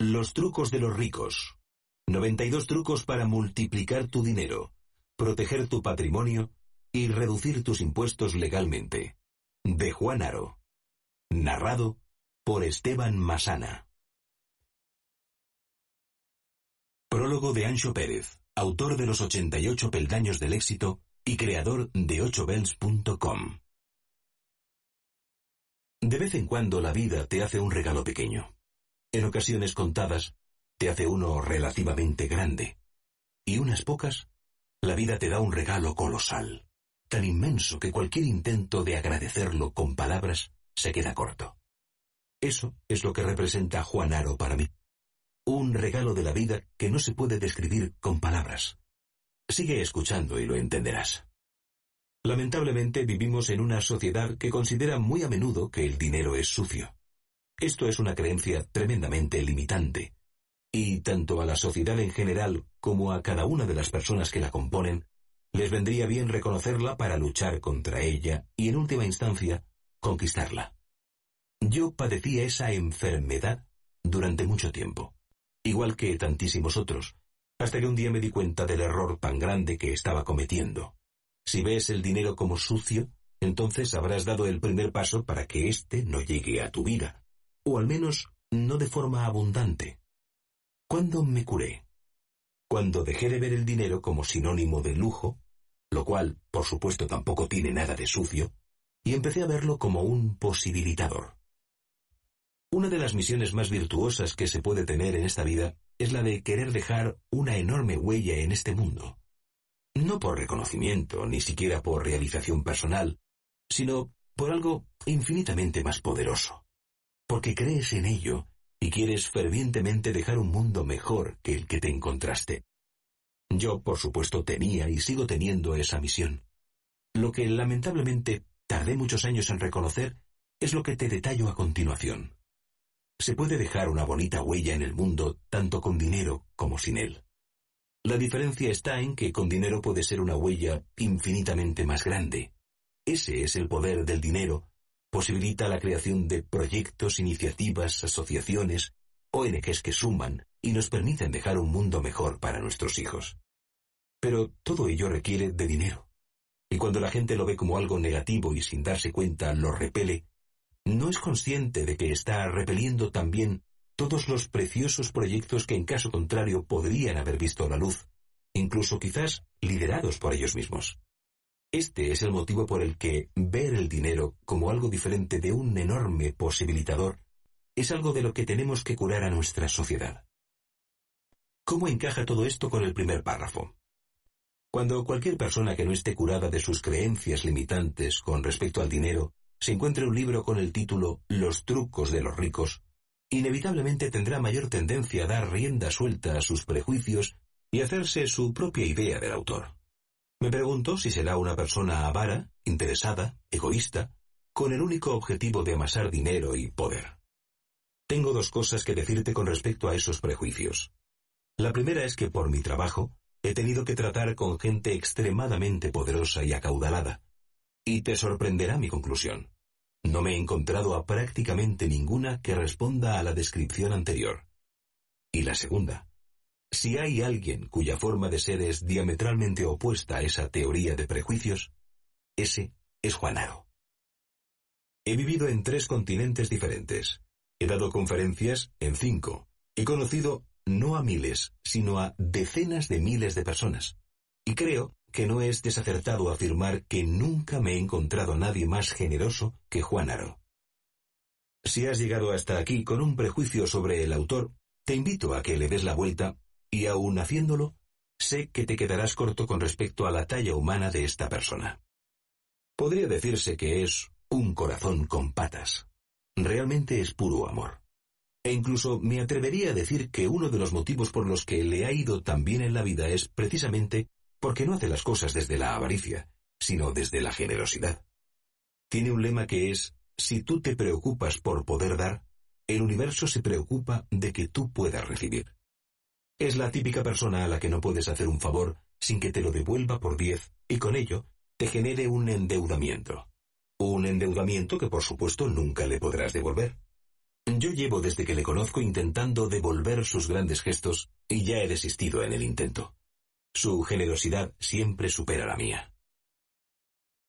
Los trucos de los ricos. 92 trucos para multiplicar tu dinero, proteger tu patrimonio y reducir tus impuestos legalmente. De Juan Aro. Narrado por Esteban Masana. Prólogo de Ancho Pérez, autor de Los 88 peldaños del éxito y creador de 8bells.com. De vez en cuando la vida te hace un regalo pequeño en ocasiones contadas, te hace uno relativamente grande. Y unas pocas, la vida te da un regalo colosal, tan inmenso que cualquier intento de agradecerlo con palabras se queda corto. Eso es lo que representa Juan Aro para mí. Un regalo de la vida que no se puede describir con palabras. Sigue escuchando y lo entenderás. Lamentablemente vivimos en una sociedad que considera muy a menudo que el dinero es sucio. Esto es una creencia tremendamente limitante. Y tanto a la sociedad en general como a cada una de las personas que la componen, les vendría bien reconocerla para luchar contra ella y en última instancia, conquistarla. Yo padecía esa enfermedad durante mucho tiempo, igual que tantísimos otros, hasta que un día me di cuenta del error tan grande que estaba cometiendo. Si ves el dinero como sucio, entonces habrás dado el primer paso para que éste no llegue a tu vida, o al menos no de forma abundante. Cuando me curé? Cuando dejé de ver el dinero como sinónimo de lujo, lo cual, por supuesto, tampoco tiene nada de sucio, y empecé a verlo como un posibilitador. Una de las misiones más virtuosas que se puede tener en esta vida es la de querer dejar una enorme huella en este mundo. No por reconocimiento, ni siquiera por realización personal, sino por algo infinitamente más poderoso porque crees en ello y quieres fervientemente dejar un mundo mejor que el que te encontraste. Yo, por supuesto, tenía y sigo teniendo esa misión. Lo que lamentablemente tardé muchos años en reconocer es lo que te detallo a continuación. Se puede dejar una bonita huella en el mundo tanto con dinero como sin él. La diferencia está en que con dinero puede ser una huella infinitamente más grande. Ese es el poder del dinero posibilita la creación de proyectos, iniciativas, asociaciones, ONGs que suman y nos permiten dejar un mundo mejor para nuestros hijos. Pero todo ello requiere de dinero. Y cuando la gente lo ve como algo negativo y sin darse cuenta lo repele, no es consciente de que está repeliendo también todos los preciosos proyectos que en caso contrario podrían haber visto la luz, incluso quizás liderados por ellos mismos. Este es el motivo por el que ver el dinero como algo diferente de un enorme posibilitador es algo de lo que tenemos que curar a nuestra sociedad. ¿Cómo encaja todo esto con el primer párrafo? Cuando cualquier persona que no esté curada de sus creencias limitantes con respecto al dinero se encuentre un libro con el título Los trucos de los ricos, inevitablemente tendrá mayor tendencia a dar rienda suelta a sus prejuicios y hacerse su propia idea del autor. Me pregunto si será una persona avara, interesada, egoísta, con el único objetivo de amasar dinero y poder. Tengo dos cosas que decirte con respecto a esos prejuicios. La primera es que por mi trabajo he tenido que tratar con gente extremadamente poderosa y acaudalada. Y te sorprenderá mi conclusión. No me he encontrado a prácticamente ninguna que responda a la descripción anterior. Y la segunda, si hay alguien cuya forma de ser es diametralmente opuesta a esa teoría de prejuicios, ese es Juanaro. He vivido en tres continentes diferentes, he dado conferencias en cinco, he conocido no a miles, sino a decenas de miles de personas. Y creo que no es desacertado afirmar que nunca me he encontrado a nadie más generoso que Juanaro. Si has llegado hasta aquí con un prejuicio sobre el autor, te invito a que le des la vuelta y aún haciéndolo, sé que te quedarás corto con respecto a la talla humana de esta persona. Podría decirse que es un corazón con patas. Realmente es puro amor. E incluso me atrevería a decir que uno de los motivos por los que le ha ido tan bien en la vida es precisamente porque no hace las cosas desde la avaricia, sino desde la generosidad. Tiene un lema que es, si tú te preocupas por poder dar, el universo se preocupa de que tú puedas recibir. Es la típica persona a la que no puedes hacer un favor sin que te lo devuelva por 10 y con ello te genere un endeudamiento. Un endeudamiento que por supuesto nunca le podrás devolver. Yo llevo desde que le conozco intentando devolver sus grandes gestos y ya he desistido en el intento. Su generosidad siempre supera la mía.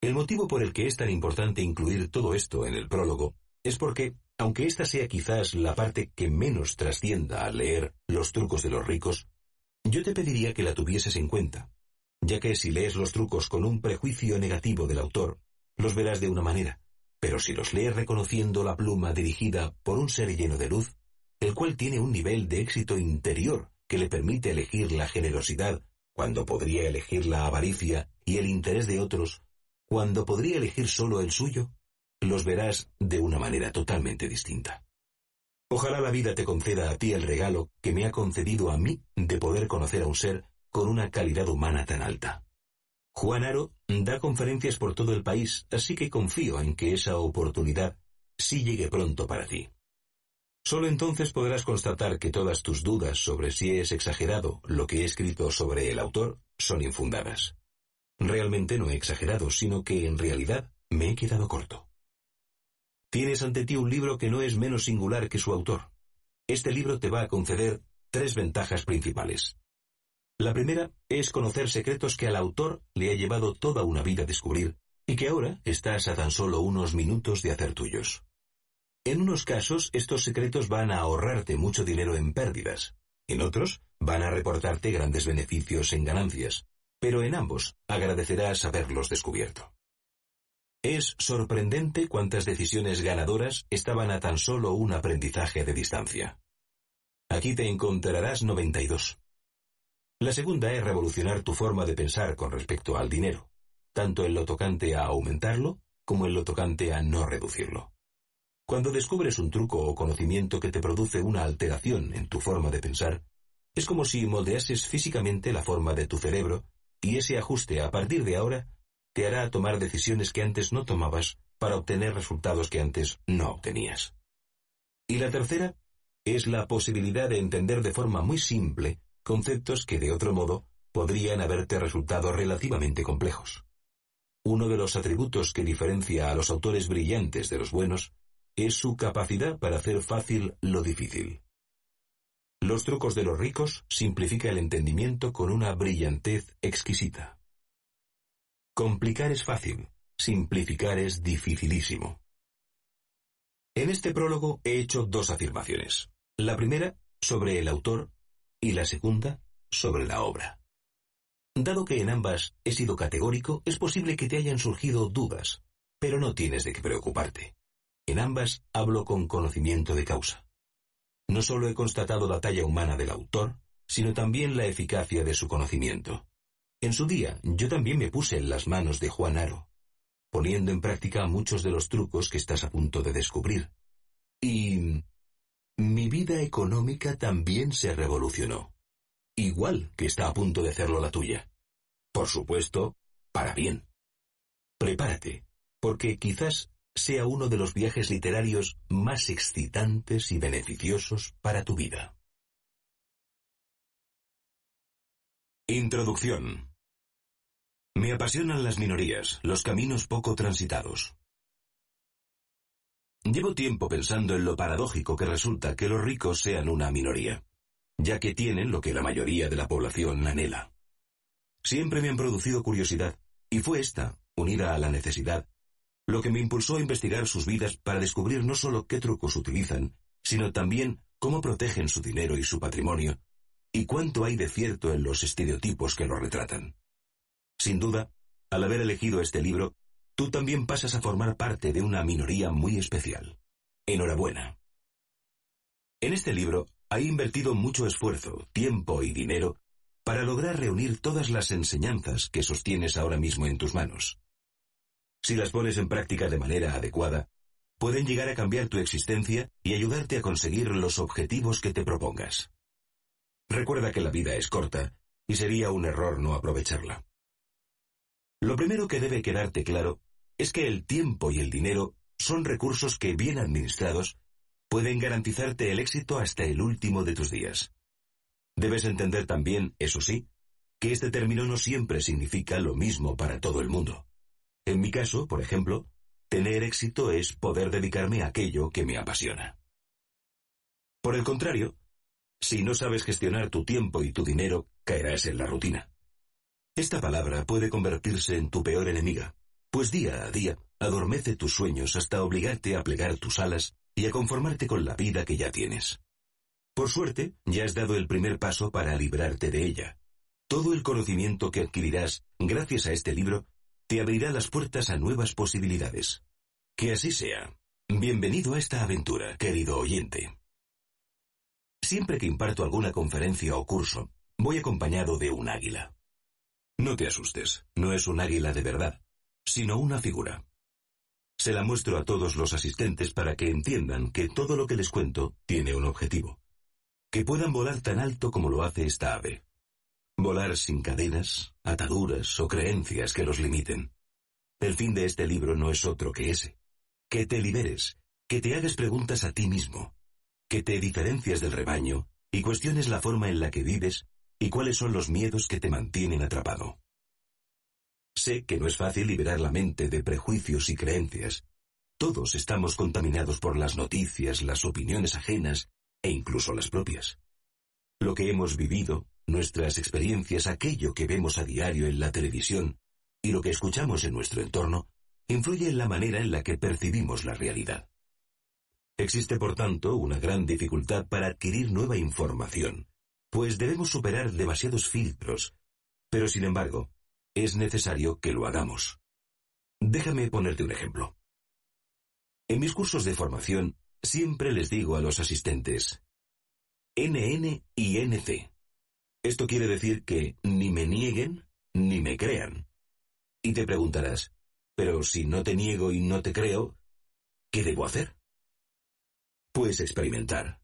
El motivo por el que es tan importante incluir todo esto en el prólogo es porque, aunque esta sea quizás la parte que menos trascienda al leer los trucos de los ricos, yo te pediría que la tuvieses en cuenta, ya que si lees los trucos con un prejuicio negativo del autor, los verás de una manera, pero si los lees reconociendo la pluma dirigida por un ser lleno de luz, el cual tiene un nivel de éxito interior que le permite elegir la generosidad cuando podría elegir la avaricia y el interés de otros, cuando podría elegir solo el suyo, los verás de una manera totalmente distinta. Ojalá la vida te conceda a ti el regalo que me ha concedido a mí de poder conocer a un ser con una calidad humana tan alta. Juan Aro da conferencias por todo el país, así que confío en que esa oportunidad sí llegue pronto para ti. Solo entonces podrás constatar que todas tus dudas sobre si es exagerado lo que he escrito sobre el autor son infundadas. Realmente no he exagerado, sino que en realidad me he quedado corto. Tienes ante ti un libro que no es menos singular que su autor. Este libro te va a conceder tres ventajas principales. La primera es conocer secretos que al autor le ha llevado toda una vida descubrir y que ahora estás a tan solo unos minutos de hacer tuyos. En unos casos estos secretos van a ahorrarte mucho dinero en pérdidas, en otros van a reportarte grandes beneficios en ganancias, pero en ambos agradecerás haberlos descubierto. Es sorprendente cuántas decisiones ganadoras estaban a tan solo un aprendizaje de distancia. Aquí te encontrarás 92. La segunda es revolucionar tu forma de pensar con respecto al dinero, tanto en lo tocante a aumentarlo como en lo tocante a no reducirlo. Cuando descubres un truco o conocimiento que te produce una alteración en tu forma de pensar, es como si moldeases físicamente la forma de tu cerebro y ese ajuste a partir de ahora te hará tomar decisiones que antes no tomabas para obtener resultados que antes no obtenías. Y la tercera es la posibilidad de entender de forma muy simple conceptos que de otro modo podrían haberte resultado relativamente complejos. Uno de los atributos que diferencia a los autores brillantes de los buenos es su capacidad para hacer fácil lo difícil. Los trucos de los ricos simplifica el entendimiento con una brillantez exquisita. Complicar es fácil, simplificar es dificilísimo. En este prólogo he hecho dos afirmaciones. La primera sobre el autor y la segunda sobre la obra. Dado que en ambas he sido categórico, es posible que te hayan surgido dudas, pero no tienes de qué preocuparte. En ambas hablo con conocimiento de causa. No solo he constatado la talla humana del autor, sino también la eficacia de su conocimiento. En su día, yo también me puse en las manos de Juan Aro, poniendo en práctica muchos de los trucos que estás a punto de descubrir. Y... mi vida económica también se revolucionó. Igual que está a punto de hacerlo la tuya. Por supuesto, para bien. Prepárate, porque quizás sea uno de los viajes literarios más excitantes y beneficiosos para tu vida. Introducción me apasionan las minorías, los caminos poco transitados. Llevo tiempo pensando en lo paradójico que resulta que los ricos sean una minoría, ya que tienen lo que la mayoría de la población anhela. Siempre me han producido curiosidad, y fue esta, unida a la necesidad, lo que me impulsó a investigar sus vidas para descubrir no solo qué trucos utilizan, sino también cómo protegen su dinero y su patrimonio, y cuánto hay de cierto en los estereotipos que lo retratan. Sin duda, al haber elegido este libro, tú también pasas a formar parte de una minoría muy especial. Enhorabuena. En este libro, hay invertido mucho esfuerzo, tiempo y dinero para lograr reunir todas las enseñanzas que sostienes ahora mismo en tus manos. Si las pones en práctica de manera adecuada, pueden llegar a cambiar tu existencia y ayudarte a conseguir los objetivos que te propongas. Recuerda que la vida es corta y sería un error no aprovecharla. Lo primero que debe quedarte claro es que el tiempo y el dinero son recursos que, bien administrados, pueden garantizarte el éxito hasta el último de tus días. Debes entender también, eso sí, que este término no siempre significa lo mismo para todo el mundo. En mi caso, por ejemplo, tener éxito es poder dedicarme a aquello que me apasiona. Por el contrario, si no sabes gestionar tu tiempo y tu dinero, caerás en la rutina. Esta palabra puede convertirse en tu peor enemiga, pues día a día adormece tus sueños hasta obligarte a plegar tus alas y a conformarte con la vida que ya tienes. Por suerte, ya has dado el primer paso para librarte de ella. Todo el conocimiento que adquirirás gracias a este libro te abrirá las puertas a nuevas posibilidades. Que así sea. Bienvenido a esta aventura, querido oyente. Siempre que imparto alguna conferencia o curso, voy acompañado de un águila. No te asustes, no es un águila de verdad, sino una figura. Se la muestro a todos los asistentes para que entiendan que todo lo que les cuento tiene un objetivo. Que puedan volar tan alto como lo hace esta ave. Volar sin cadenas, ataduras o creencias que los limiten. El fin de este libro no es otro que ese. Que te liberes, que te hagas preguntas a ti mismo, que te diferencias del rebaño y cuestiones la forma en la que vives y cuáles son los miedos que te mantienen atrapado. Sé que no es fácil liberar la mente de prejuicios y creencias. Todos estamos contaminados por las noticias, las opiniones ajenas e incluso las propias. Lo que hemos vivido, nuestras experiencias, aquello que vemos a diario en la televisión y lo que escuchamos en nuestro entorno, influye en la manera en la que percibimos la realidad. Existe, por tanto, una gran dificultad para adquirir nueva información, pues debemos superar demasiados filtros, pero sin embargo, es necesario que lo hagamos. Déjame ponerte un ejemplo. En mis cursos de formación, siempre les digo a los asistentes, NN y NC. Esto quiere decir que ni me nieguen ni me crean. Y te preguntarás, pero si no te niego y no te creo, ¿qué debo hacer? Pues experimentar.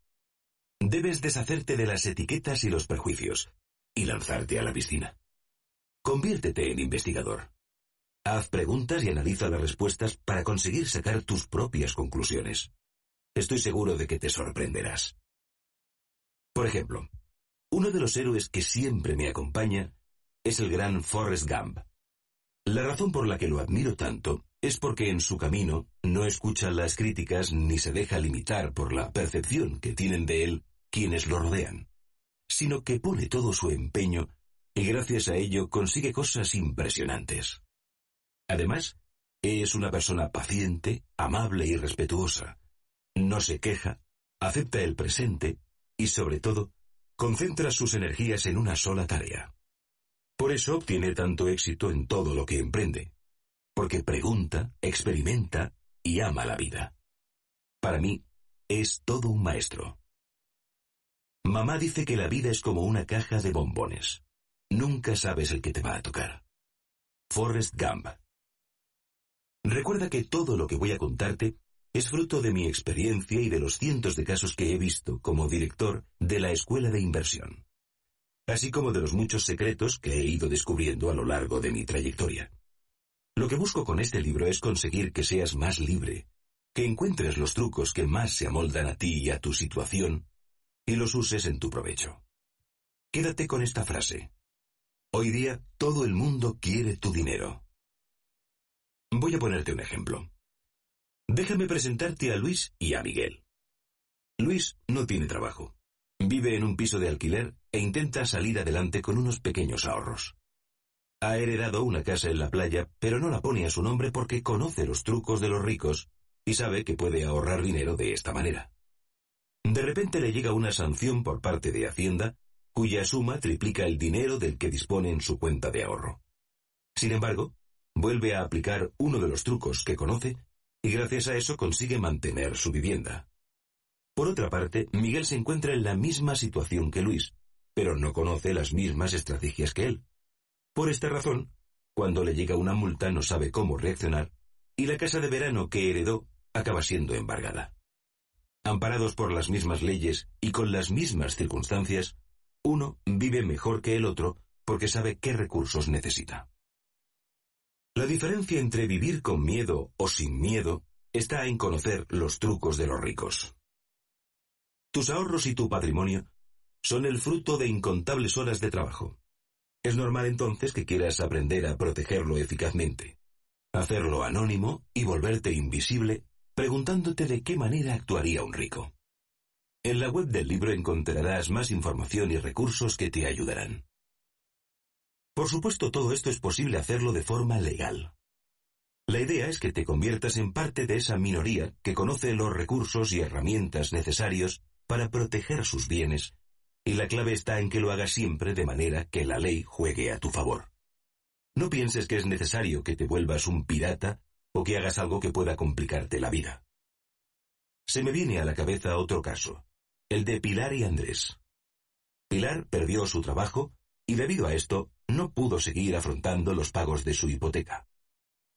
Debes deshacerte de las etiquetas y los prejuicios y lanzarte a la piscina. Conviértete en investigador. Haz preguntas y analiza las respuestas para conseguir sacar tus propias conclusiones. Estoy seguro de que te sorprenderás. Por ejemplo, uno de los héroes que siempre me acompaña es el gran Forrest Gump. La razón por la que lo admiro tanto es porque en su camino no escucha las críticas ni se deja limitar por la percepción que tienen de él quienes lo rodean, sino que pone todo su empeño y gracias a ello consigue cosas impresionantes. Además, es una persona paciente, amable y respetuosa. No se queja, acepta el presente y sobre todo, concentra sus energías en una sola tarea. Por eso obtiene tanto éxito en todo lo que emprende, porque pregunta, experimenta y ama la vida. Para mí, es todo un maestro. Mamá dice que la vida es como una caja de bombones. Nunca sabes el que te va a tocar. Forrest Gump. Recuerda que todo lo que voy a contarte es fruto de mi experiencia y de los cientos de casos que he visto como director de la escuela de inversión, así como de los muchos secretos que he ido descubriendo a lo largo de mi trayectoria. Lo que busco con este libro es conseguir que seas más libre, que encuentres los trucos que más se amoldan a ti y a tu situación y los uses en tu provecho. Quédate con esta frase. Hoy día todo el mundo quiere tu dinero. Voy a ponerte un ejemplo. Déjame presentarte a Luis y a Miguel. Luis no tiene trabajo. Vive en un piso de alquiler e intenta salir adelante con unos pequeños ahorros. Ha heredado una casa en la playa, pero no la pone a su nombre porque conoce los trucos de los ricos y sabe que puede ahorrar dinero de esta manera. De repente le llega una sanción por parte de Hacienda, cuya suma triplica el dinero del que dispone en su cuenta de ahorro. Sin embargo, vuelve a aplicar uno de los trucos que conoce y gracias a eso consigue mantener su vivienda. Por otra parte, Miguel se encuentra en la misma situación que Luis, pero no conoce las mismas estrategias que él. Por esta razón, cuando le llega una multa no sabe cómo reaccionar y la casa de verano que heredó acaba siendo embargada amparados por las mismas leyes y con las mismas circunstancias, uno vive mejor que el otro porque sabe qué recursos necesita. La diferencia entre vivir con miedo o sin miedo está en conocer los trucos de los ricos. Tus ahorros y tu patrimonio son el fruto de incontables horas de trabajo. Es normal entonces que quieras aprender a protegerlo eficazmente, hacerlo anónimo y volverte invisible preguntándote de qué manera actuaría un rico. En la web del libro encontrarás más información y recursos que te ayudarán. Por supuesto, todo esto es posible hacerlo de forma legal. La idea es que te conviertas en parte de esa minoría que conoce los recursos y herramientas necesarios para proteger sus bienes, y la clave está en que lo hagas siempre de manera que la ley juegue a tu favor. No pienses que es necesario que te vuelvas un pirata o que hagas algo que pueda complicarte la vida. Se me viene a la cabeza otro caso, el de Pilar y Andrés. Pilar perdió su trabajo y debido a esto no pudo seguir afrontando los pagos de su hipoteca.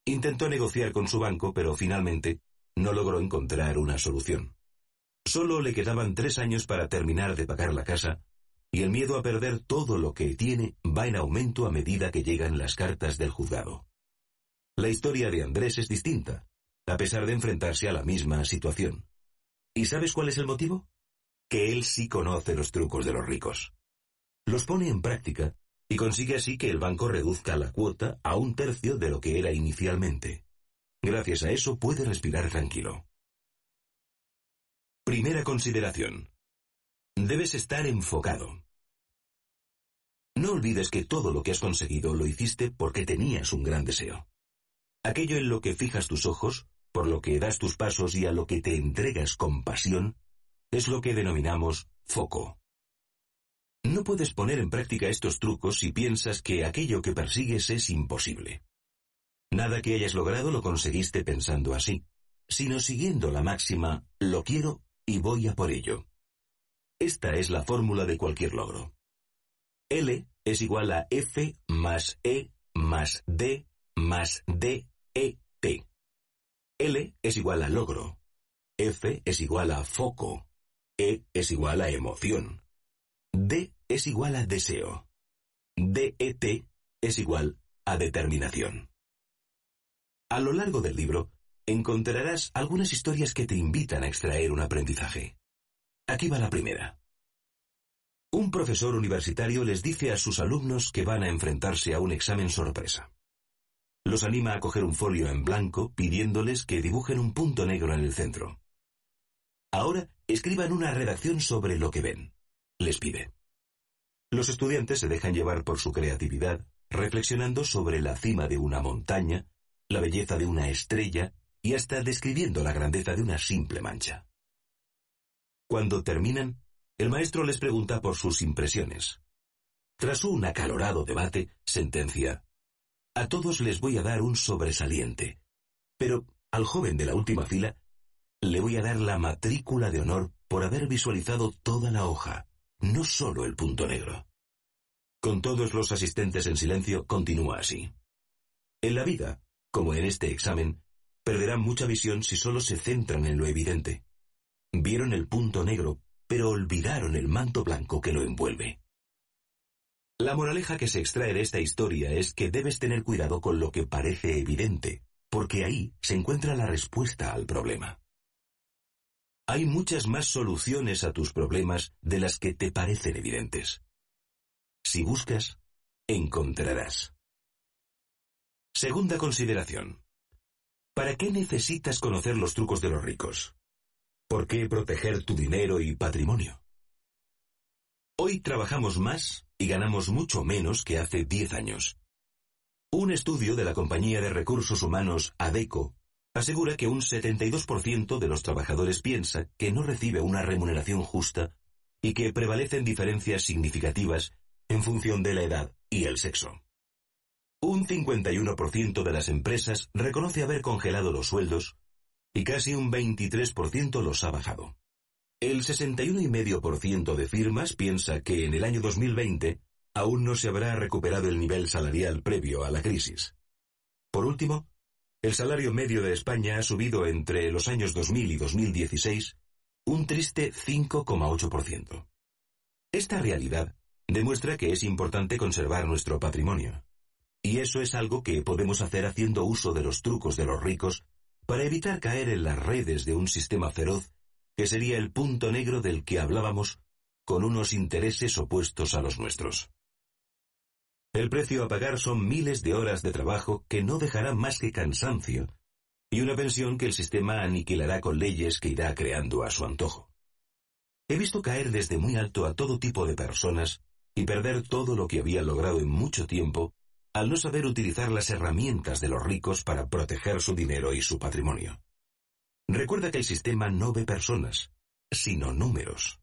Intentó negociar con su banco, pero finalmente no logró encontrar una solución. Solo le quedaban tres años para terminar de pagar la casa, y el miedo a perder todo lo que tiene va en aumento a medida que llegan las cartas del juzgado. La historia de Andrés es distinta, a pesar de enfrentarse a la misma situación. ¿Y sabes cuál es el motivo? Que él sí conoce los trucos de los ricos. Los pone en práctica y consigue así que el banco reduzca la cuota a un tercio de lo que era inicialmente. Gracias a eso puede respirar tranquilo. Primera consideración. Debes estar enfocado. No olvides que todo lo que has conseguido lo hiciste porque tenías un gran deseo aquello en lo que fijas tus ojos, por lo que das tus pasos y a lo que te entregas con pasión, es lo que denominamos foco. No puedes poner en práctica estos trucos si piensas que aquello que persigues es imposible. Nada que hayas logrado lo conseguiste pensando así, sino siguiendo la máxima, lo quiero y voy a por ello. Esta es la fórmula de cualquier logro. L es igual a F más E más D más DET. L es igual a logro. F es igual a foco. E es igual a emoción. D es igual a deseo. DET es igual a determinación. A lo largo del libro encontrarás algunas historias que te invitan a extraer un aprendizaje. Aquí va la primera. Un profesor universitario les dice a sus alumnos que van a enfrentarse a un examen sorpresa. Los anima a coger un folio en blanco pidiéndoles que dibujen un punto negro en el centro. Ahora escriban una redacción sobre lo que ven, les pide. Los estudiantes se dejan llevar por su creatividad, reflexionando sobre la cima de una montaña, la belleza de una estrella y hasta describiendo la grandeza de una simple mancha. Cuando terminan, el maestro les pregunta por sus impresiones. Tras un acalorado debate, sentencia. A todos les voy a dar un sobresaliente. Pero al joven de la última fila le voy a dar la matrícula de honor por haber visualizado toda la hoja, no solo el punto negro. Con todos los asistentes en silencio continúa así. En la vida, como en este examen, perderán mucha visión si solo se centran en lo evidente. Vieron el punto negro, pero olvidaron el manto blanco que lo envuelve. La moraleja que se extrae de esta historia es que debes tener cuidado con lo que parece evidente, porque ahí se encuentra la respuesta al problema. Hay muchas más soluciones a tus problemas de las que te parecen evidentes. Si buscas, encontrarás. Segunda consideración. ¿Para qué necesitas conocer los trucos de los ricos? ¿Por qué proteger tu dinero y patrimonio? Hoy trabajamos más y ganamos mucho menos que hace 10 años. Un estudio de la compañía de recursos humanos ADECO asegura que un 72% de los trabajadores piensa que no recibe una remuneración justa y que prevalecen diferencias significativas en función de la edad y el sexo. Un 51% de las empresas reconoce haber congelado los sueldos y casi un 23% los ha bajado. El 61,5% de firmas piensa que en el año 2020 aún no se habrá recuperado el nivel salarial previo a la crisis. Por último, el salario medio de España ha subido entre los años 2000 y 2016 un triste 5,8%. Esta realidad demuestra que es importante conservar nuestro patrimonio. Y eso es algo que podemos hacer haciendo uso de los trucos de los ricos para evitar caer en las redes de un sistema feroz que sería el punto negro del que hablábamos, con unos intereses opuestos a los nuestros. El precio a pagar son miles de horas de trabajo que no dejará más que cansancio, y una pensión que el sistema aniquilará con leyes que irá creando a su antojo. He visto caer desde muy alto a todo tipo de personas y perder todo lo que había logrado en mucho tiempo al no saber utilizar las herramientas de los ricos para proteger su dinero y su patrimonio. Recuerda que el sistema no ve personas, sino números.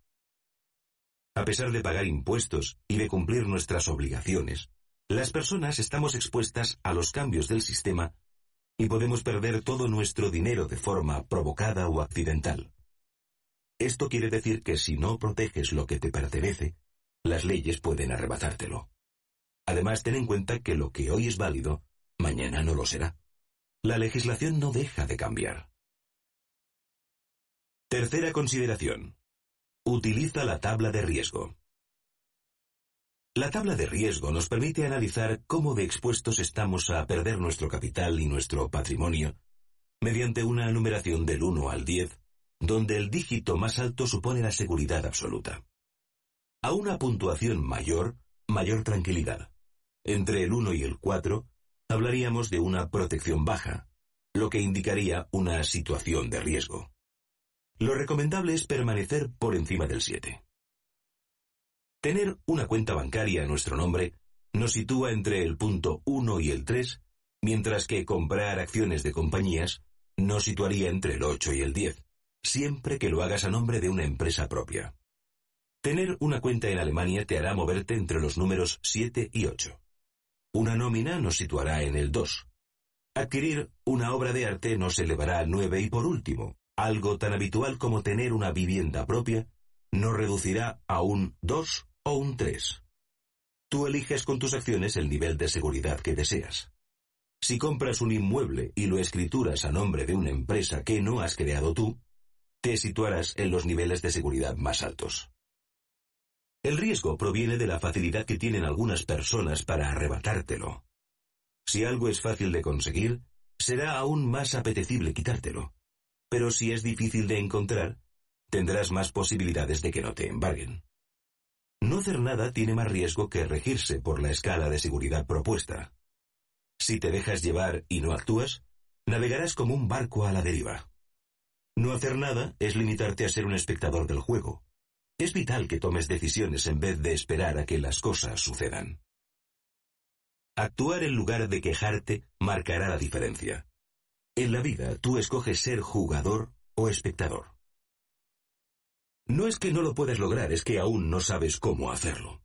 A pesar de pagar impuestos y de cumplir nuestras obligaciones, las personas estamos expuestas a los cambios del sistema y podemos perder todo nuestro dinero de forma provocada o accidental. Esto quiere decir que si no proteges lo que te pertenece, las leyes pueden arrebatártelo. Además, ten en cuenta que lo que hoy es válido, mañana no lo será. La legislación no deja de cambiar. Tercera consideración. Utiliza la tabla de riesgo. La tabla de riesgo nos permite analizar cómo de expuestos estamos a perder nuestro capital y nuestro patrimonio mediante una numeración del 1 al 10, donde el dígito más alto supone la seguridad absoluta. A una puntuación mayor, mayor tranquilidad. Entre el 1 y el 4, hablaríamos de una protección baja, lo que indicaría una situación de riesgo. Lo recomendable es permanecer por encima del 7. Tener una cuenta bancaria a nuestro nombre nos sitúa entre el punto 1 y el 3, mientras que comprar acciones de compañías nos situaría entre el 8 y el 10, siempre que lo hagas a nombre de una empresa propia. Tener una cuenta en Alemania te hará moverte entre los números 7 y 8. Una nómina nos situará en el 2. Adquirir una obra de arte nos elevará al 9 y por último, algo tan habitual como tener una vivienda propia no reducirá a un 2 o un 3. Tú eliges con tus acciones el nivel de seguridad que deseas. Si compras un inmueble y lo escrituras a nombre de una empresa que no has creado tú, te situarás en los niveles de seguridad más altos. El riesgo proviene de la facilidad que tienen algunas personas para arrebatártelo. Si algo es fácil de conseguir, será aún más apetecible quitártelo. Pero si es difícil de encontrar, tendrás más posibilidades de que no te embarguen. No hacer nada tiene más riesgo que regirse por la escala de seguridad propuesta. Si te dejas llevar y no actúas, navegarás como un barco a la deriva. No hacer nada es limitarte a ser un espectador del juego. Es vital que tomes decisiones en vez de esperar a que las cosas sucedan. Actuar en lugar de quejarte marcará la diferencia. En la vida tú escoges ser jugador o espectador. No es que no lo puedas lograr, es que aún no sabes cómo hacerlo.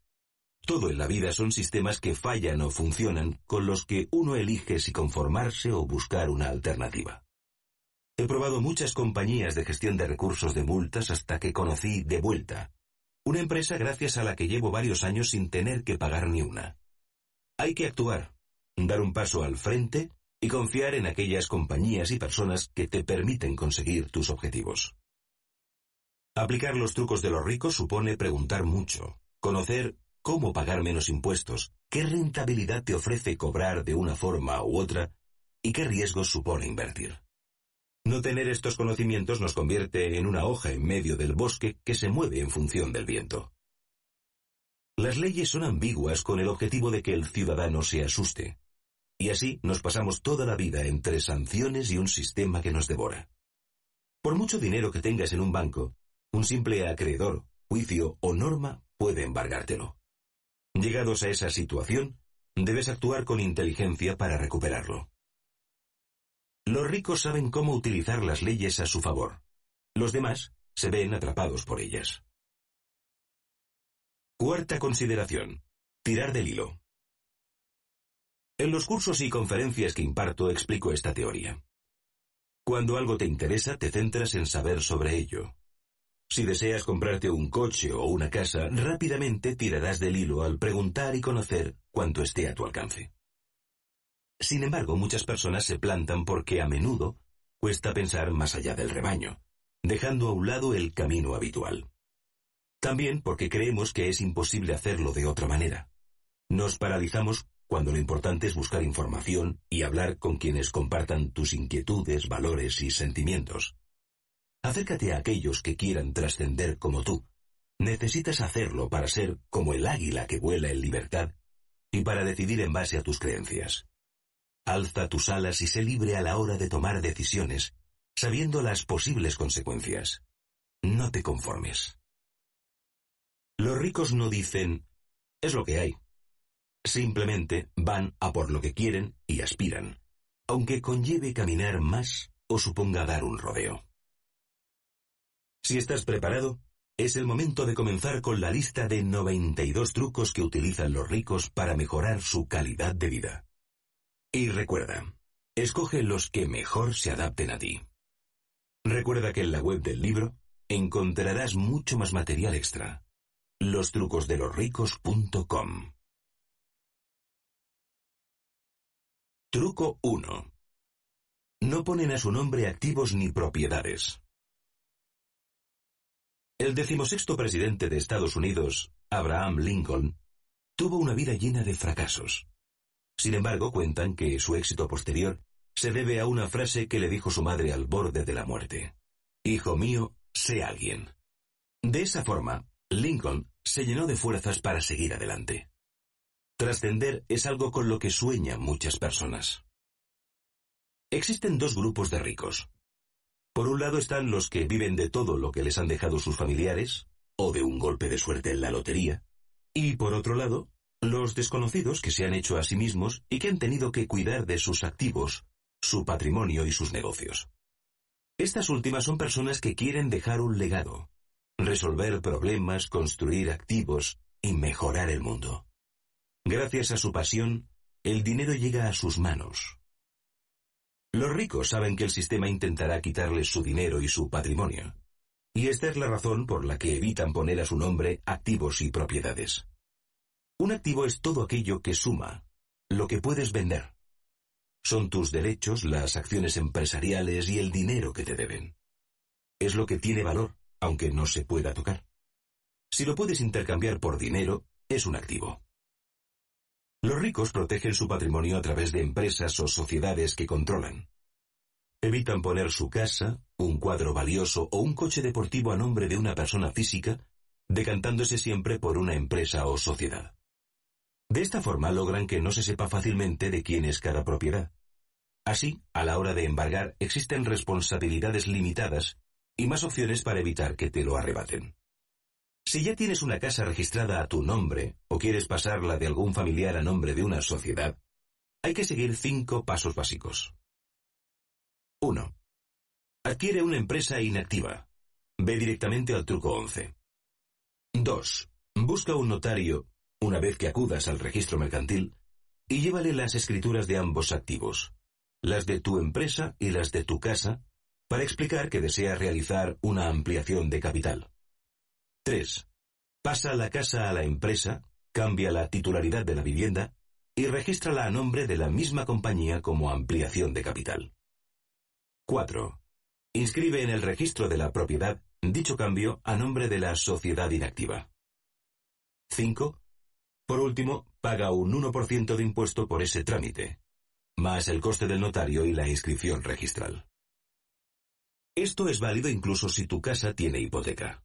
Todo en la vida son sistemas que fallan o funcionan con los que uno elige si conformarse o buscar una alternativa. He probado muchas compañías de gestión de recursos de multas hasta que conocí De Vuelta, una empresa gracias a la que llevo varios años sin tener que pagar ni una. Hay que actuar, dar un paso al frente y confiar en aquellas compañías y personas que te permiten conseguir tus objetivos. Aplicar los trucos de los ricos supone preguntar mucho, conocer cómo pagar menos impuestos, qué rentabilidad te ofrece cobrar de una forma u otra y qué riesgos supone invertir. No tener estos conocimientos nos convierte en una hoja en medio del bosque que se mueve en función del viento. Las leyes son ambiguas con el objetivo de que el ciudadano se asuste, y así nos pasamos toda la vida entre sanciones y un sistema que nos devora. Por mucho dinero que tengas en un banco, un simple acreedor, juicio o norma puede embargártelo. Llegados a esa situación, debes actuar con inteligencia para recuperarlo. Los ricos saben cómo utilizar las leyes a su favor. Los demás se ven atrapados por ellas. Cuarta consideración. Tirar del hilo. En los cursos y conferencias que imparto explico esta teoría. Cuando algo te interesa, te centras en saber sobre ello. Si deseas comprarte un coche o una casa, rápidamente tirarás del hilo al preguntar y conocer cuánto esté a tu alcance. Sin embargo, muchas personas se plantan porque a menudo cuesta pensar más allá del rebaño, dejando a un lado el camino habitual. También porque creemos que es imposible hacerlo de otra manera. Nos paralizamos cuando lo importante es buscar información y hablar con quienes compartan tus inquietudes, valores y sentimientos. Acércate a aquellos que quieran trascender como tú. Necesitas hacerlo para ser como el águila que vuela en libertad y para decidir en base a tus creencias. Alza tus alas y sé libre a la hora de tomar decisiones, sabiendo las posibles consecuencias. No te conformes. Los ricos no dicen, es lo que hay. Simplemente van a por lo que quieren y aspiran, aunque conlleve caminar más o suponga dar un rodeo. Si estás preparado, es el momento de comenzar con la lista de 92 trucos que utilizan los ricos para mejorar su calidad de vida. Y recuerda, escoge los que mejor se adapten a ti. Recuerda que en la web del libro encontrarás mucho más material extra. Lostrucosdelosricos.com Truco 1. No ponen a su nombre activos ni propiedades. El decimosexto presidente de Estados Unidos, Abraham Lincoln, tuvo una vida llena de fracasos. Sin embargo, cuentan que su éxito posterior se debe a una frase que le dijo su madre al borde de la muerte. Hijo mío, sé alguien. De esa forma, Lincoln se llenó de fuerzas para seguir adelante. Trascender es algo con lo que sueñan muchas personas. Existen dos grupos de ricos. Por un lado están los que viven de todo lo que les han dejado sus familiares, o de un golpe de suerte en la lotería, y por otro lado, los desconocidos que se han hecho a sí mismos y que han tenido que cuidar de sus activos, su patrimonio y sus negocios. Estas últimas son personas que quieren dejar un legado, resolver problemas, construir activos y mejorar el mundo. Gracias a su pasión, el dinero llega a sus manos. Los ricos saben que el sistema intentará quitarles su dinero y su patrimonio. Y esta es la razón por la que evitan poner a su nombre activos y propiedades. Un activo es todo aquello que suma, lo que puedes vender. Son tus derechos, las acciones empresariales y el dinero que te deben. Es lo que tiene valor, aunque no se pueda tocar. Si lo puedes intercambiar por dinero, es un activo. Los ricos protegen su patrimonio a través de empresas o sociedades que controlan. Evitan poner su casa, un cuadro valioso o un coche deportivo a nombre de una persona física, decantándose siempre por una empresa o sociedad. De esta forma logran que no se sepa fácilmente de quién es cada propiedad. Así, a la hora de embargar existen responsabilidades limitadas y más opciones para evitar que te lo arrebaten. Si ya tienes una casa registrada a tu nombre o quieres pasarla de algún familiar a nombre de una sociedad, hay que seguir cinco pasos básicos. 1. Adquiere una empresa inactiva. Ve directamente al truco 11. 2. Busca un notario, una vez que acudas al registro mercantil, y llévale las escrituras de ambos activos, las de tu empresa y las de tu casa, para explicar que deseas realizar una ampliación de capital. 3. Pasa la casa a la empresa, cambia la titularidad de la vivienda y regístrala a nombre de la misma compañía como ampliación de capital. 4. Inscribe en el registro de la propiedad dicho cambio a nombre de la sociedad inactiva. 5. Por último, paga un 1% de impuesto por ese trámite, más el coste del notario y la inscripción registral. Esto es válido incluso si tu casa tiene hipoteca.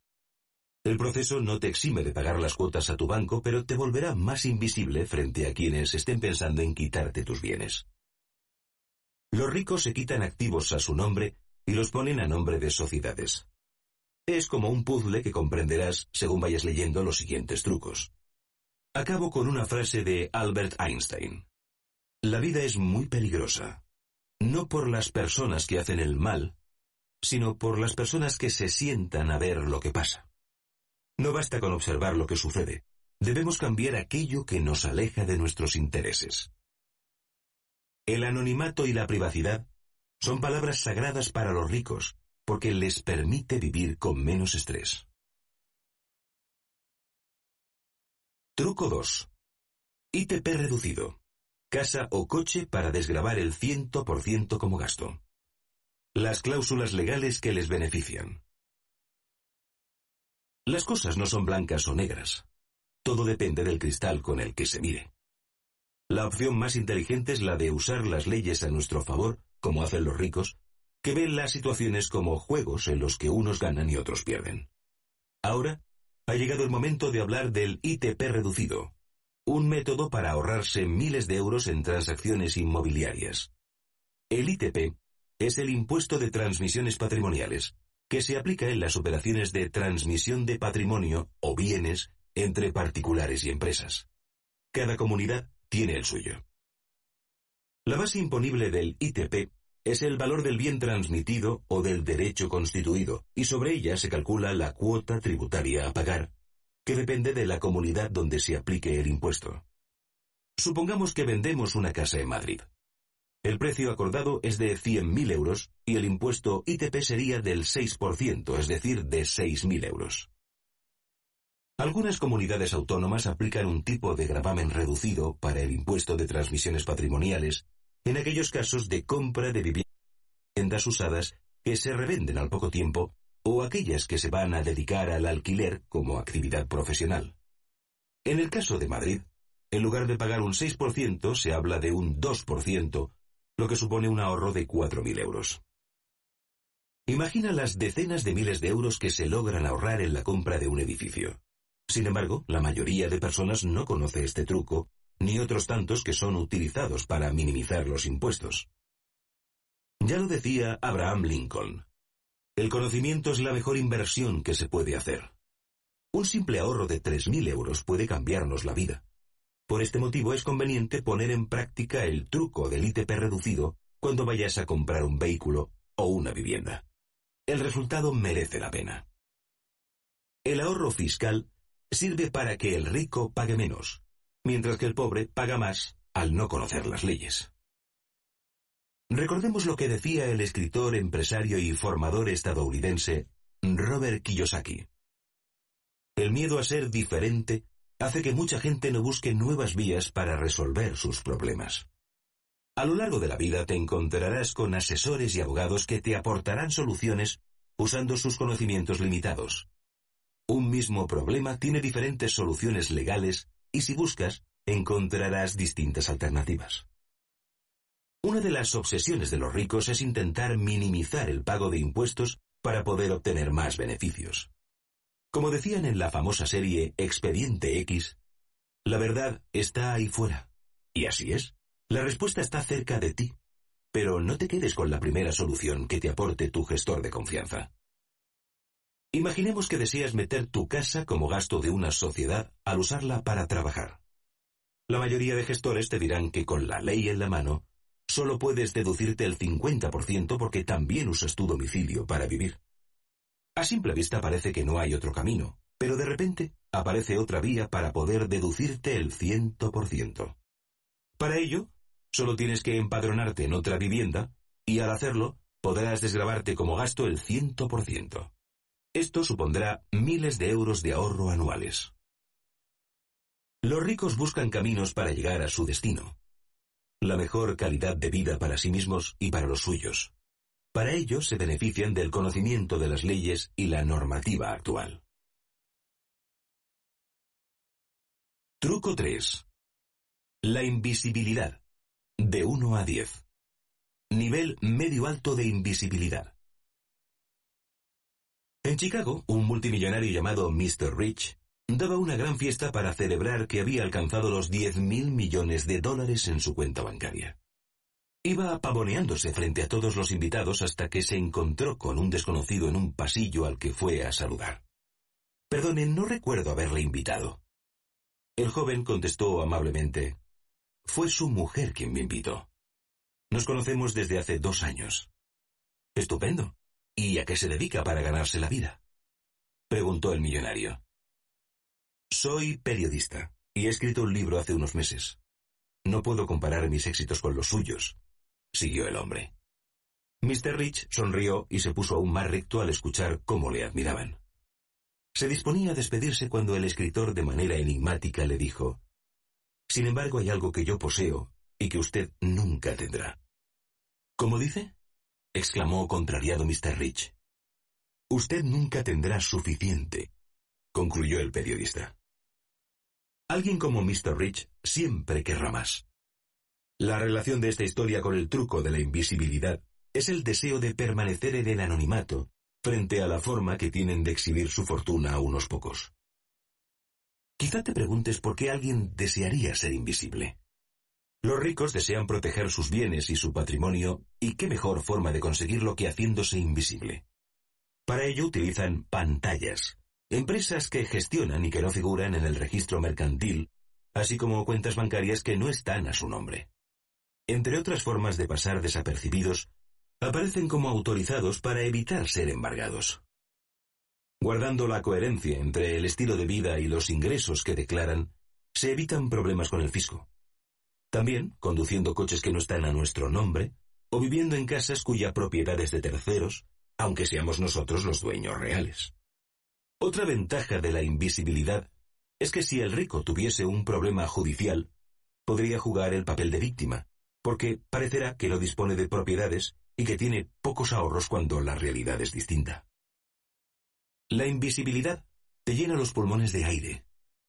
El proceso no te exime de pagar las cuotas a tu banco, pero te volverá más invisible frente a quienes estén pensando en quitarte tus bienes. Los ricos se quitan activos a su nombre y los ponen a nombre de sociedades. Es como un puzzle que comprenderás según vayas leyendo los siguientes trucos. Acabo con una frase de Albert Einstein. La vida es muy peligrosa. No por las personas que hacen el mal, sino por las personas que se sientan a ver lo que pasa. No basta con observar lo que sucede. Debemos cambiar aquello que nos aleja de nuestros intereses. El anonimato y la privacidad son palabras sagradas para los ricos porque les permite vivir con menos estrés. Truco 2. ITP reducido. Casa o coche para desgrabar el 100% como gasto. Las cláusulas legales que les benefician. Las cosas no son blancas o negras. Todo depende del cristal con el que se mire. La opción más inteligente es la de usar las leyes a nuestro favor, como hacen los ricos, que ven las situaciones como juegos en los que unos ganan y otros pierden. Ahora, ha llegado el momento de hablar del ITP reducido, un método para ahorrarse miles de euros en transacciones inmobiliarias. El ITP es el impuesto de transmisiones patrimoniales, que se aplica en las operaciones de transmisión de patrimonio o bienes entre particulares y empresas. Cada comunidad tiene el suyo. La base imponible del ITP es el valor del bien transmitido o del derecho constituido, y sobre ella se calcula la cuota tributaria a pagar, que depende de la comunidad donde se aplique el impuesto. Supongamos que vendemos una casa en Madrid. El precio acordado es de 100.000 euros y el impuesto ITP sería del 6%, es decir, de 6.000 euros. Algunas comunidades autónomas aplican un tipo de gravamen reducido para el impuesto de transmisiones patrimoniales en aquellos casos de compra de viviendas usadas que se revenden al poco tiempo o aquellas que se van a dedicar al alquiler como actividad profesional. En el caso de Madrid, en lugar de pagar un 6% se habla de un 2%, lo que supone un ahorro de 4.000 euros. Imagina las decenas de miles de euros que se logran ahorrar en la compra de un edificio. Sin embargo, la mayoría de personas no conoce este truco, ni otros tantos que son utilizados para minimizar los impuestos. Ya lo decía Abraham Lincoln. El conocimiento es la mejor inversión que se puede hacer. Un simple ahorro de 3.000 euros puede cambiarnos la vida. Por este motivo es conveniente poner en práctica el truco del ITP reducido cuando vayas a comprar un vehículo o una vivienda. El resultado merece la pena. El ahorro fiscal sirve para que el rico pague menos, mientras que el pobre paga más al no conocer las leyes. Recordemos lo que decía el escritor, empresario y formador estadounidense Robert Kiyosaki. El miedo a ser diferente hace que mucha gente no busque nuevas vías para resolver sus problemas. A lo largo de la vida te encontrarás con asesores y abogados que te aportarán soluciones usando sus conocimientos limitados. Un mismo problema tiene diferentes soluciones legales y si buscas, encontrarás distintas alternativas. Una de las obsesiones de los ricos es intentar minimizar el pago de impuestos para poder obtener más beneficios. Como decían en la famosa serie Expediente X, la verdad está ahí fuera. Y así es. La respuesta está cerca de ti. Pero no te quedes con la primera solución que te aporte tu gestor de confianza. Imaginemos que deseas meter tu casa como gasto de una sociedad al usarla para trabajar. La mayoría de gestores te dirán que con la ley en la mano, solo puedes deducirte el 50% porque también usas tu domicilio para vivir. A simple vista parece que no hay otro camino, pero de repente aparece otra vía para poder deducirte el 100%. Para ello, solo tienes que empadronarte en otra vivienda y al hacerlo podrás desgrabarte como gasto el 100%. Esto supondrá miles de euros de ahorro anuales. Los ricos buscan caminos para llegar a su destino. La mejor calidad de vida para sí mismos y para los suyos. Para ello se benefician del conocimiento de las leyes y la normativa actual. Truco 3. La invisibilidad. De 1 a 10. Nivel medio alto de invisibilidad. En Chicago, un multimillonario llamado Mr. Rich daba una gran fiesta para celebrar que había alcanzado los 10.000 mil millones de dólares en su cuenta bancaria. Iba pavoneándose frente a todos los invitados hasta que se encontró con un desconocido en un pasillo al que fue a saludar. Perdone, no recuerdo haberle invitado. El joven contestó amablemente. Fue su mujer quien me invitó. Nos conocemos desde hace dos años. Estupendo. ¿Y a qué se dedica para ganarse la vida? Preguntó el millonario. Soy periodista y he escrito un libro hace unos meses. No puedo comparar mis éxitos con los suyos, siguió el hombre. Mr. Rich sonrió y se puso aún más recto al escuchar cómo le admiraban. Se disponía a despedirse cuando el escritor de manera enigmática le dijo, Sin embargo hay algo que yo poseo y que usted nunca tendrá. ¿Cómo dice? exclamó contrariado Mr. Rich. Usted nunca tendrá suficiente, concluyó el periodista. Alguien como Mr. Rich siempre querrá más. La relación de esta historia con el truco de la invisibilidad es el deseo de permanecer en el anonimato frente a la forma que tienen de exhibir su fortuna a unos pocos. Quizá te preguntes por qué alguien desearía ser invisible. Los ricos desean proteger sus bienes y su patrimonio, y qué mejor forma de conseguirlo que haciéndose invisible. Para ello utilizan pantallas, empresas que gestionan y que no figuran en el registro mercantil, así como cuentas bancarias que no están a su nombre entre otras formas de pasar desapercibidos, aparecen como autorizados para evitar ser embargados. Guardando la coherencia entre el estilo de vida y los ingresos que declaran, se evitan problemas con el fisco. También, conduciendo coches que no están a nuestro nombre, o viviendo en casas cuya propiedad es de terceros, aunque seamos nosotros los dueños reales. Otra ventaja de la invisibilidad es que si el rico tuviese un problema judicial, podría jugar el papel de víctima, porque parecerá que lo dispone de propiedades y que tiene pocos ahorros cuando la realidad es distinta. La invisibilidad te llena los pulmones de aire,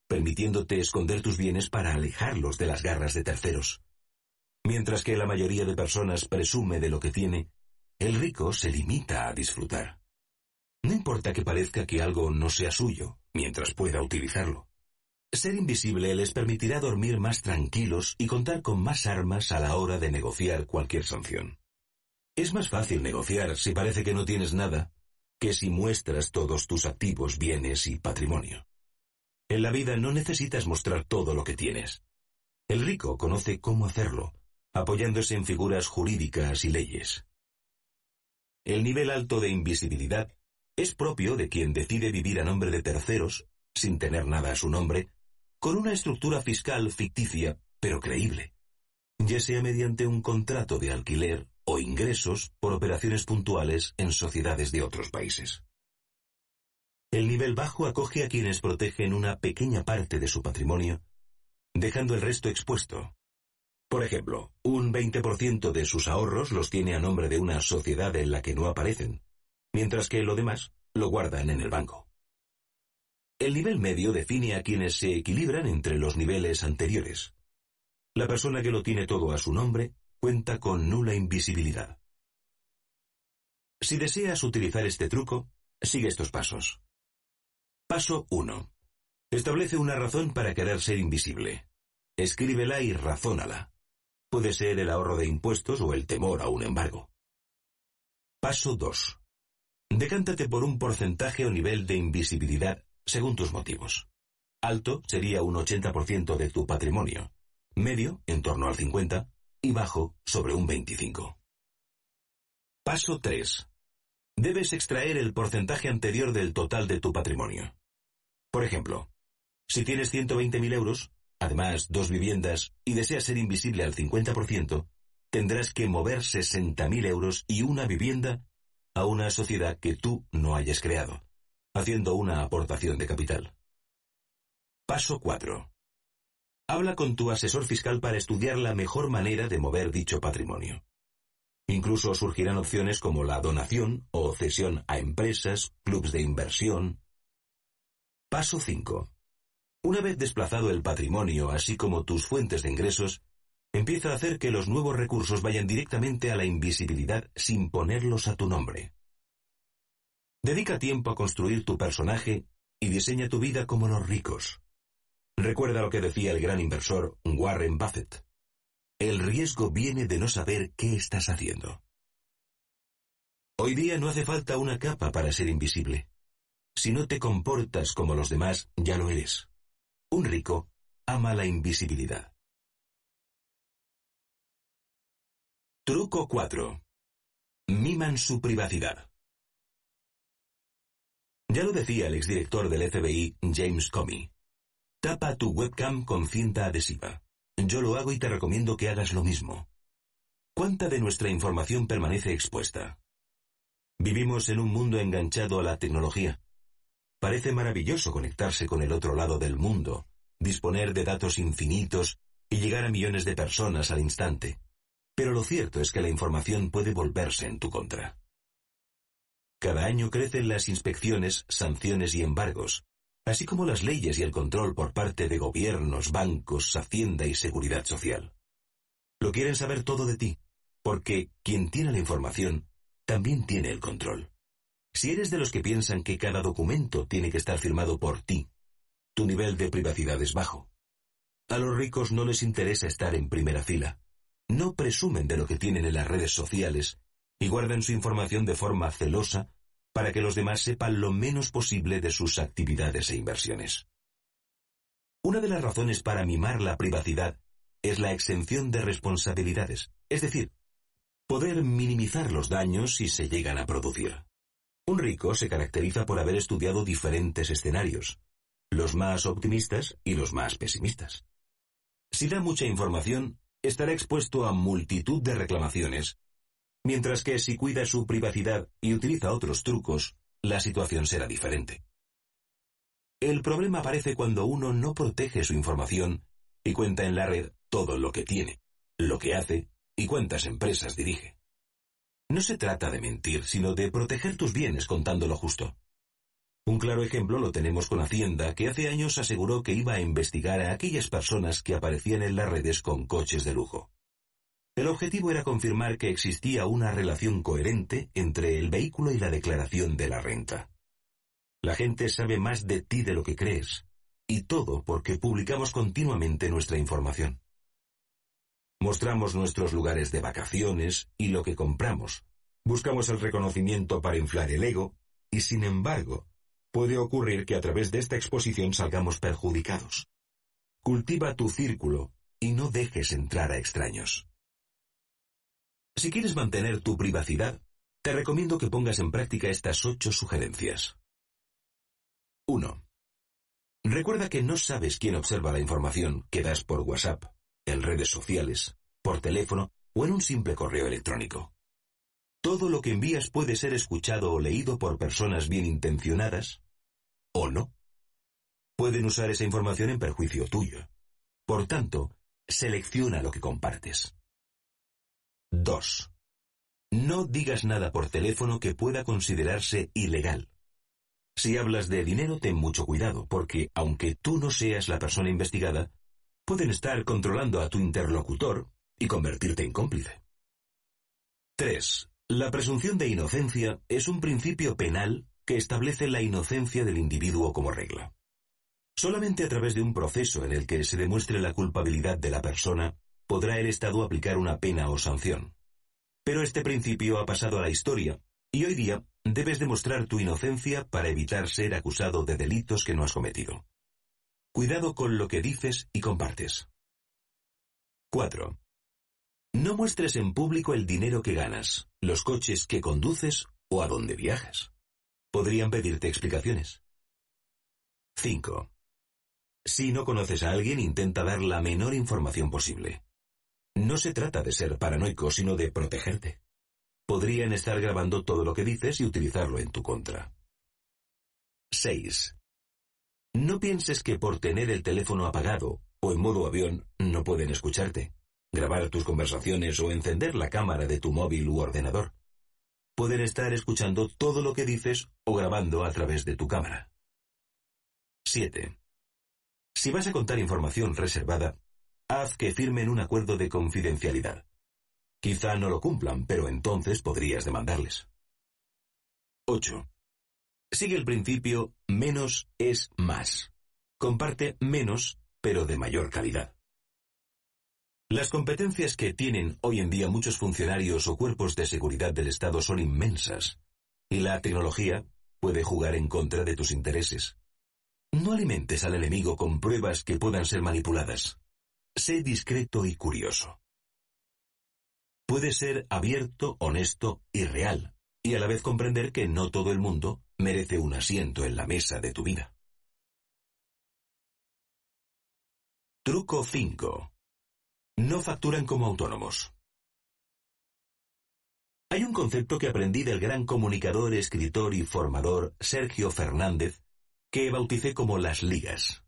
permitiéndote esconder tus bienes para alejarlos de las garras de terceros. Mientras que la mayoría de personas presume de lo que tiene, el rico se limita a disfrutar. No importa que parezca que algo no sea suyo mientras pueda utilizarlo. Ser invisible les permitirá dormir más tranquilos y contar con más armas a la hora de negociar cualquier sanción. Es más fácil negociar si parece que no tienes nada que si muestras todos tus activos, bienes y patrimonio. En la vida no necesitas mostrar todo lo que tienes. El rico conoce cómo hacerlo, apoyándose en figuras jurídicas y leyes. El nivel alto de invisibilidad es propio de quien decide vivir a nombre de terceros, sin tener nada a su nombre, con una estructura fiscal ficticia, pero creíble, ya sea mediante un contrato de alquiler o ingresos por operaciones puntuales en sociedades de otros países. El nivel bajo acoge a quienes protegen una pequeña parte de su patrimonio, dejando el resto expuesto. Por ejemplo, un 20% de sus ahorros los tiene a nombre de una sociedad en la que no aparecen, mientras que lo demás lo guardan en el banco. El nivel medio define a quienes se equilibran entre los niveles anteriores. La persona que lo tiene todo a su nombre cuenta con nula invisibilidad. Si deseas utilizar este truco, sigue estos pasos. Paso 1. Establece una razón para querer ser invisible. Escríbela y razónala. Puede ser el ahorro de impuestos o el temor a un embargo. Paso 2. Decántate por un porcentaje o nivel de invisibilidad según tus motivos. Alto sería un 80% de tu patrimonio, medio en torno al 50% y bajo sobre un 25%. Paso 3. Debes extraer el porcentaje anterior del total de tu patrimonio. Por ejemplo, si tienes 120.000 euros, además dos viviendas y deseas ser invisible al 50%, tendrás que mover 60.000 euros y una vivienda a una sociedad que tú no hayas creado haciendo una aportación de capital. Paso 4. Habla con tu asesor fiscal para estudiar la mejor manera de mover dicho patrimonio. Incluso surgirán opciones como la donación o cesión a empresas, clubs de inversión. Paso 5. Una vez desplazado el patrimonio, así como tus fuentes de ingresos, empieza a hacer que los nuevos recursos vayan directamente a la invisibilidad sin ponerlos a tu nombre. Dedica tiempo a construir tu personaje y diseña tu vida como los ricos. Recuerda lo que decía el gran inversor Warren Buffett. El riesgo viene de no saber qué estás haciendo. Hoy día no hace falta una capa para ser invisible. Si no te comportas como los demás, ya lo eres. Un rico ama la invisibilidad. Truco 4. Miman su privacidad. Ya lo decía el exdirector del FBI, James Comey. Tapa tu webcam con cinta adhesiva. Yo lo hago y te recomiendo que hagas lo mismo. ¿Cuánta de nuestra información permanece expuesta? Vivimos en un mundo enganchado a la tecnología. Parece maravilloso conectarse con el otro lado del mundo, disponer de datos infinitos y llegar a millones de personas al instante. Pero lo cierto es que la información puede volverse en tu contra. Cada año crecen las inspecciones, sanciones y embargos, así como las leyes y el control por parte de gobiernos, bancos, hacienda y seguridad social. Lo quieren saber todo de ti, porque quien tiene la información también tiene el control. Si eres de los que piensan que cada documento tiene que estar firmado por ti, tu nivel de privacidad es bajo. A los ricos no les interesa estar en primera fila. No presumen de lo que tienen en las redes sociales y guarden su información de forma celosa para que los demás sepan lo menos posible de sus actividades e inversiones. Una de las razones para mimar la privacidad es la exención de responsabilidades, es decir, poder minimizar los daños si se llegan a producir. Un rico se caracteriza por haber estudiado diferentes escenarios, los más optimistas y los más pesimistas. Si da mucha información, estará expuesto a multitud de reclamaciones Mientras que si cuida su privacidad y utiliza otros trucos, la situación será diferente. El problema aparece cuando uno no protege su información y cuenta en la red todo lo que tiene, lo que hace y cuántas empresas dirige. No se trata de mentir, sino de proteger tus bienes contando lo justo. Un claro ejemplo lo tenemos con Hacienda, que hace años aseguró que iba a investigar a aquellas personas que aparecían en las redes con coches de lujo. El objetivo era confirmar que existía una relación coherente entre el vehículo y la declaración de la renta. La gente sabe más de ti de lo que crees, y todo porque publicamos continuamente nuestra información. Mostramos nuestros lugares de vacaciones y lo que compramos. Buscamos el reconocimiento para inflar el ego, y sin embargo, puede ocurrir que a través de esta exposición salgamos perjudicados. Cultiva tu círculo y no dejes entrar a extraños. Si quieres mantener tu privacidad, te recomiendo que pongas en práctica estas ocho sugerencias. 1. Recuerda que no sabes quién observa la información que das por WhatsApp, en redes sociales, por teléfono o en un simple correo electrónico. Todo lo que envías puede ser escuchado o leído por personas bien intencionadas o no. Pueden usar esa información en perjuicio tuyo. Por tanto, selecciona lo que compartes. 2. No digas nada por teléfono que pueda considerarse ilegal. Si hablas de dinero, ten mucho cuidado, porque aunque tú no seas la persona investigada, pueden estar controlando a tu interlocutor y convertirte en cómplice. 3. La presunción de inocencia es un principio penal que establece la inocencia del individuo como regla. Solamente a través de un proceso en el que se demuestre la culpabilidad de la persona podrá el Estado aplicar una pena o sanción. Pero este principio ha pasado a la historia, y hoy día debes demostrar tu inocencia para evitar ser acusado de delitos que no has cometido. Cuidado con lo que dices y compartes. 4. No muestres en público el dinero que ganas, los coches que conduces o a dónde viajas. Podrían pedirte explicaciones. 5. Si no conoces a alguien, intenta dar la menor información posible. No se trata de ser paranoico, sino de protegerte. Podrían estar grabando todo lo que dices y utilizarlo en tu contra. 6. No pienses que por tener el teléfono apagado o en modo avión no pueden escucharte, grabar tus conversaciones o encender la cámara de tu móvil u ordenador. Pueden estar escuchando todo lo que dices o grabando a través de tu cámara. 7. Si vas a contar información reservada, Haz que firmen un acuerdo de confidencialidad. Quizá no lo cumplan, pero entonces podrías demandarles. 8. Sigue el principio menos es más. Comparte menos, pero de mayor calidad. Las competencias que tienen hoy en día muchos funcionarios o cuerpos de seguridad del Estado son inmensas, y la tecnología puede jugar en contra de tus intereses. No alimentes al enemigo con pruebas que puedan ser manipuladas. Sé discreto y curioso. Puede ser abierto, honesto y real, y a la vez comprender que no todo el mundo merece un asiento en la mesa de tu vida. Truco 5. No facturan como autónomos. Hay un concepto que aprendí del gran comunicador, escritor y formador Sergio Fernández, que bauticé como las ligas.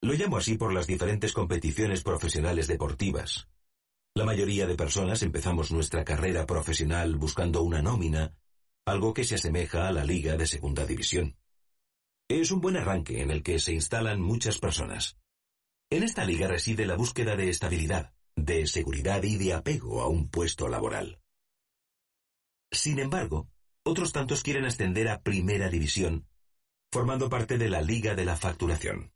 Lo llamo así por las diferentes competiciones profesionales deportivas. La mayoría de personas empezamos nuestra carrera profesional buscando una nómina, algo que se asemeja a la liga de segunda división. Es un buen arranque en el que se instalan muchas personas. En esta liga reside la búsqueda de estabilidad, de seguridad y de apego a un puesto laboral. Sin embargo, otros tantos quieren ascender a primera división, formando parte de la liga de la facturación.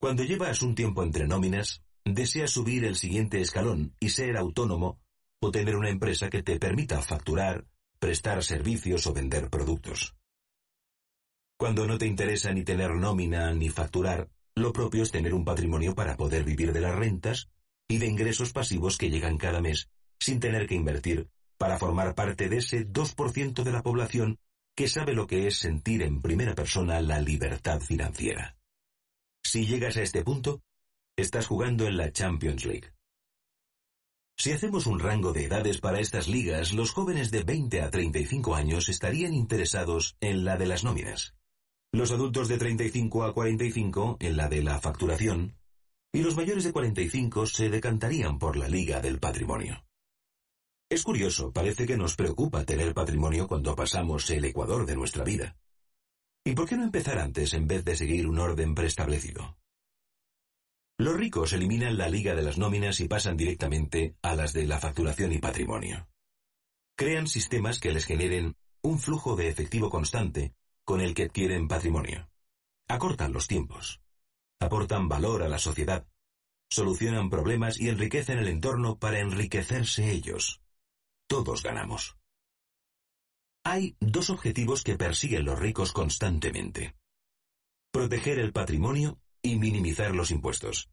Cuando llevas un tiempo entre nóminas, deseas subir el siguiente escalón y ser autónomo o tener una empresa que te permita facturar, prestar servicios o vender productos. Cuando no te interesa ni tener nómina ni facturar, lo propio es tener un patrimonio para poder vivir de las rentas y de ingresos pasivos que llegan cada mes, sin tener que invertir, para formar parte de ese 2% de la población que sabe lo que es sentir en primera persona la libertad financiera. Si llegas a este punto, estás jugando en la Champions League. Si hacemos un rango de edades para estas ligas, los jóvenes de 20 a 35 años estarían interesados en la de las nóminas, los adultos de 35 a 45 en la de la facturación y los mayores de 45 se decantarían por la liga del patrimonio. Es curioso, parece que nos preocupa tener patrimonio cuando pasamos el ecuador de nuestra vida. ¿Y por qué no empezar antes en vez de seguir un orden preestablecido? Los ricos eliminan la liga de las nóminas y pasan directamente a las de la facturación y patrimonio. Crean sistemas que les generen un flujo de efectivo constante con el que adquieren patrimonio. Acortan los tiempos. Aportan valor a la sociedad. Solucionan problemas y enriquecen el entorno para enriquecerse ellos. Todos ganamos. Hay dos objetivos que persiguen los ricos constantemente. Proteger el patrimonio y minimizar los impuestos.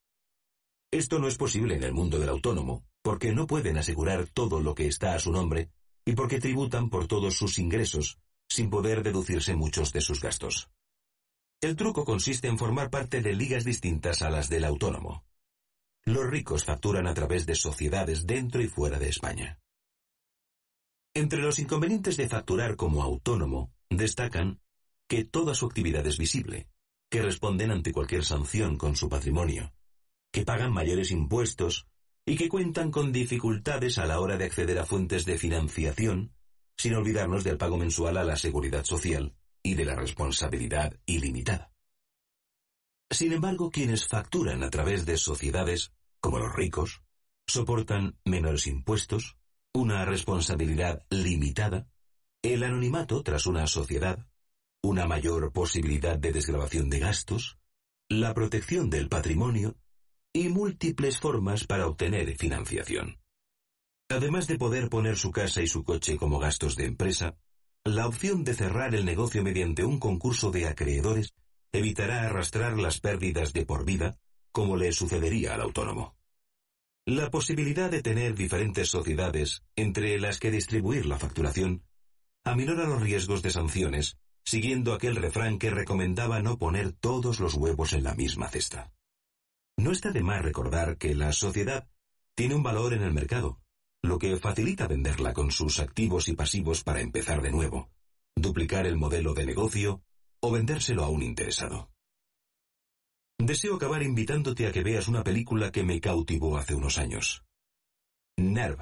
Esto no es posible en el mundo del autónomo, porque no pueden asegurar todo lo que está a su nombre y porque tributan por todos sus ingresos, sin poder deducirse muchos de sus gastos. El truco consiste en formar parte de ligas distintas a las del autónomo. Los ricos facturan a través de sociedades dentro y fuera de España. Entre los inconvenientes de facturar como autónomo, destacan que toda su actividad es visible, que responden ante cualquier sanción con su patrimonio, que pagan mayores impuestos y que cuentan con dificultades a la hora de acceder a fuentes de financiación, sin olvidarnos del pago mensual a la seguridad social y de la responsabilidad ilimitada. Sin embargo, quienes facturan a través de sociedades, como los ricos, soportan menores impuestos, una responsabilidad limitada, el anonimato tras una sociedad, una mayor posibilidad de desgrabación de gastos, la protección del patrimonio y múltiples formas para obtener financiación. Además de poder poner su casa y su coche como gastos de empresa, la opción de cerrar el negocio mediante un concurso de acreedores evitará arrastrar las pérdidas de por vida, como le sucedería al autónomo. La posibilidad de tener diferentes sociedades entre las que distribuir la facturación aminora los riesgos de sanciones, siguiendo aquel refrán que recomendaba no poner todos los huevos en la misma cesta. No está de más recordar que la sociedad tiene un valor en el mercado, lo que facilita venderla con sus activos y pasivos para empezar de nuevo, duplicar el modelo de negocio o vendérselo a un interesado. Deseo acabar invitándote a que veas una película que me cautivó hace unos años. Nerv,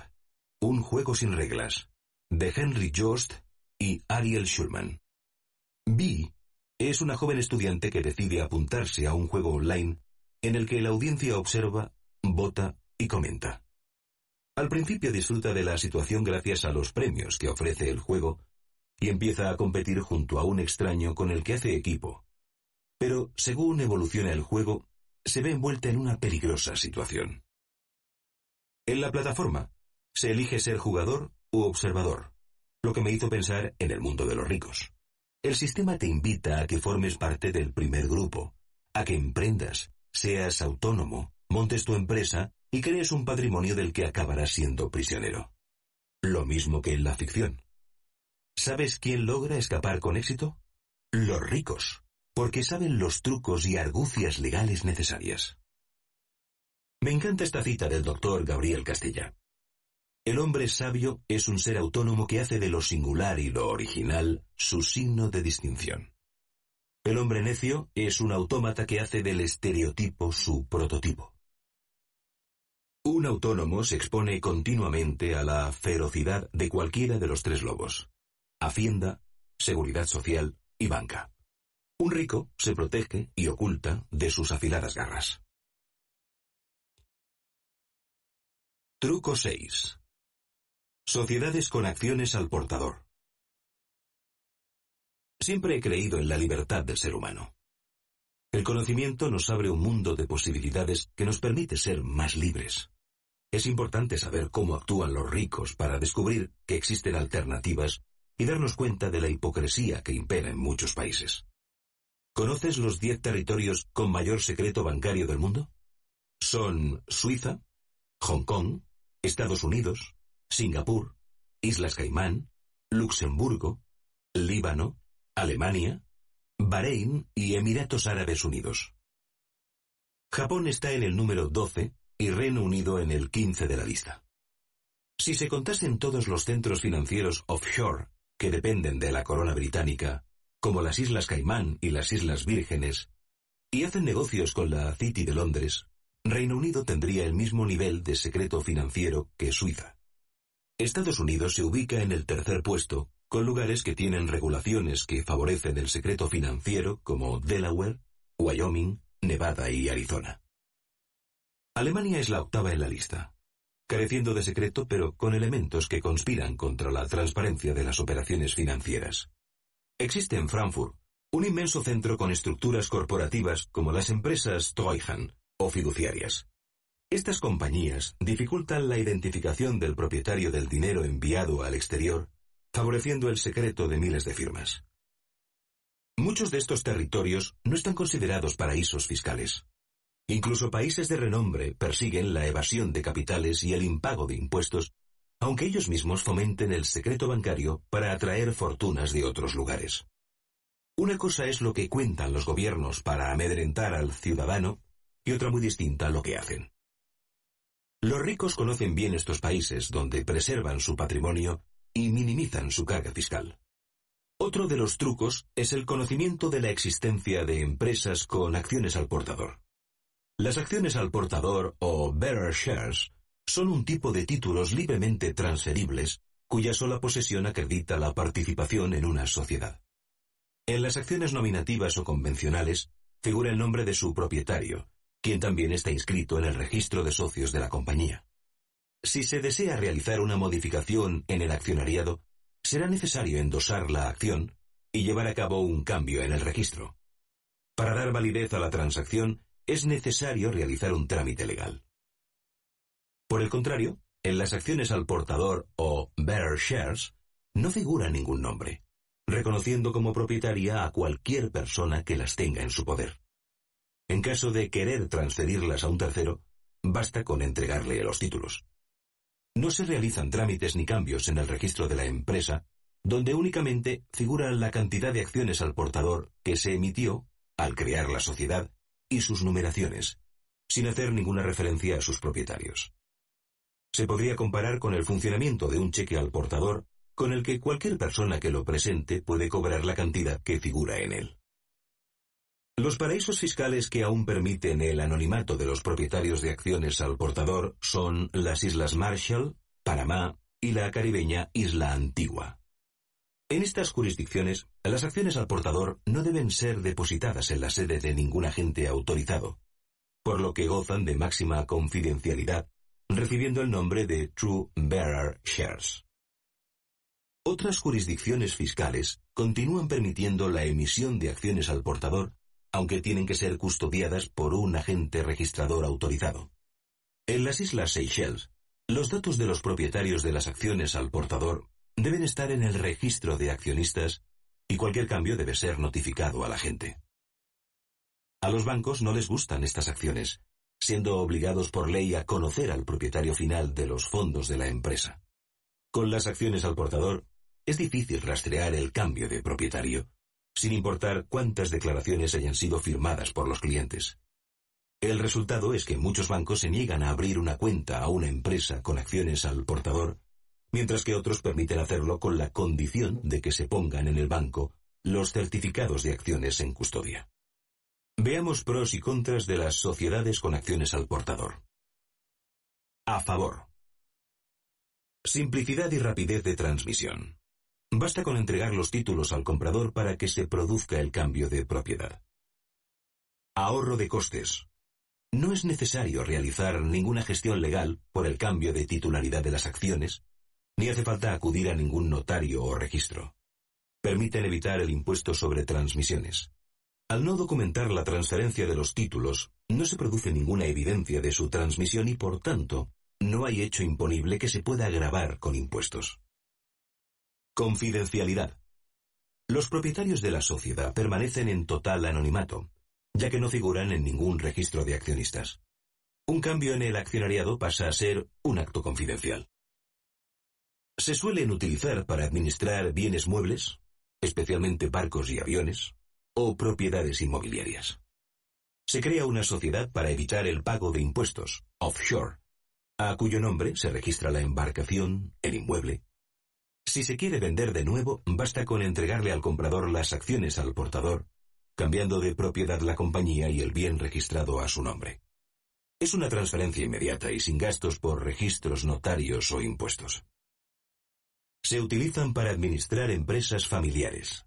un juego sin reglas, de Henry Jost y Ariel Schulman. Vi es una joven estudiante que decide apuntarse a un juego online en el que la audiencia observa, vota y comenta. Al principio disfruta de la situación gracias a los premios que ofrece el juego y empieza a competir junto a un extraño con el que hace equipo, pero según evoluciona el juego, se ve envuelta en una peligrosa situación. En la plataforma, se elige ser jugador u observador, lo que me hizo pensar en el mundo de los ricos. El sistema te invita a que formes parte del primer grupo, a que emprendas, seas autónomo, montes tu empresa y crees un patrimonio del que acabarás siendo prisionero. Lo mismo que en la ficción. ¿Sabes quién logra escapar con éxito? Los ricos porque saben los trucos y argucias legales necesarias. Me encanta esta cita del doctor Gabriel Castilla. El hombre sabio es un ser autónomo que hace de lo singular y lo original su signo de distinción. El hombre necio es un autómata que hace del estereotipo su prototipo. Un autónomo se expone continuamente a la ferocidad de cualquiera de los tres lobos, Hacienda, Seguridad Social y Banca. Un rico se protege y oculta de sus afiladas garras. Truco 6. Sociedades con acciones al portador. Siempre he creído en la libertad del ser humano. El conocimiento nos abre un mundo de posibilidades que nos permite ser más libres. Es importante saber cómo actúan los ricos para descubrir que existen alternativas y darnos cuenta de la hipocresía que impera en muchos países. ¿Conoces los 10 territorios con mayor secreto bancario del mundo? Son Suiza, Hong Kong, Estados Unidos, Singapur, Islas Caimán, Luxemburgo, Líbano, Alemania, Bahrein y Emiratos Árabes Unidos. Japón está en el número 12 y Reino Unido en el 15 de la lista. Si se contasen todos los centros financieros offshore que dependen de la corona británica, como las Islas Caimán y las Islas Vírgenes, y hacen negocios con la City de Londres, Reino Unido tendría el mismo nivel de secreto financiero que Suiza. Estados Unidos se ubica en el tercer puesto, con lugares que tienen regulaciones que favorecen el secreto financiero como Delaware, Wyoming, Nevada y Arizona. Alemania es la octava en la lista, careciendo de secreto pero con elementos que conspiran contra la transparencia de las operaciones financieras. Existe en Frankfurt un inmenso centro con estructuras corporativas como las empresas Treuhand o fiduciarias. Estas compañías dificultan la identificación del propietario del dinero enviado al exterior, favoreciendo el secreto de miles de firmas. Muchos de estos territorios no están considerados paraísos fiscales. Incluso países de renombre persiguen la evasión de capitales y el impago de impuestos aunque ellos mismos fomenten el secreto bancario para atraer fortunas de otros lugares. Una cosa es lo que cuentan los gobiernos para amedrentar al ciudadano y otra muy distinta lo que hacen. Los ricos conocen bien estos países donde preservan su patrimonio y minimizan su carga fiscal. Otro de los trucos es el conocimiento de la existencia de empresas con acciones al portador. Las acciones al portador o bearer shares son un tipo de títulos libremente transferibles, cuya sola posesión acredita la participación en una sociedad. En las acciones nominativas o convencionales figura el nombre de su propietario, quien también está inscrito en el registro de socios de la compañía. Si se desea realizar una modificación en el accionariado, será necesario endosar la acción y llevar a cabo un cambio en el registro. Para dar validez a la transacción, es necesario realizar un trámite legal. Por el contrario, en las acciones al portador o bear shares no figura ningún nombre, reconociendo como propietaria a cualquier persona que las tenga en su poder. En caso de querer transferirlas a un tercero, basta con entregarle los títulos. No se realizan trámites ni cambios en el registro de la empresa, donde únicamente figura la cantidad de acciones al portador que se emitió al crear la sociedad y sus numeraciones, sin hacer ninguna referencia a sus propietarios se podría comparar con el funcionamiento de un cheque al portador, con el que cualquier persona que lo presente puede cobrar la cantidad que figura en él. Los paraísos fiscales que aún permiten el anonimato de los propietarios de acciones al portador son las Islas Marshall, Panamá y la caribeña Isla Antigua. En estas jurisdicciones, las acciones al portador no deben ser depositadas en la sede de ningún agente autorizado, por lo que gozan de máxima confidencialidad recibiendo el nombre de True Bearer Shares. Otras jurisdicciones fiscales continúan permitiendo la emisión de acciones al portador, aunque tienen que ser custodiadas por un agente registrador autorizado. En las Islas Seychelles, los datos de los propietarios de las acciones al portador deben estar en el registro de accionistas y cualquier cambio debe ser notificado a la gente. A los bancos no les gustan estas acciones siendo obligados por ley a conocer al propietario final de los fondos de la empresa. Con las acciones al portador, es difícil rastrear el cambio de propietario, sin importar cuántas declaraciones hayan sido firmadas por los clientes. El resultado es que muchos bancos se niegan a abrir una cuenta a una empresa con acciones al portador, mientras que otros permiten hacerlo con la condición de que se pongan en el banco los certificados de acciones en custodia. Veamos pros y contras de las sociedades con acciones al portador. A favor. Simplicidad y rapidez de transmisión. Basta con entregar los títulos al comprador para que se produzca el cambio de propiedad. Ahorro de costes. No es necesario realizar ninguna gestión legal por el cambio de titularidad de las acciones, ni hace falta acudir a ningún notario o registro. Permiten evitar el impuesto sobre transmisiones al no documentar la transferencia de los títulos, no se produce ninguna evidencia de su transmisión y por tanto, no hay hecho imponible que se pueda agravar con impuestos. Confidencialidad. Los propietarios de la sociedad permanecen en total anonimato, ya que no figuran en ningún registro de accionistas. Un cambio en el accionariado pasa a ser un acto confidencial. Se suelen utilizar para administrar bienes muebles, especialmente barcos y aviones, o propiedades inmobiliarias. Se crea una sociedad para evitar el pago de impuestos, offshore, a cuyo nombre se registra la embarcación, el inmueble. Si se quiere vender de nuevo, basta con entregarle al comprador las acciones al portador, cambiando de propiedad la compañía y el bien registrado a su nombre. Es una transferencia inmediata y sin gastos por registros notarios o impuestos. Se utilizan para administrar empresas familiares,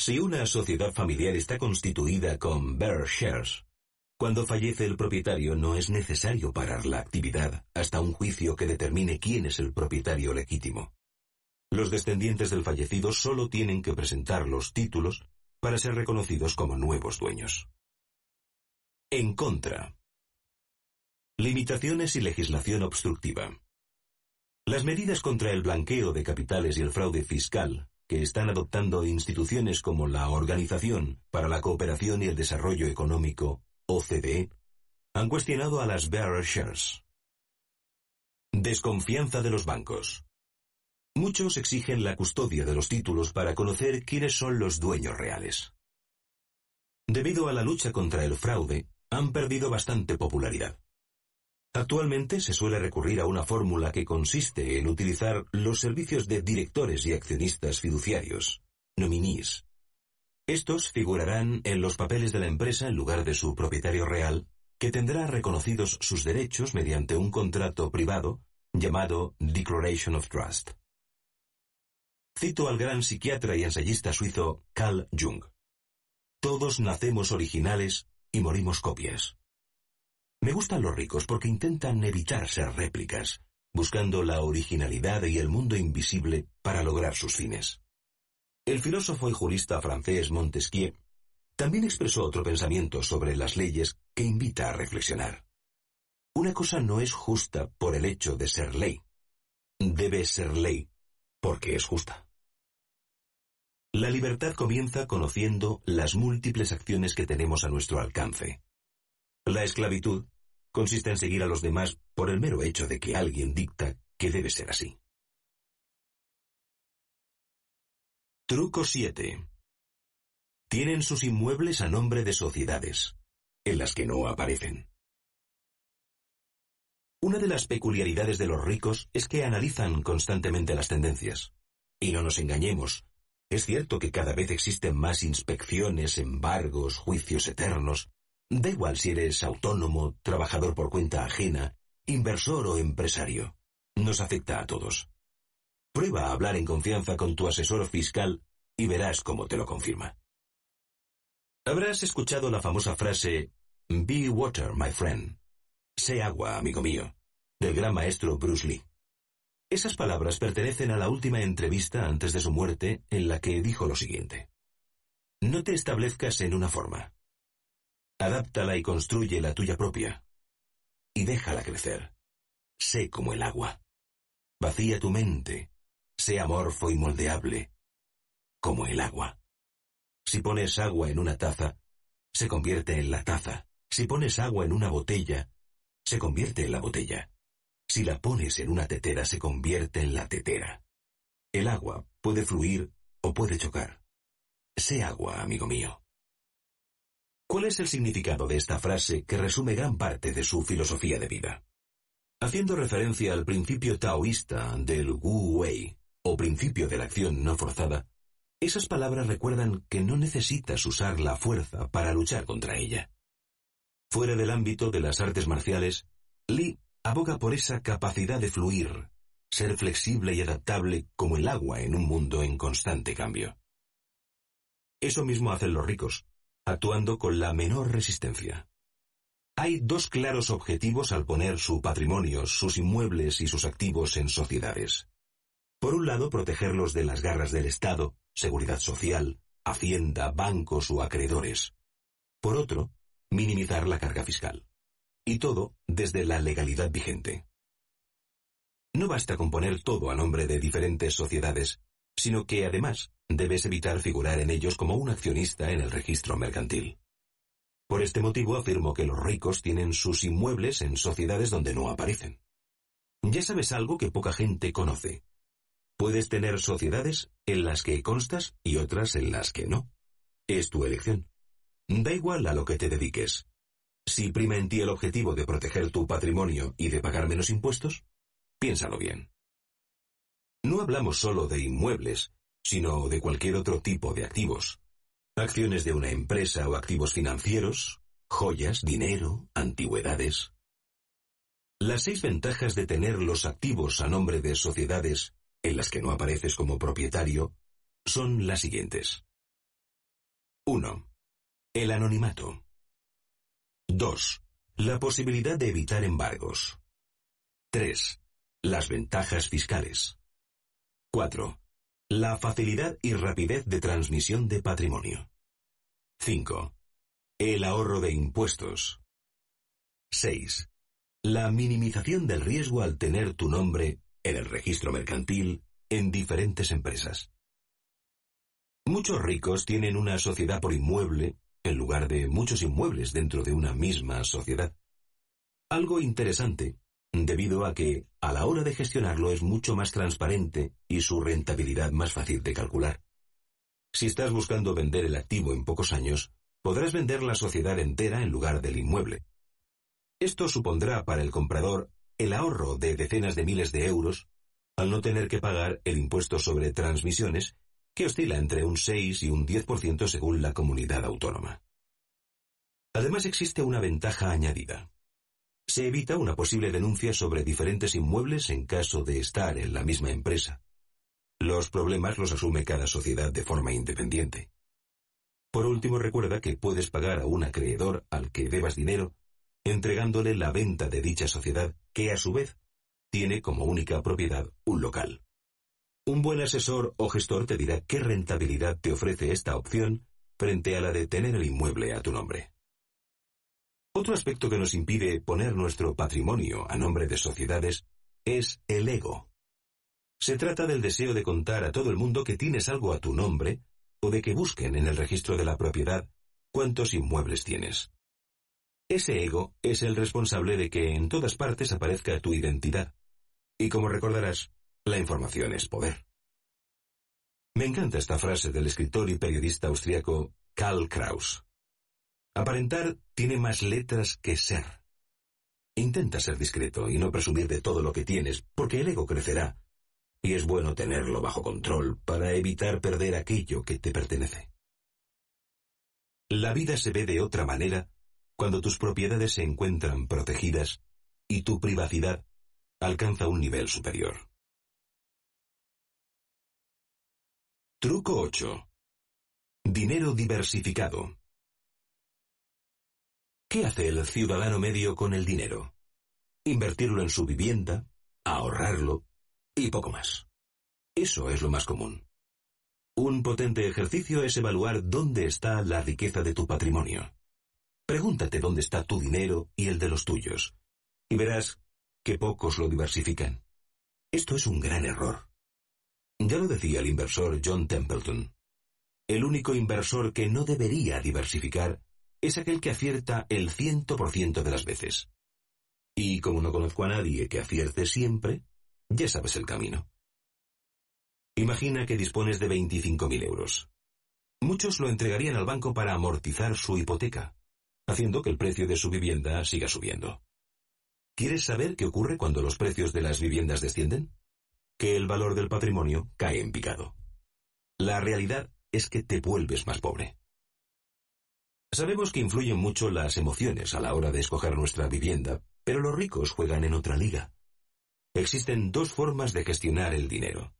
si una sociedad familiar está constituida con bear shares, cuando fallece el propietario no es necesario parar la actividad hasta un juicio que determine quién es el propietario legítimo. Los descendientes del fallecido solo tienen que presentar los títulos para ser reconocidos como nuevos dueños. En contra. Limitaciones y legislación obstructiva. Las medidas contra el blanqueo de capitales y el fraude fiscal que están adoptando instituciones como la Organización para la Cooperación y el Desarrollo Económico, OCDE, han cuestionado a las bearer shares. Desconfianza de los bancos. Muchos exigen la custodia de los títulos para conocer quiénes son los dueños reales. Debido a la lucha contra el fraude, han perdido bastante popularidad. Actualmente se suele recurrir a una fórmula que consiste en utilizar los servicios de directores y accionistas fiduciarios, nominees. Estos figurarán en los papeles de la empresa en lugar de su propietario real, que tendrá reconocidos sus derechos mediante un contrato privado llamado Declaration of Trust. Cito al gran psiquiatra y ensayista suizo Carl Jung. Todos nacemos originales y morimos copias. Me gustan los ricos porque intentan evitar ser réplicas, buscando la originalidad y el mundo invisible para lograr sus fines. El filósofo y jurista francés Montesquieu también expresó otro pensamiento sobre las leyes que invita a reflexionar. Una cosa no es justa por el hecho de ser ley. Debe ser ley porque es justa. La libertad comienza conociendo las múltiples acciones que tenemos a nuestro alcance, la esclavitud consiste en seguir a los demás por el mero hecho de que alguien dicta que debe ser así. Truco 7. Tienen sus inmuebles a nombre de sociedades, en las que no aparecen. Una de las peculiaridades de los ricos es que analizan constantemente las tendencias. Y no nos engañemos, es cierto que cada vez existen más inspecciones, embargos, juicios eternos, Da igual si eres autónomo, trabajador por cuenta ajena, inversor o empresario. Nos afecta a todos. Prueba a hablar en confianza con tu asesor fiscal y verás cómo te lo confirma. Habrás escuchado la famosa frase Be water, my friend. Sé agua, amigo mío, del gran maestro Bruce Lee. Esas palabras pertenecen a la última entrevista antes de su muerte en la que dijo lo siguiente. No te establezcas en una forma. Adáptala y construye la tuya propia. Y déjala crecer. Sé como el agua. Vacía tu mente. Sé amorfo y moldeable. Como el agua. Si pones agua en una taza, se convierte en la taza. Si pones agua en una botella, se convierte en la botella. Si la pones en una tetera, se convierte en la tetera. El agua puede fluir o puede chocar. Sé agua, amigo mío. ¿Cuál es el significado de esta frase que resume gran parte de su filosofía de vida? Haciendo referencia al principio taoísta del Wu Wei, o principio de la acción no forzada, esas palabras recuerdan que no necesitas usar la fuerza para luchar contra ella. Fuera del ámbito de las artes marciales, Li aboga por esa capacidad de fluir, ser flexible y adaptable como el agua en un mundo en constante cambio. Eso mismo hacen los ricos, actuando con la menor resistencia. Hay dos claros objetivos al poner su patrimonio, sus inmuebles y sus activos en sociedades. Por un lado, protegerlos de las garras del Estado, seguridad social, hacienda, bancos o acreedores. Por otro, minimizar la carga fiscal. Y todo desde la legalidad vigente. No basta con poner todo a nombre de diferentes sociedades, sino que además Debes evitar figurar en ellos como un accionista en el registro mercantil. Por este motivo afirmo que los ricos tienen sus inmuebles en sociedades donde no aparecen. Ya sabes algo que poca gente conoce. Puedes tener sociedades en las que constas y otras en las que no. Es tu elección. Da igual a lo que te dediques. Si prima en ti el objetivo de proteger tu patrimonio y de pagar menos impuestos, piénsalo bien. No hablamos solo de inmuebles, sino de cualquier otro tipo de activos. Acciones de una empresa o activos financieros, joyas, dinero, antigüedades. Las seis ventajas de tener los activos a nombre de sociedades en las que no apareces como propietario son las siguientes. 1. El anonimato. 2. La posibilidad de evitar embargos. 3. Las ventajas fiscales. 4. La facilidad y rapidez de transmisión de patrimonio. 5. El ahorro de impuestos. 6. La minimización del riesgo al tener tu nombre en el registro mercantil en diferentes empresas. Muchos ricos tienen una sociedad por inmueble en lugar de muchos inmuebles dentro de una misma sociedad. Algo interesante debido a que, a la hora de gestionarlo, es mucho más transparente y su rentabilidad más fácil de calcular. Si estás buscando vender el activo en pocos años, podrás vender la sociedad entera en lugar del inmueble. Esto supondrá para el comprador el ahorro de decenas de miles de euros al no tener que pagar el impuesto sobre transmisiones, que oscila entre un 6 y un 10% según la comunidad autónoma. Además existe una ventaja añadida. Se evita una posible denuncia sobre diferentes inmuebles en caso de estar en la misma empresa. Los problemas los asume cada sociedad de forma independiente. Por último, recuerda que puedes pagar a un acreedor al que debas dinero, entregándole la venta de dicha sociedad, que a su vez tiene como única propiedad un local. Un buen asesor o gestor te dirá qué rentabilidad te ofrece esta opción frente a la de tener el inmueble a tu nombre. Otro aspecto que nos impide poner nuestro patrimonio a nombre de sociedades es el ego. Se trata del deseo de contar a todo el mundo que tienes algo a tu nombre o de que busquen en el registro de la propiedad cuántos inmuebles tienes. Ese ego es el responsable de que en todas partes aparezca tu identidad. Y como recordarás, la información es poder. Me encanta esta frase del escritor y periodista austriaco Karl Kraus. Aparentar tiene más letras que ser. Intenta ser discreto y no presumir de todo lo que tienes, porque el ego crecerá. Y es bueno tenerlo bajo control para evitar perder aquello que te pertenece. La vida se ve de otra manera cuando tus propiedades se encuentran protegidas y tu privacidad alcanza un nivel superior. Truco 8. Dinero diversificado. ¿Qué hace el ciudadano medio con el dinero? Invertirlo en su vivienda, ahorrarlo y poco más. Eso es lo más común. Un potente ejercicio es evaluar dónde está la riqueza de tu patrimonio. Pregúntate dónde está tu dinero y el de los tuyos, y verás que pocos lo diversifican. Esto es un gran error. Ya lo decía el inversor John Templeton. El único inversor que no debería diversificar es aquel que acierta el 100% de las veces. Y como no conozco a nadie que acierte siempre, ya sabes el camino. Imagina que dispones de 25.000 euros. Muchos lo entregarían al banco para amortizar su hipoteca, haciendo que el precio de su vivienda siga subiendo. ¿Quieres saber qué ocurre cuando los precios de las viviendas descienden? Que el valor del patrimonio cae en picado. La realidad es que te vuelves más pobre. Sabemos que influyen mucho las emociones a la hora de escoger nuestra vivienda, pero los ricos juegan en otra liga. Existen dos formas de gestionar el dinero.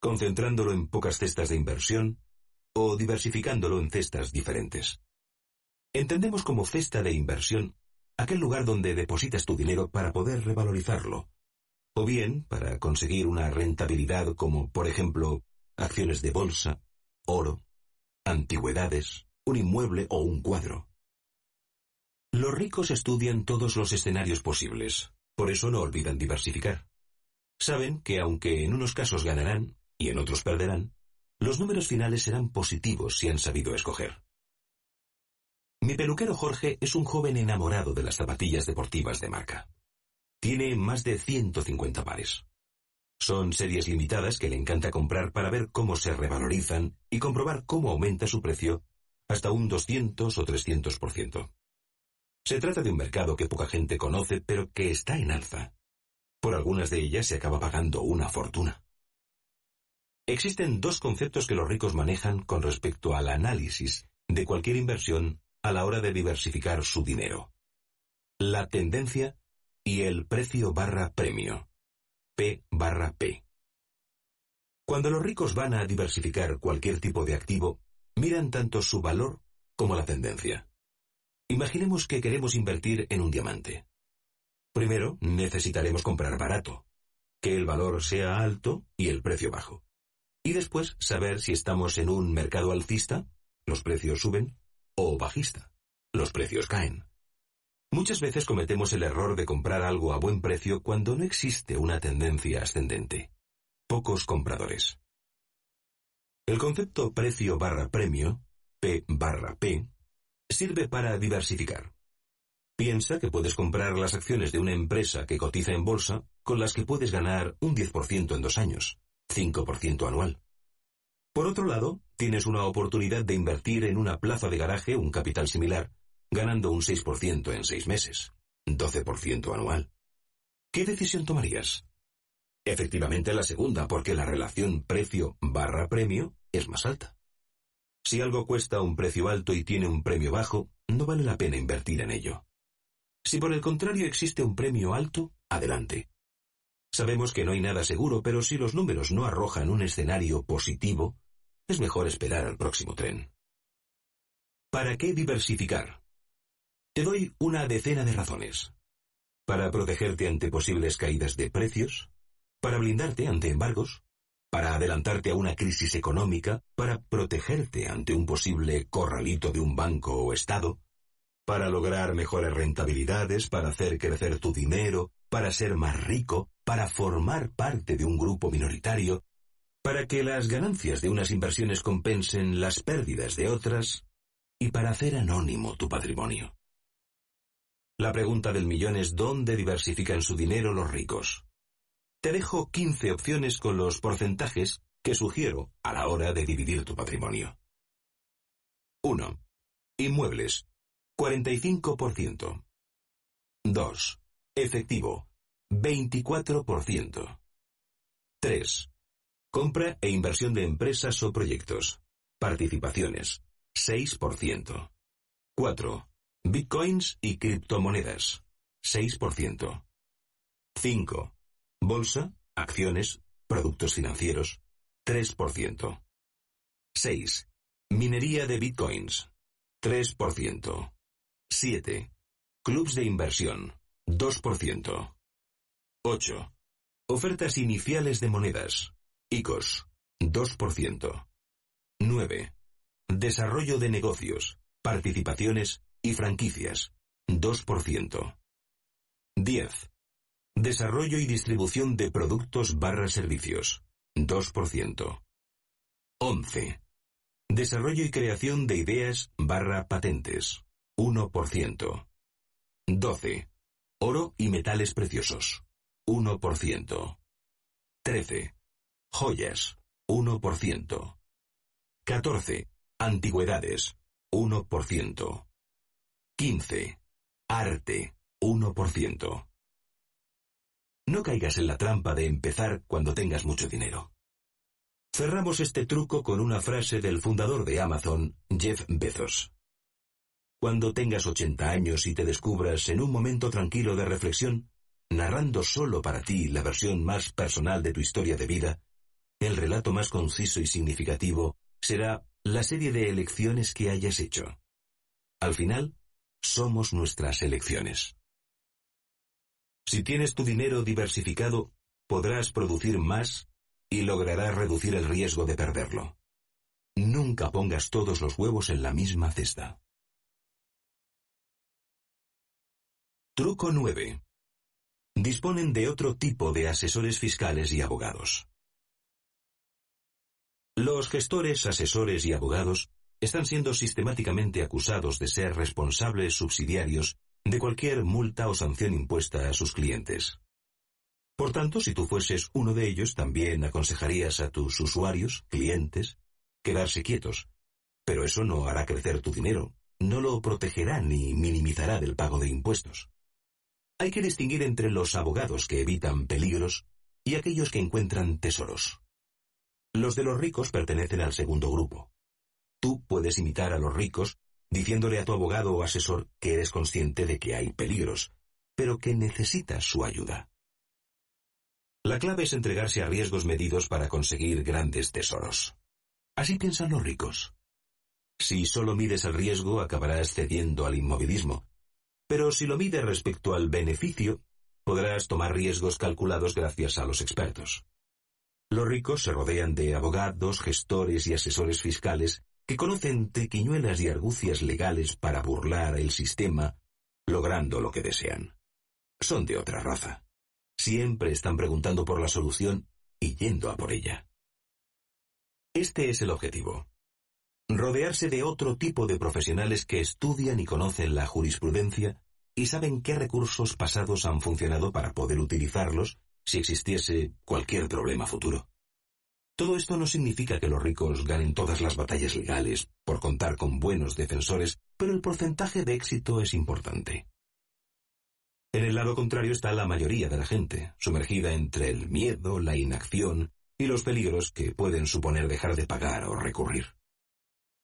Concentrándolo en pocas cestas de inversión o diversificándolo en cestas diferentes. Entendemos como cesta de inversión aquel lugar donde depositas tu dinero para poder revalorizarlo, o bien para conseguir una rentabilidad como, por ejemplo, acciones de bolsa, oro, antigüedades, un inmueble o un cuadro. Los ricos estudian todos los escenarios posibles, por eso no olvidan diversificar. Saben que aunque en unos casos ganarán y en otros perderán, los números finales serán positivos si han sabido escoger. Mi peluquero Jorge es un joven enamorado de las zapatillas deportivas de marca. Tiene más de 150 pares. Son series limitadas que le encanta comprar para ver cómo se revalorizan y comprobar cómo aumenta su precio hasta un 200 o 300%. Se trata de un mercado que poca gente conoce, pero que está en alza. Por algunas de ellas se acaba pagando una fortuna. Existen dos conceptos que los ricos manejan con respecto al análisis de cualquier inversión a la hora de diversificar su dinero. La tendencia y el precio barra premio. P barra P. Cuando los ricos van a diversificar cualquier tipo de activo, miran tanto su valor como la tendencia. Imaginemos que queremos invertir en un diamante. Primero, necesitaremos comprar barato, que el valor sea alto y el precio bajo. Y después, saber si estamos en un mercado alcista, los precios suben, o bajista, los precios caen. Muchas veces cometemos el error de comprar algo a buen precio cuando no existe una tendencia ascendente. Pocos compradores. El concepto precio barra premio, P barra P, sirve para diversificar. Piensa que puedes comprar las acciones de una empresa que cotiza en bolsa con las que puedes ganar un 10% en dos años, 5% anual. Por otro lado, tienes una oportunidad de invertir en una plaza de garaje un capital similar, ganando un 6% en seis meses, 12% anual. ¿Qué decisión tomarías? Efectivamente la segunda, porque la relación precio barra premio es más alta. Si algo cuesta un precio alto y tiene un premio bajo, no vale la pena invertir en ello. Si por el contrario existe un premio alto, adelante. Sabemos que no hay nada seguro, pero si los números no arrojan un escenario positivo, es mejor esperar al próximo tren. ¿Para qué diversificar? Te doy una decena de razones. Para protegerte ante posibles caídas de precios, para blindarte ante embargos, para adelantarte a una crisis económica, para protegerte ante un posible corralito de un banco o Estado, para lograr mejores rentabilidades, para hacer crecer tu dinero, para ser más rico, para formar parte de un grupo minoritario, para que las ganancias de unas inversiones compensen las pérdidas de otras y para hacer anónimo tu patrimonio. La pregunta del millón es dónde diversifican su dinero los ricos. Te dejo 15 opciones con los porcentajes que sugiero a la hora de dividir tu patrimonio. 1. Inmuebles. 45%. 2. Efectivo. 24%. 3. Compra e inversión de empresas o proyectos. Participaciones. 6%. 4. Bitcoins y criptomonedas. 6%. 5. Bolsa, acciones, productos financieros, 3%. 6. Minería de bitcoins, 3%. 7. Clubs de inversión, 2%. 8. Ofertas iniciales de monedas, ICOs, 2%. 9. Desarrollo de negocios, participaciones y franquicias, 2%. 10. Desarrollo y distribución de productos barra servicios. 2%. 11. Desarrollo y creación de ideas barra patentes. 1%. 12. Oro y metales preciosos. 1%. 13. Joyas. 1%. 14. Antigüedades. 1%. 15. Arte. 1%. No caigas en la trampa de empezar cuando tengas mucho dinero. Cerramos este truco con una frase del fundador de Amazon, Jeff Bezos. Cuando tengas 80 años y te descubras en un momento tranquilo de reflexión, narrando solo para ti la versión más personal de tu historia de vida, el relato más conciso y significativo será la serie de elecciones que hayas hecho. Al final, somos nuestras elecciones. Si tienes tu dinero diversificado, podrás producir más y lograrás reducir el riesgo de perderlo. Nunca pongas todos los huevos en la misma cesta. Truco 9. Disponen de otro tipo de asesores fiscales y abogados. Los gestores, asesores y abogados están siendo sistemáticamente acusados de ser responsables subsidiarios de cualquier multa o sanción impuesta a sus clientes. Por tanto, si tú fueses uno de ellos, también aconsejarías a tus usuarios, clientes, quedarse quietos. Pero eso no hará crecer tu dinero, no lo protegerá ni minimizará del pago de impuestos. Hay que distinguir entre los abogados que evitan peligros y aquellos que encuentran tesoros. Los de los ricos pertenecen al segundo grupo. Tú puedes imitar a los ricos diciéndole a tu abogado o asesor que eres consciente de que hay peligros, pero que necesitas su ayuda. La clave es entregarse a riesgos medidos para conseguir grandes tesoros. Así piensan los ricos. Si solo mides el riesgo, acabarás cediendo al inmovilismo. Pero si lo mides respecto al beneficio, podrás tomar riesgos calculados gracias a los expertos. Los ricos se rodean de abogados, gestores y asesores fiscales que conocen tequiñuelas y argucias legales para burlar el sistema, logrando lo que desean. Son de otra raza. Siempre están preguntando por la solución y yendo a por ella. Este es el objetivo. Rodearse de otro tipo de profesionales que estudian y conocen la jurisprudencia y saben qué recursos pasados han funcionado para poder utilizarlos si existiese cualquier problema futuro. Todo esto no significa que los ricos ganen todas las batallas legales por contar con buenos defensores, pero el porcentaje de éxito es importante. En el lado contrario está la mayoría de la gente, sumergida entre el miedo, la inacción y los peligros que pueden suponer dejar de pagar o recurrir.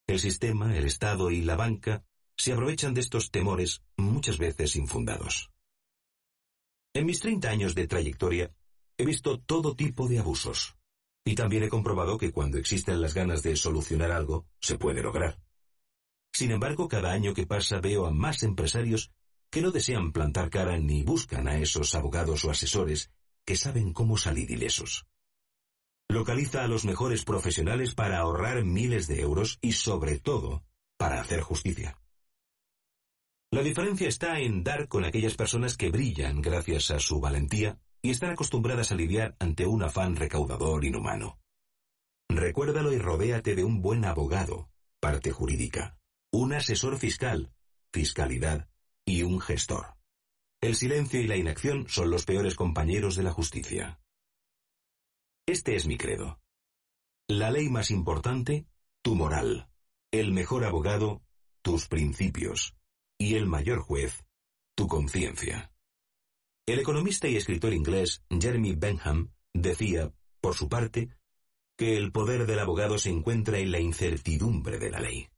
El sistema, el Estado y la banca se aprovechan de estos temores muchas veces infundados. En mis 30 años de trayectoria he visto todo tipo de abusos, y también he comprobado que cuando existen las ganas de solucionar algo, se puede lograr. Sin embargo, cada año que pasa veo a más empresarios que no desean plantar cara ni buscan a esos abogados o asesores que saben cómo salir ilesos. Localiza a los mejores profesionales para ahorrar miles de euros y sobre todo para hacer justicia. La diferencia está en dar con aquellas personas que brillan gracias a su valentía, y estar acostumbradas a lidiar ante un afán recaudador inhumano. Recuérdalo y rodéate de un buen abogado, parte jurídica, un asesor fiscal, fiscalidad y un gestor. El silencio y la inacción son los peores compañeros de la justicia. Este es mi credo. La ley más importante, tu moral. El mejor abogado, tus principios. Y el mayor juez, tu conciencia. El economista y escritor inglés Jeremy Benham decía, por su parte, que el poder del abogado se encuentra en la incertidumbre de la ley.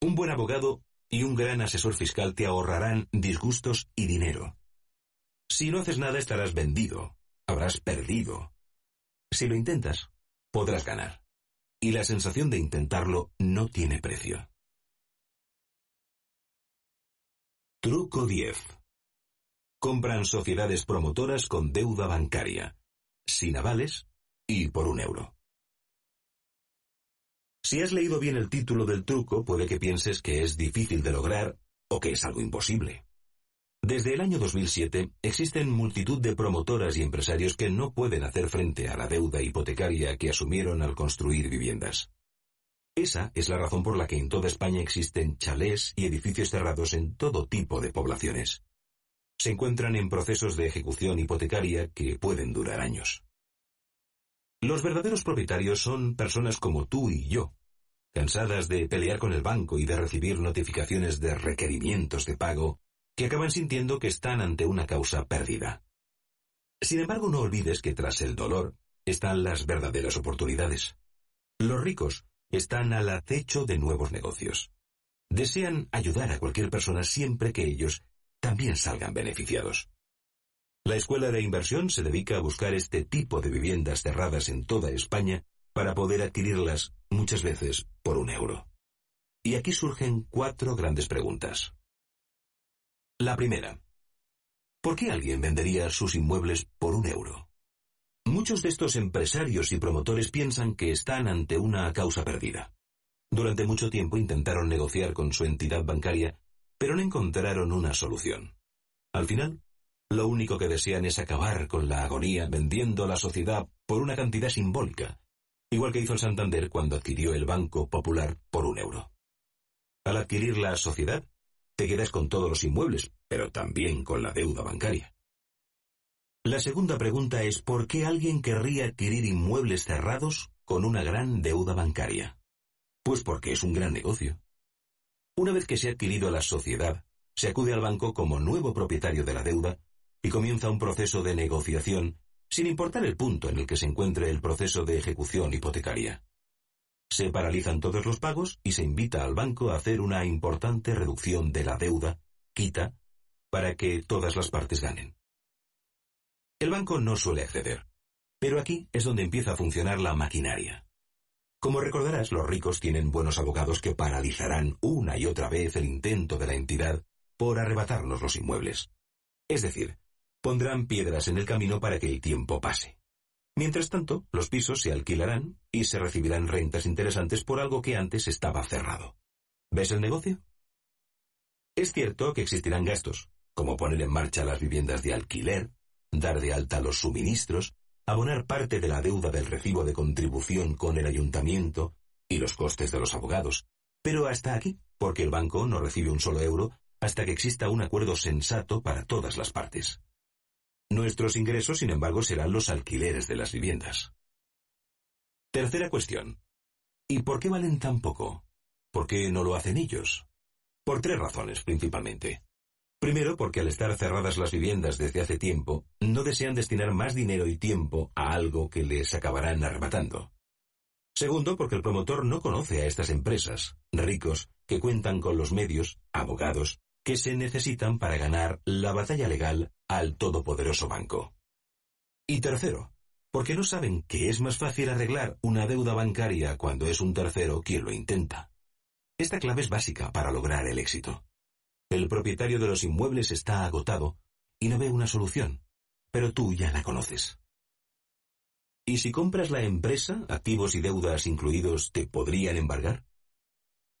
Un buen abogado y un gran asesor fiscal te ahorrarán disgustos y dinero. Si no haces nada estarás vendido, habrás perdido. Si lo intentas, podrás ganar. Y la sensación de intentarlo no tiene precio. Truco 10 compran sociedades promotoras con deuda bancaria, sin avales y por un euro. Si has leído bien el título del truco, puede que pienses que es difícil de lograr o que es algo imposible. Desde el año 2007 existen multitud de promotoras y empresarios que no pueden hacer frente a la deuda hipotecaria que asumieron al construir viviendas. Esa es la razón por la que en toda España existen chalés y edificios cerrados en todo tipo de poblaciones se encuentran en procesos de ejecución hipotecaria que pueden durar años. Los verdaderos propietarios son personas como tú y yo, cansadas de pelear con el banco y de recibir notificaciones de requerimientos de pago, que acaban sintiendo que están ante una causa perdida. Sin embargo, no olvides que tras el dolor están las verdaderas oportunidades. Los ricos están al acecho de nuevos negocios. Desean ayudar a cualquier persona siempre que ellos también salgan beneficiados. La Escuela de Inversión se dedica a buscar este tipo de viviendas cerradas en toda España para poder adquirirlas muchas veces por un euro. Y aquí surgen cuatro grandes preguntas. La primera. ¿Por qué alguien vendería sus inmuebles por un euro? Muchos de estos empresarios y promotores piensan que están ante una causa perdida. Durante mucho tiempo intentaron negociar con su entidad bancaria pero no encontraron una solución. Al final, lo único que desean es acabar con la agonía vendiendo la sociedad por una cantidad simbólica, igual que hizo el Santander cuando adquirió el Banco Popular por un euro. Al adquirir la sociedad, te quedas con todos los inmuebles, pero también con la deuda bancaria. La segunda pregunta es ¿por qué alguien querría adquirir inmuebles cerrados con una gran deuda bancaria? Pues porque es un gran negocio. Una vez que se ha adquirido la sociedad, se acude al banco como nuevo propietario de la deuda y comienza un proceso de negociación sin importar el punto en el que se encuentre el proceso de ejecución hipotecaria. Se paralizan todos los pagos y se invita al banco a hacer una importante reducción de la deuda, quita, para que todas las partes ganen. El banco no suele acceder, pero aquí es donde empieza a funcionar la maquinaria. Como recordarás, los ricos tienen buenos abogados que paralizarán una y otra vez el intento de la entidad por arrebatarnos los inmuebles. Es decir, pondrán piedras en el camino para que el tiempo pase. Mientras tanto, los pisos se alquilarán y se recibirán rentas interesantes por algo que antes estaba cerrado. ¿Ves el negocio? Es cierto que existirán gastos, como poner en marcha las viviendas de alquiler, dar de alta los suministros, abonar parte de la deuda del recibo de contribución con el ayuntamiento y los costes de los abogados. Pero hasta aquí, porque el banco no recibe un solo euro hasta que exista un acuerdo sensato para todas las partes. Nuestros ingresos, sin embargo, serán los alquileres de las viviendas. Tercera cuestión. ¿Y por qué valen tan poco? ¿Por qué no lo hacen ellos? Por tres razones principalmente. Primero, porque al estar cerradas las viviendas desde hace tiempo, no desean destinar más dinero y tiempo a algo que les acabarán arrebatando. Segundo, porque el promotor no conoce a estas empresas, ricos, que cuentan con los medios, abogados, que se necesitan para ganar la batalla legal al todopoderoso banco. Y tercero, porque no saben que es más fácil arreglar una deuda bancaria cuando es un tercero quien lo intenta. Esta clave es básica para lograr el éxito. El propietario de los inmuebles está agotado y no ve una solución, pero tú ya la conoces. ¿Y si compras la empresa, activos y deudas incluidos te podrían embargar?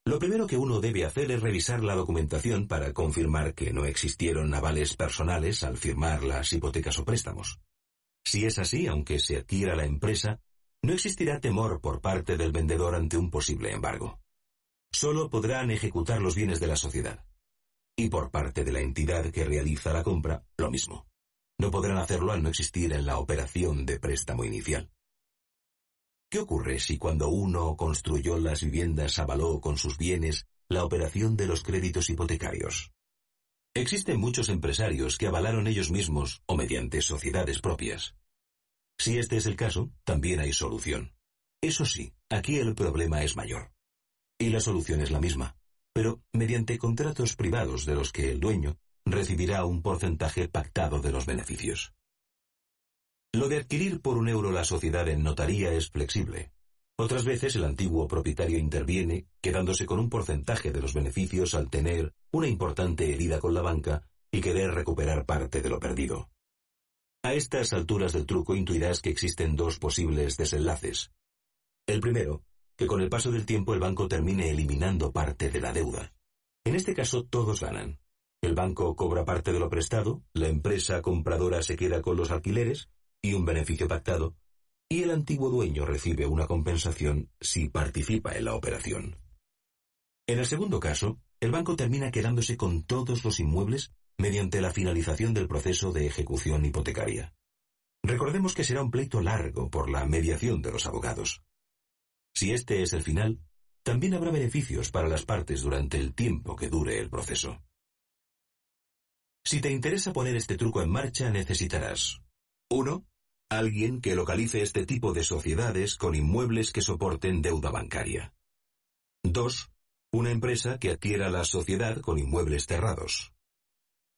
Lo primero que uno debe hacer es revisar la documentación para confirmar que no existieron avales personales al firmar las hipotecas o préstamos. Si es así, aunque se adquiera la empresa, no existirá temor por parte del vendedor ante un posible embargo. Solo podrán ejecutar los bienes de la sociedad. Y por parte de la entidad que realiza la compra, lo mismo. No podrán hacerlo al no existir en la operación de préstamo inicial. ¿Qué ocurre si cuando uno construyó las viviendas avaló con sus bienes la operación de los créditos hipotecarios? Existen muchos empresarios que avalaron ellos mismos o mediante sociedades propias. Si este es el caso, también hay solución. Eso sí, aquí el problema es mayor. Y la solución es la misma pero mediante contratos privados de los que el dueño recibirá un porcentaje pactado de los beneficios. Lo de adquirir por un euro la sociedad en notaría es flexible. Otras veces el antiguo propietario interviene, quedándose con un porcentaje de los beneficios al tener una importante herida con la banca y querer recuperar parte de lo perdido. A estas alturas del truco intuirás que existen dos posibles desenlaces. El primero que con el paso del tiempo el banco termine eliminando parte de la deuda. En este caso todos ganan. El banco cobra parte de lo prestado, la empresa compradora se queda con los alquileres y un beneficio pactado, y el antiguo dueño recibe una compensación si participa en la operación. En el segundo caso, el banco termina quedándose con todos los inmuebles mediante la finalización del proceso de ejecución hipotecaria. Recordemos que será un pleito largo por la mediación de los abogados. Si este es el final, también habrá beneficios para las partes durante el tiempo que dure el proceso. Si te interesa poner este truco en marcha, necesitarás 1. Alguien que localice este tipo de sociedades con inmuebles que soporten deuda bancaria. 2. Una empresa que adquiera la sociedad con inmuebles cerrados.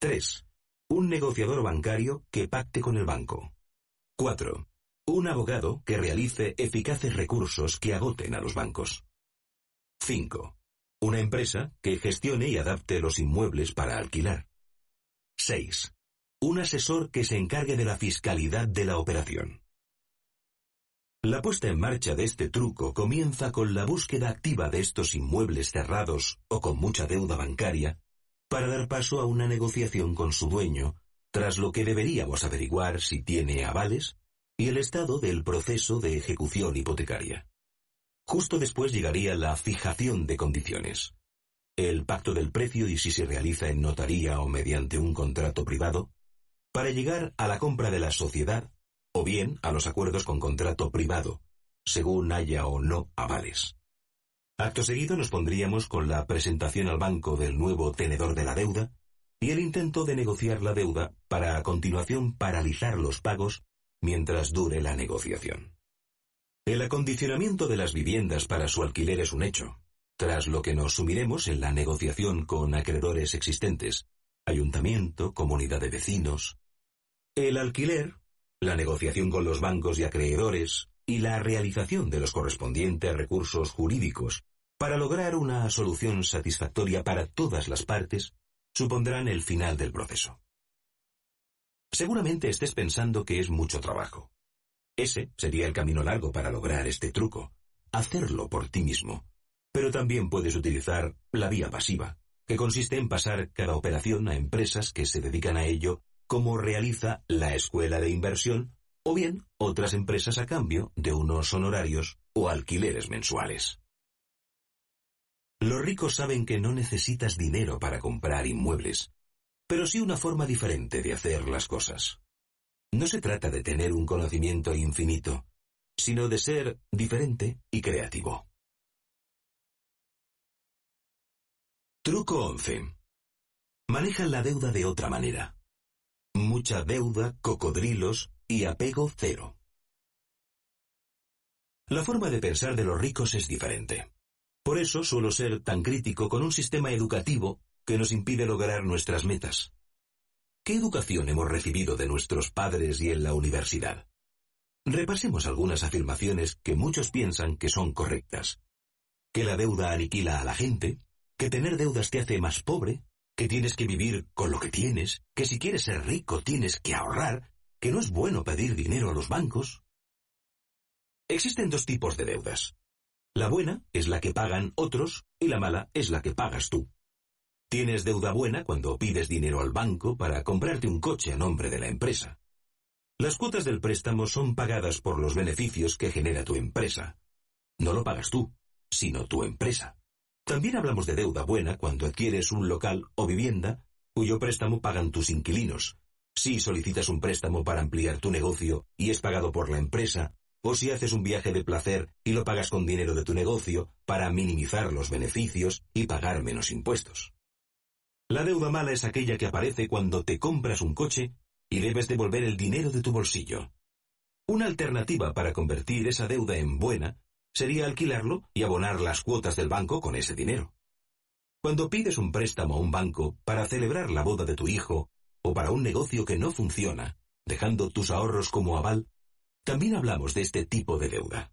3. Un negociador bancario que pacte con el banco. 4. Un abogado que realice eficaces recursos que agoten a los bancos. 5. Una empresa que gestione y adapte los inmuebles para alquilar. 6. Un asesor que se encargue de la fiscalidad de la operación. La puesta en marcha de este truco comienza con la búsqueda activa de estos inmuebles cerrados o con mucha deuda bancaria para dar paso a una negociación con su dueño, tras lo que deberíamos averiguar si tiene avales, y el estado del proceso de ejecución hipotecaria. Justo después llegaría la fijación de condiciones. El pacto del precio y si se realiza en notaría o mediante un contrato privado, para llegar a la compra de la sociedad o bien a los acuerdos con contrato privado, según haya o no avales. Acto seguido nos pondríamos con la presentación al banco del nuevo tenedor de la deuda y el intento de negociar la deuda para a continuación paralizar los pagos mientras dure la negociación. El acondicionamiento de las viviendas para su alquiler es un hecho, tras lo que nos sumiremos en la negociación con acreedores existentes, ayuntamiento, comunidad de vecinos. El alquiler, la negociación con los bancos y acreedores y la realización de los correspondientes recursos jurídicos para lograr una solución satisfactoria para todas las partes supondrán el final del proceso. Seguramente estés pensando que es mucho trabajo. Ese sería el camino largo para lograr este truco, hacerlo por ti mismo. Pero también puedes utilizar la vía pasiva, que consiste en pasar cada operación a empresas que se dedican a ello, como realiza la escuela de inversión, o bien otras empresas a cambio de unos honorarios o alquileres mensuales. Los ricos saben que no necesitas dinero para comprar inmuebles, pero sí una forma diferente de hacer las cosas. No se trata de tener un conocimiento infinito, sino de ser diferente y creativo. Truco 11. Maneja la deuda de otra manera. Mucha deuda, cocodrilos y apego cero. La forma de pensar de los ricos es diferente. Por eso suelo ser tan crítico con un sistema educativo que nos impide lograr nuestras metas. ¿Qué educación hemos recibido de nuestros padres y en la universidad? Repasemos algunas afirmaciones que muchos piensan que son correctas. Que la deuda aniquila a la gente, que tener deudas te hace más pobre, que tienes que vivir con lo que tienes, que si quieres ser rico tienes que ahorrar, que no es bueno pedir dinero a los bancos. Existen dos tipos de deudas. La buena es la que pagan otros y la mala es la que pagas tú. Tienes deuda buena cuando pides dinero al banco para comprarte un coche a nombre de la empresa. Las cuotas del préstamo son pagadas por los beneficios que genera tu empresa. No lo pagas tú, sino tu empresa. También hablamos de deuda buena cuando adquieres un local o vivienda cuyo préstamo pagan tus inquilinos. Si solicitas un préstamo para ampliar tu negocio y es pagado por la empresa, o si haces un viaje de placer y lo pagas con dinero de tu negocio para minimizar los beneficios y pagar menos impuestos. La deuda mala es aquella que aparece cuando te compras un coche y debes devolver el dinero de tu bolsillo. Una alternativa para convertir esa deuda en buena sería alquilarlo y abonar las cuotas del banco con ese dinero. Cuando pides un préstamo a un banco para celebrar la boda de tu hijo o para un negocio que no funciona, dejando tus ahorros como aval, también hablamos de este tipo de deuda.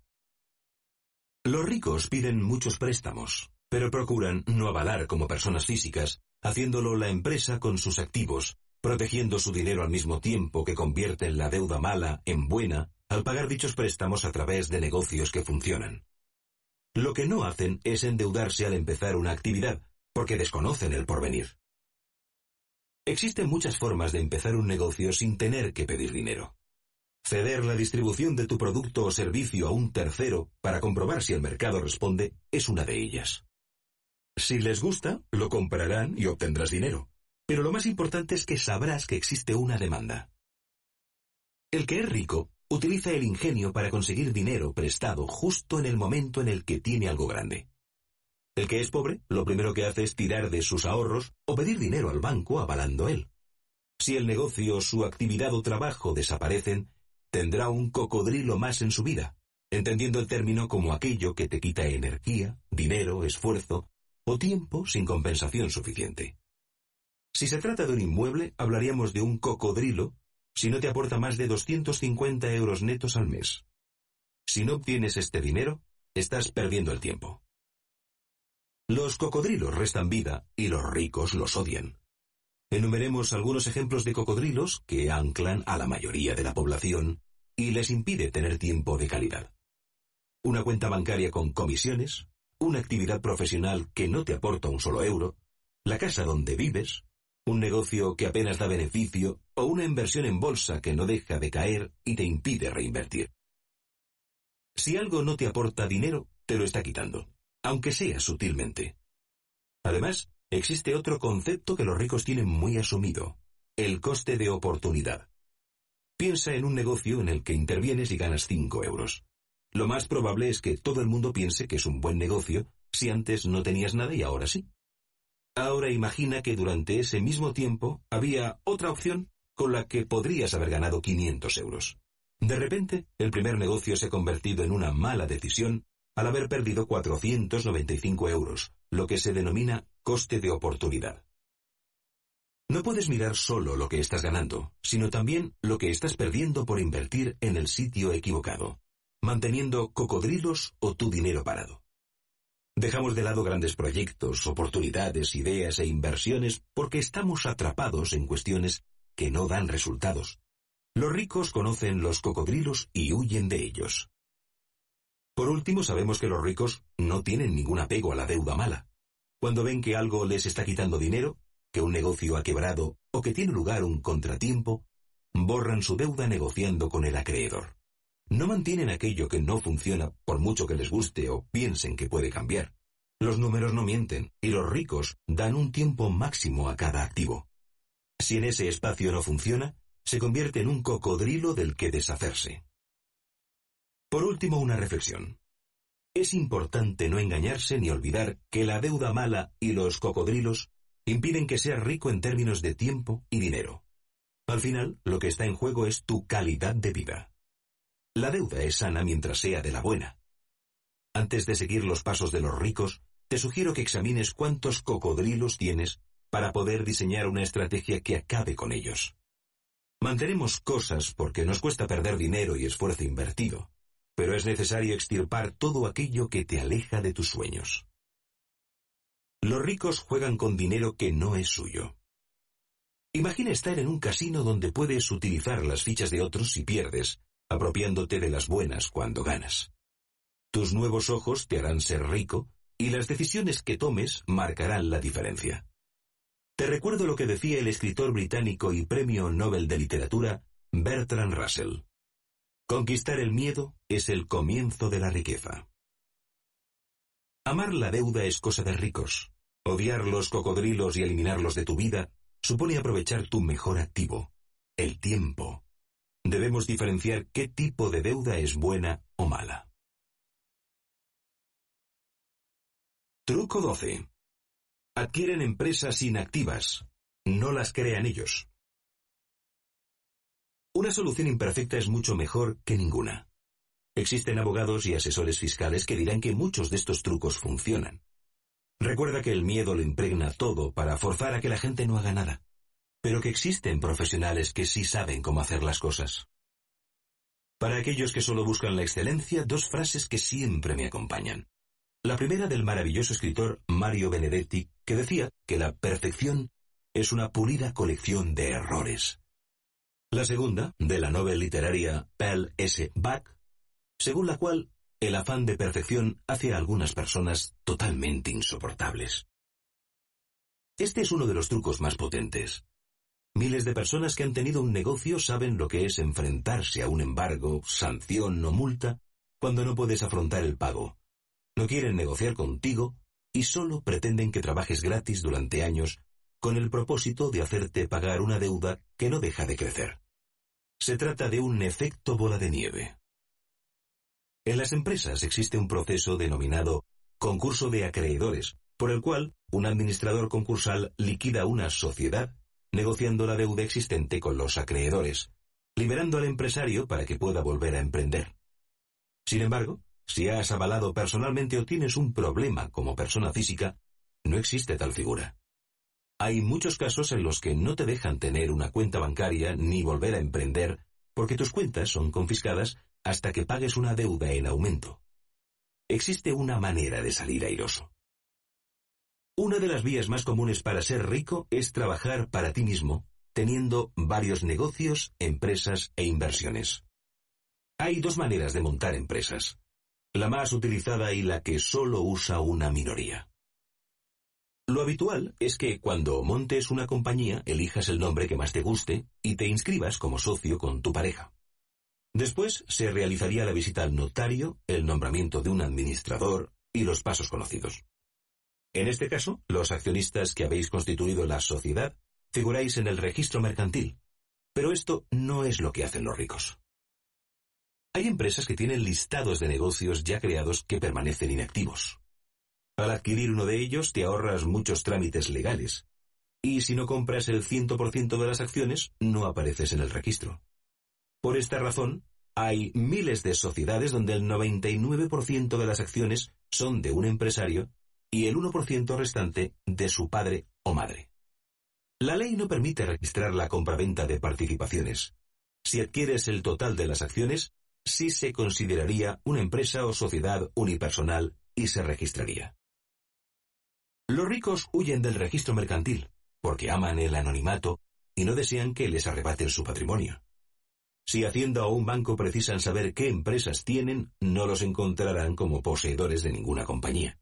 Los ricos piden muchos préstamos, pero procuran no avalar como personas físicas haciéndolo la empresa con sus activos, protegiendo su dinero al mismo tiempo que convierten la deuda mala en buena al pagar dichos préstamos a través de negocios que funcionan. Lo que no hacen es endeudarse al empezar una actividad, porque desconocen el porvenir. Existen muchas formas de empezar un negocio sin tener que pedir dinero. Ceder la distribución de tu producto o servicio a un tercero para comprobar si el mercado responde es una de ellas. Si les gusta, lo comprarán y obtendrás dinero. Pero lo más importante es que sabrás que existe una demanda. El que es rico utiliza el ingenio para conseguir dinero prestado justo en el momento en el que tiene algo grande. El que es pobre, lo primero que hace es tirar de sus ahorros o pedir dinero al banco avalando él. Si el negocio, su actividad o trabajo desaparecen, tendrá un cocodrilo más en su vida, entendiendo el término como aquello que te quita energía, dinero, esfuerzo, o tiempo sin compensación suficiente. Si se trata de un inmueble, hablaríamos de un cocodrilo si no te aporta más de 250 euros netos al mes. Si no obtienes este dinero, estás perdiendo el tiempo. Los cocodrilos restan vida y los ricos los odian. Enumeremos algunos ejemplos de cocodrilos que anclan a la mayoría de la población y les impide tener tiempo de calidad. Una cuenta bancaria con comisiones, una actividad profesional que no te aporta un solo euro, la casa donde vives, un negocio que apenas da beneficio o una inversión en bolsa que no deja de caer y te impide reinvertir. Si algo no te aporta dinero, te lo está quitando, aunque sea sutilmente. Además, existe otro concepto que los ricos tienen muy asumido, el coste de oportunidad. Piensa en un negocio en el que intervienes y ganas 5 euros. Lo más probable es que todo el mundo piense que es un buen negocio si antes no tenías nada y ahora sí. Ahora imagina que durante ese mismo tiempo había otra opción con la que podrías haber ganado 500 euros. De repente, el primer negocio se ha convertido en una mala decisión al haber perdido 495 euros, lo que se denomina coste de oportunidad. No puedes mirar solo lo que estás ganando, sino también lo que estás perdiendo por invertir en el sitio equivocado manteniendo cocodrilos o tu dinero parado. Dejamos de lado grandes proyectos, oportunidades, ideas e inversiones porque estamos atrapados en cuestiones que no dan resultados. Los ricos conocen los cocodrilos y huyen de ellos. Por último, sabemos que los ricos no tienen ningún apego a la deuda mala. Cuando ven que algo les está quitando dinero, que un negocio ha quebrado o que tiene lugar un contratiempo, borran su deuda negociando con el acreedor. No mantienen aquello que no funciona por mucho que les guste o piensen que puede cambiar. Los números no mienten y los ricos dan un tiempo máximo a cada activo. Si en ese espacio no funciona, se convierte en un cocodrilo del que deshacerse. Por último, una reflexión. Es importante no engañarse ni olvidar que la deuda mala y los cocodrilos impiden que seas rico en términos de tiempo y dinero. Al final, lo que está en juego es tu calidad de vida. La deuda es sana mientras sea de la buena. Antes de seguir los pasos de los ricos, te sugiero que examines cuántos cocodrilos tienes para poder diseñar una estrategia que acabe con ellos. Mantenemos cosas porque nos cuesta perder dinero y esfuerzo invertido, pero es necesario extirpar todo aquello que te aleja de tus sueños. Los ricos juegan con dinero que no es suyo. Imagina estar en un casino donde puedes utilizar las fichas de otros si pierdes apropiándote de las buenas cuando ganas. Tus nuevos ojos te harán ser rico y las decisiones que tomes marcarán la diferencia. Te recuerdo lo que decía el escritor británico y premio Nobel de Literatura, Bertrand Russell. Conquistar el miedo es el comienzo de la riqueza. Amar la deuda es cosa de ricos. Odiar los cocodrilos y eliminarlos de tu vida supone aprovechar tu mejor activo, el tiempo. Debemos diferenciar qué tipo de deuda es buena o mala. Truco 12. Adquieren empresas inactivas. No las crean ellos. Una solución imperfecta es mucho mejor que ninguna. Existen abogados y asesores fiscales que dirán que muchos de estos trucos funcionan. Recuerda que el miedo lo impregna todo para forzar a que la gente no haga nada pero que existen profesionales que sí saben cómo hacer las cosas. Para aquellos que solo buscan la excelencia, dos frases que siempre me acompañan. La primera del maravilloso escritor Mario Benedetti, que decía que la perfección es una pulida colección de errores. La segunda, de la novel literaria Pell S. Bach, según la cual el afán de perfección hace a algunas personas totalmente insoportables. Este es uno de los trucos más potentes. Miles de personas que han tenido un negocio saben lo que es enfrentarse a un embargo, sanción o multa cuando no puedes afrontar el pago. No quieren negociar contigo y solo pretenden que trabajes gratis durante años con el propósito de hacerte pagar una deuda que no deja de crecer. Se trata de un efecto bola de nieve. En las empresas existe un proceso denominado concurso de acreedores, por el cual un administrador concursal liquida una sociedad negociando la deuda existente con los acreedores, liberando al empresario para que pueda volver a emprender. Sin embargo, si has avalado personalmente o tienes un problema como persona física, no existe tal figura. Hay muchos casos en los que no te dejan tener una cuenta bancaria ni volver a emprender porque tus cuentas son confiscadas hasta que pagues una deuda en aumento. Existe una manera de salir airoso. Una de las vías más comunes para ser rico es trabajar para ti mismo, teniendo varios negocios, empresas e inversiones. Hay dos maneras de montar empresas, la más utilizada y la que solo usa una minoría. Lo habitual es que cuando montes una compañía elijas el nombre que más te guste y te inscribas como socio con tu pareja. Después se realizaría la visita al notario, el nombramiento de un administrador y los pasos conocidos. En este caso, los accionistas que habéis constituido la sociedad figuráis en el registro mercantil. Pero esto no es lo que hacen los ricos. Hay empresas que tienen listados de negocios ya creados que permanecen inactivos. Al adquirir uno de ellos te ahorras muchos trámites legales. Y si no compras el 100% de las acciones, no apareces en el registro. Por esta razón, hay miles de sociedades donde el 99% de las acciones son de un empresario y el 1% restante de su padre o madre. La ley no permite registrar la compraventa de participaciones. Si adquieres el total de las acciones, sí se consideraría una empresa o sociedad unipersonal y se registraría. Los ricos huyen del registro mercantil porque aman el anonimato y no desean que les arrebaten su patrimonio. Si Hacienda o un banco precisan saber qué empresas tienen, no los encontrarán como poseedores de ninguna compañía.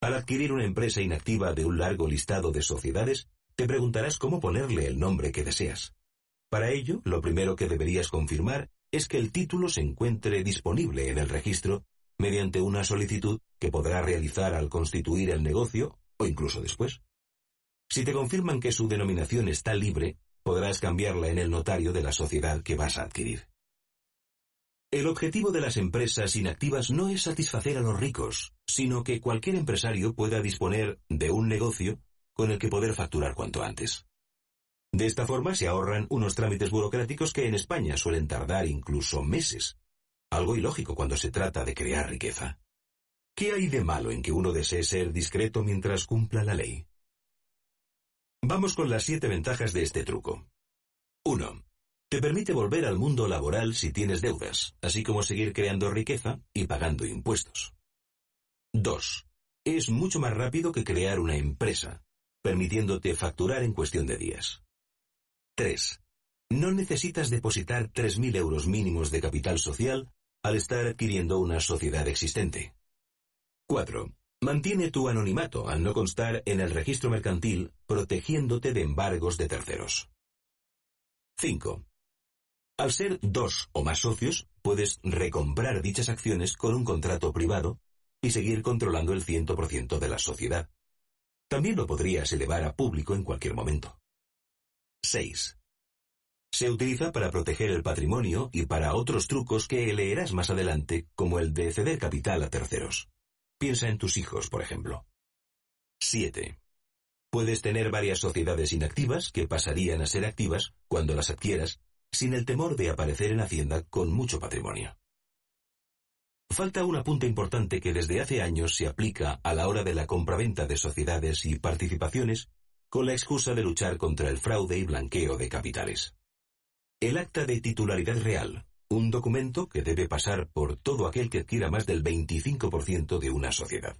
Al adquirir una empresa inactiva de un largo listado de sociedades, te preguntarás cómo ponerle el nombre que deseas. Para ello, lo primero que deberías confirmar es que el título se encuentre disponible en el registro mediante una solicitud que podrá realizar al constituir el negocio o incluso después. Si te confirman que su denominación está libre, podrás cambiarla en el notario de la sociedad que vas a adquirir. El objetivo de las empresas inactivas no es satisfacer a los ricos, sino que cualquier empresario pueda disponer de un negocio con el que poder facturar cuanto antes. De esta forma se ahorran unos trámites burocráticos que en España suelen tardar incluso meses, algo ilógico cuando se trata de crear riqueza. ¿Qué hay de malo en que uno desee ser discreto mientras cumpla la ley? Vamos con las siete ventajas de este truco. 1. Te permite volver al mundo laboral si tienes deudas, así como seguir creando riqueza y pagando impuestos. 2. Es mucho más rápido que crear una empresa, permitiéndote facturar en cuestión de días. 3. No necesitas depositar 3.000 euros mínimos de capital social al estar adquiriendo una sociedad existente. 4. Mantiene tu anonimato al no constar en el registro mercantil, protegiéndote de embargos de terceros. 5. Al ser dos o más socios, puedes recomprar dichas acciones con un contrato privado y seguir controlando el 100% de la sociedad. También lo podrías elevar a público en cualquier momento. 6. Se utiliza para proteger el patrimonio y para otros trucos que leerás más adelante, como el de ceder capital a terceros. Piensa en tus hijos, por ejemplo. 7. Puedes tener varias sociedades inactivas que pasarían a ser activas cuando las adquieras sin el temor de aparecer en Hacienda con mucho patrimonio. Falta un apunte importante que desde hace años se aplica a la hora de la compraventa de sociedades y participaciones con la excusa de luchar contra el fraude y blanqueo de capitales. El acta de titularidad real, un documento que debe pasar por todo aquel que adquiera más del 25% de una sociedad.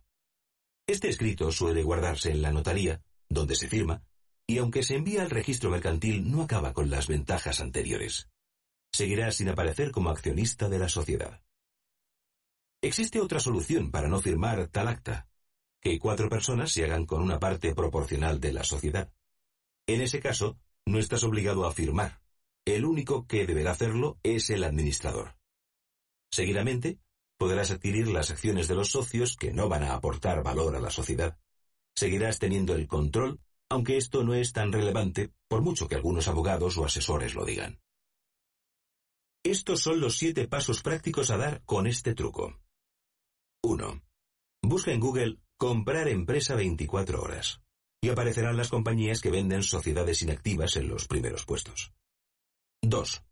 Este escrito suele guardarse en la notaría, donde se firma, y aunque se envía al registro mercantil no acaba con las ventajas anteriores. Seguirá sin aparecer como accionista de la sociedad. Existe otra solución para no firmar tal acta, que cuatro personas se hagan con una parte proporcional de la sociedad. En ese caso, no estás obligado a firmar. El único que deberá hacerlo es el administrador. Seguidamente, podrás adquirir las acciones de los socios que no van a aportar valor a la sociedad. Seguirás teniendo el control aunque esto no es tan relevante, por mucho que algunos abogados o asesores lo digan. Estos son los siete pasos prácticos a dar con este truco. 1. Busca en Google comprar empresa 24 horas y aparecerán las compañías que venden sociedades inactivas en los primeros puestos. 2.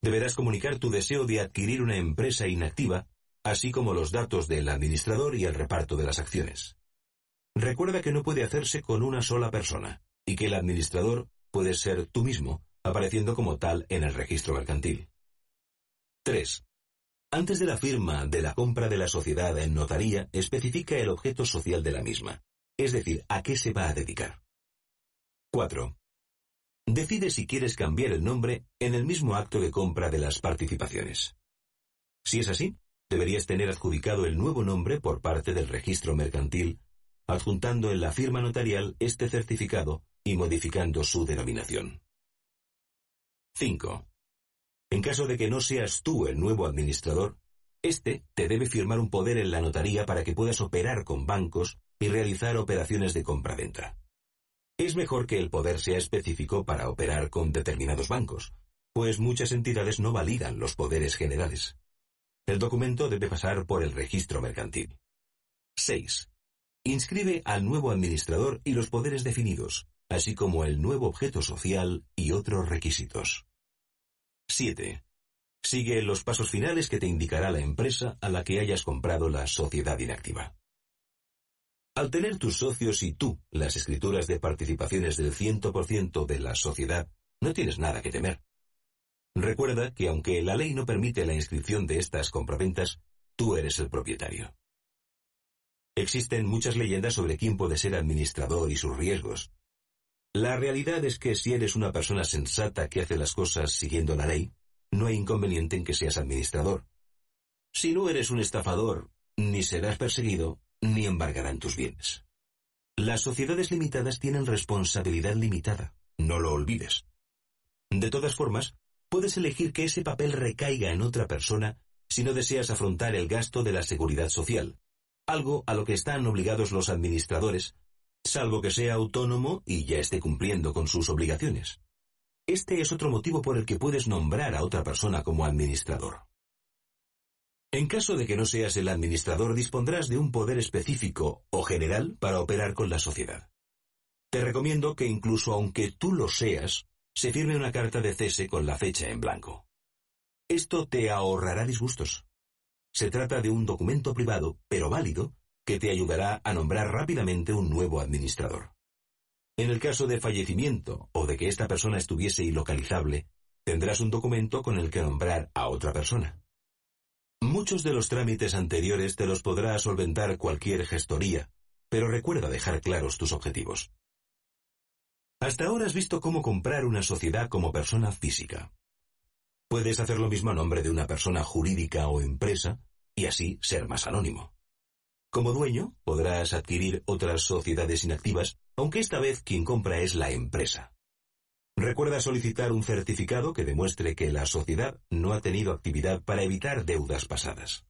Deberás comunicar tu deseo de adquirir una empresa inactiva, así como los datos del administrador y el reparto de las acciones. Recuerda que no puede hacerse con una sola persona y que el administrador puede ser tú mismo, apareciendo como tal en el registro mercantil. 3. Antes de la firma de la compra de la sociedad en notaría, especifica el objeto social de la misma, es decir, a qué se va a dedicar. 4. Decide si quieres cambiar el nombre en el mismo acto de compra de las participaciones. Si es así, deberías tener adjudicado el nuevo nombre por parte del registro mercantil adjuntando en la firma notarial este certificado y modificando su denominación. 5. En caso de que no seas tú el nuevo administrador, este te debe firmar un poder en la notaría para que puedas operar con bancos y realizar operaciones de compraventa. Es mejor que el poder sea específico para operar con determinados bancos, pues muchas entidades no validan los poderes generales. El documento debe pasar por el registro mercantil. 6. Inscribe al nuevo administrador y los poderes definidos, así como el nuevo objeto social y otros requisitos. 7. Sigue los pasos finales que te indicará la empresa a la que hayas comprado la sociedad inactiva. Al tener tus socios y tú las escrituras de participaciones del 100% de la sociedad, no tienes nada que temer. Recuerda que aunque la ley no permite la inscripción de estas compraventas, tú eres el propietario. Existen muchas leyendas sobre quién puede ser administrador y sus riesgos. La realidad es que si eres una persona sensata que hace las cosas siguiendo la ley, no hay inconveniente en que seas administrador. Si no eres un estafador, ni serás perseguido, ni embargarán tus bienes. Las sociedades limitadas tienen responsabilidad limitada, no lo olvides. De todas formas, puedes elegir que ese papel recaiga en otra persona si no deseas afrontar el gasto de la seguridad social, algo a lo que están obligados los administradores, salvo que sea autónomo y ya esté cumpliendo con sus obligaciones. Este es otro motivo por el que puedes nombrar a otra persona como administrador. En caso de que no seas el administrador, dispondrás de un poder específico o general para operar con la sociedad. Te recomiendo que incluso aunque tú lo seas, se firme una carta de cese con la fecha en blanco. Esto te ahorrará disgustos. Se trata de un documento privado, pero válido, que te ayudará a nombrar rápidamente un nuevo administrador. En el caso de fallecimiento o de que esta persona estuviese ilocalizable, tendrás un documento con el que nombrar a otra persona. Muchos de los trámites anteriores te los podrá solventar cualquier gestoría, pero recuerda dejar claros tus objetivos. Hasta ahora has visto cómo comprar una sociedad como persona física. Puedes hacer lo mismo a nombre de una persona jurídica o empresa y así ser más anónimo. Como dueño, podrás adquirir otras sociedades inactivas, aunque esta vez quien compra es la empresa. Recuerda solicitar un certificado que demuestre que la sociedad no ha tenido actividad para evitar deudas pasadas.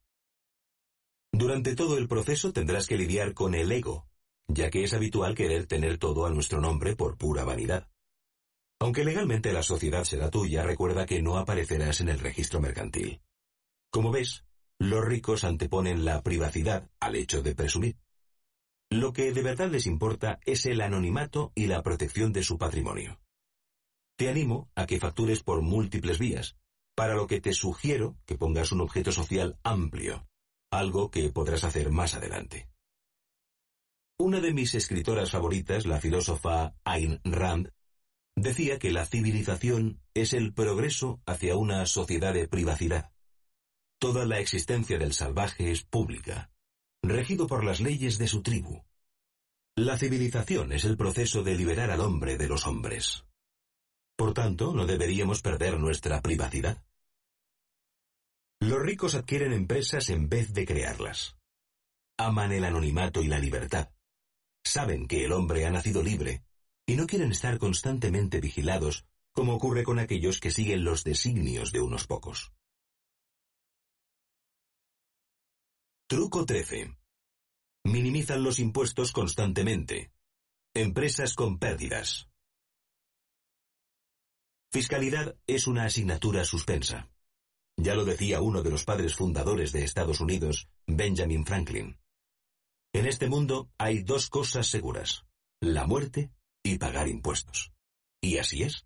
Durante todo el proceso tendrás que lidiar con el ego, ya que es habitual querer tener todo a nuestro nombre por pura vanidad. Aunque legalmente la sociedad será tuya, recuerda que no aparecerás en el registro mercantil. Como ves, los ricos anteponen la privacidad al hecho de presumir. Lo que de verdad les importa es el anonimato y la protección de su patrimonio. Te animo a que factures por múltiples vías, para lo que te sugiero que pongas un objeto social amplio, algo que podrás hacer más adelante. Una de mis escritoras favoritas, la filósofa Ayn Rand, decía que la civilización es el progreso hacia una sociedad de privacidad. Toda la existencia del salvaje es pública, regido por las leyes de su tribu. La civilización es el proceso de liberar al hombre de los hombres. Por tanto, no deberíamos perder nuestra privacidad. Los ricos adquieren empresas en vez de crearlas. Aman el anonimato y la libertad. Saben que el hombre ha nacido libre y no quieren estar constantemente vigilados como ocurre con aquellos que siguen los designios de unos pocos. Truco 13. Minimizan los impuestos constantemente. Empresas con pérdidas. Fiscalidad es una asignatura suspensa. Ya lo decía uno de los padres fundadores de Estados Unidos, Benjamin Franklin. En este mundo hay dos cosas seguras, la muerte y pagar impuestos. Y así es.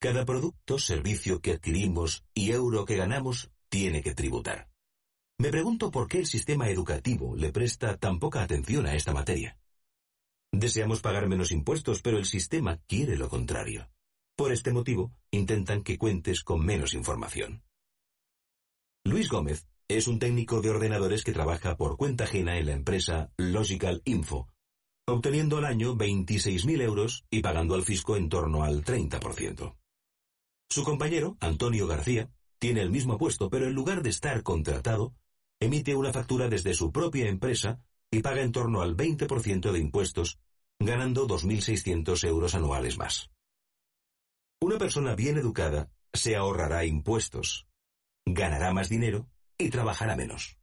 Cada producto, servicio que adquirimos y euro que ganamos tiene que tributar. Me pregunto por qué el sistema educativo le presta tan poca atención a esta materia. Deseamos pagar menos impuestos, pero el sistema quiere lo contrario. Por este motivo, intentan que cuentes con menos información. Luis Gómez es un técnico de ordenadores que trabaja por cuenta ajena en la empresa Logical Info, obteniendo al año 26.000 euros y pagando al fisco en torno al 30%. Su compañero, Antonio García, tiene el mismo puesto, pero en lugar de estar contratado, emite una factura desde su propia empresa y paga en torno al 20% de impuestos, ganando 2.600 euros anuales más. Una persona bien educada se ahorrará impuestos, ganará más dinero y trabajará menos.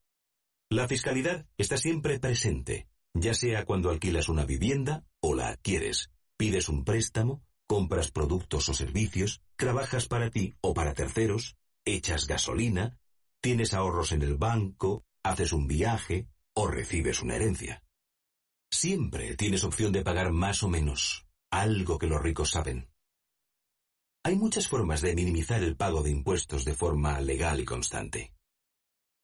La fiscalidad está siempre presente, ya sea cuando alquilas una vivienda o la adquieres, pides un préstamo, compras productos o servicios, trabajas para ti o para terceros, echas gasolina, tienes ahorros en el banco, haces un viaje o recibes una herencia. Siempre tienes opción de pagar más o menos, algo que los ricos saben. Hay muchas formas de minimizar el pago de impuestos de forma legal y constante.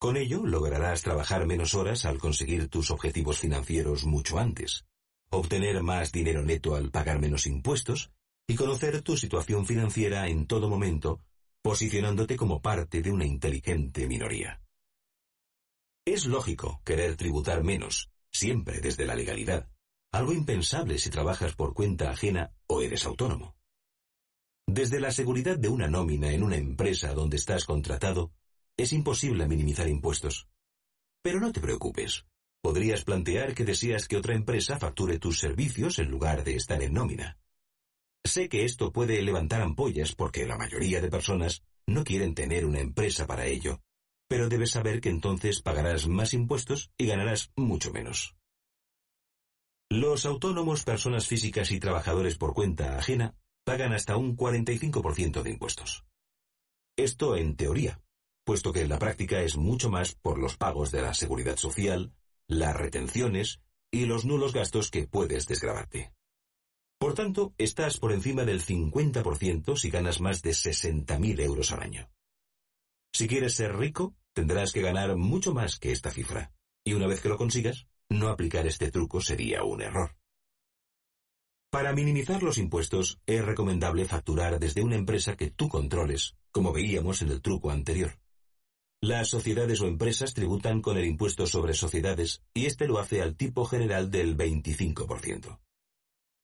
Con ello lograrás trabajar menos horas al conseguir tus objetivos financieros mucho antes, obtener más dinero neto al pagar menos impuestos y conocer tu situación financiera en todo momento, posicionándote como parte de una inteligente minoría. Es lógico querer tributar menos, siempre desde la legalidad, algo impensable si trabajas por cuenta ajena o eres autónomo. Desde la seguridad de una nómina en una empresa donde estás contratado, es imposible minimizar impuestos. Pero no te preocupes. Podrías plantear que deseas que otra empresa facture tus servicios en lugar de estar en nómina. Sé que esto puede levantar ampollas porque la mayoría de personas no quieren tener una empresa para ello, pero debes saber que entonces pagarás más impuestos y ganarás mucho menos. Los autónomos, personas físicas y trabajadores por cuenta ajena pagan hasta un 45% de impuestos. Esto en teoría, puesto que en la práctica es mucho más por los pagos de la seguridad social, las retenciones y los nulos gastos que puedes desgrabarte. Por tanto, estás por encima del 50% si ganas más de 60.000 euros al año. Si quieres ser rico, tendrás que ganar mucho más que esta cifra. Y una vez que lo consigas, no aplicar este truco sería un error. Para minimizar los impuestos, es recomendable facturar desde una empresa que tú controles, como veíamos en el truco anterior. Las sociedades o empresas tributan con el impuesto sobre sociedades y este lo hace al tipo general del 25%.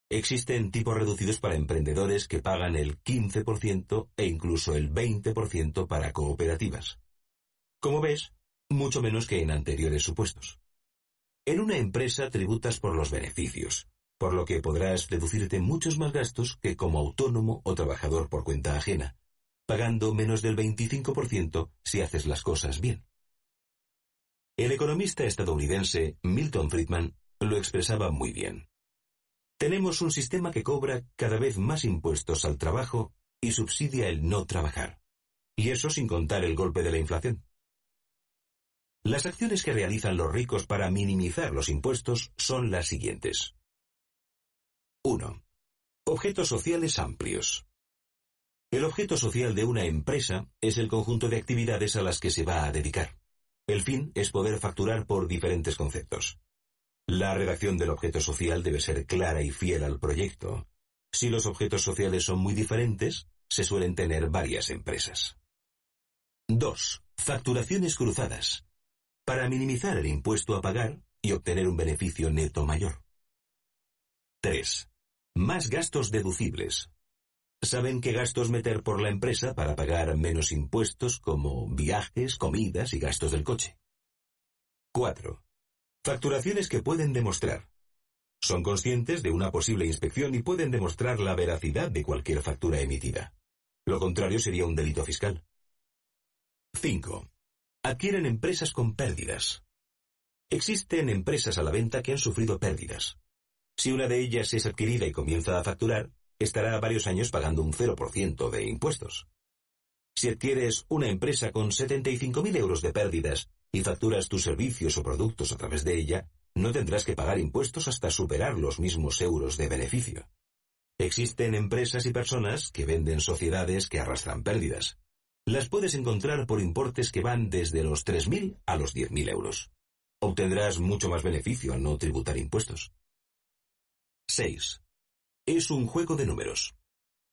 Existen tipos reducidos para emprendedores que pagan el 15% e incluso el 20% para cooperativas. Como ves, mucho menos que en anteriores supuestos. En una empresa tributas por los beneficios, por lo que podrás deducirte muchos más gastos que como autónomo o trabajador por cuenta ajena, pagando menos del 25% si haces las cosas bien. El economista estadounidense Milton Friedman lo expresaba muy bien. Tenemos un sistema que cobra cada vez más impuestos al trabajo y subsidia el no trabajar. Y eso sin contar el golpe de la inflación. Las acciones que realizan los ricos para minimizar los impuestos son las siguientes. 1. Objetos sociales amplios. El objeto social de una empresa es el conjunto de actividades a las que se va a dedicar. El fin es poder facturar por diferentes conceptos. La redacción del objeto social debe ser clara y fiel al proyecto. Si los objetos sociales son muy diferentes, se suelen tener varias empresas. 2. Facturaciones cruzadas. Para minimizar el impuesto a pagar y obtener un beneficio neto mayor. 3. Más gastos deducibles. Saben qué gastos meter por la empresa para pagar menos impuestos como viajes, comidas y gastos del coche. 4. Facturaciones que pueden demostrar. Son conscientes de una posible inspección y pueden demostrar la veracidad de cualquier factura emitida. Lo contrario sería un delito fiscal. 5. Adquieren empresas con pérdidas. Existen empresas a la venta que han sufrido pérdidas. Si una de ellas es adquirida y comienza a facturar, estará varios años pagando un 0% de impuestos. Si adquieres una empresa con 75.000 euros de pérdidas y facturas tus servicios o productos a través de ella, no tendrás que pagar impuestos hasta superar los mismos euros de beneficio. Existen empresas y personas que venden sociedades que arrastran pérdidas. Las puedes encontrar por importes que van desde los 3.000 a los 10.000 euros. Obtendrás mucho más beneficio al no tributar impuestos. 6. Es un juego de números.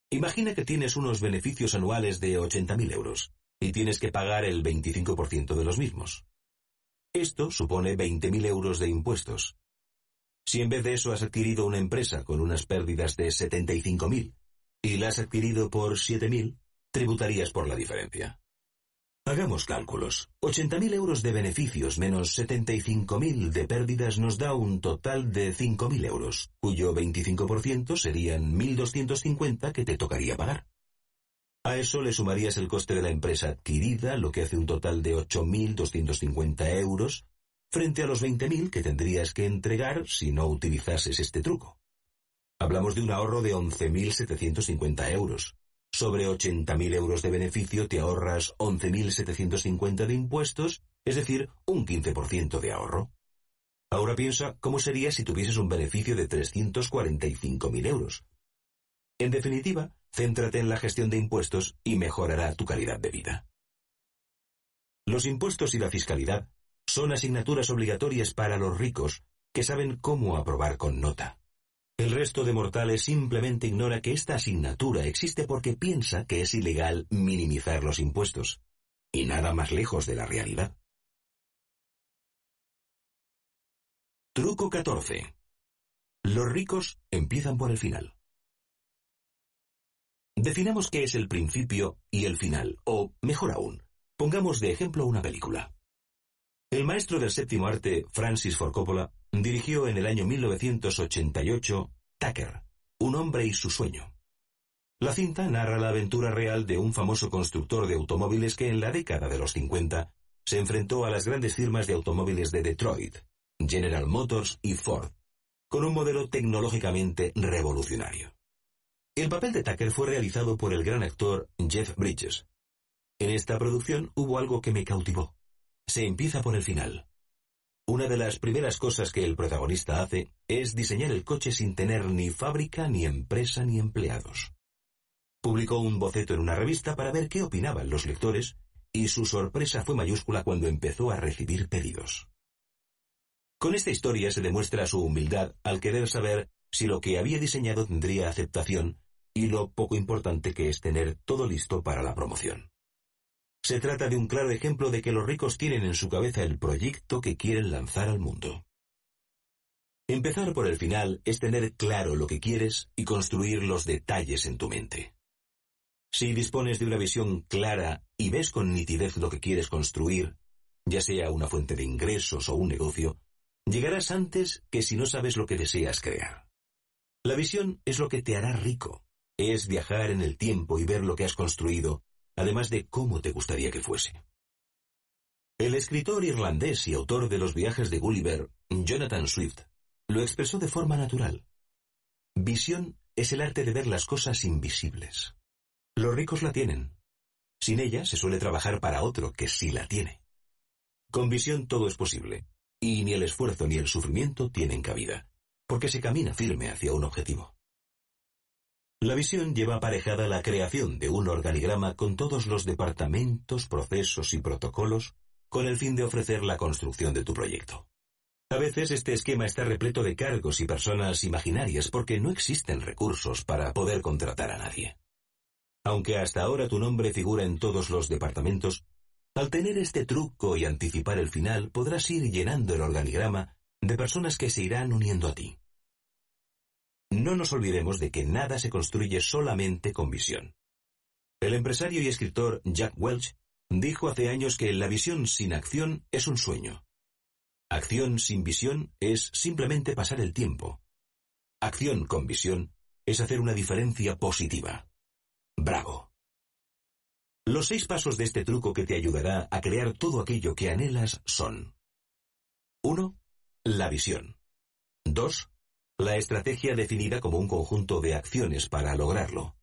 Imagina que tienes unos beneficios anuales de 80.000 euros y tienes que pagar el 25% de los mismos. Esto supone 20.000 euros de impuestos. Si en vez de eso has adquirido una empresa con unas pérdidas de 75.000 y la has adquirido por 7.000, tributarías por la diferencia. Hagamos cálculos. 80.000 euros de beneficios menos 75.000 de pérdidas nos da un total de 5.000 euros, cuyo 25% serían 1.250 que te tocaría pagar. A eso le sumarías el coste de la empresa adquirida, lo que hace un total de 8.250 euros, frente a los 20.000 que tendrías que entregar si no utilizases este truco. Hablamos de un ahorro de 11.750 euros. Sobre 80.000 euros de beneficio te ahorras 11.750 de impuestos, es decir, un 15% de ahorro. Ahora piensa cómo sería si tuvieses un beneficio de 345.000 euros. En definitiva, céntrate en la gestión de impuestos y mejorará tu calidad de vida. Los impuestos y la fiscalidad son asignaturas obligatorias para los ricos que saben cómo aprobar con nota. El resto de mortales simplemente ignora que esta asignatura existe porque piensa que es ilegal minimizar los impuestos. Y nada más lejos de la realidad. Truco 14. Los ricos empiezan por el final. Definamos qué es el principio y el final, o, mejor aún, pongamos de ejemplo una película. El maestro del séptimo arte, Francis Ford Dirigió en el año 1988 Tucker, un hombre y su sueño. La cinta narra la aventura real de un famoso constructor de automóviles que en la década de los 50 se enfrentó a las grandes firmas de automóviles de Detroit, General Motors y Ford, con un modelo tecnológicamente revolucionario. El papel de Tucker fue realizado por el gran actor Jeff Bridges. En esta producción hubo algo que me cautivó. Se empieza por el final. Una de las primeras cosas que el protagonista hace es diseñar el coche sin tener ni fábrica, ni empresa, ni empleados. Publicó un boceto en una revista para ver qué opinaban los lectores y su sorpresa fue mayúscula cuando empezó a recibir pedidos. Con esta historia se demuestra su humildad al querer saber si lo que había diseñado tendría aceptación y lo poco importante que es tener todo listo para la promoción. Se trata de un claro ejemplo de que los ricos tienen en su cabeza el proyecto que quieren lanzar al mundo. Empezar por el final es tener claro lo que quieres y construir los detalles en tu mente. Si dispones de una visión clara y ves con nitidez lo que quieres construir, ya sea una fuente de ingresos o un negocio, llegarás antes que si no sabes lo que deseas crear. La visión es lo que te hará rico, es viajar en el tiempo y ver lo que has construido además de cómo te gustaría que fuese. El escritor irlandés y autor de los viajes de Gulliver, Jonathan Swift, lo expresó de forma natural. Visión es el arte de ver las cosas invisibles. Los ricos la tienen. Sin ella se suele trabajar para otro que sí la tiene. Con visión todo es posible, y ni el esfuerzo ni el sufrimiento tienen cabida, porque se camina firme hacia un objetivo. La visión lleva aparejada la creación de un organigrama con todos los departamentos, procesos y protocolos con el fin de ofrecer la construcción de tu proyecto. A veces este esquema está repleto de cargos y personas imaginarias porque no existen recursos para poder contratar a nadie. Aunque hasta ahora tu nombre figura en todos los departamentos, al tener este truco y anticipar el final podrás ir llenando el organigrama de personas que se irán uniendo a ti. No nos olvidemos de que nada se construye solamente con visión. El empresario y escritor Jack Welch dijo hace años que la visión sin acción es un sueño. Acción sin visión es simplemente pasar el tiempo. Acción con visión es hacer una diferencia positiva. Bravo. Los seis pasos de este truco que te ayudará a crear todo aquello que anhelas son 1. La visión. 2. La estrategia definida como un conjunto de acciones para lograrlo.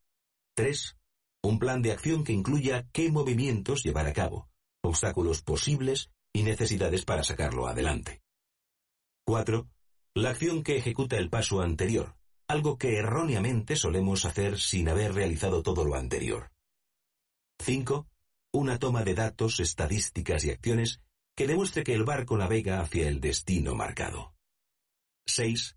3. Un plan de acción que incluya qué movimientos llevar a cabo, obstáculos posibles y necesidades para sacarlo adelante. 4. La acción que ejecuta el paso anterior, algo que erróneamente solemos hacer sin haber realizado todo lo anterior. 5. Una toma de datos, estadísticas y acciones que demuestre que el barco navega hacia el destino marcado. 6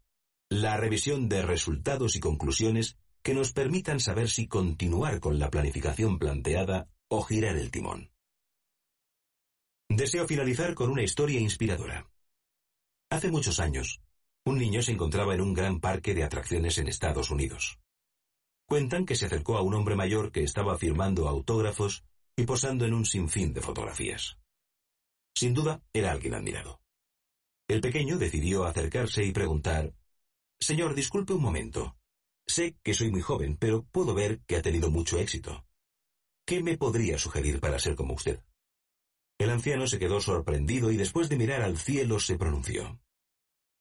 la revisión de resultados y conclusiones que nos permitan saber si continuar con la planificación planteada o girar el timón. Deseo finalizar con una historia inspiradora. Hace muchos años, un niño se encontraba en un gran parque de atracciones en Estados Unidos. Cuentan que se acercó a un hombre mayor que estaba firmando autógrafos y posando en un sinfín de fotografías. Sin duda, era alguien admirado. El pequeño decidió acercarse y preguntar, Señor, disculpe un momento. Sé que soy muy joven, pero puedo ver que ha tenido mucho éxito. ¿Qué me podría sugerir para ser como usted? El anciano se quedó sorprendido y después de mirar al cielo se pronunció.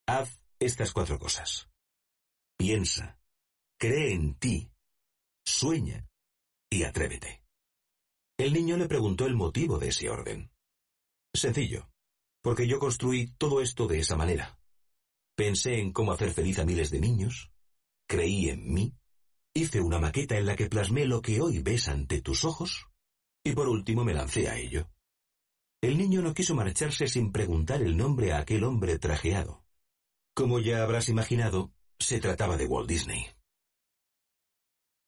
Haz estas cuatro cosas. Piensa, cree en ti, sueña y atrévete. El niño le preguntó el motivo de ese orden. Sencillo, porque yo construí todo esto de esa manera. Pensé en cómo hacer feliz a miles de niños. Creí en mí. Hice una maqueta en la que plasmé lo que hoy ves ante tus ojos. Y por último me lancé a ello. El niño no quiso marcharse sin preguntar el nombre a aquel hombre trajeado. Como ya habrás imaginado, se trataba de Walt Disney.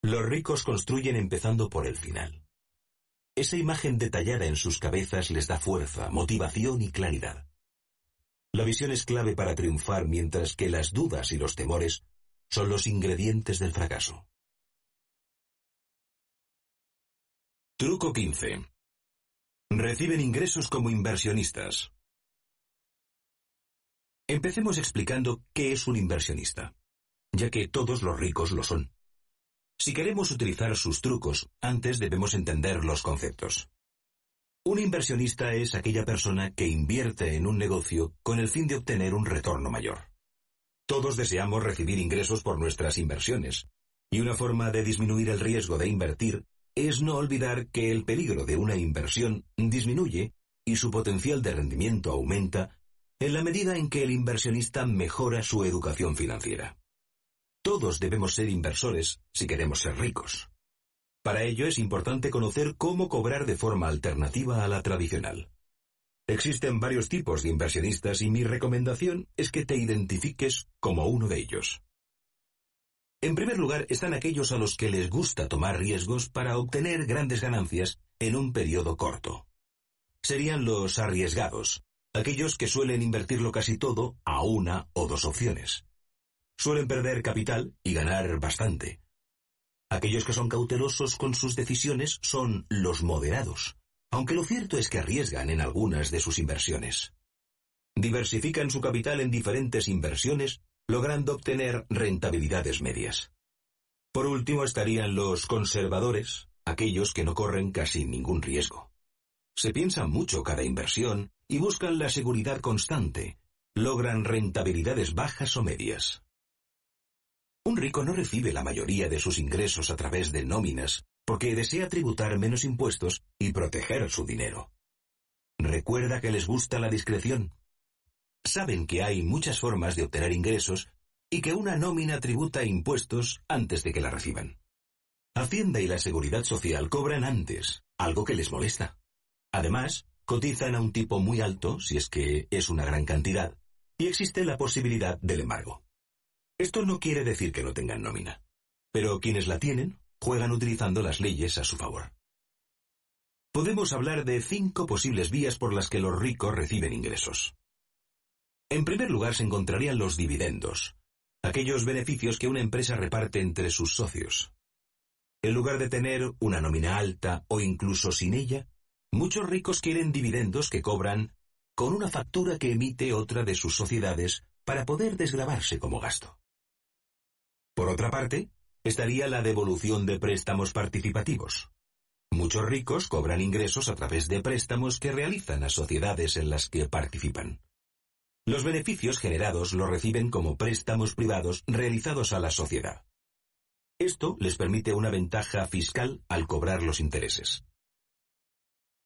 Los ricos construyen empezando por el final. Esa imagen detallada en sus cabezas les da fuerza, motivación y claridad. La visión es clave para triunfar mientras que las dudas y los temores son los ingredientes del fracaso. Truco 15. Reciben ingresos como inversionistas. Empecemos explicando qué es un inversionista, ya que todos los ricos lo son. Si queremos utilizar sus trucos, antes debemos entender los conceptos. Un inversionista es aquella persona que invierte en un negocio con el fin de obtener un retorno mayor. Todos deseamos recibir ingresos por nuestras inversiones, y una forma de disminuir el riesgo de invertir es no olvidar que el peligro de una inversión disminuye y su potencial de rendimiento aumenta en la medida en que el inversionista mejora su educación financiera. Todos debemos ser inversores si queremos ser ricos. Para ello es importante conocer cómo cobrar de forma alternativa a la tradicional. Existen varios tipos de inversionistas y mi recomendación es que te identifiques como uno de ellos. En primer lugar están aquellos a los que les gusta tomar riesgos para obtener grandes ganancias en un periodo corto. Serían los arriesgados, aquellos que suelen invertirlo casi todo a una o dos opciones. Suelen perder capital y ganar bastante, Aquellos que son cautelosos con sus decisiones son los moderados, aunque lo cierto es que arriesgan en algunas de sus inversiones. Diversifican su capital en diferentes inversiones, logrando obtener rentabilidades medias. Por último estarían los conservadores, aquellos que no corren casi ningún riesgo. Se piensa mucho cada inversión y buscan la seguridad constante, logran rentabilidades bajas o medias. Un rico no recibe la mayoría de sus ingresos a través de nóminas porque desea tributar menos impuestos y proteger su dinero. Recuerda que les gusta la discreción. Saben que hay muchas formas de obtener ingresos y que una nómina tributa impuestos antes de que la reciban. Hacienda y la Seguridad Social cobran antes, algo que les molesta. Además, cotizan a un tipo muy alto, si es que es una gran cantidad, y existe la posibilidad del embargo. Esto no quiere decir que no tengan nómina, pero quienes la tienen juegan utilizando las leyes a su favor. Podemos hablar de cinco posibles vías por las que los ricos reciben ingresos. En primer lugar se encontrarían los dividendos, aquellos beneficios que una empresa reparte entre sus socios. En lugar de tener una nómina alta o incluso sin ella, muchos ricos quieren dividendos que cobran con una factura que emite otra de sus sociedades para poder desgrabarse como gasto. Por otra parte, estaría la devolución de préstamos participativos. Muchos ricos cobran ingresos a través de préstamos que realizan a sociedades en las que participan. Los beneficios generados los reciben como préstamos privados realizados a la sociedad. Esto les permite una ventaja fiscal al cobrar los intereses.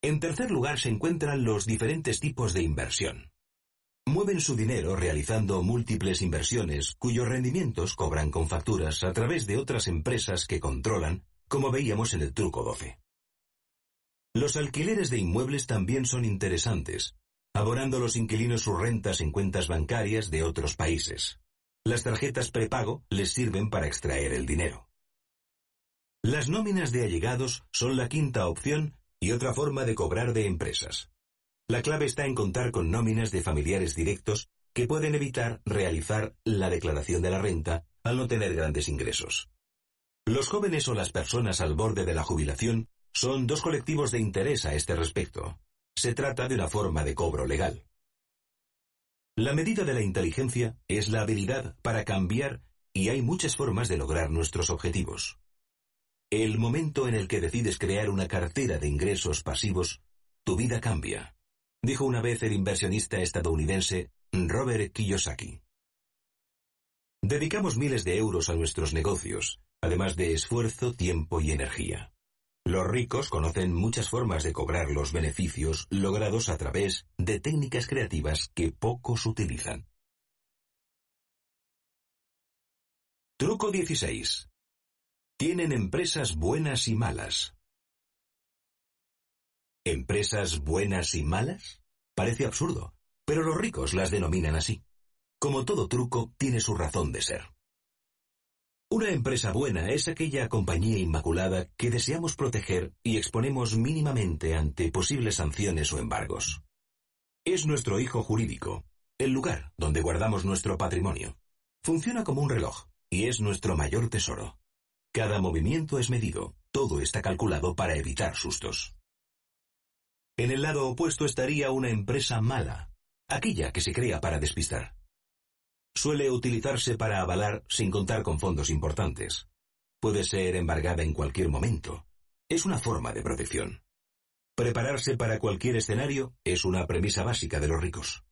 En tercer lugar se encuentran los diferentes tipos de inversión. Mueven su dinero realizando múltiples inversiones cuyos rendimientos cobran con facturas a través de otras empresas que controlan, como veíamos en el truco 12. Los alquileres de inmuebles también son interesantes, abonando los inquilinos sus rentas en cuentas bancarias de otros países. Las tarjetas prepago les sirven para extraer el dinero. Las nóminas de allegados son la quinta opción y otra forma de cobrar de empresas. La clave está en contar con nóminas de familiares directos que pueden evitar realizar la declaración de la renta al no tener grandes ingresos. Los jóvenes o las personas al borde de la jubilación son dos colectivos de interés a este respecto. Se trata de una forma de cobro legal. La medida de la inteligencia es la habilidad para cambiar y hay muchas formas de lograr nuestros objetivos. El momento en el que decides crear una cartera de ingresos pasivos, tu vida cambia dijo una vez el inversionista estadounidense Robert Kiyosaki. Dedicamos miles de euros a nuestros negocios, además de esfuerzo, tiempo y energía. Los ricos conocen muchas formas de cobrar los beneficios logrados a través de técnicas creativas que pocos utilizan. Truco 16. Tienen empresas buenas y malas. ¿Empresas buenas y malas? Parece absurdo, pero los ricos las denominan así. Como todo truco, tiene su razón de ser. Una empresa buena es aquella compañía inmaculada que deseamos proteger y exponemos mínimamente ante posibles sanciones o embargos. Es nuestro hijo jurídico, el lugar donde guardamos nuestro patrimonio. Funciona como un reloj y es nuestro mayor tesoro. Cada movimiento es medido, todo está calculado para evitar sustos. En el lado opuesto estaría una empresa mala, aquella que se crea para despistar. Suele utilizarse para avalar sin contar con fondos importantes. Puede ser embargada en cualquier momento. Es una forma de protección. Prepararse para cualquier escenario es una premisa básica de los ricos.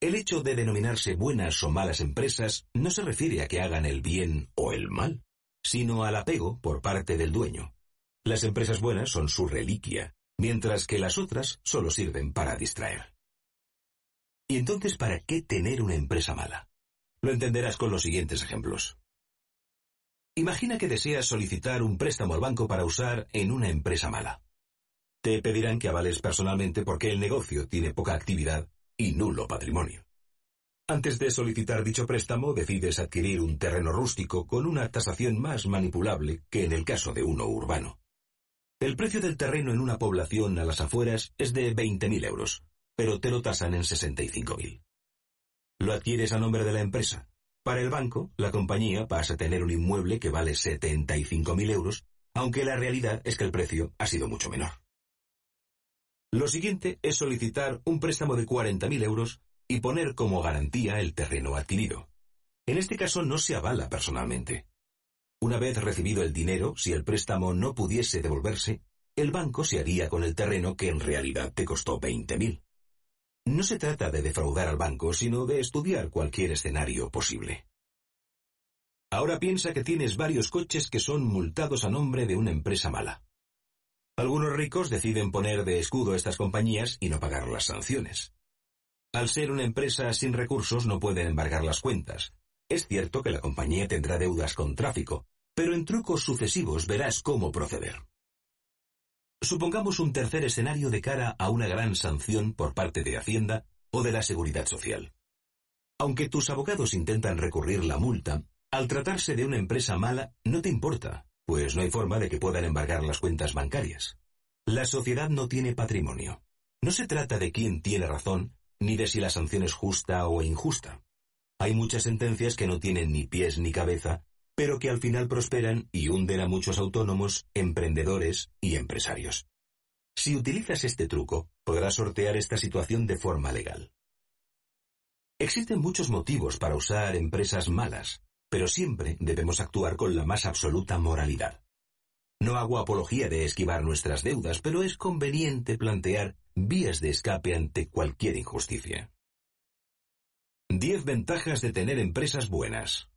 El hecho de denominarse buenas o malas empresas no se refiere a que hagan el bien o el mal, sino al apego por parte del dueño. Las empresas buenas son su reliquia, mientras que las otras solo sirven para distraer. ¿Y entonces para qué tener una empresa mala? Lo entenderás con los siguientes ejemplos. Imagina que deseas solicitar un préstamo al banco para usar en una empresa mala. Te pedirán que avales personalmente porque el negocio tiene poca actividad y nulo patrimonio. Antes de solicitar dicho préstamo, decides adquirir un terreno rústico con una tasación más manipulable que en el caso de uno urbano. El precio del terreno en una población a las afueras es de 20.000 euros, pero te lo tasan en 65.000. Lo adquieres a nombre de la empresa. Para el banco, la compañía pasa a tener un inmueble que vale 75.000 euros, aunque la realidad es que el precio ha sido mucho menor. Lo siguiente es solicitar un préstamo de 40.000 euros y poner como garantía el terreno adquirido. En este caso no se avala personalmente. Una vez recibido el dinero, si el préstamo no pudiese devolverse, el banco se haría con el terreno que en realidad te costó 20.000. No se trata de defraudar al banco, sino de estudiar cualquier escenario posible. Ahora piensa que tienes varios coches que son multados a nombre de una empresa mala. Algunos ricos deciden poner de escudo estas compañías y no pagar las sanciones. Al ser una empresa sin recursos no pueden embargar las cuentas, es cierto que la compañía tendrá deudas con tráfico, pero en trucos sucesivos verás cómo proceder. Supongamos un tercer escenario de cara a una gran sanción por parte de Hacienda o de la Seguridad Social. Aunque tus abogados intentan recurrir la multa, al tratarse de una empresa mala no te importa, pues no hay forma de que puedan embargar las cuentas bancarias. La sociedad no tiene patrimonio. No se trata de quién tiene razón, ni de si la sanción es justa o injusta. Hay muchas sentencias que no tienen ni pies ni cabeza, pero que al final prosperan y hunden a muchos autónomos, emprendedores y empresarios. Si utilizas este truco, podrás sortear esta situación de forma legal. Existen muchos motivos para usar empresas malas, pero siempre debemos actuar con la más absoluta moralidad. No hago apología de esquivar nuestras deudas, pero es conveniente plantear vías de escape ante cualquier injusticia. 10 ventajas de tener empresas buenas.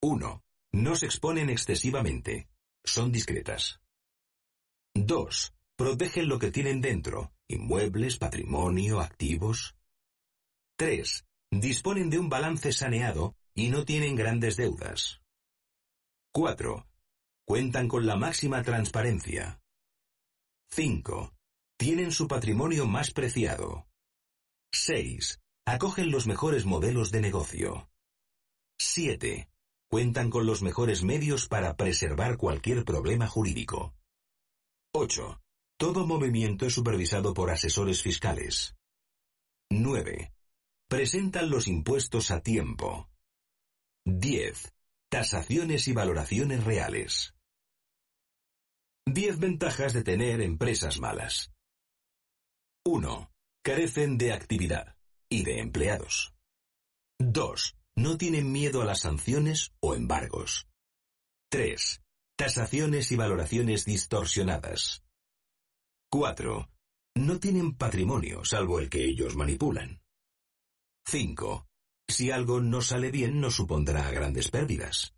1. No se exponen excesivamente. Son discretas. 2. Protegen lo que tienen dentro, inmuebles, patrimonio, activos. 3. Disponen de un balance saneado y no tienen grandes deudas. 4. Cuentan con la máxima transparencia. 5. Tienen su patrimonio más preciado. 6 Acogen los mejores modelos de negocio. 7. Cuentan con los mejores medios para preservar cualquier problema jurídico. 8. Todo movimiento es supervisado por asesores fiscales. 9. Presentan los impuestos a tiempo. 10. Tasaciones y valoraciones reales. 10 ventajas de tener empresas malas. 1. Carecen de actividad y de empleados. 2. No tienen miedo a las sanciones o embargos. 3. Tasaciones y valoraciones distorsionadas. 4. No tienen patrimonio salvo el que ellos manipulan. 5. Si algo no sale bien no supondrá grandes pérdidas.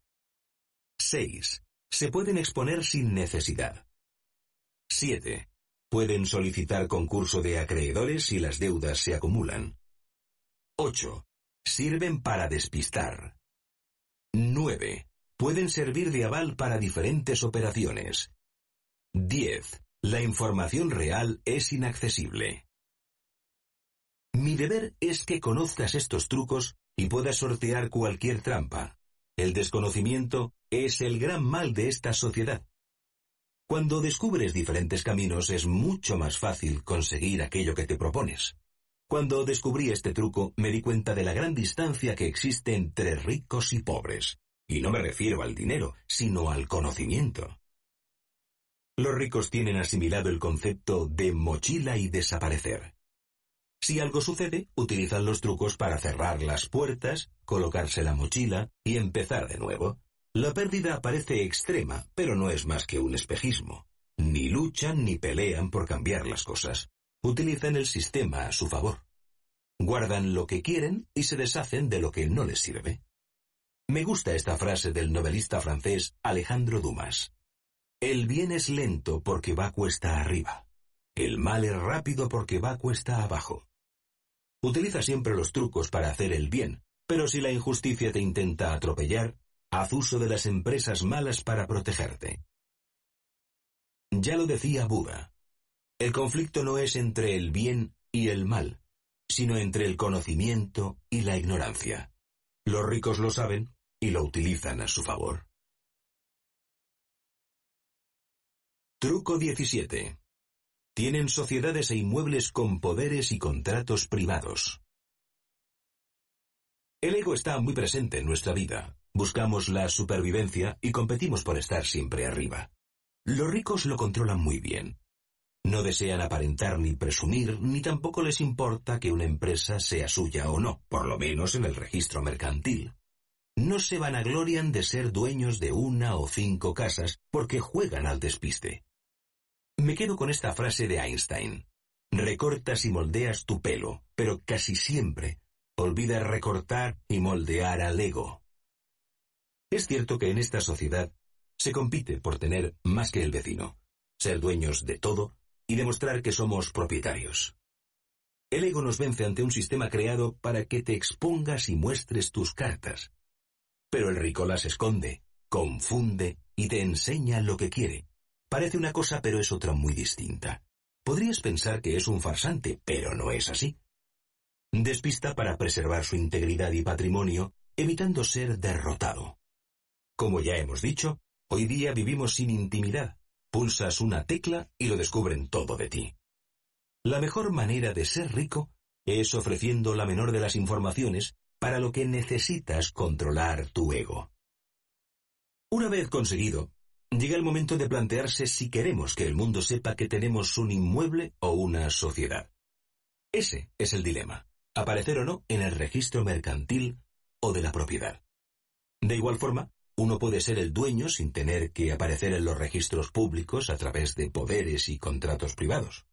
6. Se pueden exponer sin necesidad. 7. Pueden solicitar concurso de acreedores si las deudas se acumulan. 8. Sirven para despistar. 9. Pueden servir de aval para diferentes operaciones. 10. La información real es inaccesible. Mi deber es que conozcas estos trucos y puedas sortear cualquier trampa. El desconocimiento es el gran mal de esta sociedad. Cuando descubres diferentes caminos es mucho más fácil conseguir aquello que te propones. Cuando descubrí este truco, me di cuenta de la gran distancia que existe entre ricos y pobres. Y no me refiero al dinero, sino al conocimiento. Los ricos tienen asimilado el concepto de mochila y desaparecer. Si algo sucede, utilizan los trucos para cerrar las puertas, colocarse la mochila y empezar de nuevo. La pérdida parece extrema, pero no es más que un espejismo. Ni luchan ni pelean por cambiar las cosas. Utilizan el sistema a su favor. Guardan lo que quieren y se deshacen de lo que no les sirve. Me gusta esta frase del novelista francés Alejandro Dumas. El bien es lento porque va cuesta arriba. El mal es rápido porque va cuesta abajo. Utiliza siempre los trucos para hacer el bien, pero si la injusticia te intenta atropellar, haz uso de las empresas malas para protegerte. Ya lo decía Buda, el conflicto no es entre el bien y el mal, sino entre el conocimiento y la ignorancia. Los ricos lo saben y lo utilizan a su favor. Truco 17. Tienen sociedades e inmuebles con poderes y contratos privados. El ego está muy presente en nuestra vida. Buscamos la supervivencia y competimos por estar siempre arriba. Los ricos lo controlan muy bien. No desean aparentar ni presumir, ni tampoco les importa que una empresa sea suya o no, por lo menos en el registro mercantil. No se vanaglorian de ser dueños de una o cinco casas porque juegan al despiste. Me quedo con esta frase de Einstein. Recortas y moldeas tu pelo, pero casi siempre olvidas recortar y moldear al ego. Es cierto que en esta sociedad se compite por tener más que el vecino, ser dueños de todo y demostrar que somos propietarios. El ego nos vence ante un sistema creado para que te expongas y muestres tus cartas. Pero el rico las esconde, confunde y te enseña lo que quiere. Parece una cosa pero es otra muy distinta. Podrías pensar que es un farsante, pero no es así. Despista para preservar su integridad y patrimonio, evitando ser derrotado. Como ya hemos dicho, hoy día vivimos sin intimidad, Pulsas una tecla y lo descubren todo de ti. La mejor manera de ser rico es ofreciendo la menor de las informaciones para lo que necesitas controlar tu ego. Una vez conseguido, llega el momento de plantearse si queremos que el mundo sepa que tenemos un inmueble o una sociedad. Ese es el dilema, aparecer o no en el registro mercantil o de la propiedad. De igual forma, uno puede ser el dueño sin tener que aparecer en los registros públicos a través de poderes y contratos privados.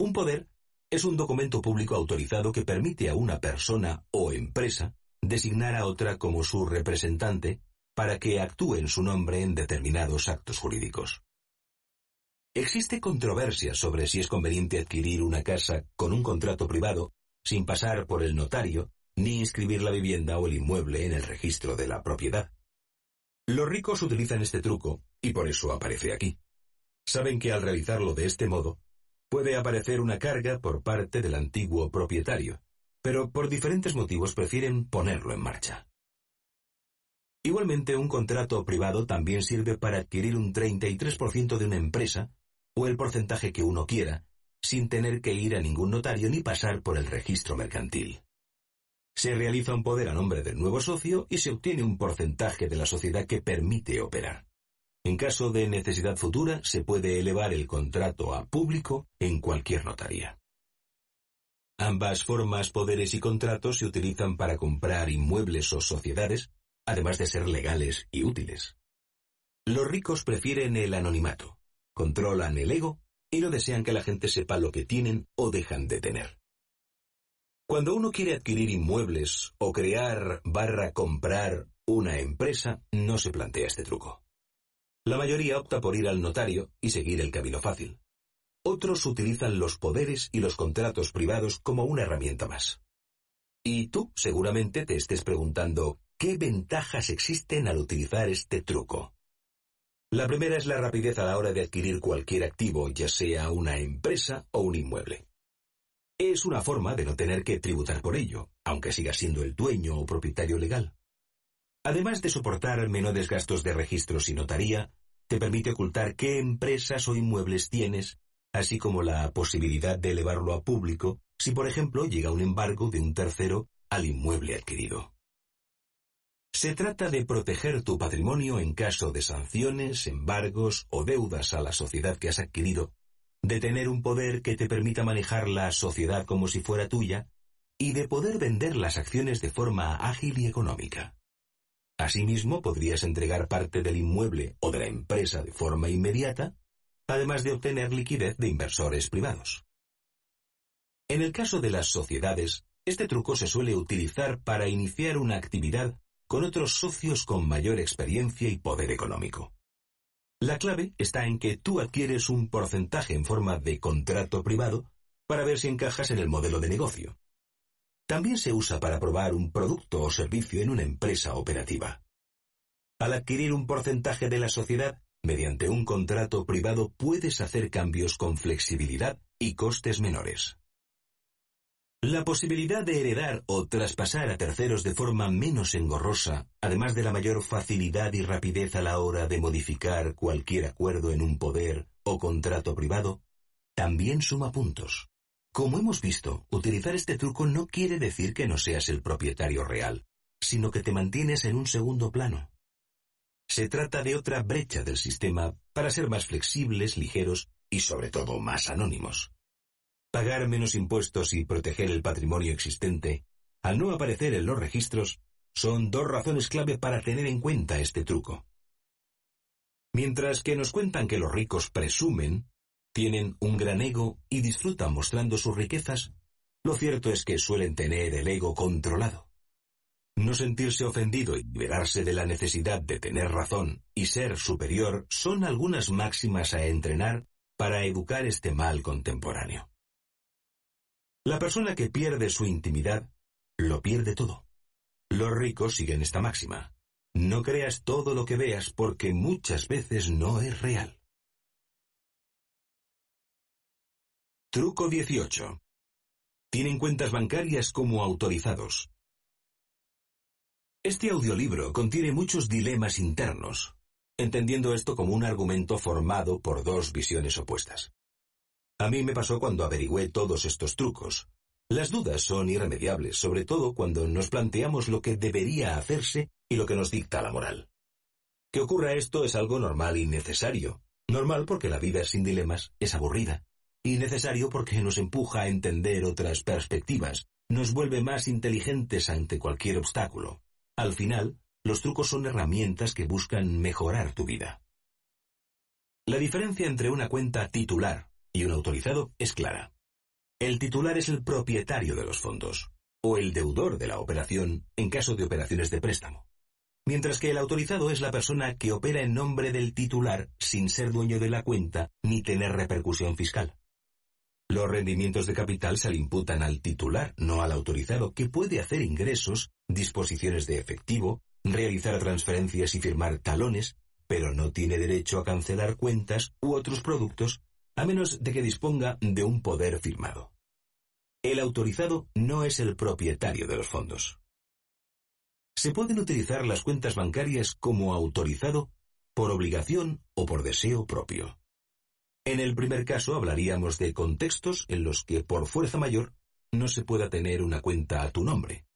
Un poder es un documento público autorizado que permite a una persona o empresa designar a otra como su representante para que actúe en su nombre en determinados actos jurídicos. Existe controversia sobre si es conveniente adquirir una casa con un contrato privado sin pasar por el notario ni inscribir la vivienda o el inmueble en el registro de la propiedad. Los ricos utilizan este truco, y por eso aparece aquí. Saben que al realizarlo de este modo, puede aparecer una carga por parte del antiguo propietario, pero por diferentes motivos prefieren ponerlo en marcha. Igualmente, un contrato privado también sirve para adquirir un 33% de una empresa, o el porcentaje que uno quiera, sin tener que ir a ningún notario ni pasar por el registro mercantil. Se realiza un poder a nombre del nuevo socio y se obtiene un porcentaje de la sociedad que permite operar. En caso de necesidad futura, se puede elevar el contrato a público en cualquier notaría. Ambas formas, poderes y contratos se utilizan para comprar inmuebles o sociedades, además de ser legales y útiles. Los ricos prefieren el anonimato, controlan el ego y no desean que la gente sepa lo que tienen o dejan de tener. Cuando uno quiere adquirir inmuebles o crear barra comprar una empresa, no se plantea este truco. La mayoría opta por ir al notario y seguir el camino fácil. Otros utilizan los poderes y los contratos privados como una herramienta más. Y tú seguramente te estés preguntando, ¿qué ventajas existen al utilizar este truco? La primera es la rapidez a la hora de adquirir cualquier activo, ya sea una empresa o un inmueble. Es una forma de no tener que tributar por ello, aunque siga siendo el dueño o propietario legal. Además de soportar menores gastos de registros y notaría, te permite ocultar qué empresas o inmuebles tienes, así como la posibilidad de elevarlo a público si, por ejemplo, llega un embargo de un tercero al inmueble adquirido. Se trata de proteger tu patrimonio en caso de sanciones, embargos o deudas a la sociedad que has adquirido de tener un poder que te permita manejar la sociedad como si fuera tuya y de poder vender las acciones de forma ágil y económica. Asimismo, podrías entregar parte del inmueble o de la empresa de forma inmediata, además de obtener liquidez de inversores privados. En el caso de las sociedades, este truco se suele utilizar para iniciar una actividad con otros socios con mayor experiencia y poder económico. La clave está en que tú adquieres un porcentaje en forma de contrato privado para ver si encajas en el modelo de negocio. También se usa para probar un producto o servicio en una empresa operativa. Al adquirir un porcentaje de la sociedad, mediante un contrato privado puedes hacer cambios con flexibilidad y costes menores. La posibilidad de heredar o traspasar a terceros de forma menos engorrosa, además de la mayor facilidad y rapidez a la hora de modificar cualquier acuerdo en un poder o contrato privado, también suma puntos. Como hemos visto, utilizar este truco no quiere decir que no seas el propietario real, sino que te mantienes en un segundo plano. Se trata de otra brecha del sistema para ser más flexibles, ligeros y sobre todo más anónimos pagar menos impuestos y proteger el patrimonio existente, al no aparecer en los registros, son dos razones clave para tener en cuenta este truco. Mientras que nos cuentan que los ricos presumen, tienen un gran ego y disfrutan mostrando sus riquezas, lo cierto es que suelen tener el ego controlado. No sentirse ofendido y liberarse de la necesidad de tener razón y ser superior son algunas máximas a entrenar para educar este mal contemporáneo. La persona que pierde su intimidad, lo pierde todo. Los ricos siguen esta máxima. No creas todo lo que veas porque muchas veces no es real. Truco 18. Tienen cuentas bancarias como autorizados. Este audiolibro contiene muchos dilemas internos, entendiendo esto como un argumento formado por dos visiones opuestas. A mí me pasó cuando averigüé todos estos trucos. Las dudas son irremediables, sobre todo cuando nos planteamos lo que debería hacerse y lo que nos dicta la moral. Que ocurra esto es algo normal y necesario. Normal porque la vida sin dilemas es aburrida. Y necesario porque nos empuja a entender otras perspectivas, nos vuelve más inteligentes ante cualquier obstáculo. Al final, los trucos son herramientas que buscan mejorar tu vida. La diferencia entre una cuenta titular, y un autorizado es clara. El titular es el propietario de los fondos, o el deudor de la operación en caso de operaciones de préstamo. Mientras que el autorizado es la persona que opera en nombre del titular sin ser dueño de la cuenta ni tener repercusión fiscal. Los rendimientos de capital se le imputan al titular, no al autorizado, que puede hacer ingresos, disposiciones de efectivo, realizar transferencias y firmar talones, pero no tiene derecho a cancelar cuentas u otros productos a menos de que disponga de un poder firmado. El autorizado no es el propietario de los fondos. Se pueden utilizar las cuentas bancarias como autorizado por obligación o por deseo propio. En el primer caso hablaríamos de contextos en los que por fuerza mayor no se pueda tener una cuenta a tu nombre,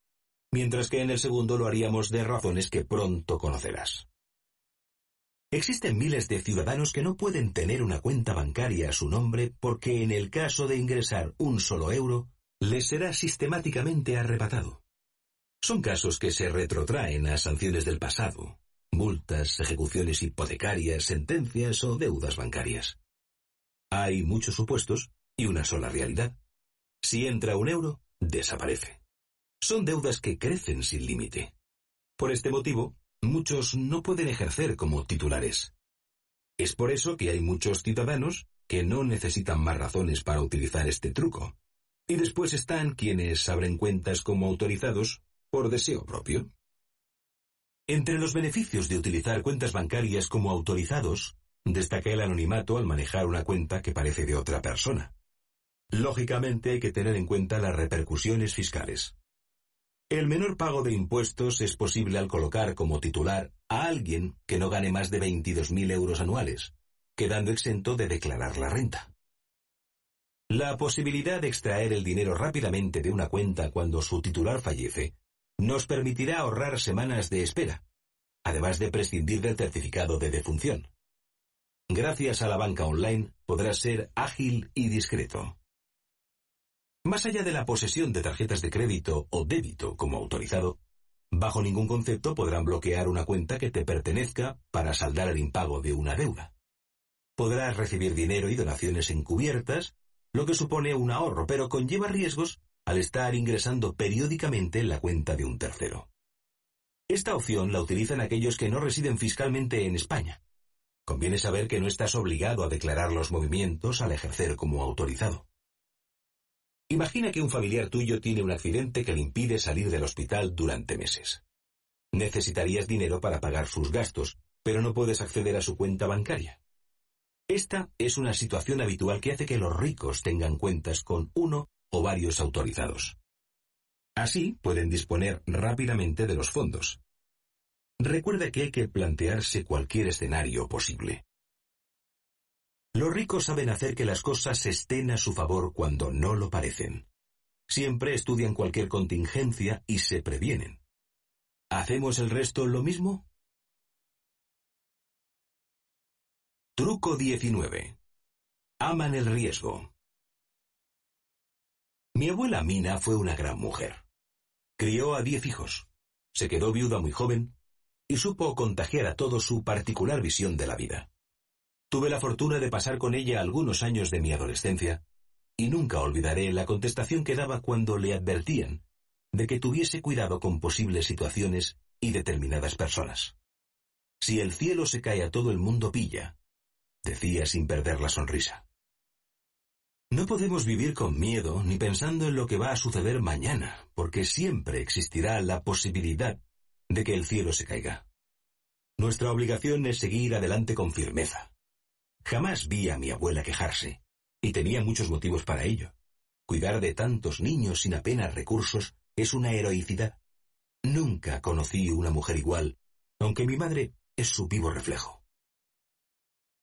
mientras que en el segundo lo haríamos de razones que pronto conocerás. Existen miles de ciudadanos que no pueden tener una cuenta bancaria a su nombre porque en el caso de ingresar un solo euro, les será sistemáticamente arrebatado. Son casos que se retrotraen a sanciones del pasado, multas, ejecuciones hipotecarias, sentencias o deudas bancarias. Hay muchos supuestos y una sola realidad. Si entra un euro, desaparece. Son deudas que crecen sin límite. Por este motivo, muchos no pueden ejercer como titulares. Es por eso que hay muchos ciudadanos que no necesitan más razones para utilizar este truco. Y después están quienes abren cuentas como autorizados por deseo propio. Entre los beneficios de utilizar cuentas bancarias como autorizados, destaca el anonimato al manejar una cuenta que parece de otra persona. Lógicamente hay que tener en cuenta las repercusiones fiscales. El menor pago de impuestos es posible al colocar como titular a alguien que no gane más de 22.000 euros anuales, quedando exento de declarar la renta. La posibilidad de extraer el dinero rápidamente de una cuenta cuando su titular fallece nos permitirá ahorrar semanas de espera, además de prescindir del certificado de defunción. Gracias a la banca online podrás ser ágil y discreto. Más allá de la posesión de tarjetas de crédito o débito como autorizado, bajo ningún concepto podrán bloquear una cuenta que te pertenezca para saldar el impago de una deuda. Podrás recibir dinero y donaciones encubiertas, lo que supone un ahorro, pero conlleva riesgos al estar ingresando periódicamente en la cuenta de un tercero. Esta opción la utilizan aquellos que no residen fiscalmente en España. Conviene saber que no estás obligado a declarar los movimientos al ejercer como autorizado. Imagina que un familiar tuyo tiene un accidente que le impide salir del hospital durante meses. Necesitarías dinero para pagar sus gastos, pero no puedes acceder a su cuenta bancaria. Esta es una situación habitual que hace que los ricos tengan cuentas con uno o varios autorizados. Así pueden disponer rápidamente de los fondos. Recuerda que hay que plantearse cualquier escenario posible. Los ricos saben hacer que las cosas estén a su favor cuando no lo parecen. Siempre estudian cualquier contingencia y se previenen. ¿Hacemos el resto lo mismo? Truco 19. Aman el riesgo. Mi abuela Mina fue una gran mujer. Crió a diez hijos, se quedó viuda muy joven y supo contagiar a todos su particular visión de la vida. Tuve la fortuna de pasar con ella algunos años de mi adolescencia, y nunca olvidaré la contestación que daba cuando le advertían de que tuviese cuidado con posibles situaciones y determinadas personas. Si el cielo se cae a todo el mundo pilla, decía sin perder la sonrisa. No podemos vivir con miedo ni pensando en lo que va a suceder mañana, porque siempre existirá la posibilidad de que el cielo se caiga. Nuestra obligación es seguir adelante con firmeza, Jamás vi a mi abuela quejarse, y tenía muchos motivos para ello. Cuidar de tantos niños sin apenas recursos es una heroicidad. Nunca conocí una mujer igual, aunque mi madre es su vivo reflejo.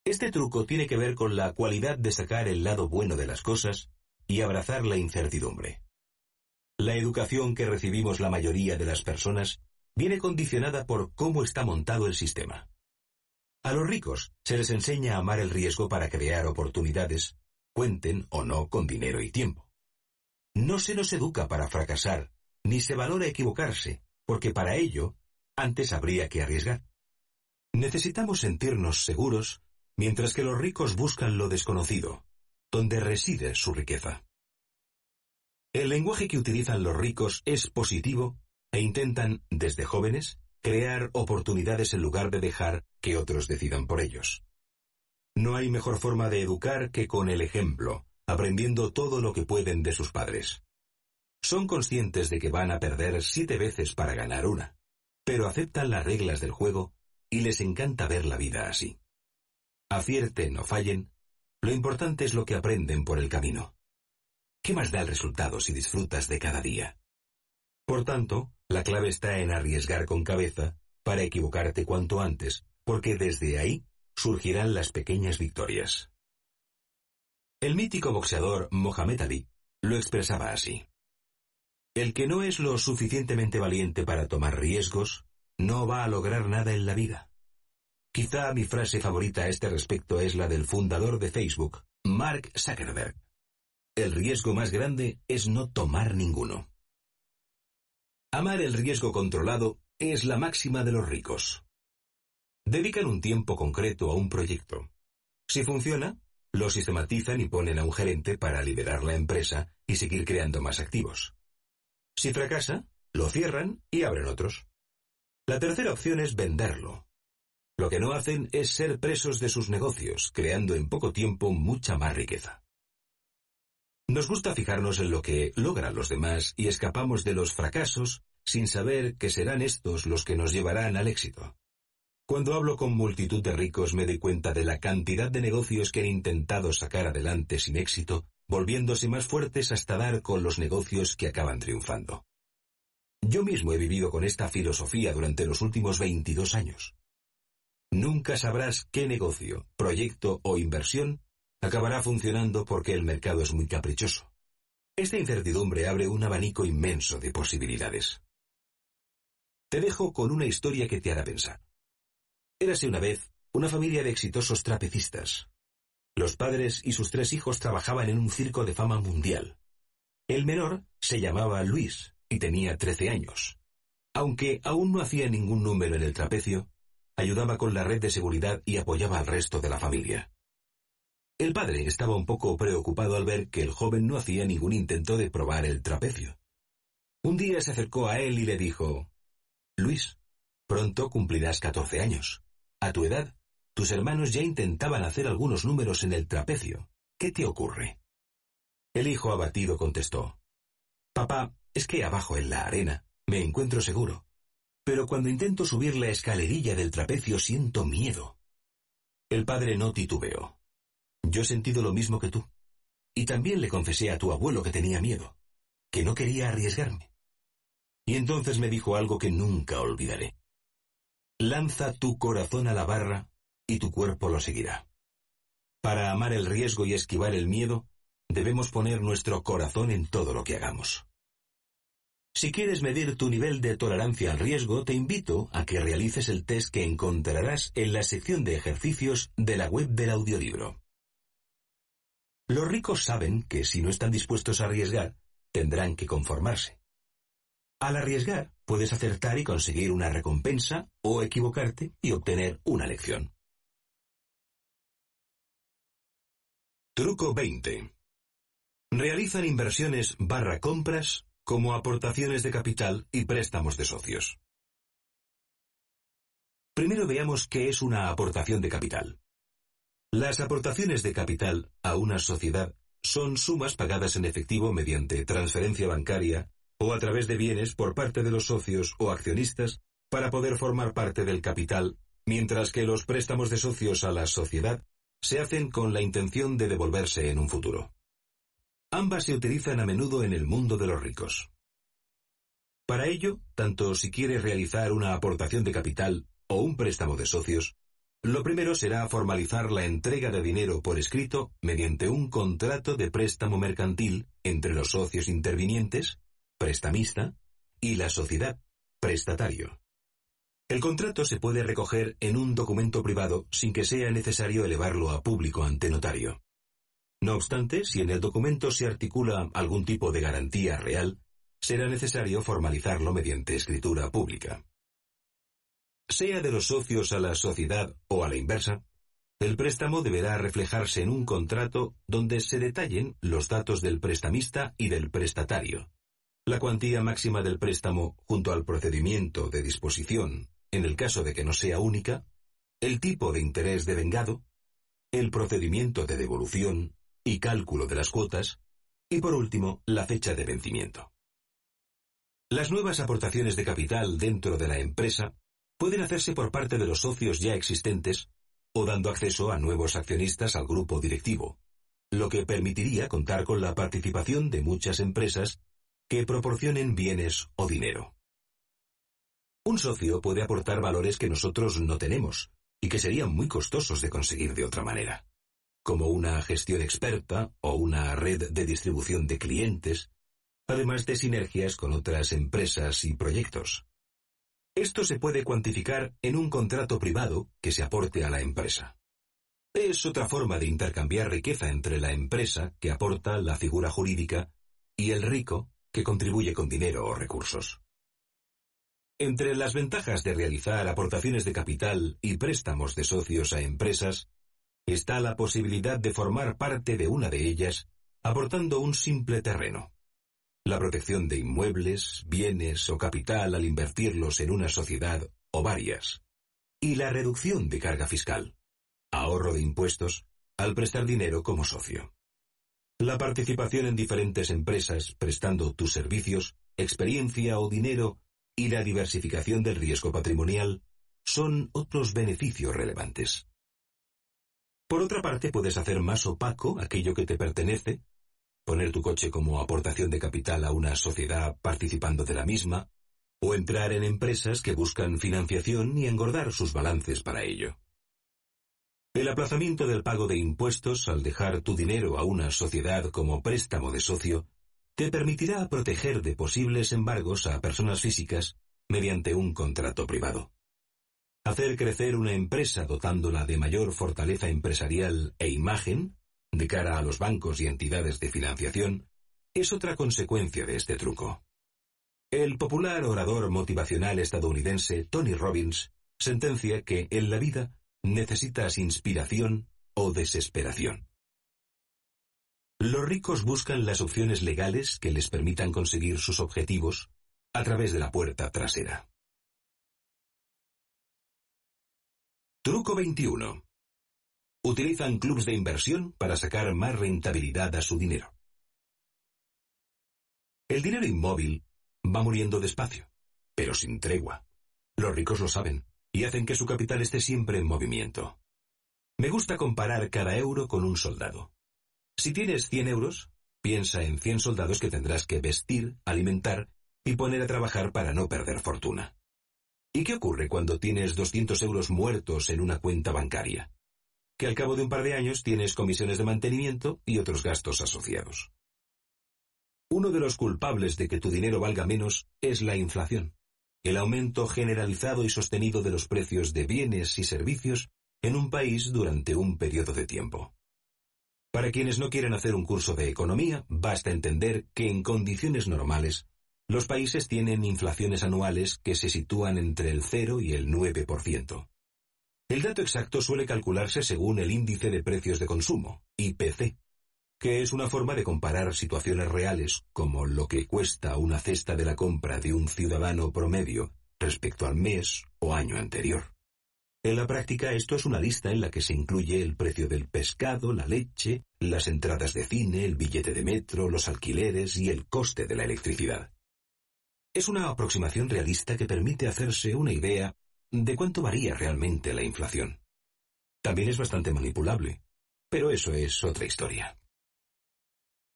Este truco tiene que ver con la cualidad de sacar el lado bueno de las cosas y abrazar la incertidumbre. La educación que recibimos la mayoría de las personas viene condicionada por cómo está montado el sistema. A los ricos se les enseña a amar el riesgo para crear oportunidades, cuenten o no con dinero y tiempo. No se nos educa para fracasar, ni se valora equivocarse, porque para ello antes habría que arriesgar. Necesitamos sentirnos seguros mientras que los ricos buscan lo desconocido, donde reside su riqueza. El lenguaje que utilizan los ricos es positivo e intentan, desde jóvenes, crear oportunidades en lugar de dejar que otros decidan por ellos. No hay mejor forma de educar que con el ejemplo, aprendiendo todo lo que pueden de sus padres. Son conscientes de que van a perder siete veces para ganar una, pero aceptan las reglas del juego y les encanta ver la vida así. Acierten o fallen, lo importante es lo que aprenden por el camino. ¿Qué más da el resultado si disfrutas de cada día? Por tanto, la clave está en arriesgar con cabeza para equivocarte cuanto antes, porque desde ahí surgirán las pequeñas victorias. El mítico boxeador Mohamed Ali lo expresaba así. El que no es lo suficientemente valiente para tomar riesgos, no va a lograr nada en la vida. Quizá mi frase favorita a este respecto es la del fundador de Facebook, Mark Zuckerberg. El riesgo más grande es no tomar ninguno. Amar el riesgo controlado es la máxima de los ricos. Dedican un tiempo concreto a un proyecto. Si funciona, lo sistematizan y ponen a un gerente para liderar la empresa y seguir creando más activos. Si fracasa, lo cierran y abren otros. La tercera opción es venderlo. Lo que no hacen es ser presos de sus negocios, creando en poco tiempo mucha más riqueza. Nos gusta fijarnos en lo que logran los demás y escapamos de los fracasos sin saber que serán estos los que nos llevarán al éxito. Cuando hablo con multitud de ricos me doy cuenta de la cantidad de negocios que he intentado sacar adelante sin éxito, volviéndose más fuertes hasta dar con los negocios que acaban triunfando. Yo mismo he vivido con esta filosofía durante los últimos 22 años. Nunca sabrás qué negocio, proyecto o inversión acabará funcionando porque el mercado es muy caprichoso. Esta incertidumbre abre un abanico inmenso de posibilidades. Te dejo con una historia que te hará pensar. Érase una vez una familia de exitosos trapecistas. Los padres y sus tres hijos trabajaban en un circo de fama mundial. El menor se llamaba Luis y tenía 13 años. Aunque aún no hacía ningún número en el trapecio, ayudaba con la red de seguridad y apoyaba al resto de la familia. El padre estaba un poco preocupado al ver que el joven no hacía ningún intento de probar el trapecio. Un día se acercó a él y le dijo, Luis, pronto cumplirás 14 años. A tu edad, tus hermanos ya intentaban hacer algunos números en el trapecio. ¿Qué te ocurre? El hijo abatido contestó, Papá, es que abajo en la arena me encuentro seguro, pero cuando intento subir la escalerilla del trapecio siento miedo. El padre no titubeó. Yo he sentido lo mismo que tú. Y también le confesé a tu abuelo que tenía miedo, que no quería arriesgarme. Y entonces me dijo algo que nunca olvidaré. Lanza tu corazón a la barra y tu cuerpo lo seguirá. Para amar el riesgo y esquivar el miedo, debemos poner nuestro corazón en todo lo que hagamos. Si quieres medir tu nivel de tolerancia al riesgo, te invito a que realices el test que encontrarás en la sección de ejercicios de la web del audiolibro. Los ricos saben que si no están dispuestos a arriesgar, tendrán que conformarse. Al arriesgar, puedes acertar y conseguir una recompensa o equivocarte y obtener una lección. Truco 20. Realizan inversiones barra compras como aportaciones de capital y préstamos de socios. Primero veamos qué es una aportación de capital. Las aportaciones de capital a una sociedad son sumas pagadas en efectivo mediante transferencia bancaria o a través de bienes por parte de los socios o accionistas para poder formar parte del capital, mientras que los préstamos de socios a la sociedad se hacen con la intención de devolverse en un futuro. Ambas se utilizan a menudo en el mundo de los ricos. Para ello, tanto si quieres realizar una aportación de capital o un préstamo de socios, lo primero será formalizar la entrega de dinero por escrito mediante un contrato de préstamo mercantil entre los socios intervinientes, prestamista, y la sociedad, prestatario. El contrato se puede recoger en un documento privado sin que sea necesario elevarlo a público ante notario. No obstante, si en el documento se articula algún tipo de garantía real, será necesario formalizarlo mediante escritura pública sea de los socios a la sociedad o a la inversa, el préstamo deberá reflejarse en un contrato donde se detallen los datos del prestamista y del prestatario, la cuantía máxima del préstamo junto al procedimiento de disposición, en el caso de que no sea única, el tipo de interés de vengado, el procedimiento de devolución y cálculo de las cuotas, y por último, la fecha de vencimiento. Las nuevas aportaciones de capital dentro de la empresa pueden hacerse por parte de los socios ya existentes o dando acceso a nuevos accionistas al grupo directivo, lo que permitiría contar con la participación de muchas empresas que proporcionen bienes o dinero. Un socio puede aportar valores que nosotros no tenemos y que serían muy costosos de conseguir de otra manera, como una gestión experta o una red de distribución de clientes, además de sinergias con otras empresas y proyectos. Esto se puede cuantificar en un contrato privado que se aporte a la empresa. Es otra forma de intercambiar riqueza entre la empresa que aporta la figura jurídica y el rico que contribuye con dinero o recursos. Entre las ventajas de realizar aportaciones de capital y préstamos de socios a empresas está la posibilidad de formar parte de una de ellas aportando un simple terreno la protección de inmuebles, bienes o capital al invertirlos en una sociedad o varias, y la reducción de carga fiscal, ahorro de impuestos, al prestar dinero como socio. La participación en diferentes empresas prestando tus servicios, experiencia o dinero y la diversificación del riesgo patrimonial son otros beneficios relevantes. Por otra parte, puedes hacer más opaco aquello que te pertenece poner tu coche como aportación de capital a una sociedad participando de la misma, o entrar en empresas que buscan financiación y engordar sus balances para ello. El aplazamiento del pago de impuestos al dejar tu dinero a una sociedad como préstamo de socio te permitirá proteger de posibles embargos a personas físicas mediante un contrato privado. Hacer crecer una empresa dotándola de mayor fortaleza empresarial e imagen de cara a los bancos y entidades de financiación es otra consecuencia de este truco. El popular orador motivacional estadounidense Tony Robbins sentencia que en la vida necesitas inspiración o desesperación. Los ricos buscan las opciones legales que les permitan conseguir sus objetivos a través de la puerta trasera. Truco 21 utilizan clubs de inversión para sacar más rentabilidad a su dinero. El dinero inmóvil va muriendo despacio, pero sin tregua. Los ricos lo saben y hacen que su capital esté siempre en movimiento. Me gusta comparar cada euro con un soldado. Si tienes 100 euros, piensa en 100 soldados que tendrás que vestir, alimentar y poner a trabajar para no perder fortuna. ¿Y qué ocurre cuando tienes 200 euros muertos en una cuenta bancaria? que al cabo de un par de años tienes comisiones de mantenimiento y otros gastos asociados. Uno de los culpables de que tu dinero valga menos es la inflación, el aumento generalizado y sostenido de los precios de bienes y servicios en un país durante un periodo de tiempo. Para quienes no quieren hacer un curso de economía, basta entender que en condiciones normales, los países tienen inflaciones anuales que se sitúan entre el 0 y el 9%. El dato exacto suele calcularse según el índice de precios de consumo, IPC, que es una forma de comparar situaciones reales como lo que cuesta una cesta de la compra de un ciudadano promedio respecto al mes o año anterior. En la práctica esto es una lista en la que se incluye el precio del pescado, la leche, las entradas de cine, el billete de metro, los alquileres y el coste de la electricidad. Es una aproximación realista que permite hacerse una idea de cuánto varía realmente la inflación. También es bastante manipulable, pero eso es otra historia.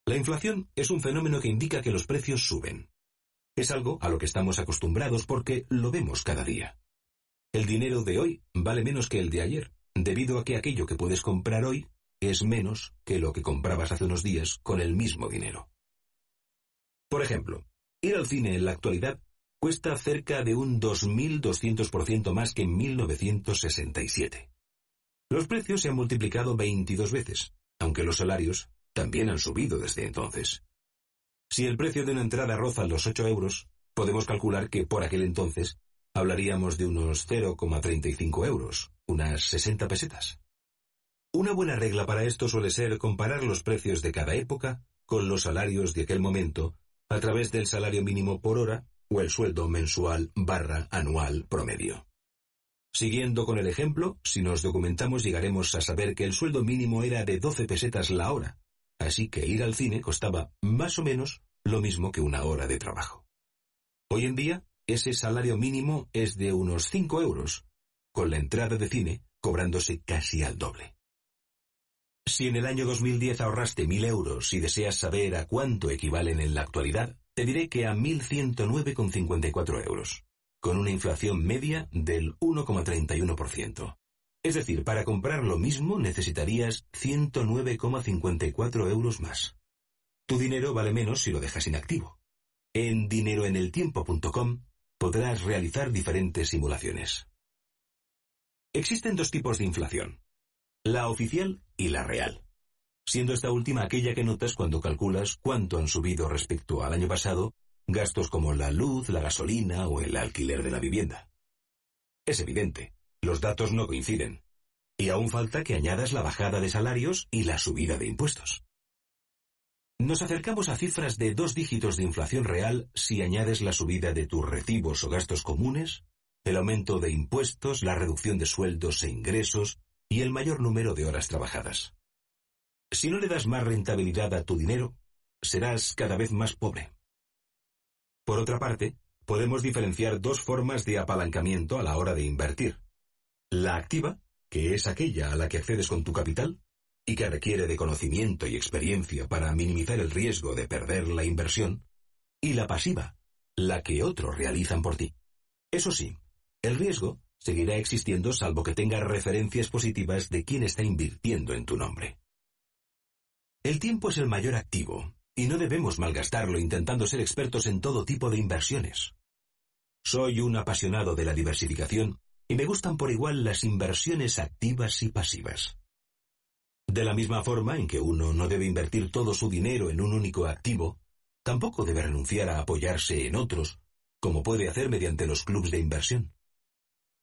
La inflación es un fenómeno que indica que los precios suben. Es algo a lo que estamos acostumbrados porque lo vemos cada día. El dinero de hoy vale menos que el de ayer, debido a que aquello que puedes comprar hoy es menos que lo que comprabas hace unos días con el mismo dinero. Por ejemplo, ir al cine en la actualidad cuesta cerca de un 2.200% más que en 1967. Los precios se han multiplicado 22 veces, aunque los salarios también han subido desde entonces. Si el precio de una entrada roza los 8 euros, podemos calcular que por aquel entonces hablaríamos de unos 0,35 euros, unas 60 pesetas. Una buena regla para esto suele ser comparar los precios de cada época con los salarios de aquel momento a través del salario mínimo por hora o el sueldo mensual barra anual promedio. Siguiendo con el ejemplo, si nos documentamos llegaremos a saber que el sueldo mínimo era de 12 pesetas la hora, así que ir al cine costaba más o menos lo mismo que una hora de trabajo. Hoy en día, ese salario mínimo es de unos 5 euros, con la entrada de cine cobrándose casi al doble. Si en el año 2010 ahorraste 1.000 euros y deseas saber a cuánto equivalen en la actualidad, te diré que a 1.109,54 euros, con una inflación media del 1,31%. Es decir, para comprar lo mismo necesitarías 109,54 euros más. Tu dinero vale menos si lo dejas inactivo. En dineroeneltiempo.com podrás realizar diferentes simulaciones. Existen dos tipos de inflación, la oficial y la real siendo esta última aquella que notas cuando calculas cuánto han subido respecto al año pasado gastos como la luz, la gasolina o el alquiler de la vivienda. Es evidente, los datos no coinciden. Y aún falta que añadas la bajada de salarios y la subida de impuestos. Nos acercamos a cifras de dos dígitos de inflación real si añades la subida de tus recibos o gastos comunes, el aumento de impuestos, la reducción de sueldos e ingresos y el mayor número de horas trabajadas. Si no le das más rentabilidad a tu dinero, serás cada vez más pobre. Por otra parte, podemos diferenciar dos formas de apalancamiento a la hora de invertir. La activa, que es aquella a la que accedes con tu capital, y que requiere de conocimiento y experiencia para minimizar el riesgo de perder la inversión, y la pasiva, la que otros realizan por ti. Eso sí, el riesgo seguirá existiendo salvo que tengas referencias positivas de quién está invirtiendo en tu nombre. El tiempo es el mayor activo, y no debemos malgastarlo intentando ser expertos en todo tipo de inversiones. Soy un apasionado de la diversificación y me gustan por igual las inversiones activas y pasivas. De la misma forma en que uno no debe invertir todo su dinero en un único activo, tampoco debe renunciar a apoyarse en otros, como puede hacer mediante los clubs de inversión.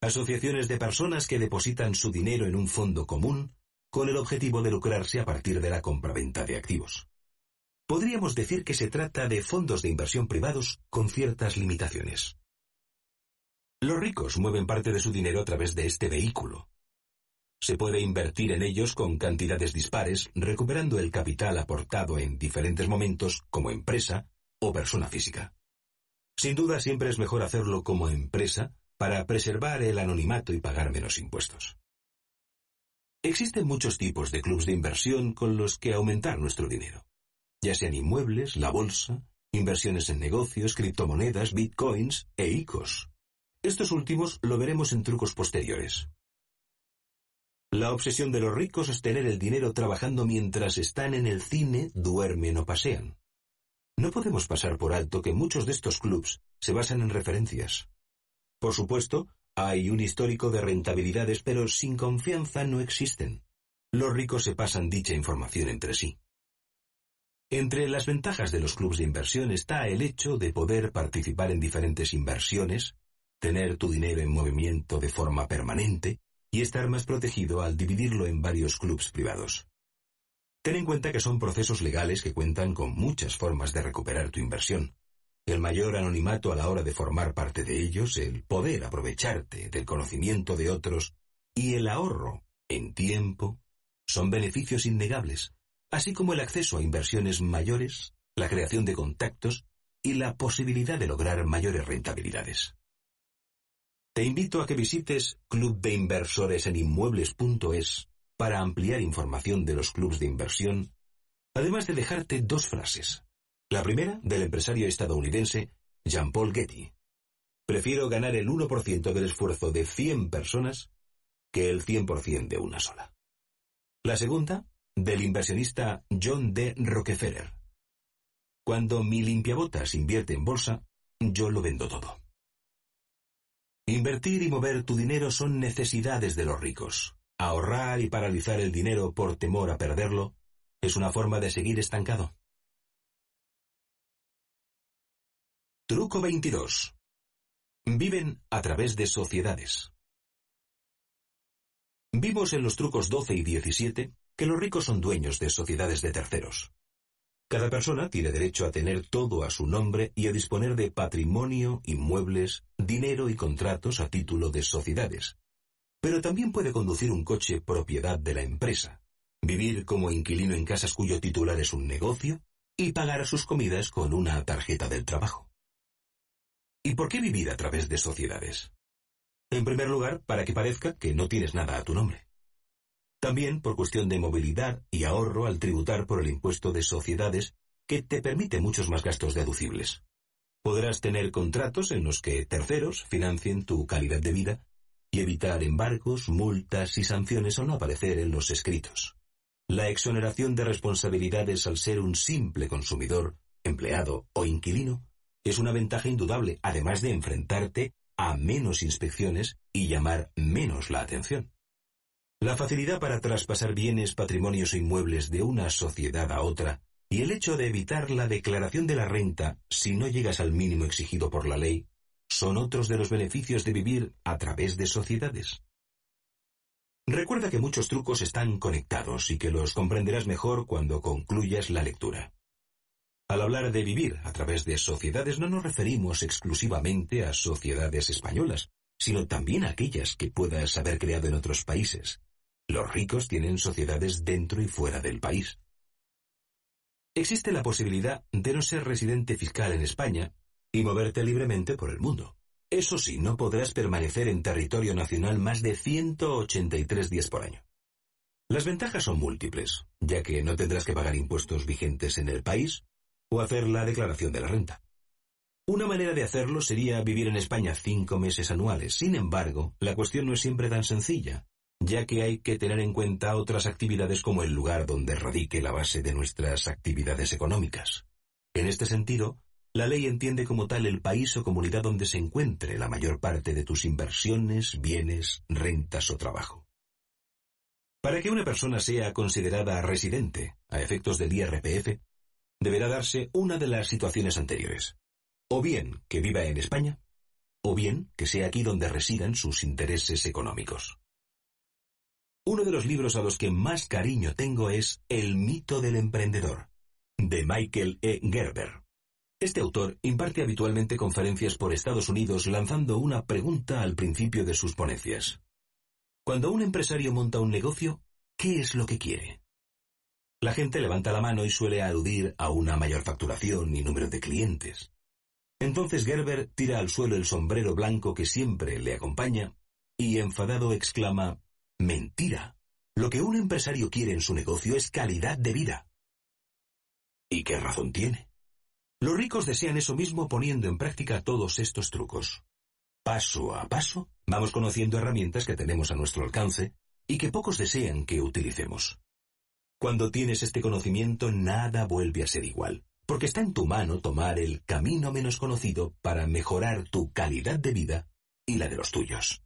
Asociaciones de personas que depositan su dinero en un fondo común con el objetivo de lucrarse a partir de la compraventa de activos. Podríamos decir que se trata de fondos de inversión privados con ciertas limitaciones. Los ricos mueven parte de su dinero a través de este vehículo. Se puede invertir en ellos con cantidades dispares, recuperando el capital aportado en diferentes momentos como empresa o persona física. Sin duda siempre es mejor hacerlo como empresa para preservar el anonimato y pagar menos impuestos. Existen muchos tipos de clubs de inversión con los que aumentar nuestro dinero, ya sean inmuebles, la bolsa, inversiones en negocios, criptomonedas, bitcoins e ICOs. Estos últimos lo veremos en trucos posteriores. La obsesión de los ricos es tener el dinero trabajando mientras están en el cine, duermen o pasean. No podemos pasar por alto que muchos de estos clubs se basan en referencias. Por supuesto, hay un histórico de rentabilidades, pero sin confianza no existen. Los ricos se pasan dicha información entre sí. Entre las ventajas de los clubes de inversión está el hecho de poder participar en diferentes inversiones, tener tu dinero en movimiento de forma permanente y estar más protegido al dividirlo en varios clubes privados. Ten en cuenta que son procesos legales que cuentan con muchas formas de recuperar tu inversión. El mayor anonimato a la hora de formar parte de ellos, el poder aprovecharte del conocimiento de otros y el ahorro en tiempo son beneficios innegables, así como el acceso a inversiones mayores, la creación de contactos y la posibilidad de lograr mayores rentabilidades. Te invito a que visites clubdeinversoreseninmuebles.es para ampliar información de los clubs de inversión, además de dejarte dos frases. La primera, del empresario estadounidense Jean-Paul Getty. Prefiero ganar el 1% del esfuerzo de 100 personas que el 100% de una sola. La segunda, del inversionista John D. Rockefeller. Cuando mi limpiabotas invierte en bolsa, yo lo vendo todo. Invertir y mover tu dinero son necesidades de los ricos. Ahorrar y paralizar el dinero por temor a perderlo es una forma de seguir estancado. Truco 22. Viven a través de sociedades. Vimos en los trucos 12 y 17 que los ricos son dueños de sociedades de terceros. Cada persona tiene derecho a tener todo a su nombre y a disponer de patrimonio, inmuebles, dinero y contratos a título de sociedades. Pero también puede conducir un coche propiedad de la empresa, vivir como inquilino en casas cuyo titular es un negocio y pagar sus comidas con una tarjeta del trabajo. ¿Y por qué vivir a través de sociedades? En primer lugar, para que parezca que no tienes nada a tu nombre. También por cuestión de movilidad y ahorro al tributar por el impuesto de sociedades, que te permite muchos más gastos deducibles. Podrás tener contratos en los que terceros financien tu calidad de vida y evitar embargos, multas y sanciones o no aparecer en los escritos. La exoneración de responsabilidades al ser un simple consumidor, empleado o inquilino es una ventaja indudable, además de enfrentarte a menos inspecciones y llamar menos la atención. La facilidad para traspasar bienes, patrimonios e inmuebles de una sociedad a otra y el hecho de evitar la declaración de la renta si no llegas al mínimo exigido por la ley son otros de los beneficios de vivir a través de sociedades. Recuerda que muchos trucos están conectados y que los comprenderás mejor cuando concluyas la lectura. Al hablar de vivir a través de sociedades no nos referimos exclusivamente a sociedades españolas, sino también a aquellas que puedas haber creado en otros países. Los ricos tienen sociedades dentro y fuera del país. Existe la posibilidad de no ser residente fiscal en España y moverte libremente por el mundo. Eso sí, no podrás permanecer en territorio nacional más de 183 días por año. Las ventajas son múltiples, ya que no tendrás que pagar impuestos vigentes en el país, o hacer la declaración de la renta. Una manera de hacerlo sería vivir en España cinco meses anuales. Sin embargo, la cuestión no es siempre tan sencilla, ya que hay que tener en cuenta otras actividades como el lugar donde radique la base de nuestras actividades económicas. En este sentido, la ley entiende como tal el país o comunidad donde se encuentre la mayor parte de tus inversiones, bienes, rentas o trabajo. Para que una persona sea considerada residente, a efectos del IRPF, deberá darse una de las situaciones anteriores. O bien que viva en España, o bien que sea aquí donde residan sus intereses económicos. Uno de los libros a los que más cariño tengo es El mito del emprendedor, de Michael E. Gerber. Este autor imparte habitualmente conferencias por Estados Unidos lanzando una pregunta al principio de sus ponencias. Cuando un empresario monta un negocio, ¿qué es lo que quiere? La gente levanta la mano y suele aludir a una mayor facturación y número de clientes. Entonces Gerber tira al suelo el sombrero blanco que siempre le acompaña y enfadado exclama, Mentira. Lo que un empresario quiere en su negocio es calidad de vida. ¿Y qué razón tiene? Los ricos desean eso mismo poniendo en práctica todos estos trucos. Paso a paso, vamos conociendo herramientas que tenemos a nuestro alcance y que pocos desean que utilicemos. Cuando tienes este conocimiento nada vuelve a ser igual, porque está en tu mano tomar el camino menos conocido para mejorar tu calidad de vida y la de los tuyos.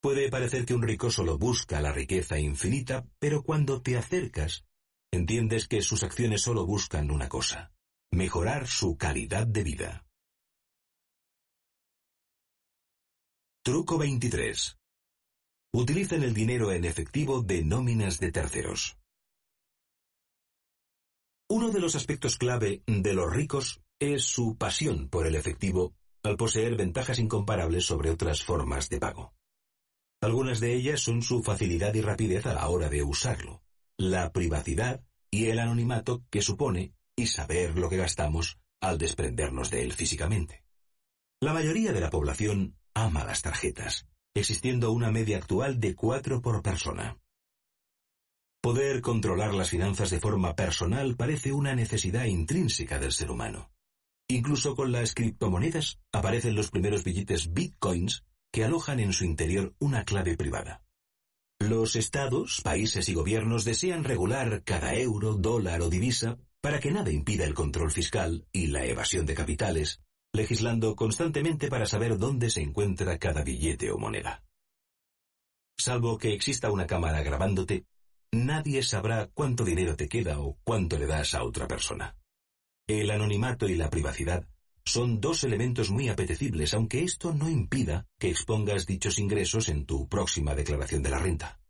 Puede parecer que un rico solo busca la riqueza infinita, pero cuando te acercas, entiendes que sus acciones solo buscan una cosa, mejorar su calidad de vida. Truco 23 utilizan el dinero en efectivo de nóminas de terceros. Uno de los aspectos clave de los ricos es su pasión por el efectivo al poseer ventajas incomparables sobre otras formas de pago. Algunas de ellas son su facilidad y rapidez a la hora de usarlo, la privacidad y el anonimato que supone y saber lo que gastamos al desprendernos de él físicamente. La mayoría de la población ama las tarjetas, existiendo una media actual de cuatro por persona. Poder controlar las finanzas de forma personal parece una necesidad intrínseca del ser humano. Incluso con las criptomonedas aparecen los primeros billetes bitcoins que alojan en su interior una clave privada. Los estados, países y gobiernos desean regular cada euro, dólar o divisa para que nada impida el control fiscal y la evasión de capitales, legislando constantemente para saber dónde se encuentra cada billete o moneda. Salvo que exista una cámara grabándote, nadie sabrá cuánto dinero te queda o cuánto le das a otra persona. El anonimato y la privacidad son dos elementos muy apetecibles, aunque esto no impida que expongas dichos ingresos en tu próxima declaración de la renta.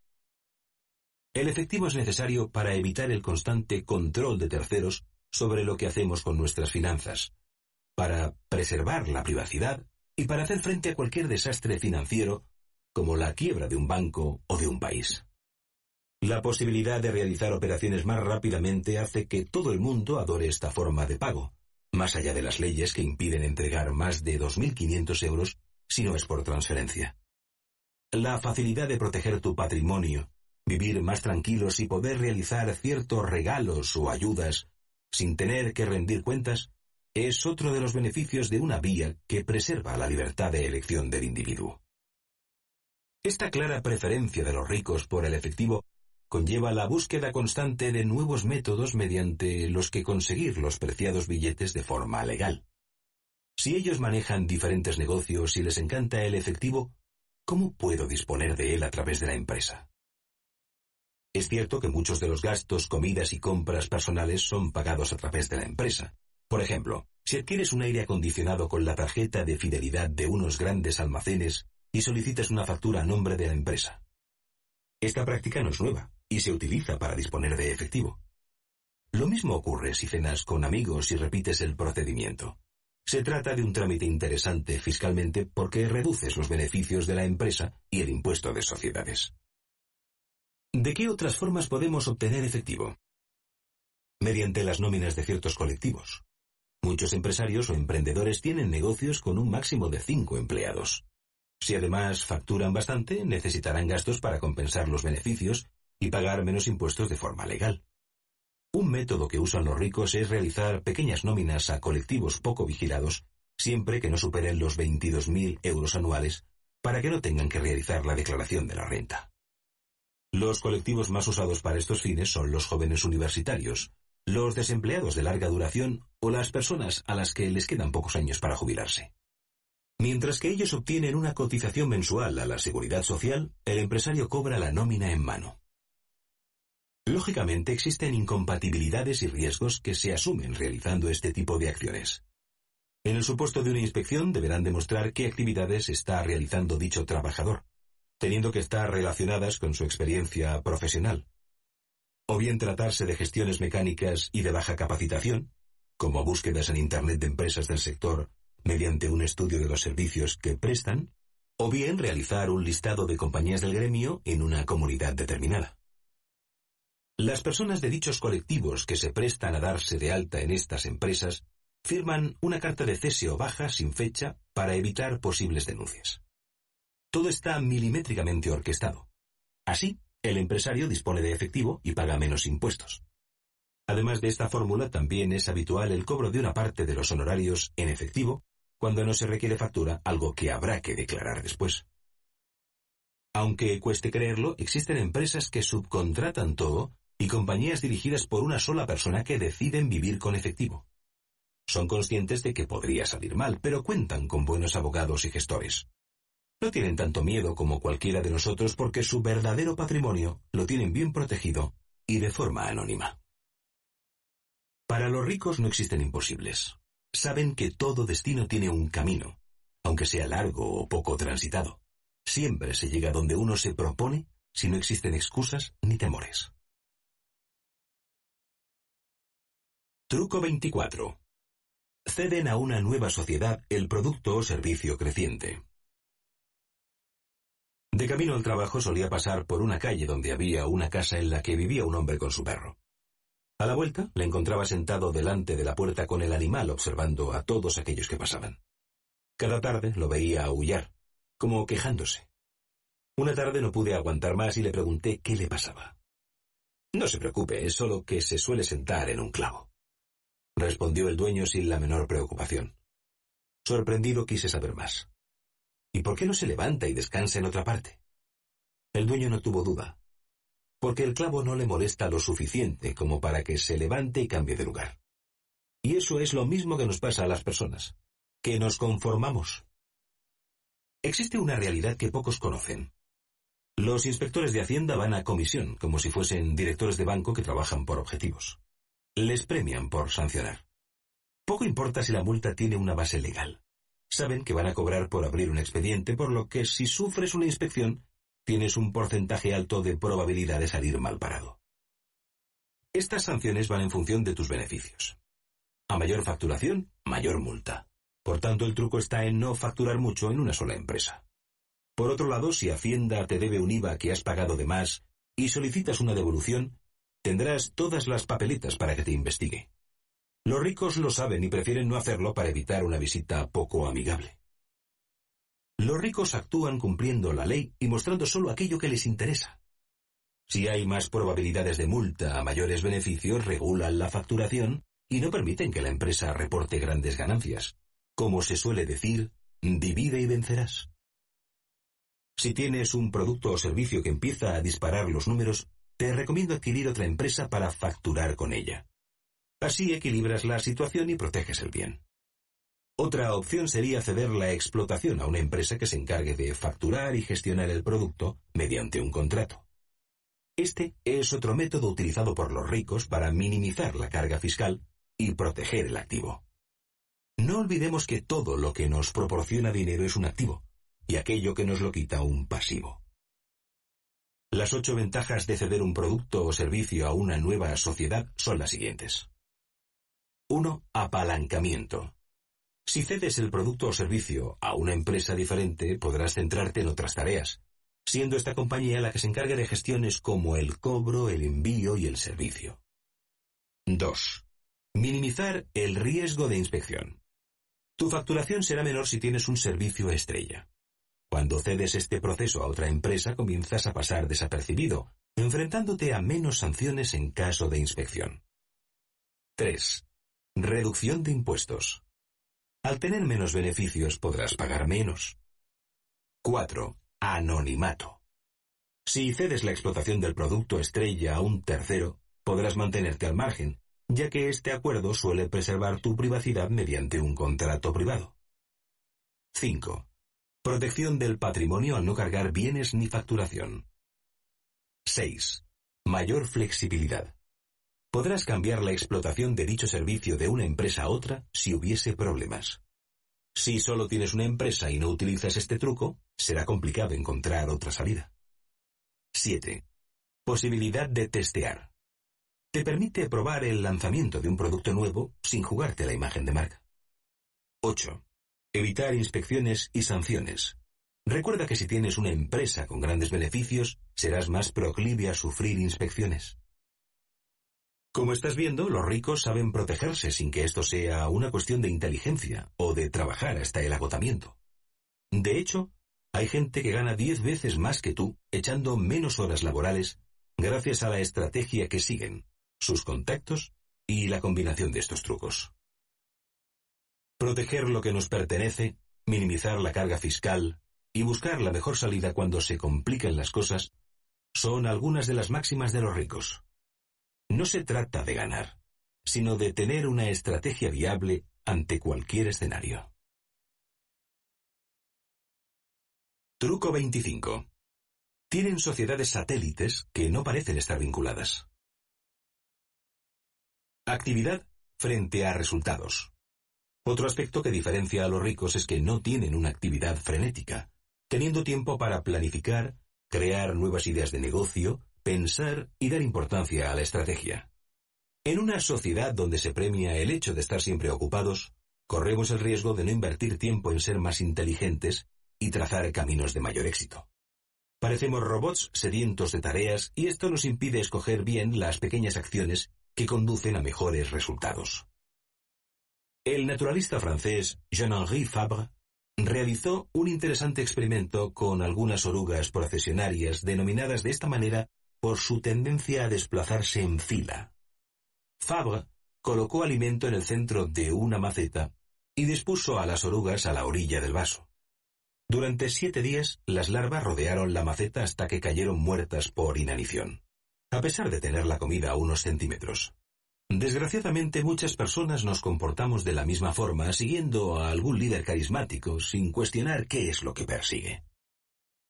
El efectivo es necesario para evitar el constante control de terceros sobre lo que hacemos con nuestras finanzas, para preservar la privacidad y para hacer frente a cualquier desastre financiero como la quiebra de un banco o de un país. La posibilidad de realizar operaciones más rápidamente hace que todo el mundo adore esta forma de pago, más allá de las leyes que impiden entregar más de 2.500 euros si no es por transferencia. La facilidad de proteger tu patrimonio, vivir más tranquilos y poder realizar ciertos regalos o ayudas sin tener que rendir cuentas es otro de los beneficios de una vía que preserva la libertad de elección del individuo. Esta clara preferencia de los ricos por el efectivo conlleva la búsqueda constante de nuevos métodos mediante los que conseguir los preciados billetes de forma legal. Si ellos manejan diferentes negocios y les encanta el efectivo, ¿cómo puedo disponer de él a través de la empresa? Es cierto que muchos de los gastos, comidas y compras personales son pagados a través de la empresa, por ejemplo, si adquieres un aire acondicionado con la tarjeta de fidelidad de unos grandes almacenes y solicitas una factura a nombre de la empresa. Esta práctica no es nueva y se utiliza para disponer de efectivo. Lo mismo ocurre si cenas con amigos y repites el procedimiento. Se trata de un trámite interesante fiscalmente porque reduces los beneficios de la empresa y el impuesto de sociedades. ¿De qué otras formas podemos obtener efectivo? Mediante las nóminas de ciertos colectivos. Muchos empresarios o emprendedores tienen negocios con un máximo de cinco empleados. Si además facturan bastante, necesitarán gastos para compensar los beneficios y pagar menos impuestos de forma legal. Un método que usan los ricos es realizar pequeñas nóminas a colectivos poco vigilados, siempre que no superen los 22.000 euros anuales, para que no tengan que realizar la declaración de la renta. Los colectivos más usados para estos fines son los jóvenes universitarios, los desempleados de larga duración o las personas a las que les quedan pocos años para jubilarse. Mientras que ellos obtienen una cotización mensual a la seguridad social, el empresario cobra la nómina en mano. Lógicamente existen incompatibilidades y riesgos que se asumen realizando este tipo de acciones. En el supuesto de una inspección deberán demostrar qué actividades está realizando dicho trabajador, teniendo que estar relacionadas con su experiencia profesional, o bien tratarse de gestiones mecánicas y de baja capacitación, como búsquedas en Internet de empresas del sector mediante un estudio de los servicios que prestan, o bien realizar un listado de compañías del gremio en una comunidad determinada. Las personas de dichos colectivos que se prestan a darse de alta en estas empresas firman una carta de cese o baja sin fecha para evitar posibles denuncias. Todo está milimétricamente orquestado. Así, el empresario dispone de efectivo y paga menos impuestos. Además de esta fórmula, también es habitual el cobro de una parte de los honorarios en efectivo cuando no se requiere factura, algo que habrá que declarar después. Aunque cueste creerlo, existen empresas que subcontratan todo y compañías dirigidas por una sola persona que deciden vivir con efectivo. Son conscientes de que podría salir mal, pero cuentan con buenos abogados y gestores. No tienen tanto miedo como cualquiera de nosotros porque su verdadero patrimonio lo tienen bien protegido y de forma anónima. Para los ricos no existen imposibles. Saben que todo destino tiene un camino, aunque sea largo o poco transitado. Siempre se llega donde uno se propone si no existen excusas ni temores. Truco 24. Ceden a una nueva sociedad el producto o servicio creciente. De camino al trabajo solía pasar por una calle donde había una casa en la que vivía un hombre con su perro. A la vuelta le encontraba sentado delante de la puerta con el animal observando a todos aquellos que pasaban. Cada tarde lo veía aullar, como quejándose. Una tarde no pude aguantar más y le pregunté qué le pasaba. No se preocupe, es solo que se suele sentar en un clavo. Respondió el dueño sin la menor preocupación. Sorprendido quise saber más. ¿Y por qué no se levanta y descansa en otra parte? El dueño no tuvo duda, porque el clavo no le molesta lo suficiente como para que se levante y cambie de lugar. Y eso es lo mismo que nos pasa a las personas, que nos conformamos. Existe una realidad que pocos conocen. Los inspectores de Hacienda van a comisión, como si fuesen directores de banco que trabajan por objetivos. Les premian por sancionar. Poco importa si la multa tiene una base legal saben que van a cobrar por abrir un expediente, por lo que si sufres una inspección, tienes un porcentaje alto de probabilidad de salir mal parado. Estas sanciones van en función de tus beneficios. A mayor facturación, mayor multa. Por tanto, el truco está en no facturar mucho en una sola empresa. Por otro lado, si Hacienda te debe un IVA que has pagado de más y solicitas una devolución, tendrás todas las papelitas para que te investigue. Los ricos lo saben y prefieren no hacerlo para evitar una visita poco amigable. Los ricos actúan cumpliendo la ley y mostrando solo aquello que les interesa. Si hay más probabilidades de multa a mayores beneficios, regulan la facturación y no permiten que la empresa reporte grandes ganancias. Como se suele decir, divide y vencerás. Si tienes un producto o servicio que empieza a disparar los números, te recomiendo adquirir otra empresa para facturar con ella. Así equilibras la situación y proteges el bien. Otra opción sería ceder la explotación a una empresa que se encargue de facturar y gestionar el producto mediante un contrato. Este es otro método utilizado por los ricos para minimizar la carga fiscal y proteger el activo. No olvidemos que todo lo que nos proporciona dinero es un activo, y aquello que nos lo quita un pasivo. Las ocho ventajas de ceder un producto o servicio a una nueva sociedad son las siguientes. 1. Apalancamiento. Si cedes el producto o servicio a una empresa diferente, podrás centrarte en otras tareas, siendo esta compañía la que se encargue de gestiones como el cobro, el envío y el servicio. 2. Minimizar el riesgo de inspección. Tu facturación será menor si tienes un servicio estrella. Cuando cedes este proceso a otra empresa comienzas a pasar desapercibido, enfrentándote a menos sanciones en caso de inspección. 3. Reducción de impuestos. Al tener menos beneficios podrás pagar menos. 4. Anonimato. Si cedes la explotación del producto estrella a un tercero, podrás mantenerte al margen, ya que este acuerdo suele preservar tu privacidad mediante un contrato privado. 5. Protección del patrimonio al no cargar bienes ni facturación. 6. Mayor flexibilidad. Podrás cambiar la explotación de dicho servicio de una empresa a otra si hubiese problemas. Si solo tienes una empresa y no utilizas este truco, será complicado encontrar otra salida. 7. Posibilidad de testear. Te permite probar el lanzamiento de un producto nuevo sin jugarte la imagen de marca. 8. Evitar inspecciones y sanciones. Recuerda que si tienes una empresa con grandes beneficios, serás más proclive a sufrir inspecciones. Como estás viendo, los ricos saben protegerse sin que esto sea una cuestión de inteligencia o de trabajar hasta el agotamiento. De hecho, hay gente que gana 10 veces más que tú echando menos horas laborales gracias a la estrategia que siguen, sus contactos y la combinación de estos trucos. Proteger lo que nos pertenece, minimizar la carga fiscal y buscar la mejor salida cuando se complican las cosas son algunas de las máximas de los ricos. No se trata de ganar, sino de tener una estrategia viable ante cualquier escenario. Truco 25. Tienen sociedades satélites que no parecen estar vinculadas. Actividad frente a resultados. Otro aspecto que diferencia a los ricos es que no tienen una actividad frenética, teniendo tiempo para planificar, crear nuevas ideas de negocio, pensar y dar importancia a la estrategia. En una sociedad donde se premia el hecho de estar siempre ocupados, corremos el riesgo de no invertir tiempo en ser más inteligentes y trazar caminos de mayor éxito. Parecemos robots sedientos de tareas y esto nos impide escoger bien las pequeñas acciones que conducen a mejores resultados. El naturalista francés Jean-Henri Fabre realizó un interesante experimento con algunas orugas procesionarias denominadas de esta manera por su tendencia a desplazarse en fila. Fabre colocó alimento en el centro de una maceta y dispuso a las orugas a la orilla del vaso. Durante siete días, las larvas rodearon la maceta hasta que cayeron muertas por inanición, a pesar de tener la comida a unos centímetros. Desgraciadamente muchas personas nos comportamos de la misma forma siguiendo a algún líder carismático sin cuestionar qué es lo que persigue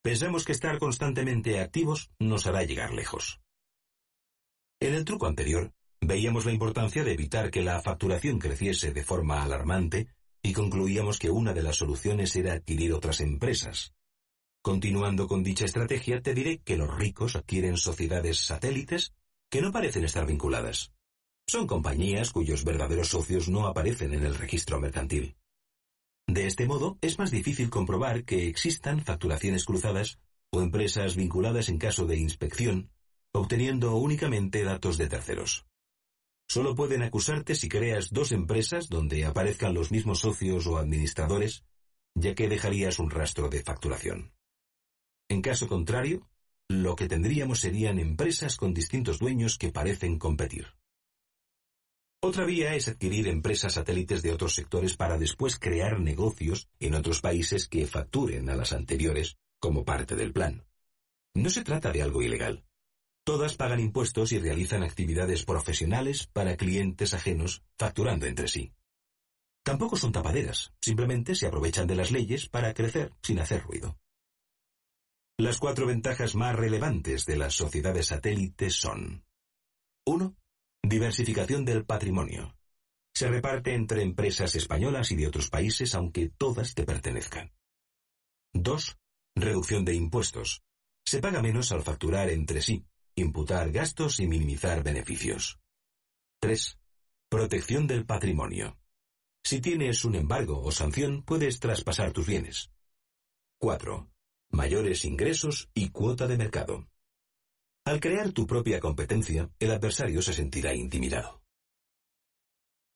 pensamos que estar constantemente activos nos hará llegar lejos. En el truco anterior, veíamos la importancia de evitar que la facturación creciese de forma alarmante y concluíamos que una de las soluciones era adquirir otras empresas. Continuando con dicha estrategia, te diré que los ricos adquieren sociedades satélites que no parecen estar vinculadas. Son compañías cuyos verdaderos socios no aparecen en el registro mercantil. De este modo, es más difícil comprobar que existan facturaciones cruzadas o empresas vinculadas en caso de inspección, obteniendo únicamente datos de terceros. Solo pueden acusarte si creas dos empresas donde aparezcan los mismos socios o administradores, ya que dejarías un rastro de facturación. En caso contrario, lo que tendríamos serían empresas con distintos dueños que parecen competir. Otra vía es adquirir empresas satélites de otros sectores para después crear negocios en otros países que facturen a las anteriores como parte del plan. No se trata de algo ilegal. Todas pagan impuestos y realizan actividades profesionales para clientes ajenos facturando entre sí. Tampoco son tapaderas, simplemente se aprovechan de las leyes para crecer sin hacer ruido. Las cuatro ventajas más relevantes de las sociedades satélites son 1. Diversificación del patrimonio. Se reparte entre empresas españolas y de otros países aunque todas te pertenezcan. 2. Reducción de impuestos. Se paga menos al facturar entre sí, imputar gastos y minimizar beneficios. 3. Protección del patrimonio. Si tienes un embargo o sanción, puedes traspasar tus bienes. 4. Mayores ingresos y cuota de mercado. Al crear tu propia competencia, el adversario se sentirá intimidado.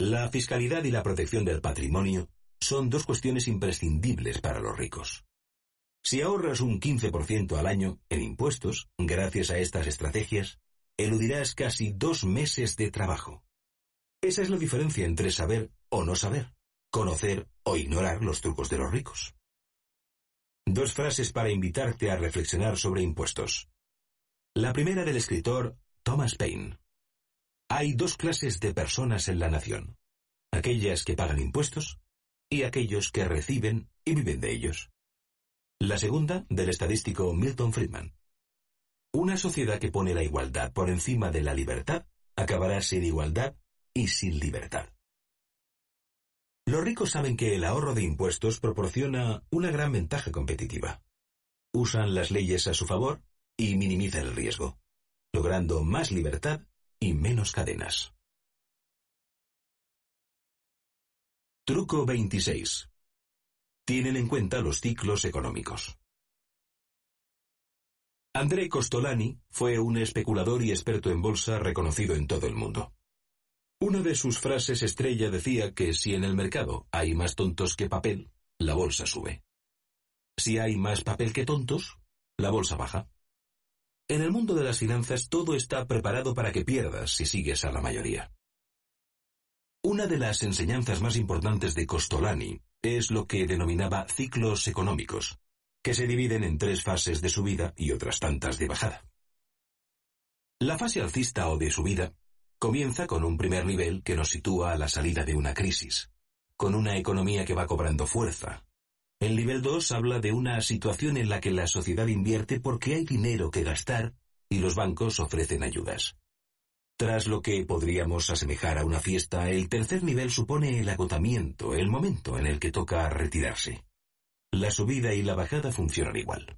La fiscalidad y la protección del patrimonio son dos cuestiones imprescindibles para los ricos. Si ahorras un 15% al año en impuestos, gracias a estas estrategias, eludirás casi dos meses de trabajo. Esa es la diferencia entre saber o no saber, conocer o ignorar los trucos de los ricos. Dos frases para invitarte a reflexionar sobre impuestos. La primera del escritor Thomas Paine. Hay dos clases de personas en la nación. Aquellas que pagan impuestos y aquellos que reciben y viven de ellos. La segunda del estadístico Milton Friedman. Una sociedad que pone la igualdad por encima de la libertad acabará sin igualdad y sin libertad. Los ricos saben que el ahorro de impuestos proporciona una gran ventaja competitiva. Usan las leyes a su favor y minimiza el riesgo, logrando más libertad y menos cadenas. Truco 26. Tienen en cuenta los ciclos económicos. André Costolani fue un especulador y experto en bolsa reconocido en todo el mundo. Una de sus frases estrella decía que si en el mercado hay más tontos que papel, la bolsa sube. Si hay más papel que tontos, la bolsa baja. En el mundo de las finanzas todo está preparado para que pierdas si sigues a la mayoría. Una de las enseñanzas más importantes de Costolani es lo que denominaba ciclos económicos, que se dividen en tres fases de subida y otras tantas de bajada. La fase alcista o de subida comienza con un primer nivel que nos sitúa a la salida de una crisis, con una economía que va cobrando fuerza, el nivel 2 habla de una situación en la que la sociedad invierte porque hay dinero que gastar y los bancos ofrecen ayudas. Tras lo que podríamos asemejar a una fiesta, el tercer nivel supone el agotamiento, el momento en el que toca retirarse. La subida y la bajada funcionan igual.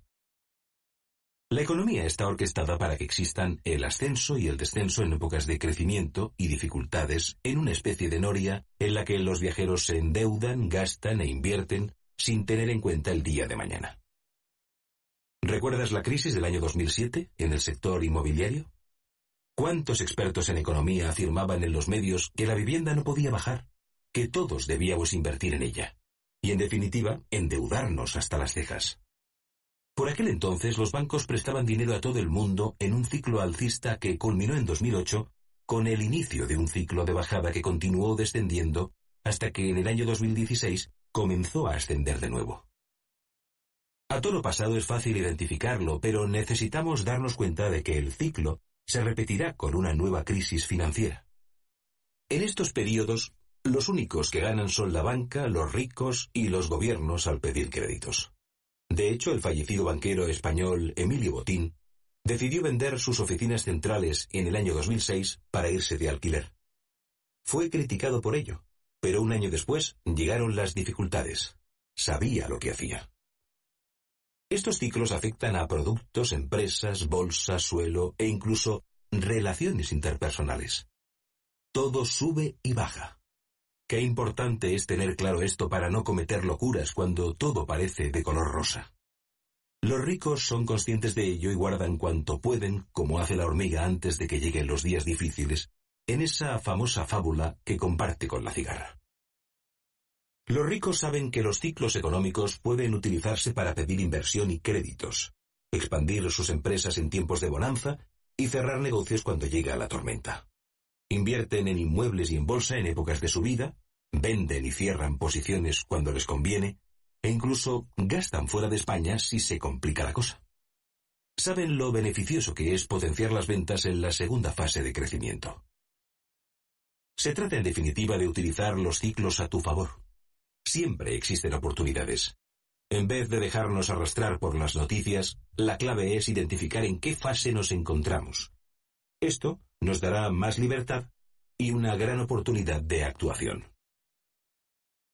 La economía está orquestada para que existan el ascenso y el descenso en épocas de crecimiento y dificultades en una especie de noria en la que los viajeros se endeudan, gastan e invierten sin tener en cuenta el día de mañana. ¿Recuerdas la crisis del año 2007 en el sector inmobiliario? ¿Cuántos expertos en economía afirmaban en los medios que la vivienda no podía bajar, que todos debíamos invertir en ella, y en definitiva, endeudarnos hasta las cejas? Por aquel entonces los bancos prestaban dinero a todo el mundo en un ciclo alcista que culminó en 2008 con el inicio de un ciclo de bajada que continuó descendiendo hasta que en el año 2016 comenzó a ascender de nuevo. A toro pasado es fácil identificarlo, pero necesitamos darnos cuenta de que el ciclo se repetirá con una nueva crisis financiera. En estos periodos, los únicos que ganan son la banca, los ricos y los gobiernos al pedir créditos. De hecho, el fallecido banquero español Emilio Botín decidió vender sus oficinas centrales en el año 2006 para irse de alquiler. Fue criticado por ello, pero un año después llegaron las dificultades. Sabía lo que hacía. Estos ciclos afectan a productos, empresas, bolsas, suelo e incluso relaciones interpersonales. Todo sube y baja. Qué importante es tener claro esto para no cometer locuras cuando todo parece de color rosa. Los ricos son conscientes de ello y guardan cuanto pueden, como hace la hormiga antes de que lleguen los días difíciles, en esa famosa fábula que comparte con la cigarra. Los ricos saben que los ciclos económicos pueden utilizarse para pedir inversión y créditos, expandir sus empresas en tiempos de bonanza y cerrar negocios cuando llega la tormenta. Invierten en inmuebles y en bolsa en épocas de su vida, venden y cierran posiciones cuando les conviene, e incluso gastan fuera de España si se complica la cosa. Saben lo beneficioso que es potenciar las ventas en la segunda fase de crecimiento. Se trata en definitiva de utilizar los ciclos a tu favor. Siempre existen oportunidades. En vez de dejarnos arrastrar por las noticias, la clave es identificar en qué fase nos encontramos. Esto nos dará más libertad y una gran oportunidad de actuación.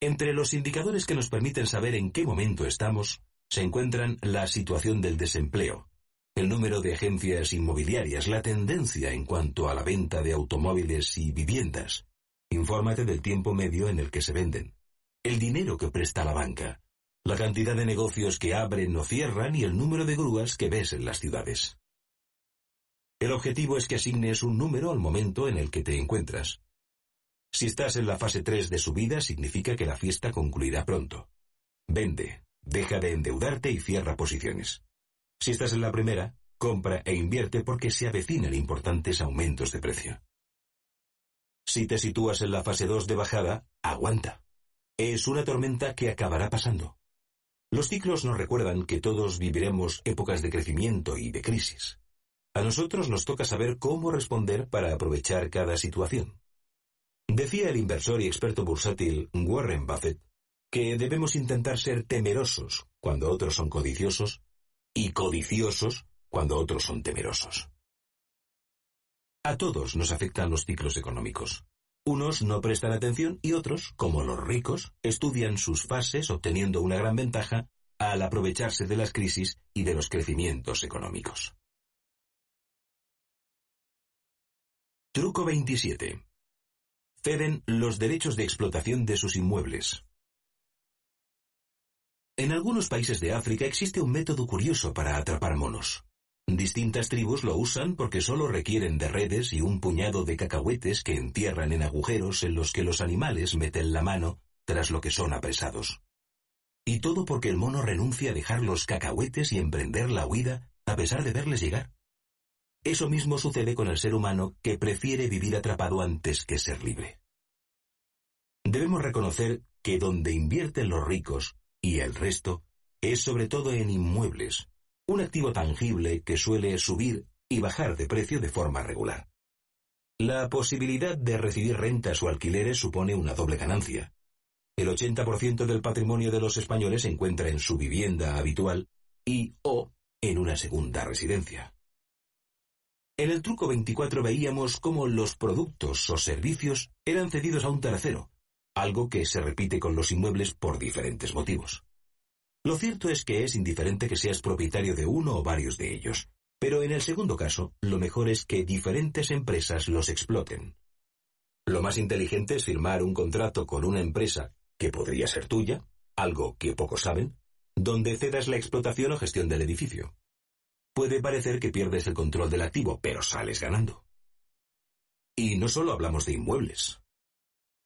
Entre los indicadores que nos permiten saber en qué momento estamos, se encuentran la situación del desempleo, el número de agencias inmobiliarias, la tendencia en cuanto a la venta de automóviles y viviendas. Infórmate del tiempo medio en el que se venden, el dinero que presta la banca, la cantidad de negocios que abren o cierran y el número de grúas que ves en las ciudades. El objetivo es que asignes un número al momento en el que te encuentras. Si estás en la fase 3 de su vida significa que la fiesta concluirá pronto. Vende, deja de endeudarte y cierra posiciones. Si estás en la primera, compra e invierte porque se avecinan importantes aumentos de precio. Si te sitúas en la fase 2 de bajada, aguanta. Es una tormenta que acabará pasando. Los ciclos nos recuerdan que todos viviremos épocas de crecimiento y de crisis. A nosotros nos toca saber cómo responder para aprovechar cada situación. Decía el inversor y experto bursátil Warren Buffett que debemos intentar ser temerosos cuando otros son codiciosos y codiciosos cuando otros son temerosos. A todos nos afectan los ciclos económicos. Unos no prestan atención y otros, como los ricos, estudian sus fases obteniendo una gran ventaja al aprovecharse de las crisis y de los crecimientos económicos. Truco 27. Ceden los derechos de explotación de sus inmuebles. En algunos países de África existe un método curioso para atrapar monos. Distintas tribus lo usan porque solo requieren de redes y un puñado de cacahuetes que entierran en agujeros en los que los animales meten la mano tras lo que son apresados. Y todo porque el mono renuncia a dejar los cacahuetes y emprender la huida a pesar de verles llegar. Eso mismo sucede con el ser humano que prefiere vivir atrapado antes que ser libre. Debemos reconocer que donde invierten los ricos, y el resto es sobre todo en inmuebles, un activo tangible que suele subir y bajar de precio de forma regular. La posibilidad de recibir rentas o alquileres supone una doble ganancia. El 80% del patrimonio de los españoles se encuentra en su vivienda habitual y o en una segunda residencia. En el truco 24 veíamos cómo los productos o servicios eran cedidos a un tercero, algo que se repite con los inmuebles por diferentes motivos. Lo cierto es que es indiferente que seas propietario de uno o varios de ellos, pero en el segundo caso, lo mejor es que diferentes empresas los exploten. Lo más inteligente es firmar un contrato con una empresa que podría ser tuya, algo que pocos saben, donde cedas la explotación o gestión del edificio. Puede parecer que pierdes el control del activo, pero sales ganando. Y no solo hablamos de inmuebles.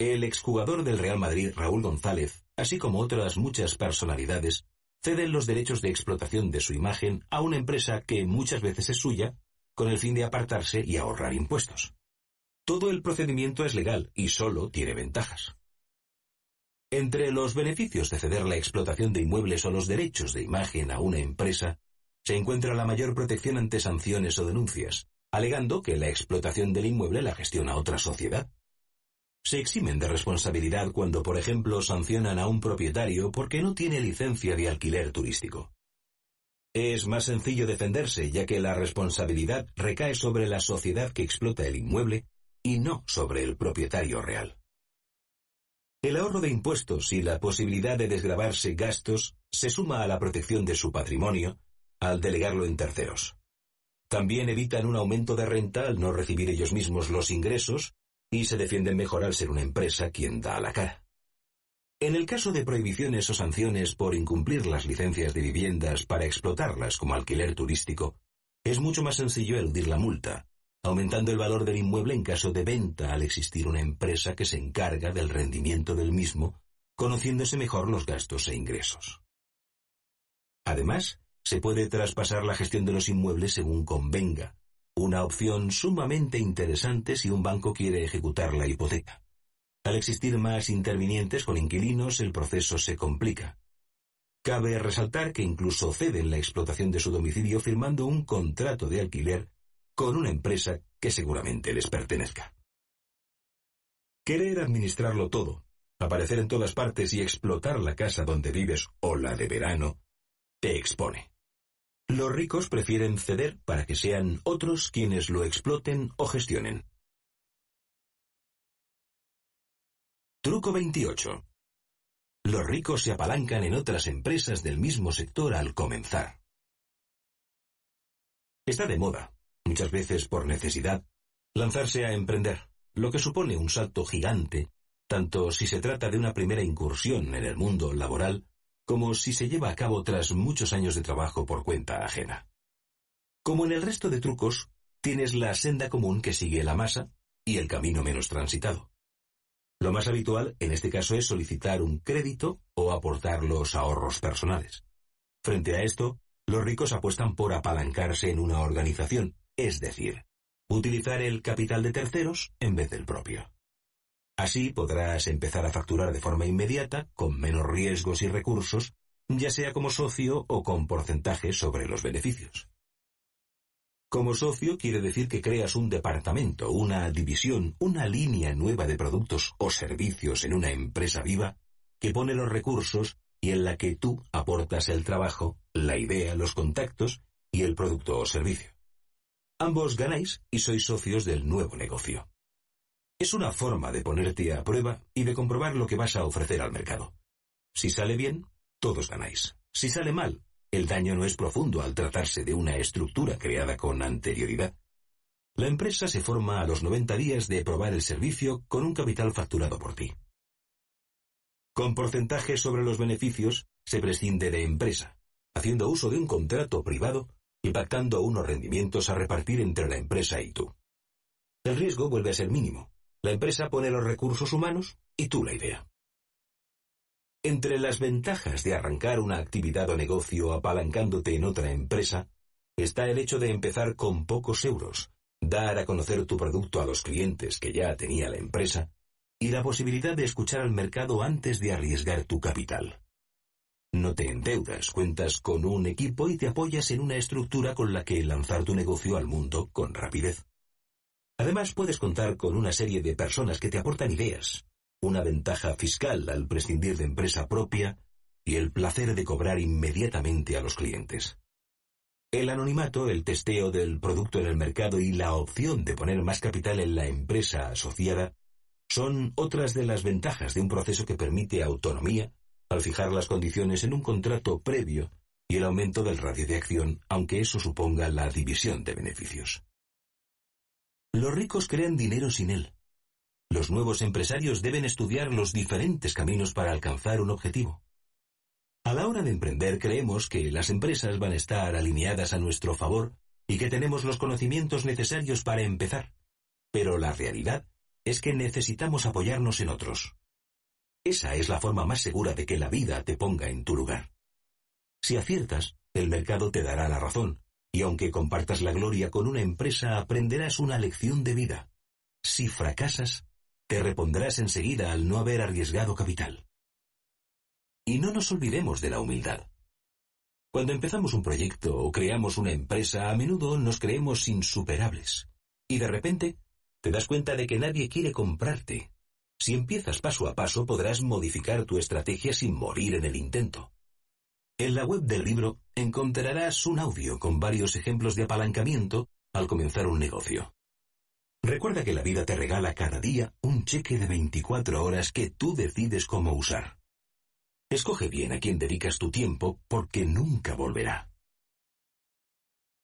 El exjugador del Real Madrid, Raúl González, así como otras muchas personalidades, ceden los derechos de explotación de su imagen a una empresa que muchas veces es suya, con el fin de apartarse y ahorrar impuestos. Todo el procedimiento es legal y solo tiene ventajas. Entre los beneficios de ceder la explotación de inmuebles o los derechos de imagen a una empresa, se encuentra la mayor protección ante sanciones o denuncias, alegando que la explotación del inmueble la gestiona otra sociedad. Se eximen de responsabilidad cuando, por ejemplo, sancionan a un propietario porque no tiene licencia de alquiler turístico. Es más sencillo defenderse ya que la responsabilidad recae sobre la sociedad que explota el inmueble y no sobre el propietario real. El ahorro de impuestos y la posibilidad de desgravarse gastos se suma a la protección de su patrimonio al delegarlo en terceros. También evitan un aumento de renta al no recibir ellos mismos los ingresos y se defienden mejor al ser una empresa quien da a la cara. En el caso de prohibiciones o sanciones por incumplir las licencias de viviendas para explotarlas como alquiler turístico, es mucho más sencillo eludir la multa, aumentando el valor del inmueble en caso de venta al existir una empresa que se encarga del rendimiento del mismo, conociéndose mejor los gastos e ingresos. Además, se puede traspasar la gestión de los inmuebles según convenga, una opción sumamente interesante si un banco quiere ejecutar la hipoteca. Al existir más intervinientes con inquilinos, el proceso se complica. Cabe resaltar que incluso ceden la explotación de su domicilio firmando un contrato de alquiler con una empresa que seguramente les pertenezca. Querer administrarlo todo, aparecer en todas partes y explotar la casa donde vives o la de verano, te expone. Los ricos prefieren ceder para que sean otros quienes lo exploten o gestionen. Truco 28. Los ricos se apalancan en otras empresas del mismo sector al comenzar. Está de moda, muchas veces por necesidad, lanzarse a emprender, lo que supone un salto gigante, tanto si se trata de una primera incursión en el mundo laboral como si se lleva a cabo tras muchos años de trabajo por cuenta ajena. Como en el resto de trucos, tienes la senda común que sigue la masa y el camino menos transitado. Lo más habitual en este caso es solicitar un crédito o aportar los ahorros personales. Frente a esto, los ricos apuestan por apalancarse en una organización, es decir, utilizar el capital de terceros en vez del propio. Así podrás empezar a facturar de forma inmediata, con menos riesgos y recursos, ya sea como socio o con porcentaje sobre los beneficios. Como socio quiere decir que creas un departamento, una división, una línea nueva de productos o servicios en una empresa viva que pone los recursos y en la que tú aportas el trabajo, la idea, los contactos y el producto o servicio. Ambos ganáis y sois socios del nuevo negocio. Es una forma de ponerte a prueba y de comprobar lo que vas a ofrecer al mercado. Si sale bien, todos ganáis. Si sale mal, el daño no es profundo al tratarse de una estructura creada con anterioridad. La empresa se forma a los 90 días de probar el servicio con un capital facturado por ti. Con porcentaje sobre los beneficios se prescinde de empresa, haciendo uso de un contrato privado y pactando unos rendimientos a repartir entre la empresa y tú. El riesgo vuelve a ser mínimo, la empresa pone los recursos humanos y tú la idea. Entre las ventajas de arrancar una actividad o negocio apalancándote en otra empresa, está el hecho de empezar con pocos euros, dar a conocer tu producto a los clientes que ya tenía la empresa, y la posibilidad de escuchar al mercado antes de arriesgar tu capital. No te endeudas, cuentas con un equipo y te apoyas en una estructura con la que lanzar tu negocio al mundo con rapidez. Además, puedes contar con una serie de personas que te aportan ideas, una ventaja fiscal al prescindir de empresa propia y el placer de cobrar inmediatamente a los clientes. El anonimato, el testeo del producto en el mercado y la opción de poner más capital en la empresa asociada son otras de las ventajas de un proceso que permite autonomía al fijar las condiciones en un contrato previo y el aumento del radio de acción, aunque eso suponga la división de beneficios. Los ricos crean dinero sin él. Los nuevos empresarios deben estudiar los diferentes caminos para alcanzar un objetivo. A la hora de emprender creemos que las empresas van a estar alineadas a nuestro favor y que tenemos los conocimientos necesarios para empezar. Pero la realidad es que necesitamos apoyarnos en otros. Esa es la forma más segura de que la vida te ponga en tu lugar. Si aciertas, el mercado te dará la razón, y aunque compartas la gloria con una empresa, aprenderás una lección de vida. Si fracasas, te repondrás enseguida al no haber arriesgado capital. Y no nos olvidemos de la humildad. Cuando empezamos un proyecto o creamos una empresa, a menudo nos creemos insuperables. Y de repente, te das cuenta de que nadie quiere comprarte. Si empiezas paso a paso, podrás modificar tu estrategia sin morir en el intento. En la web del libro encontrarás un audio con varios ejemplos de apalancamiento al comenzar un negocio. Recuerda que la vida te regala cada día un cheque de 24 horas que tú decides cómo usar. Escoge bien a quién dedicas tu tiempo porque nunca volverá.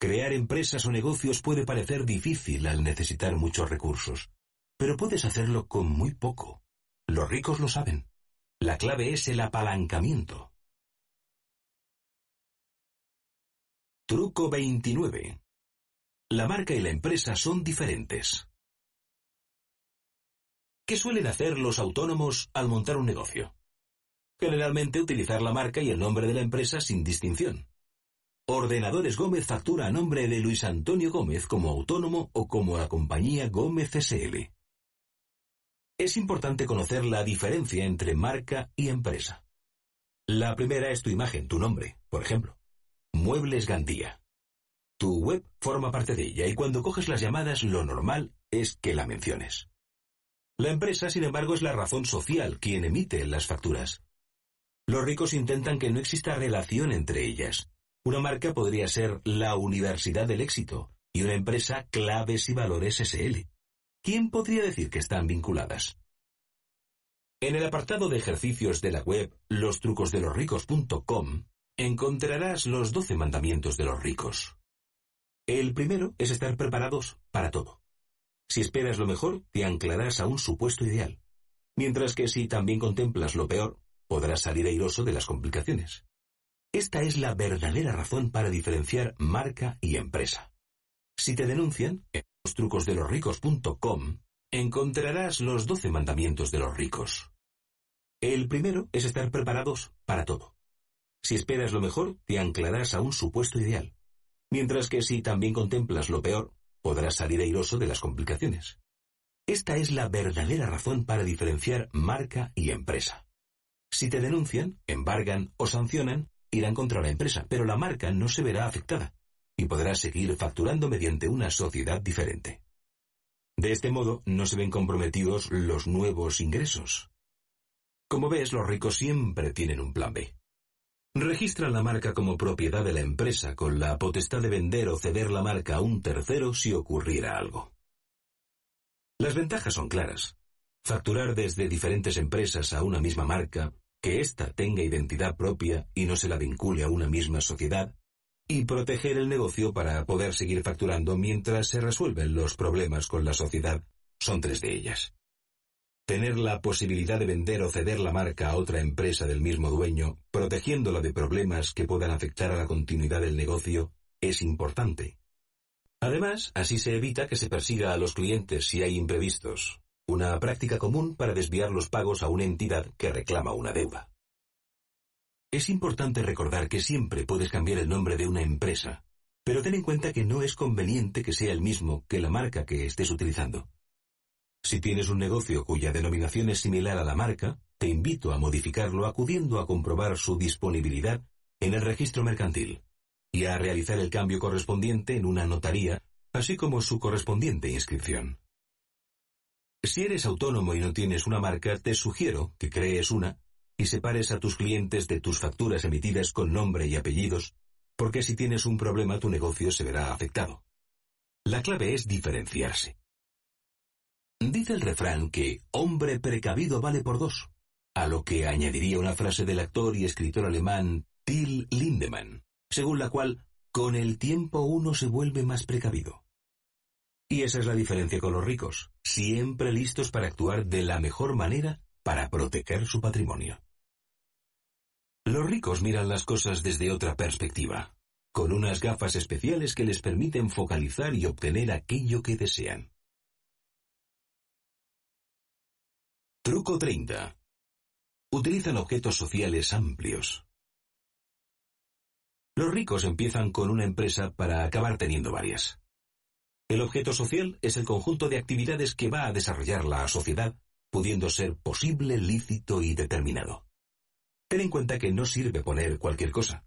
Crear empresas o negocios puede parecer difícil al necesitar muchos recursos, pero puedes hacerlo con muy poco. Los ricos lo saben. La clave es el apalancamiento. Truco 29. La marca y la empresa son diferentes. ¿Qué suelen hacer los autónomos al montar un negocio? Generalmente utilizar la marca y el nombre de la empresa sin distinción. Ordenadores Gómez factura a nombre de Luis Antonio Gómez como autónomo o como la compañía Gómez SL. Es importante conocer la diferencia entre marca y empresa. La primera es tu imagen, tu nombre, por ejemplo. Muebles Gandía. Tu web forma parte de ella y cuando coges las llamadas lo normal es que la menciones. La empresa, sin embargo, es la razón social quien emite las facturas. Los ricos intentan que no exista relación entre ellas. Una marca podría ser la Universidad del Éxito y una empresa Claves y Valores SL. ¿Quién podría decir que están vinculadas? En el apartado de ejercicios de la web los ricos.com, encontrarás los doce mandamientos de los ricos. El primero es estar preparados para todo. Si esperas lo mejor, te anclarás a un supuesto ideal, mientras que si también contemplas lo peor, podrás salir airoso de las complicaciones. Esta es la verdadera razón para diferenciar marca y empresa. Si te denuncian, en los ricos.com, encontrarás los doce mandamientos de los ricos. El primero es estar preparados para todo. Si esperas lo mejor, te anclarás a un supuesto ideal. Mientras que si también contemplas lo peor, podrás salir airoso de las complicaciones. Esta es la verdadera razón para diferenciar marca y empresa. Si te denuncian, embargan o sancionan, irán contra la empresa, pero la marca no se verá afectada y podrás seguir facturando mediante una sociedad diferente. De este modo no se ven comprometidos los nuevos ingresos. Como ves, los ricos siempre tienen un plan B. Registra la marca como propiedad de la empresa con la potestad de vender o ceder la marca a un tercero si ocurriera algo. Las ventajas son claras. Facturar desde diferentes empresas a una misma marca, que ésta tenga identidad propia y no se la vincule a una misma sociedad, y proteger el negocio para poder seguir facturando mientras se resuelven los problemas con la sociedad, son tres de ellas tener la posibilidad de vender o ceder la marca a otra empresa del mismo dueño, protegiéndola de problemas que puedan afectar a la continuidad del negocio, es importante. Además, así se evita que se persiga a los clientes si hay imprevistos, una práctica común para desviar los pagos a una entidad que reclama una deuda. Es importante recordar que siempre puedes cambiar el nombre de una empresa, pero ten en cuenta que no es conveniente que sea el mismo que la marca que estés utilizando. Si tienes un negocio cuya denominación es similar a la marca, te invito a modificarlo acudiendo a comprobar su disponibilidad en el registro mercantil y a realizar el cambio correspondiente en una notaría, así como su correspondiente inscripción. Si eres autónomo y no tienes una marca, te sugiero que crees una y separes a tus clientes de tus facturas emitidas con nombre y apellidos, porque si tienes un problema tu negocio se verá afectado. La clave es diferenciarse. Dice el refrán que hombre precavido vale por dos, a lo que añadiría una frase del actor y escritor alemán Till Lindemann, según la cual con el tiempo uno se vuelve más precavido. Y esa es la diferencia con los ricos, siempre listos para actuar de la mejor manera para proteger su patrimonio. Los ricos miran las cosas desde otra perspectiva, con unas gafas especiales que les permiten focalizar y obtener aquello que desean. Truco 30. Utilizan objetos sociales amplios. Los ricos empiezan con una empresa para acabar teniendo varias. El objeto social es el conjunto de actividades que va a desarrollar la sociedad, pudiendo ser posible, lícito y determinado. Ten en cuenta que no sirve poner cualquier cosa.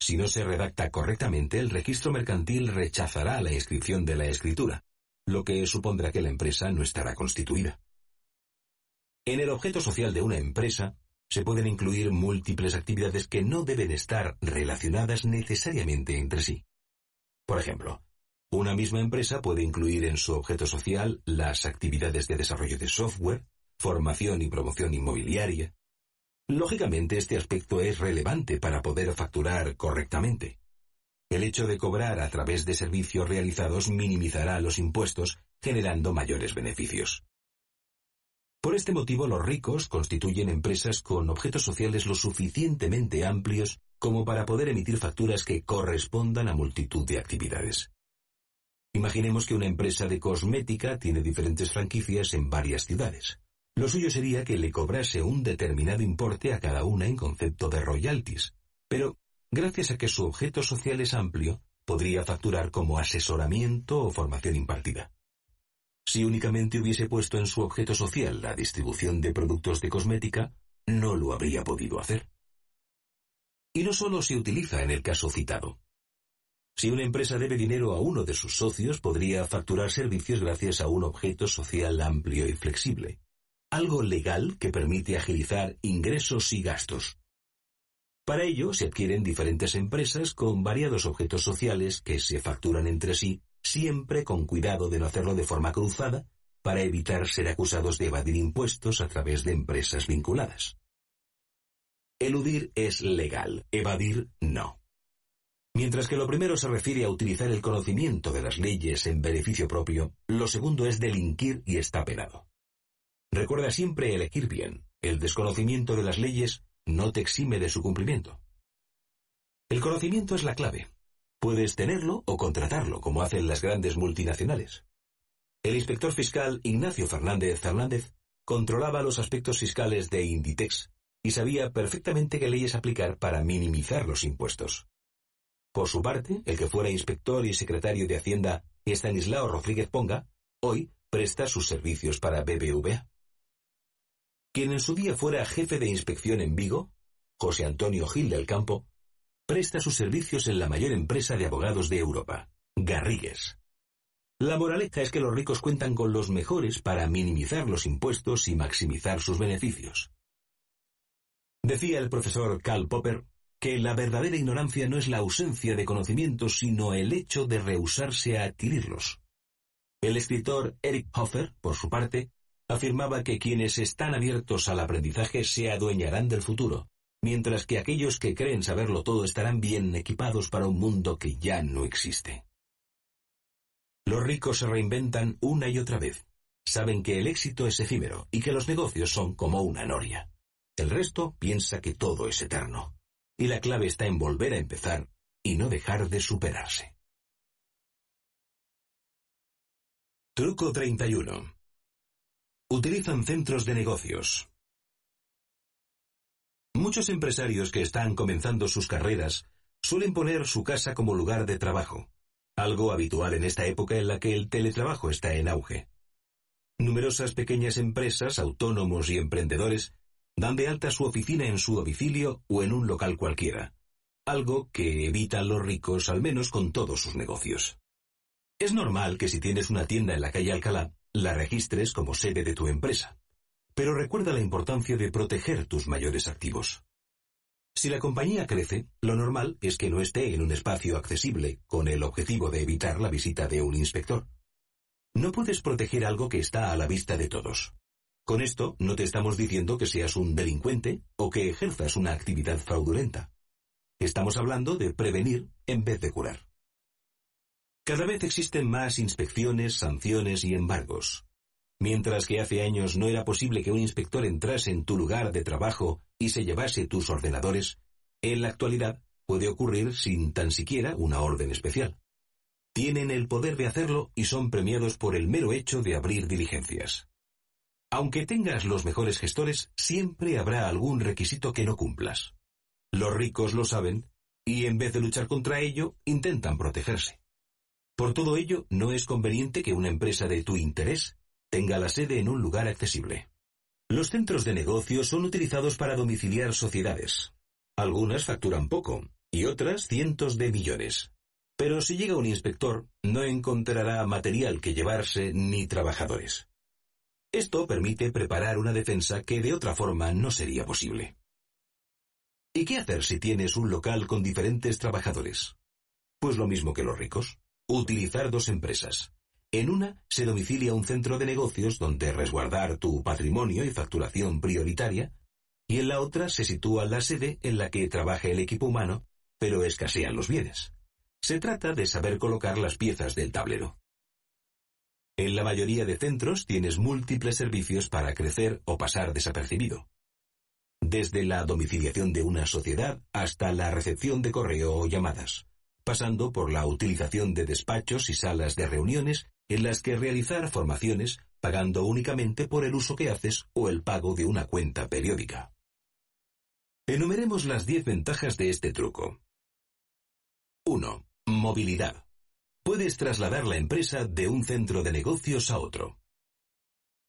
Si no se redacta correctamente, el registro mercantil rechazará la inscripción de la escritura, lo que supondrá que la empresa no estará constituida. En el objeto social de una empresa se pueden incluir múltiples actividades que no deben estar relacionadas necesariamente entre sí. Por ejemplo, una misma empresa puede incluir en su objeto social las actividades de desarrollo de software, formación y promoción inmobiliaria. Lógicamente este aspecto es relevante para poder facturar correctamente. El hecho de cobrar a través de servicios realizados minimizará los impuestos, generando mayores beneficios. Por este motivo los ricos constituyen empresas con objetos sociales lo suficientemente amplios como para poder emitir facturas que correspondan a multitud de actividades. Imaginemos que una empresa de cosmética tiene diferentes franquicias en varias ciudades. Lo suyo sería que le cobrase un determinado importe a cada una en concepto de royalties, pero gracias a que su objeto social es amplio, podría facturar como asesoramiento o formación impartida. Si únicamente hubiese puesto en su objeto social la distribución de productos de cosmética, no lo habría podido hacer. Y no solo se utiliza en el caso citado. Si una empresa debe dinero a uno de sus socios, podría facturar servicios gracias a un objeto social amplio y flexible, algo legal que permite agilizar ingresos y gastos. Para ello se adquieren diferentes empresas con variados objetos sociales que se facturan entre sí siempre con cuidado de no hacerlo de forma cruzada para evitar ser acusados de evadir impuestos a través de empresas vinculadas. Eludir es legal, evadir no. Mientras que lo primero se refiere a utilizar el conocimiento de las leyes en beneficio propio, lo segundo es delinquir y está penado. Recuerda siempre elegir bien. El desconocimiento de las leyes no te exime de su cumplimiento. El conocimiento es la clave. Puedes tenerlo o contratarlo, como hacen las grandes multinacionales. El inspector fiscal Ignacio Fernández Fernández controlaba los aspectos fiscales de Inditex y sabía perfectamente qué leyes aplicar para minimizar los impuestos. Por su parte, el que fuera inspector y secretario de Hacienda Estanislao Rodríguez Ponga, hoy presta sus servicios para BBVA. Quien en su día fuera jefe de inspección en Vigo, José Antonio Gil del Campo, Presta sus servicios en la mayor empresa de abogados de Europa, Garrigues. La moraleja es que los ricos cuentan con los mejores para minimizar los impuestos y maximizar sus beneficios. Decía el profesor Karl Popper que la verdadera ignorancia no es la ausencia de conocimientos, sino el hecho de rehusarse a adquirirlos. El escritor Eric Hoffer, por su parte, afirmaba que quienes están abiertos al aprendizaje se adueñarán del futuro, mientras que aquellos que creen saberlo todo estarán bien equipados para un mundo que ya no existe. Los ricos se reinventan una y otra vez. Saben que el éxito es efímero y que los negocios son como una noria. El resto piensa que todo es eterno. Y la clave está en volver a empezar y no dejar de superarse. Truco 31. Utilizan centros de negocios, Muchos empresarios que están comenzando sus carreras suelen poner su casa como lugar de trabajo, algo habitual en esta época en la que el teletrabajo está en auge. Numerosas pequeñas empresas, autónomos y emprendedores dan de alta su oficina en su domicilio o en un local cualquiera, algo que evitan los ricos al menos con todos sus negocios. Es normal que si tienes una tienda en la calle Alcalá, la registres como sede de tu empresa pero recuerda la importancia de proteger tus mayores activos. Si la compañía crece, lo normal es que no esté en un espacio accesible, con el objetivo de evitar la visita de un inspector. No puedes proteger algo que está a la vista de todos. Con esto no te estamos diciendo que seas un delincuente o que ejerzas una actividad fraudulenta. Estamos hablando de prevenir en vez de curar. Cada vez existen más inspecciones, sanciones y embargos. Mientras que hace años no era posible que un inspector entrase en tu lugar de trabajo y se llevase tus ordenadores, en la actualidad puede ocurrir sin tan siquiera una orden especial. Tienen el poder de hacerlo y son premiados por el mero hecho de abrir diligencias. Aunque tengas los mejores gestores, siempre habrá algún requisito que no cumplas. Los ricos lo saben y en vez de luchar contra ello, intentan protegerse. Por todo ello, no es conveniente que una empresa de tu interés tenga la sede en un lugar accesible. Los centros de negocio son utilizados para domiciliar sociedades. Algunas facturan poco y otras cientos de millones. Pero si llega un inspector, no encontrará material que llevarse ni trabajadores. Esto permite preparar una defensa que de otra forma no sería posible. ¿Y qué hacer si tienes un local con diferentes trabajadores? Pues lo mismo que los ricos, utilizar dos empresas, en una se domicilia un centro de negocios donde resguardar tu patrimonio y facturación prioritaria, y en la otra se sitúa la sede en la que trabaja el equipo humano, pero escasean los bienes. Se trata de saber colocar las piezas del tablero. En la mayoría de centros tienes múltiples servicios para crecer o pasar desapercibido. Desde la domiciliación de una sociedad hasta la recepción de correo o llamadas pasando por la utilización de despachos y salas de reuniones en las que realizar formaciones pagando únicamente por el uso que haces o el pago de una cuenta periódica. Enumeremos las 10 ventajas de este truco. 1. Movilidad. Puedes trasladar la empresa de un centro de negocios a otro.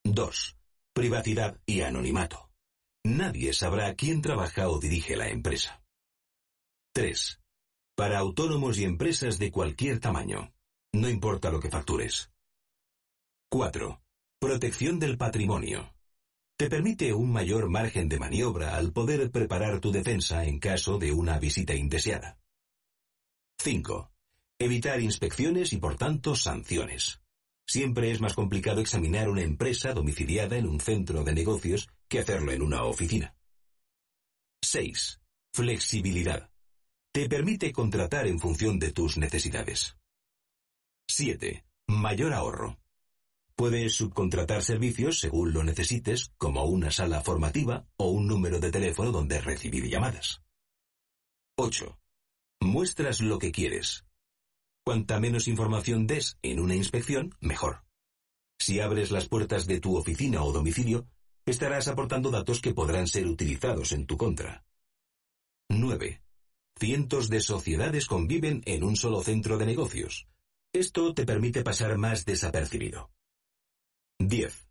2. Privacidad y anonimato. Nadie sabrá quién trabaja o dirige la empresa. 3. Para autónomos y empresas de cualquier tamaño. No importa lo que factures. 4. Protección del patrimonio. Te permite un mayor margen de maniobra al poder preparar tu defensa en caso de una visita indeseada. 5. Evitar inspecciones y por tanto sanciones. Siempre es más complicado examinar una empresa domiciliada en un centro de negocios que hacerlo en una oficina. 6. Flexibilidad. Te permite contratar en función de tus necesidades. 7. Mayor ahorro. Puedes subcontratar servicios según lo necesites, como una sala formativa o un número de teléfono donde recibir llamadas. 8. Muestras lo que quieres. Cuanta menos información des en una inspección, mejor. Si abres las puertas de tu oficina o domicilio, estarás aportando datos que podrán ser utilizados en tu contra. 9. Cientos de sociedades conviven en un solo centro de negocios. Esto te permite pasar más desapercibido. 10.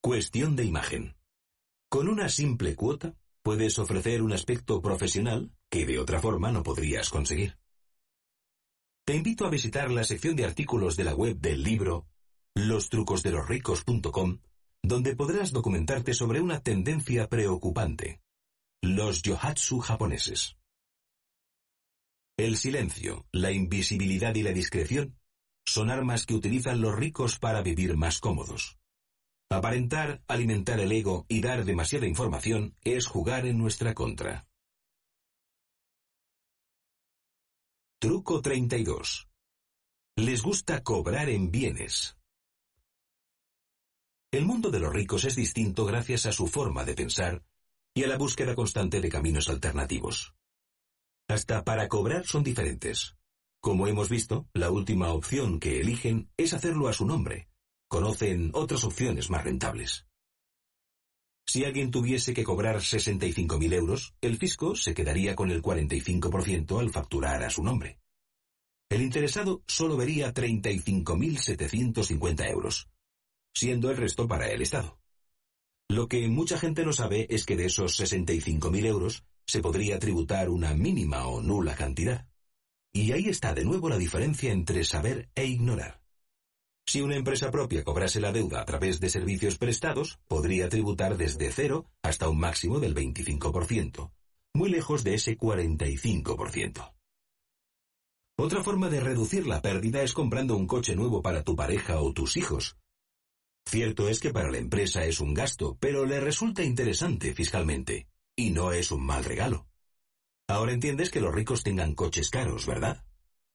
Cuestión de imagen. Con una simple cuota puedes ofrecer un aspecto profesional que de otra forma no podrías conseguir. Te invito a visitar la sección de artículos de la web del libro los los trucos de ricos.com donde podrás documentarte sobre una tendencia preocupante, los yohatsu japoneses. El silencio, la invisibilidad y la discreción son armas que utilizan los ricos para vivir más cómodos. Aparentar, alimentar el ego y dar demasiada información es jugar en nuestra contra. Truco 32. Les gusta cobrar en bienes. El mundo de los ricos es distinto gracias a su forma de pensar y a la búsqueda constante de caminos alternativos. Hasta para cobrar son diferentes. Como hemos visto, la última opción que eligen es hacerlo a su nombre. Conocen otras opciones más rentables. Si alguien tuviese que cobrar 65.000 euros, el fisco se quedaría con el 45% al facturar a su nombre. El interesado solo vería 35.750 euros, siendo el resto para el Estado. Lo que mucha gente no sabe es que de esos 65.000 euros se podría tributar una mínima o nula cantidad. Y ahí está de nuevo la diferencia entre saber e ignorar. Si una empresa propia cobrase la deuda a través de servicios prestados, podría tributar desde cero hasta un máximo del 25%, muy lejos de ese 45%. Otra forma de reducir la pérdida es comprando un coche nuevo para tu pareja o tus hijos. Cierto es que para la empresa es un gasto, pero le resulta interesante fiscalmente, y no es un mal regalo. Ahora entiendes que los ricos tengan coches caros, ¿verdad?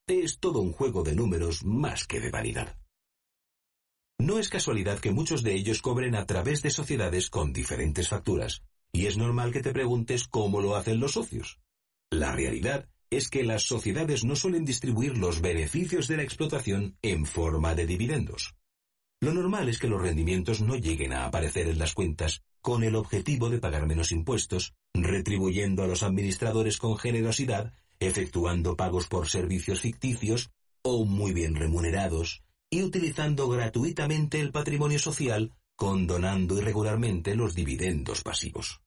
Es todo un juego de números más que de vanidad. No es casualidad que muchos de ellos cobren a través de sociedades con diferentes facturas, y es normal que te preguntes cómo lo hacen los socios. La realidad es que las sociedades no suelen distribuir los beneficios de la explotación en forma de dividendos. Lo normal es que los rendimientos no lleguen a aparecer en las cuentas con el objetivo de pagar menos impuestos, retribuyendo a los administradores con generosidad, efectuando pagos por servicios ficticios o muy bien remunerados, y utilizando gratuitamente el patrimonio social, condonando irregularmente los dividendos pasivos.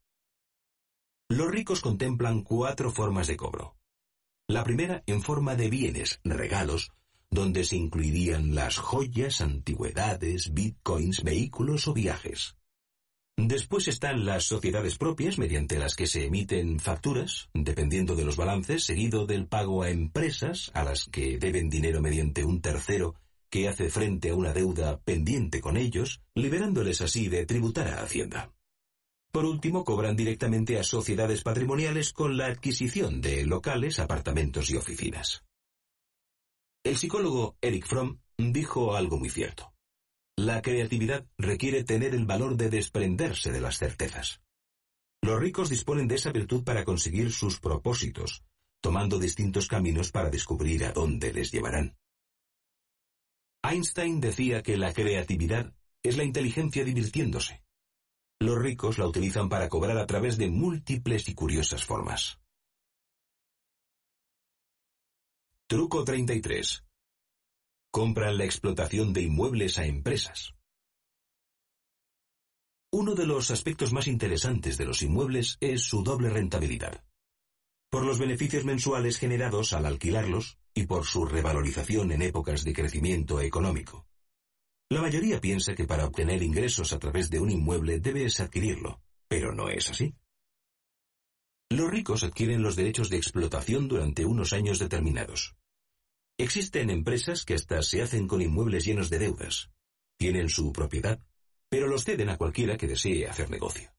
Los ricos contemplan cuatro formas de cobro. La primera en forma de bienes, regalos, donde se incluirían las joyas, antigüedades, bitcoins, vehículos o viajes. Después están las sociedades propias mediante las que se emiten facturas, dependiendo de los balances, seguido del pago a empresas a las que deben dinero mediante un tercero que hace frente a una deuda pendiente con ellos, liberándoles así de tributar a Hacienda. Por último, cobran directamente a sociedades patrimoniales con la adquisición de locales, apartamentos y oficinas. El psicólogo Eric Fromm dijo algo muy cierto. La creatividad requiere tener el valor de desprenderse de las certezas. Los ricos disponen de esa virtud para conseguir sus propósitos, tomando distintos caminos para descubrir a dónde les llevarán. Einstein decía que la creatividad es la inteligencia divirtiéndose. Los ricos la utilizan para cobrar a través de múltiples y curiosas formas. Truco 33. Compran la explotación de inmuebles a empresas. Uno de los aspectos más interesantes de los inmuebles es su doble rentabilidad. Por los beneficios mensuales generados al alquilarlos y por su revalorización en épocas de crecimiento económico. La mayoría piensa que para obtener ingresos a través de un inmueble debes adquirirlo, pero no es así. Los ricos adquieren los derechos de explotación durante unos años determinados. Existen empresas que hasta se hacen con inmuebles llenos de deudas. Tienen su propiedad, pero los ceden a cualquiera que desee hacer negocio.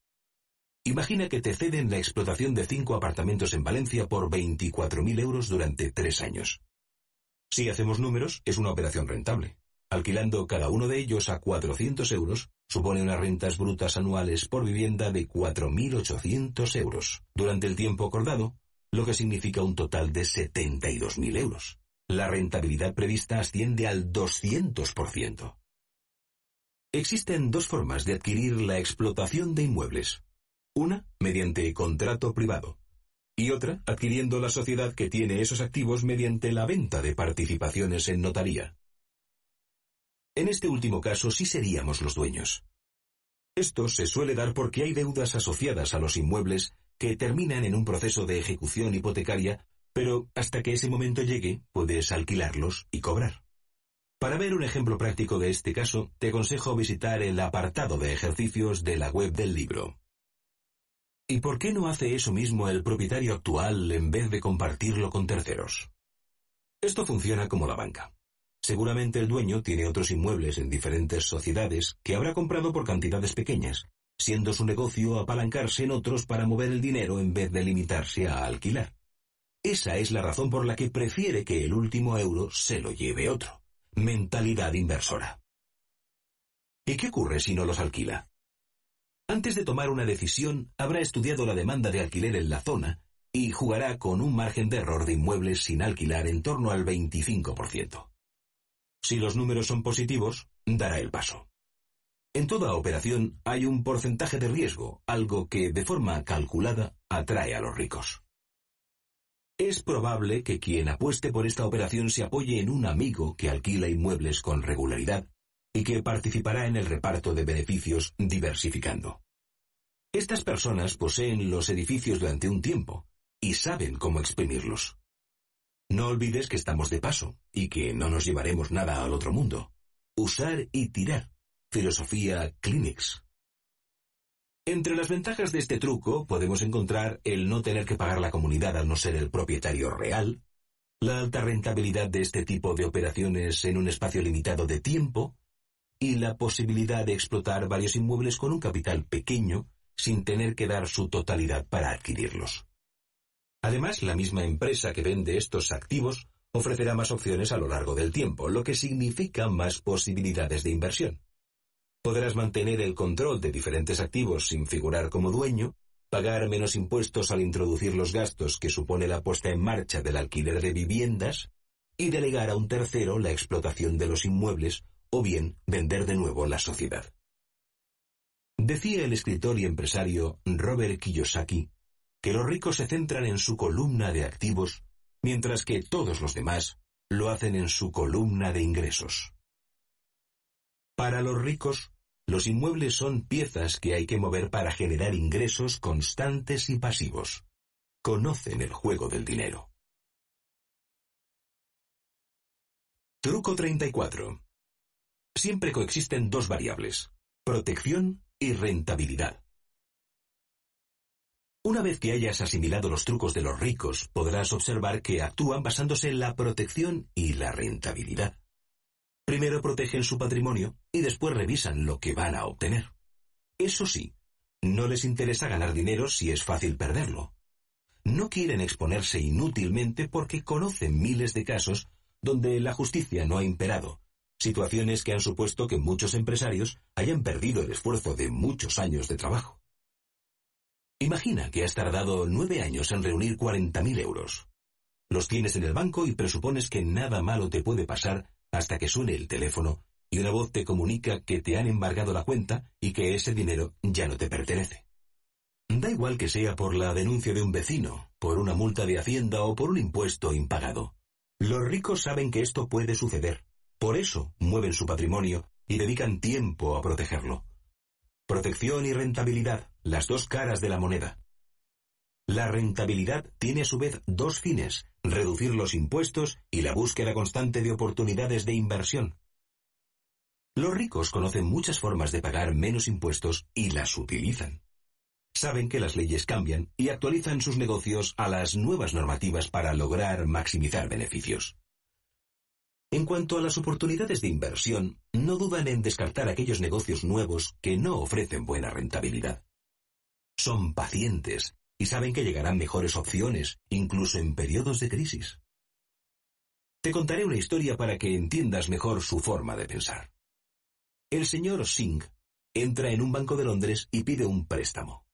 Imagina que te ceden la explotación de cinco apartamentos en Valencia por 24.000 euros durante tres años. Si hacemos números, es una operación rentable. Alquilando cada uno de ellos a 400 euros, supone unas rentas brutas anuales por vivienda de 4.800 euros, durante el tiempo acordado, lo que significa un total de 72.000 euros. La rentabilidad prevista asciende al 200%. Existen dos formas de adquirir la explotación de inmuebles. Una, mediante contrato privado. Y otra, adquiriendo la sociedad que tiene esos activos mediante la venta de participaciones en notaría. En este último caso sí seríamos los dueños. Esto se suele dar porque hay deudas asociadas a los inmuebles que terminan en un proceso de ejecución hipotecaria, pero hasta que ese momento llegue puedes alquilarlos y cobrar. Para ver un ejemplo práctico de este caso, te aconsejo visitar el apartado de ejercicios de la web del libro. ¿Y por qué no hace eso mismo el propietario actual en vez de compartirlo con terceros? Esto funciona como la banca. Seguramente el dueño tiene otros inmuebles en diferentes sociedades que habrá comprado por cantidades pequeñas, siendo su negocio apalancarse en otros para mover el dinero en vez de limitarse a alquilar. Esa es la razón por la que prefiere que el último euro se lo lleve otro. Mentalidad inversora. ¿Y qué ocurre si no los alquila? Antes de tomar una decisión, habrá estudiado la demanda de alquiler en la zona y jugará con un margen de error de inmuebles sin alquilar en torno al 25%. Si los números son positivos, dará el paso. En toda operación hay un porcentaje de riesgo, algo que, de forma calculada, atrae a los ricos. Es probable que quien apueste por esta operación se apoye en un amigo que alquila inmuebles con regularidad y que participará en el reparto de beneficios diversificando. Estas personas poseen los edificios durante un tiempo y saben cómo exprimirlos. No olvides que estamos de paso y que no nos llevaremos nada al otro mundo. Usar y tirar. Filosofía Clinics. Entre las ventajas de este truco podemos encontrar el no tener que pagar la comunidad al no ser el propietario real, la alta rentabilidad de este tipo de operaciones en un espacio limitado de tiempo y la posibilidad de explotar varios inmuebles con un capital pequeño sin tener que dar su totalidad para adquirirlos. Además, la misma empresa que vende estos activos ofrecerá más opciones a lo largo del tiempo, lo que significa más posibilidades de inversión. Podrás mantener el control de diferentes activos sin figurar como dueño, pagar menos impuestos al introducir los gastos que supone la puesta en marcha del alquiler de viviendas y delegar a un tercero la explotación de los inmuebles o bien vender de nuevo la sociedad. Decía el escritor y empresario Robert Kiyosaki que los ricos se centran en su columna de activos, mientras que todos los demás lo hacen en su columna de ingresos. Para los ricos, los inmuebles son piezas que hay que mover para generar ingresos constantes y pasivos. Conocen el juego del dinero. Truco 34. Siempre coexisten dos variables, protección y rentabilidad. Una vez que hayas asimilado los trucos de los ricos, podrás observar que actúan basándose en la protección y la rentabilidad. Primero protegen su patrimonio y después revisan lo que van a obtener. Eso sí, no les interesa ganar dinero si es fácil perderlo. No quieren exponerse inútilmente porque conocen miles de casos donde la justicia no ha imperado, situaciones que han supuesto que muchos empresarios hayan perdido el esfuerzo de muchos años de trabajo. Imagina que has tardado nueve años en reunir 40.000 euros. Los tienes en el banco y presupones que nada malo te puede pasar hasta que suene el teléfono y una voz te comunica que te han embargado la cuenta y que ese dinero ya no te pertenece. Da igual que sea por la denuncia de un vecino, por una multa de hacienda o por un impuesto impagado. Los ricos saben que esto puede suceder. Por eso mueven su patrimonio y dedican tiempo a protegerlo. Protección y rentabilidad, las dos caras de la moneda. La rentabilidad tiene a su vez dos fines, reducir los impuestos y la búsqueda constante de oportunidades de inversión. Los ricos conocen muchas formas de pagar menos impuestos y las utilizan. Saben que las leyes cambian y actualizan sus negocios a las nuevas normativas para lograr maximizar beneficios. En cuanto a las oportunidades de inversión, no dudan en descartar aquellos negocios nuevos que no ofrecen buena rentabilidad son pacientes y saben que llegarán mejores opciones, incluso en periodos de crisis. Te contaré una historia para que entiendas mejor su forma de pensar. El señor Singh entra en un banco de Londres y pide un préstamo.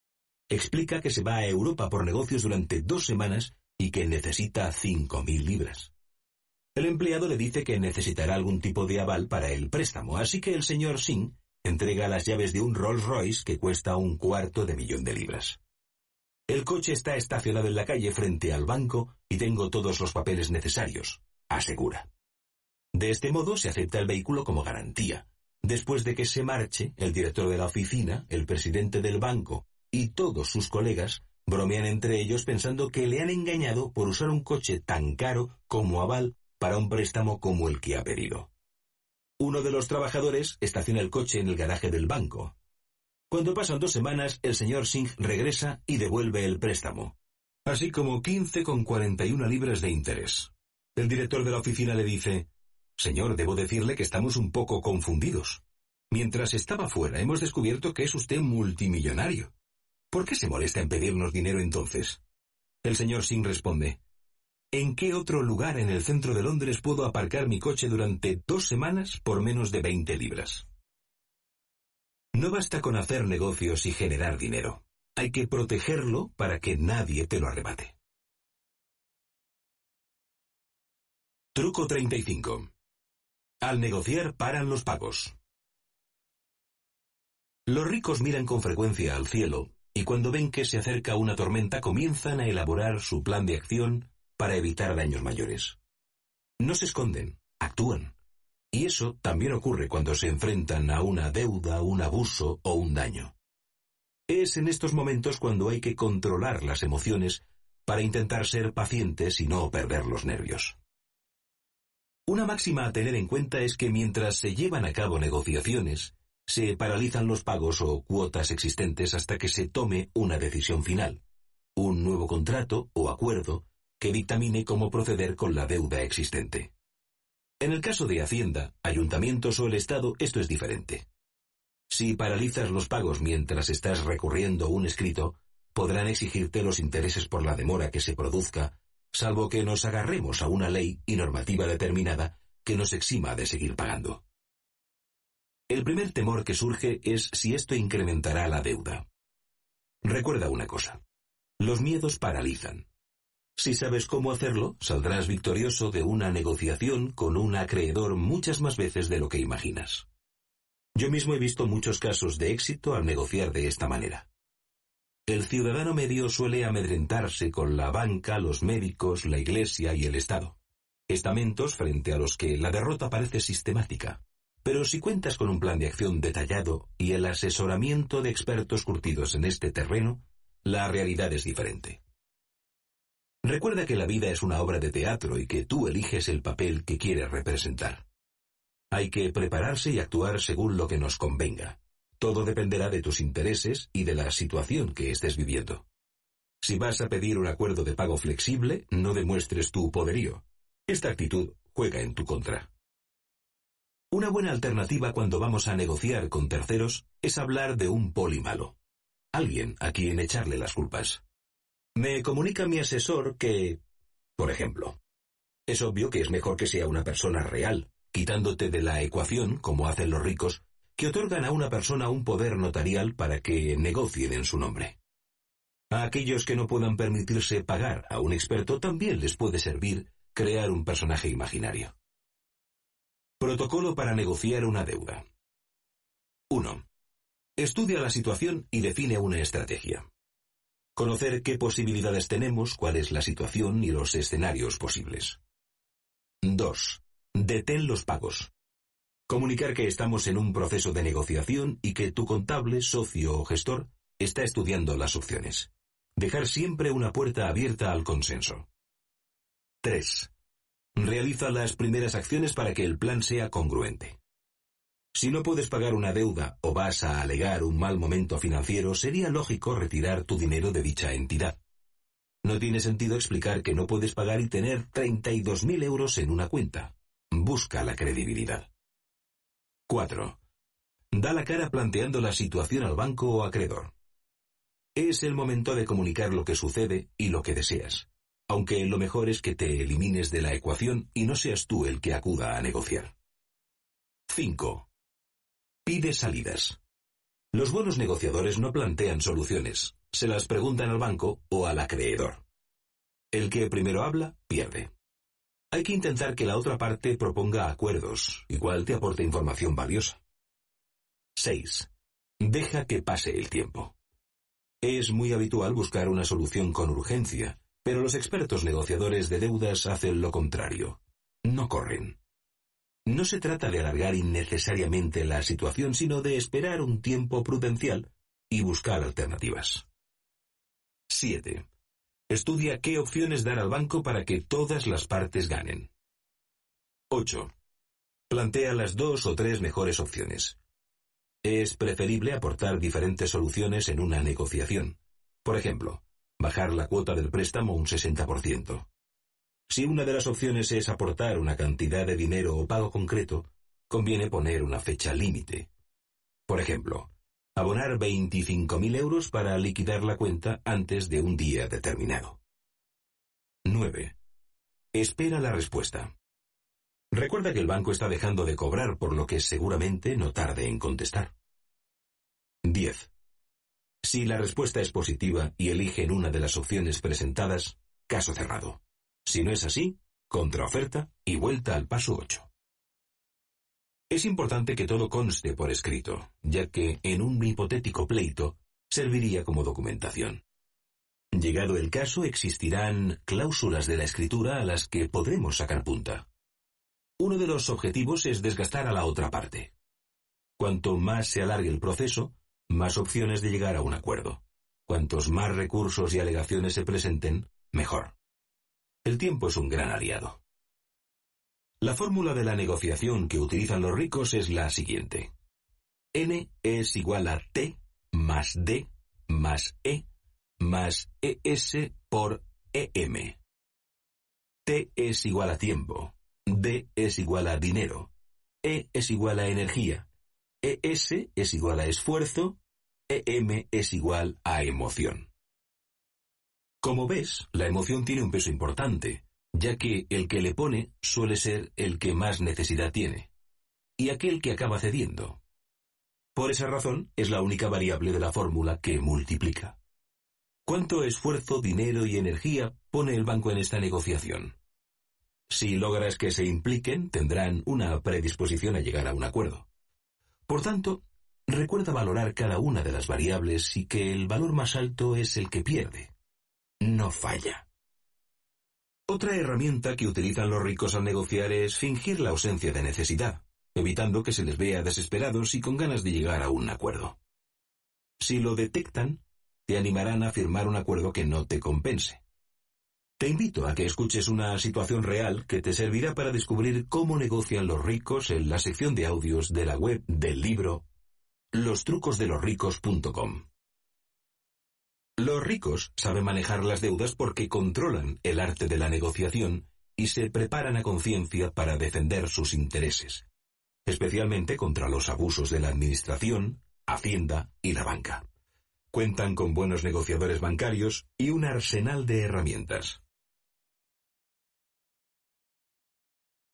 Explica que se va a Europa por negocios durante dos semanas y que necesita 5.000 libras. El empleado le dice que necesitará algún tipo de aval para el préstamo, así que el señor Singh entrega las llaves de un Rolls Royce que cuesta un cuarto de millón de libras. El coche está estacionado en la calle frente al banco y tengo todos los papeles necesarios, asegura. De este modo se acepta el vehículo como garantía. Después de que se marche, el director de la oficina, el presidente del banco y todos sus colegas bromean entre ellos pensando que le han engañado por usar un coche tan caro como aval para un préstamo como el que ha pedido. Uno de los trabajadores estaciona el coche en el garaje del banco. Cuando pasan dos semanas, el señor Singh regresa y devuelve el préstamo, así como 15,41 libras de interés. El director de la oficina le dice, Señor, debo decirle que estamos un poco confundidos. Mientras estaba fuera, hemos descubierto que es usted multimillonario. ¿Por qué se molesta en pedirnos dinero entonces? El señor Singh responde, ¿En qué otro lugar en el centro de Londres puedo aparcar mi coche durante dos semanas por menos de 20 libras? No basta con hacer negocios y generar dinero. Hay que protegerlo para que nadie te lo arrebate. Truco 35. Al negociar paran los pagos. Los ricos miran con frecuencia al cielo y cuando ven que se acerca una tormenta comienzan a elaborar su plan de acción para evitar daños mayores. No se esconden, actúan. Y eso también ocurre cuando se enfrentan a una deuda, un abuso o un daño. Es en estos momentos cuando hay que controlar las emociones para intentar ser pacientes y no perder los nervios. Una máxima a tener en cuenta es que mientras se llevan a cabo negociaciones, se paralizan los pagos o cuotas existentes hasta que se tome una decisión final, un nuevo contrato o acuerdo que dictamine e cómo proceder con la deuda existente. En el caso de Hacienda, ayuntamientos o el Estado, esto es diferente. Si paralizas los pagos mientras estás recurriendo un escrito, podrán exigirte los intereses por la demora que se produzca, salvo que nos agarremos a una ley y normativa determinada que nos exima de seguir pagando. El primer temor que surge es si esto incrementará la deuda. Recuerda una cosa. Los miedos paralizan. Si sabes cómo hacerlo, saldrás victorioso de una negociación con un acreedor muchas más veces de lo que imaginas. Yo mismo he visto muchos casos de éxito al negociar de esta manera. El ciudadano medio suele amedrentarse con la banca, los médicos, la iglesia y el Estado. Estamentos frente a los que la derrota parece sistemática. Pero si cuentas con un plan de acción detallado y el asesoramiento de expertos curtidos en este terreno, la realidad es diferente. Recuerda que la vida es una obra de teatro y que tú eliges el papel que quieres representar. Hay que prepararse y actuar según lo que nos convenga. Todo dependerá de tus intereses y de la situación que estés viviendo. Si vas a pedir un acuerdo de pago flexible, no demuestres tu poderío. Esta actitud juega en tu contra. Una buena alternativa cuando vamos a negociar con terceros es hablar de un poli malo. Alguien a quien echarle las culpas. Me comunica mi asesor que, por ejemplo, es obvio que es mejor que sea una persona real, quitándote de la ecuación, como hacen los ricos, que otorgan a una persona un poder notarial para que negocien en su nombre. A aquellos que no puedan permitirse pagar a un experto también les puede servir crear un personaje imaginario. Protocolo para negociar una deuda. 1. Estudia la situación y define una estrategia. Conocer qué posibilidades tenemos, cuál es la situación y los escenarios posibles. 2. Detén los pagos. Comunicar que estamos en un proceso de negociación y que tu contable, socio o gestor está estudiando las opciones. Dejar siempre una puerta abierta al consenso. 3. Realiza las primeras acciones para que el plan sea congruente. Si no puedes pagar una deuda o vas a alegar un mal momento financiero, sería lógico retirar tu dinero de dicha entidad. No tiene sentido explicar que no puedes pagar y tener 32.000 euros en una cuenta. Busca la credibilidad. 4. Da la cara planteando la situación al banco o acreedor. Es el momento de comunicar lo que sucede y lo que deseas, aunque lo mejor es que te elimines de la ecuación y no seas tú el que acuda a negociar. 5. Pide salidas. Los buenos negociadores no plantean soluciones, se las preguntan al banco o al acreedor. El que primero habla, pierde. Hay que intentar que la otra parte proponga acuerdos, igual te aporte información valiosa. 6. Deja que pase el tiempo. Es muy habitual buscar una solución con urgencia, pero los expertos negociadores de deudas hacen lo contrario. No corren. No se trata de alargar innecesariamente la situación, sino de esperar un tiempo prudencial y buscar alternativas. 7. Estudia qué opciones dar al banco para que todas las partes ganen. 8. Plantea las dos o tres mejores opciones. Es preferible aportar diferentes soluciones en una negociación. Por ejemplo, bajar la cuota del préstamo un 60%. Si una de las opciones es aportar una cantidad de dinero o pago concreto, conviene poner una fecha límite. Por ejemplo, abonar 25.000 euros para liquidar la cuenta antes de un día determinado. 9. Espera la respuesta. Recuerda que el banco está dejando de cobrar, por lo que seguramente no tarde en contestar. 10. Si la respuesta es positiva y eligen una de las opciones presentadas, caso cerrado. Si no es así, contraoferta y vuelta al paso 8. Es importante que todo conste por escrito, ya que en un hipotético pleito serviría como documentación. Llegado el caso, existirán cláusulas de la escritura a las que podremos sacar punta. Uno de los objetivos es desgastar a la otra parte. Cuanto más se alargue el proceso, más opciones de llegar a un acuerdo. Cuantos más recursos y alegaciones se presenten, mejor. El tiempo es un gran aliado. La fórmula de la negociación que utilizan los ricos es la siguiente. N es igual a T más D más E más ES por EM. T es igual a tiempo, D es igual a dinero, E es igual a energía, ES es igual a esfuerzo, EM es igual a emoción. Como ves, la emoción tiene un peso importante, ya que el que le pone suele ser el que más necesidad tiene, y aquel que acaba cediendo. Por esa razón, es la única variable de la fórmula que multiplica. ¿Cuánto esfuerzo, dinero y energía pone el banco en esta negociación? Si logras que se impliquen, tendrán una predisposición a llegar a un acuerdo. Por tanto, recuerda valorar cada una de las variables y que el valor más alto es el que pierde no falla. Otra herramienta que utilizan los ricos al negociar es fingir la ausencia de necesidad, evitando que se les vea desesperados y con ganas de llegar a un acuerdo. Si lo detectan, te animarán a firmar un acuerdo que no te compense. Te invito a que escuches una situación real que te servirá para descubrir cómo negocian los ricos en la sección de audios de la web del libro los los trucos de ricos.com. Los ricos saben manejar las deudas porque controlan el arte de la negociación y se preparan a conciencia para defender sus intereses, especialmente contra los abusos de la administración, Hacienda y la banca. Cuentan con buenos negociadores bancarios y un arsenal de herramientas.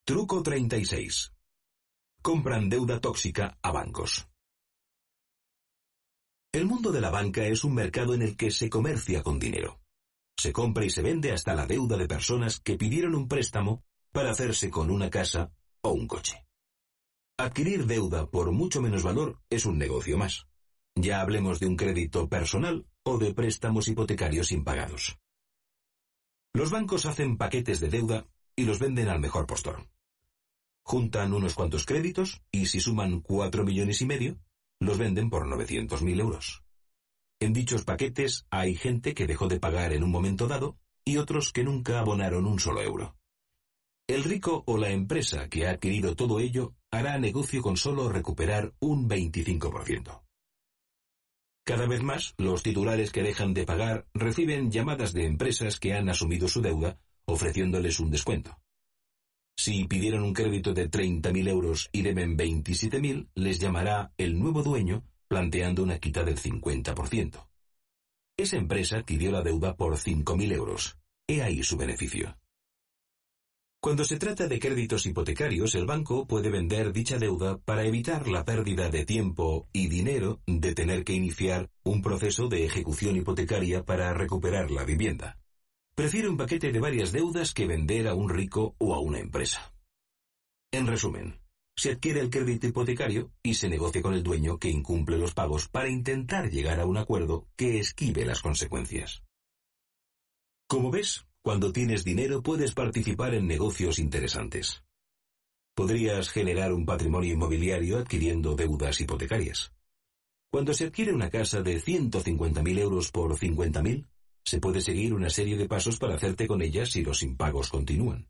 Truco 36. Compran deuda tóxica a bancos. El mundo de la banca es un mercado en el que se comercia con dinero. Se compra y se vende hasta la deuda de personas que pidieron un préstamo para hacerse con una casa o un coche. Adquirir deuda por mucho menos valor es un negocio más. Ya hablemos de un crédito personal o de préstamos hipotecarios impagados. Los bancos hacen paquetes de deuda y los venden al mejor postor. Juntan unos cuantos créditos y si suman cuatro millones y medio, los venden por 900.000 euros. En dichos paquetes hay gente que dejó de pagar en un momento dado y otros que nunca abonaron un solo euro. El rico o la empresa que ha adquirido todo ello hará negocio con solo recuperar un 25%. Cada vez más, los titulares que dejan de pagar reciben llamadas de empresas que han asumido su deuda ofreciéndoles un descuento. Si pidieron un crédito de 30.000 euros y deben 27.000, les llamará el nuevo dueño planteando una quita del 50%. Esa empresa adquirió la deuda por 5.000 euros. He ahí su beneficio. Cuando se trata de créditos hipotecarios, el banco puede vender dicha deuda para evitar la pérdida de tiempo y dinero de tener que iniciar un proceso de ejecución hipotecaria para recuperar la vivienda. Prefiere un paquete de varias deudas que vender a un rico o a una empresa. En resumen, se adquiere el crédito hipotecario y se negocia con el dueño que incumple los pagos para intentar llegar a un acuerdo que esquive las consecuencias. Como ves, cuando tienes dinero puedes participar en negocios interesantes. Podrías generar un patrimonio inmobiliario adquiriendo deudas hipotecarias. Cuando se adquiere una casa de 150.000 euros por 50.000, se puede seguir una serie de pasos para hacerte con ellas si los impagos continúan.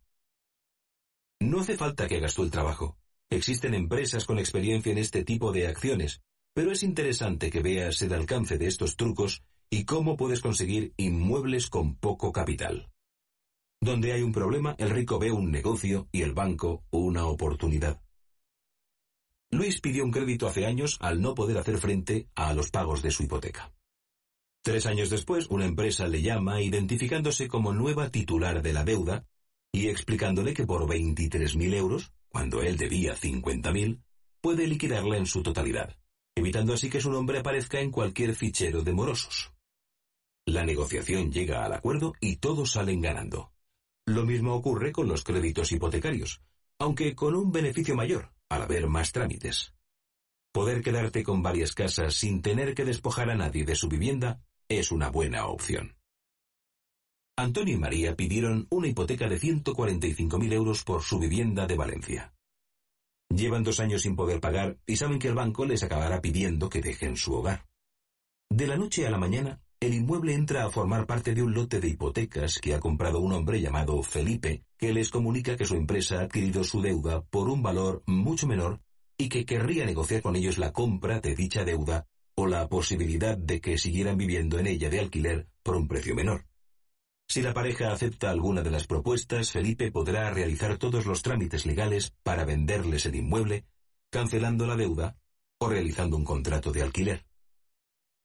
No hace falta que hagas tú el trabajo. Existen empresas con experiencia en este tipo de acciones, pero es interesante que veas el alcance de estos trucos y cómo puedes conseguir inmuebles con poco capital. Donde hay un problema, el rico ve un negocio y el banco una oportunidad. Luis pidió un crédito hace años al no poder hacer frente a los pagos de su hipoteca. Tres años después, una empresa le llama identificándose como nueva titular de la deuda y explicándole que por 23.000 euros, cuando él debía 50.000, puede liquidarla en su totalidad, evitando así que su nombre aparezca en cualquier fichero de morosos. La negociación llega al acuerdo y todos salen ganando. Lo mismo ocurre con los créditos hipotecarios, aunque con un beneficio mayor, al haber más trámites. Poder quedarte con varias casas sin tener que despojar a nadie de su vivienda es una buena opción. Antonio y María pidieron una hipoteca de 145.000 euros por su vivienda de Valencia. Llevan dos años sin poder pagar y saben que el banco les acabará pidiendo que dejen su hogar. De la noche a la mañana, el inmueble entra a formar parte de un lote de hipotecas que ha comprado un hombre llamado Felipe, que les comunica que su empresa ha adquirido su deuda por un valor mucho menor y que querría negociar con ellos la compra de dicha deuda o la posibilidad de que siguieran viviendo en ella de alquiler por un precio menor. Si la pareja acepta alguna de las propuestas, Felipe podrá realizar todos los trámites legales para venderles el inmueble, cancelando la deuda o realizando un contrato de alquiler.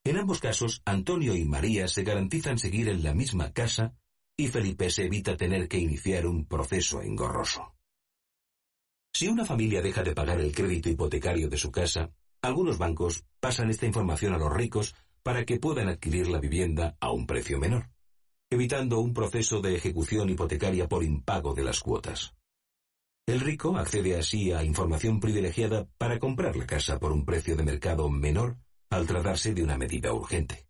En ambos casos, Antonio y María se garantizan seguir en la misma casa y Felipe se evita tener que iniciar un proceso engorroso. Si una familia deja de pagar el crédito hipotecario de su casa, algunos bancos pasan esta información a los ricos para que puedan adquirir la vivienda a un precio menor, evitando un proceso de ejecución hipotecaria por impago de las cuotas. El rico accede así a información privilegiada para comprar la casa por un precio de mercado menor al tratarse de una medida urgente.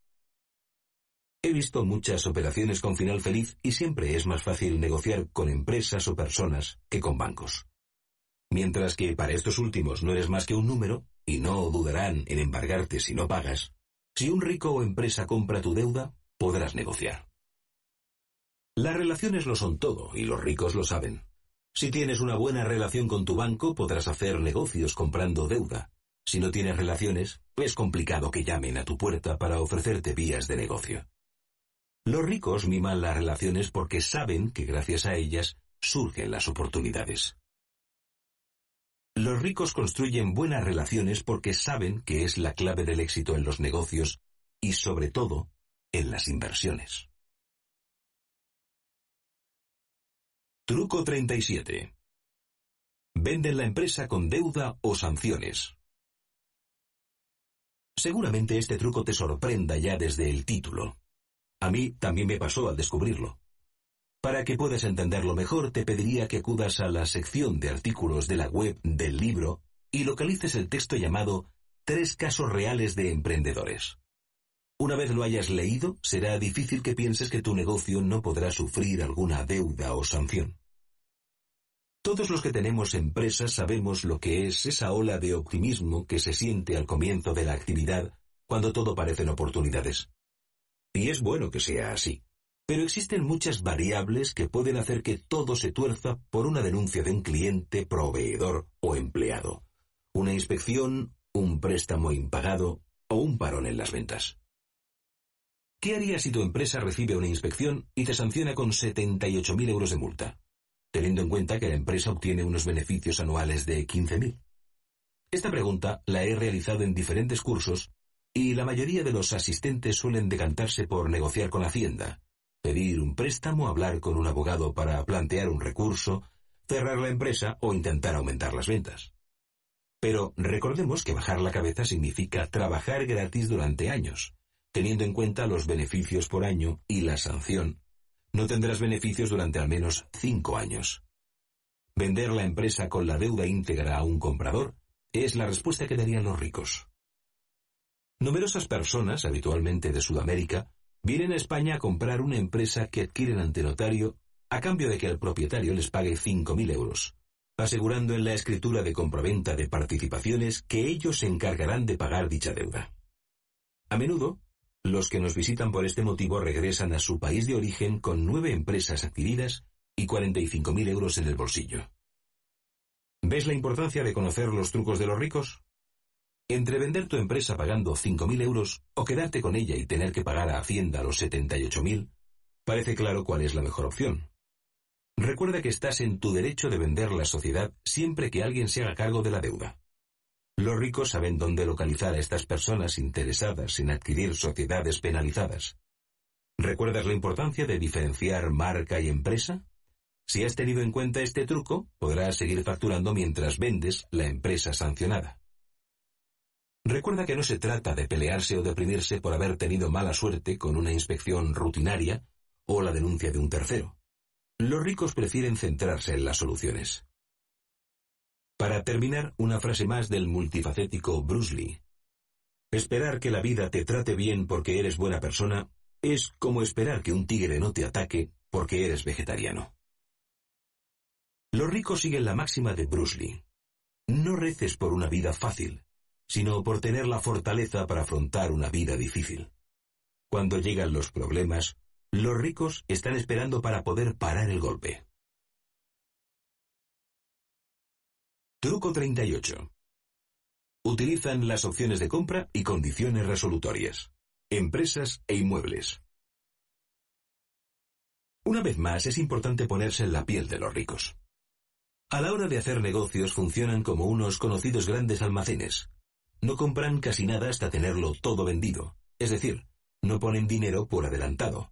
He visto muchas operaciones con final feliz y siempre es más fácil negociar con empresas o personas que con bancos. Mientras que para estos últimos no eres más que un número, y no dudarán en embargarte si no pagas, si un rico o empresa compra tu deuda, podrás negociar. Las relaciones lo son todo, y los ricos lo saben. Si tienes una buena relación con tu banco, podrás hacer negocios comprando deuda. Si no tienes relaciones, es complicado que llamen a tu puerta para ofrecerte vías de negocio. Los ricos miman las relaciones porque saben que gracias a ellas surgen las oportunidades. Los ricos construyen buenas relaciones porque saben que es la clave del éxito en los negocios y sobre todo en las inversiones. Truco 37. Venden la empresa con deuda o sanciones. Seguramente este truco te sorprenda ya desde el título. A mí también me pasó al descubrirlo. Para que puedas entenderlo mejor, te pediría que acudas a la sección de artículos de la web del libro y localices el texto llamado Tres casos reales de emprendedores. Una vez lo hayas leído, será difícil que pienses que tu negocio no podrá sufrir alguna deuda o sanción. Todos los que tenemos empresas sabemos lo que es esa ola de optimismo que se siente al comienzo de la actividad cuando todo parecen oportunidades. Y es bueno que sea así. Pero existen muchas variables que pueden hacer que todo se tuerza por una denuncia de un cliente, proveedor o empleado. Una inspección, un préstamo impagado o un parón en las ventas. ¿Qué harías si tu empresa recibe una inspección y te sanciona con 78.000 euros de multa, teniendo en cuenta que la empresa obtiene unos beneficios anuales de 15.000? Esta pregunta la he realizado en diferentes cursos y la mayoría de los asistentes suelen decantarse por negociar con Hacienda, pedir un préstamo, hablar con un abogado para plantear un recurso, cerrar la empresa o intentar aumentar las ventas. Pero recordemos que bajar la cabeza significa trabajar gratis durante años, teniendo en cuenta los beneficios por año y la sanción. No tendrás beneficios durante al menos cinco años. Vender la empresa con la deuda íntegra a un comprador es la respuesta que darían los ricos. Numerosas personas, habitualmente de Sudamérica, vienen a España a comprar una empresa que adquieren ante notario a cambio de que el propietario les pague 5.000 euros, asegurando en la escritura de compraventa de participaciones que ellos se encargarán de pagar dicha deuda. A menudo, los que nos visitan por este motivo regresan a su país de origen con nueve empresas adquiridas y 45.000 euros en el bolsillo. ¿Ves la importancia de conocer los trucos de los ricos? Entre vender tu empresa pagando 5.000 euros o quedarte con ella y tener que pagar a Hacienda los 78.000, parece claro cuál es la mejor opción. Recuerda que estás en tu derecho de vender la sociedad siempre que alguien se haga cargo de la deuda. Los ricos saben dónde localizar a estas personas interesadas en adquirir sociedades penalizadas. ¿Recuerdas la importancia de diferenciar marca y empresa? Si has tenido en cuenta este truco, podrás seguir facturando mientras vendes la empresa sancionada. Recuerda que no se trata de pelearse o deprimirse por haber tenido mala suerte con una inspección rutinaria o la denuncia de un tercero. Los ricos prefieren centrarse en las soluciones. Para terminar, una frase más del multifacético Bruce Lee. Esperar que la vida te trate bien porque eres buena persona es como esperar que un tigre no te ataque porque eres vegetariano. Los ricos siguen la máxima de Bruce Lee. No reces por una vida fácil, sino por tener la fortaleza para afrontar una vida difícil. Cuando llegan los problemas, los ricos están esperando para poder parar el golpe. Truco 38. Utilizan las opciones de compra y condiciones resolutorias. Empresas e inmuebles. Una vez más es importante ponerse en la piel de los ricos. A la hora de hacer negocios funcionan como unos conocidos grandes almacenes, no compran casi nada hasta tenerlo todo vendido, es decir, no ponen dinero por adelantado.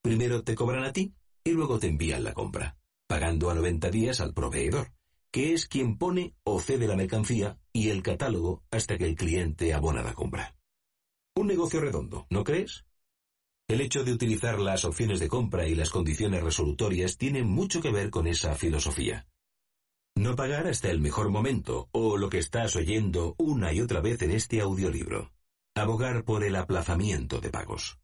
Primero te cobran a ti y luego te envían la compra, pagando a 90 días al proveedor, que es quien pone o cede la mercancía y el catálogo hasta que el cliente abona la compra. Un negocio redondo, ¿no crees? El hecho de utilizar las opciones de compra y las condiciones resolutorias tiene mucho que ver con esa filosofía. No pagar hasta el mejor momento, o lo que estás oyendo una y otra vez en este audiolibro. Abogar por el aplazamiento de pagos.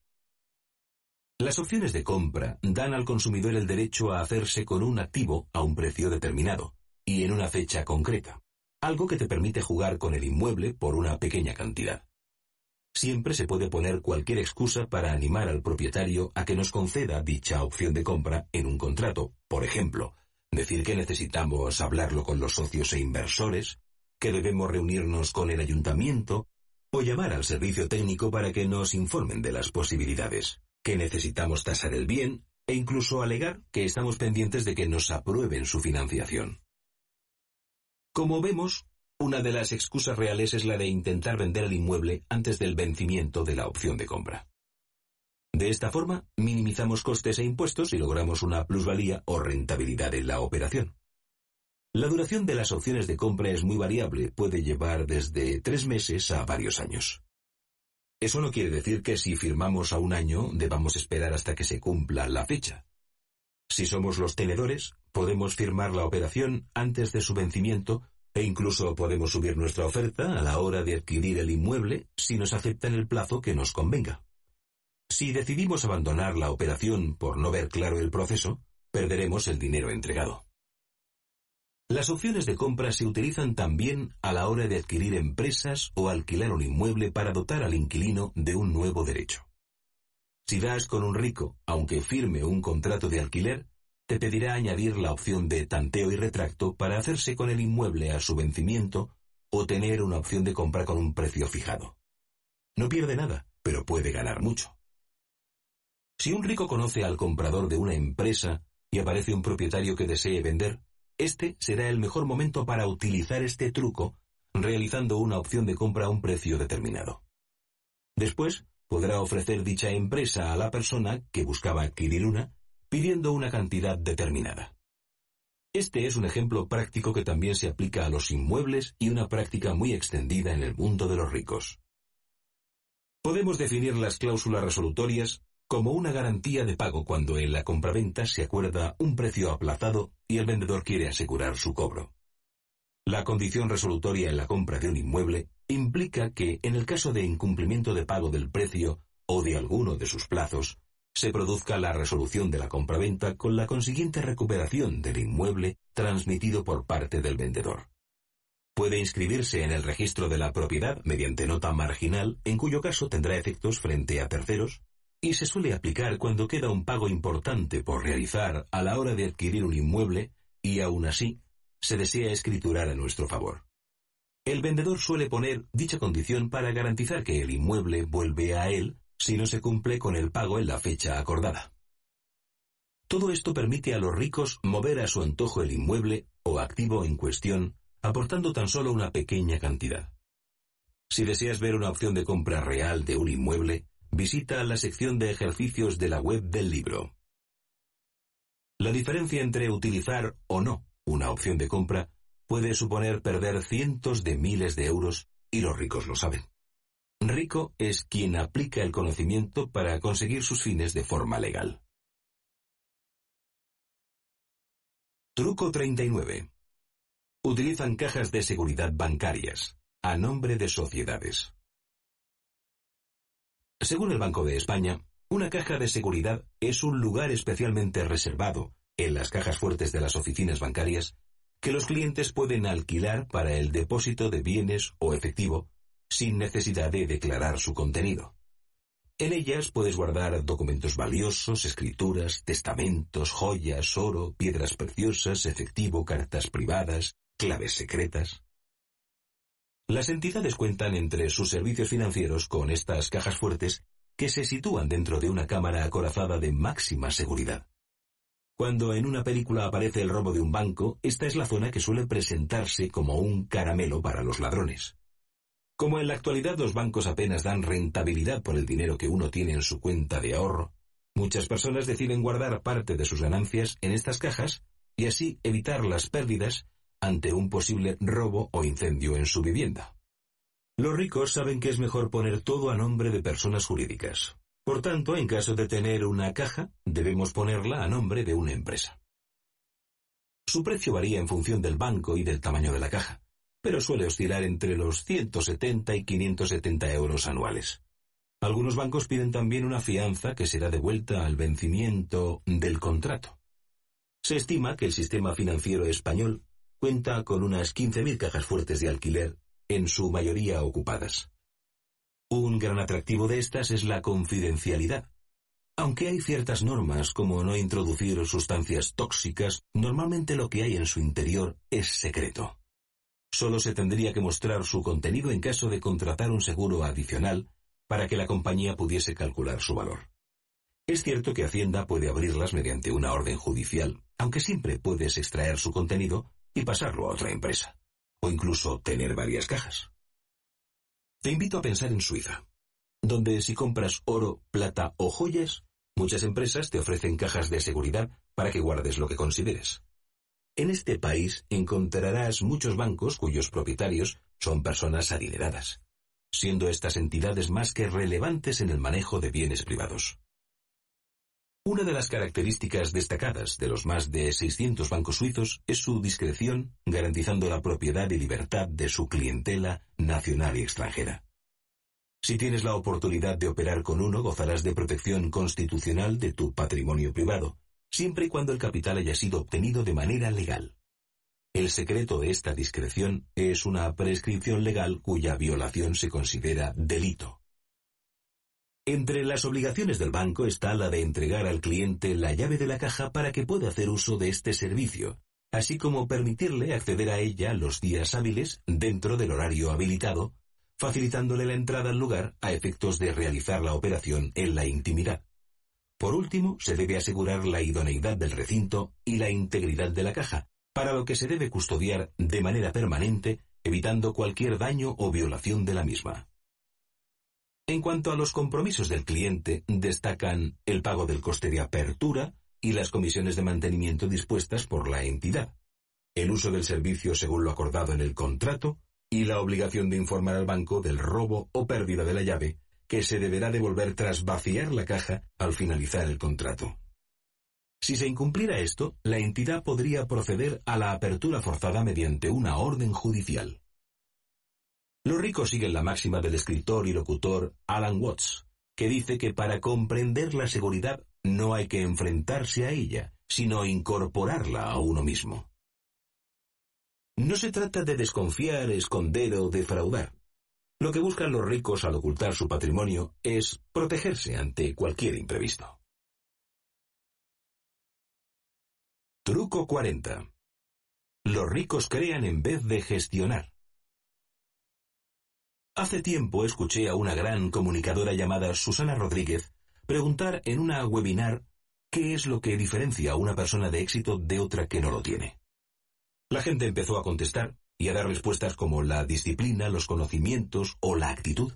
Las opciones de compra dan al consumidor el derecho a hacerse con un activo a un precio determinado, y en una fecha concreta, algo que te permite jugar con el inmueble por una pequeña cantidad. Siempre se puede poner cualquier excusa para animar al propietario a que nos conceda dicha opción de compra en un contrato, por ejemplo, Decir que necesitamos hablarlo con los socios e inversores, que debemos reunirnos con el ayuntamiento o llamar al servicio técnico para que nos informen de las posibilidades, que necesitamos tasar el bien e incluso alegar que estamos pendientes de que nos aprueben su financiación. Como vemos, una de las excusas reales es la de intentar vender el inmueble antes del vencimiento de la opción de compra. De esta forma, minimizamos costes e impuestos y logramos una plusvalía o rentabilidad en la operación. La duración de las opciones de compra es muy variable, puede llevar desde tres meses a varios años. Eso no quiere decir que si firmamos a un año debamos esperar hasta que se cumpla la fecha. Si somos los tenedores, podemos firmar la operación antes de su vencimiento e incluso podemos subir nuestra oferta a la hora de adquirir el inmueble si nos aceptan el plazo que nos convenga. Si decidimos abandonar la operación por no ver claro el proceso, perderemos el dinero entregado. Las opciones de compra se utilizan también a la hora de adquirir empresas o alquilar un inmueble para dotar al inquilino de un nuevo derecho. Si das con un rico, aunque firme un contrato de alquiler, te pedirá añadir la opción de tanteo y retracto para hacerse con el inmueble a su vencimiento o tener una opción de compra con un precio fijado. No pierde nada, pero puede ganar mucho. Si un rico conoce al comprador de una empresa y aparece un propietario que desee vender, este será el mejor momento para utilizar este truco realizando una opción de compra a un precio determinado. Después, podrá ofrecer dicha empresa a la persona que buscaba adquirir una, pidiendo una cantidad determinada. Este es un ejemplo práctico que también se aplica a los inmuebles y una práctica muy extendida en el mundo de los ricos. Podemos definir las cláusulas resolutorias como una garantía de pago cuando en la compraventa se acuerda un precio aplazado y el vendedor quiere asegurar su cobro. La condición resolutoria en la compra de un inmueble implica que, en el caso de incumplimiento de pago del precio o de alguno de sus plazos, se produzca la resolución de la compraventa con la consiguiente recuperación del inmueble transmitido por parte del vendedor. Puede inscribirse en el registro de la propiedad mediante nota marginal, en cuyo caso tendrá efectos frente a terceros y se suele aplicar cuando queda un pago importante por realizar a la hora de adquirir un inmueble y aún así se desea escriturar a nuestro favor. El vendedor suele poner dicha condición para garantizar que el inmueble vuelve a él si no se cumple con el pago en la fecha acordada. Todo esto permite a los ricos mover a su antojo el inmueble o activo en cuestión, aportando tan solo una pequeña cantidad. Si deseas ver una opción de compra real de un inmueble, visita la sección de ejercicios de la web del libro. La diferencia entre utilizar o no una opción de compra puede suponer perder cientos de miles de euros y los ricos lo saben. Rico es quien aplica el conocimiento para conseguir sus fines de forma legal. Truco 39. Utilizan cajas de seguridad bancarias, a nombre de sociedades. Según el Banco de España, una caja de seguridad es un lugar especialmente reservado, en las cajas fuertes de las oficinas bancarias, que los clientes pueden alquilar para el depósito de bienes o efectivo, sin necesidad de declarar su contenido. En ellas puedes guardar documentos valiosos, escrituras, testamentos, joyas, oro, piedras preciosas, efectivo, cartas privadas, claves secretas. Las entidades cuentan entre sus servicios financieros con estas cajas fuertes que se sitúan dentro de una cámara acorazada de máxima seguridad. Cuando en una película aparece el robo de un banco, esta es la zona que suele presentarse como un caramelo para los ladrones. Como en la actualidad los bancos apenas dan rentabilidad por el dinero que uno tiene en su cuenta de ahorro, muchas personas deciden guardar parte de sus ganancias en estas cajas y así evitar las pérdidas ante un posible robo o incendio en su vivienda. Los ricos saben que es mejor poner todo a nombre de personas jurídicas. Por tanto, en caso de tener una caja, debemos ponerla a nombre de una empresa. Su precio varía en función del banco y del tamaño de la caja, pero suele oscilar entre los 170 y 570 euros anuales. Algunos bancos piden también una fianza que será devuelta al vencimiento del contrato. Se estima que el sistema financiero español cuenta con unas 15.000 cajas fuertes de alquiler, en su mayoría ocupadas. Un gran atractivo de estas es la confidencialidad. Aunque hay ciertas normas como no introducir sustancias tóxicas, normalmente lo que hay en su interior es secreto. Solo se tendría que mostrar su contenido en caso de contratar un seguro adicional para que la compañía pudiese calcular su valor. Es cierto que Hacienda puede abrirlas mediante una orden judicial, aunque siempre puedes extraer su contenido y pasarlo a otra empresa, o incluso tener varias cajas. Te invito a pensar en Suiza, donde si compras oro, plata o joyas, muchas empresas te ofrecen cajas de seguridad para que guardes lo que consideres. En este país encontrarás muchos bancos cuyos propietarios son personas adineradas, siendo estas entidades más que relevantes en el manejo de bienes privados. Una de las características destacadas de los más de 600 bancos suizos es su discreción, garantizando la propiedad y libertad de su clientela nacional y extranjera. Si tienes la oportunidad de operar con uno, gozarás de protección constitucional de tu patrimonio privado, siempre y cuando el capital haya sido obtenido de manera legal. El secreto de esta discreción es una prescripción legal cuya violación se considera delito. Entre las obligaciones del banco está la de entregar al cliente la llave de la caja para que pueda hacer uso de este servicio, así como permitirle acceder a ella los días hábiles dentro del horario habilitado, facilitándole la entrada al lugar a efectos de realizar la operación en la intimidad. Por último, se debe asegurar la idoneidad del recinto y la integridad de la caja, para lo que se debe custodiar de manera permanente, evitando cualquier daño o violación de la misma. En cuanto a los compromisos del cliente, destacan el pago del coste de apertura y las comisiones de mantenimiento dispuestas por la entidad, el uso del servicio según lo acordado en el contrato y la obligación de informar al banco del robo o pérdida de la llave, que se deberá devolver tras vaciar la caja al finalizar el contrato. Si se incumpliera esto, la entidad podría proceder a la apertura forzada mediante una orden judicial. Los ricos siguen la máxima del escritor y locutor Alan Watts, que dice que para comprender la seguridad no hay que enfrentarse a ella, sino incorporarla a uno mismo. No se trata de desconfiar, esconder o defraudar. Lo que buscan los ricos al ocultar su patrimonio es protegerse ante cualquier imprevisto. Truco 40. Los ricos crean en vez de gestionar. Hace tiempo escuché a una gran comunicadora llamada Susana Rodríguez preguntar en una webinar qué es lo que diferencia a una persona de éxito de otra que no lo tiene. La gente empezó a contestar y a dar respuestas como la disciplina, los conocimientos o la actitud.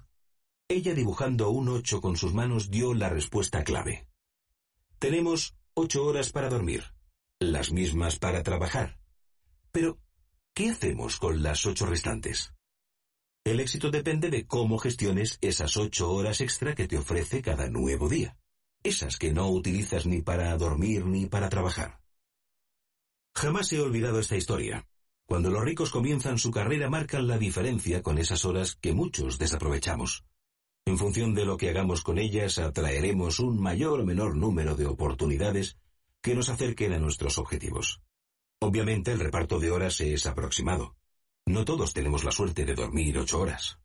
Ella dibujando un 8 con sus manos dio la respuesta clave. Tenemos 8 horas para dormir, las mismas para trabajar. Pero, ¿qué hacemos con las 8 restantes? El éxito depende de cómo gestiones esas ocho horas extra que te ofrece cada nuevo día. Esas que no utilizas ni para dormir ni para trabajar. Jamás he olvidado esta historia. Cuando los ricos comienzan su carrera marcan la diferencia con esas horas que muchos desaprovechamos. En función de lo que hagamos con ellas atraeremos un mayor o menor número de oportunidades que nos acerquen a nuestros objetivos. Obviamente el reparto de horas es aproximado. No todos tenemos la suerte de dormir ocho horas.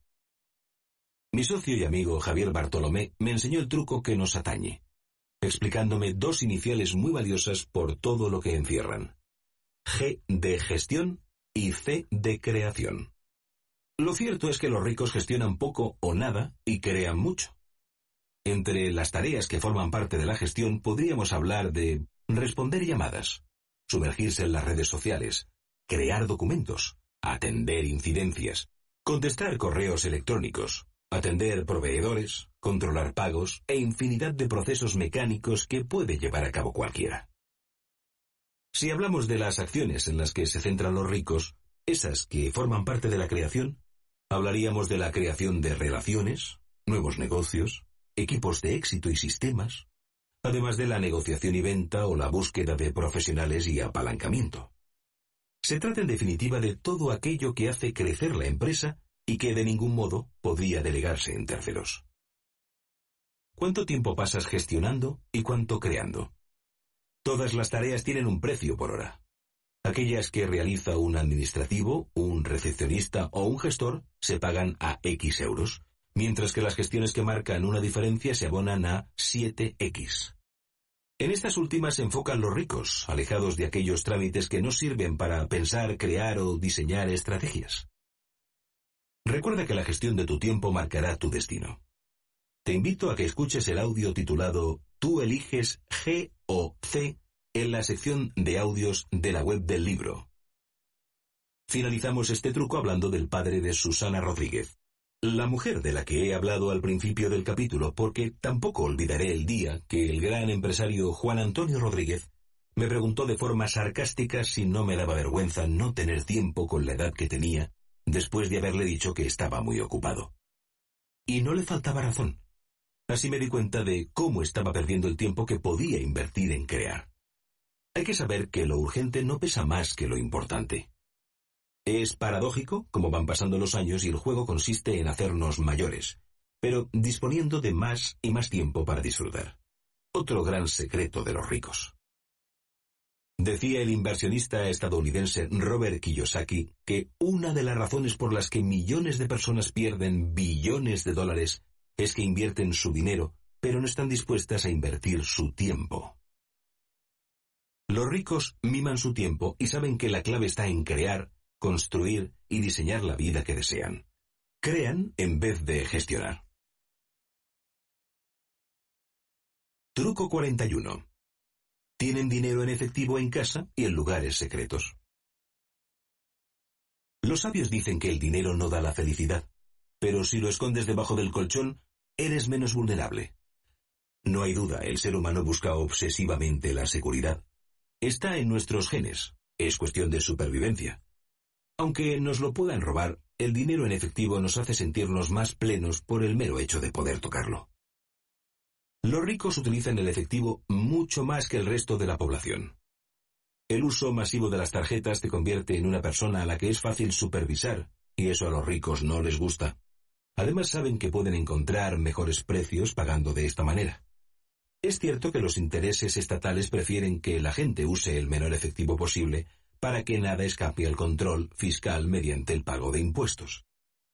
Mi socio y amigo Javier Bartolomé me enseñó el truco que nos atañe, explicándome dos iniciales muy valiosas por todo lo que encierran. G de gestión y C de creación. Lo cierto es que los ricos gestionan poco o nada y crean mucho. Entre las tareas que forman parte de la gestión podríamos hablar de responder llamadas, sumergirse en las redes sociales, crear documentos, atender incidencias, contestar correos electrónicos, atender proveedores, controlar pagos e infinidad de procesos mecánicos que puede llevar a cabo cualquiera. Si hablamos de las acciones en las que se centran los ricos, esas que forman parte de la creación, hablaríamos de la creación de relaciones, nuevos negocios, equipos de éxito y sistemas, además de la negociación y venta o la búsqueda de profesionales y apalancamiento. Se trata en definitiva de todo aquello que hace crecer la empresa y que de ningún modo podría delegarse en terceros. ¿Cuánto tiempo pasas gestionando y cuánto creando? Todas las tareas tienen un precio por hora. Aquellas que realiza un administrativo, un recepcionista o un gestor se pagan a X euros, mientras que las gestiones que marcan una diferencia se abonan a 7X. En estas últimas se enfocan los ricos, alejados de aquellos trámites que no sirven para pensar, crear o diseñar estrategias. Recuerda que la gestión de tu tiempo marcará tu destino. Te invito a que escuches el audio titulado Tú eliges G o C en la sección de audios de la web del libro. Finalizamos este truco hablando del padre de Susana Rodríguez, la mujer de la que he hablado al principio del capítulo, porque tampoco olvidaré el día que el gran empresario Juan Antonio Rodríguez me preguntó de forma sarcástica si no me daba vergüenza no tener tiempo con la edad que tenía después de haberle dicho que estaba muy ocupado. Y no le faltaba razón. Así me di cuenta de cómo estaba perdiendo el tiempo que podía invertir en crear. Hay que saber que lo urgente no pesa más que lo importante. Es paradójico como van pasando los años y el juego consiste en hacernos mayores, pero disponiendo de más y más tiempo para disfrutar. Otro gran secreto de los ricos. Decía el inversionista estadounidense Robert Kiyosaki que una de las razones por las que millones de personas pierden billones de dólares es que invierten su dinero, pero no están dispuestas a invertir su tiempo. Los ricos miman su tiempo y saben que la clave está en crear, construir y diseñar la vida que desean. Crean en vez de gestionar. Truco 41. Tienen dinero en efectivo en casa y en lugares secretos. Los sabios dicen que el dinero no da la felicidad, pero si lo escondes debajo del colchón, eres menos vulnerable. No hay duda, el ser humano busca obsesivamente la seguridad. Está en nuestros genes, es cuestión de supervivencia. Aunque nos lo puedan robar, el dinero en efectivo nos hace sentirnos más plenos por el mero hecho de poder tocarlo. Los ricos utilizan el efectivo mucho más que el resto de la población. El uso masivo de las tarjetas te convierte en una persona a la que es fácil supervisar, y eso a los ricos no les gusta. Además saben que pueden encontrar mejores precios pagando de esta manera. Es cierto que los intereses estatales prefieren que la gente use el menor efectivo posible para que nada escape al control fiscal mediante el pago de impuestos.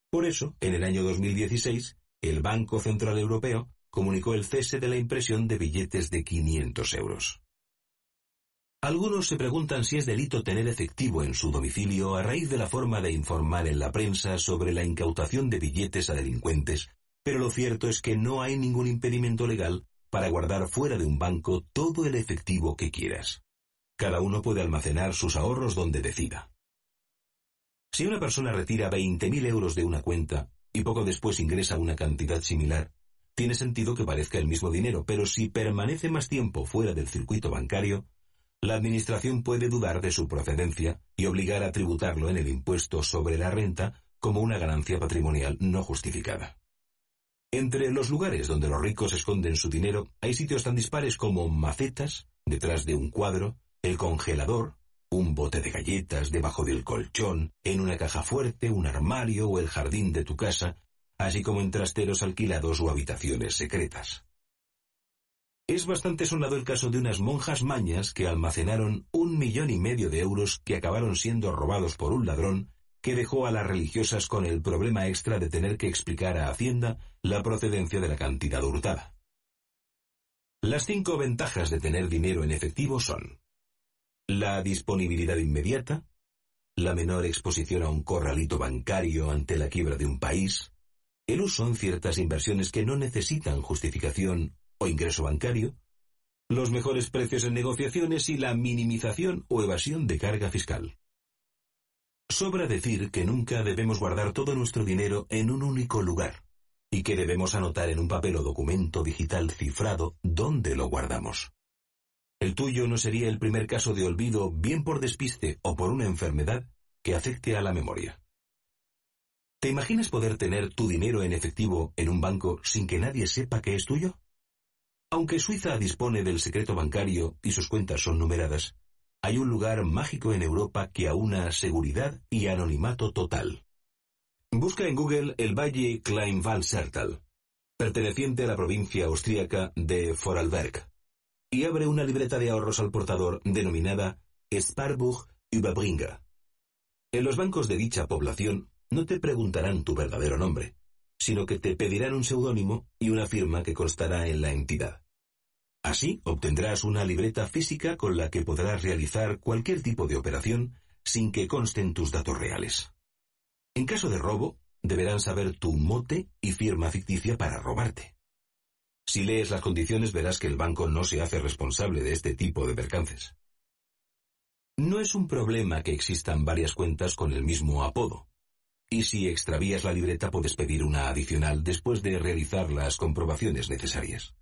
Por eso, en el año 2016, el Banco Central Europeo comunicó el cese de la impresión de billetes de 500 euros. Algunos se preguntan si es delito tener efectivo en su domicilio a raíz de la forma de informar en la prensa sobre la incautación de billetes a delincuentes, pero lo cierto es que no hay ningún impedimento legal para guardar fuera de un banco todo el efectivo que quieras. Cada uno puede almacenar sus ahorros donde decida. Si una persona retira 20.000 euros de una cuenta y poco después ingresa una cantidad similar, tiene sentido que parezca el mismo dinero, pero si permanece más tiempo fuera del circuito bancario, la Administración puede dudar de su procedencia y obligar a tributarlo en el impuesto sobre la renta como una ganancia patrimonial no justificada. Entre los lugares donde los ricos esconden su dinero hay sitios tan dispares como macetas, detrás de un cuadro, el congelador, un bote de galletas debajo del colchón, en una caja fuerte, un armario o el jardín de tu casa, así como en trasteros alquilados o habitaciones secretas. Es bastante sonado el caso de unas monjas mañas que almacenaron un millón y medio de euros que acabaron siendo robados por un ladrón que dejó a las religiosas con el problema extra de tener que explicar a Hacienda la procedencia de la cantidad hurtada. Las cinco ventajas de tener dinero en efectivo son la disponibilidad inmediata, la menor exposición a un corralito bancario ante la quiebra de un país, el uso en ciertas inversiones que no necesitan justificación o ingreso bancario, los mejores precios en negociaciones y la minimización o evasión de carga fiscal. Sobra decir que nunca debemos guardar todo nuestro dinero en un único lugar y que debemos anotar en un papel o documento digital cifrado dónde lo guardamos. El tuyo no sería el primer caso de olvido, bien por despiste o por una enfermedad, que afecte a la memoria. ¿Te imaginas poder tener tu dinero en efectivo en un banco sin que nadie sepa que es tuyo? Aunque Suiza dispone del secreto bancario y sus cuentas son numeradas, hay un lugar mágico en Europa que aúna seguridad y anonimato total. Busca en Google el valle Kleinwaldsertal, perteneciente a la provincia austríaca de Vorarlberg y abre una libreta de ahorros al portador denominada Sparbuch Überbringer. En los bancos de dicha población no te preguntarán tu verdadero nombre, sino que te pedirán un seudónimo y una firma que constará en la entidad. Así obtendrás una libreta física con la que podrás realizar cualquier tipo de operación sin que consten tus datos reales. En caso de robo, deberán saber tu mote y firma ficticia para robarte. Si lees las condiciones verás que el banco no se hace responsable de este tipo de percances. No es un problema que existan varias cuentas con el mismo apodo. Y si extravías la libreta puedes pedir una adicional después de realizar las comprobaciones necesarias.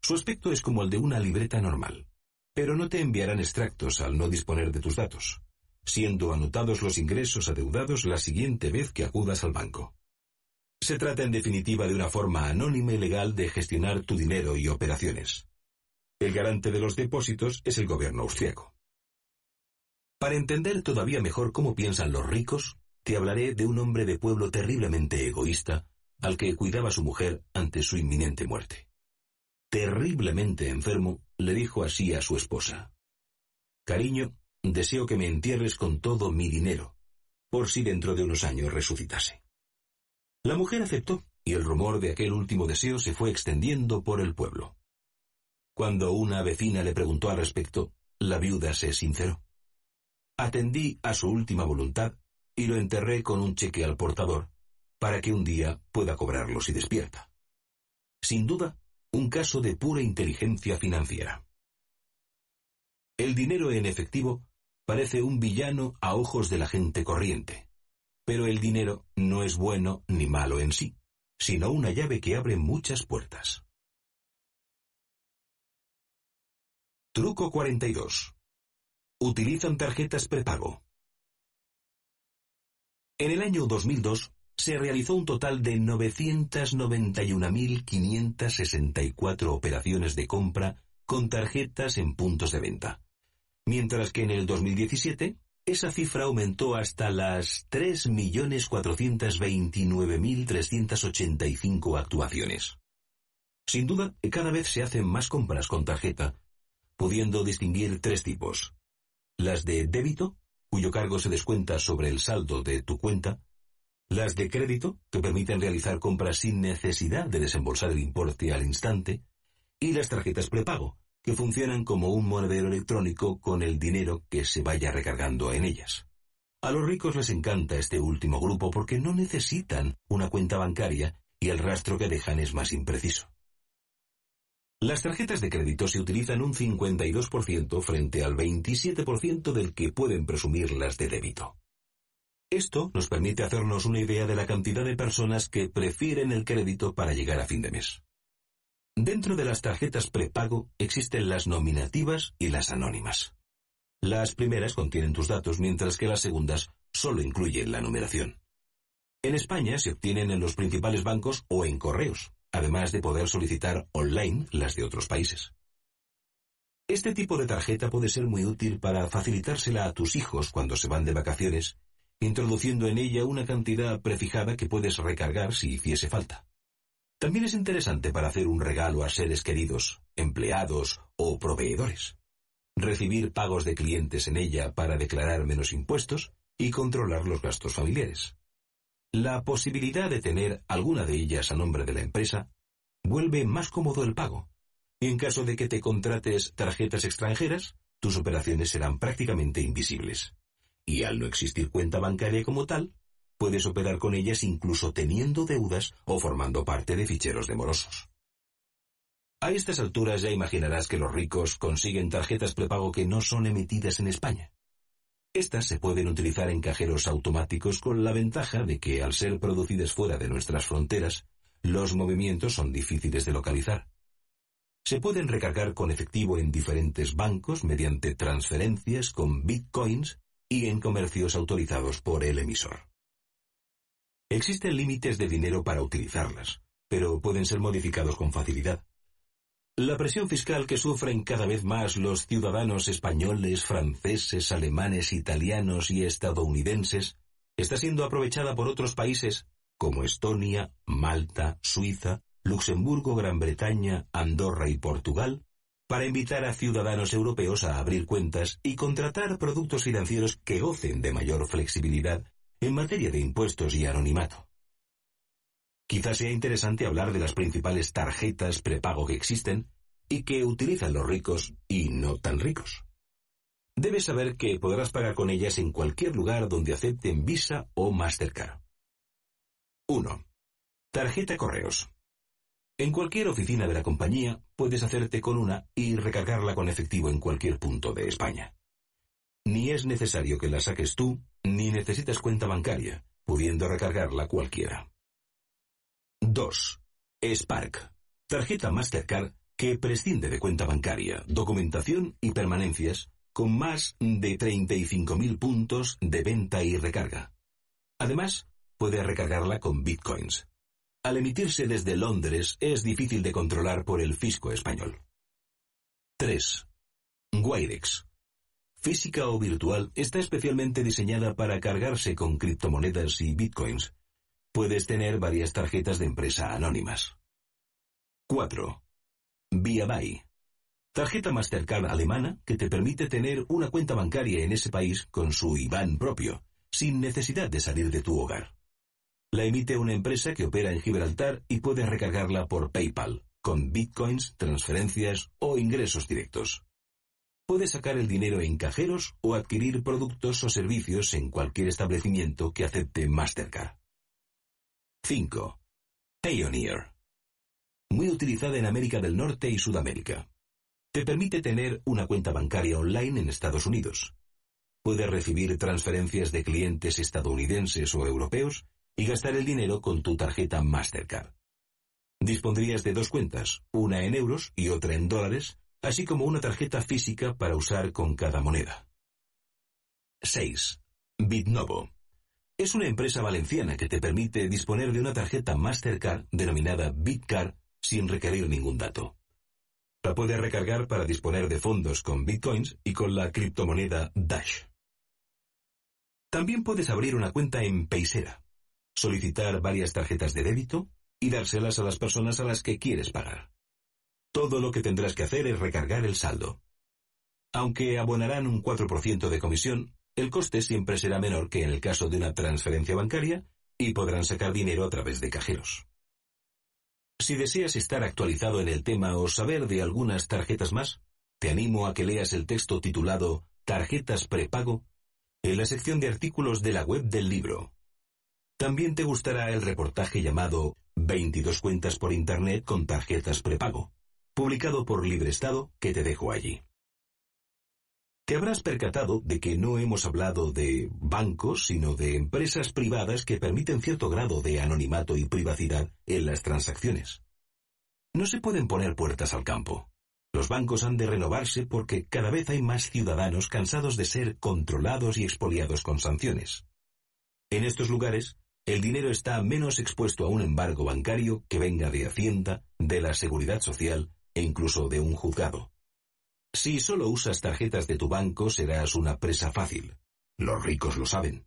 Su aspecto es como el de una libreta normal, pero no te enviarán extractos al no disponer de tus datos, siendo anotados los ingresos adeudados la siguiente vez que acudas al banco. Se trata en definitiva de una forma anónima y legal de gestionar tu dinero y operaciones. El garante de los depósitos es el gobierno austriaco. Para entender todavía mejor cómo piensan los ricos, te hablaré de un hombre de pueblo terriblemente egoísta al que cuidaba su mujer ante su inminente muerte. Terriblemente enfermo, le dijo así a su esposa. Cariño, deseo que me entierres con todo mi dinero, por si dentro de unos años resucitase. La mujer aceptó, y el rumor de aquel último deseo se fue extendiendo por el pueblo. Cuando una vecina le preguntó al respecto, la viuda se sinceró. Atendí a su última voluntad y lo enterré con un cheque al portador, para que un día pueda cobrarlo si despierta. Sin duda, un caso de pura inteligencia financiera. El dinero en efectivo parece un villano a ojos de la gente corriente. Pero el dinero no es bueno ni malo en sí, sino una llave que abre muchas puertas. Truco 42. Utilizan tarjetas prepago. En el año 2002 se realizó un total de 991.564 operaciones de compra con tarjetas en puntos de venta, mientras que en el 2017 esa cifra aumentó hasta las 3.429.385 actuaciones. Sin duda, cada vez se hacen más compras con tarjeta, pudiendo distinguir tres tipos. Las de débito, cuyo cargo se descuenta sobre el saldo de tu cuenta, las de crédito, que permiten realizar compras sin necesidad de desembolsar el importe al instante, y las tarjetas prepago, que funcionan como un monedero electrónico con el dinero que se vaya recargando en ellas. A los ricos les encanta este último grupo porque no necesitan una cuenta bancaria y el rastro que dejan es más impreciso. Las tarjetas de crédito se utilizan un 52% frente al 27% del que pueden presumir las de débito. Esto nos permite hacernos una idea de la cantidad de personas que prefieren el crédito para llegar a fin de mes. Dentro de las tarjetas prepago existen las nominativas y las anónimas. Las primeras contienen tus datos mientras que las segundas solo incluyen la numeración. En España se obtienen en los principales bancos o en correos, además de poder solicitar online las de otros países. Este tipo de tarjeta puede ser muy útil para facilitársela a tus hijos cuando se van de vacaciones, introduciendo en ella una cantidad prefijada que puedes recargar si hiciese falta. También es interesante para hacer un regalo a seres queridos, empleados o proveedores. Recibir pagos de clientes en ella para declarar menos impuestos y controlar los gastos familiares. La posibilidad de tener alguna de ellas a nombre de la empresa vuelve más cómodo el pago. en caso de que te contrates tarjetas extranjeras, tus operaciones serán prácticamente invisibles. Y al no existir cuenta bancaria como tal, Puedes operar con ellas incluso teniendo deudas o formando parte de ficheros demorosos. A estas alturas ya imaginarás que los ricos consiguen tarjetas prepago que no son emitidas en España. Estas se pueden utilizar en cajeros automáticos con la ventaja de que al ser producidas fuera de nuestras fronteras, los movimientos son difíciles de localizar. Se pueden recargar con efectivo en diferentes bancos mediante transferencias con bitcoins y en comercios autorizados por el emisor. Existen límites de dinero para utilizarlas, pero pueden ser modificados con facilidad. La presión fiscal que sufren cada vez más los ciudadanos españoles, franceses, alemanes, italianos y estadounidenses está siendo aprovechada por otros países como Estonia, Malta, Suiza, Luxemburgo, Gran Bretaña, Andorra y Portugal para invitar a ciudadanos europeos a abrir cuentas y contratar productos financieros que gocen de mayor flexibilidad en materia de impuestos y anonimato. Quizás sea interesante hablar de las principales tarjetas prepago que existen y que utilizan los ricos y no tan ricos. Debes saber que podrás pagar con ellas en cualquier lugar donde acepten Visa o Mastercard. 1. Tarjeta correos. En cualquier oficina de la compañía puedes hacerte con una y recargarla con efectivo en cualquier punto de España. Ni es necesario que la saques tú, ni necesitas cuenta bancaria, pudiendo recargarla cualquiera. 2. Spark. Tarjeta Mastercard que prescinde de cuenta bancaria, documentación y permanencias, con más de 35.000 puntos de venta y recarga. Además, puede recargarla con bitcoins. Al emitirse desde Londres es difícil de controlar por el fisco español. 3. Wirex física o virtual, está especialmente diseñada para cargarse con criptomonedas y bitcoins. Puedes tener varias tarjetas de empresa anónimas. 4. Via Tarjeta Mastercard alemana que te permite tener una cuenta bancaria en ese país con su IBAN propio, sin necesidad de salir de tu hogar. La emite una empresa que opera en Gibraltar y puedes recargarla por PayPal, con bitcoins, transferencias o ingresos directos. Puede sacar el dinero en cajeros o adquirir productos o servicios en cualquier establecimiento que acepte Mastercard. 5. Payoneer. Muy utilizada en América del Norte y Sudamérica. Te permite tener una cuenta bancaria online en Estados Unidos. Puedes recibir transferencias de clientes estadounidenses o europeos y gastar el dinero con tu tarjeta Mastercard. Dispondrías de dos cuentas, una en euros y otra en dólares, así como una tarjeta física para usar con cada moneda. 6. Bitnovo. Es una empresa valenciana que te permite disponer de una tarjeta Mastercard denominada Bitcard sin requerir ningún dato. La puedes recargar para disponer de fondos con bitcoins y con la criptomoneda Dash. También puedes abrir una cuenta en Paysera, solicitar varias tarjetas de débito y dárselas a las personas a las que quieres pagar. Todo lo que tendrás que hacer es recargar el saldo. Aunque abonarán un 4% de comisión, el coste siempre será menor que en el caso de una transferencia bancaria y podrán sacar dinero a través de cajeros. Si deseas estar actualizado en el tema o saber de algunas tarjetas más, te animo a que leas el texto titulado Tarjetas prepago en la sección de artículos de la web del libro. También te gustará el reportaje llamado 22 cuentas por Internet con tarjetas prepago, publicado por Libre Estado, que te dejo allí. Te habrás percatado de que no hemos hablado de bancos, sino de empresas privadas que permiten cierto grado de anonimato y privacidad en las transacciones. No se pueden poner puertas al campo. Los bancos han de renovarse porque cada vez hay más ciudadanos cansados de ser controlados y expoliados con sanciones. En estos lugares, el dinero está menos expuesto a un embargo bancario que venga de Hacienda, de la Seguridad Social e incluso de un juzgado. Si solo usas tarjetas de tu banco serás una presa fácil. Los ricos lo saben.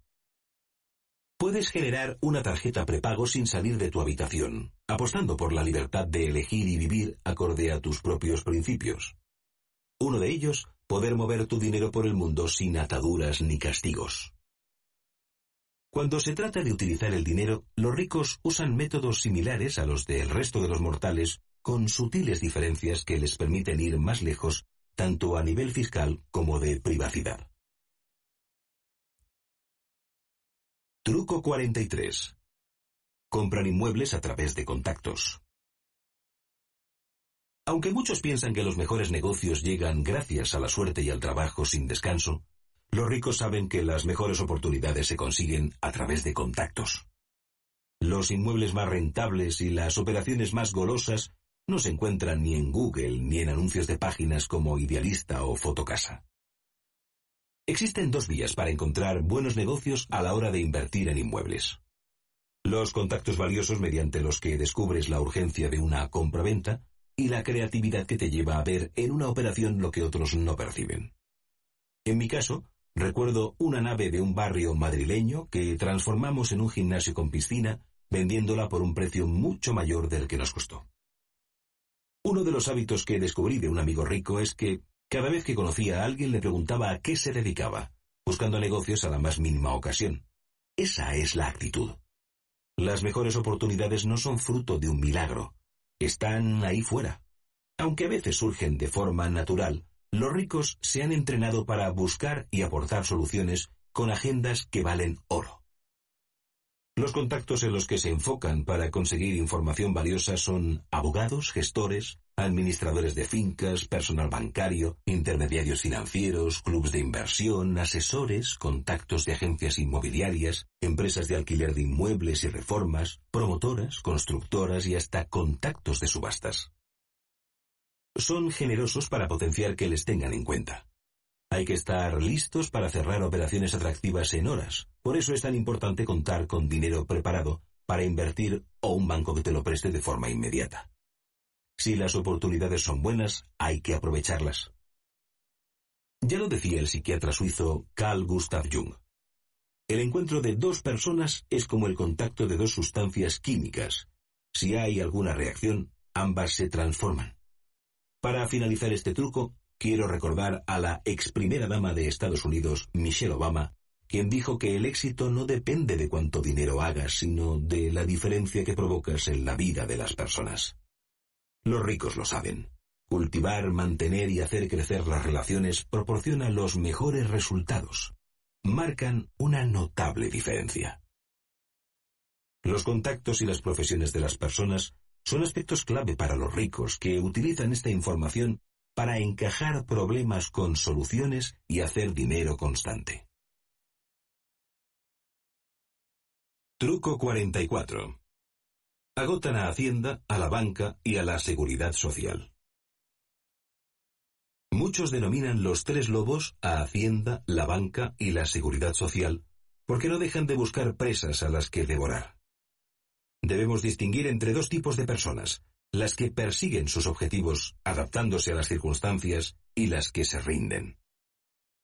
Puedes generar una tarjeta prepago sin salir de tu habitación, apostando por la libertad de elegir y vivir acorde a tus propios principios. Uno de ellos, poder mover tu dinero por el mundo sin ataduras ni castigos. Cuando se trata de utilizar el dinero, los ricos usan métodos similares a los del resto de los mortales con sutiles diferencias que les permiten ir más lejos, tanto a nivel fiscal como de privacidad. Truco 43. Compran inmuebles a través de contactos. Aunque muchos piensan que los mejores negocios llegan gracias a la suerte y al trabajo sin descanso, los ricos saben que las mejores oportunidades se consiguen a través de contactos. Los inmuebles más rentables y las operaciones más golosas no se encuentran ni en Google ni en anuncios de páginas como Idealista o Fotocasa. Existen dos vías para encontrar buenos negocios a la hora de invertir en inmuebles. Los contactos valiosos mediante los que descubres la urgencia de una compraventa y la creatividad que te lleva a ver en una operación lo que otros no perciben. En mi caso, recuerdo una nave de un barrio madrileño que transformamos en un gimnasio con piscina vendiéndola por un precio mucho mayor del que nos costó. Uno de los hábitos que descubrí de un amigo rico es que, cada vez que conocía a alguien le preguntaba a qué se dedicaba, buscando negocios a la más mínima ocasión. Esa es la actitud. Las mejores oportunidades no son fruto de un milagro. Están ahí fuera. Aunque a veces surgen de forma natural, los ricos se han entrenado para buscar y aportar soluciones con agendas que valen oro. Los contactos en los que se enfocan para conseguir información valiosa son abogados, gestores, administradores de fincas, personal bancario, intermediarios financieros, clubes de inversión, asesores, contactos de agencias inmobiliarias, empresas de alquiler de inmuebles y reformas, promotoras, constructoras y hasta contactos de subastas. Son generosos para potenciar que les tengan en cuenta. Hay que estar listos para cerrar operaciones atractivas en horas. Por eso es tan importante contar con dinero preparado para invertir o un banco que te lo preste de forma inmediata. Si las oportunidades son buenas, hay que aprovecharlas. Ya lo decía el psiquiatra suizo Carl Gustav Jung. El encuentro de dos personas es como el contacto de dos sustancias químicas. Si hay alguna reacción, ambas se transforman. Para finalizar este truco, Quiero recordar a la ex primera dama de Estados Unidos, Michelle Obama, quien dijo que el éxito no depende de cuánto dinero hagas, sino de la diferencia que provocas en la vida de las personas. Los ricos lo saben. Cultivar, mantener y hacer crecer las relaciones proporciona los mejores resultados. Marcan una notable diferencia. Los contactos y las profesiones de las personas son aspectos clave para los ricos que utilizan esta información para encajar problemas con soluciones y hacer dinero constante. Truco 44. Agotan a Hacienda, a la banca y a la seguridad social. Muchos denominan los tres lobos a Hacienda, la banca y la seguridad social, porque no dejan de buscar presas a las que devorar. Debemos distinguir entre dos tipos de personas, las que persiguen sus objetivos adaptándose a las circunstancias y las que se rinden.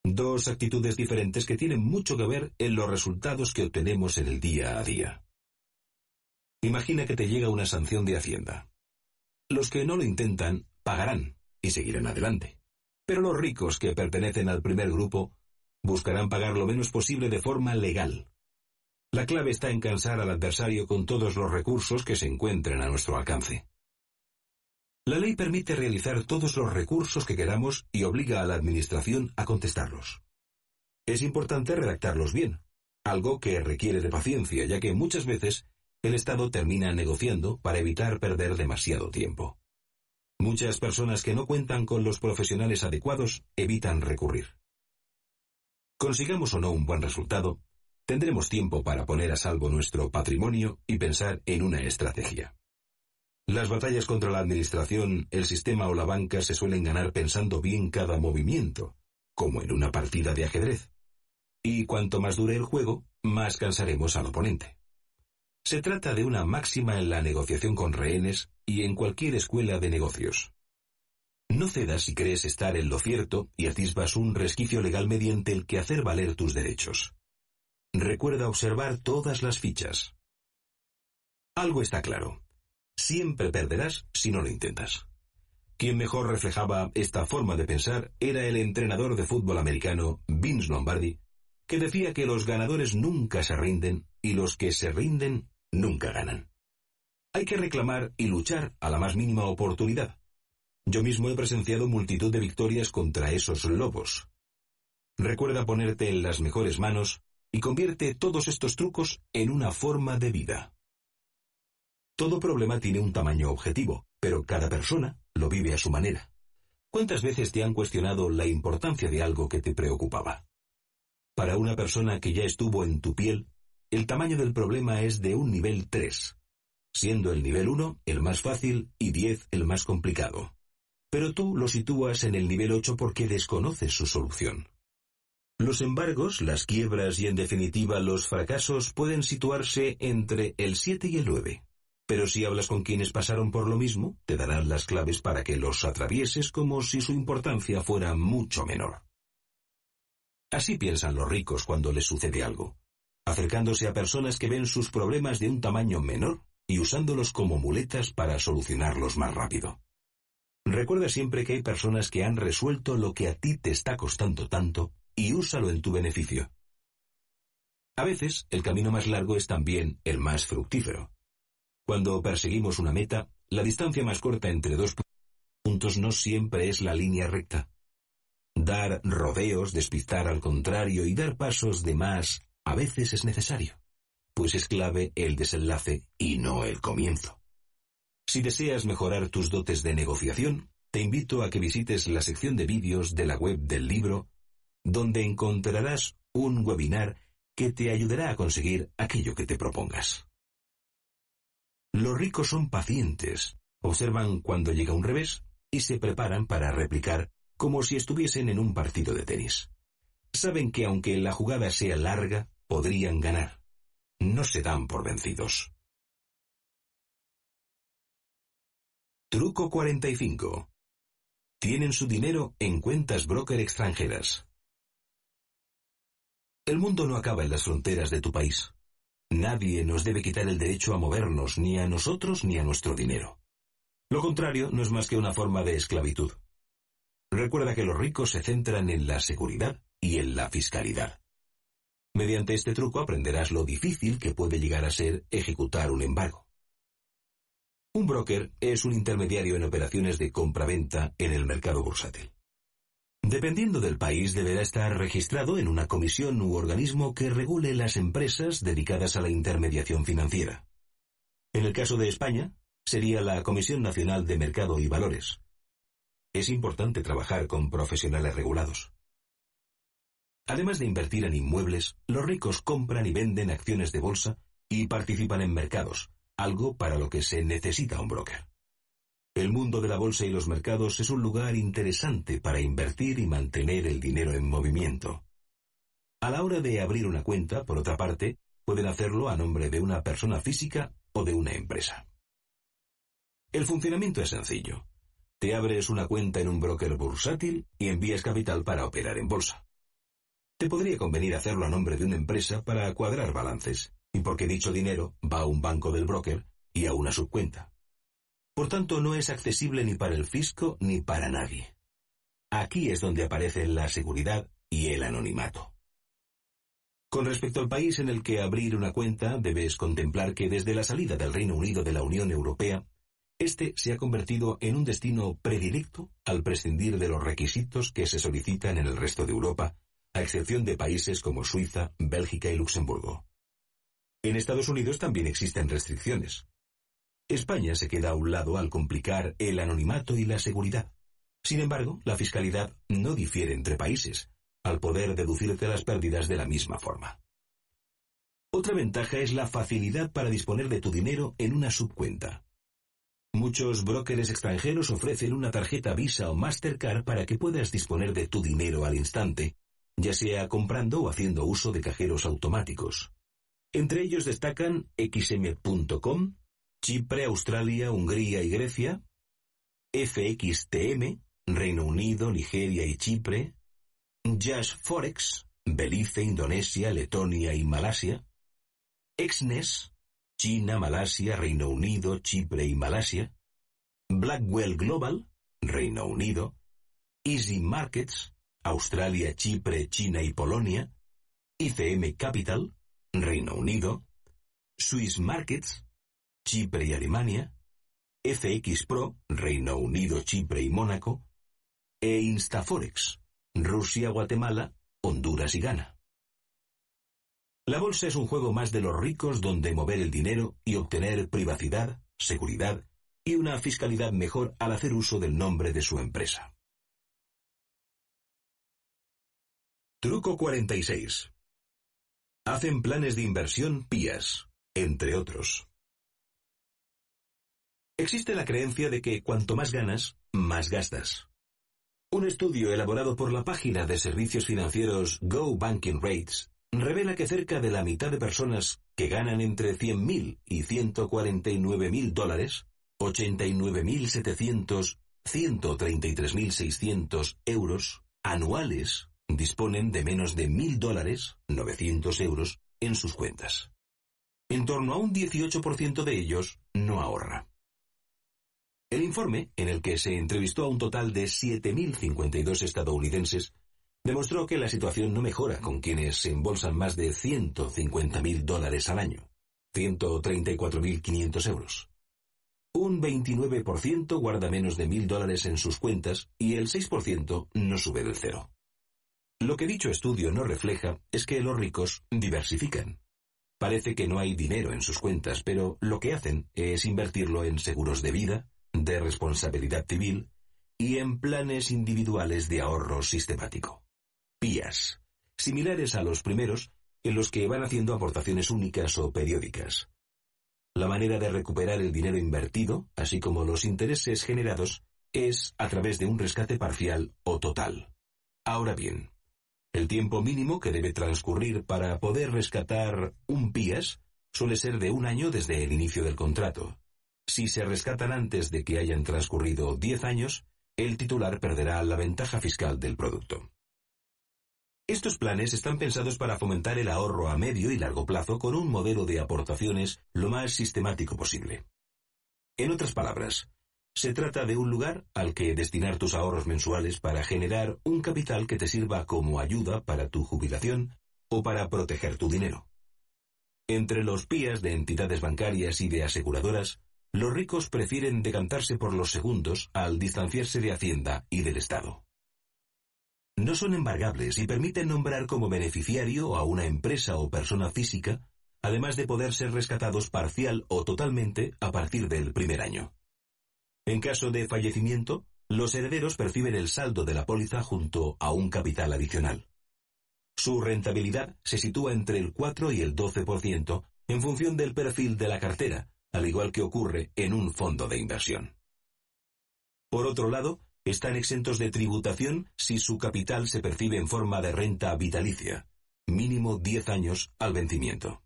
Dos actitudes diferentes que tienen mucho que ver en los resultados que obtenemos en el día a día. Imagina que te llega una sanción de Hacienda. Los que no lo intentan pagarán y seguirán adelante. Pero los ricos que pertenecen al primer grupo buscarán pagar lo menos posible de forma legal. La clave está en cansar al adversario con todos los recursos que se encuentren a nuestro alcance. La ley permite realizar todos los recursos que queramos y obliga a la Administración a contestarlos. Es importante redactarlos bien, algo que requiere de paciencia, ya que muchas veces el Estado termina negociando para evitar perder demasiado tiempo. Muchas personas que no cuentan con los profesionales adecuados evitan recurrir. Consigamos o no un buen resultado, tendremos tiempo para poner a salvo nuestro patrimonio y pensar en una estrategia. Las batallas contra la administración, el sistema o la banca se suelen ganar pensando bien cada movimiento, como en una partida de ajedrez. Y cuanto más dure el juego, más cansaremos al oponente. Se trata de una máxima en la negociación con rehenes y en cualquier escuela de negocios. No cedas si crees estar en lo cierto y atisbas un resquicio legal mediante el que hacer valer tus derechos. Recuerda observar todas las fichas. Algo está claro. Siempre perderás si no lo intentas. Quien mejor reflejaba esta forma de pensar era el entrenador de fútbol americano Vince Lombardi, que decía que los ganadores nunca se rinden y los que se rinden nunca ganan. Hay que reclamar y luchar a la más mínima oportunidad. Yo mismo he presenciado multitud de victorias contra esos lobos. Recuerda ponerte en las mejores manos y convierte todos estos trucos en una forma de vida. Todo problema tiene un tamaño objetivo, pero cada persona lo vive a su manera. ¿Cuántas veces te han cuestionado la importancia de algo que te preocupaba? Para una persona que ya estuvo en tu piel, el tamaño del problema es de un nivel 3, siendo el nivel 1 el más fácil y 10 el más complicado. Pero tú lo sitúas en el nivel 8 porque desconoces su solución. Los embargos, las quiebras y en definitiva los fracasos pueden situarse entre el 7 y el 9. Pero si hablas con quienes pasaron por lo mismo, te darán las claves para que los atravieses como si su importancia fuera mucho menor. Así piensan los ricos cuando les sucede algo, acercándose a personas que ven sus problemas de un tamaño menor y usándolos como muletas para solucionarlos más rápido. Recuerda siempre que hay personas que han resuelto lo que a ti te está costando tanto y úsalo en tu beneficio. A veces, el camino más largo es también el más fructífero. Cuando perseguimos una meta, la distancia más corta entre dos puntos no siempre es la línea recta. Dar rodeos, despistar al contrario y dar pasos de más a veces es necesario, pues es clave el desenlace y no el comienzo. Si deseas mejorar tus dotes de negociación, te invito a que visites la sección de vídeos de la web del libro, donde encontrarás un webinar que te ayudará a conseguir aquello que te propongas. Los ricos son pacientes, observan cuando llega un revés y se preparan para replicar como si estuviesen en un partido de tenis. Saben que aunque la jugada sea larga, podrían ganar. No se dan por vencidos. Truco 45. Tienen su dinero en cuentas broker extranjeras. El mundo no acaba en las fronteras de tu país. Nadie nos debe quitar el derecho a movernos, ni a nosotros ni a nuestro dinero. Lo contrario no es más que una forma de esclavitud. Recuerda que los ricos se centran en la seguridad y en la fiscalidad. Mediante este truco aprenderás lo difícil que puede llegar a ser ejecutar un embargo. Un broker es un intermediario en operaciones de compra-venta en el mercado bursátil. Dependiendo del país deberá estar registrado en una comisión u organismo que regule las empresas dedicadas a la intermediación financiera. En el caso de España, sería la Comisión Nacional de Mercado y Valores. Es importante trabajar con profesionales regulados. Además de invertir en inmuebles, los ricos compran y venden acciones de bolsa y participan en mercados, algo para lo que se necesita un broker. El mundo de la bolsa y los mercados es un lugar interesante para invertir y mantener el dinero en movimiento. A la hora de abrir una cuenta, por otra parte, pueden hacerlo a nombre de una persona física o de una empresa. El funcionamiento es sencillo. Te abres una cuenta en un broker bursátil y envías capital para operar en bolsa. Te podría convenir hacerlo a nombre de una empresa para cuadrar balances, y porque dicho dinero va a un banco del broker y a una subcuenta. Por tanto, no es accesible ni para el fisco ni para nadie. Aquí es donde aparecen la seguridad y el anonimato. Con respecto al país en el que abrir una cuenta, debes contemplar que desde la salida del Reino Unido de la Unión Europea, este se ha convertido en un destino predilecto al prescindir de los requisitos que se solicitan en el resto de Europa, a excepción de países como Suiza, Bélgica y Luxemburgo. En Estados Unidos también existen restricciones, España se queda a un lado al complicar el anonimato y la seguridad. Sin embargo, la fiscalidad no difiere entre países, al poder deducirte las pérdidas de la misma forma. Otra ventaja es la facilidad para disponer de tu dinero en una subcuenta. Muchos brokers extranjeros ofrecen una tarjeta Visa o Mastercard para que puedas disponer de tu dinero al instante, ya sea comprando o haciendo uso de cajeros automáticos. Entre ellos destacan xm.com, Chipre, Australia, Hungría y Grecia, FXTM, Reino Unido, Nigeria y Chipre, Jazz Forex, Belice, Indonesia, Letonia y Malasia, Exnes, China, Malasia, Reino Unido, Chipre y Malasia, Blackwell Global, Reino Unido, Easy Markets, Australia, Chipre, China y Polonia, ICM Capital, Reino Unido, Swiss Markets, Chipre y Alemania, FX Pro, Reino Unido, Chipre y Mónaco, e Instaforex, Rusia, Guatemala, Honduras y Ghana. La bolsa es un juego más de los ricos donde mover el dinero y obtener privacidad, seguridad y una fiscalidad mejor al hacer uso del nombre de su empresa. Truco 46. Hacen planes de inversión pias, entre otros. Existe la creencia de que cuanto más ganas, más gastas. Un estudio elaborado por la página de servicios financieros Go Banking Rates revela que cerca de la mitad de personas que ganan entre 100.000 y 149.000 dólares, 89.700, 133.600 euros anuales, disponen de menos de 1.000 dólares, 900 euros, en sus cuentas. En torno a un 18% de ellos no ahorra. El informe, en el que se entrevistó a un total de 7.052 estadounidenses, demostró que la situación no mejora con quienes se embolsan más de 150.000 dólares al año, 134.500 euros. Un 29% guarda menos de 1.000 dólares en sus cuentas y el 6% no sube del cero. Lo que dicho estudio no refleja es que los ricos diversifican. Parece que no hay dinero en sus cuentas, pero lo que hacen es invertirlo en seguros de vida, de responsabilidad civil y en planes individuales de ahorro sistemático. PIAS, similares a los primeros, en los que van haciendo aportaciones únicas o periódicas. La manera de recuperar el dinero invertido, así como los intereses generados, es a través de un rescate parcial o total. Ahora bien, el tiempo mínimo que debe transcurrir para poder rescatar un PIAS suele ser de un año desde el inicio del contrato, si se rescatan antes de que hayan transcurrido 10 años, el titular perderá la ventaja fiscal del producto. Estos planes están pensados para fomentar el ahorro a medio y largo plazo con un modelo de aportaciones lo más sistemático posible. En otras palabras, se trata de un lugar al que destinar tus ahorros mensuales para generar un capital que te sirva como ayuda para tu jubilación o para proteger tu dinero. Entre los pías de entidades bancarias y de aseguradoras, los ricos prefieren decantarse por los segundos al distanciarse de Hacienda y del Estado. No son embargables y permiten nombrar como beneficiario a una empresa o persona física, además de poder ser rescatados parcial o totalmente a partir del primer año. En caso de fallecimiento, los herederos perciben el saldo de la póliza junto a un capital adicional. Su rentabilidad se sitúa entre el 4 y el 12% en función del perfil de la cartera, al igual que ocurre en un fondo de inversión. Por otro lado, están exentos de tributación si su capital se percibe en forma de renta vitalicia, mínimo 10 años al vencimiento.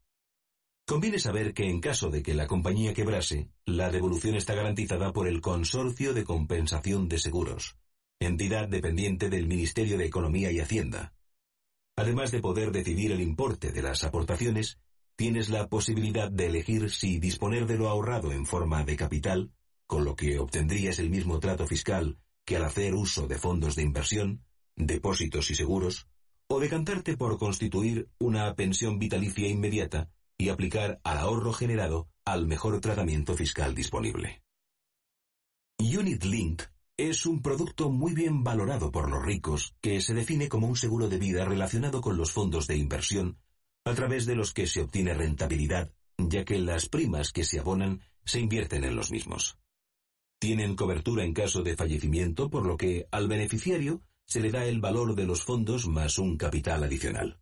Conviene saber que en caso de que la compañía quebrase, la devolución está garantizada por el Consorcio de Compensación de Seguros, entidad dependiente del Ministerio de Economía y Hacienda. Además de poder decidir el importe de las aportaciones, tienes la posibilidad de elegir si disponer de lo ahorrado en forma de capital, con lo que obtendrías el mismo trato fiscal que al hacer uso de fondos de inversión, depósitos y seguros, o decantarte por constituir una pensión vitalicia inmediata y aplicar al ahorro generado al mejor tratamiento fiscal disponible. Unit Link es un producto muy bien valorado por los ricos que se define como un seguro de vida relacionado con los fondos de inversión a través de los que se obtiene rentabilidad, ya que las primas que se abonan se invierten en los mismos. Tienen cobertura en caso de fallecimiento, por lo que al beneficiario se le da el valor de los fondos más un capital adicional.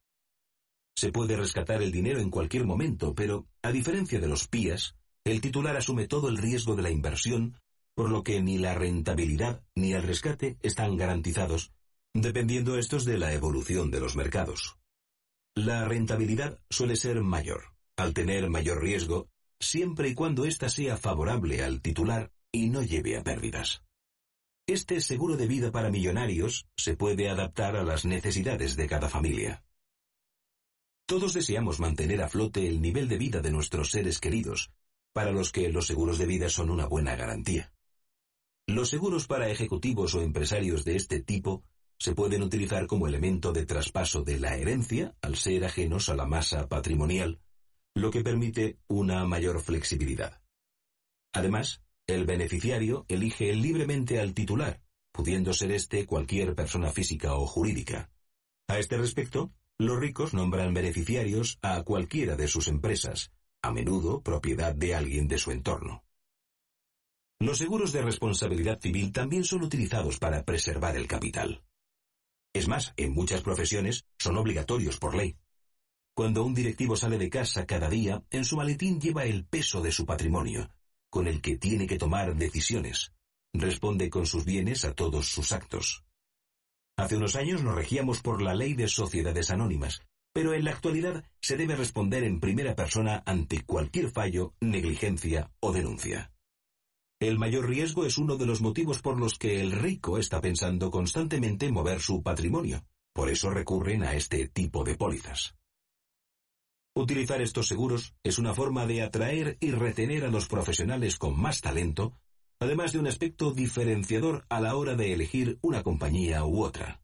Se puede rescatar el dinero en cualquier momento, pero, a diferencia de los PIAs, el titular asume todo el riesgo de la inversión, por lo que ni la rentabilidad ni el rescate están garantizados, dependiendo estos de la evolución de los mercados. La rentabilidad suele ser mayor, al tener mayor riesgo, siempre y cuando ésta sea favorable al titular y no lleve a pérdidas. Este seguro de vida para millonarios se puede adaptar a las necesidades de cada familia. Todos deseamos mantener a flote el nivel de vida de nuestros seres queridos, para los que los seguros de vida son una buena garantía. Los seguros para ejecutivos o empresarios de este tipo se pueden utilizar como elemento de traspaso de la herencia al ser ajenos a la masa patrimonial, lo que permite una mayor flexibilidad. Además, el beneficiario elige libremente al titular, pudiendo ser éste cualquier persona física o jurídica. A este respecto, los ricos nombran beneficiarios a cualquiera de sus empresas, a menudo propiedad de alguien de su entorno. Los seguros de responsabilidad civil también son utilizados para preservar el capital. Es más, en muchas profesiones son obligatorios por ley. Cuando un directivo sale de casa cada día, en su maletín lleva el peso de su patrimonio, con el que tiene que tomar decisiones. Responde con sus bienes a todos sus actos. Hace unos años nos regíamos por la ley de sociedades anónimas, pero en la actualidad se debe responder en primera persona ante cualquier fallo, negligencia o denuncia. El mayor riesgo es uno de los motivos por los que el rico está pensando constantemente mover su patrimonio. Por eso recurren a este tipo de pólizas. Utilizar estos seguros es una forma de atraer y retener a los profesionales con más talento, además de un aspecto diferenciador a la hora de elegir una compañía u otra.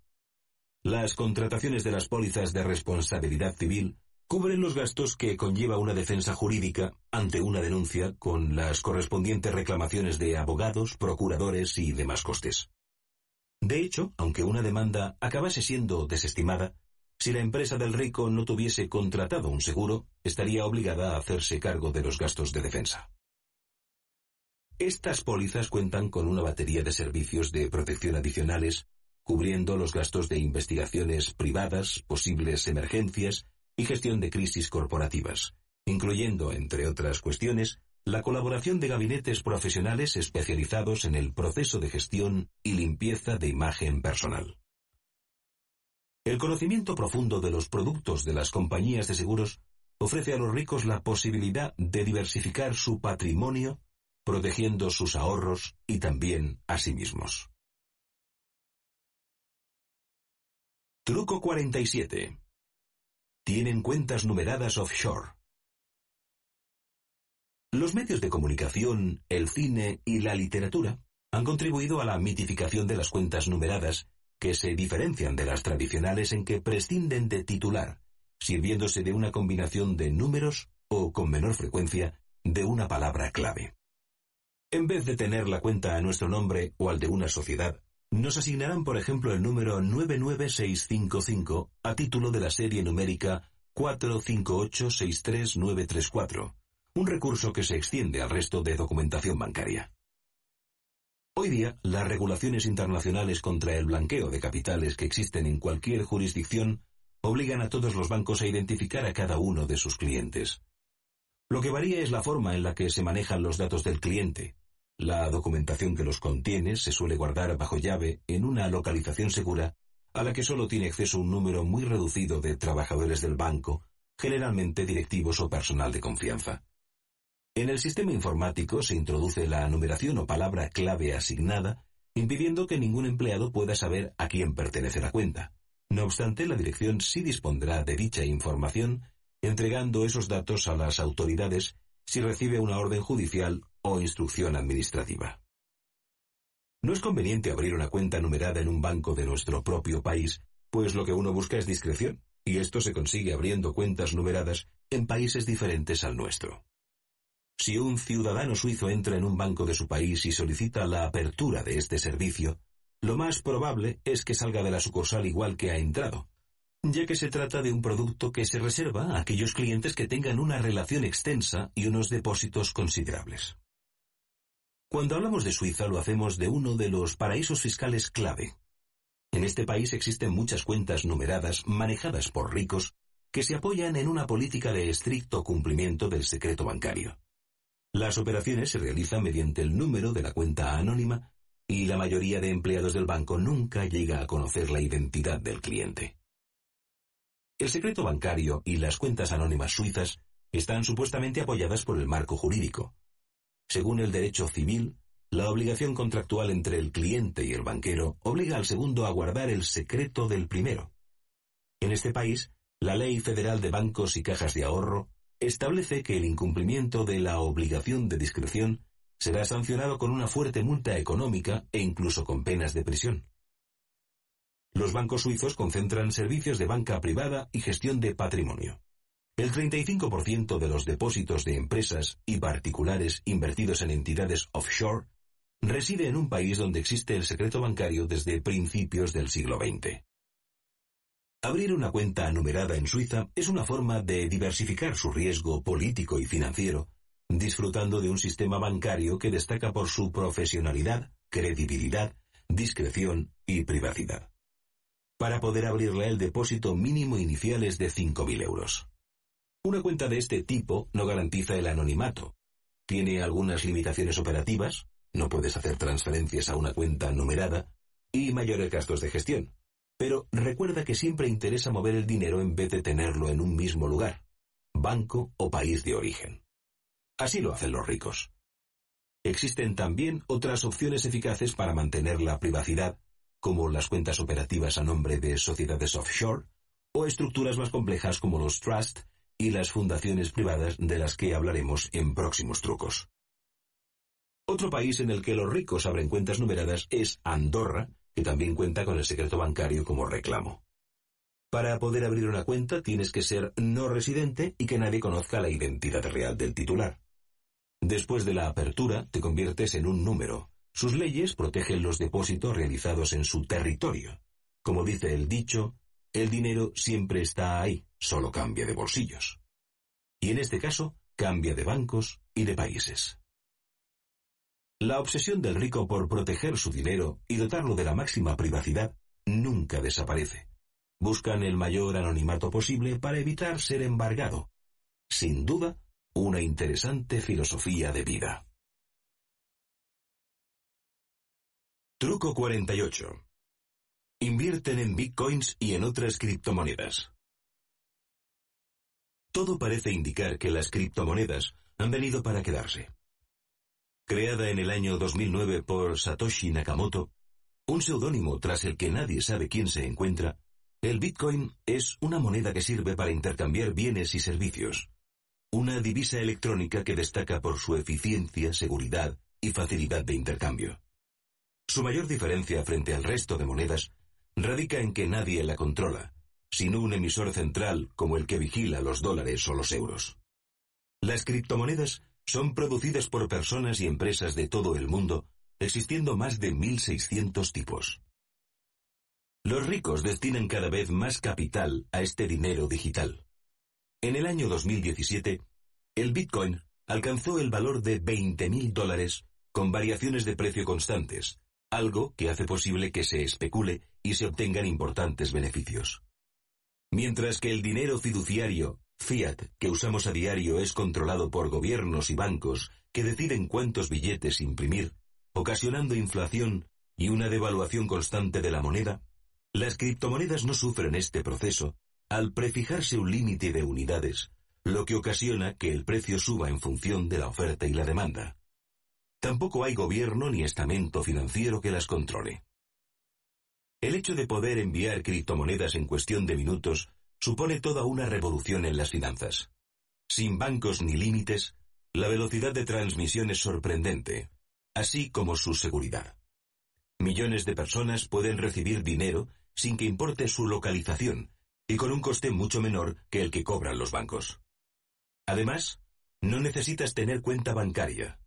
Las contrataciones de las pólizas de responsabilidad civil cubren los gastos que conlleva una defensa jurídica ante una denuncia con las correspondientes reclamaciones de abogados, procuradores y demás costes. De hecho, aunque una demanda acabase siendo desestimada, si la empresa del rico no tuviese contratado un seguro, estaría obligada a hacerse cargo de los gastos de defensa. Estas pólizas cuentan con una batería de servicios de protección adicionales, cubriendo los gastos de investigaciones privadas, posibles emergencias, y gestión de crisis corporativas, incluyendo, entre otras cuestiones, la colaboración de gabinetes profesionales especializados en el proceso de gestión y limpieza de imagen personal. El conocimiento profundo de los productos de las compañías de seguros ofrece a los ricos la posibilidad de diversificar su patrimonio, protegiendo sus ahorros y también a sí mismos. Truco 47 tienen cuentas numeradas offshore. Los medios de comunicación, el cine y la literatura han contribuido a la mitificación de las cuentas numeradas, que se diferencian de las tradicionales en que prescinden de titular, sirviéndose de una combinación de números o, con menor frecuencia, de una palabra clave. En vez de tener la cuenta a nuestro nombre o al de una sociedad, nos asignarán, por ejemplo, el número 99655 a título de la serie numérica 45863934, un recurso que se extiende al resto de documentación bancaria. Hoy día, las regulaciones internacionales contra el blanqueo de capitales que existen en cualquier jurisdicción obligan a todos los bancos a identificar a cada uno de sus clientes. Lo que varía es la forma en la que se manejan los datos del cliente, la documentación que los contiene se suele guardar bajo llave en una localización segura a la que solo tiene acceso un número muy reducido de trabajadores del banco, generalmente directivos o personal de confianza. En el sistema informático se introduce la numeración o palabra clave asignada, impidiendo que ningún empleado pueda saber a quién pertenece la cuenta. No obstante, la dirección sí dispondrá de dicha información, entregando esos datos a las autoridades si recibe una orden judicial o instrucción administrativa. No es conveniente abrir una cuenta numerada en un banco de nuestro propio país, pues lo que uno busca es discreción, y esto se consigue abriendo cuentas numeradas en países diferentes al nuestro. Si un ciudadano suizo entra en un banco de su país y solicita la apertura de este servicio, lo más probable es que salga de la sucursal igual que ha entrado, ya que se trata de un producto que se reserva a aquellos clientes que tengan una relación extensa y unos depósitos considerables. Cuando hablamos de Suiza lo hacemos de uno de los paraísos fiscales clave. En este país existen muchas cuentas numeradas manejadas por ricos que se apoyan en una política de estricto cumplimiento del secreto bancario. Las operaciones se realizan mediante el número de la cuenta anónima y la mayoría de empleados del banco nunca llega a conocer la identidad del cliente. El secreto bancario y las cuentas anónimas suizas están supuestamente apoyadas por el marco jurídico, según el derecho civil, la obligación contractual entre el cliente y el banquero obliga al segundo a guardar el secreto del primero. En este país, la Ley Federal de Bancos y Cajas de Ahorro establece que el incumplimiento de la obligación de discreción será sancionado con una fuerte multa económica e incluso con penas de prisión. Los bancos suizos concentran servicios de banca privada y gestión de patrimonio. El 35% de los depósitos de empresas y particulares invertidos en entidades offshore reside en un país donde existe el secreto bancario desde principios del siglo XX. Abrir una cuenta numerada en Suiza es una forma de diversificar su riesgo político y financiero, disfrutando de un sistema bancario que destaca por su profesionalidad, credibilidad, discreción y privacidad. Para poder abrirla el depósito mínimo inicial es de 5.000 euros. Una cuenta de este tipo no garantiza el anonimato. Tiene algunas limitaciones operativas, no puedes hacer transferencias a una cuenta numerada y mayores gastos de gestión. Pero recuerda que siempre interesa mover el dinero en vez de tenerlo en un mismo lugar, banco o país de origen. Así lo hacen los ricos. Existen también otras opciones eficaces para mantener la privacidad, como las cuentas operativas a nombre de sociedades offshore o estructuras más complejas como los trust y las fundaciones privadas de las que hablaremos en próximos trucos. Otro país en el que los ricos abren cuentas numeradas es Andorra, que también cuenta con el secreto bancario como reclamo. Para poder abrir una cuenta tienes que ser no residente y que nadie conozca la identidad real del titular. Después de la apertura te conviertes en un número. Sus leyes protegen los depósitos realizados en su territorio. Como dice el dicho, el dinero siempre está ahí, solo cambia de bolsillos. Y en este caso, cambia de bancos y de países. La obsesión del rico por proteger su dinero y dotarlo de la máxima privacidad nunca desaparece. Buscan el mayor anonimato posible para evitar ser embargado. Sin duda, una interesante filosofía de vida. Truco 48. Invierten en bitcoins y en otras criptomonedas todo parece indicar que las criptomonedas han venido para quedarse. Creada en el año 2009 por Satoshi Nakamoto, un seudónimo tras el que nadie sabe quién se encuentra, el Bitcoin es una moneda que sirve para intercambiar bienes y servicios, una divisa electrónica que destaca por su eficiencia, seguridad y facilidad de intercambio. Su mayor diferencia frente al resto de monedas radica en que nadie la controla, sino un emisor central como el que vigila los dólares o los euros. Las criptomonedas son producidas por personas y empresas de todo el mundo, existiendo más de 1.600 tipos. Los ricos destinan cada vez más capital a este dinero digital. En el año 2017, el Bitcoin alcanzó el valor de 20.000 dólares con variaciones de precio constantes, algo que hace posible que se especule y se obtengan importantes beneficios. Mientras que el dinero fiduciario, fiat, que usamos a diario es controlado por gobiernos y bancos que deciden cuántos billetes imprimir, ocasionando inflación y una devaluación constante de la moneda, las criptomonedas no sufren este proceso al prefijarse un límite de unidades, lo que ocasiona que el precio suba en función de la oferta y la demanda. Tampoco hay gobierno ni estamento financiero que las controle. El hecho de poder enviar criptomonedas en cuestión de minutos supone toda una revolución en las finanzas. Sin bancos ni límites, la velocidad de transmisión es sorprendente, así como su seguridad. Millones de personas pueden recibir dinero sin que importe su localización y con un coste mucho menor que el que cobran los bancos. Además, no necesitas tener cuenta bancaria.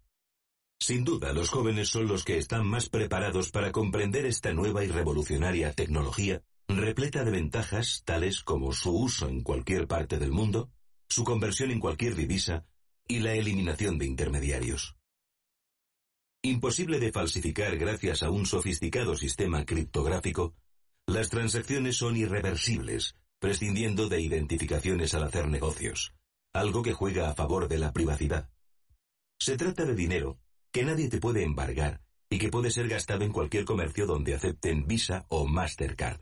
Sin duda, los jóvenes son los que están más preparados para comprender esta nueva y revolucionaria tecnología, repleta de ventajas tales como su uso en cualquier parte del mundo, su conversión en cualquier divisa y la eliminación de intermediarios. Imposible de falsificar gracias a un sofisticado sistema criptográfico, las transacciones son irreversibles, prescindiendo de identificaciones al hacer negocios, algo que juega a favor de la privacidad. Se trata de dinero, que nadie te puede embargar y que puede ser gastado en cualquier comercio donde acepten Visa o Mastercard.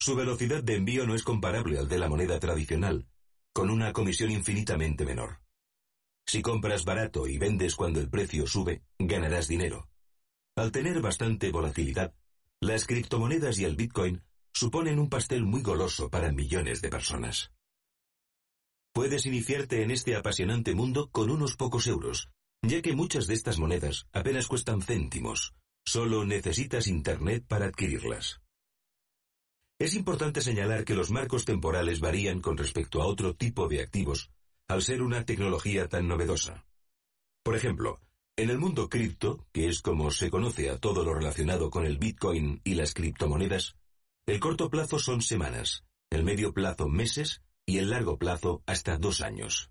Su velocidad de envío no es comparable al de la moneda tradicional, con una comisión infinitamente menor. Si compras barato y vendes cuando el precio sube, ganarás dinero. Al tener bastante volatilidad, las criptomonedas y el Bitcoin suponen un pastel muy goloso para millones de personas. Puedes iniciarte en este apasionante mundo con unos pocos euros, ya que muchas de estas monedas apenas cuestan céntimos, solo necesitas Internet para adquirirlas. Es importante señalar que los marcos temporales varían con respecto a otro tipo de activos, al ser una tecnología tan novedosa. Por ejemplo, en el mundo cripto, que es como se conoce a todo lo relacionado con el Bitcoin y las criptomonedas, el corto plazo son semanas, el medio plazo meses y el largo plazo hasta dos años.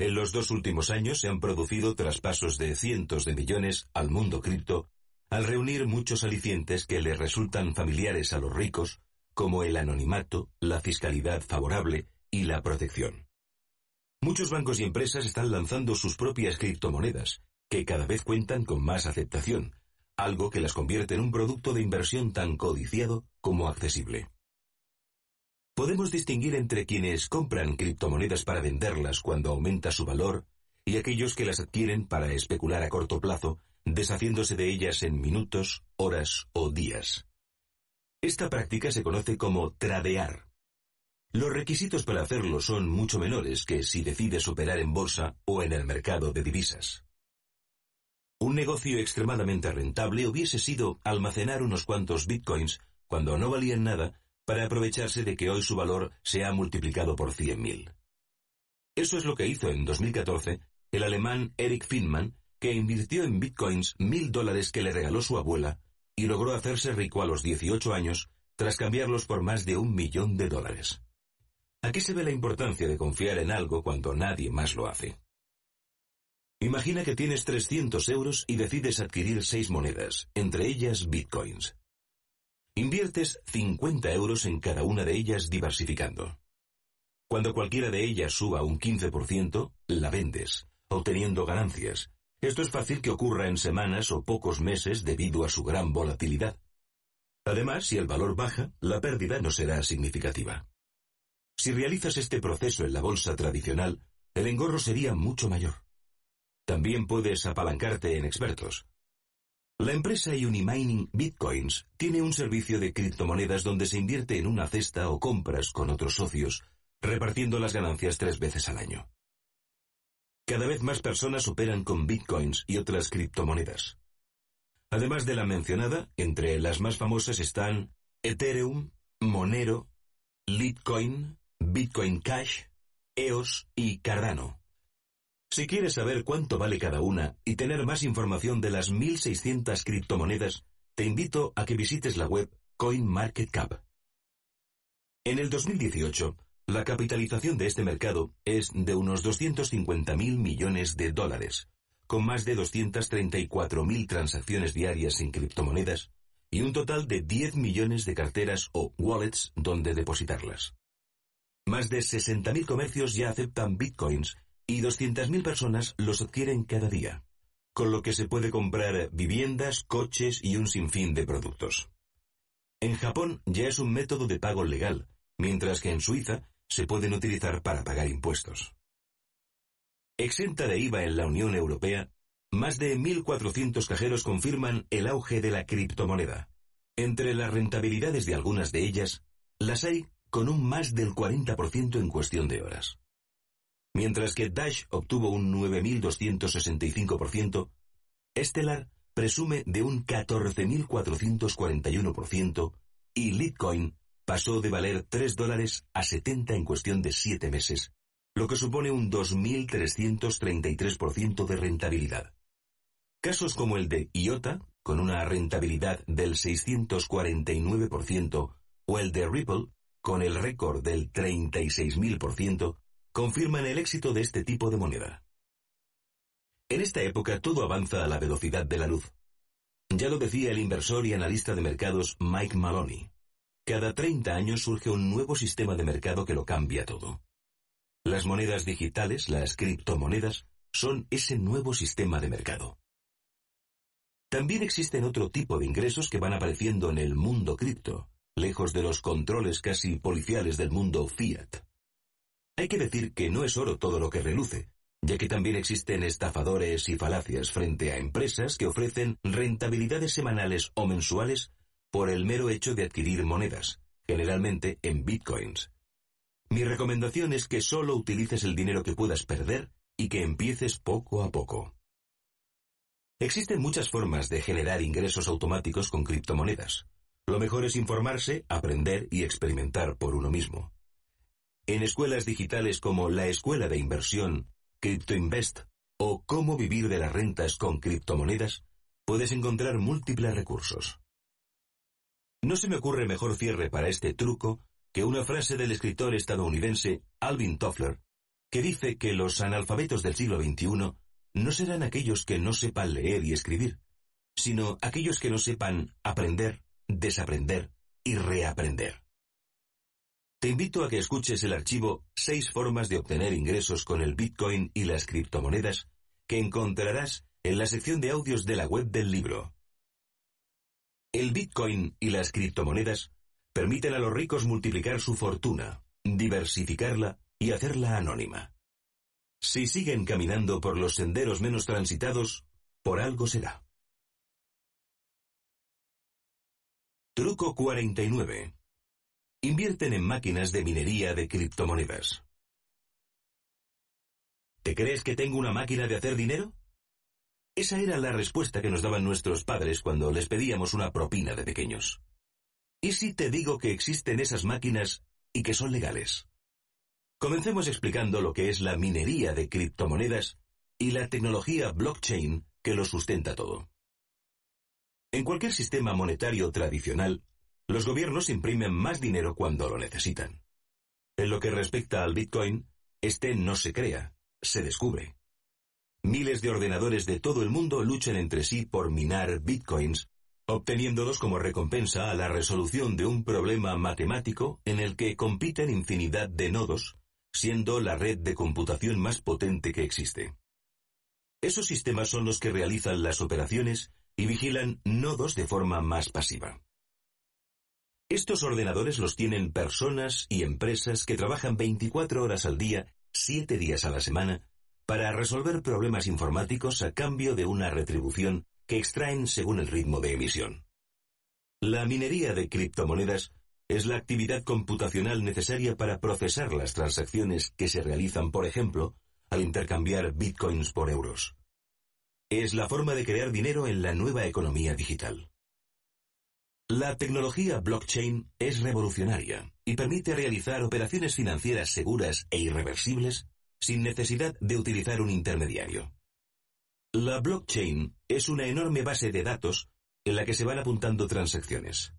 En los dos últimos años se han producido traspasos de cientos de millones al mundo cripto al reunir muchos alicientes que le resultan familiares a los ricos, como el anonimato, la fiscalidad favorable y la protección. Muchos bancos y empresas están lanzando sus propias criptomonedas, que cada vez cuentan con más aceptación, algo que las convierte en un producto de inversión tan codiciado como accesible. Podemos distinguir entre quienes compran criptomonedas para venderlas cuando aumenta su valor y aquellos que las adquieren para especular a corto plazo, deshaciéndose de ellas en minutos, horas o días. Esta práctica se conoce como tradear. Los requisitos para hacerlo son mucho menores que si decides operar en bolsa o en el mercado de divisas. Un negocio extremadamente rentable hubiese sido almacenar unos cuantos bitcoins cuando no valían nada para aprovecharse de que hoy su valor se ha multiplicado por 100.000. Eso es lo que hizo en 2014 el alemán Eric Finman, que invirtió en bitcoins mil dólares que le regaló su abuela y logró hacerse rico a los 18 años tras cambiarlos por más de un millón de dólares. Aquí se ve la importancia de confiar en algo cuando nadie más lo hace. Imagina que tienes 300 euros y decides adquirir seis monedas, entre ellas bitcoins. Inviertes 50 euros en cada una de ellas diversificando. Cuando cualquiera de ellas suba un 15%, la vendes, obteniendo ganancias. Esto es fácil que ocurra en semanas o pocos meses debido a su gran volatilidad. Además, si el valor baja, la pérdida no será significativa. Si realizas este proceso en la bolsa tradicional, el engorro sería mucho mayor. También puedes apalancarte en expertos, la empresa Unimining Bitcoins tiene un servicio de criptomonedas donde se invierte en una cesta o compras con otros socios, repartiendo las ganancias tres veces al año. Cada vez más personas operan con Bitcoins y otras criptomonedas. Además de la mencionada, entre las más famosas están Ethereum, Monero, Litecoin, Bitcoin Cash, EOS y Cardano. Si quieres saber cuánto vale cada una y tener más información de las 1.600 criptomonedas, te invito a que visites la web CoinMarketCap. En el 2018, la capitalización de este mercado es de unos 250.000 millones de dólares, con más de 234.000 transacciones diarias en criptomonedas y un total de 10 millones de carteras o wallets donde depositarlas. Más de 60.000 comercios ya aceptan bitcoins y 200.000 personas los adquieren cada día, con lo que se puede comprar viviendas, coches y un sinfín de productos. En Japón ya es un método de pago legal, mientras que en Suiza se pueden utilizar para pagar impuestos. Exenta de IVA en la Unión Europea, más de 1.400 cajeros confirman el auge de la criptomoneda. Entre las rentabilidades de algunas de ellas, las hay con un más del 40% en cuestión de horas. Mientras que Dash obtuvo un 9.265%, Stellar presume de un 14.441% y Litecoin pasó de valer 3 dólares a 70 en cuestión de 7 meses, lo que supone un 2.333% de rentabilidad. Casos como el de IOTA, con una rentabilidad del 649%, o el de Ripple, con el récord del 36.000%, confirman el éxito de este tipo de moneda. En esta época todo avanza a la velocidad de la luz. Ya lo decía el inversor y analista de mercados Mike Maloney. Cada 30 años surge un nuevo sistema de mercado que lo cambia todo. Las monedas digitales, las criptomonedas, son ese nuevo sistema de mercado. También existen otro tipo de ingresos que van apareciendo en el mundo cripto, lejos de los controles casi policiales del mundo fiat. Hay que decir que no es oro todo lo que reluce, ya que también existen estafadores y falacias frente a empresas que ofrecen rentabilidades semanales o mensuales por el mero hecho de adquirir monedas, generalmente en bitcoins. Mi recomendación es que solo utilices el dinero que puedas perder y que empieces poco a poco. Existen muchas formas de generar ingresos automáticos con criptomonedas. Lo mejor es informarse, aprender y experimentar por uno mismo en escuelas digitales como la Escuela de Inversión, CryptoInvest o Cómo vivir de las rentas con criptomonedas, puedes encontrar múltiples recursos. No se me ocurre mejor cierre para este truco que una frase del escritor estadounidense Alvin Toffler, que dice que los analfabetos del siglo XXI no serán aquellos que no sepan leer y escribir, sino aquellos que no sepan aprender, desaprender y reaprender. Te invito a que escuches el archivo «Seis formas de obtener ingresos con el Bitcoin y las criptomonedas que encontrarás en la sección de audios de la web del libro. El Bitcoin y las criptomonedas permiten a los ricos multiplicar su fortuna, diversificarla y hacerla anónima. Si siguen caminando por los senderos menos transitados, por algo será. Truco 49 invierten en máquinas de minería de criptomonedas. ¿Te crees que tengo una máquina de hacer dinero? Esa era la respuesta que nos daban nuestros padres cuando les pedíamos una propina de pequeños. ¿Y si te digo que existen esas máquinas y que son legales? Comencemos explicando lo que es la minería de criptomonedas y la tecnología blockchain que lo sustenta todo. En cualquier sistema monetario tradicional, los gobiernos imprimen más dinero cuando lo necesitan. En lo que respecta al Bitcoin, este no se crea, se descubre. Miles de ordenadores de todo el mundo luchan entre sí por minar bitcoins, obteniéndolos como recompensa a la resolución de un problema matemático en el que compiten infinidad de nodos, siendo la red de computación más potente que existe. Esos sistemas son los que realizan las operaciones y vigilan nodos de forma más pasiva. Estos ordenadores los tienen personas y empresas que trabajan 24 horas al día, 7 días a la semana, para resolver problemas informáticos a cambio de una retribución que extraen según el ritmo de emisión. La minería de criptomonedas es la actividad computacional necesaria para procesar las transacciones que se realizan, por ejemplo, al intercambiar bitcoins por euros. Es la forma de crear dinero en la nueva economía digital. La tecnología blockchain es revolucionaria y permite realizar operaciones financieras seguras e irreversibles sin necesidad de utilizar un intermediario. La blockchain es una enorme base de datos en la que se van apuntando transacciones.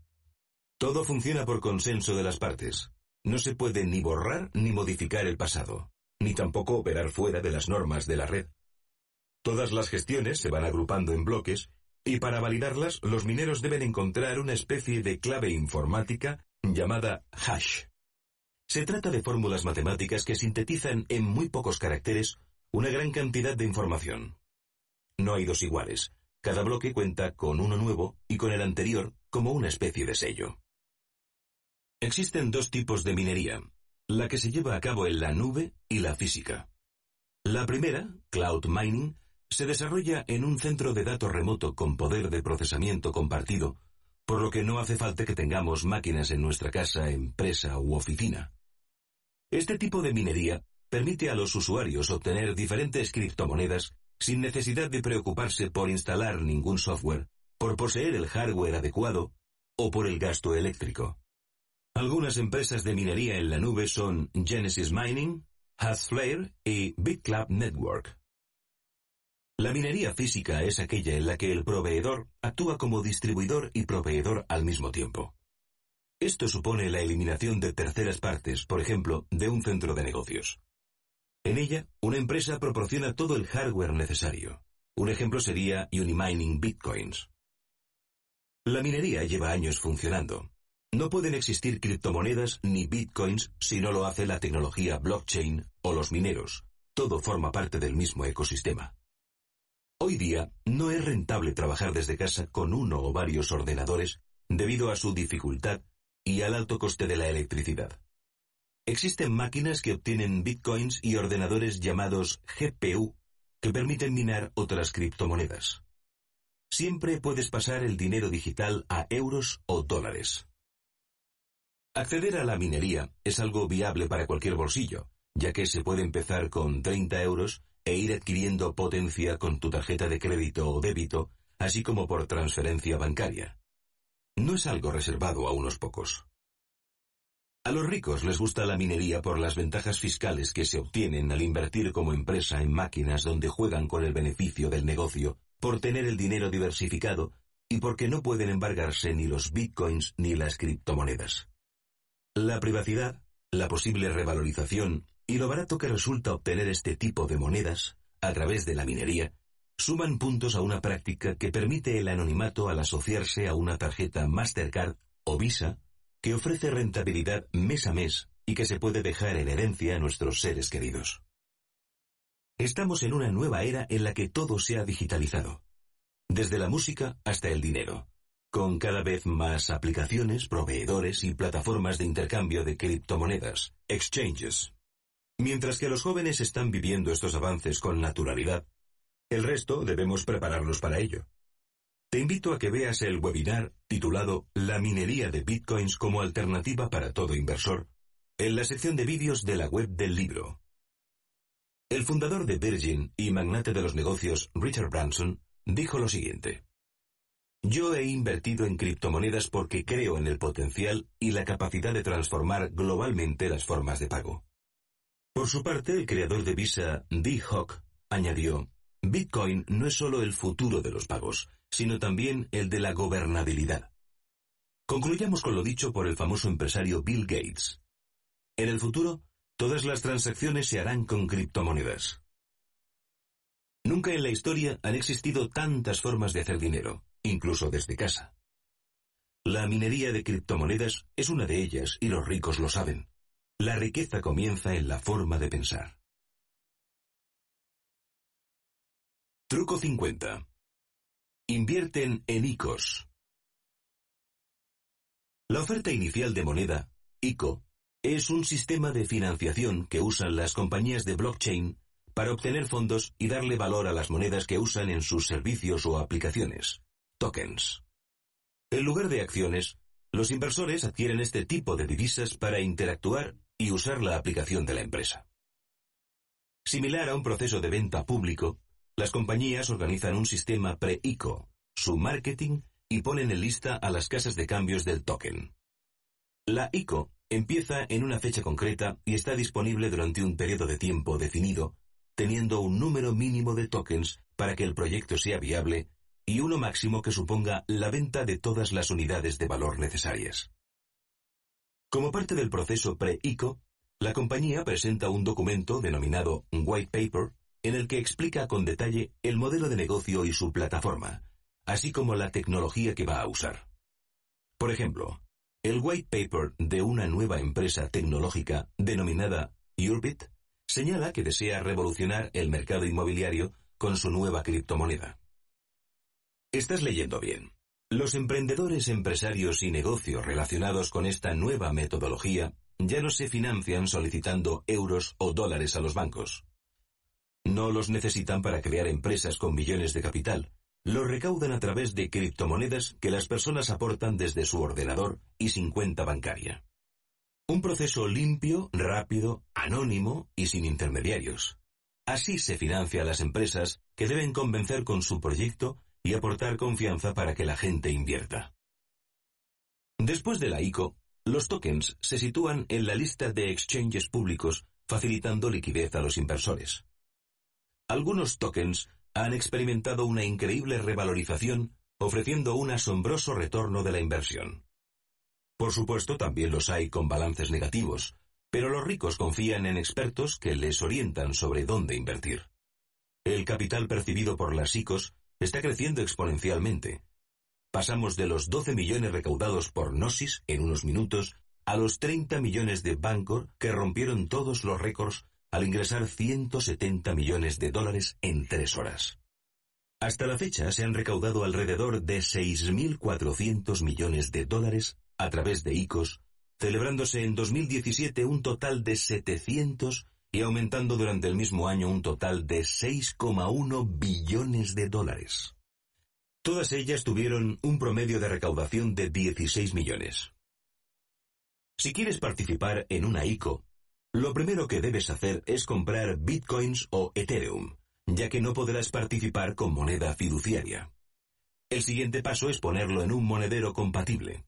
Todo funciona por consenso de las partes. No se puede ni borrar ni modificar el pasado, ni tampoco operar fuera de las normas de la red. Todas las gestiones se van agrupando en bloques y para validarlas, los mineros deben encontrar una especie de clave informática llamada hash. Se trata de fórmulas matemáticas que sintetizan en muy pocos caracteres una gran cantidad de información. No hay dos iguales. Cada bloque cuenta con uno nuevo y con el anterior como una especie de sello. Existen dos tipos de minería, la que se lleva a cabo en la nube y la física. La primera, cloud mining, se desarrolla en un centro de datos remoto con poder de procesamiento compartido, por lo que no hace falta que tengamos máquinas en nuestra casa, empresa u oficina. Este tipo de minería permite a los usuarios obtener diferentes criptomonedas sin necesidad de preocuparse por instalar ningún software, por poseer el hardware adecuado o por el gasto eléctrico. Algunas empresas de minería en la nube son Genesis Mining, Hasflare y BitClub Network. La minería física es aquella en la que el proveedor actúa como distribuidor y proveedor al mismo tiempo. Esto supone la eliminación de terceras partes, por ejemplo, de un centro de negocios. En ella, una empresa proporciona todo el hardware necesario. Un ejemplo sería Unimining Bitcoins. La minería lleva años funcionando. No pueden existir criptomonedas ni bitcoins si no lo hace la tecnología blockchain o los mineros. Todo forma parte del mismo ecosistema. Hoy día no es rentable trabajar desde casa con uno o varios ordenadores debido a su dificultad y al alto coste de la electricidad. Existen máquinas que obtienen bitcoins y ordenadores llamados GPU que permiten minar otras criptomonedas. Siempre puedes pasar el dinero digital a euros o dólares. Acceder a la minería es algo viable para cualquier bolsillo, ya que se puede empezar con 30 euros e ir adquiriendo potencia con tu tarjeta de crédito o débito, así como por transferencia bancaria. No es algo reservado a unos pocos. A los ricos les gusta la minería por las ventajas fiscales que se obtienen al invertir como empresa en máquinas donde juegan con el beneficio del negocio, por tener el dinero diversificado y porque no pueden embargarse ni los bitcoins ni las criptomonedas. La privacidad, la posible revalorización y lo barato que resulta obtener este tipo de monedas, a través de la minería, suman puntos a una práctica que permite el anonimato al asociarse a una tarjeta Mastercard o Visa, que ofrece rentabilidad mes a mes y que se puede dejar en herencia a nuestros seres queridos. Estamos en una nueva era en la que todo se ha digitalizado, desde la música hasta el dinero, con cada vez más aplicaciones, proveedores y plataformas de intercambio de criptomonedas, exchanges. Mientras que los jóvenes están viviendo estos avances con naturalidad, el resto debemos prepararnos para ello. Te invito a que veas el webinar titulado La minería de bitcoins como alternativa para todo inversor en la sección de vídeos de la web del libro. El fundador de Virgin y magnate de los negocios Richard Branson dijo lo siguiente. Yo he invertido en criptomonedas porque creo en el potencial y la capacidad de transformar globalmente las formas de pago. Por su parte, el creador de Visa, D. Hock, añadió, Bitcoin no es solo el futuro de los pagos, sino también el de la gobernabilidad. Concluyamos con lo dicho por el famoso empresario Bill Gates. En el futuro, todas las transacciones se harán con criptomonedas. Nunca en la historia han existido tantas formas de hacer dinero, incluso desde casa. La minería de criptomonedas es una de ellas y los ricos lo saben. La riqueza comienza en la forma de pensar. Truco 50. Invierten en ICOs. La oferta inicial de moneda, ICO, es un sistema de financiación que usan las compañías de blockchain para obtener fondos y darle valor a las monedas que usan en sus servicios o aplicaciones, tokens. En lugar de acciones, los inversores adquieren este tipo de divisas para interactuar y usar la aplicación de la empresa. Similar a un proceso de venta público, las compañías organizan un sistema pre-ICO, su marketing y ponen en lista a las casas de cambios del token. La ICO empieza en una fecha concreta y está disponible durante un periodo de tiempo definido, teniendo un número mínimo de tokens para que el proyecto sea viable y uno máximo que suponga la venta de todas las unidades de valor necesarias. Como parte del proceso pre-ICO, la compañía presenta un documento denominado White Paper en el que explica con detalle el modelo de negocio y su plataforma, así como la tecnología que va a usar. Por ejemplo, el White Paper de una nueva empresa tecnológica denominada Urbit señala que desea revolucionar el mercado inmobiliario con su nueva criptomoneda. Estás leyendo bien. Los emprendedores, empresarios y negocios relacionados con esta nueva metodología ya no se financian solicitando euros o dólares a los bancos. No los necesitan para crear empresas con millones de capital. Los recaudan a través de criptomonedas que las personas aportan desde su ordenador y sin cuenta bancaria. Un proceso limpio, rápido, anónimo y sin intermediarios. Así se financia a las empresas que deben convencer con su proyecto y aportar confianza para que la gente invierta. Después de la ICO, los tokens se sitúan en la lista de exchanges públicos, facilitando liquidez a los inversores. Algunos tokens han experimentado una increíble revalorización, ofreciendo un asombroso retorno de la inversión. Por supuesto, también los hay con balances negativos, pero los ricos confían en expertos que les orientan sobre dónde invertir. El capital percibido por las ICOs está creciendo exponencialmente. Pasamos de los 12 millones recaudados por Gnosis en unos minutos a los 30 millones de Bancor que rompieron todos los récords al ingresar 170 millones de dólares en tres horas. Hasta la fecha se han recaudado alrededor de 6.400 millones de dólares a través de ICOs, celebrándose en 2017 un total de 700 y aumentando durante el mismo año un total de 6,1 billones de dólares. Todas ellas tuvieron un promedio de recaudación de 16 millones. Si quieres participar en una ICO, lo primero que debes hacer es comprar bitcoins o Ethereum, ya que no podrás participar con moneda fiduciaria. El siguiente paso es ponerlo en un monedero compatible.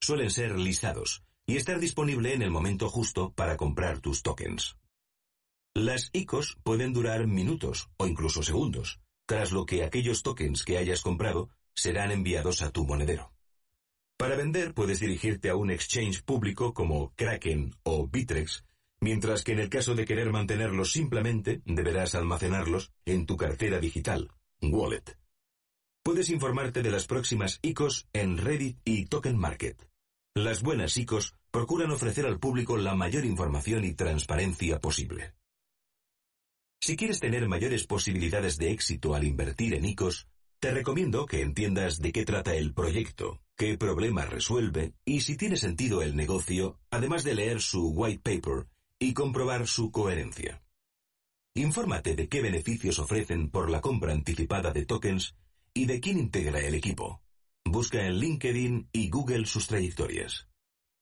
Suelen ser listados y estar disponible en el momento justo para comprar tus tokens. Las ICOs pueden durar minutos o incluso segundos, tras lo que aquellos tokens que hayas comprado serán enviados a tu monedero. Para vender puedes dirigirte a un exchange público como Kraken o Bitrex, mientras que en el caso de querer mantenerlos simplemente deberás almacenarlos en tu cartera digital, Wallet. Puedes informarte de las próximas ICOs en Reddit y Token Market. Las buenas ICOs procuran ofrecer al público la mayor información y transparencia posible. Si quieres tener mayores posibilidades de éxito al invertir en ICOs, te recomiendo que entiendas de qué trata el proyecto, qué problema resuelve y si tiene sentido el negocio, además de leer su white paper y comprobar su coherencia. Infórmate de qué beneficios ofrecen por la compra anticipada de tokens y de quién integra el equipo. Busca en LinkedIn y Google sus trayectorias.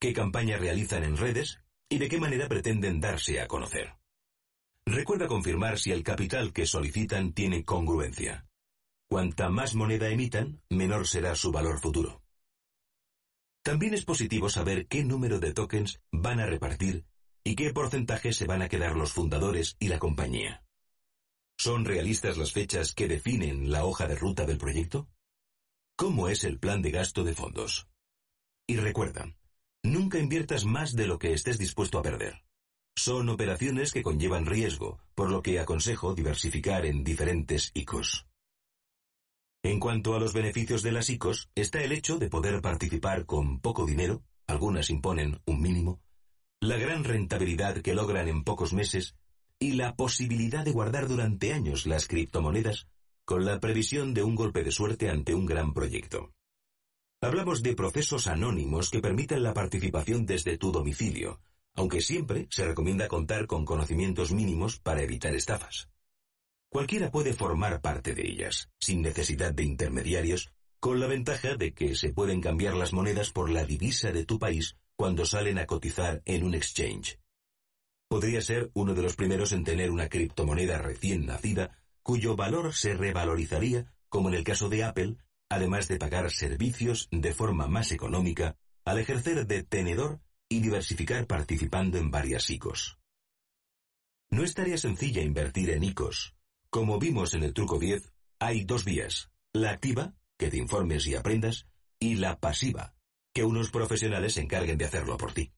¿Qué campaña realizan en redes y de qué manera pretenden darse a conocer? Recuerda confirmar si el capital que solicitan tiene congruencia. Cuanta más moneda emitan, menor será su valor futuro. También es positivo saber qué número de tokens van a repartir y qué porcentaje se van a quedar los fundadores y la compañía. ¿Son realistas las fechas que definen la hoja de ruta del proyecto? ¿Cómo es el plan de gasto de fondos? Y recuerda, nunca inviertas más de lo que estés dispuesto a perder. Son operaciones que conllevan riesgo, por lo que aconsejo diversificar en diferentes ICOs. En cuanto a los beneficios de las ICOs, está el hecho de poder participar con poco dinero, algunas imponen un mínimo, la gran rentabilidad que logran en pocos meses y la posibilidad de guardar durante años las criptomonedas con la previsión de un golpe de suerte ante un gran proyecto. Hablamos de procesos anónimos que permitan la participación desde tu domicilio, aunque siempre se recomienda contar con conocimientos mínimos para evitar estafas. Cualquiera puede formar parte de ellas, sin necesidad de intermediarios, con la ventaja de que se pueden cambiar las monedas por la divisa de tu país cuando salen a cotizar en un exchange. Podría ser uno de los primeros en tener una criptomoneda recién nacida cuyo valor se revalorizaría, como en el caso de Apple, además de pagar servicios de forma más económica al ejercer de tenedor y diversificar participando en varias ICOs. No es tarea sencilla invertir en ICOs. Como vimos en el truco 10, hay dos vías, la activa, que te informes y aprendas, y la pasiva, que unos profesionales se encarguen de hacerlo por ti.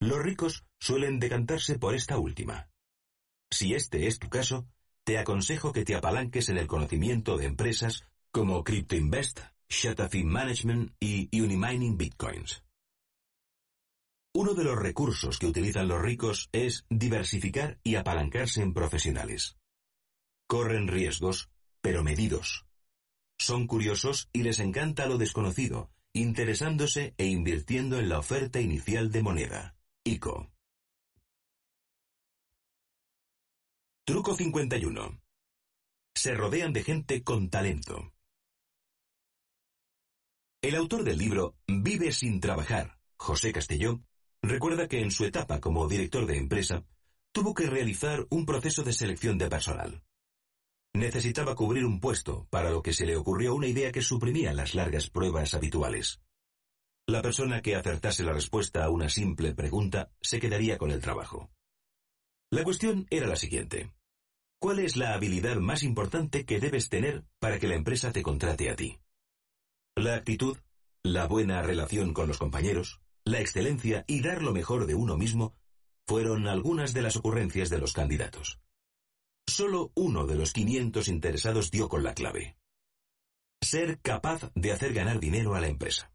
Los ricos suelen decantarse por esta última. Si este es tu caso, te aconsejo que te apalanques en el conocimiento de empresas como CryptoInvest, Shatafin Management y Unimining Bitcoins. Uno de los recursos que utilizan los ricos es diversificar y apalancarse en profesionales. Corren riesgos, pero medidos. Son curiosos y les encanta lo desconocido, interesándose e invirtiendo en la oferta inicial de moneda. ICO. Truco 51. Se rodean de gente con talento. El autor del libro Vive sin trabajar, José Castellón. Recuerda que en su etapa como director de empresa, tuvo que realizar un proceso de selección de personal. Necesitaba cubrir un puesto, para lo que se le ocurrió una idea que suprimía las largas pruebas habituales. La persona que acertase la respuesta a una simple pregunta se quedaría con el trabajo. La cuestión era la siguiente. ¿Cuál es la habilidad más importante que debes tener para que la empresa te contrate a ti? La actitud, la buena relación con los compañeros, la excelencia y dar lo mejor de uno mismo fueron algunas de las ocurrencias de los candidatos. Solo uno de los 500 interesados dio con la clave. Ser capaz de hacer ganar dinero a la empresa.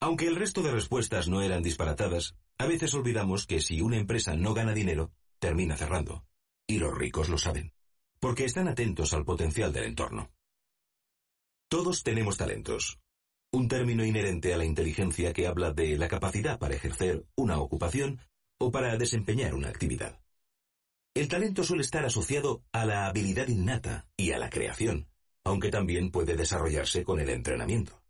Aunque el resto de respuestas no eran disparatadas, a veces olvidamos que si una empresa no gana dinero, termina cerrando. Y los ricos lo saben, porque están atentos al potencial del entorno. Todos tenemos talentos, un término inherente a la inteligencia que habla de la capacidad para ejercer una ocupación o para desempeñar una actividad. El talento suele estar asociado a la habilidad innata y a la creación, aunque también puede desarrollarse con el entrenamiento.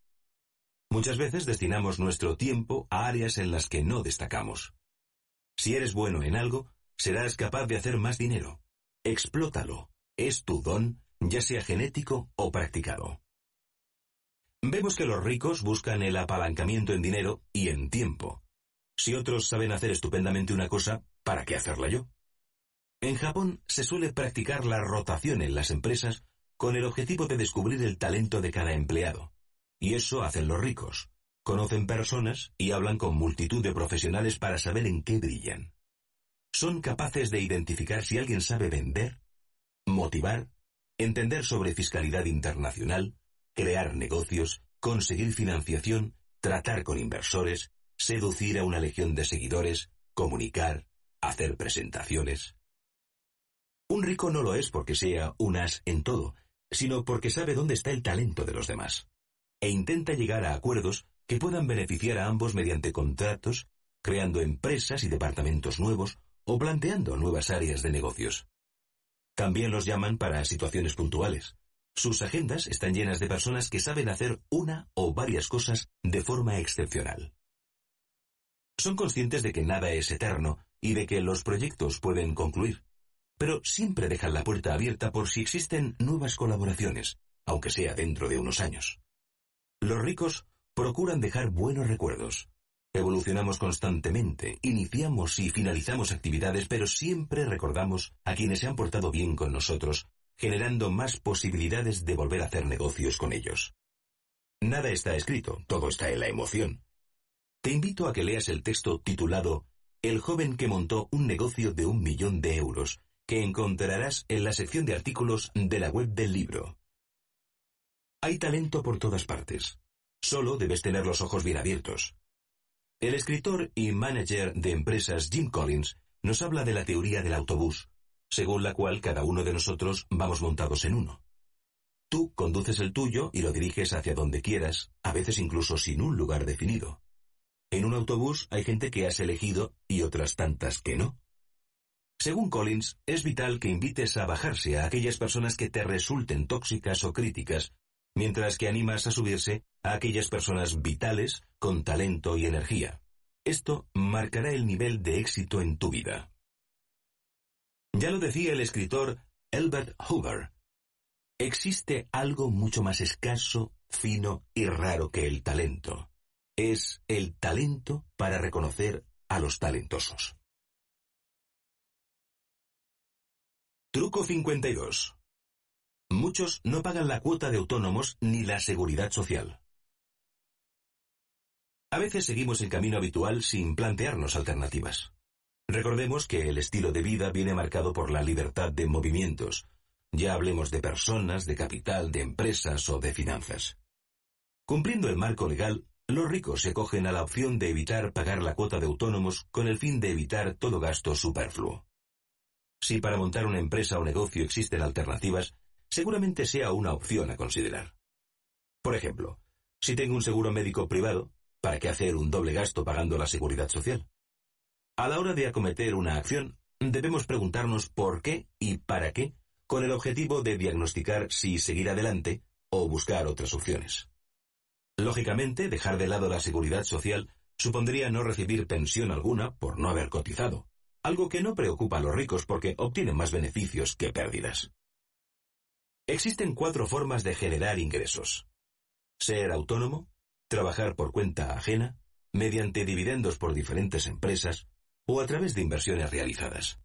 Muchas veces destinamos nuestro tiempo a áreas en las que no destacamos. Si eres bueno en algo, serás capaz de hacer más dinero. Explótalo. Es tu don, ya sea genético o practicado. Vemos que los ricos buscan el apalancamiento en dinero y en tiempo. Si otros saben hacer estupendamente una cosa, ¿para qué hacerla yo? En Japón se suele practicar la rotación en las empresas con el objetivo de descubrir el talento de cada empleado. Y eso hacen los ricos. Conocen personas y hablan con multitud de profesionales para saber en qué brillan. Son capaces de identificar si alguien sabe vender, motivar, entender sobre fiscalidad internacional, crear negocios, conseguir financiación, tratar con inversores, seducir a una legión de seguidores, comunicar, hacer presentaciones. Un rico no lo es porque sea un as en todo, sino porque sabe dónde está el talento de los demás, e intenta llegar a acuerdos que puedan beneficiar a ambos mediante contratos, creando empresas y departamentos nuevos o planteando nuevas áreas de negocios. También los llaman para situaciones puntuales, sus agendas están llenas de personas que saben hacer una o varias cosas de forma excepcional. Son conscientes de que nada es eterno y de que los proyectos pueden concluir, pero siempre dejan la puerta abierta por si existen nuevas colaboraciones, aunque sea dentro de unos años. Los ricos procuran dejar buenos recuerdos. Evolucionamos constantemente, iniciamos y finalizamos actividades, pero siempre recordamos a quienes se han portado bien con nosotros generando más posibilidades de volver a hacer negocios con ellos. Nada está escrito, todo está en la emoción. Te invito a que leas el texto titulado El joven que montó un negocio de un millón de euros, que encontrarás en la sección de artículos de la web del libro. Hay talento por todas partes. Solo debes tener los ojos bien abiertos. El escritor y manager de empresas Jim Collins nos habla de la teoría del autobús, según la cual cada uno de nosotros vamos montados en uno. Tú conduces el tuyo y lo diriges hacia donde quieras, a veces incluso sin un lugar definido. En un autobús hay gente que has elegido y otras tantas que no. Según Collins, es vital que invites a bajarse a aquellas personas que te resulten tóxicas o críticas, mientras que animas a subirse a aquellas personas vitales, con talento y energía. Esto marcará el nivel de éxito en tu vida. Ya lo decía el escritor Albert Hoover. Existe algo mucho más escaso, fino y raro que el talento. Es el talento para reconocer a los talentosos. Truco 52. Muchos no pagan la cuota de autónomos ni la seguridad social. A veces seguimos el camino habitual sin plantearnos alternativas. Recordemos que el estilo de vida viene marcado por la libertad de movimientos, ya hablemos de personas, de capital, de empresas o de finanzas. Cumpliendo el marco legal, los ricos se cogen a la opción de evitar pagar la cuota de autónomos con el fin de evitar todo gasto superfluo. Si para montar una empresa o negocio existen alternativas, seguramente sea una opción a considerar. Por ejemplo, si tengo un seguro médico privado, ¿para qué hacer un doble gasto pagando la seguridad social? A la hora de acometer una acción, debemos preguntarnos por qué y para qué, con el objetivo de diagnosticar si seguir adelante o buscar otras opciones. Lógicamente, dejar de lado la seguridad social supondría no recibir pensión alguna por no haber cotizado, algo que no preocupa a los ricos porque obtienen más beneficios que pérdidas. Existen cuatro formas de generar ingresos. Ser autónomo, trabajar por cuenta ajena, mediante dividendos por diferentes empresas o a través de inversiones realizadas.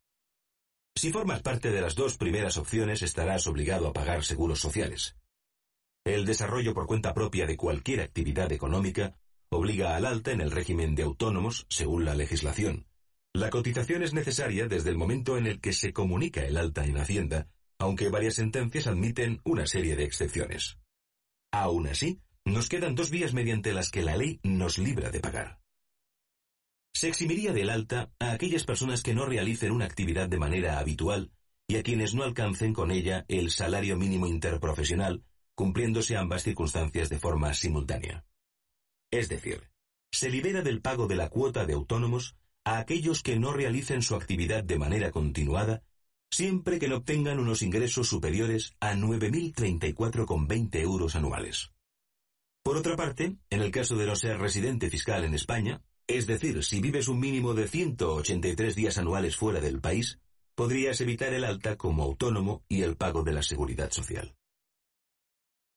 Si formas parte de las dos primeras opciones estarás obligado a pagar seguros sociales. El desarrollo por cuenta propia de cualquier actividad económica obliga al alta en el régimen de autónomos según la legislación. La cotización es necesaria desde el momento en el que se comunica el alta en Hacienda, aunque varias sentencias admiten una serie de excepciones. Aún así, nos quedan dos vías mediante las que la ley nos libra de pagar. Se eximiría del alta a aquellas personas que no realicen una actividad de manera habitual y a quienes no alcancen con ella el salario mínimo interprofesional, cumpliéndose ambas circunstancias de forma simultánea. Es decir, se libera del pago de la cuota de autónomos a aquellos que no realicen su actividad de manera continuada, siempre que no obtengan unos ingresos superiores a 9.034,20 euros anuales. Por otra parte, en el caso de no ser residente fiscal en España, es decir, si vives un mínimo de 183 días anuales fuera del país, podrías evitar el alta como autónomo y el pago de la seguridad social.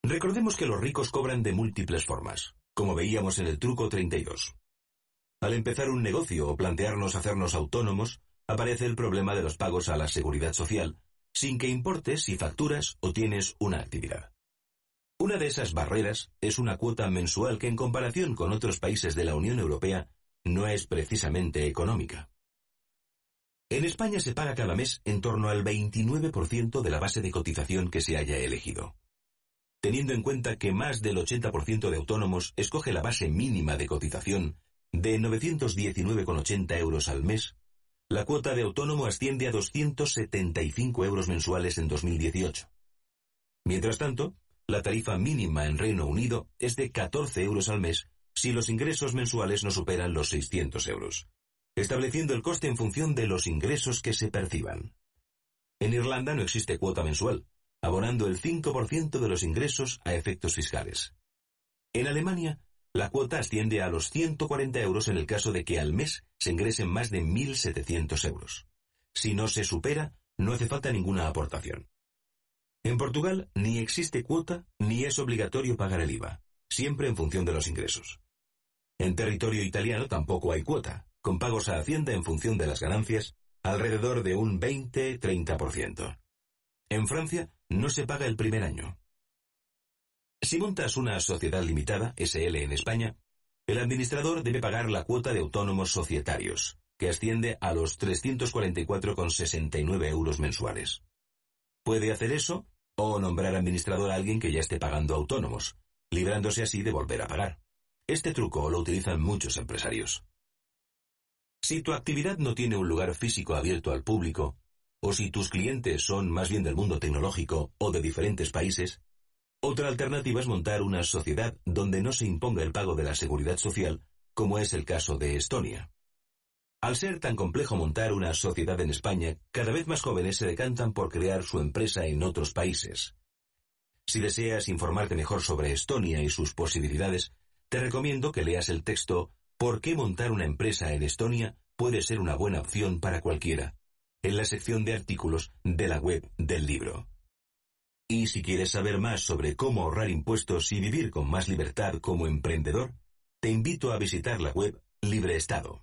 Recordemos que los ricos cobran de múltiples formas, como veíamos en el truco 32. Al empezar un negocio o plantearnos hacernos autónomos, aparece el problema de los pagos a la seguridad social, sin que importes si facturas o tienes una actividad. Una de esas barreras es una cuota mensual que en comparación con otros países de la Unión Europea no es precisamente económica. En España se paga cada mes en torno al 29% de la base de cotización que se haya elegido. Teniendo en cuenta que más del 80% de autónomos escoge la base mínima de cotización de 919,80 euros al mes, la cuota de autónomo asciende a 275 euros mensuales en 2018. Mientras tanto, la tarifa mínima en Reino Unido es de 14 euros al mes si los ingresos mensuales no superan los 600 euros, estableciendo el coste en función de los ingresos que se perciban. En Irlanda no existe cuota mensual, abonando el 5% de los ingresos a efectos fiscales. En Alemania, la cuota asciende a los 140 euros en el caso de que al mes se ingresen más de 1.700 euros. Si no se supera, no hace falta ninguna aportación. En Portugal ni existe cuota ni es obligatorio pagar el IVA, siempre en función de los ingresos. En territorio italiano tampoco hay cuota, con pagos a Hacienda en función de las ganancias, alrededor de un 20-30%. En Francia no se paga el primer año. Si montas una sociedad limitada, SL en España, el administrador debe pagar la cuota de autónomos societarios, que asciende a los 344,69 euros mensuales. Puede hacer eso o nombrar administrador a alguien que ya esté pagando autónomos, librándose así de volver a pagar. Este truco lo utilizan muchos empresarios. Si tu actividad no tiene un lugar físico abierto al público, o si tus clientes son más bien del mundo tecnológico o de diferentes países, otra alternativa es montar una sociedad donde no se imponga el pago de la seguridad social, como es el caso de Estonia. Al ser tan complejo montar una sociedad en España, cada vez más jóvenes se decantan por crear su empresa en otros países. Si deseas informarte mejor sobre Estonia y sus posibilidades, te recomiendo que leas el texto ¿Por qué montar una empresa en Estonia puede ser una buena opción para cualquiera? en la sección de artículos de la web del libro. Y si quieres saber más sobre cómo ahorrar impuestos y vivir con más libertad como emprendedor, te invito a visitar la web Libre Estado.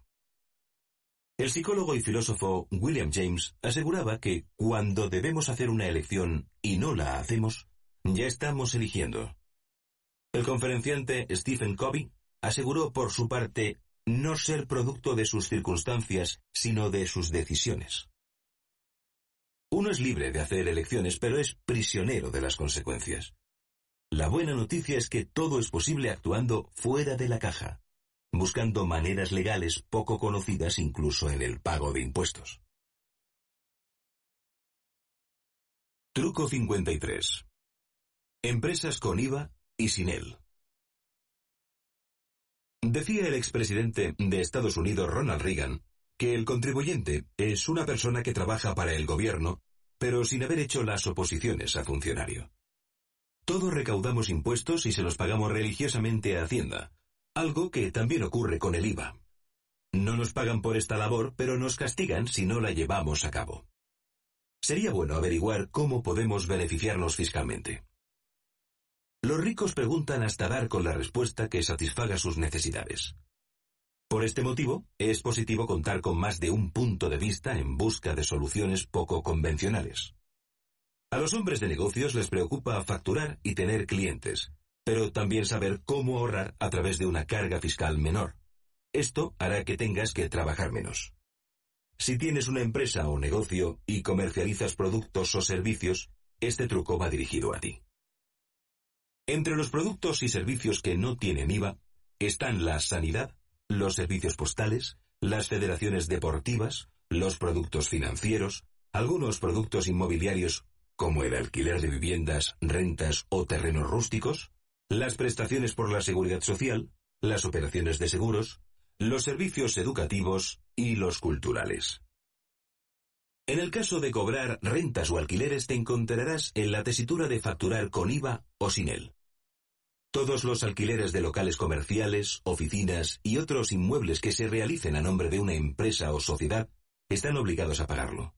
El psicólogo y filósofo William James aseguraba que cuando debemos hacer una elección y no la hacemos, ya estamos eligiendo. El conferenciante Stephen Covey aseguró por su parte no ser producto de sus circunstancias, sino de sus decisiones. Uno es libre de hacer elecciones, pero es prisionero de las consecuencias. La buena noticia es que todo es posible actuando fuera de la caja, buscando maneras legales poco conocidas incluso en el pago de impuestos. Truco 53. Empresas con IVA y sin él. Decía el expresidente de Estados Unidos Ronald Reagan que el contribuyente es una persona que trabaja para el gobierno, pero sin haber hecho las oposiciones a funcionario. Todos recaudamos impuestos y se los pagamos religiosamente a Hacienda, algo que también ocurre con el IVA. No nos pagan por esta labor, pero nos castigan si no la llevamos a cabo. Sería bueno averiguar cómo podemos beneficiarnos fiscalmente. Los ricos preguntan hasta dar con la respuesta que satisfaga sus necesidades. Por este motivo, es positivo contar con más de un punto de vista en busca de soluciones poco convencionales. A los hombres de negocios les preocupa facturar y tener clientes, pero también saber cómo ahorrar a través de una carga fiscal menor. Esto hará que tengas que trabajar menos. Si tienes una empresa o negocio y comercializas productos o servicios, este truco va dirigido a ti. Entre los productos y servicios que no tienen IVA están la sanidad, los servicios postales, las federaciones deportivas, los productos financieros, algunos productos inmobiliarios como el alquiler de viviendas, rentas o terrenos rústicos, las prestaciones por la seguridad social, las operaciones de seguros, los servicios educativos y los culturales. En el caso de cobrar rentas o alquileres te encontrarás en la tesitura de facturar con IVA o sin él. Todos los alquileres de locales comerciales, oficinas y otros inmuebles que se realicen a nombre de una empresa o sociedad están obligados a pagarlo.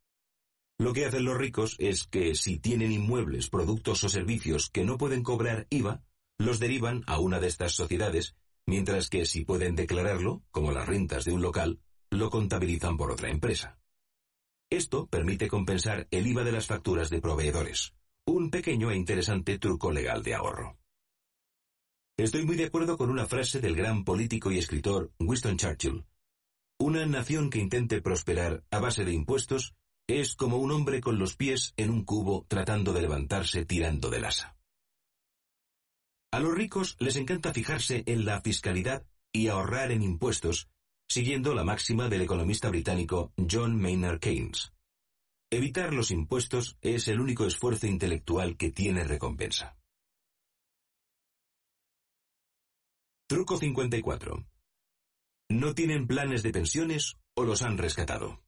Lo que hacen los ricos es que si tienen inmuebles, productos o servicios que no pueden cobrar IVA, los derivan a una de estas sociedades, mientras que si pueden declararlo, como las rentas de un local, lo contabilizan por otra empresa. Esto permite compensar el IVA de las facturas de proveedores, un pequeño e interesante truco legal de ahorro. Estoy muy de acuerdo con una frase del gran político y escritor Winston Churchill. Una nación que intente prosperar a base de impuestos es como un hombre con los pies en un cubo tratando de levantarse tirando del asa. A los ricos les encanta fijarse en la fiscalidad y ahorrar en impuestos, siguiendo la máxima del economista británico John Maynard Keynes. Evitar los impuestos es el único esfuerzo intelectual que tiene recompensa. Truco 54. No tienen planes de pensiones o los han rescatado.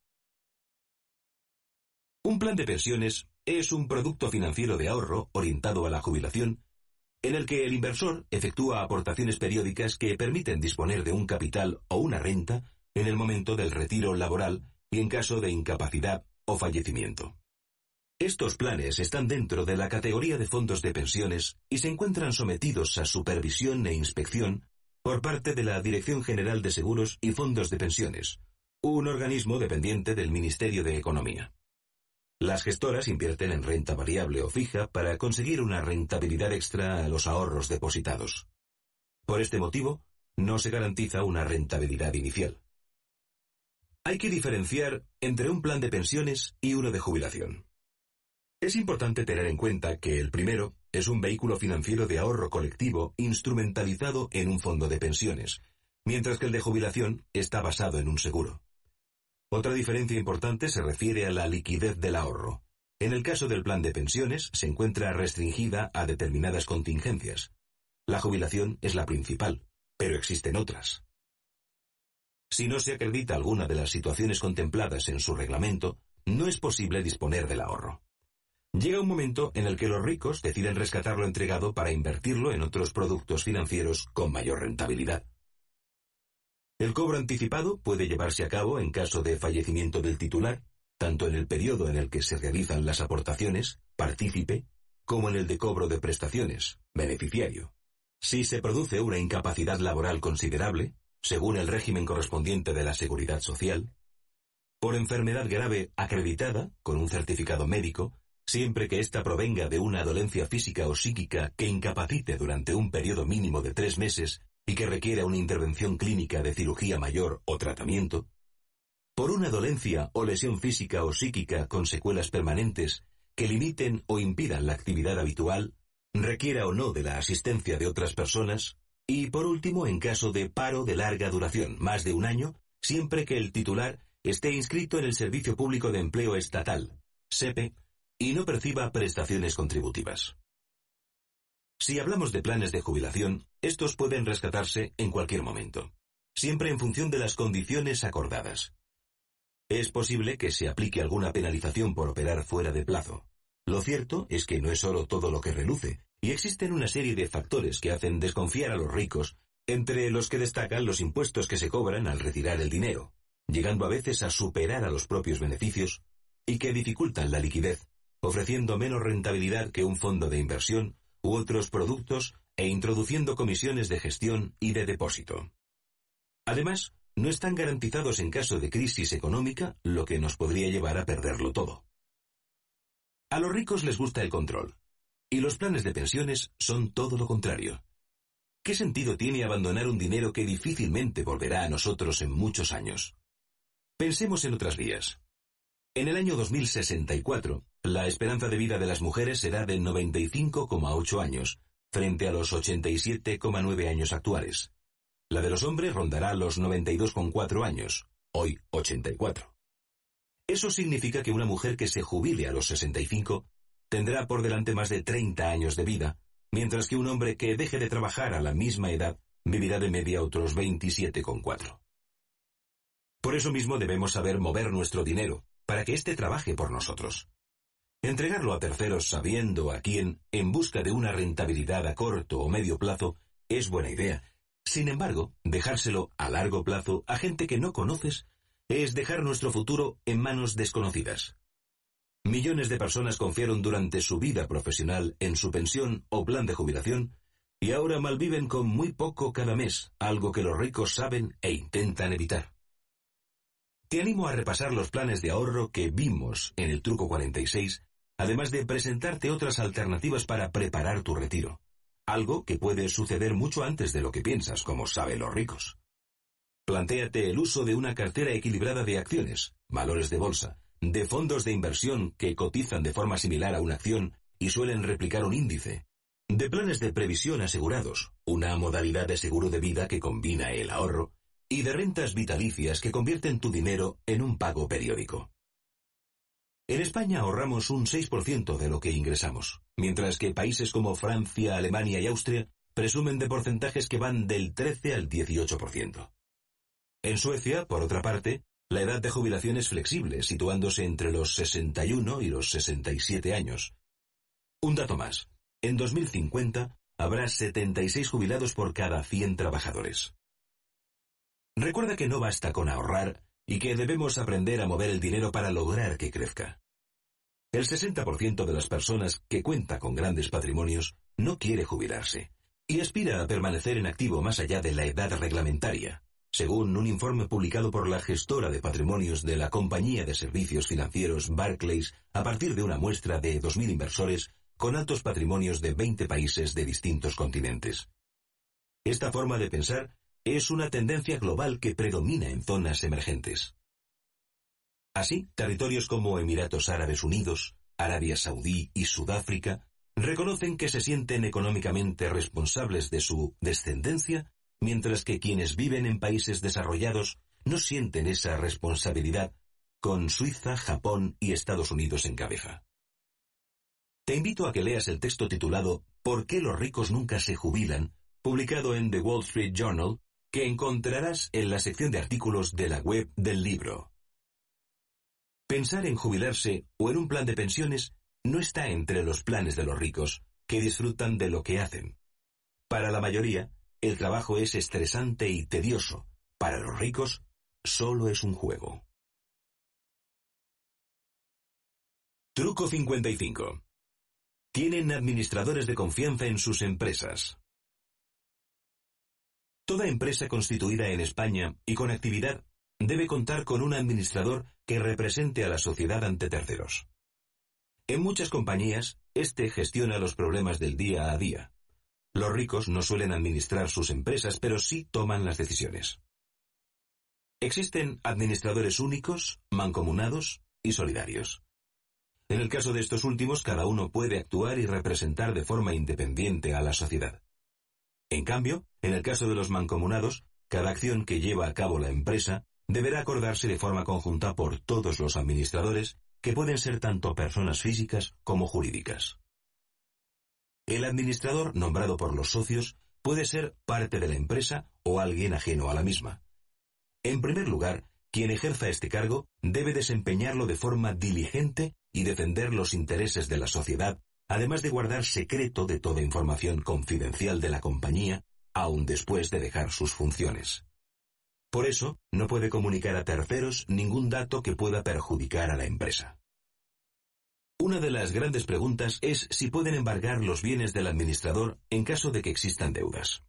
Un plan de pensiones es un producto financiero de ahorro orientado a la jubilación en el que el inversor efectúa aportaciones periódicas que permiten disponer de un capital o una renta en el momento del retiro laboral y en caso de incapacidad o fallecimiento. Estos planes están dentro de la categoría de fondos de pensiones y se encuentran sometidos a supervisión e inspección por parte de la Dirección General de Seguros y Fondos de Pensiones, un organismo dependiente del Ministerio de Economía. Las gestoras invierten en renta variable o fija para conseguir una rentabilidad extra a los ahorros depositados. Por este motivo, no se garantiza una rentabilidad inicial. Hay que diferenciar entre un plan de pensiones y uno de jubilación. Es importante tener en cuenta que el primero es un vehículo financiero de ahorro colectivo instrumentalizado en un fondo de pensiones, mientras que el de jubilación está basado en un seguro. Otra diferencia importante se refiere a la liquidez del ahorro. En el caso del plan de pensiones se encuentra restringida a determinadas contingencias. La jubilación es la principal, pero existen otras. Si no se acredita alguna de las situaciones contempladas en su reglamento, no es posible disponer del ahorro. Llega un momento en el que los ricos deciden rescatar lo entregado para invertirlo en otros productos financieros con mayor rentabilidad. El cobro anticipado puede llevarse a cabo en caso de fallecimiento del titular, tanto en el periodo en el que se realizan las aportaciones, partícipe, como en el de cobro de prestaciones, beneficiario. Si se produce una incapacidad laboral considerable, según el régimen correspondiente de la seguridad social, por enfermedad grave acreditada con un certificado médico, siempre que ésta provenga de una dolencia física o psíquica que incapacite durante un periodo mínimo de tres meses y que requiera una intervención clínica de cirugía mayor o tratamiento, por una dolencia o lesión física o psíquica con secuelas permanentes que limiten o impidan la actividad habitual, requiera o no de la asistencia de otras personas, y por último, en caso de paro de larga duración, más de un año, siempre que el titular esté inscrito en el Servicio Público de Empleo Estatal, SEPE, y no perciba prestaciones contributivas. Si hablamos de planes de jubilación, estos pueden rescatarse en cualquier momento, siempre en función de las condiciones acordadas. Es posible que se aplique alguna penalización por operar fuera de plazo. Lo cierto es que no es solo todo lo que reluce, y existen una serie de factores que hacen desconfiar a los ricos, entre los que destacan los impuestos que se cobran al retirar el dinero, llegando a veces a superar a los propios beneficios, y que dificultan la liquidez, ofreciendo menos rentabilidad que un fondo de inversión u otros productos e introduciendo comisiones de gestión y de depósito. Además, no están garantizados en caso de crisis económica, lo que nos podría llevar a perderlo todo. A los ricos les gusta el control, y los planes de pensiones son todo lo contrario. ¿Qué sentido tiene abandonar un dinero que difícilmente volverá a nosotros en muchos años? Pensemos en otras vías. En el año 2064, la esperanza de vida de las mujeres será de 95,8 años, frente a los 87,9 años actuales. La de los hombres rondará los 92,4 años, hoy 84. Eso significa que una mujer que se jubile a los 65 tendrá por delante más de 30 años de vida, mientras que un hombre que deje de trabajar a la misma edad vivirá de media otros 27,4. Por eso mismo debemos saber mover nuestro dinero, para que éste trabaje por nosotros. Entregarlo a terceros sabiendo a quién, en busca de una rentabilidad a corto o medio plazo, es buena idea. Sin embargo, dejárselo a largo plazo a gente que no conoces es dejar nuestro futuro en manos desconocidas. Millones de personas confiaron durante su vida profesional en su pensión o plan de jubilación y ahora malviven con muy poco cada mes, algo que los ricos saben e intentan evitar. Te animo a repasar los planes de ahorro que vimos en el truco 46, además de presentarte otras alternativas para preparar tu retiro. Algo que puede suceder mucho antes de lo que piensas, como saben los ricos. Plantéate el uso de una cartera equilibrada de acciones, valores de bolsa, de fondos de inversión que cotizan de forma similar a una acción y suelen replicar un índice, de planes de previsión asegurados, una modalidad de seguro de vida que combina el ahorro y de rentas vitalicias que convierten tu dinero en un pago periódico. En España ahorramos un 6% de lo que ingresamos, mientras que países como Francia, Alemania y Austria presumen de porcentajes que van del 13 al 18%. En Suecia, por otra parte, la edad de jubilación es flexible, situándose entre los 61 y los 67 años. Un dato más. En 2050 habrá 76 jubilados por cada 100 trabajadores. Recuerda que no basta con ahorrar y que debemos aprender a mover el dinero para lograr que crezca. El 60% de las personas que cuenta con grandes patrimonios no quiere jubilarse y aspira a permanecer en activo más allá de la edad reglamentaria, según un informe publicado por la gestora de patrimonios de la compañía de servicios financieros Barclays a partir de una muestra de 2.000 inversores con altos patrimonios de 20 países de distintos continentes. Esta forma de pensar es una tendencia global que predomina en zonas emergentes. Así, territorios como Emiratos Árabes Unidos, Arabia Saudí y Sudáfrica reconocen que se sienten económicamente responsables de su descendencia, mientras que quienes viven en países desarrollados no sienten esa responsabilidad, con Suiza, Japón y Estados Unidos en cabeza. Te invito a que leas el texto titulado ¿Por qué los ricos nunca se jubilan? publicado en The Wall Street Journal que encontrarás en la sección de artículos de la web del libro. Pensar en jubilarse o en un plan de pensiones no está entre los planes de los ricos, que disfrutan de lo que hacen. Para la mayoría, el trabajo es estresante y tedioso. Para los ricos, solo es un juego. Truco 55. Tienen administradores de confianza en sus empresas. Toda empresa constituida en España y con actividad debe contar con un administrador que represente a la sociedad ante terceros. En muchas compañías, este gestiona los problemas del día a día. Los ricos no suelen administrar sus empresas, pero sí toman las decisiones. Existen administradores únicos, mancomunados y solidarios. En el caso de estos últimos, cada uno puede actuar y representar de forma independiente a la sociedad. En cambio, en el caso de los mancomunados, cada acción que lleva a cabo la empresa deberá acordarse de forma conjunta por todos los administradores, que pueden ser tanto personas físicas como jurídicas. El administrador nombrado por los socios puede ser parte de la empresa o alguien ajeno a la misma. En primer lugar, quien ejerza este cargo debe desempeñarlo de forma diligente y defender los intereses de la sociedad además de guardar secreto de toda información confidencial de la compañía, aun después de dejar sus funciones. Por eso, no puede comunicar a terceros ningún dato que pueda perjudicar a la empresa. Una de las grandes preguntas es si pueden embargar los bienes del administrador en caso de que existan deudas.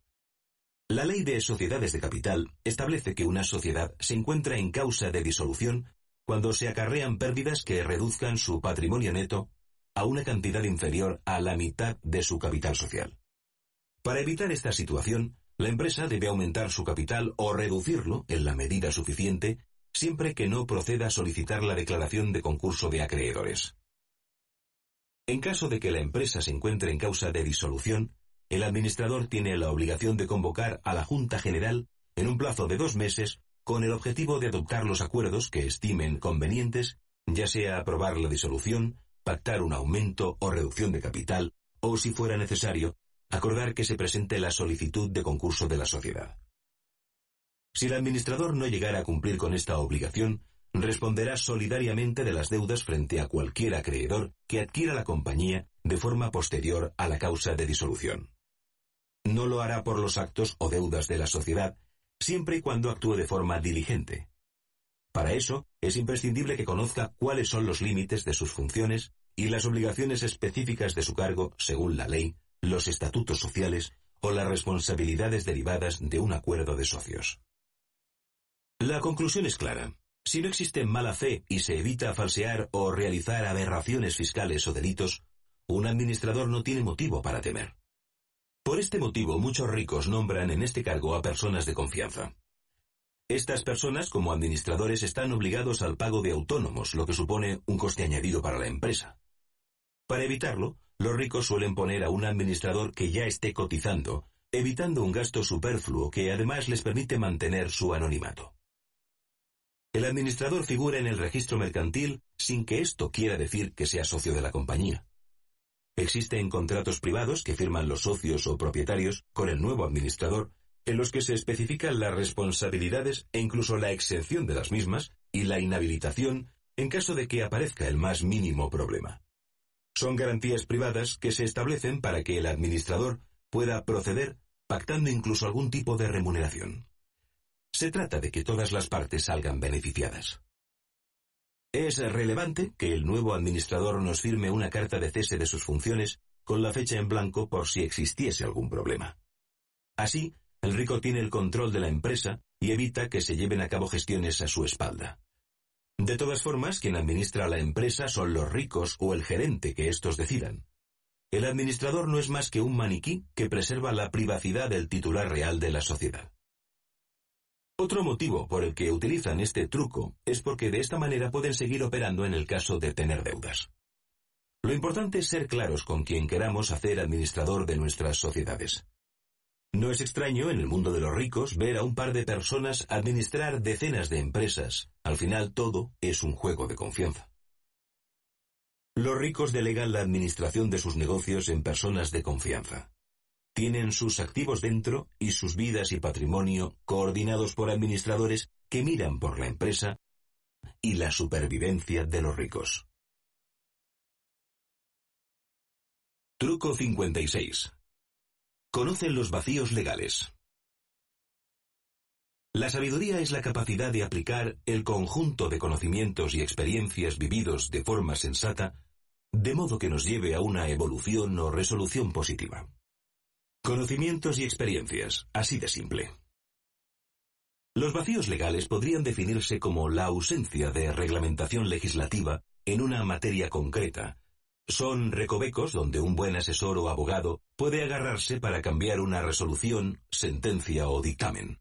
La ley de sociedades de capital establece que una sociedad se encuentra en causa de disolución cuando se acarrean pérdidas que reduzcan su patrimonio neto a una cantidad inferior a la mitad de su capital social. Para evitar esta situación, la empresa debe aumentar su capital o reducirlo en la medida suficiente siempre que no proceda a solicitar la declaración de concurso de acreedores. En caso de que la empresa se encuentre en causa de disolución, el administrador tiene la obligación de convocar a la Junta General en un plazo de dos meses con el objetivo de adoptar los acuerdos que estimen convenientes, ya sea aprobar la disolución, pactar un aumento o reducción de capital, o, si fuera necesario, acordar que se presente la solicitud de concurso de la sociedad. Si el administrador no llegara a cumplir con esta obligación, responderá solidariamente de las deudas frente a cualquier acreedor que adquiera la compañía de forma posterior a la causa de disolución. No lo hará por los actos o deudas de la sociedad, siempre y cuando actúe de forma diligente, para eso, es imprescindible que conozca cuáles son los límites de sus funciones y las obligaciones específicas de su cargo según la ley, los estatutos sociales o las responsabilidades derivadas de un acuerdo de socios. La conclusión es clara. Si no existe mala fe y se evita falsear o realizar aberraciones fiscales o delitos, un administrador no tiene motivo para temer. Por este motivo muchos ricos nombran en este cargo a personas de confianza. Estas personas como administradores están obligados al pago de autónomos, lo que supone un coste añadido para la empresa. Para evitarlo, los ricos suelen poner a un administrador que ya esté cotizando, evitando un gasto superfluo que además les permite mantener su anonimato. El administrador figura en el registro mercantil sin que esto quiera decir que sea socio de la compañía. Existen contratos privados que firman los socios o propietarios con el nuevo administrador en los que se especifican las responsabilidades e incluso la exención de las mismas y la inhabilitación en caso de que aparezca el más mínimo problema. Son garantías privadas que se establecen para que el administrador pueda proceder pactando incluso algún tipo de remuneración. Se trata de que todas las partes salgan beneficiadas. Es relevante que el nuevo administrador nos firme una carta de cese de sus funciones con la fecha en blanco por si existiese algún problema. Así, el rico tiene el control de la empresa y evita que se lleven a cabo gestiones a su espalda. De todas formas, quien administra la empresa son los ricos o el gerente que estos decidan. El administrador no es más que un maniquí que preserva la privacidad del titular real de la sociedad. Otro motivo por el que utilizan este truco es porque de esta manera pueden seguir operando en el caso de tener deudas. Lo importante es ser claros con quien queramos hacer administrador de nuestras sociedades. No es extraño en el mundo de los ricos ver a un par de personas administrar decenas de empresas. Al final todo es un juego de confianza. Los ricos delegan la administración de sus negocios en personas de confianza. Tienen sus activos dentro y sus vidas y patrimonio coordinados por administradores que miran por la empresa y la supervivencia de los ricos. Truco 56 conocen los vacíos legales. La sabiduría es la capacidad de aplicar el conjunto de conocimientos y experiencias vividos de forma sensata, de modo que nos lleve a una evolución o resolución positiva. Conocimientos y experiencias, así de simple. Los vacíos legales podrían definirse como la ausencia de reglamentación legislativa en una materia concreta, son recovecos donde un buen asesor o abogado puede agarrarse para cambiar una resolución, sentencia o dictamen.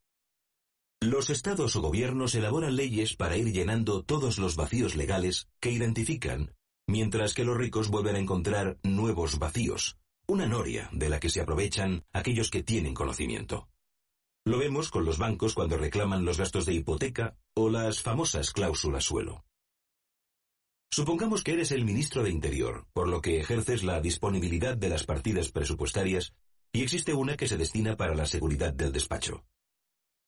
Los estados o gobiernos elaboran leyes para ir llenando todos los vacíos legales que identifican, mientras que los ricos vuelven a encontrar nuevos vacíos, una noria de la que se aprovechan aquellos que tienen conocimiento. Lo vemos con los bancos cuando reclaman los gastos de hipoteca o las famosas cláusulas suelo. Supongamos que eres el ministro de Interior, por lo que ejerces la disponibilidad de las partidas presupuestarias y existe una que se destina para la seguridad del despacho.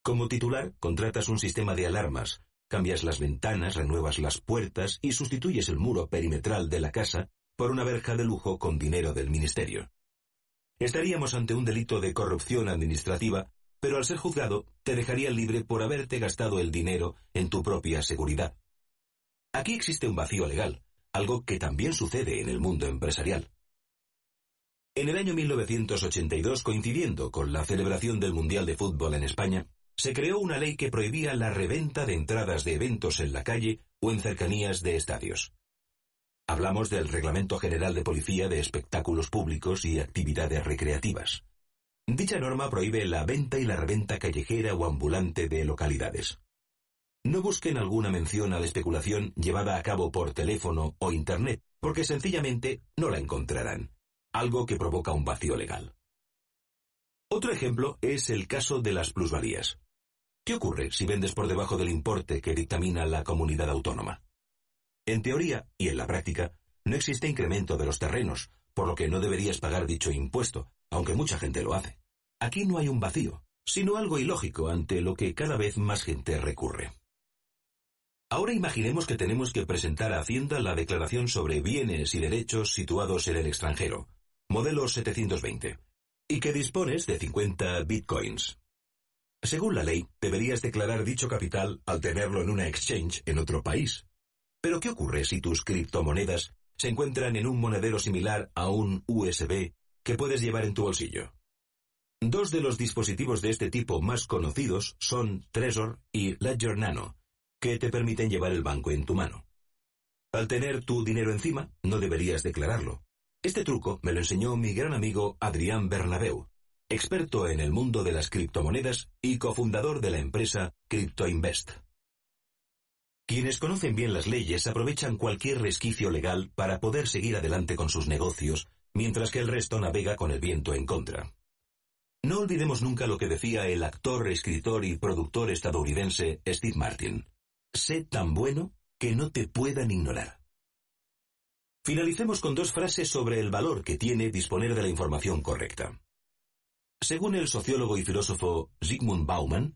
Como titular, contratas un sistema de alarmas, cambias las ventanas, renuevas las puertas y sustituyes el muro perimetral de la casa por una verja de lujo con dinero del ministerio. Estaríamos ante un delito de corrupción administrativa, pero al ser juzgado te dejaría libre por haberte gastado el dinero en tu propia seguridad. Aquí existe un vacío legal, algo que también sucede en el mundo empresarial. En el año 1982, coincidiendo con la celebración del Mundial de Fútbol en España, se creó una ley que prohibía la reventa de entradas de eventos en la calle o en cercanías de estadios. Hablamos del Reglamento General de Policía de Espectáculos Públicos y Actividades Recreativas. Dicha norma prohíbe la venta y la reventa callejera o ambulante de localidades. No busquen alguna mención a la especulación llevada a cabo por teléfono o Internet, porque sencillamente no la encontrarán, algo que provoca un vacío legal. Otro ejemplo es el caso de las plusvalías. ¿Qué ocurre si vendes por debajo del importe que dictamina la comunidad autónoma? En teoría y en la práctica, no existe incremento de los terrenos, por lo que no deberías pagar dicho impuesto, aunque mucha gente lo hace. Aquí no hay un vacío, sino algo ilógico ante lo que cada vez más gente recurre. Ahora imaginemos que tenemos que presentar a Hacienda la declaración sobre bienes y derechos situados en el extranjero, modelo 720, y que dispones de 50 bitcoins. Según la ley, deberías declarar dicho capital al tenerlo en una exchange en otro país. Pero ¿qué ocurre si tus criptomonedas se encuentran en un monedero similar a un USB que puedes llevar en tu bolsillo? Dos de los dispositivos de este tipo más conocidos son Trezor y Ledger Nano, que te permiten llevar el banco en tu mano. Al tener tu dinero encima, no deberías declararlo. Este truco me lo enseñó mi gran amigo Adrián Bernabeu, experto en el mundo de las criptomonedas y cofundador de la empresa CryptoInvest. Quienes conocen bien las leyes aprovechan cualquier resquicio legal para poder seguir adelante con sus negocios, mientras que el resto navega con el viento en contra. No olvidemos nunca lo que decía el actor, escritor y productor estadounidense Steve Martin. Sé tan bueno que no te puedan ignorar. Finalicemos con dos frases sobre el valor que tiene disponer de la información correcta. Según el sociólogo y filósofo Sigmund Bauman,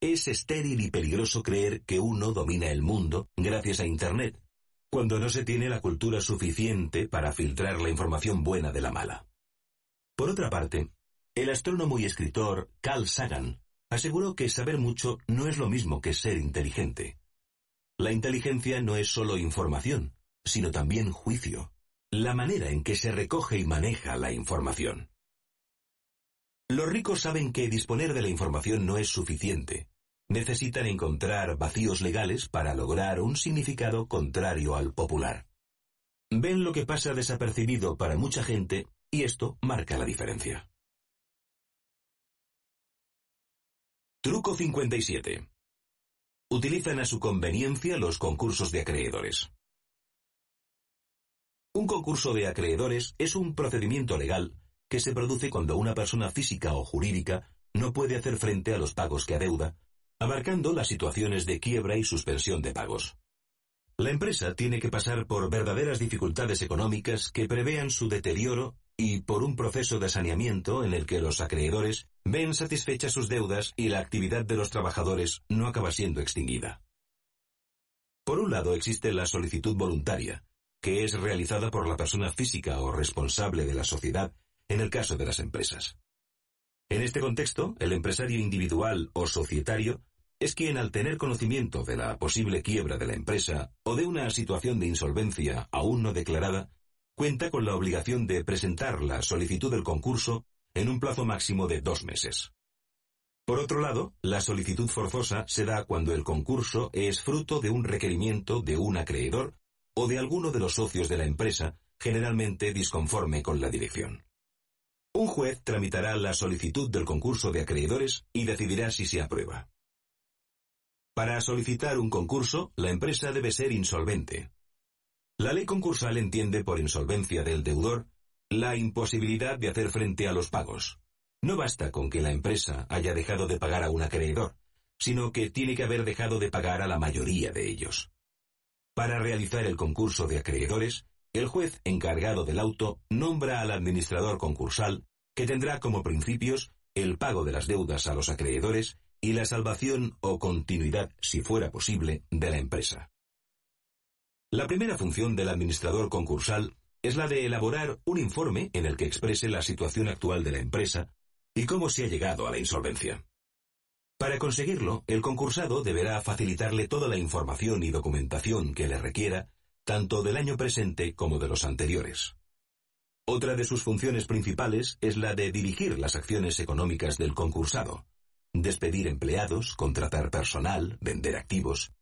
es estéril y peligroso creer que uno domina el mundo gracias a Internet, cuando no se tiene la cultura suficiente para filtrar la información buena de la mala. Por otra parte, el astrónomo y escritor Carl Sagan aseguró que saber mucho no es lo mismo que ser inteligente. La inteligencia no es solo información, sino también juicio, la manera en que se recoge y maneja la información. Los ricos saben que disponer de la información no es suficiente. Necesitan encontrar vacíos legales para lograr un significado contrario al popular. Ven lo que pasa desapercibido para mucha gente y esto marca la diferencia. Truco 57. Utilizan a su conveniencia los concursos de acreedores. Un concurso de acreedores es un procedimiento legal que se produce cuando una persona física o jurídica no puede hacer frente a los pagos que adeuda, abarcando las situaciones de quiebra y suspensión de pagos. La empresa tiene que pasar por verdaderas dificultades económicas que prevean su deterioro y por un proceso de saneamiento en el que los acreedores ven satisfechas sus deudas y la actividad de los trabajadores no acaba siendo extinguida. Por un lado existe la solicitud voluntaria, que es realizada por la persona física o responsable de la sociedad, en el caso de las empresas. En este contexto, el empresario individual o societario es quien al tener conocimiento de la posible quiebra de la empresa o de una situación de insolvencia aún no declarada, cuenta con la obligación de presentar la solicitud del concurso en un plazo máximo de dos meses. Por otro lado, la solicitud forzosa se da cuando el concurso es fruto de un requerimiento de un acreedor o de alguno de los socios de la empresa, generalmente disconforme con la dirección. Un juez tramitará la solicitud del concurso de acreedores y decidirá si se aprueba. Para solicitar un concurso, la empresa debe ser insolvente. La ley concursal entiende por insolvencia del deudor la imposibilidad de hacer frente a los pagos. No basta con que la empresa haya dejado de pagar a un acreedor, sino que tiene que haber dejado de pagar a la mayoría de ellos. Para realizar el concurso de acreedores, el juez encargado del auto nombra al administrador concursal, que tendrá como principios el pago de las deudas a los acreedores y la salvación o continuidad, si fuera posible, de la empresa. La primera función del administrador concursal es la de elaborar un informe en el que exprese la situación actual de la empresa y cómo se ha llegado a la insolvencia. Para conseguirlo, el concursado deberá facilitarle toda la información y documentación que le requiera, tanto del año presente como de los anteriores. Otra de sus funciones principales es la de dirigir las acciones económicas del concursado, despedir empleados, contratar personal, vender activos,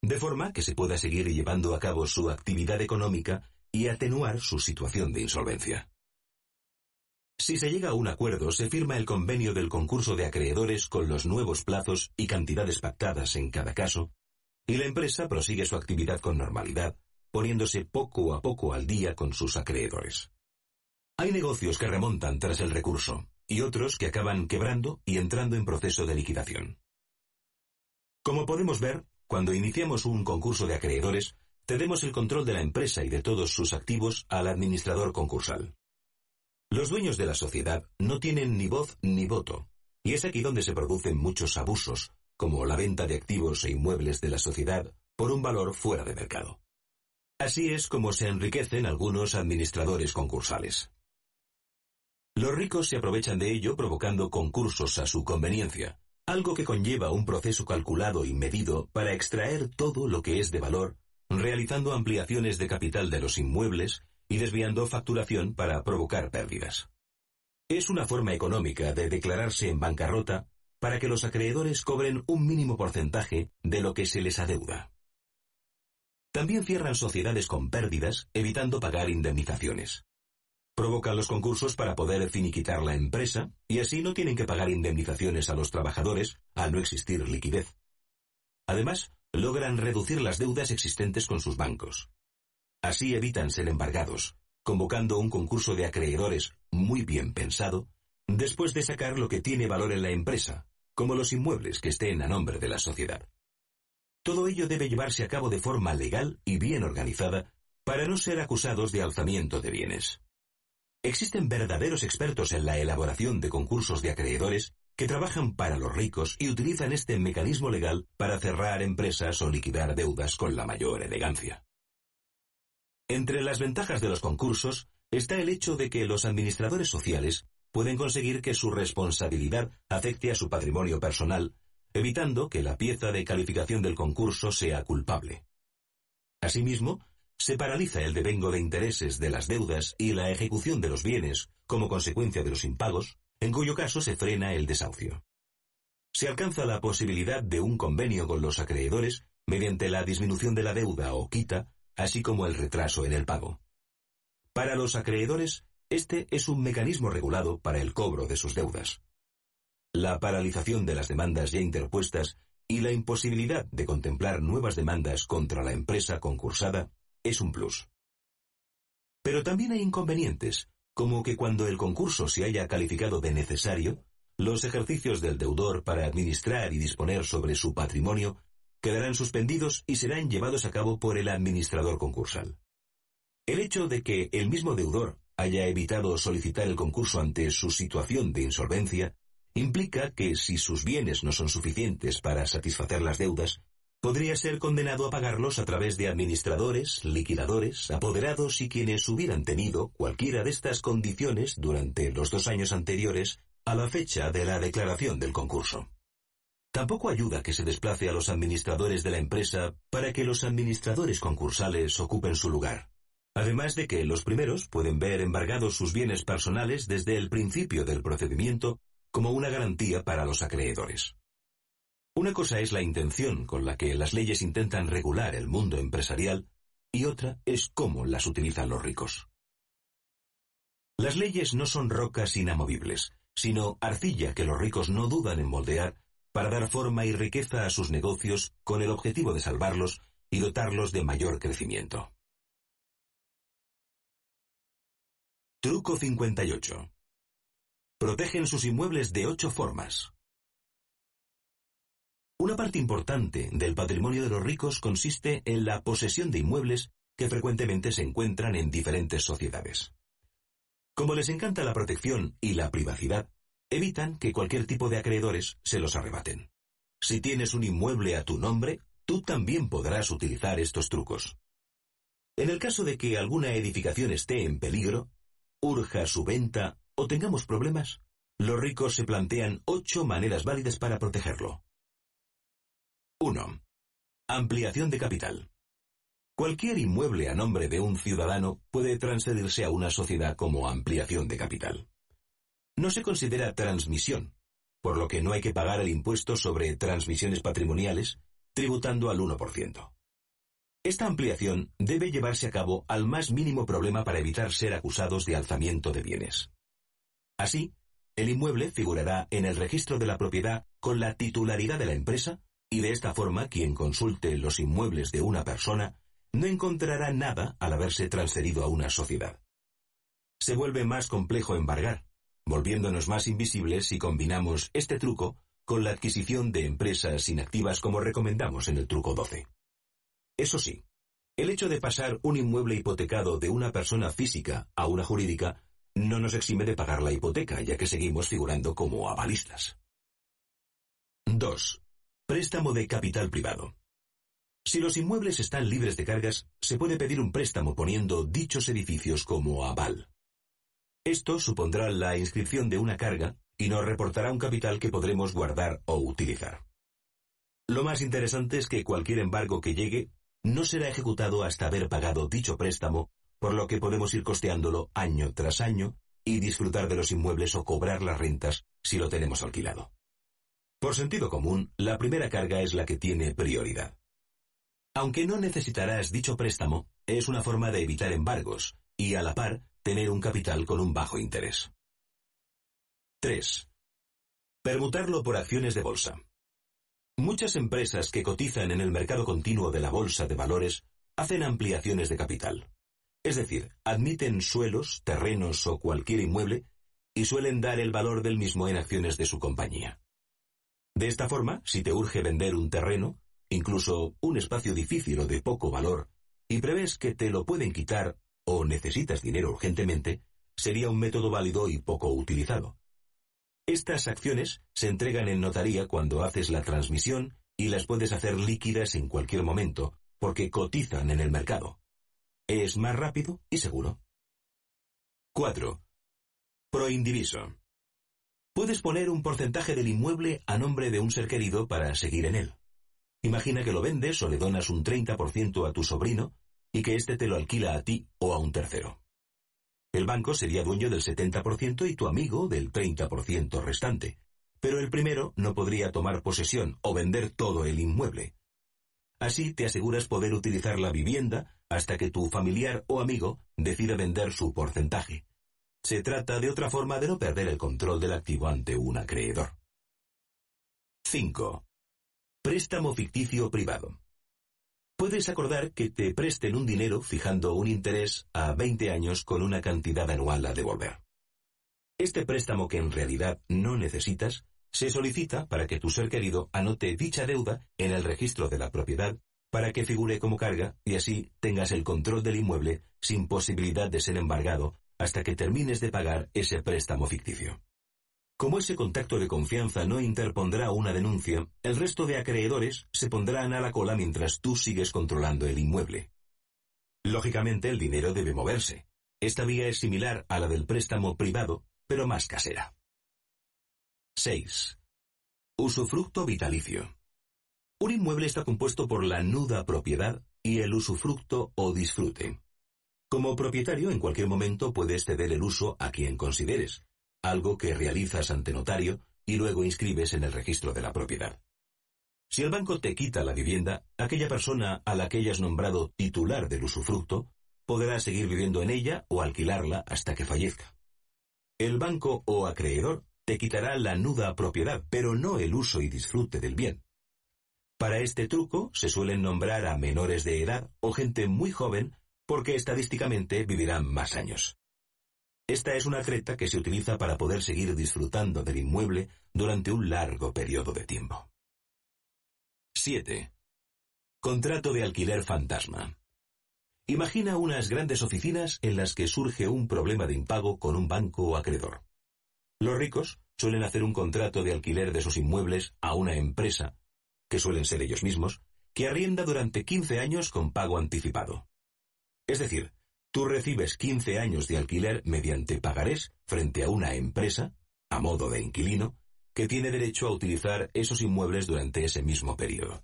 de forma que se pueda seguir llevando a cabo su actividad económica y atenuar su situación de insolvencia. Si se llega a un acuerdo, se firma el convenio del concurso de acreedores con los nuevos plazos y cantidades pactadas en cada caso, y la empresa prosigue su actividad con normalidad, poniéndose poco a poco al día con sus acreedores. Hay negocios que remontan tras el recurso, y otros que acaban quebrando y entrando en proceso de liquidación. Como podemos ver, cuando iniciamos un concurso de acreedores, Cedemos el control de la empresa y de todos sus activos al administrador concursal. Los dueños de la sociedad no tienen ni voz ni voto, y es aquí donde se producen muchos abusos, como la venta de activos e inmuebles de la sociedad por un valor fuera de mercado. Así es como se enriquecen algunos administradores concursales. Los ricos se aprovechan de ello provocando concursos a su conveniencia, algo que conlleva un proceso calculado y medido para extraer todo lo que es de valor realizando ampliaciones de capital de los inmuebles y desviando facturación para provocar pérdidas. Es una forma económica de declararse en bancarrota para que los acreedores cobren un mínimo porcentaje de lo que se les adeuda. También cierran sociedades con pérdidas, evitando pagar indemnizaciones. Provocan los concursos para poder finiquitar la empresa y así no tienen que pagar indemnizaciones a los trabajadores al no existir liquidez. Además, logran reducir las deudas existentes con sus bancos. Así evitan ser embargados, convocando un concurso de acreedores muy bien pensado, después de sacar lo que tiene valor en la empresa, como los inmuebles que estén a nombre de la sociedad. Todo ello debe llevarse a cabo de forma legal y bien organizada para no ser acusados de alzamiento de bienes. Existen verdaderos expertos en la elaboración de concursos de acreedores que trabajan para los ricos y utilizan este mecanismo legal para cerrar empresas o liquidar deudas con la mayor elegancia. Entre las ventajas de los concursos está el hecho de que los administradores sociales pueden conseguir que su responsabilidad afecte a su patrimonio personal, evitando que la pieza de calificación del concurso sea culpable. Asimismo, se paraliza el devengo de intereses de las deudas y la ejecución de los bienes como consecuencia de los impagos, en cuyo caso se frena el desahucio. Se alcanza la posibilidad de un convenio con los acreedores mediante la disminución de la deuda o quita, así como el retraso en el pago. Para los acreedores, este es un mecanismo regulado para el cobro de sus deudas. La paralización de las demandas ya interpuestas y la imposibilidad de contemplar nuevas demandas contra la empresa concursada es un plus. Pero también hay inconvenientes, como que cuando el concurso se haya calificado de necesario, los ejercicios del deudor para administrar y disponer sobre su patrimonio quedarán suspendidos y serán llevados a cabo por el administrador concursal. El hecho de que el mismo deudor haya evitado solicitar el concurso ante su situación de insolvencia implica que si sus bienes no son suficientes para satisfacer las deudas, podría ser condenado a pagarlos a través de administradores, liquidadores, apoderados y quienes hubieran tenido cualquiera de estas condiciones durante los dos años anteriores a la fecha de la declaración del concurso. Tampoco ayuda que se desplace a los administradores de la empresa para que los administradores concursales ocupen su lugar. Además de que los primeros pueden ver embargados sus bienes personales desde el principio del procedimiento como una garantía para los acreedores. Una cosa es la intención con la que las leyes intentan regular el mundo empresarial y otra es cómo las utilizan los ricos. Las leyes no son rocas inamovibles, sino arcilla que los ricos no dudan en moldear para dar forma y riqueza a sus negocios con el objetivo de salvarlos y dotarlos de mayor crecimiento. Truco 58. Protegen sus inmuebles de ocho formas. Una parte importante del patrimonio de los ricos consiste en la posesión de inmuebles que frecuentemente se encuentran en diferentes sociedades. Como les encanta la protección y la privacidad, evitan que cualquier tipo de acreedores se los arrebaten. Si tienes un inmueble a tu nombre, tú también podrás utilizar estos trucos. En el caso de que alguna edificación esté en peligro, urja su venta o tengamos problemas, los ricos se plantean ocho maneras válidas para protegerlo. 1. Ampliación de capital. Cualquier inmueble a nombre de un ciudadano puede transferirse a una sociedad como ampliación de capital. No se considera transmisión, por lo que no hay que pagar el impuesto sobre transmisiones patrimoniales, tributando al 1%. Esta ampliación debe llevarse a cabo al más mínimo problema para evitar ser acusados de alzamiento de bienes. Así, el inmueble figurará en el registro de la propiedad con la titularidad de la empresa y de esta forma quien consulte los inmuebles de una persona no encontrará nada al haberse transferido a una sociedad. Se vuelve más complejo embargar, volviéndonos más invisibles si combinamos este truco con la adquisición de empresas inactivas como recomendamos en el truco 12. Eso sí, el hecho de pasar un inmueble hipotecado de una persona física a una jurídica no nos exime de pagar la hipoteca, ya que seguimos figurando como avalistas. 2. Préstamo de capital privado. Si los inmuebles están libres de cargas, se puede pedir un préstamo poniendo dichos edificios como aval. Esto supondrá la inscripción de una carga y nos reportará un capital que podremos guardar o utilizar. Lo más interesante es que cualquier embargo que llegue no será ejecutado hasta haber pagado dicho préstamo, por lo que podemos ir costeándolo año tras año y disfrutar de los inmuebles o cobrar las rentas si lo tenemos alquilado. Por sentido común, la primera carga es la que tiene prioridad. Aunque no necesitarás dicho préstamo, es una forma de evitar embargos y, a la par, tener un capital con un bajo interés. 3. Permutarlo por acciones de bolsa. Muchas empresas que cotizan en el mercado continuo de la bolsa de valores hacen ampliaciones de capital. Es decir, admiten suelos, terrenos o cualquier inmueble y suelen dar el valor del mismo en acciones de su compañía. De esta forma, si te urge vender un terreno, incluso un espacio difícil o de poco valor, y prevés que te lo pueden quitar o necesitas dinero urgentemente, sería un método válido y poco utilizado. Estas acciones se entregan en notaría cuando haces la transmisión y las puedes hacer líquidas en cualquier momento, porque cotizan en el mercado. Es más rápido y seguro. 4. Proindiviso. Puedes poner un porcentaje del inmueble a nombre de un ser querido para seguir en él. Imagina que lo vendes o le donas un 30% a tu sobrino y que éste te lo alquila a ti o a un tercero. El banco sería dueño del 70% y tu amigo del 30% restante, pero el primero no podría tomar posesión o vender todo el inmueble. Así te aseguras poder utilizar la vivienda hasta que tu familiar o amigo decida vender su porcentaje. Se trata de otra forma de no perder el control del activo ante un acreedor. 5. Préstamo ficticio privado. Puedes acordar que te presten un dinero fijando un interés a 20 años con una cantidad anual a devolver. Este préstamo que en realidad no necesitas se solicita para que tu ser querido anote dicha deuda en el registro de la propiedad para que figure como carga y así tengas el control del inmueble sin posibilidad de ser embargado hasta que termines de pagar ese préstamo ficticio. Como ese contacto de confianza no interpondrá una denuncia, el resto de acreedores se pondrán a la cola mientras tú sigues controlando el inmueble. Lógicamente el dinero debe moverse. Esta vía es similar a la del préstamo privado, pero más casera. 6. Usufructo vitalicio. Un inmueble está compuesto por la nuda propiedad y el usufructo o disfrute. Como propietario en cualquier momento puedes ceder el uso a quien consideres, algo que realizas ante notario y luego inscribes en el registro de la propiedad. Si el banco te quita la vivienda, aquella persona a la que hayas nombrado titular del usufructo podrá seguir viviendo en ella o alquilarla hasta que fallezca. El banco o acreedor te quitará la nuda propiedad, pero no el uso y disfrute del bien. Para este truco se suelen nombrar a menores de edad o gente muy joven porque estadísticamente vivirán más años. Esta es una treta que se utiliza para poder seguir disfrutando del inmueble durante un largo periodo de tiempo. 7. Contrato de alquiler fantasma. Imagina unas grandes oficinas en las que surge un problema de impago con un banco o acreedor. Los ricos suelen hacer un contrato de alquiler de sus inmuebles a una empresa, que suelen ser ellos mismos, que arrienda durante 15 años con pago anticipado. Es decir, tú recibes 15 años de alquiler mediante pagarés frente a una empresa, a modo de inquilino, que tiene derecho a utilizar esos inmuebles durante ese mismo periodo.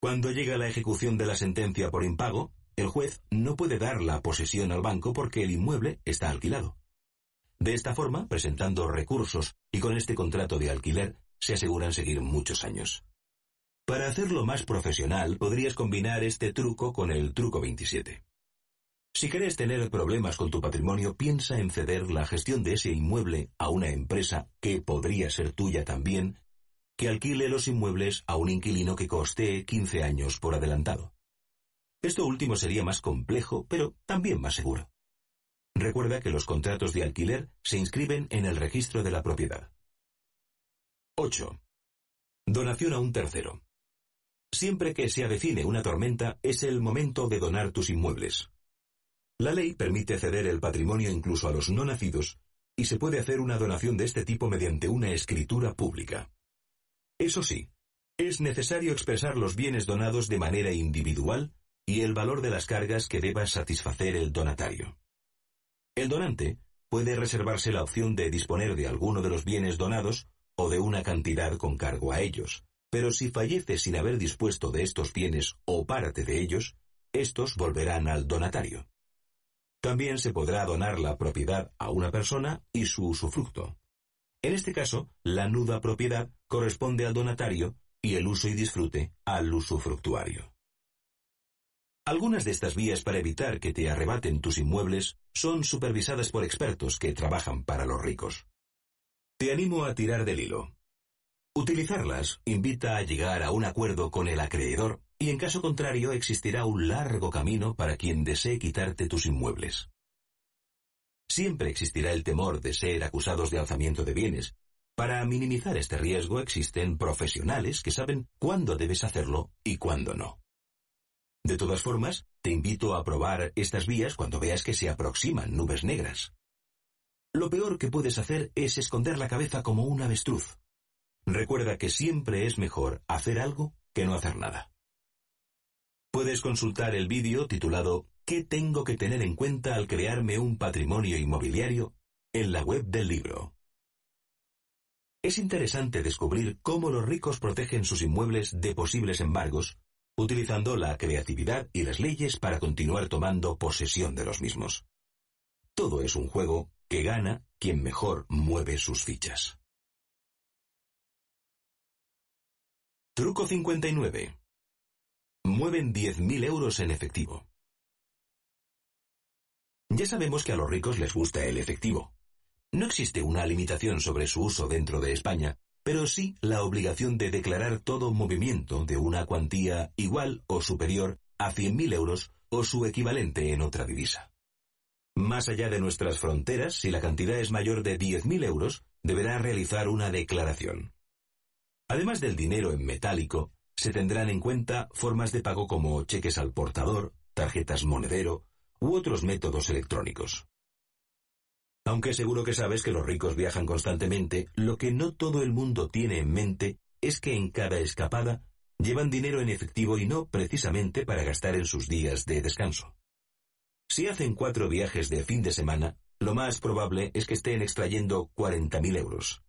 Cuando llega la ejecución de la sentencia por impago, el juez no puede dar la posesión al banco porque el inmueble está alquilado. De esta forma, presentando recursos y con este contrato de alquiler, se aseguran seguir muchos años. Para hacerlo más profesional, podrías combinar este truco con el truco 27. Si querés tener problemas con tu patrimonio, piensa en ceder la gestión de ese inmueble a una empresa que podría ser tuya también, que alquile los inmuebles a un inquilino que coste 15 años por adelantado. Esto último sería más complejo, pero también más seguro. Recuerda que los contratos de alquiler se inscriben en el registro de la propiedad. 8. Donación a un tercero. Siempre que se avecine una tormenta es el momento de donar tus inmuebles. La ley permite ceder el patrimonio incluso a los no nacidos, y se puede hacer una donación de este tipo mediante una escritura pública. Eso sí, es necesario expresar los bienes donados de manera individual y el valor de las cargas que deba satisfacer el donatario. El donante puede reservarse la opción de disponer de alguno de los bienes donados o de una cantidad con cargo a ellos, pero si fallece sin haber dispuesto de estos bienes o parte de ellos, estos volverán al donatario. También se podrá donar la propiedad a una persona y su usufructo. En este caso, la nuda propiedad corresponde al donatario y el uso y disfrute al usufructuario. Algunas de estas vías para evitar que te arrebaten tus inmuebles son supervisadas por expertos que trabajan para los ricos. Te animo a tirar del hilo. Utilizarlas invita a llegar a un acuerdo con el acreedor y en caso contrario existirá un largo camino para quien desee quitarte tus inmuebles. Siempre existirá el temor de ser acusados de alzamiento de bienes. Para minimizar este riesgo existen profesionales que saben cuándo debes hacerlo y cuándo no. De todas formas, te invito a probar estas vías cuando veas que se aproximan nubes negras. Lo peor que puedes hacer es esconder la cabeza como un avestruz. Recuerda que siempre es mejor hacer algo que no hacer nada. Puedes consultar el vídeo titulado ¿Qué tengo que tener en cuenta al crearme un patrimonio inmobiliario? en la web del libro. Es interesante descubrir cómo los ricos protegen sus inmuebles de posibles embargos, utilizando la creatividad y las leyes para continuar tomando posesión de los mismos. Todo es un juego que gana quien mejor mueve sus fichas. Truco 59 mueven 10.000 euros en efectivo. Ya sabemos que a los ricos les gusta el efectivo. No existe una limitación sobre su uso dentro de España, pero sí la obligación de declarar todo movimiento de una cuantía igual o superior a 100.000 euros o su equivalente en otra divisa. Más allá de nuestras fronteras, si la cantidad es mayor de 10.000 euros, deberá realizar una declaración. Además del dinero en metálico, se tendrán en cuenta formas de pago como cheques al portador, tarjetas monedero u otros métodos electrónicos. Aunque seguro que sabes que los ricos viajan constantemente, lo que no todo el mundo tiene en mente es que en cada escapada llevan dinero en efectivo y no precisamente para gastar en sus días de descanso. Si hacen cuatro viajes de fin de semana, lo más probable es que estén extrayendo 40.000 euros.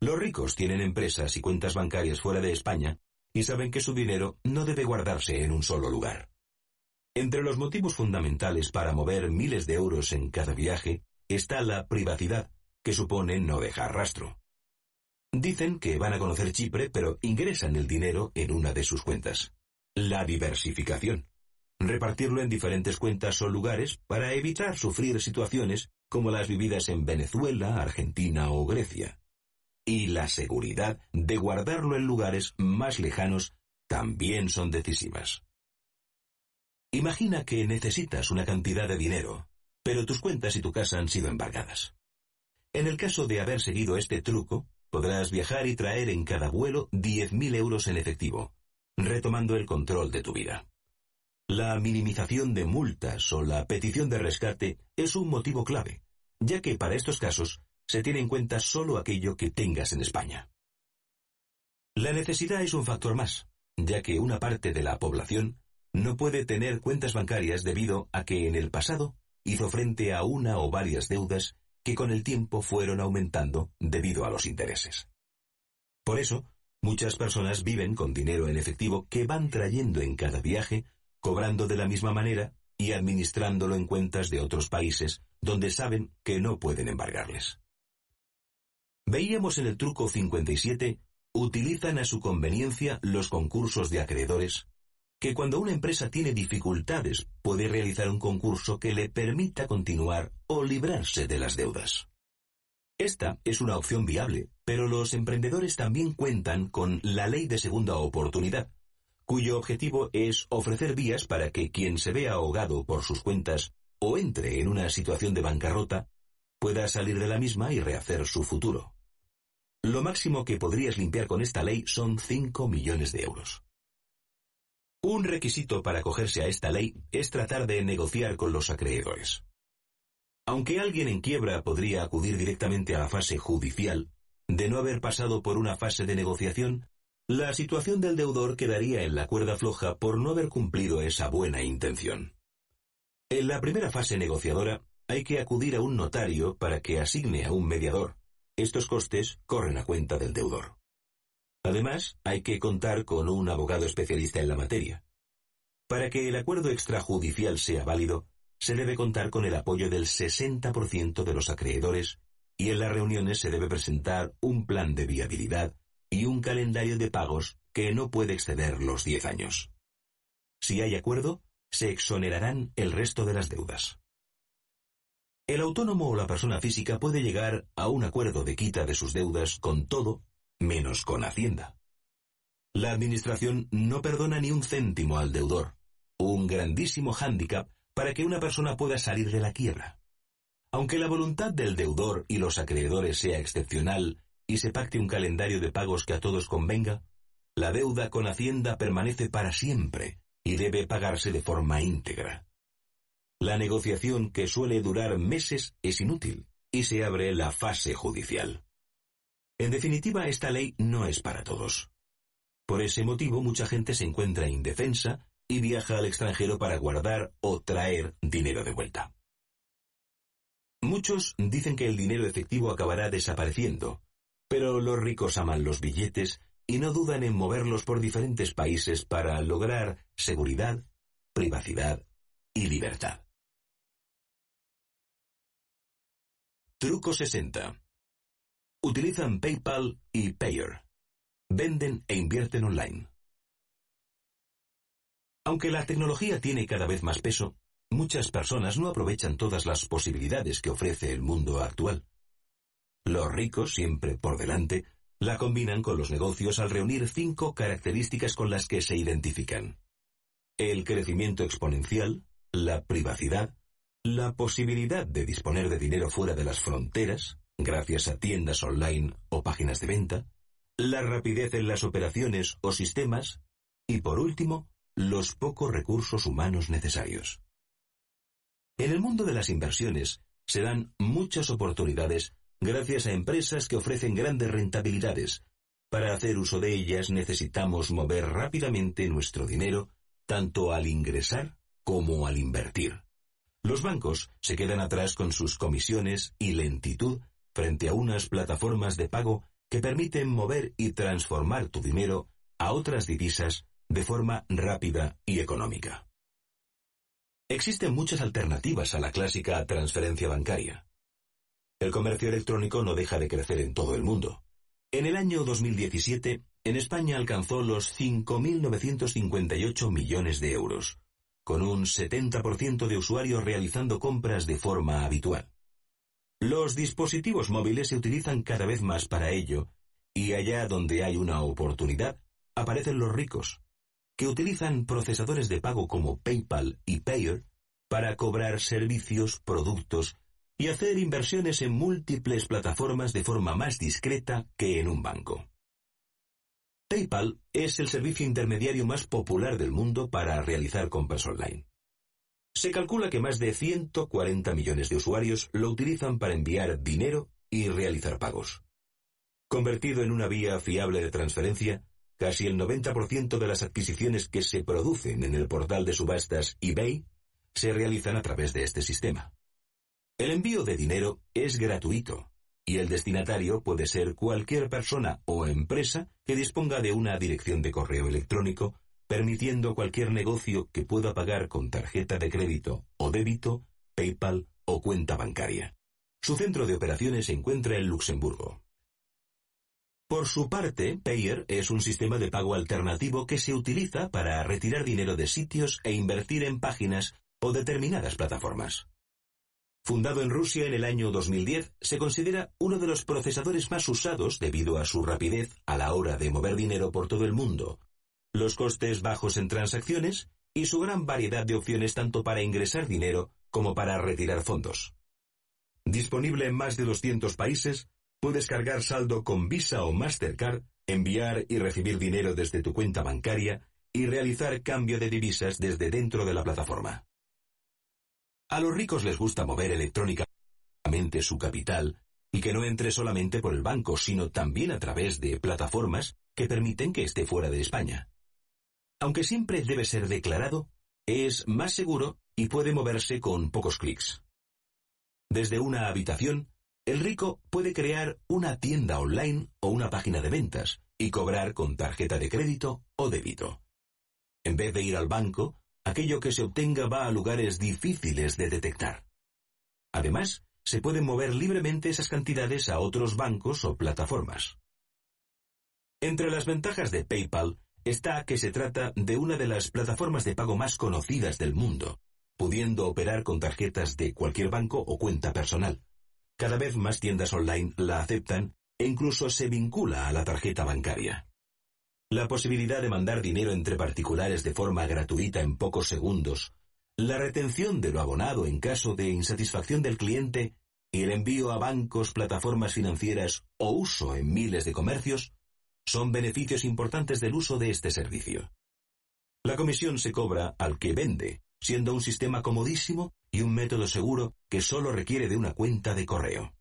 Los ricos tienen empresas y cuentas bancarias fuera de España y saben que su dinero no debe guardarse en un solo lugar. Entre los motivos fundamentales para mover miles de euros en cada viaje está la privacidad, que supone no dejar rastro. Dicen que van a conocer Chipre, pero ingresan el dinero en una de sus cuentas. La diversificación. Repartirlo en diferentes cuentas o lugares para evitar sufrir situaciones como las vividas en Venezuela, Argentina o Grecia y la seguridad de guardarlo en lugares más lejanos también son decisivas. Imagina que necesitas una cantidad de dinero, pero tus cuentas y tu casa han sido embargadas. En el caso de haber seguido este truco, podrás viajar y traer en cada vuelo 10.000 euros en efectivo, retomando el control de tu vida. La minimización de multas o la petición de rescate es un motivo clave, ya que para estos casos se tiene en cuenta solo aquello que tengas en España. La necesidad es un factor más, ya que una parte de la población no puede tener cuentas bancarias debido a que en el pasado hizo frente a una o varias deudas que con el tiempo fueron aumentando debido a los intereses. Por eso, muchas personas viven con dinero en efectivo que van trayendo en cada viaje, cobrando de la misma manera y administrándolo en cuentas de otros países donde saben que no pueden embargarles. Veíamos en el truco 57, utilizan a su conveniencia los concursos de acreedores, que cuando una empresa tiene dificultades puede realizar un concurso que le permita continuar o librarse de las deudas. Esta es una opción viable, pero los emprendedores también cuentan con la ley de segunda oportunidad, cuyo objetivo es ofrecer vías para que quien se vea ahogado por sus cuentas o entre en una situación de bancarrota pueda salir de la misma y rehacer su futuro. Lo máximo que podrías limpiar con esta ley son 5 millones de euros. Un requisito para acogerse a esta ley es tratar de negociar con los acreedores. Aunque alguien en quiebra podría acudir directamente a la fase judicial, de no haber pasado por una fase de negociación, la situación del deudor quedaría en la cuerda floja por no haber cumplido esa buena intención. En la primera fase negociadora, hay que acudir a un notario para que asigne a un mediador. Estos costes corren a cuenta del deudor. Además, hay que contar con un abogado especialista en la materia. Para que el acuerdo extrajudicial sea válido, se debe contar con el apoyo del 60% de los acreedores y en las reuniones se debe presentar un plan de viabilidad y un calendario de pagos que no puede exceder los 10 años. Si hay acuerdo, se exonerarán el resto de las deudas. El autónomo o la persona física puede llegar a un acuerdo de quita de sus deudas con todo menos con Hacienda. La Administración no perdona ni un céntimo al deudor, un grandísimo hándicap para que una persona pueda salir de la quiebra. Aunque la voluntad del deudor y los acreedores sea excepcional y se pacte un calendario de pagos que a todos convenga, la deuda con Hacienda permanece para siempre y debe pagarse de forma íntegra. La negociación que suele durar meses es inútil y se abre la fase judicial. En definitiva, esta ley no es para todos. Por ese motivo, mucha gente se encuentra indefensa y viaja al extranjero para guardar o traer dinero de vuelta. Muchos dicen que el dinero efectivo acabará desapareciendo, pero los ricos aman los billetes y no dudan en moverlos por diferentes países para lograr seguridad, privacidad y libertad. Truco 60. Utilizan PayPal y Payer. Venden e invierten online. Aunque la tecnología tiene cada vez más peso, muchas personas no aprovechan todas las posibilidades que ofrece el mundo actual. Los ricos, siempre por delante, la combinan con los negocios al reunir cinco características con las que se identifican. El crecimiento exponencial, la privacidad, la posibilidad de disponer de dinero fuera de las fronteras, gracias a tiendas online o páginas de venta, la rapidez en las operaciones o sistemas y, por último, los pocos recursos humanos necesarios. En el mundo de las inversiones se dan muchas oportunidades gracias a empresas que ofrecen grandes rentabilidades. Para hacer uso de ellas necesitamos mover rápidamente nuestro dinero tanto al ingresar como al invertir. Los bancos se quedan atrás con sus comisiones y lentitud frente a unas plataformas de pago que permiten mover y transformar tu dinero a otras divisas de forma rápida y económica. Existen muchas alternativas a la clásica transferencia bancaria. El comercio electrónico no deja de crecer en todo el mundo. En el año 2017, en España alcanzó los 5.958 millones de euros, con un 70% de usuarios realizando compras de forma habitual. Los dispositivos móviles se utilizan cada vez más para ello, y allá donde hay una oportunidad, aparecen los ricos, que utilizan procesadores de pago como PayPal y Payer para cobrar servicios, productos y hacer inversiones en múltiples plataformas de forma más discreta que en un banco. PayPal es el servicio intermediario más popular del mundo para realizar compras online. Se calcula que más de 140 millones de usuarios lo utilizan para enviar dinero y realizar pagos. Convertido en una vía fiable de transferencia, casi el 90% de las adquisiciones que se producen en el portal de subastas eBay se realizan a través de este sistema. El envío de dinero es gratuito y el destinatario puede ser cualquier persona o empresa que disponga de una dirección de correo electrónico, permitiendo cualquier negocio que pueda pagar con tarjeta de crédito o débito, PayPal o cuenta bancaria. Su centro de operaciones se encuentra en Luxemburgo. Por su parte, Payer es un sistema de pago alternativo que se utiliza para retirar dinero de sitios e invertir en páginas o determinadas plataformas. Fundado en Rusia en el año 2010, se considera uno de los procesadores más usados debido a su rapidez a la hora de mover dinero por todo el mundo, los costes bajos en transacciones y su gran variedad de opciones tanto para ingresar dinero como para retirar fondos. Disponible en más de 200 países, puedes cargar saldo con Visa o Mastercard, enviar y recibir dinero desde tu cuenta bancaria y realizar cambio de divisas desde dentro de la plataforma. A los ricos les gusta mover electrónicamente su capital y que no entre solamente por el banco, sino también a través de plataformas que permiten que esté fuera de España. Aunque siempre debe ser declarado, es más seguro y puede moverse con pocos clics. Desde una habitación, el rico puede crear una tienda online o una página de ventas y cobrar con tarjeta de crédito o débito. En vez de ir al banco, aquello que se obtenga va a lugares difíciles de detectar. Además, se pueden mover libremente esas cantidades a otros bancos o plataformas. Entre las ventajas de PayPal está que se trata de una de las plataformas de pago más conocidas del mundo, pudiendo operar con tarjetas de cualquier banco o cuenta personal. Cada vez más tiendas online la aceptan e incluso se vincula a la tarjeta bancaria la posibilidad de mandar dinero entre particulares de forma gratuita en pocos segundos, la retención de lo abonado en caso de insatisfacción del cliente y el envío a bancos, plataformas financieras o uso en miles de comercios son beneficios importantes del uso de este servicio. La comisión se cobra al que vende, siendo un sistema comodísimo y un método seguro que solo requiere de una cuenta de correo.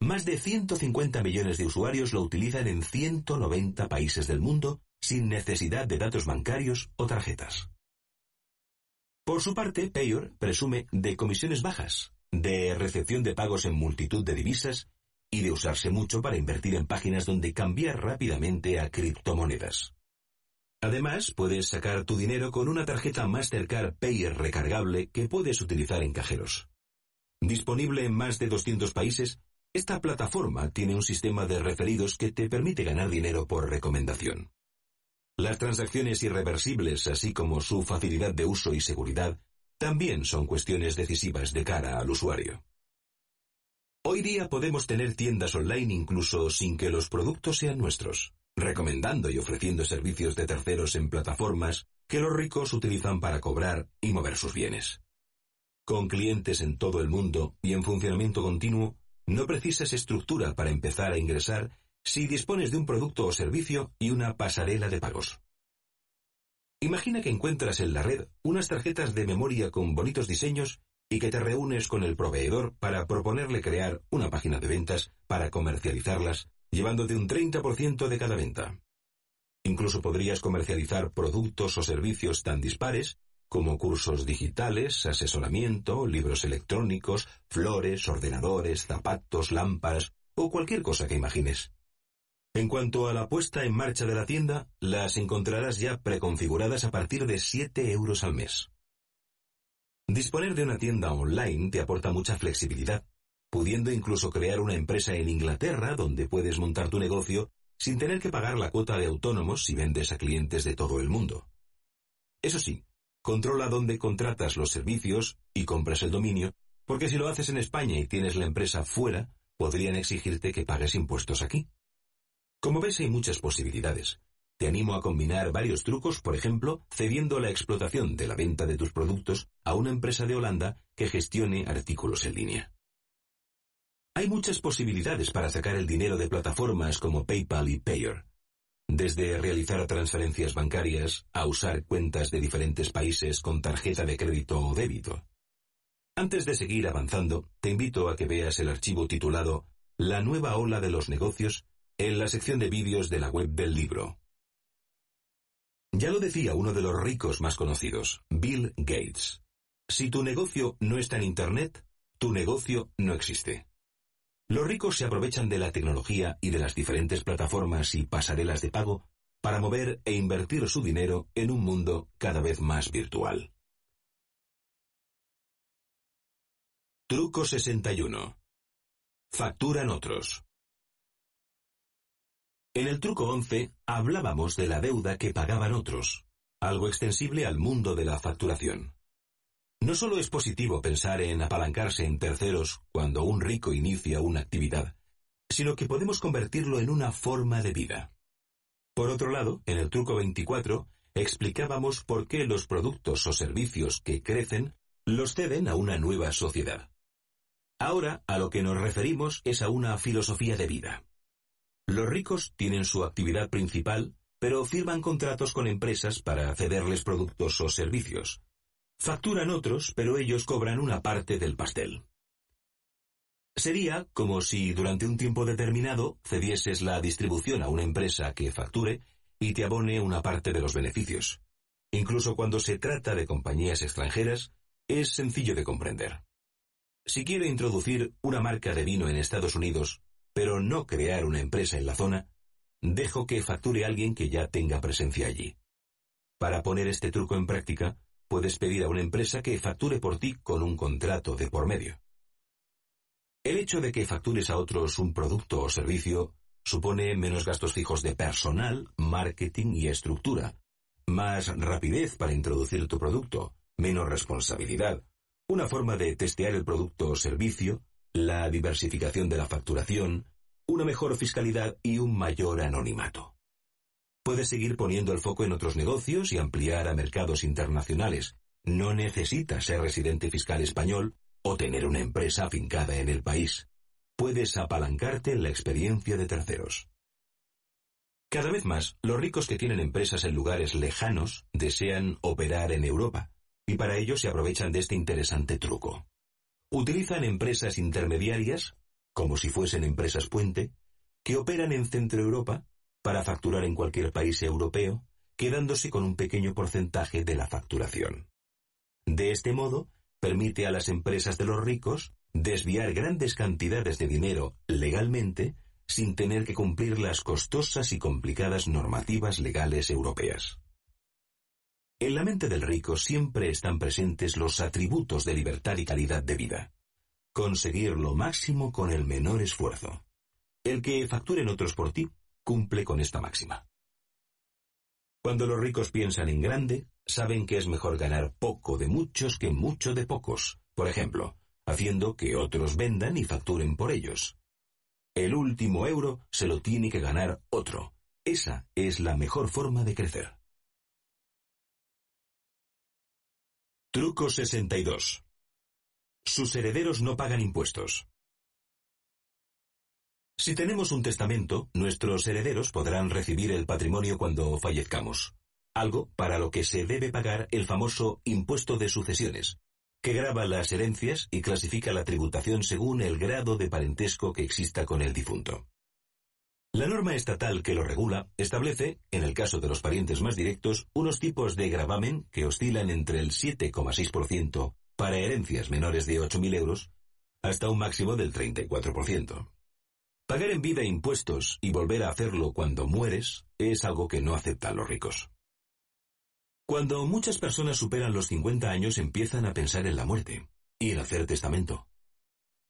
Más de 150 millones de usuarios lo utilizan en 190 países del mundo sin necesidad de datos bancarios o tarjetas. Por su parte, Payor presume de comisiones bajas, de recepción de pagos en multitud de divisas y de usarse mucho para invertir en páginas donde cambiar rápidamente a criptomonedas. Además, puedes sacar tu dinero con una tarjeta Mastercard Payer recargable que puedes utilizar en cajeros. Disponible en más de 200 países esta plataforma tiene un sistema de referidos que te permite ganar dinero por recomendación. Las transacciones irreversibles, así como su facilidad de uso y seguridad, también son cuestiones decisivas de cara al usuario. Hoy día podemos tener tiendas online incluso sin que los productos sean nuestros, recomendando y ofreciendo servicios de terceros en plataformas que los ricos utilizan para cobrar y mover sus bienes. Con clientes en todo el mundo y en funcionamiento continuo, no precisas estructura para empezar a ingresar si dispones de un producto o servicio y una pasarela de pagos. Imagina que encuentras en la red unas tarjetas de memoria con bonitos diseños y que te reúnes con el proveedor para proponerle crear una página de ventas para comercializarlas, llevándote un 30% de cada venta. Incluso podrías comercializar productos o servicios tan dispares como cursos digitales, asesoramiento, libros electrónicos, flores, ordenadores, zapatos, lámparas o cualquier cosa que imagines. En cuanto a la puesta en marcha de la tienda, las encontrarás ya preconfiguradas a partir de 7 euros al mes. Disponer de una tienda online te aporta mucha flexibilidad, pudiendo incluso crear una empresa en Inglaterra donde puedes montar tu negocio sin tener que pagar la cuota de autónomos si vendes a clientes de todo el mundo. Eso sí, controla dónde contratas los servicios y compras el dominio, porque si lo haces en España y tienes la empresa fuera, podrían exigirte que pagues impuestos aquí. Como ves, hay muchas posibilidades. Te animo a combinar varios trucos, por ejemplo, cediendo la explotación de la venta de tus productos a una empresa de Holanda que gestione artículos en línea. Hay muchas posibilidades para sacar el dinero de plataformas como PayPal y Payer. Desde realizar transferencias bancarias a usar cuentas de diferentes países con tarjeta de crédito o débito. Antes de seguir avanzando, te invito a que veas el archivo titulado La nueva ola de los negocios en la sección de vídeos de la web del libro. Ya lo decía uno de los ricos más conocidos, Bill Gates. Si tu negocio no está en Internet, tu negocio no existe. Los ricos se aprovechan de la tecnología y de las diferentes plataformas y pasarelas de pago para mover e invertir su dinero en un mundo cada vez más virtual. Truco 61. Facturan otros. En el truco 11 hablábamos de la deuda que pagaban otros, algo extensible al mundo de la facturación. No solo es positivo pensar en apalancarse en terceros cuando un rico inicia una actividad, sino que podemos convertirlo en una forma de vida. Por otro lado, en el truco 24 explicábamos por qué los productos o servicios que crecen los ceden a una nueva sociedad. Ahora a lo que nos referimos es a una filosofía de vida. Los ricos tienen su actividad principal, pero firman contratos con empresas para cederles productos o servicios. Facturan otros, pero ellos cobran una parte del pastel. Sería como si durante un tiempo determinado cedieses la distribución a una empresa que facture y te abone una parte de los beneficios. Incluso cuando se trata de compañías extranjeras, es sencillo de comprender. Si quiero introducir una marca de vino en Estados Unidos, pero no crear una empresa en la zona, dejo que facture alguien que ya tenga presencia allí. Para poner este truco en práctica, puedes pedir a una empresa que facture por ti con un contrato de por medio. El hecho de que factures a otros un producto o servicio supone menos gastos fijos de personal, marketing y estructura, más rapidez para introducir tu producto, menos responsabilidad, una forma de testear el producto o servicio, la diversificación de la facturación, una mejor fiscalidad y un mayor anonimato. Puedes seguir poniendo el foco en otros negocios y ampliar a mercados internacionales. No necesitas ser residente fiscal español o tener una empresa afincada en el país. Puedes apalancarte en la experiencia de terceros. Cada vez más, los ricos que tienen empresas en lugares lejanos desean operar en Europa, y para ello se aprovechan de este interesante truco. Utilizan empresas intermediarias, como si fuesen empresas puente, que operan en Centro Europa para facturar en cualquier país europeo, quedándose con un pequeño porcentaje de la facturación. De este modo, permite a las empresas de los ricos desviar grandes cantidades de dinero legalmente sin tener que cumplir las costosas y complicadas normativas legales europeas. En la mente del rico siempre están presentes los atributos de libertad y calidad de vida. Conseguir lo máximo con el menor esfuerzo. El que facturen otros por ti cumple con esta máxima. Cuando los ricos piensan en grande, saben que es mejor ganar poco de muchos que mucho de pocos, por ejemplo, haciendo que otros vendan y facturen por ellos. El último euro se lo tiene que ganar otro. Esa es la mejor forma de crecer. Truco 62. Sus herederos no pagan impuestos. Si tenemos un testamento, nuestros herederos podrán recibir el patrimonio cuando fallezcamos, algo para lo que se debe pagar el famoso impuesto de sucesiones, que graba las herencias y clasifica la tributación según el grado de parentesco que exista con el difunto. La norma estatal que lo regula establece, en el caso de los parientes más directos, unos tipos de gravamen que oscilan entre el 7,6% para herencias menores de 8.000 euros hasta un máximo del 34%. Pagar en vida impuestos y volver a hacerlo cuando mueres es algo que no aceptan los ricos. Cuando muchas personas superan los 50 años empiezan a pensar en la muerte y en hacer testamento.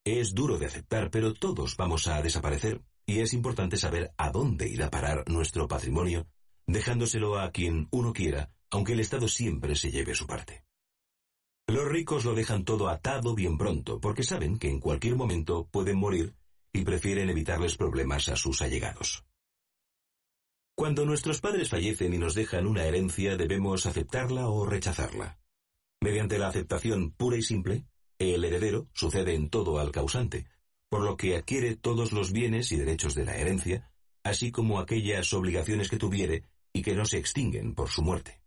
Es duro de aceptar, pero todos vamos a desaparecer y es importante saber a dónde ir a parar nuestro patrimonio, dejándoselo a quien uno quiera, aunque el Estado siempre se lleve su parte. Los ricos lo dejan todo atado bien pronto porque saben que en cualquier momento pueden morir y prefieren evitarles problemas a sus allegados. Cuando nuestros padres fallecen y nos dejan una herencia debemos aceptarla o rechazarla. Mediante la aceptación pura y simple, el heredero sucede en todo al causante, por lo que adquiere todos los bienes y derechos de la herencia, así como aquellas obligaciones que tuviere y que no se extinguen por su muerte.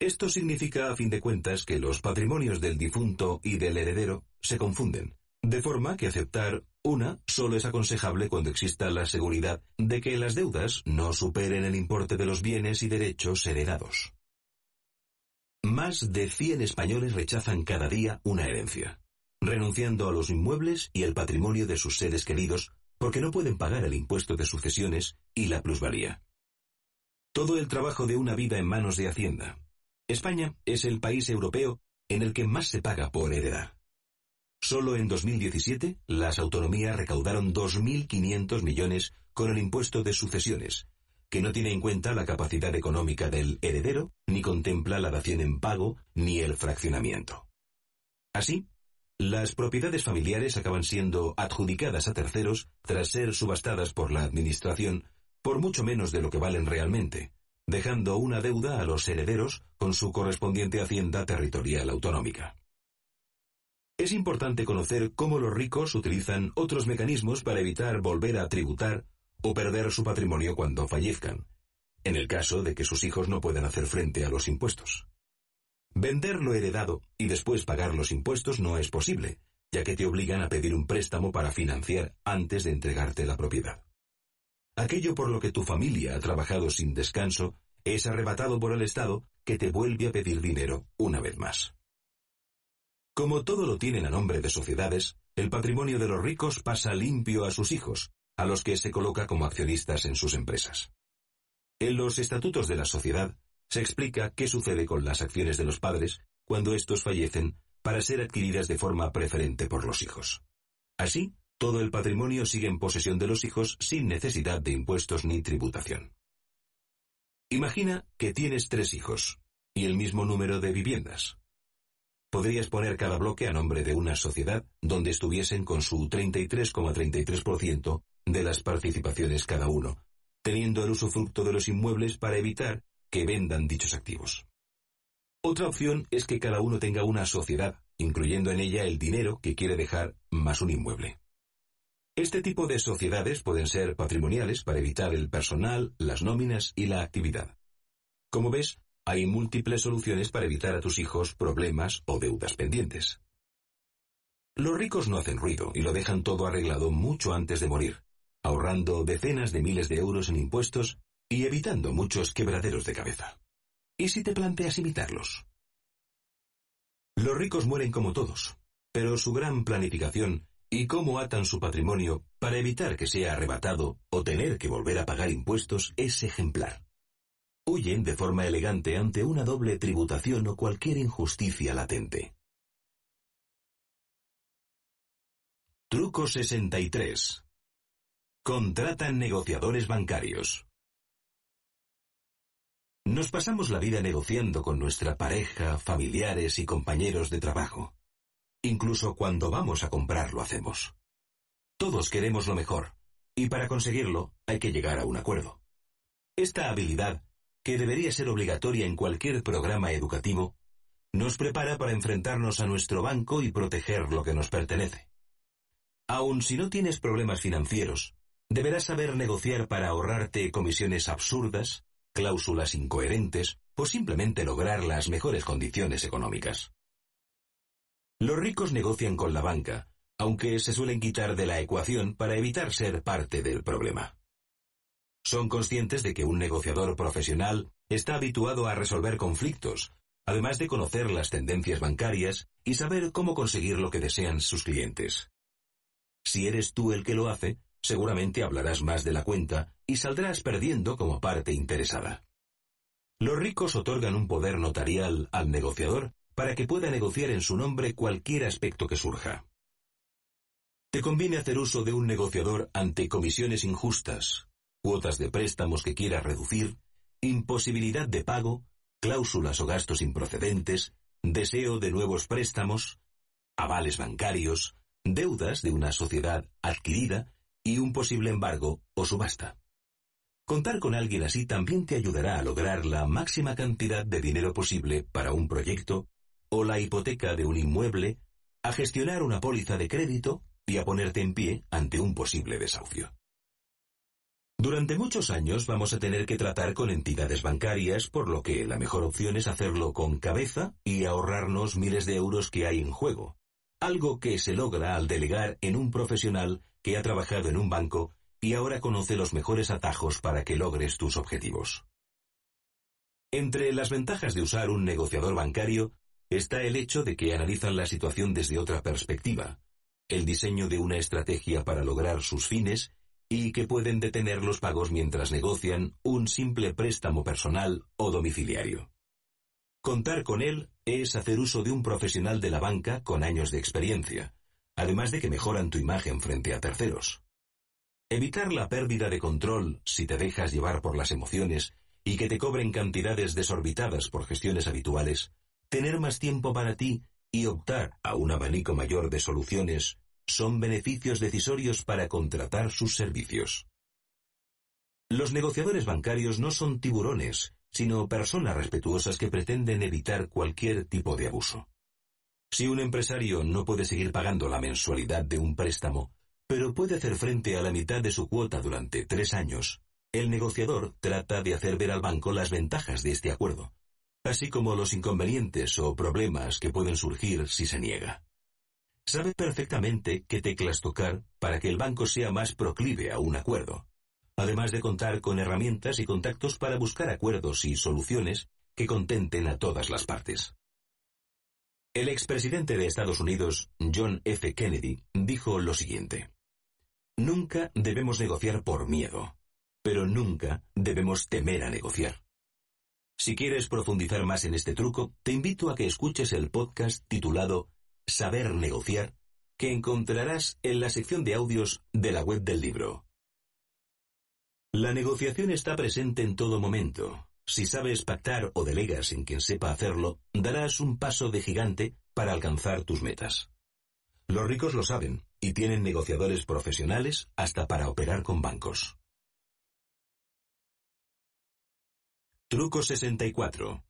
Esto significa a fin de cuentas que los patrimonios del difunto y del heredero se confunden, de forma que aceptar una solo es aconsejable cuando exista la seguridad de que las deudas no superen el importe de los bienes y derechos heredados. Más de 100 españoles rechazan cada día una herencia, renunciando a los inmuebles y el patrimonio de sus seres queridos porque no pueden pagar el impuesto de sucesiones y la plusvalía. Todo el trabajo de una vida en manos de Hacienda. España es el país europeo en el que más se paga por heredar. Solo en 2017, las autonomías recaudaron 2.500 millones con el impuesto de sucesiones, que no tiene en cuenta la capacidad económica del heredero, ni contempla la dación en pago, ni el fraccionamiento. Así, las propiedades familiares acaban siendo adjudicadas a terceros tras ser subastadas por la administración por mucho menos de lo que valen realmente, dejando una deuda a los herederos con su correspondiente hacienda territorial autonómica. Es importante conocer cómo los ricos utilizan otros mecanismos para evitar volver a tributar o perder su patrimonio cuando fallezcan, en el caso de que sus hijos no puedan hacer frente a los impuestos. Vender lo heredado y después pagar los impuestos no es posible, ya que te obligan a pedir un préstamo para financiar antes de entregarte la propiedad. Aquello por lo que tu familia ha trabajado sin descanso es arrebatado por el Estado que te vuelve a pedir dinero una vez más. Como todo lo tienen a nombre de sociedades, el patrimonio de los ricos pasa limpio a sus hijos, a los que se coloca como accionistas en sus empresas. En los estatutos de la sociedad se explica qué sucede con las acciones de los padres cuando estos fallecen para ser adquiridas de forma preferente por los hijos. Así, todo el patrimonio sigue en posesión de los hijos sin necesidad de impuestos ni tributación. Imagina que tienes tres hijos y el mismo número de viviendas podrías poner cada bloque a nombre de una sociedad, donde estuviesen con su 33,33% de las participaciones cada uno, teniendo el usufructo de los inmuebles para evitar que vendan dichos activos. Otra opción es que cada uno tenga una sociedad, incluyendo en ella el dinero que quiere dejar más un inmueble. Este tipo de sociedades pueden ser patrimoniales para evitar el personal, las nóminas y la actividad. Como ves, hay múltiples soluciones para evitar a tus hijos problemas o deudas pendientes. Los ricos no hacen ruido y lo dejan todo arreglado mucho antes de morir, ahorrando decenas de miles de euros en impuestos y evitando muchos quebraderos de cabeza. ¿Y si te planteas imitarlos? Los ricos mueren como todos, pero su gran planificación y cómo atan su patrimonio para evitar que sea arrebatado o tener que volver a pagar impuestos es ejemplar. Huyen de forma elegante ante una doble tributación o cualquier injusticia latente. Truco 63. Contratan negociadores bancarios. Nos pasamos la vida negociando con nuestra pareja, familiares y compañeros de trabajo. Incluso cuando vamos a comprar lo hacemos. Todos queremos lo mejor, y para conseguirlo hay que llegar a un acuerdo. Esta habilidad que debería ser obligatoria en cualquier programa educativo, nos prepara para enfrentarnos a nuestro banco y proteger lo que nos pertenece. Aun si no tienes problemas financieros, deberás saber negociar para ahorrarte comisiones absurdas, cláusulas incoherentes o simplemente lograr las mejores condiciones económicas. Los ricos negocian con la banca, aunque se suelen quitar de la ecuación para evitar ser parte del problema. Son conscientes de que un negociador profesional está habituado a resolver conflictos, además de conocer las tendencias bancarias y saber cómo conseguir lo que desean sus clientes. Si eres tú el que lo hace, seguramente hablarás más de la cuenta y saldrás perdiendo como parte interesada. Los ricos otorgan un poder notarial al negociador para que pueda negociar en su nombre cualquier aspecto que surja. Te conviene hacer uso de un negociador ante comisiones injustas, cuotas de préstamos que quiera reducir, imposibilidad de pago, cláusulas o gastos improcedentes, deseo de nuevos préstamos, avales bancarios, deudas de una sociedad adquirida y un posible embargo o subasta. Contar con alguien así también te ayudará a lograr la máxima cantidad de dinero posible para un proyecto o la hipoteca de un inmueble, a gestionar una póliza de crédito y a ponerte en pie ante un posible desahucio. Durante muchos años vamos a tener que tratar con entidades bancarias, por lo que la mejor opción es hacerlo con cabeza y ahorrarnos miles de euros que hay en juego. Algo que se logra al delegar en un profesional que ha trabajado en un banco y ahora conoce los mejores atajos para que logres tus objetivos. Entre las ventajas de usar un negociador bancario está el hecho de que analizan la situación desde otra perspectiva, el diseño de una estrategia para lograr sus fines y que pueden detener los pagos mientras negocian un simple préstamo personal o domiciliario. Contar con él es hacer uso de un profesional de la banca con años de experiencia, además de que mejoran tu imagen frente a terceros. Evitar la pérdida de control si te dejas llevar por las emociones y que te cobren cantidades desorbitadas por gestiones habituales, tener más tiempo para ti y optar a un abanico mayor de soluciones son beneficios decisorios para contratar sus servicios. Los negociadores bancarios no son tiburones, sino personas respetuosas que pretenden evitar cualquier tipo de abuso. Si un empresario no puede seguir pagando la mensualidad de un préstamo, pero puede hacer frente a la mitad de su cuota durante tres años, el negociador trata de hacer ver al banco las ventajas de este acuerdo, así como los inconvenientes o problemas que pueden surgir si se niega. Sabe perfectamente qué teclas tocar para que el banco sea más proclive a un acuerdo, además de contar con herramientas y contactos para buscar acuerdos y soluciones que contenten a todas las partes. El expresidente de Estados Unidos, John F. Kennedy, dijo lo siguiente. Nunca debemos negociar por miedo, pero nunca debemos temer a negociar. Si quieres profundizar más en este truco, te invito a que escuches el podcast titulado Saber negociar, que encontrarás en la sección de audios de la web del libro. La negociación está presente en todo momento. Si sabes pactar o delegas en quien sepa hacerlo, darás un paso de gigante para alcanzar tus metas. Los ricos lo saben y tienen negociadores profesionales hasta para operar con bancos. Truco 64.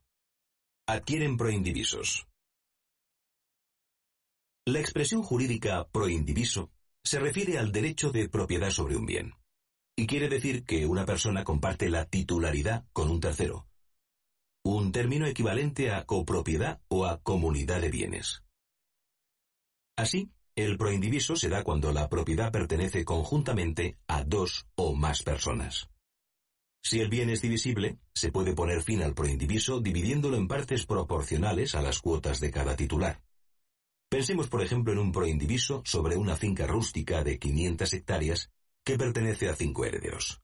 Adquieren proindivisos. La expresión jurídica proindiviso se refiere al derecho de propiedad sobre un bien y quiere decir que una persona comparte la titularidad con un tercero, un término equivalente a copropiedad o a comunidad de bienes. Así, el proindiviso se da cuando la propiedad pertenece conjuntamente a dos o más personas. Si el bien es divisible, se puede poner fin al proindiviso dividiéndolo en partes proporcionales a las cuotas de cada titular. Pensemos, por ejemplo, en un proindiviso sobre una finca rústica de 500 hectáreas que pertenece a cinco herederos.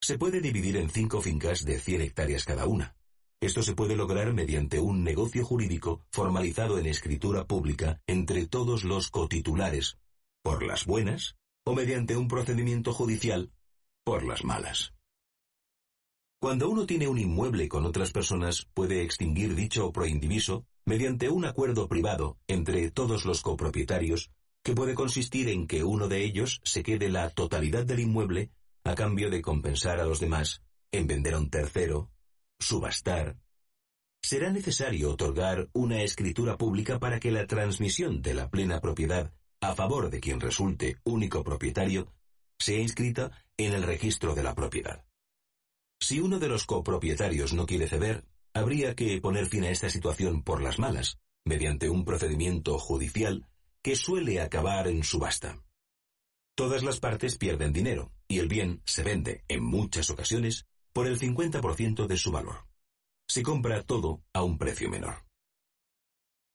Se puede dividir en cinco fincas de 100 hectáreas cada una. Esto se puede lograr mediante un negocio jurídico formalizado en escritura pública entre todos los cotitulares, por las buenas, o mediante un procedimiento judicial, por las malas. Cuando uno tiene un inmueble con otras personas, puede extinguir dicho proindiviso mediante un acuerdo privado entre todos los copropietarios, que puede consistir en que uno de ellos se quede la totalidad del inmueble a cambio de compensar a los demás, en vender a un tercero, subastar. Será necesario otorgar una escritura pública para que la transmisión de la plena propiedad a favor de quien resulte único propietario sea inscrita en el registro de la propiedad. Si uno de los copropietarios no quiere ceder, Habría que poner fin a esta situación por las malas, mediante un procedimiento judicial que suele acabar en subasta. Todas las partes pierden dinero y el bien se vende, en muchas ocasiones, por el 50% de su valor. Se compra todo a un precio menor.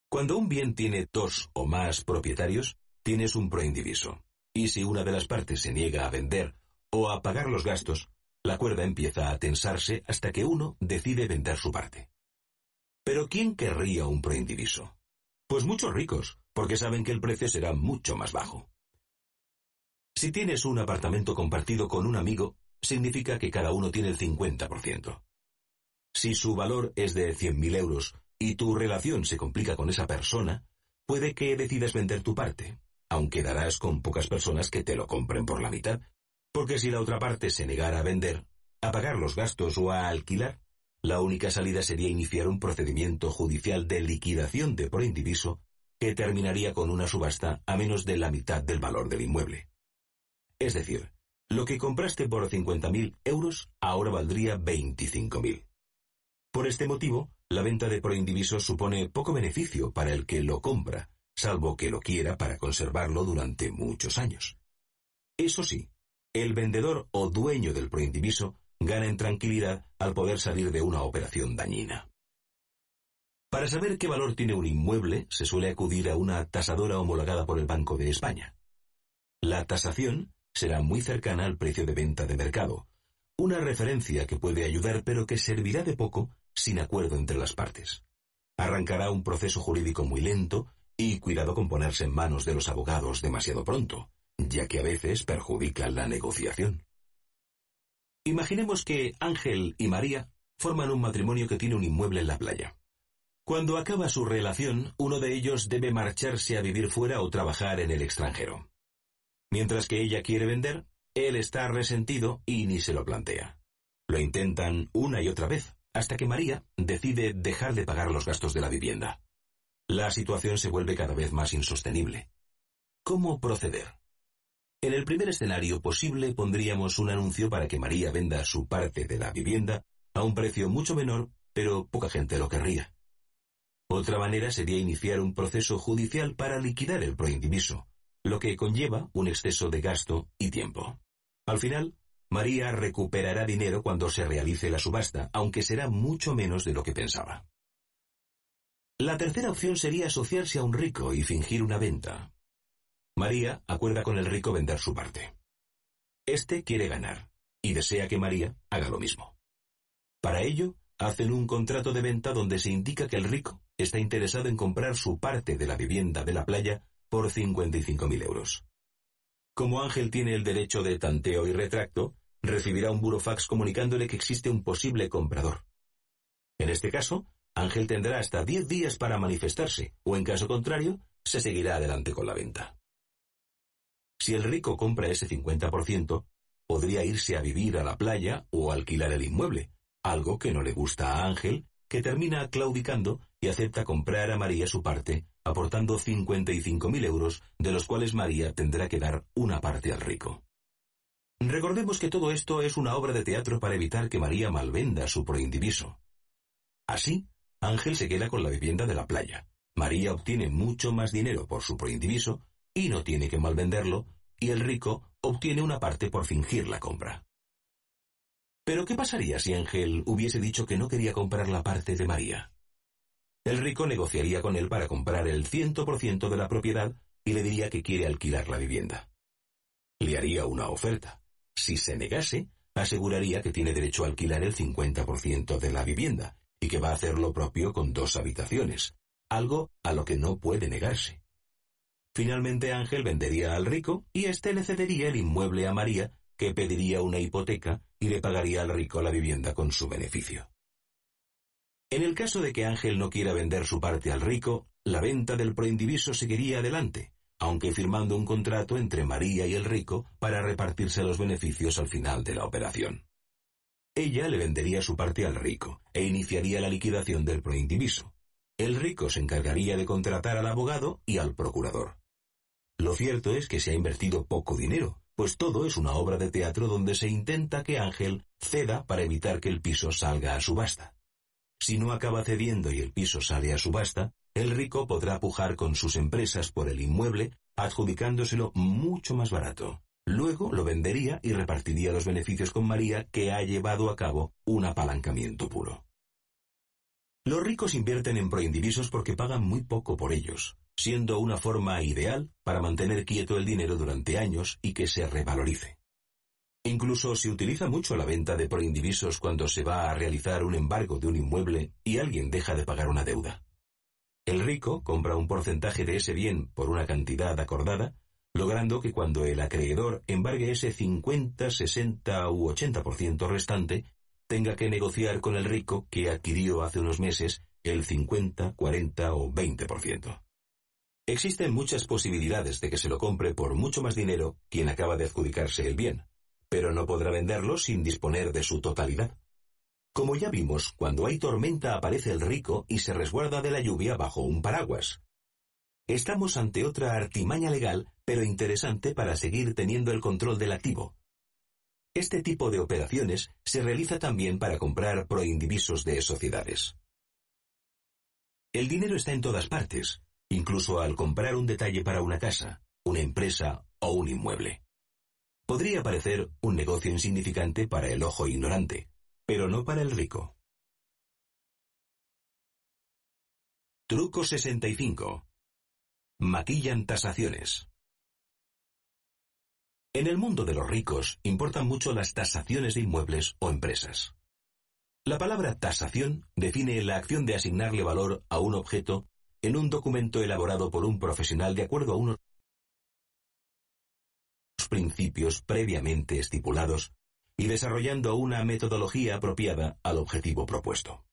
Cuando un bien tiene dos o más propietarios, tienes un proindiviso. Y si una de las partes se niega a vender o a pagar los gastos, la cuerda empieza a tensarse hasta que uno decide vender su parte. Pero ¿quién querría un proindiviso? Pues muchos ricos, porque saben que el precio será mucho más bajo. Si tienes un apartamento compartido con un amigo, significa que cada uno tiene el 50%. Si su valor es de 100.000 euros y tu relación se complica con esa persona, puede que decidas vender tu parte, aunque darás con pocas personas que te lo compren por la mitad, porque si la otra parte se negara a vender, a pagar los gastos o a alquilar, la única salida sería iniciar un procedimiento judicial de liquidación de por indiviso que terminaría con una subasta a menos de la mitad del valor del inmueble. Es decir, lo que compraste por 50.000 euros ahora valdría 25.000. Por este motivo, la venta de indiviso supone poco beneficio para el que lo compra, salvo que lo quiera para conservarlo durante muchos años. Eso sí, el vendedor o dueño del proindiviso gana en tranquilidad al poder salir de una operación dañina. Para saber qué valor tiene un inmueble, se suele acudir a una tasadora homologada por el Banco de España. La tasación será muy cercana al precio de venta de mercado, una referencia que puede ayudar pero que servirá de poco sin acuerdo entre las partes. Arrancará un proceso jurídico muy lento y cuidado con ponerse en manos de los abogados demasiado pronto ya que a veces perjudica la negociación. Imaginemos que Ángel y María forman un matrimonio que tiene un inmueble en la playa. Cuando acaba su relación, uno de ellos debe marcharse a vivir fuera o trabajar en el extranjero. Mientras que ella quiere vender, él está resentido y ni se lo plantea. Lo intentan una y otra vez, hasta que María decide dejar de pagar los gastos de la vivienda. La situación se vuelve cada vez más insostenible. ¿Cómo proceder? En el primer escenario posible pondríamos un anuncio para que María venda su parte de la vivienda a un precio mucho menor, pero poca gente lo querría. Otra manera sería iniciar un proceso judicial para liquidar el proindiviso, lo que conlleva un exceso de gasto y tiempo. Al final, María recuperará dinero cuando se realice la subasta, aunque será mucho menos de lo que pensaba. La tercera opción sería asociarse a un rico y fingir una venta, María acuerda con el rico vender su parte. Este quiere ganar y desea que María haga lo mismo. Para ello, hacen un contrato de venta donde se indica que el rico está interesado en comprar su parte de la vivienda de la playa por 55.000 euros. Como Ángel tiene el derecho de tanteo y retracto, recibirá un burofax comunicándole que existe un posible comprador. En este caso, Ángel tendrá hasta 10 días para manifestarse, o en caso contrario, se seguirá adelante con la venta. Si el rico compra ese 50%, podría irse a vivir a la playa o alquilar el inmueble, algo que no le gusta a Ángel, que termina claudicando y acepta comprar a María su parte, aportando 55.000 euros, de los cuales María tendrá que dar una parte al rico. Recordemos que todo esto es una obra de teatro para evitar que María malvenda su proindiviso. Así, Ángel se queda con la vivienda de la playa. María obtiene mucho más dinero por su proindiviso, y no tiene que malvenderlo, y el rico obtiene una parte por fingir la compra. Pero ¿qué pasaría si Ángel hubiese dicho que no quería comprar la parte de María? El rico negociaría con él para comprar el 100% de la propiedad y le diría que quiere alquilar la vivienda. Le haría una oferta. Si se negase, aseguraría que tiene derecho a alquilar el 50% de la vivienda y que va a hacer lo propio con dos habitaciones, algo a lo que no puede negarse. Finalmente Ángel vendería al rico y éste le cedería el inmueble a María, que pediría una hipoteca y le pagaría al rico la vivienda con su beneficio. En el caso de que Ángel no quiera vender su parte al rico, la venta del proindiviso seguiría adelante, aunque firmando un contrato entre María y el rico para repartirse los beneficios al final de la operación. Ella le vendería su parte al rico e iniciaría la liquidación del proindiviso. El rico se encargaría de contratar al abogado y al procurador. Lo cierto es que se ha invertido poco dinero, pues todo es una obra de teatro donde se intenta que Ángel ceda para evitar que el piso salga a subasta. Si no acaba cediendo y el piso sale a subasta, el rico podrá pujar con sus empresas por el inmueble, adjudicándoselo mucho más barato. Luego lo vendería y repartiría los beneficios con María, que ha llevado a cabo un apalancamiento puro. Los ricos invierten en proindivisos porque pagan muy poco por ellos siendo una forma ideal para mantener quieto el dinero durante años y que se revalorice. Incluso se utiliza mucho la venta de proindivisos cuando se va a realizar un embargo de un inmueble y alguien deja de pagar una deuda. El rico compra un porcentaje de ese bien por una cantidad acordada, logrando que cuando el acreedor embargue ese 50, 60 u 80% restante, tenga que negociar con el rico que adquirió hace unos meses el 50, 40 o 20%. Existen muchas posibilidades de que se lo compre por mucho más dinero quien acaba de adjudicarse el bien, pero no podrá venderlo sin disponer de su totalidad. Como ya vimos, cuando hay tormenta aparece el rico y se resguarda de la lluvia bajo un paraguas. Estamos ante otra artimaña legal, pero interesante para seguir teniendo el control del activo. Este tipo de operaciones se realiza también para comprar proindivisos de sociedades. El dinero está en todas partes, incluso al comprar un detalle para una casa, una empresa o un inmueble. Podría parecer un negocio insignificante para el ojo ignorante, pero no para el rico. Truco 65. Maquillan tasaciones. En el mundo de los ricos importan mucho las tasaciones de inmuebles o empresas. La palabra tasación define la acción de asignarle valor a un objeto en un documento elaborado por un profesional de acuerdo a unos principios previamente estipulados y desarrollando una metodología apropiada al objetivo propuesto.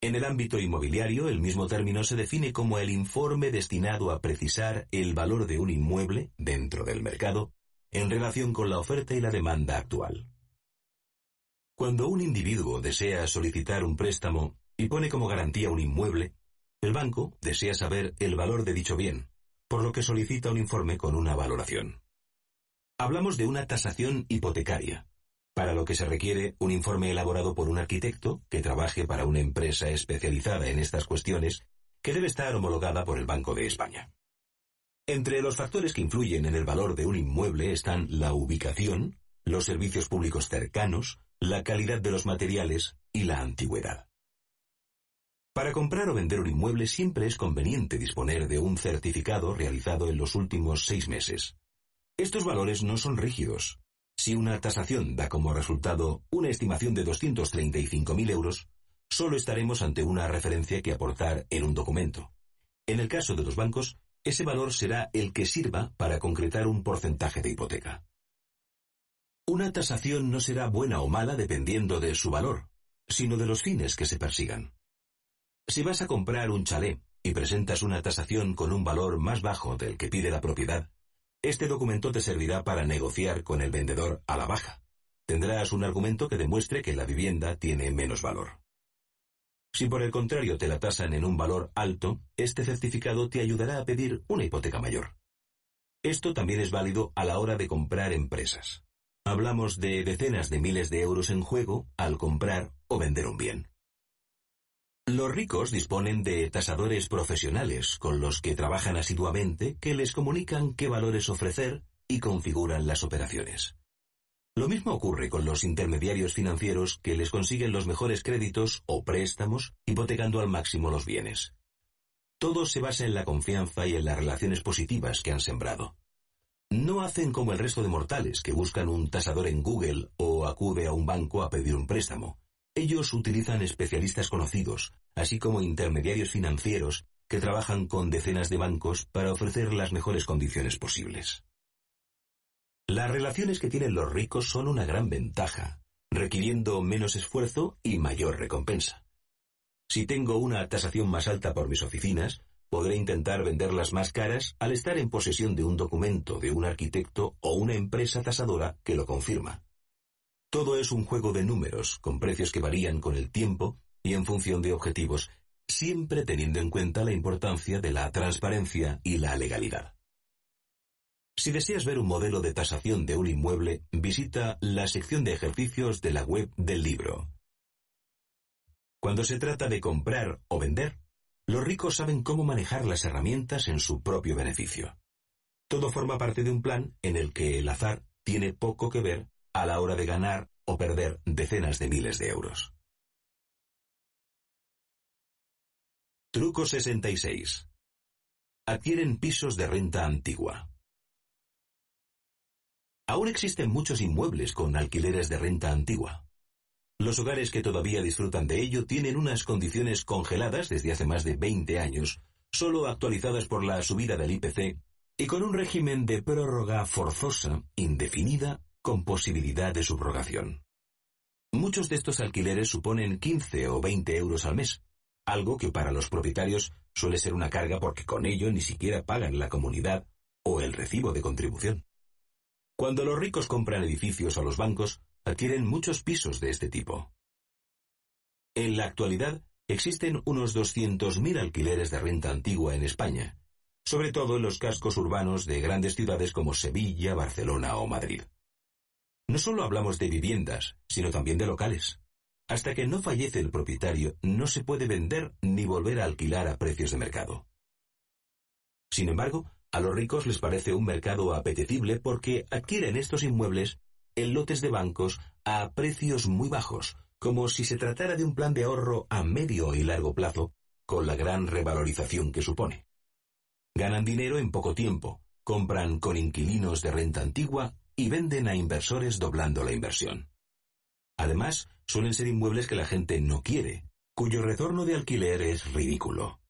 En el ámbito inmobiliario, el mismo término se define como el informe destinado a precisar el valor de un inmueble dentro del mercado en relación con la oferta y la demanda actual. Cuando un individuo desea solicitar un préstamo y pone como garantía un inmueble, el banco desea saber el valor de dicho bien, por lo que solicita un informe con una valoración. Hablamos de una tasación hipotecaria, para lo que se requiere un informe elaborado por un arquitecto que trabaje para una empresa especializada en estas cuestiones que debe estar homologada por el Banco de España. Entre los factores que influyen en el valor de un inmueble están la ubicación, los servicios públicos cercanos, la calidad de los materiales y la antigüedad. Para comprar o vender un inmueble siempre es conveniente disponer de un certificado realizado en los últimos seis meses. Estos valores no son rígidos. Si una tasación da como resultado una estimación de 235.000 euros, solo estaremos ante una referencia que aportar en un documento. En el caso de los bancos, ese valor será el que sirva para concretar un porcentaje de hipoteca. Una tasación no será buena o mala dependiendo de su valor, sino de los fines que se persigan. Si vas a comprar un chalet y presentas una tasación con un valor más bajo del que pide la propiedad, este documento te servirá para negociar con el vendedor a la baja. Tendrás un argumento que demuestre que la vivienda tiene menos valor. Si por el contrario te la tasan en un valor alto, este certificado te ayudará a pedir una hipoteca mayor. Esto también es válido a la hora de comprar empresas. Hablamos de decenas de miles de euros en juego al comprar o vender un bien. Los ricos disponen de tasadores profesionales con los que trabajan asiduamente que les comunican qué valores ofrecer y configuran las operaciones. Lo mismo ocurre con los intermediarios financieros que les consiguen los mejores créditos o préstamos hipotecando al máximo los bienes. Todo se basa en la confianza y en las relaciones positivas que han sembrado. No hacen como el resto de mortales que buscan un tasador en Google o acude a un banco a pedir un préstamo ellos utilizan especialistas conocidos, así como intermediarios financieros que trabajan con decenas de bancos para ofrecer las mejores condiciones posibles. Las relaciones que tienen los ricos son una gran ventaja, requiriendo menos esfuerzo y mayor recompensa. Si tengo una tasación más alta por mis oficinas, podré intentar venderlas más caras al estar en posesión de un documento de un arquitecto o una empresa tasadora que lo confirma. Todo es un juego de números, con precios que varían con el tiempo y en función de objetivos, siempre teniendo en cuenta la importancia de la transparencia y la legalidad. Si deseas ver un modelo de tasación de un inmueble, visita la sección de ejercicios de la web del libro. Cuando se trata de comprar o vender, los ricos saben cómo manejar las herramientas en su propio beneficio. Todo forma parte de un plan en el que el azar tiene poco que ver a la hora de ganar o perder decenas de miles de euros. Truco 66. Adquieren pisos de renta antigua. Aún existen muchos inmuebles con alquileres de renta antigua. Los hogares que todavía disfrutan de ello tienen unas condiciones congeladas desde hace más de 20 años, solo actualizadas por la subida del IPC, y con un régimen de prórroga forzosa, indefinida con posibilidad de subrogación. Muchos de estos alquileres suponen 15 o 20 euros al mes, algo que para los propietarios suele ser una carga porque con ello ni siquiera pagan la comunidad o el recibo de contribución. Cuando los ricos compran edificios a los bancos, adquieren muchos pisos de este tipo. En la actualidad, existen unos 200.000 alquileres de renta antigua en España, sobre todo en los cascos urbanos de grandes ciudades como Sevilla, Barcelona o Madrid. No solo hablamos de viviendas, sino también de locales. Hasta que no fallece el propietario, no se puede vender ni volver a alquilar a precios de mercado. Sin embargo, a los ricos les parece un mercado apetecible porque adquieren estos inmuebles en lotes de bancos a precios muy bajos, como si se tratara de un plan de ahorro a medio y largo plazo, con la gran revalorización que supone. Ganan dinero en poco tiempo, compran con inquilinos de renta antigua y venden a inversores doblando la inversión. Además, suelen ser inmuebles que la gente no quiere, cuyo retorno de alquiler es ridículo.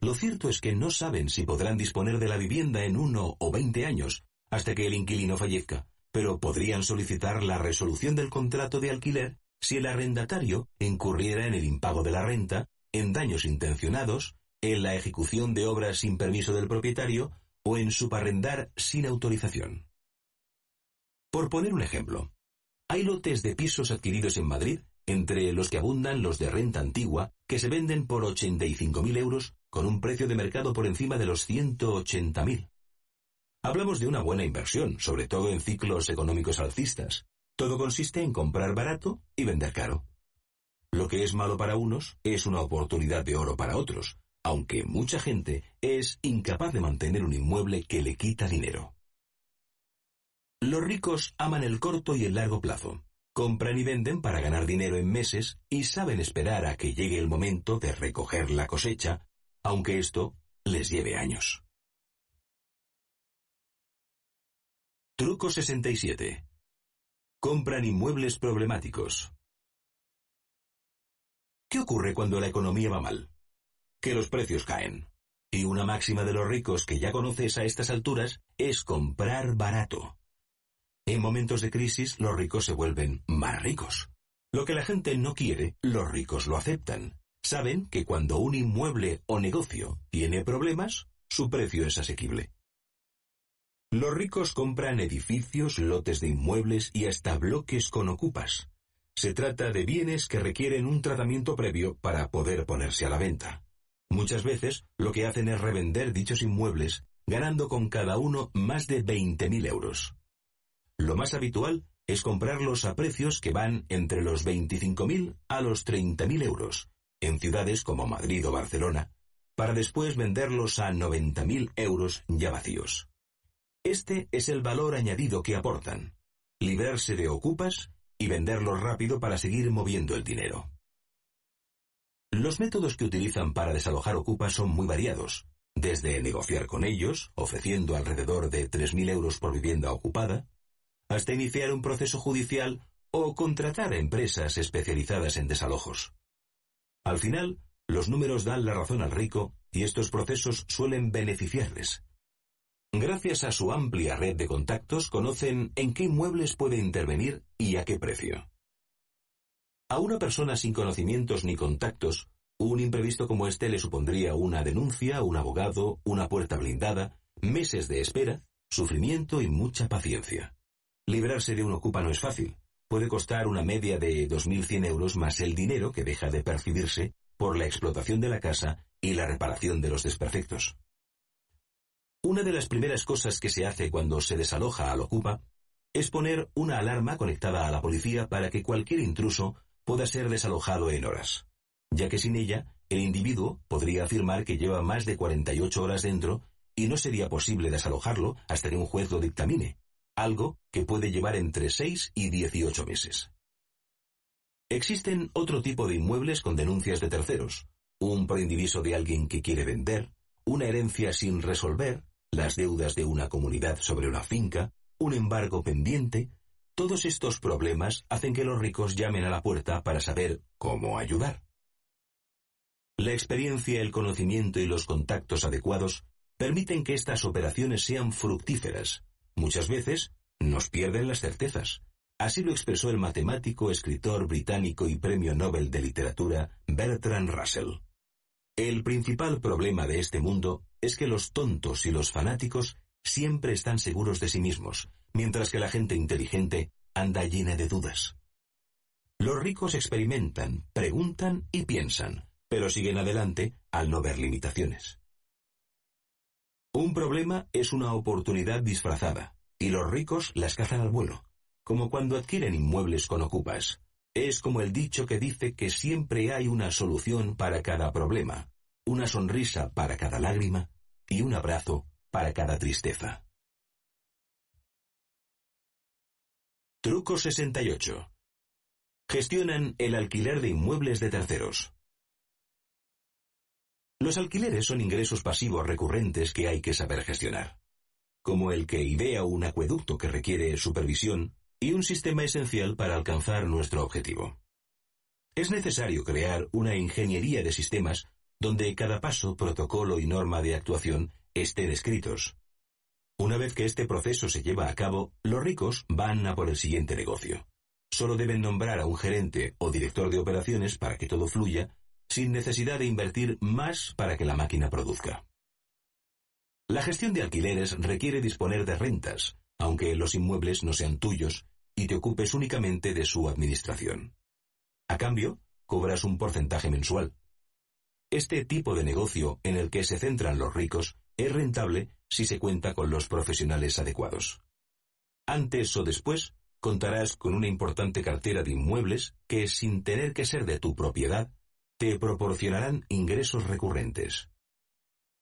Lo cierto es que no saben si podrán disponer de la vivienda en uno o veinte años, hasta que el inquilino fallezca, pero podrían solicitar la resolución del contrato de alquiler si el arrendatario incurriera en el impago de la renta, en daños intencionados, en la ejecución de obras sin permiso del propietario o en subarrendar sin autorización. Por poner un ejemplo, hay lotes de pisos adquiridos en Madrid, entre los que abundan los de renta antigua, que se venden por 85.000 euros con un precio de mercado por encima de los 180.000. Hablamos de una buena inversión, sobre todo en ciclos económicos alcistas. Todo consiste en comprar barato y vender caro. Lo que es malo para unos es una oportunidad de oro para otros, aunque mucha gente es incapaz de mantener un inmueble que le quita dinero. Los ricos aman el corto y el largo plazo. Compran y venden para ganar dinero en meses y saben esperar a que llegue el momento de recoger la cosecha, aunque esto les lleve años. Truco 67. Compran inmuebles problemáticos. ¿Qué ocurre cuando la economía va mal? Que los precios caen. Y una máxima de los ricos que ya conoces a estas alturas es comprar barato. En momentos de crisis los ricos se vuelven más ricos. Lo que la gente no quiere, los ricos lo aceptan. Saben que cuando un inmueble o negocio tiene problemas, su precio es asequible. Los ricos compran edificios, lotes de inmuebles y hasta bloques con ocupas. Se trata de bienes que requieren un tratamiento previo para poder ponerse a la venta. Muchas veces lo que hacen es revender dichos inmuebles, ganando con cada uno más de 20.000 euros. Lo más habitual es comprarlos a precios que van entre los 25.000 a los 30.000 euros, en ciudades como Madrid o Barcelona, para después venderlos a 90.000 euros ya vacíos. Este es el valor añadido que aportan. Librarse de ocupas y venderlos rápido para seguir moviendo el dinero. Los métodos que utilizan para desalojar ocupas son muy variados, desde negociar con ellos, ofreciendo alrededor de 3.000 euros por vivienda ocupada, hasta iniciar un proceso judicial o contratar a empresas especializadas en desalojos. Al final, los números dan la razón al rico y estos procesos suelen beneficiarles. Gracias a su amplia red de contactos conocen en qué inmuebles puede intervenir y a qué precio. A una persona sin conocimientos ni contactos, un imprevisto como este le supondría una denuncia, un abogado, una puerta blindada, meses de espera, sufrimiento y mucha paciencia. Librarse de un ocupa no es fácil. Puede costar una media de 2.100 euros más el dinero que deja de percibirse por la explotación de la casa y la reparación de los desperfectos. Una de las primeras cosas que se hace cuando se desaloja al ocupa es poner una alarma conectada a la policía para que cualquier intruso pueda ser desalojado en horas, ya que sin ella el individuo podría afirmar que lleva más de 48 horas dentro y no sería posible desalojarlo hasta que un juez lo dictamine, algo que puede llevar entre 6 y 18 meses. Existen otro tipo de inmuebles con denuncias de terceros, un preindiviso de alguien que quiere vender, una herencia sin resolver, las deudas de una comunidad sobre una finca, un embargo pendiente, todos estos problemas hacen que los ricos llamen a la puerta para saber cómo ayudar. La experiencia, el conocimiento y los contactos adecuados permiten que estas operaciones sean fructíferas Muchas veces nos pierden las certezas. Así lo expresó el matemático, escritor británico y premio Nobel de Literatura Bertrand Russell. El principal problema de este mundo es que los tontos y los fanáticos siempre están seguros de sí mismos, mientras que la gente inteligente anda llena de dudas. Los ricos experimentan, preguntan y piensan, pero siguen adelante al no ver limitaciones. Un problema es una oportunidad disfrazada, y los ricos las cazan al vuelo, como cuando adquieren inmuebles con ocupas. Es como el dicho que dice que siempre hay una solución para cada problema, una sonrisa para cada lágrima y un abrazo para cada tristeza. Truco 68. Gestionan el alquiler de inmuebles de terceros. Los alquileres son ingresos pasivos recurrentes que hay que saber gestionar, como el que idea un acueducto que requiere supervisión y un sistema esencial para alcanzar nuestro objetivo. Es necesario crear una ingeniería de sistemas donde cada paso, protocolo y norma de actuación estén escritos. Una vez que este proceso se lleva a cabo, los ricos van a por el siguiente negocio. Solo deben nombrar a un gerente o director de operaciones para que todo fluya sin necesidad de invertir más para que la máquina produzca. La gestión de alquileres requiere disponer de rentas, aunque los inmuebles no sean tuyos y te ocupes únicamente de su administración. A cambio, cobras un porcentaje mensual. Este tipo de negocio en el que se centran los ricos es rentable si se cuenta con los profesionales adecuados. Antes o después, contarás con una importante cartera de inmuebles que, sin tener que ser de tu propiedad, te proporcionarán ingresos recurrentes.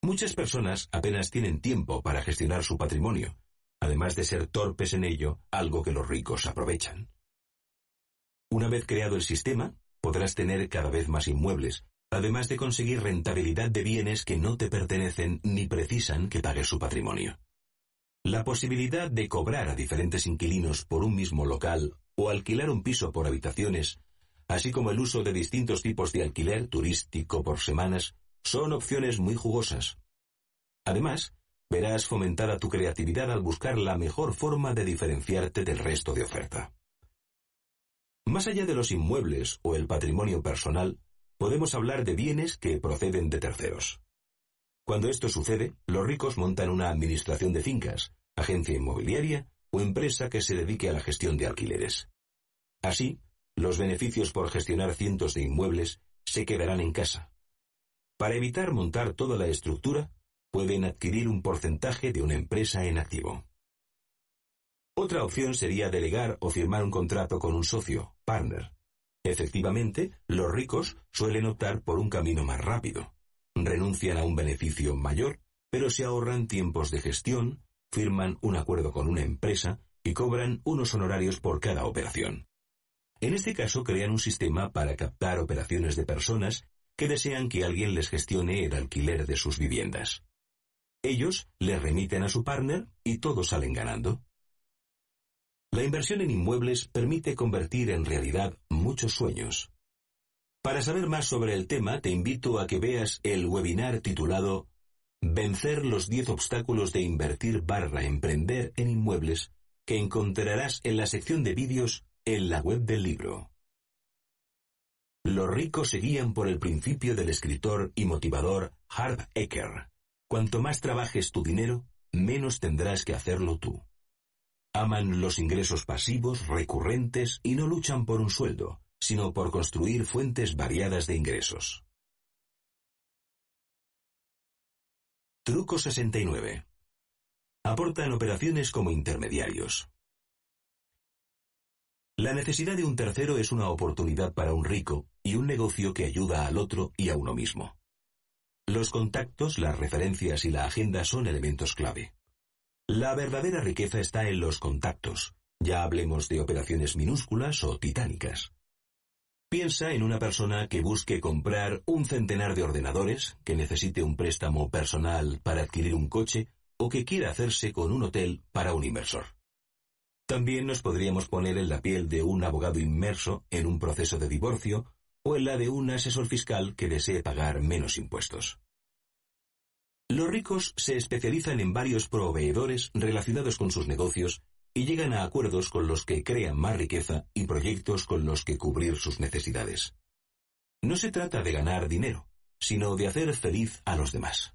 Muchas personas apenas tienen tiempo para gestionar su patrimonio, además de ser torpes en ello, algo que los ricos aprovechan. Una vez creado el sistema, podrás tener cada vez más inmuebles, además de conseguir rentabilidad de bienes que no te pertenecen ni precisan que pagues su patrimonio. La posibilidad de cobrar a diferentes inquilinos por un mismo local o alquilar un piso por habitaciones así como el uso de distintos tipos de alquiler turístico por semanas, son opciones muy jugosas. Además, verás fomentada tu creatividad al buscar la mejor forma de diferenciarte del resto de oferta. Más allá de los inmuebles o el patrimonio personal, podemos hablar de bienes que proceden de terceros. Cuando esto sucede, los ricos montan una administración de fincas, agencia inmobiliaria o empresa que se dedique a la gestión de alquileres. Así, los beneficios por gestionar cientos de inmuebles se quedarán en casa. Para evitar montar toda la estructura, pueden adquirir un porcentaje de una empresa en activo. Otra opción sería delegar o firmar un contrato con un socio, partner. Efectivamente, los ricos suelen optar por un camino más rápido. Renuncian a un beneficio mayor, pero se ahorran tiempos de gestión, firman un acuerdo con una empresa y cobran unos honorarios por cada operación. En este caso crean un sistema para captar operaciones de personas que desean que alguien les gestione el alquiler de sus viviendas. Ellos le remiten a su partner y todos salen ganando. La inversión en inmuebles permite convertir en realidad muchos sueños. Para saber más sobre el tema, te invito a que veas el webinar titulado Vencer los 10 obstáculos de invertir barra emprender en inmuebles que encontrarás en la sección de vídeos en la web del libro. Los ricos seguían por el principio del escritor y motivador Hart Ecker. Cuanto más trabajes tu dinero, menos tendrás que hacerlo tú. Aman los ingresos pasivos, recurrentes y no luchan por un sueldo, sino por construir fuentes variadas de ingresos. Truco 69. Aportan operaciones como intermediarios. La necesidad de un tercero es una oportunidad para un rico y un negocio que ayuda al otro y a uno mismo. Los contactos, las referencias y la agenda son elementos clave. La verdadera riqueza está en los contactos, ya hablemos de operaciones minúsculas o titánicas. Piensa en una persona que busque comprar un centenar de ordenadores, que necesite un préstamo personal para adquirir un coche o que quiera hacerse con un hotel para un inversor. También nos podríamos poner en la piel de un abogado inmerso en un proceso de divorcio o en la de un asesor fiscal que desee pagar menos impuestos. Los ricos se especializan en varios proveedores relacionados con sus negocios y llegan a acuerdos con los que crean más riqueza y proyectos con los que cubrir sus necesidades. No se trata de ganar dinero, sino de hacer feliz a los demás.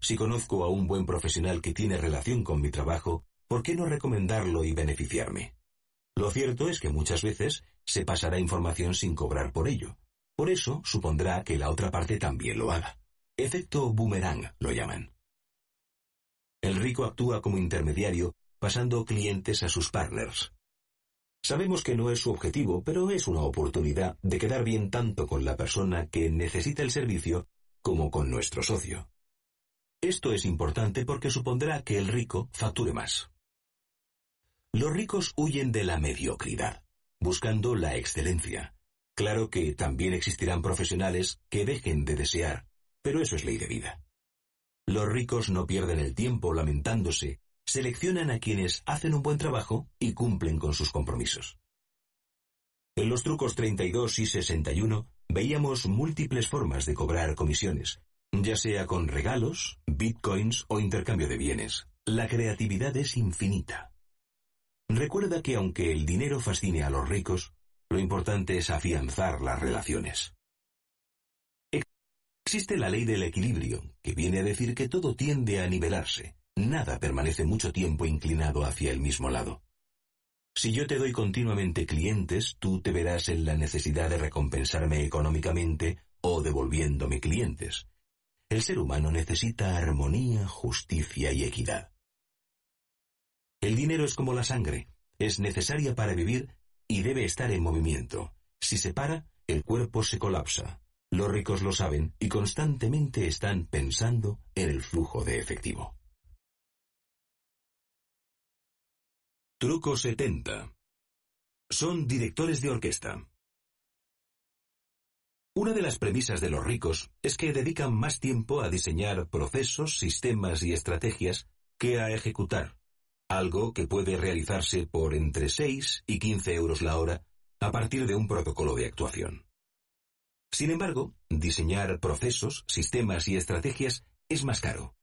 Si conozco a un buen profesional que tiene relación con mi trabajo, ¿por qué no recomendarlo y beneficiarme? Lo cierto es que muchas veces se pasará información sin cobrar por ello. Por eso supondrá que la otra parte también lo haga. Efecto boomerang lo llaman. El rico actúa como intermediario pasando clientes a sus partners. Sabemos que no es su objetivo, pero es una oportunidad de quedar bien tanto con la persona que necesita el servicio como con nuestro socio. Esto es importante porque supondrá que el rico facture más. Los ricos huyen de la mediocridad, buscando la excelencia. Claro que también existirán profesionales que dejen de desear, pero eso es ley de vida. Los ricos no pierden el tiempo lamentándose, seleccionan a quienes hacen un buen trabajo y cumplen con sus compromisos. En los trucos 32 y 61 veíamos múltiples formas de cobrar comisiones, ya sea con regalos, bitcoins o intercambio de bienes. La creatividad es infinita. Recuerda que aunque el dinero fascine a los ricos, lo importante es afianzar las relaciones. Existe la ley del equilibrio, que viene a decir que todo tiende a nivelarse, nada permanece mucho tiempo inclinado hacia el mismo lado. Si yo te doy continuamente clientes, tú te verás en la necesidad de recompensarme económicamente o devolviéndome clientes. El ser humano necesita armonía, justicia y equidad. El dinero es como la sangre, es necesaria para vivir y debe estar en movimiento. Si se para, el cuerpo se colapsa. Los ricos lo saben y constantemente están pensando en el flujo de efectivo. Truco 70. Son directores de orquesta. Una de las premisas de los ricos es que dedican más tiempo a diseñar procesos, sistemas y estrategias que a ejecutar algo que puede realizarse por entre 6 y 15 euros la hora a partir de un protocolo de actuación. Sin embargo, diseñar procesos, sistemas y estrategias es más caro.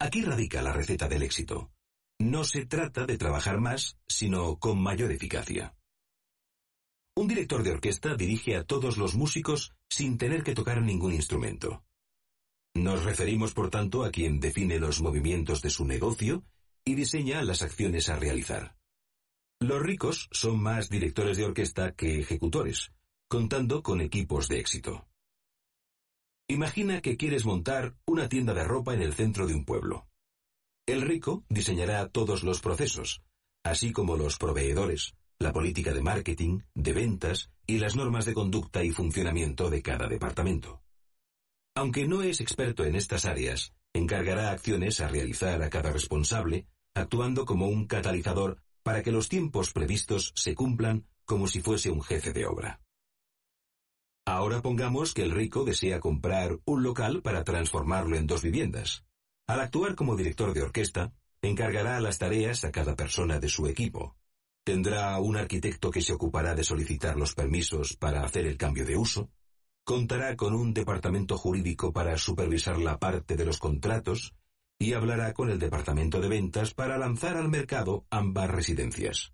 Aquí radica la receta del éxito. No se trata de trabajar más, sino con mayor eficacia. Un director de orquesta dirige a todos los músicos sin tener que tocar ningún instrumento. Nos referimos, por tanto, a quien define los movimientos de su negocio y diseña las acciones a realizar. Los ricos son más directores de orquesta que ejecutores, contando con equipos de éxito. Imagina que quieres montar una tienda de ropa en el centro de un pueblo. El rico diseñará todos los procesos, así como los proveedores, la política de marketing, de ventas y las normas de conducta y funcionamiento de cada departamento. Aunque no es experto en estas áreas, encargará acciones a realizar a cada responsable actuando como un catalizador para que los tiempos previstos se cumplan como si fuese un jefe de obra. Ahora pongamos que el rico desea comprar un local para transformarlo en dos viviendas. Al actuar como director de orquesta, encargará las tareas a cada persona de su equipo. Tendrá un arquitecto que se ocupará de solicitar los permisos para hacer el cambio de uso. Contará con un departamento jurídico para supervisar la parte de los contratos y hablará con el departamento de ventas para lanzar al mercado ambas residencias.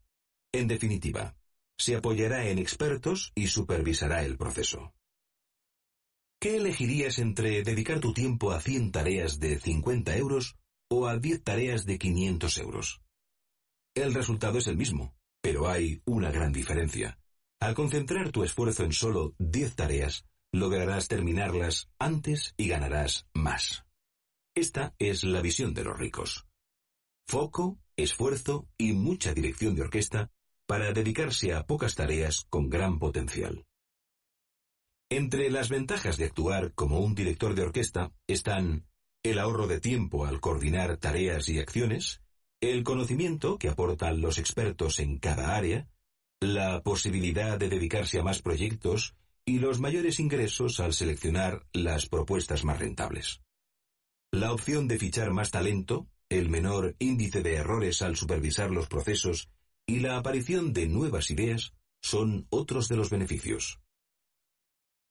En definitiva, se apoyará en expertos y supervisará el proceso. ¿Qué elegirías entre dedicar tu tiempo a 100 tareas de 50 euros o a 10 tareas de 500 euros? El resultado es el mismo, pero hay una gran diferencia. Al concentrar tu esfuerzo en solo 10 tareas, lograrás terminarlas antes y ganarás más. Esta es la visión de los ricos. Foco, esfuerzo y mucha dirección de orquesta para dedicarse a pocas tareas con gran potencial. Entre las ventajas de actuar como un director de orquesta están el ahorro de tiempo al coordinar tareas y acciones, el conocimiento que aportan los expertos en cada área, la posibilidad de dedicarse a más proyectos y los mayores ingresos al seleccionar las propuestas más rentables. La opción de fichar más talento, el menor índice de errores al supervisar los procesos y la aparición de nuevas ideas son otros de los beneficios.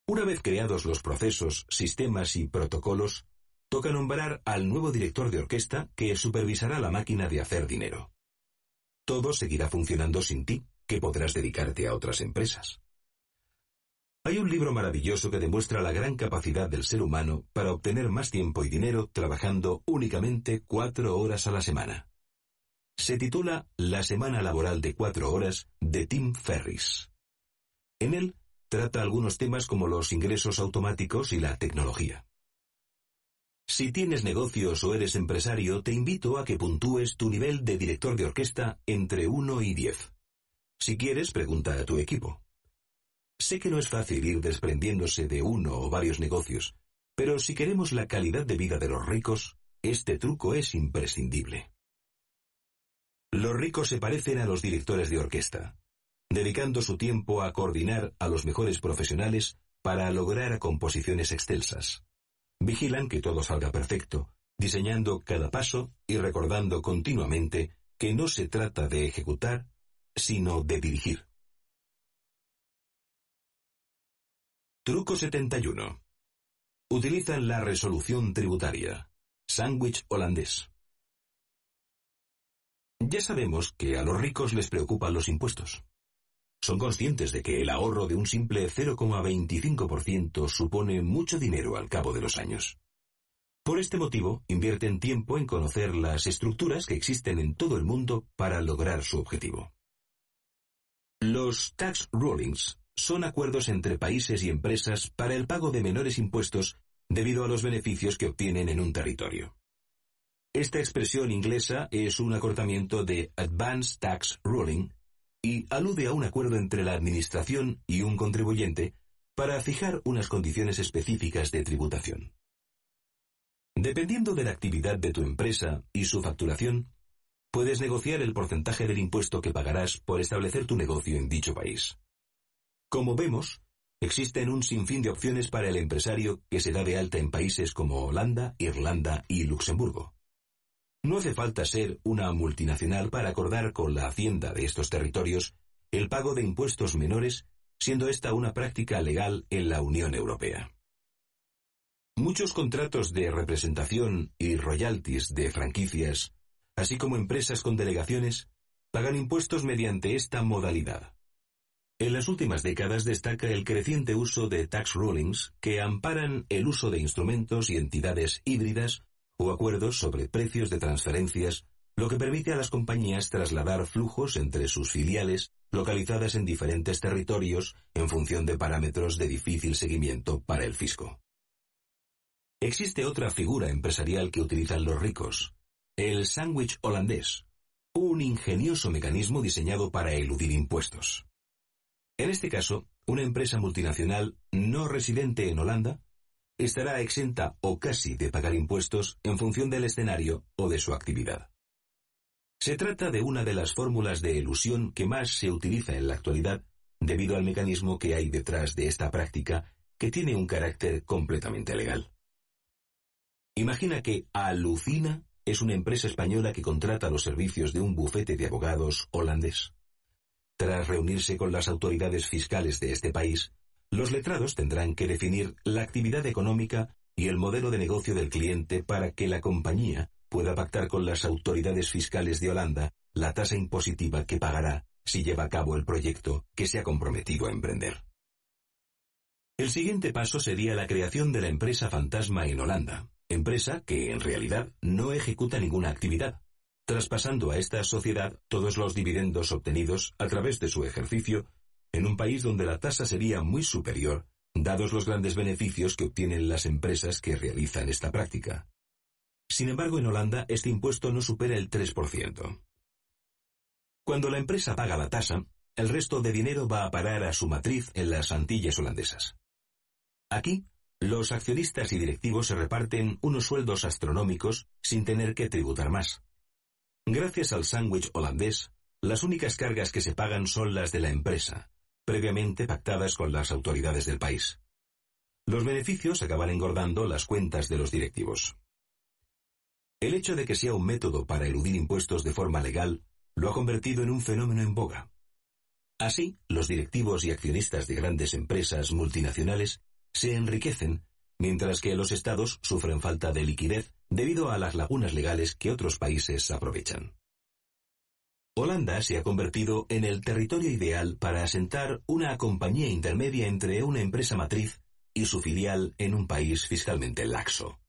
Una vez creados los procesos, sistemas y protocolos, toca nombrar al nuevo director de orquesta que supervisará la máquina de hacer dinero. Todo seguirá funcionando sin ti, que podrás dedicarte a otras empresas. Hay un libro maravilloso que demuestra la gran capacidad del ser humano para obtener más tiempo y dinero trabajando únicamente cuatro horas a la semana. Se titula La semana laboral de cuatro horas de Tim Ferris. En él trata algunos temas como los ingresos automáticos y la tecnología. Si tienes negocios o eres empresario, te invito a que puntúes tu nivel de director de orquesta entre 1 y 10. Si quieres, pregunta a tu equipo. Sé que no es fácil ir desprendiéndose de uno o varios negocios, pero si queremos la calidad de vida de los ricos, este truco es imprescindible. Los ricos se parecen a los directores de orquesta, dedicando su tiempo a coordinar a los mejores profesionales para lograr composiciones excelsas. Vigilan que todo salga perfecto, diseñando cada paso y recordando continuamente que no se trata de ejecutar, sino de dirigir. Truco 71. Utilizan la resolución tributaria. Sándwich holandés. Ya sabemos que a los ricos les preocupan los impuestos. Son conscientes de que el ahorro de un simple 0,25% supone mucho dinero al cabo de los años. Por este motivo, invierten tiempo en conocer las estructuras que existen en todo el mundo para lograr su objetivo. Los tax rulings son acuerdos entre países y empresas para el pago de menores impuestos debido a los beneficios que obtienen en un territorio. Esta expresión inglesa es un acortamiento de Advanced Tax Ruling y alude a un acuerdo entre la Administración y un contribuyente para fijar unas condiciones específicas de tributación. Dependiendo de la actividad de tu empresa y su facturación, puedes negociar el porcentaje del impuesto que pagarás por establecer tu negocio en dicho país. Como vemos, existen un sinfín de opciones para el empresario que se da de alta en países como Holanda, Irlanda y Luxemburgo. No hace falta ser una multinacional para acordar con la hacienda de estos territorios el pago de impuestos menores, siendo esta una práctica legal en la Unión Europea. Muchos contratos de representación y royalties de franquicias, así como empresas con delegaciones, pagan impuestos mediante esta modalidad. En las últimas décadas destaca el creciente uso de tax rulings que amparan el uso de instrumentos y entidades híbridas o acuerdos sobre precios de transferencias, lo que permite a las compañías trasladar flujos entre sus filiales localizadas en diferentes territorios en función de parámetros de difícil seguimiento para el fisco. Existe otra figura empresarial que utilizan los ricos, el sándwich holandés, un ingenioso mecanismo diseñado para eludir impuestos. En este caso, una empresa multinacional no residente en Holanda estará exenta o casi de pagar impuestos en función del escenario o de su actividad. Se trata de una de las fórmulas de elusión que más se utiliza en la actualidad debido al mecanismo que hay detrás de esta práctica que tiene un carácter completamente legal. Imagina que Alucina es una empresa española que contrata los servicios de un bufete de abogados holandés. Tras reunirse con las autoridades fiscales de este país, los letrados tendrán que definir la actividad económica y el modelo de negocio del cliente para que la compañía pueda pactar con las autoridades fiscales de Holanda la tasa impositiva que pagará si lleva a cabo el proyecto que se ha comprometido a emprender. El siguiente paso sería la creación de la empresa fantasma en Holanda, empresa que en realidad no ejecuta ninguna actividad, traspasando a esta sociedad todos los dividendos obtenidos a través de su ejercicio en un país donde la tasa sería muy superior, dados los grandes beneficios que obtienen las empresas que realizan esta práctica. Sin embargo, en Holanda este impuesto no supera el 3%. Cuando la empresa paga la tasa, el resto de dinero va a parar a su matriz en las Antillas holandesas. Aquí, los accionistas y directivos se reparten unos sueldos astronómicos sin tener que tributar más. Gracias al sándwich holandés, las únicas cargas que se pagan son las de la empresa, previamente pactadas con las autoridades del país. Los beneficios acaban engordando las cuentas de los directivos. El hecho de que sea un método para eludir impuestos de forma legal lo ha convertido en un fenómeno en boga. Así, los directivos y accionistas de grandes empresas multinacionales se enriquecen, mientras que los estados sufren falta de liquidez debido a las lagunas legales que otros países aprovechan. Holanda se ha convertido en el territorio ideal para asentar una compañía intermedia entre una empresa matriz y su filial en un país fiscalmente laxo.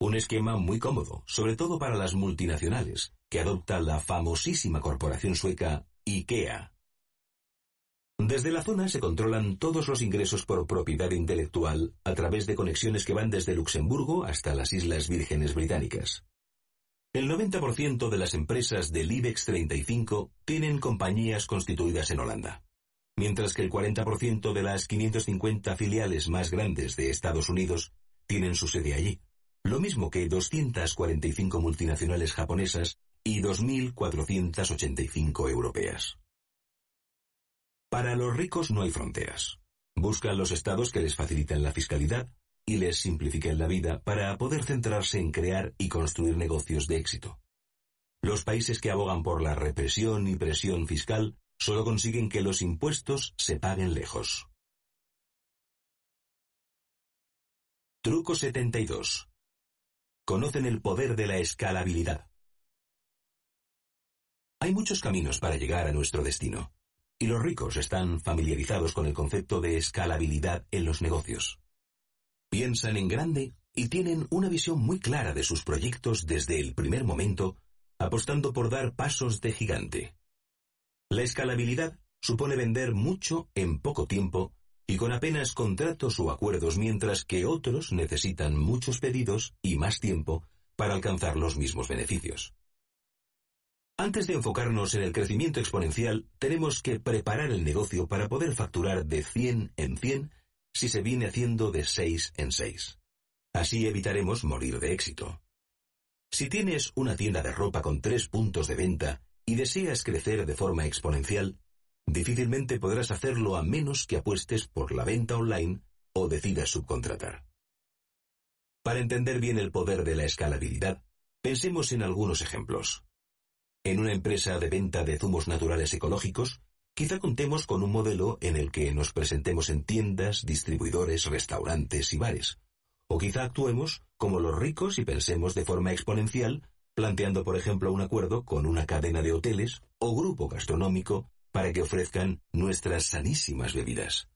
Un esquema muy cómodo, sobre todo para las multinacionales, que adopta la famosísima corporación sueca IKEA, desde la zona se controlan todos los ingresos por propiedad intelectual a través de conexiones que van desde Luxemburgo hasta las Islas Vírgenes Británicas. El 90% de las empresas del IBEX 35 tienen compañías constituidas en Holanda, mientras que el 40% de las 550 filiales más grandes de Estados Unidos tienen su sede allí, lo mismo que 245 multinacionales japonesas y 2.485 europeas. Para los ricos no hay fronteras. Buscan los estados que les faciliten la fiscalidad y les simplifiquen la vida para poder centrarse en crear y construir negocios de éxito. Los países que abogan por la represión y presión fiscal solo consiguen que los impuestos se paguen lejos. Truco 72. Conocen el poder de la escalabilidad. Hay muchos caminos para llegar a nuestro destino y los ricos están familiarizados con el concepto de escalabilidad en los negocios. Piensan en grande y tienen una visión muy clara de sus proyectos desde el primer momento, apostando por dar pasos de gigante. La escalabilidad supone vender mucho en poco tiempo y con apenas contratos o acuerdos mientras que otros necesitan muchos pedidos y más tiempo para alcanzar los mismos beneficios. Antes de enfocarnos en el crecimiento exponencial, tenemos que preparar el negocio para poder facturar de 100 en 100 si se viene haciendo de 6 en 6. Así evitaremos morir de éxito. Si tienes una tienda de ropa con tres puntos de venta y deseas crecer de forma exponencial, difícilmente podrás hacerlo a menos que apuestes por la venta online o decidas subcontratar. Para entender bien el poder de la escalabilidad, pensemos en algunos ejemplos. En una empresa de venta de zumos naturales ecológicos, quizá contemos con un modelo en el que nos presentemos en tiendas, distribuidores, restaurantes y bares. O quizá actuemos como los ricos y pensemos de forma exponencial, planteando por ejemplo un acuerdo con una cadena de hoteles o grupo gastronómico para que ofrezcan nuestras sanísimas bebidas.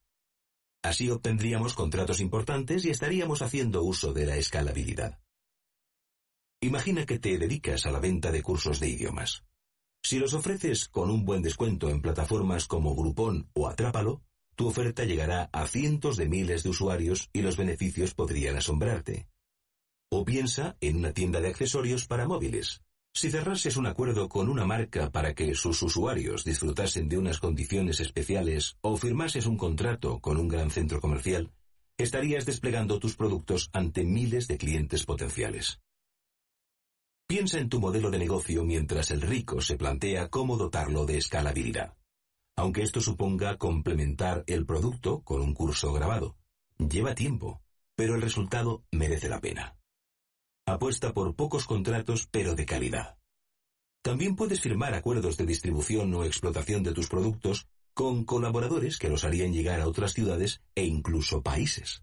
Así obtendríamos contratos importantes y estaríamos haciendo uso de la escalabilidad. Imagina que te dedicas a la venta de cursos de idiomas. Si los ofreces con un buen descuento en plataformas como Groupon o Atrápalo, tu oferta llegará a cientos de miles de usuarios y los beneficios podrían asombrarte. O piensa en una tienda de accesorios para móviles. Si cerrases un acuerdo con una marca para que sus usuarios disfrutasen de unas condiciones especiales o firmases un contrato con un gran centro comercial, estarías desplegando tus productos ante miles de clientes potenciales. Piensa en tu modelo de negocio mientras el rico se plantea cómo dotarlo de escalabilidad. Aunque esto suponga complementar el producto con un curso grabado, lleva tiempo, pero el resultado merece la pena. Apuesta por pocos contratos pero de calidad. También puedes firmar acuerdos de distribución o explotación de tus productos con colaboradores que los harían llegar a otras ciudades e incluso países.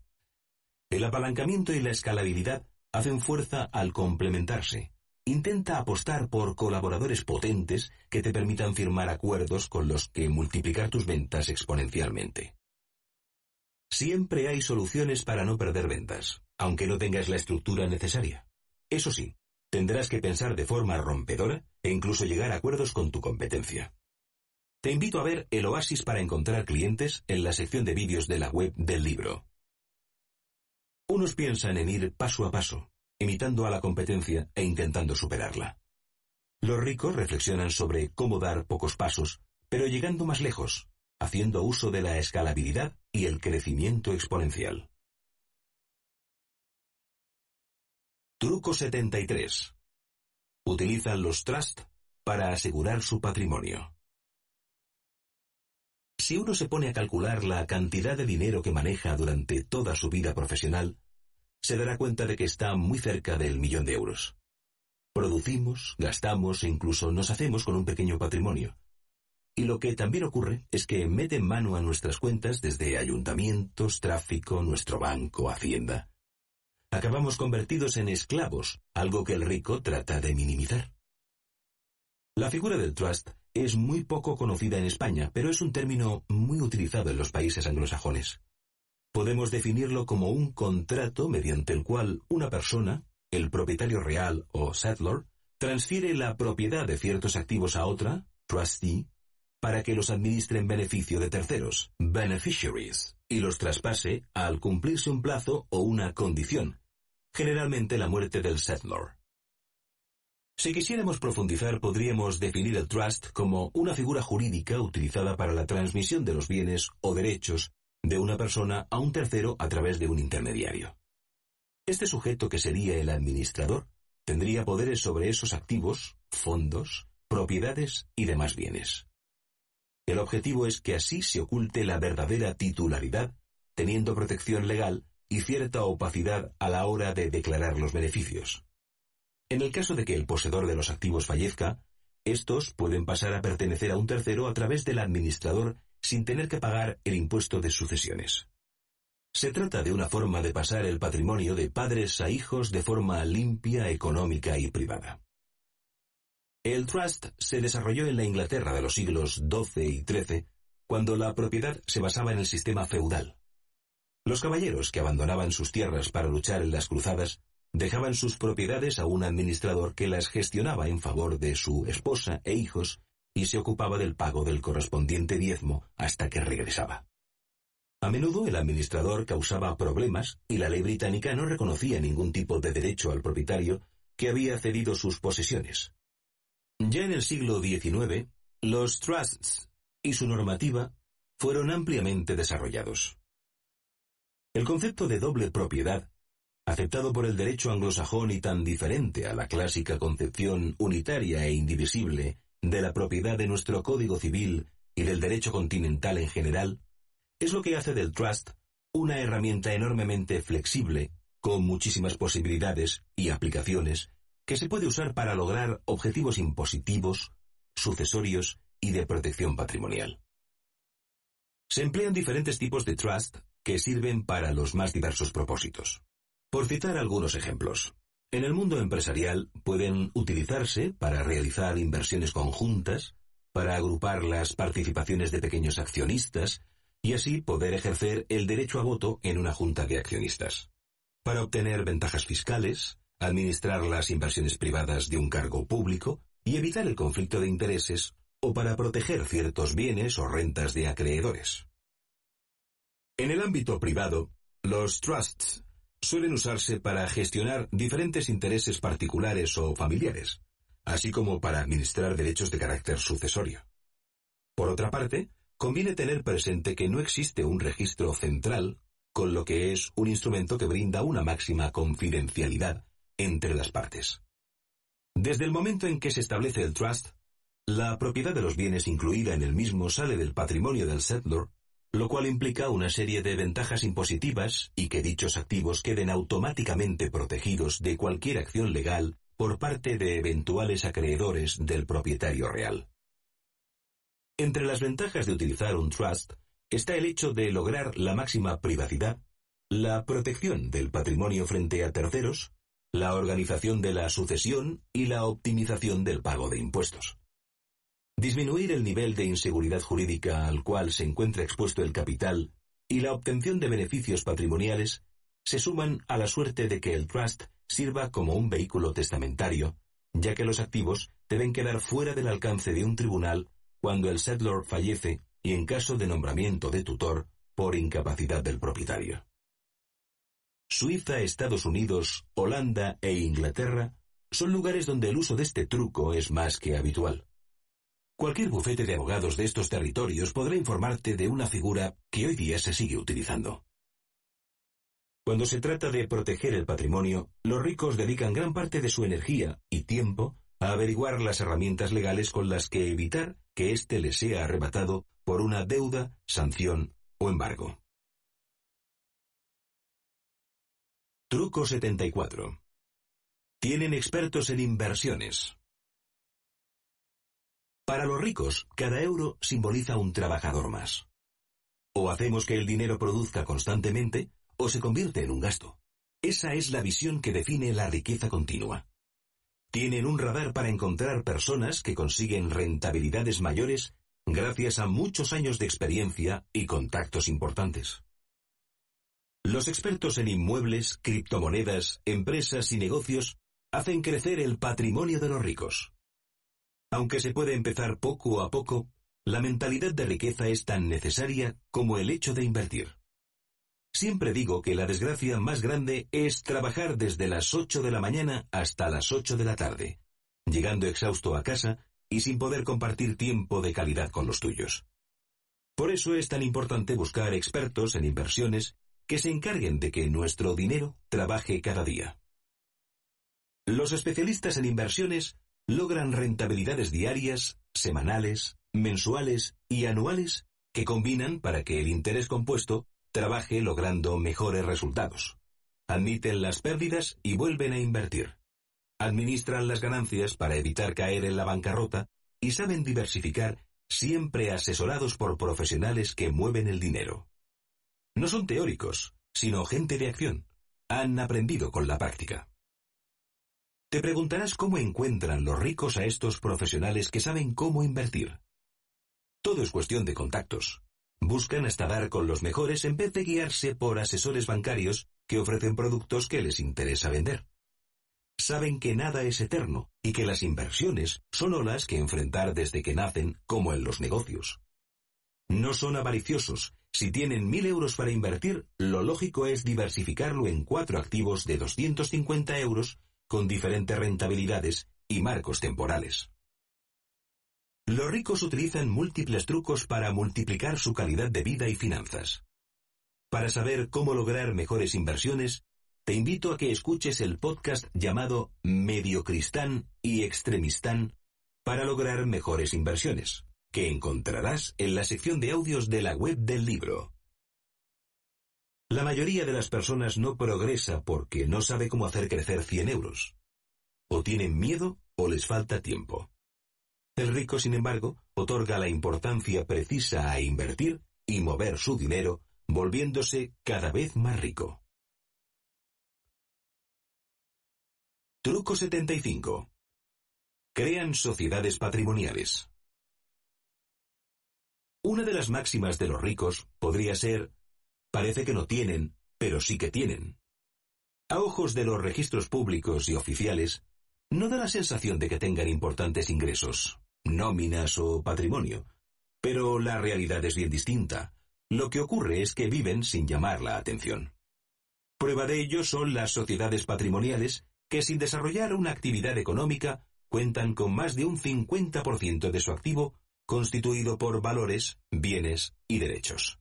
El apalancamiento y la escalabilidad hacen fuerza al complementarse Intenta apostar por colaboradores potentes que te permitan firmar acuerdos con los que multiplicar tus ventas exponencialmente. Siempre hay soluciones para no perder ventas, aunque no tengas la estructura necesaria. Eso sí, tendrás que pensar de forma rompedora e incluso llegar a acuerdos con tu competencia. Te invito a ver el oasis para encontrar clientes en la sección de vídeos de la web del libro. Unos piensan en ir paso a paso, imitando a la competencia e intentando superarla. Los ricos reflexionan sobre cómo dar pocos pasos, pero llegando más lejos, haciendo uso de la escalabilidad y el crecimiento exponencial. Truco 73. Utilizan los trust para asegurar su patrimonio. Si uno se pone a calcular la cantidad de dinero que maneja durante toda su vida profesional, se dará cuenta de que está muy cerca del millón de euros. Producimos, gastamos e incluso nos hacemos con un pequeño patrimonio. Y lo que también ocurre es que meten mano a nuestras cuentas desde ayuntamientos, tráfico, nuestro banco, hacienda. Acabamos convertidos en esclavos, algo que el rico trata de minimizar. La figura del trust es muy poco conocida en España, pero es un término muy utilizado en los países anglosajones podemos definirlo como un contrato mediante el cual una persona, el propietario real o settlor, transfiere la propiedad de ciertos activos a otra, trustee, para que los administre en beneficio de terceros, beneficiaries, y los traspase al cumplirse un plazo o una condición, generalmente la muerte del settlor. Si quisiéramos profundizar, podríamos definir el trust como una figura jurídica utilizada para la transmisión de los bienes o derechos de una persona a un tercero a través de un intermediario. Este sujeto, que sería el administrador, tendría poderes sobre esos activos, fondos, propiedades y demás bienes. El objetivo es que así se oculte la verdadera titularidad, teniendo protección legal y cierta opacidad a la hora de declarar los beneficios. En el caso de que el poseedor de los activos fallezca, estos pueden pasar a pertenecer a un tercero a través del administrador sin tener que pagar el impuesto de sucesiones. Se trata de una forma de pasar el patrimonio de padres a hijos de forma limpia, económica y privada. El trust se desarrolló en la Inglaterra de los siglos XII y XIII, cuando la propiedad se basaba en el sistema feudal. Los caballeros que abandonaban sus tierras para luchar en las cruzadas dejaban sus propiedades a un administrador que las gestionaba en favor de su esposa e hijos y se ocupaba del pago del correspondiente diezmo hasta que regresaba. A menudo el administrador causaba problemas y la ley británica no reconocía ningún tipo de derecho al propietario que había cedido sus posesiones. Ya en el siglo XIX, los trusts y su normativa fueron ampliamente desarrollados. El concepto de doble propiedad, aceptado por el derecho anglosajón y tan diferente a la clásica concepción unitaria e indivisible de la propiedad de nuestro Código Civil y del derecho continental en general, es lo que hace del Trust una herramienta enormemente flexible, con muchísimas posibilidades y aplicaciones, que se puede usar para lograr objetivos impositivos, sucesorios y de protección patrimonial. Se emplean diferentes tipos de trust que sirven para los más diversos propósitos. Por citar algunos ejemplos, en el mundo empresarial pueden utilizarse para realizar inversiones conjuntas, para agrupar las participaciones de pequeños accionistas y así poder ejercer el derecho a voto en una junta de accionistas. Para obtener ventajas fiscales, administrar las inversiones privadas de un cargo público y evitar el conflicto de intereses o para proteger ciertos bienes o rentas de acreedores. En el ámbito privado, los trusts suelen usarse para gestionar diferentes intereses particulares o familiares, así como para administrar derechos de carácter sucesorio. Por otra parte, conviene tener presente que no existe un registro central, con lo que es un instrumento que brinda una máxima confidencialidad entre las partes. Desde el momento en que se establece el trust, la propiedad de los bienes incluida en el mismo sale del patrimonio del settler lo cual implica una serie de ventajas impositivas y que dichos activos queden automáticamente protegidos de cualquier acción legal por parte de eventuales acreedores del propietario real. Entre las ventajas de utilizar un trust está el hecho de lograr la máxima privacidad, la protección del patrimonio frente a terceros, la organización de la sucesión y la optimización del pago de impuestos disminuir el nivel de inseguridad jurídica al cual se encuentra expuesto el capital y la obtención de beneficios patrimoniales se suman a la suerte de que el trust sirva como un vehículo testamentario, ya que los activos deben quedar fuera del alcance de un tribunal cuando el settler fallece y en caso de nombramiento de tutor por incapacidad del propietario. Suiza, Estados Unidos, Holanda e Inglaterra son lugares donde el uso de este truco es más que habitual. Cualquier bufete de abogados de estos territorios podrá informarte de una figura que hoy día se sigue utilizando. Cuando se trata de proteger el patrimonio, los ricos dedican gran parte de su energía y tiempo a averiguar las herramientas legales con las que evitar que éste les sea arrebatado por una deuda, sanción o embargo. Truco 74. Tienen expertos en inversiones. Para los ricos, cada euro simboliza un trabajador más. O hacemos que el dinero produzca constantemente, o se convierte en un gasto. Esa es la visión que define la riqueza continua. Tienen un radar para encontrar personas que consiguen rentabilidades mayores gracias a muchos años de experiencia y contactos importantes. Los expertos en inmuebles, criptomonedas, empresas y negocios hacen crecer el patrimonio de los ricos. Aunque se puede empezar poco a poco, la mentalidad de riqueza es tan necesaria como el hecho de invertir. Siempre digo que la desgracia más grande es trabajar desde las 8 de la mañana hasta las 8 de la tarde, llegando exhausto a casa y sin poder compartir tiempo de calidad con los tuyos. Por eso es tan importante buscar expertos en inversiones que se encarguen de que nuestro dinero trabaje cada día. Los especialistas en inversiones logran rentabilidades diarias, semanales, mensuales y anuales que combinan para que el interés compuesto trabaje logrando mejores resultados. Admiten las pérdidas y vuelven a invertir. Administran las ganancias para evitar caer en la bancarrota y saben diversificar siempre asesorados por profesionales que mueven el dinero. No son teóricos, sino gente de acción. Han aprendido con la práctica. Te preguntarás cómo encuentran los ricos a estos profesionales que saben cómo invertir. Todo es cuestión de contactos. Buscan hasta dar con los mejores en vez de guiarse por asesores bancarios que ofrecen productos que les interesa vender. Saben que nada es eterno y que las inversiones son olas que enfrentar desde que nacen, como en los negocios. No son avariciosos. Si tienen mil euros para invertir, lo lógico es diversificarlo en cuatro activos de 250 euros con diferentes rentabilidades y marcos temporales. Los ricos utilizan múltiples trucos para multiplicar su calidad de vida y finanzas. Para saber cómo lograr mejores inversiones, te invito a que escuches el podcast llamado Mediocristán y Extremistán para lograr mejores inversiones, que encontrarás en la sección de audios de la web del libro. La mayoría de las personas no progresa porque no sabe cómo hacer crecer 100 euros. O tienen miedo o les falta tiempo. El rico, sin embargo, otorga la importancia precisa a invertir y mover su dinero, volviéndose cada vez más rico. Truco 75. Crean sociedades patrimoniales. Una de las máximas de los ricos podría ser Parece que no tienen, pero sí que tienen. A ojos de los registros públicos y oficiales, no da la sensación de que tengan importantes ingresos, nóminas o patrimonio, pero la realidad es bien distinta. Lo que ocurre es que viven sin llamar la atención. Prueba de ello son las sociedades patrimoniales que sin desarrollar una actividad económica cuentan con más de un 50% de su activo constituido por valores, bienes y derechos.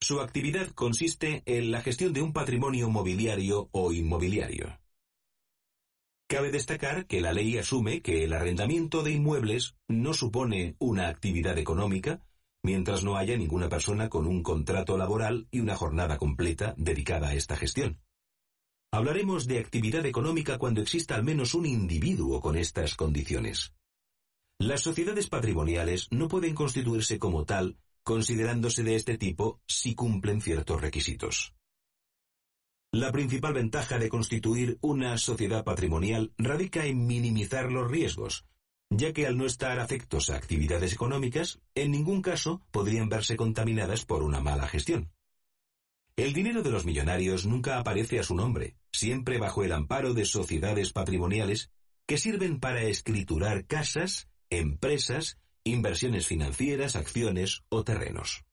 Su actividad consiste en la gestión de un patrimonio mobiliario o inmobiliario. Cabe destacar que la ley asume que el arrendamiento de inmuebles no supone una actividad económica mientras no haya ninguna persona con un contrato laboral y una jornada completa dedicada a esta gestión. Hablaremos de actividad económica cuando exista al menos un individuo con estas condiciones. Las sociedades patrimoniales no pueden constituirse como tal considerándose de este tipo si cumplen ciertos requisitos. La principal ventaja de constituir una sociedad patrimonial radica en minimizar los riesgos, ya que al no estar afectos a actividades económicas, en ningún caso podrían verse contaminadas por una mala gestión. El dinero de los millonarios nunca aparece a su nombre, siempre bajo el amparo de sociedades patrimoniales que sirven para escriturar casas, empresas inversiones financieras, acciones o terrenos.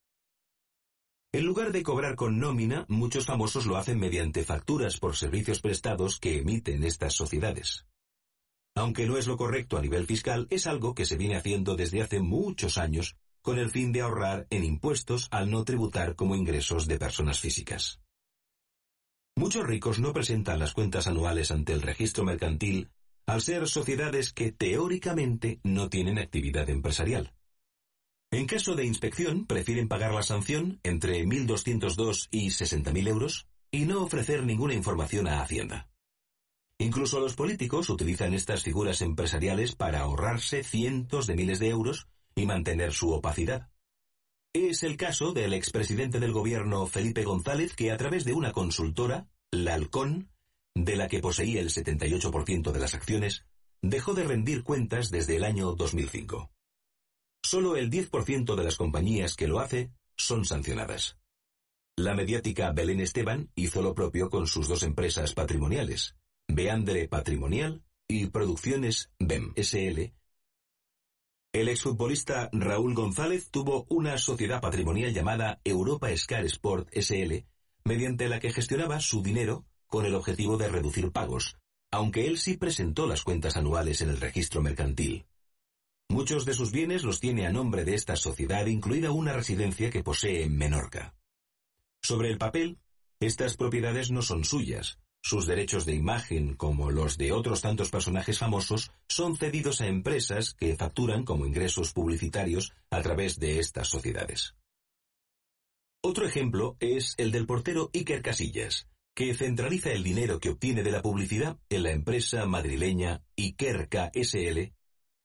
En lugar de cobrar con nómina, muchos famosos lo hacen mediante facturas por servicios prestados que emiten estas sociedades. Aunque no es lo correcto a nivel fiscal, es algo que se viene haciendo desde hace muchos años con el fin de ahorrar en impuestos al no tributar como ingresos de personas físicas. Muchos ricos no presentan las cuentas anuales ante el registro mercantil al ser sociedades que teóricamente no tienen actividad empresarial. En caso de inspección, prefieren pagar la sanción entre 1.202 y 60.000 euros y no ofrecer ninguna información a Hacienda. Incluso los políticos utilizan estas figuras empresariales para ahorrarse cientos de miles de euros y mantener su opacidad. Es el caso del expresidente del gobierno Felipe González que a través de una consultora, la de la que poseía el 78% de las acciones, dejó de rendir cuentas desde el año 2005. Solo el 10% de las compañías que lo hace son sancionadas. La mediática Belén Esteban hizo lo propio con sus dos empresas patrimoniales, Beandre Patrimonial y Producciones BEM SL. El exfutbolista Raúl González tuvo una sociedad patrimonial llamada Europa Scar Sport SL, mediante la que gestionaba su dinero con el objetivo de reducir pagos, aunque él sí presentó las cuentas anuales en el registro mercantil. Muchos de sus bienes los tiene a nombre de esta sociedad, incluida una residencia que posee en Menorca. Sobre el papel, estas propiedades no son suyas. Sus derechos de imagen, como los de otros tantos personajes famosos, son cedidos a empresas que facturan como ingresos publicitarios a través de estas sociedades. Otro ejemplo es el del portero Iker Casillas, que centraliza el dinero que obtiene de la publicidad en la empresa madrileña Ikerca SL,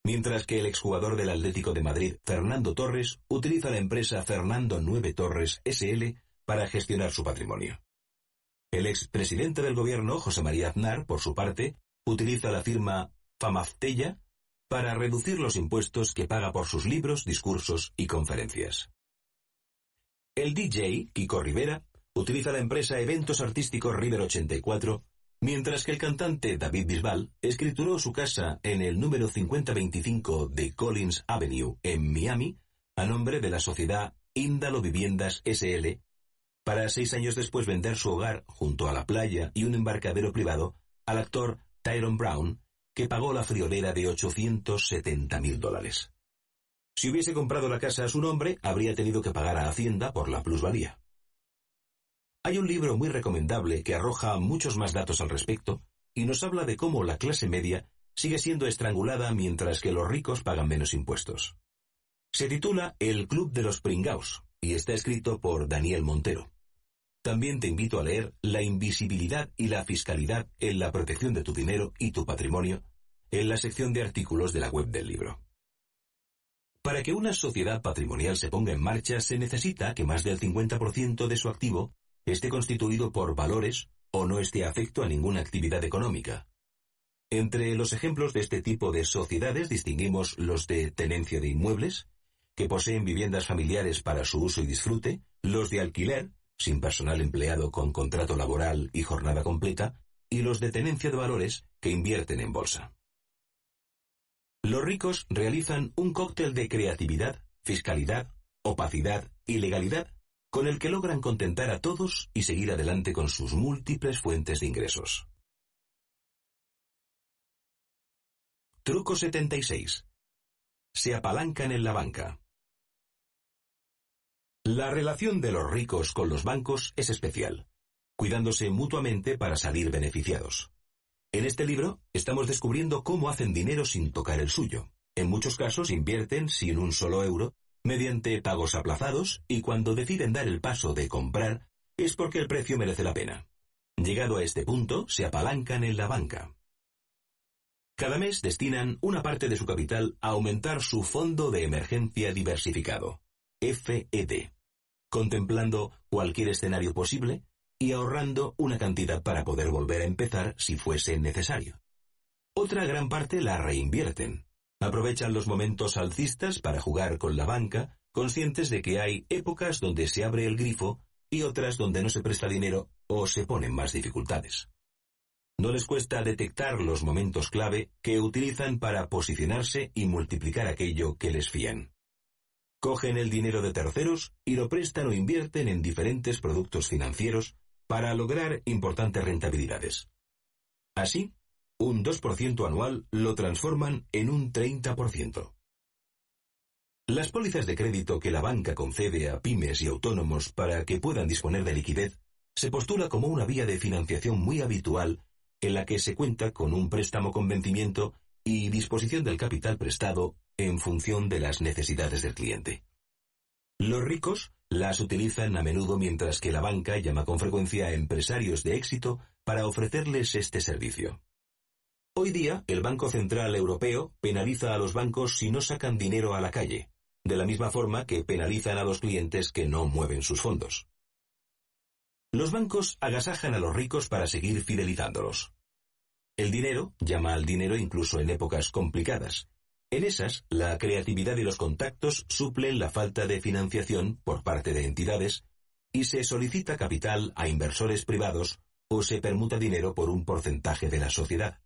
mientras que el exjugador del Atlético de Madrid, Fernando Torres, utiliza la empresa Fernando 9 Torres SL para gestionar su patrimonio. El expresidente del gobierno, José María Aznar, por su parte, utiliza la firma Famaftella para reducir los impuestos que paga por sus libros, discursos y conferencias. El DJ, Kiko Rivera, utiliza la empresa Eventos Artísticos River 84, mientras que el cantante David Bisbal escrituró su casa en el número 5025 de Collins Avenue en Miami a nombre de la sociedad Índalo Viviendas SL, para seis años después vender su hogar junto a la playa y un embarcadero privado al actor Tyron Brown, que pagó la friolera de 870 mil dólares. Si hubiese comprado la casa a su nombre, habría tenido que pagar a Hacienda por la plusvalía. Hay un libro muy recomendable que arroja muchos más datos al respecto y nos habla de cómo la clase media sigue siendo estrangulada mientras que los ricos pagan menos impuestos. Se titula El Club de los Pringaos y está escrito por Daniel Montero. También te invito a leer La invisibilidad y la fiscalidad en la protección de tu dinero y tu patrimonio en la sección de artículos de la web del libro. Para que una sociedad patrimonial se ponga en marcha se necesita que más del 50% de su activo esté constituido por valores o no esté afecto a ninguna actividad económica. Entre los ejemplos de este tipo de sociedades distinguimos los de tenencia de inmuebles, que poseen viviendas familiares para su uso y disfrute, los de alquiler, sin personal empleado con contrato laboral y jornada completa, y los de tenencia de valores, que invierten en bolsa. Los ricos realizan un cóctel de creatividad, fiscalidad, opacidad y legalidad con el que logran contentar a todos y seguir adelante con sus múltiples fuentes de ingresos. Truco 76. Se apalancan en la banca. La relación de los ricos con los bancos es especial, cuidándose mutuamente para salir beneficiados. En este libro estamos descubriendo cómo hacen dinero sin tocar el suyo. En muchos casos invierten sin un solo euro mediante pagos aplazados y cuando deciden dar el paso de comprar es porque el precio merece la pena. Llegado a este punto, se apalancan en la banca. Cada mes destinan una parte de su capital a aumentar su fondo de emergencia diversificado, FED, contemplando cualquier escenario posible y ahorrando una cantidad para poder volver a empezar si fuese necesario. Otra gran parte la reinvierten, Aprovechan los momentos alcistas para jugar con la banca, conscientes de que hay épocas donde se abre el grifo y otras donde no se presta dinero o se ponen más dificultades. No les cuesta detectar los momentos clave que utilizan para posicionarse y multiplicar aquello que les fían. Cogen el dinero de terceros y lo prestan o invierten en diferentes productos financieros para lograr importantes rentabilidades. Así, un 2% anual lo transforman en un 30%. Las pólizas de crédito que la banca concede a pymes y autónomos para que puedan disponer de liquidez se postula como una vía de financiación muy habitual en la que se cuenta con un préstamo con vencimiento y disposición del capital prestado en función de las necesidades del cliente. Los ricos las utilizan a menudo mientras que la banca llama con frecuencia a empresarios de éxito para ofrecerles este servicio. Hoy día, el Banco Central Europeo penaliza a los bancos si no sacan dinero a la calle, de la misma forma que penalizan a los clientes que no mueven sus fondos. Los bancos agasajan a los ricos para seguir fidelizándolos. El dinero llama al dinero incluso en épocas complicadas. En esas, la creatividad y los contactos suplen la falta de financiación por parte de entidades y se solicita capital a inversores privados o se permuta dinero por un porcentaje de la sociedad.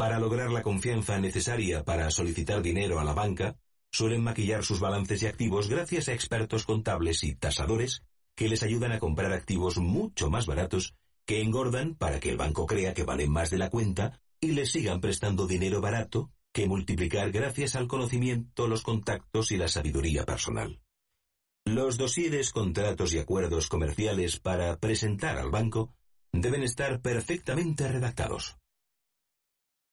Para lograr la confianza necesaria para solicitar dinero a la banca, suelen maquillar sus balances y activos gracias a expertos contables y tasadores que les ayudan a comprar activos mucho más baratos que engordan para que el banco crea que valen más de la cuenta y les sigan prestando dinero barato que multiplicar gracias al conocimiento, los contactos y la sabiduría personal. Los dosieres, contratos y acuerdos comerciales para presentar al banco deben estar perfectamente redactados.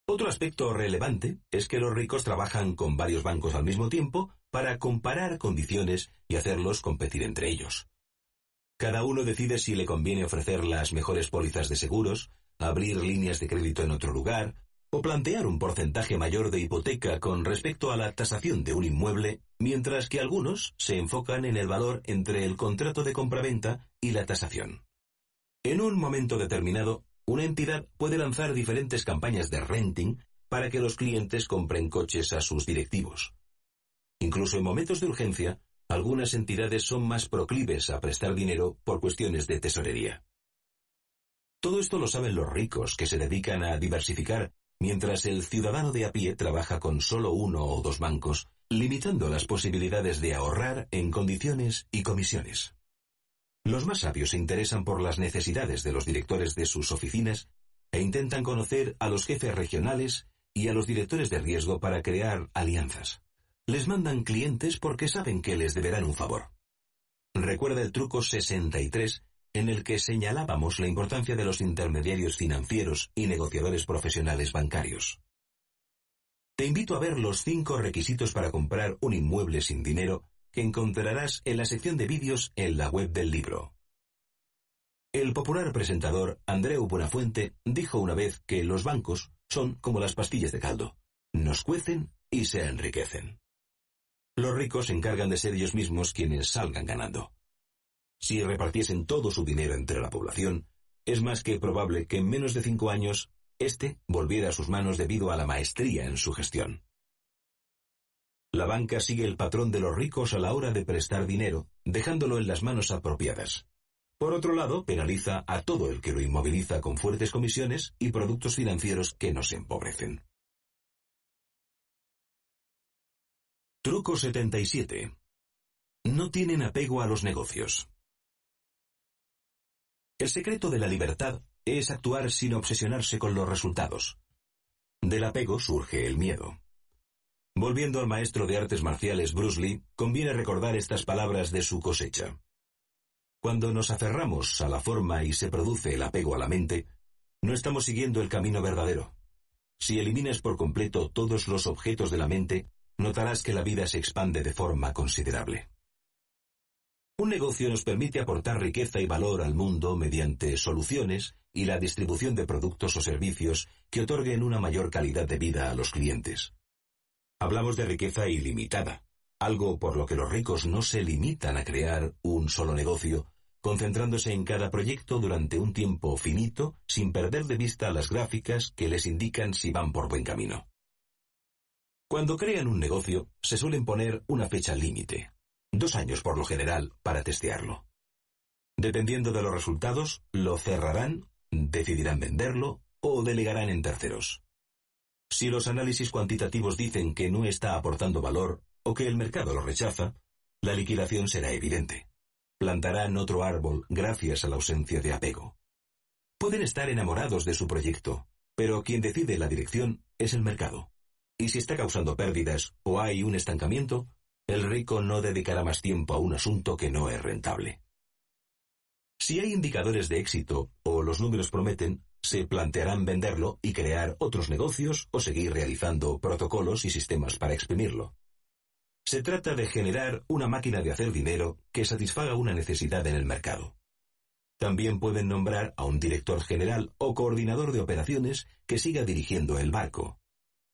Otro aspecto relevante es que los ricos trabajan con varios bancos al mismo tiempo para comparar condiciones y hacerlos competir entre ellos. Cada uno decide si le conviene ofrecer las mejores pólizas de seguros, abrir líneas de crédito en otro lugar, o plantear un porcentaje mayor de hipoteca con respecto a la tasación de un inmueble, mientras que algunos se enfocan en el valor entre el contrato de compraventa y la tasación. En un momento determinado, una entidad puede lanzar diferentes campañas de renting para que los clientes compren coches a sus directivos. Incluso en momentos de urgencia, algunas entidades son más proclives a prestar dinero por cuestiones de tesorería. Todo esto lo saben los ricos que se dedican a diversificar, mientras el ciudadano de a pie trabaja con solo uno o dos bancos, limitando las posibilidades de ahorrar en condiciones y comisiones. Los más sabios se interesan por las necesidades de los directores de sus oficinas e intentan conocer a los jefes regionales y a los directores de riesgo para crear alianzas. Les mandan clientes porque saben que les deberán un favor. Recuerda el truco 63 en el que señalábamos la importancia de los intermediarios financieros y negociadores profesionales bancarios. Te invito a ver los cinco requisitos para comprar un inmueble sin dinero encontrarás en la sección de vídeos en la web del libro. El popular presentador Andreu Buenafuente dijo una vez que los bancos son como las pastillas de caldo, nos cuecen y se enriquecen. Los ricos se encargan de ser ellos mismos quienes salgan ganando. Si repartiesen todo su dinero entre la población, es más que probable que en menos de cinco años, éste volviera a sus manos debido a la maestría en su gestión. La banca sigue el patrón de los ricos a la hora de prestar dinero, dejándolo en las manos apropiadas. Por otro lado, penaliza a todo el que lo inmoviliza con fuertes comisiones y productos financieros que nos empobrecen. Truco 77. No tienen apego a los negocios. El secreto de la libertad es actuar sin obsesionarse con los resultados. Del apego surge el miedo. Volviendo al maestro de artes marciales Bruce Lee, conviene recordar estas palabras de su cosecha. Cuando nos aferramos a la forma y se produce el apego a la mente, no estamos siguiendo el camino verdadero. Si eliminas por completo todos los objetos de la mente, notarás que la vida se expande de forma considerable. Un negocio nos permite aportar riqueza y valor al mundo mediante soluciones y la distribución de productos o servicios que otorguen una mayor calidad de vida a los clientes. Hablamos de riqueza ilimitada, algo por lo que los ricos no se limitan a crear un solo negocio, concentrándose en cada proyecto durante un tiempo finito sin perder de vista las gráficas que les indican si van por buen camino. Cuando crean un negocio, se suelen poner una fecha límite, dos años por lo general, para testearlo. Dependiendo de los resultados, lo cerrarán, decidirán venderlo o delegarán en terceros. Si los análisis cuantitativos dicen que no está aportando valor o que el mercado lo rechaza, la liquidación será evidente. Plantarán otro árbol gracias a la ausencia de apego. Pueden estar enamorados de su proyecto, pero quien decide la dirección es el mercado. Y si está causando pérdidas o hay un estancamiento, el rico no dedicará más tiempo a un asunto que no es rentable. Si hay indicadores de éxito o los números prometen, se plantearán venderlo y crear otros negocios o seguir realizando protocolos y sistemas para exprimirlo. Se trata de generar una máquina de hacer dinero que satisfaga una necesidad en el mercado. También pueden nombrar a un director general o coordinador de operaciones que siga dirigiendo el barco.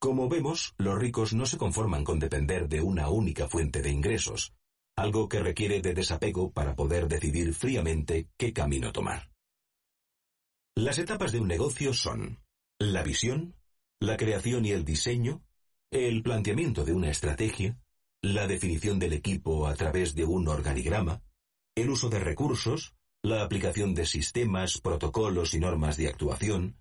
Como vemos, los ricos no se conforman con depender de una única fuente de ingresos, algo que requiere de desapego para poder decidir fríamente qué camino tomar. Las etapas de un negocio son la visión, la creación y el diseño, el planteamiento de una estrategia, la definición del equipo a través de un organigrama, el uso de recursos, la aplicación de sistemas, protocolos y normas de actuación,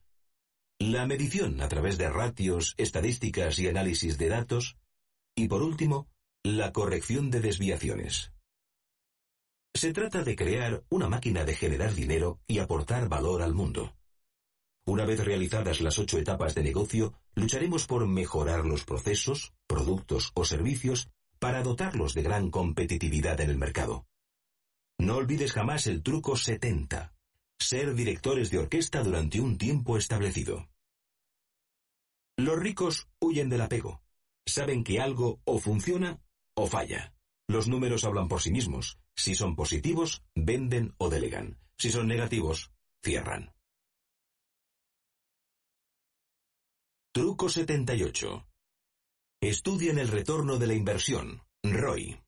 la medición a través de ratios, estadísticas y análisis de datos, y por último, la corrección de desviaciones. Se trata de crear una máquina de generar dinero y aportar valor al mundo. Una vez realizadas las ocho etapas de negocio, lucharemos por mejorar los procesos, productos o servicios para dotarlos de gran competitividad en el mercado. No olvides jamás el truco 70. Ser directores de orquesta durante un tiempo establecido. Los ricos huyen del apego. Saben que algo o funciona o falla. Los números hablan por sí mismos si son positivos, venden o delegan. Si son negativos, cierran. Truco 78. Estudien el retorno de la inversión, ROI.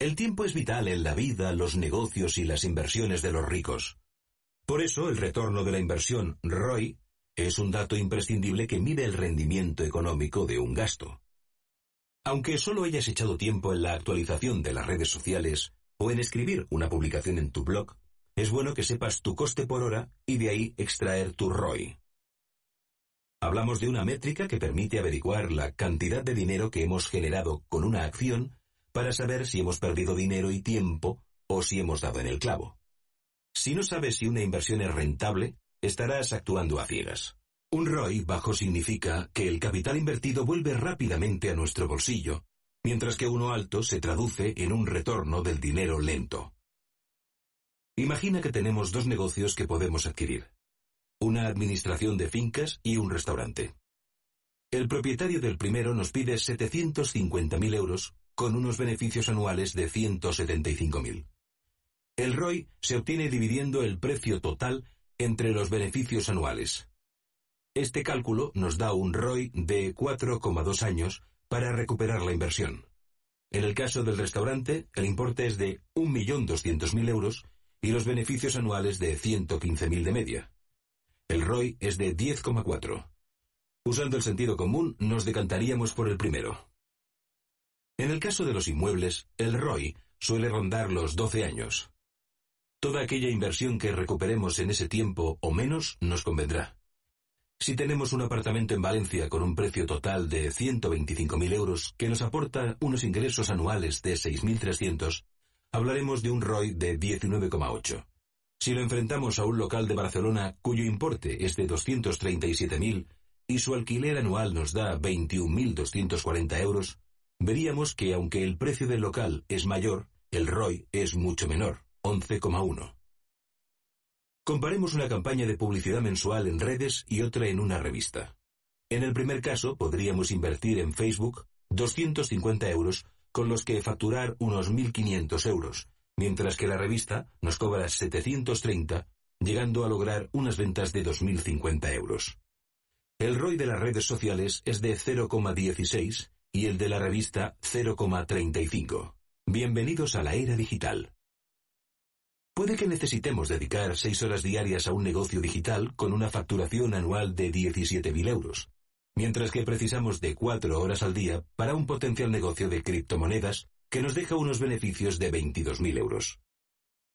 El tiempo es vital en la vida, los negocios y las inversiones de los ricos. Por eso el retorno de la inversión, ROI, es un dato imprescindible que mide el rendimiento económico de un gasto. Aunque solo hayas echado tiempo en la actualización de las redes sociales o en escribir una publicación en tu blog, es bueno que sepas tu coste por hora y de ahí extraer tu ROI. Hablamos de una métrica que permite averiguar la cantidad de dinero que hemos generado con una acción para saber si hemos perdido dinero y tiempo o si hemos dado en el clavo. Si no sabes si una inversión es rentable, estarás actuando a ciegas. Un ROI bajo significa que el capital invertido vuelve rápidamente a nuestro bolsillo, mientras que uno alto se traduce en un retorno del dinero lento. Imagina que tenemos dos negocios que podemos adquirir. Una administración de fincas y un restaurante. El propietario del primero nos pide 750.000 euros con unos beneficios anuales de 175.000. El ROI se obtiene dividiendo el precio total entre los beneficios anuales. Este cálculo nos da un ROI de 4,2 años para recuperar la inversión. En el caso del restaurante, el importe es de 1.200.000 euros y los beneficios anuales de 115.000 de media. El ROI es de 10,4. Usando el sentido común, nos decantaríamos por el primero. En el caso de los inmuebles, el ROI suele rondar los 12 años. Toda aquella inversión que recuperemos en ese tiempo o menos nos convendrá. Si tenemos un apartamento en Valencia con un precio total de 125.000 euros que nos aporta unos ingresos anuales de 6.300, hablaremos de un ROI de 19,8. Si lo enfrentamos a un local de Barcelona cuyo importe es de 237.000 y su alquiler anual nos da 21.240 euros, veríamos que aunque el precio del local es mayor, el ROI es mucho menor, 11,1. Comparemos una campaña de publicidad mensual en redes y otra en una revista. En el primer caso, podríamos invertir en Facebook 250 euros con los que facturar unos 1.500 euros, mientras que la revista nos cobra 730, llegando a lograr unas ventas de 2.050 euros. El ROI de las redes sociales es de 0,16 y el de la revista 0,35. Bienvenidos a la era digital. Puede que necesitemos dedicar 6 horas diarias a un negocio digital con una facturación anual de 17.000 euros, mientras que precisamos de 4 horas al día para un potencial negocio de criptomonedas que nos deja unos beneficios de 22.000 euros.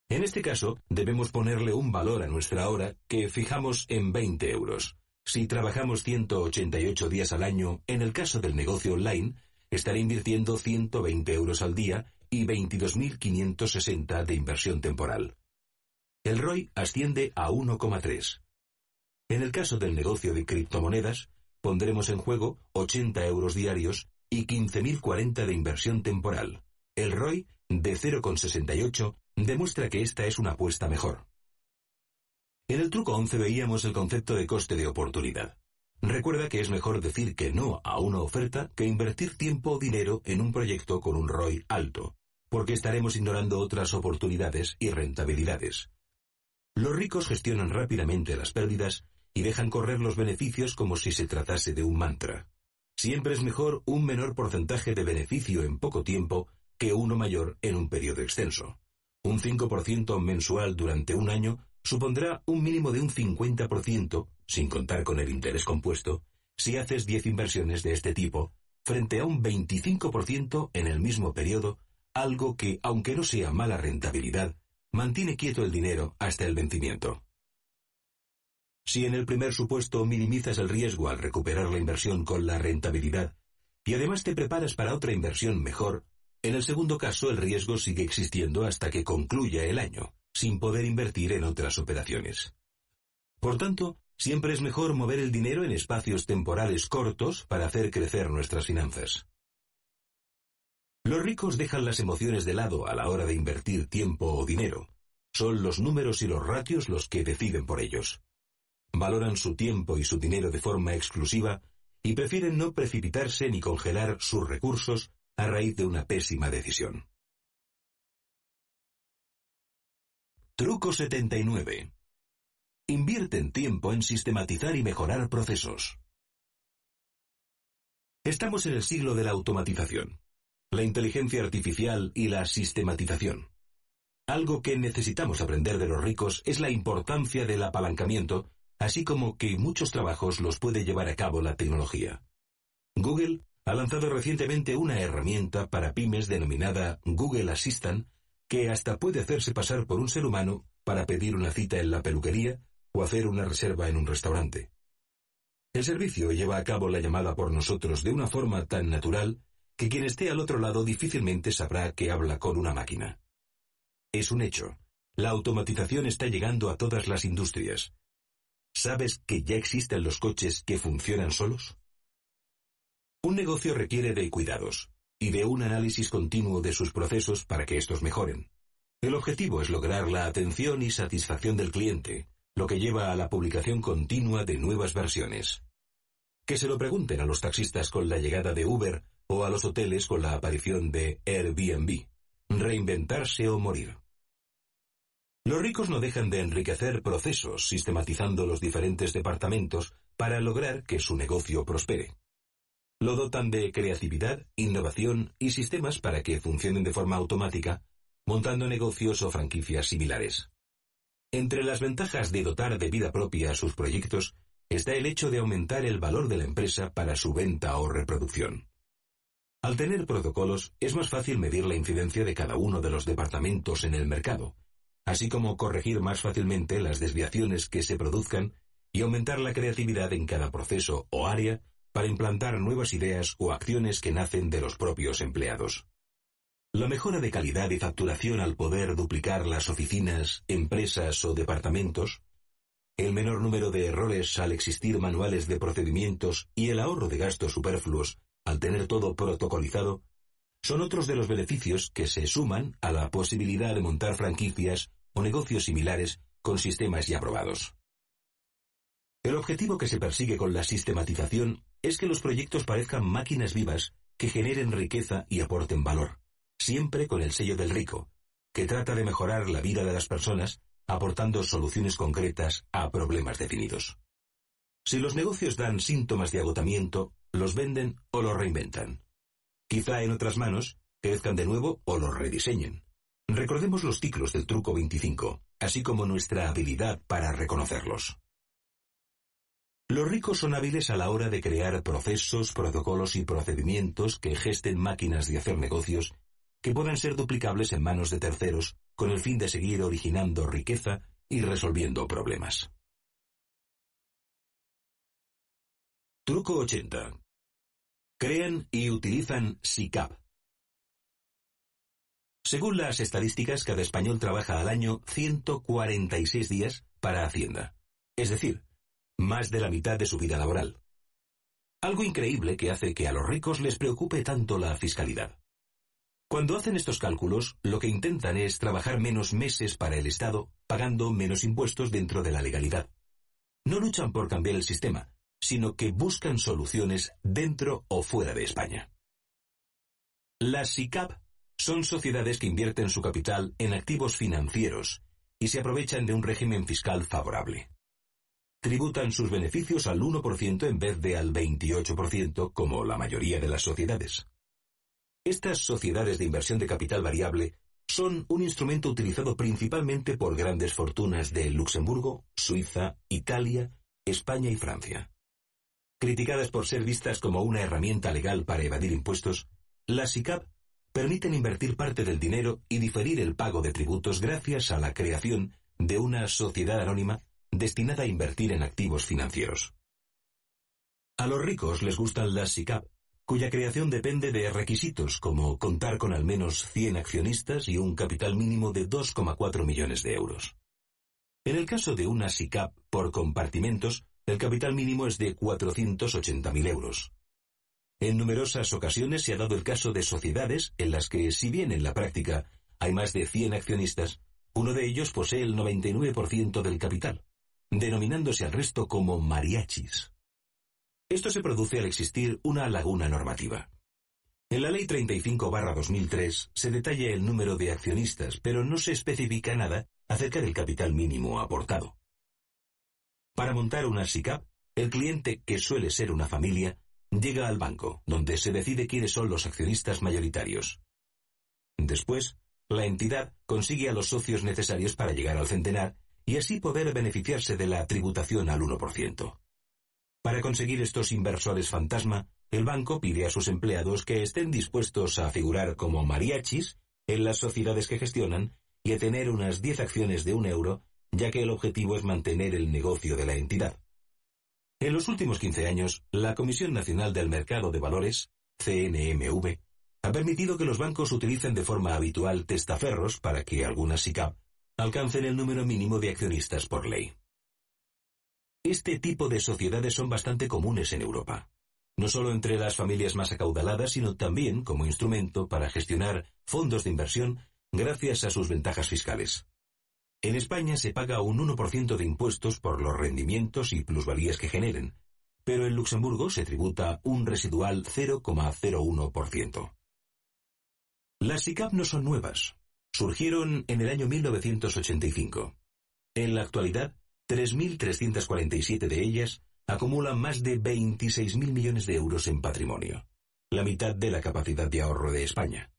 En este caso, debemos ponerle un valor a nuestra hora que fijamos en 20 euros. Si trabajamos 188 días al año, en el caso del negocio online, estaré invirtiendo 120 euros al día y 22.560 de inversión temporal. El ROI asciende a 1,3. En el caso del negocio de criptomonedas, pondremos en juego 80 euros diarios y 15.040 de inversión temporal. El ROI, de 0,68, demuestra que esta es una apuesta mejor. En el truco 11 veíamos el concepto de coste de oportunidad. Recuerda que es mejor decir que no a una oferta que invertir tiempo o dinero en un proyecto con un ROI alto porque estaremos ignorando otras oportunidades y rentabilidades. Los ricos gestionan rápidamente las pérdidas y dejan correr los beneficios como si se tratase de un mantra. Siempre es mejor un menor porcentaje de beneficio en poco tiempo que uno mayor en un periodo extenso. Un 5% mensual durante un año supondrá un mínimo de un 50%, sin contar con el interés compuesto, si haces 10 inversiones de este tipo, frente a un 25% en el mismo periodo algo que, aunque no sea mala rentabilidad, mantiene quieto el dinero hasta el vencimiento. Si en el primer supuesto minimizas el riesgo al recuperar la inversión con la rentabilidad y además te preparas para otra inversión mejor, en el segundo caso el riesgo sigue existiendo hasta que concluya el año, sin poder invertir en otras operaciones. Por tanto, siempre es mejor mover el dinero en espacios temporales cortos para hacer crecer nuestras finanzas. Los ricos dejan las emociones de lado a la hora de invertir tiempo o dinero. Son los números y los ratios los que deciden por ellos. Valoran su tiempo y su dinero de forma exclusiva y prefieren no precipitarse ni congelar sus recursos a raíz de una pésima decisión. Truco 79. Invierten tiempo en sistematizar y mejorar procesos. Estamos en el siglo de la automatización la inteligencia artificial y la sistematización. Algo que necesitamos aprender de los ricos es la importancia del apalancamiento, así como que muchos trabajos los puede llevar a cabo la tecnología. Google ha lanzado recientemente una herramienta para pymes denominada Google Assistant, que hasta puede hacerse pasar por un ser humano para pedir una cita en la peluquería o hacer una reserva en un restaurante. El servicio lleva a cabo la llamada por nosotros de una forma tan natural quien esté al otro lado difícilmente sabrá que habla con una máquina. Es un hecho. La automatización está llegando a todas las industrias. ¿Sabes que ya existen los coches que funcionan solos? Un negocio requiere de cuidados y de un análisis continuo de sus procesos para que estos mejoren. El objetivo es lograr la atención y satisfacción del cliente, lo que lleva a la publicación continua de nuevas versiones. Que se lo pregunten a los taxistas con la llegada de Uber o a los hoteles con la aparición de Airbnb. Reinventarse o morir. Los ricos no dejan de enriquecer procesos sistematizando los diferentes departamentos para lograr que su negocio prospere. Lo dotan de creatividad, innovación y sistemas para que funcionen de forma automática, montando negocios o franquicias similares. Entre las ventajas de dotar de vida propia a sus proyectos está el hecho de aumentar el valor de la empresa para su venta o reproducción. Al tener protocolos, es más fácil medir la incidencia de cada uno de los departamentos en el mercado, así como corregir más fácilmente las desviaciones que se produzcan y aumentar la creatividad en cada proceso o área para implantar nuevas ideas o acciones que nacen de los propios empleados. La mejora de calidad y facturación al poder duplicar las oficinas, empresas o departamentos, el menor número de errores al existir manuales de procedimientos y el ahorro de gastos superfluos al tener todo protocolizado, son otros de los beneficios que se suman a la posibilidad de montar franquicias o negocios similares con sistemas ya aprobados. El objetivo que se persigue con la sistematización es que los proyectos parezcan máquinas vivas que generen riqueza y aporten valor, siempre con el sello del rico, que trata de mejorar la vida de las personas aportando soluciones concretas a problemas definidos. Si los negocios dan síntomas de agotamiento los venden o los reinventan. Quizá en otras manos crezcan de nuevo o los rediseñen. Recordemos los ciclos del truco 25, así como nuestra habilidad para reconocerlos. Los ricos son hábiles a la hora de crear procesos, protocolos y procedimientos que gesten máquinas de hacer negocios que puedan ser duplicables en manos de terceros con el fin de seguir originando riqueza y resolviendo problemas. Truco 80. Crean y utilizan SICAP. Según las estadísticas, cada español trabaja al año 146 días para Hacienda, es decir, más de la mitad de su vida laboral. Algo increíble que hace que a los ricos les preocupe tanto la fiscalidad. Cuando hacen estos cálculos, lo que intentan es trabajar menos meses para el Estado, pagando menos impuestos dentro de la legalidad. No luchan por cambiar el sistema, sino que buscan soluciones dentro o fuera de España. Las SICAP son sociedades que invierten su capital en activos financieros y se aprovechan de un régimen fiscal favorable. Tributan sus beneficios al 1% en vez de al 28% como la mayoría de las sociedades. Estas sociedades de inversión de capital variable son un instrumento utilizado principalmente por grandes fortunas de Luxemburgo, Suiza, Italia, España y Francia criticadas por ser vistas como una herramienta legal para evadir impuestos, las SICAP permiten invertir parte del dinero y diferir el pago de tributos gracias a la creación de una sociedad anónima destinada a invertir en activos financieros. A los ricos les gustan las SICAP, cuya creación depende de requisitos como contar con al menos 100 accionistas y un capital mínimo de 2,4 millones de euros. En el caso de una SICAP por compartimentos, el capital mínimo es de 480.000 euros. En numerosas ocasiones se ha dado el caso de sociedades en las que, si bien en la práctica hay más de 100 accionistas, uno de ellos posee el 99% del capital, denominándose al resto como mariachis. Esto se produce al existir una laguna normativa. En la Ley 35-2003 se detalla el número de accionistas, pero no se especifica nada acerca del capital mínimo aportado. Para montar una SICAP, el cliente, que suele ser una familia, llega al banco, donde se decide quiénes son los accionistas mayoritarios. Después, la entidad consigue a los socios necesarios para llegar al centenar y así poder beneficiarse de la tributación al 1%. Para conseguir estos inversores fantasma, el banco pide a sus empleados que estén dispuestos a figurar como mariachis en las sociedades que gestionan y a tener unas 10 acciones de un euro ya que el objetivo es mantener el negocio de la entidad. En los últimos 15 años, la Comisión Nacional del Mercado de Valores, CNMV, ha permitido que los bancos utilicen de forma habitual testaferros para que algunas SICAP alcancen el número mínimo de accionistas por ley. Este tipo de sociedades son bastante comunes en Europa, no solo entre las familias más acaudaladas, sino también como instrumento para gestionar fondos de inversión gracias a sus ventajas fiscales. En España se paga un 1% de impuestos por los rendimientos y plusvalías que generen, pero en Luxemburgo se tributa un residual 0,01%. Las ICAP no son nuevas. Surgieron en el año 1985. En la actualidad, 3.347 de ellas acumulan más de 26.000 millones de euros en patrimonio, la mitad de la capacidad de ahorro de España.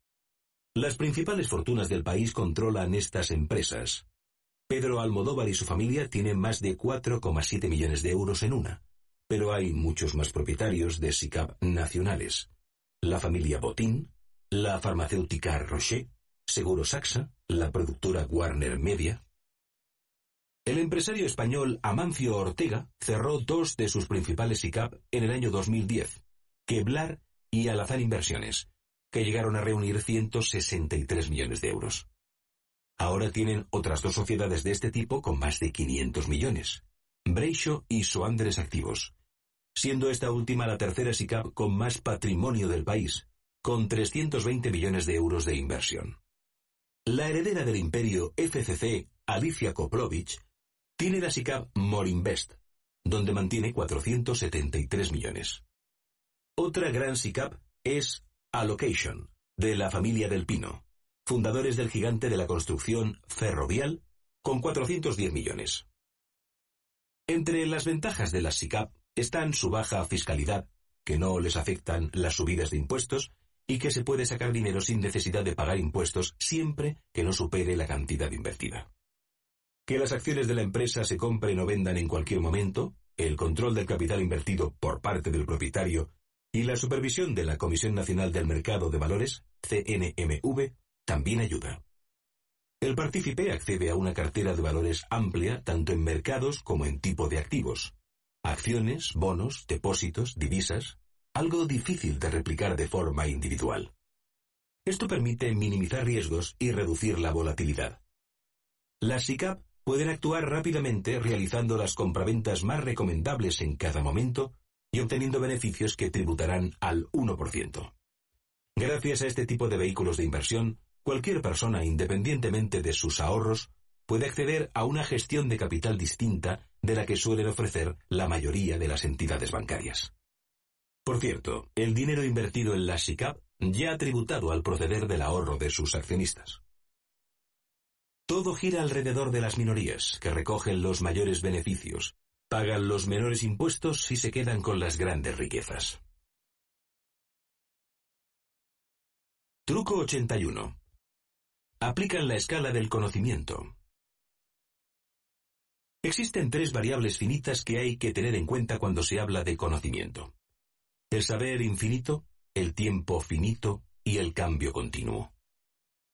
Las principales fortunas del país controlan estas empresas, Pedro Almodóvar y su familia tienen más de 4,7 millones de euros en una, pero hay muchos más propietarios de SICAP nacionales. La familia Botín, la farmacéutica Rocher, Seguro Saxa, la productora Warner Media. El empresario español Amancio Ortega cerró dos de sus principales SICAP en el año 2010, Queblar y Alazar Inversiones, que llegaron a reunir 163 millones de euros. Ahora tienen otras dos sociedades de este tipo con más de 500 millones. Breisho y Soandres activos. Siendo esta última la tercera SICAP con más patrimonio del país, con 320 millones de euros de inversión. La heredera del imperio FCC, Alicia Koplovich, tiene la SICAP Morinvest, donde mantiene 473 millones. Otra gran SICAP es Allocation, de la familia del Pino fundadores del gigante de la construcción ferrovial, con 410 millones. Entre las ventajas de las SICAP están su baja fiscalidad, que no les afectan las subidas de impuestos, y que se puede sacar dinero sin necesidad de pagar impuestos siempre que no supere la cantidad invertida. Que las acciones de la empresa se compren o vendan en cualquier momento, el control del capital invertido por parte del propietario y la supervisión de la Comisión Nacional del Mercado de Valores, CNMV, también ayuda. El partícipe accede a una cartera de valores amplia tanto en mercados como en tipo de activos. Acciones, bonos, depósitos, divisas, algo difícil de replicar de forma individual. Esto permite minimizar riesgos y reducir la volatilidad. Las SICAP pueden actuar rápidamente realizando las compraventas más recomendables en cada momento y obteniendo beneficios que tributarán al 1%. Gracias a este tipo de vehículos de inversión, Cualquier persona, independientemente de sus ahorros, puede acceder a una gestión de capital distinta de la que suelen ofrecer la mayoría de las entidades bancarias. Por cierto, el dinero invertido en la SICAP ya ha tributado al proceder del ahorro de sus accionistas. Todo gira alrededor de las minorías, que recogen los mayores beneficios, pagan los menores impuestos y se quedan con las grandes riquezas. Truco 81 aplican la escala del conocimiento. Existen tres variables finitas que hay que tener en cuenta cuando se habla de conocimiento. El saber infinito, el tiempo finito y el cambio continuo.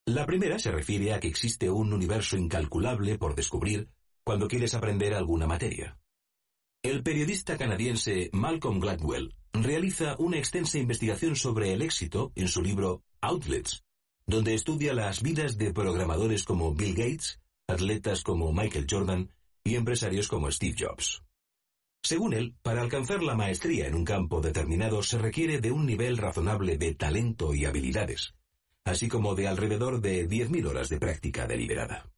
La primera se refiere a que existe un universo incalculable por descubrir cuando quieres aprender alguna materia. El periodista canadiense Malcolm Gladwell realiza una extensa investigación sobre el éxito en su libro Outlets, donde estudia las vidas de programadores como Bill Gates, atletas como Michael Jordan y empresarios como Steve Jobs. Según él, para alcanzar la maestría en un campo determinado se requiere de un nivel razonable de talento y habilidades, así como de alrededor de 10.000 horas de práctica deliberada.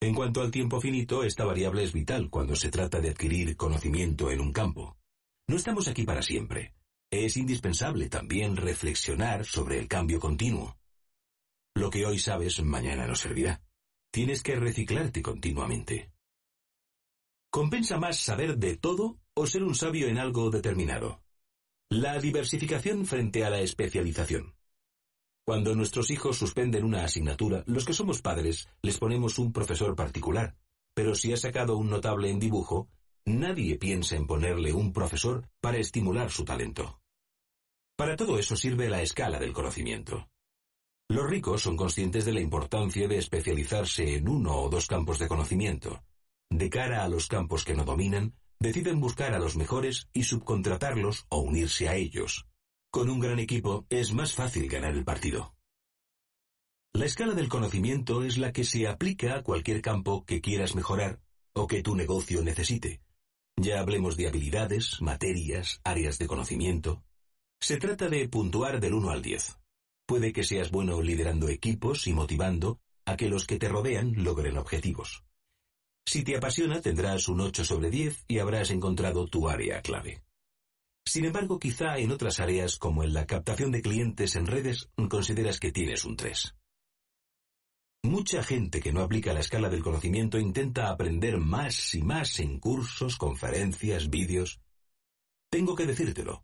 En cuanto al tiempo finito, esta variable es vital cuando se trata de adquirir conocimiento en un campo. No estamos aquí para siempre es indispensable también reflexionar sobre el cambio continuo. Lo que hoy sabes mañana no servirá. Tienes que reciclarte continuamente. ¿Compensa más saber de todo o ser un sabio en algo determinado? La diversificación frente a la especialización. Cuando nuestros hijos suspenden una asignatura, los que somos padres les ponemos un profesor particular, pero si ha sacado un notable en dibujo, nadie piensa en ponerle un profesor para estimular su talento. Para todo eso sirve la escala del conocimiento. Los ricos son conscientes de la importancia de especializarse en uno o dos campos de conocimiento. De cara a los campos que no dominan, deciden buscar a los mejores y subcontratarlos o unirse a ellos. Con un gran equipo es más fácil ganar el partido. La escala del conocimiento es la que se aplica a cualquier campo que quieras mejorar o que tu negocio necesite. Ya hablemos de habilidades, materias, áreas de conocimiento, se trata de puntuar del 1 al 10. Puede que seas bueno liderando equipos y motivando a que los que te rodean logren objetivos. Si te apasiona tendrás un 8 sobre 10 y habrás encontrado tu área clave. Sin embargo, quizá en otras áreas como en la captación de clientes en redes consideras que tienes un 3. Mucha gente que no aplica la escala del conocimiento intenta aprender más y más en cursos, conferencias, vídeos. Tengo que decírtelo,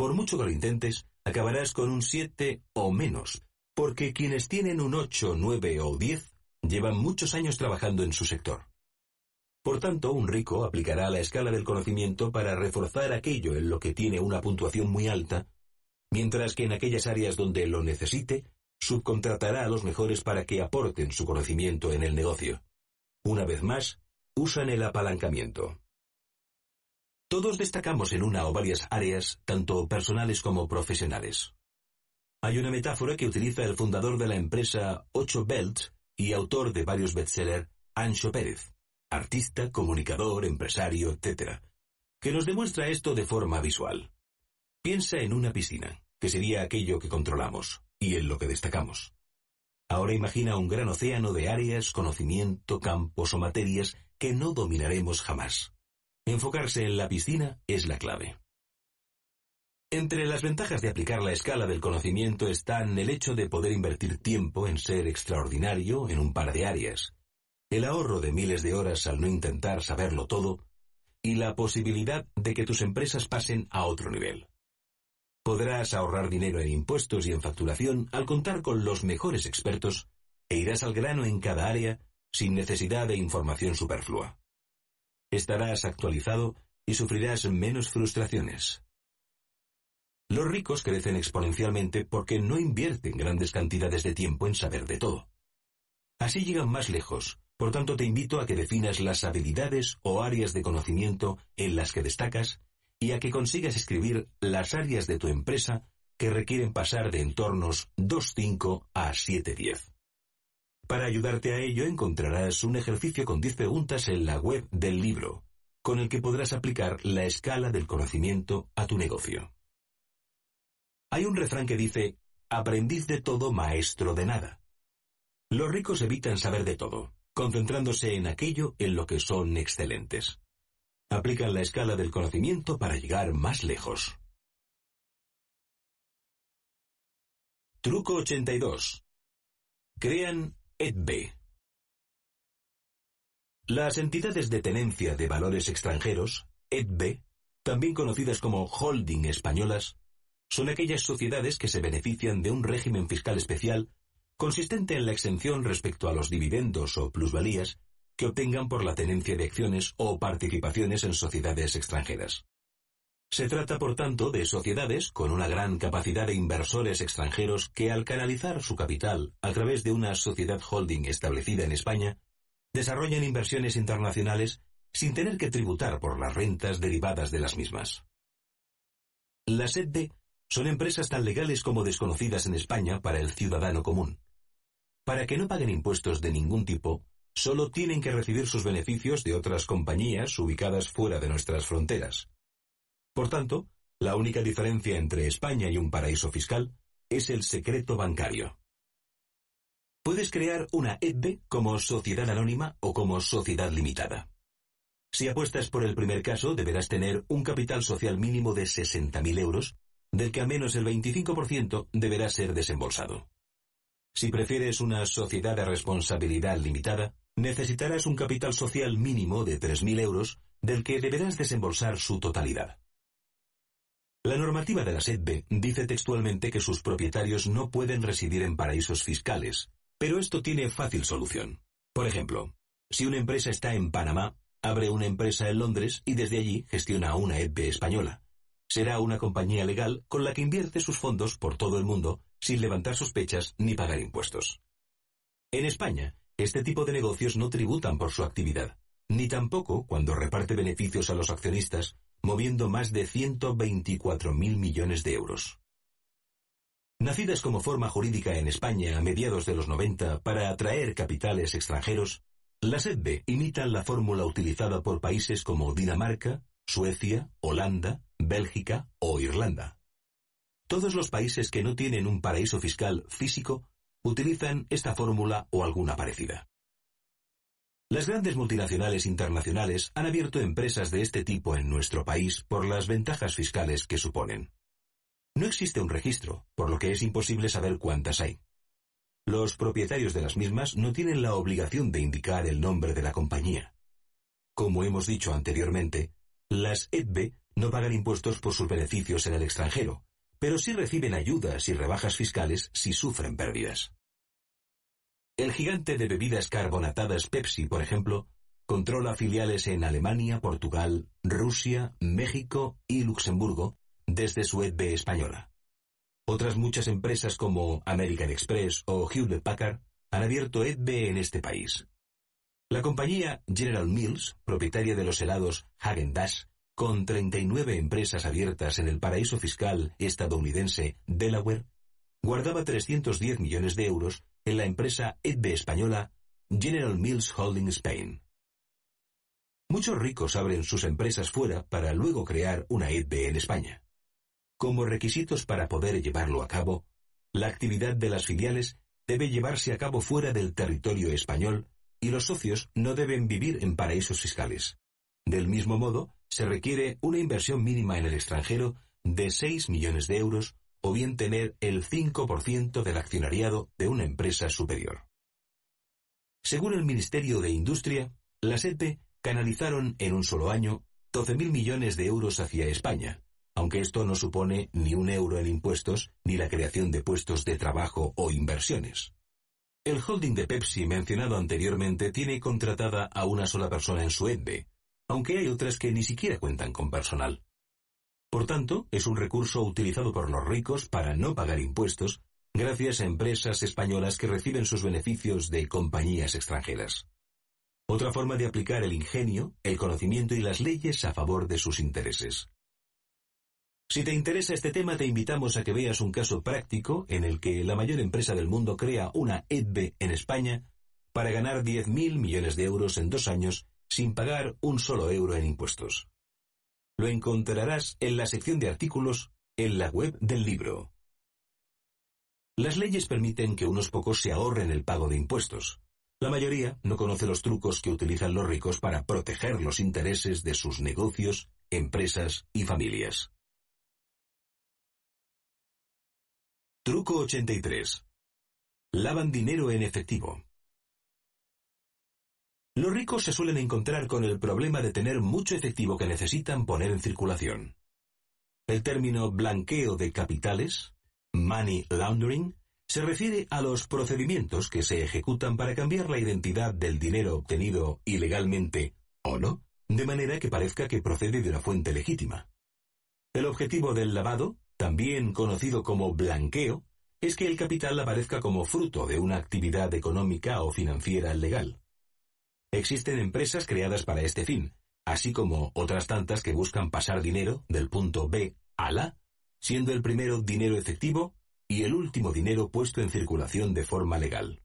por mucho que lo intentes, acabarás con un 7 o menos, porque quienes tienen un 8, 9 o 10 llevan muchos años trabajando en su sector. Por tanto, un rico aplicará la escala del conocimiento para reforzar aquello en lo que tiene una puntuación muy alta, mientras que en aquellas áreas donde lo necesite, subcontratará a los mejores para que aporten su conocimiento en el negocio. Una vez más, usan el apalancamiento. Todos destacamos en una o varias áreas, tanto personales como profesionales. Hay una metáfora que utiliza el fundador de la empresa Ocho Belt y autor de varios bestsellers, Ancho Pérez, artista, comunicador, empresario, etc., que nos demuestra esto de forma visual. Piensa en una piscina, que sería aquello que controlamos y en lo que destacamos. Ahora imagina un gran océano de áreas, conocimiento, campos o materias que no dominaremos jamás. Enfocarse en la piscina es la clave. Entre las ventajas de aplicar la escala del conocimiento están el hecho de poder invertir tiempo en ser extraordinario en un par de áreas, el ahorro de miles de horas al no intentar saberlo todo, y la posibilidad de que tus empresas pasen a otro nivel. Podrás ahorrar dinero en impuestos y en facturación al contar con los mejores expertos e irás al grano en cada área sin necesidad de información superflua. Estarás actualizado y sufrirás menos frustraciones. Los ricos crecen exponencialmente porque no invierten grandes cantidades de tiempo en saber de todo. Así llegan más lejos, por tanto te invito a que definas las habilidades o áreas de conocimiento en las que destacas y a que consigas escribir las áreas de tu empresa que requieren pasar de entornos 2.5 a 7.10. Para ayudarte a ello encontrarás un ejercicio con 10 preguntas en la web del libro, con el que podrás aplicar la escala del conocimiento a tu negocio. Hay un refrán que dice, aprendiz de todo, maestro de nada. Los ricos evitan saber de todo, concentrándose en aquello en lo que son excelentes. Aplican la escala del conocimiento para llegar más lejos. Truco 82. Crean las entidades de tenencia de valores extranjeros, EDB, también conocidas como holding españolas, son aquellas sociedades que se benefician de un régimen fiscal especial consistente en la exención respecto a los dividendos o plusvalías que obtengan por la tenencia de acciones o participaciones en sociedades extranjeras. Se trata, por tanto, de sociedades con una gran capacidad de inversores extranjeros que, al canalizar su capital a través de una sociedad holding establecida en España, desarrollan inversiones internacionales sin tener que tributar por las rentas derivadas de las mismas. Las EDDE son empresas tan legales como desconocidas en España para el ciudadano común. Para que no paguen impuestos de ningún tipo, solo tienen que recibir sus beneficios de otras compañías ubicadas fuera de nuestras fronteras. Por tanto, la única diferencia entre España y un paraíso fiscal es el secreto bancario. Puedes crear una EDB como sociedad anónima o como sociedad limitada. Si apuestas por el primer caso, deberás tener un capital social mínimo de 60.000 euros, del que al menos el 25% deberá ser desembolsado. Si prefieres una sociedad de responsabilidad limitada, necesitarás un capital social mínimo de 3.000 euros, del que deberás desembolsar su totalidad. La normativa de la SEDBE dice textualmente que sus propietarios no pueden residir en paraísos fiscales, pero esto tiene fácil solución. Por ejemplo, si una empresa está en Panamá, abre una empresa en Londres y desde allí gestiona una EDBE española. Será una compañía legal con la que invierte sus fondos por todo el mundo sin levantar sospechas ni pagar impuestos. En España, este tipo de negocios no tributan por su actividad, ni tampoco cuando reparte beneficios a los accionistas moviendo más de 124.000 millones de euros. Nacidas como forma jurídica en España a mediados de los 90 para atraer capitales extranjeros, las EDBE imitan la fórmula utilizada por países como Dinamarca, Suecia, Holanda, Bélgica o Irlanda. Todos los países que no tienen un paraíso fiscal físico utilizan esta fórmula o alguna parecida. Las grandes multinacionales internacionales han abierto empresas de este tipo en nuestro país por las ventajas fiscales que suponen. No existe un registro, por lo que es imposible saber cuántas hay. Los propietarios de las mismas no tienen la obligación de indicar el nombre de la compañía. Como hemos dicho anteriormente, las EDBE no pagan impuestos por sus beneficios en el extranjero, pero sí reciben ayudas y rebajas fiscales si sufren pérdidas. El gigante de bebidas carbonatadas Pepsi, por ejemplo, controla filiales en Alemania, Portugal, Rusia, México y Luxemburgo desde su EDB española. Otras muchas empresas como American Express o Hewlett Packard han abierto EDB en este país. La compañía General Mills, propietaria de los helados Hagen dazs con 39 empresas abiertas en el paraíso fiscal estadounidense Delaware, guardaba 310 millones de euros en la empresa edb española General Mills Holding Spain. Muchos ricos abren sus empresas fuera para luego crear una edb en España. Como requisitos para poder llevarlo a cabo, la actividad de las filiales debe llevarse a cabo fuera del territorio español y los socios no deben vivir en paraísos fiscales. Del mismo modo, se requiere una inversión mínima en el extranjero de 6 millones de euros o bien tener el 5% del accionariado de una empresa superior. Según el Ministerio de Industria, las ETE canalizaron en un solo año 12.000 millones de euros hacia España, aunque esto no supone ni un euro en impuestos ni la creación de puestos de trabajo o inversiones. El holding de Pepsi mencionado anteriormente tiene contratada a una sola persona en su EDE, e, aunque hay otras que ni siquiera cuentan con personal. Por tanto, es un recurso utilizado por los ricos para no pagar impuestos gracias a empresas españolas que reciben sus beneficios de compañías extranjeras. Otra forma de aplicar el ingenio, el conocimiento y las leyes a favor de sus intereses. Si te interesa este tema, te invitamos a que veas un caso práctico en el que la mayor empresa del mundo crea una EDBE en España para ganar 10.000 millones de euros en dos años sin pagar un solo euro en impuestos. Lo encontrarás en la sección de artículos en la web del libro. Las leyes permiten que unos pocos se ahorren el pago de impuestos. La mayoría no conoce los trucos que utilizan los ricos para proteger los intereses de sus negocios, empresas y familias. Truco 83. Lavan dinero en efectivo. Los ricos se suelen encontrar con el problema de tener mucho efectivo que necesitan poner en circulación. El término blanqueo de capitales, money laundering, se refiere a los procedimientos que se ejecutan para cambiar la identidad del dinero obtenido ilegalmente o no, de manera que parezca que procede de una fuente legítima. El objetivo del lavado, también conocido como blanqueo, es que el capital aparezca como fruto de una actividad económica o financiera legal. Existen empresas creadas para este fin, así como otras tantas que buscan pasar dinero del punto B a la, siendo el primero dinero efectivo y el último dinero puesto en circulación de forma legal.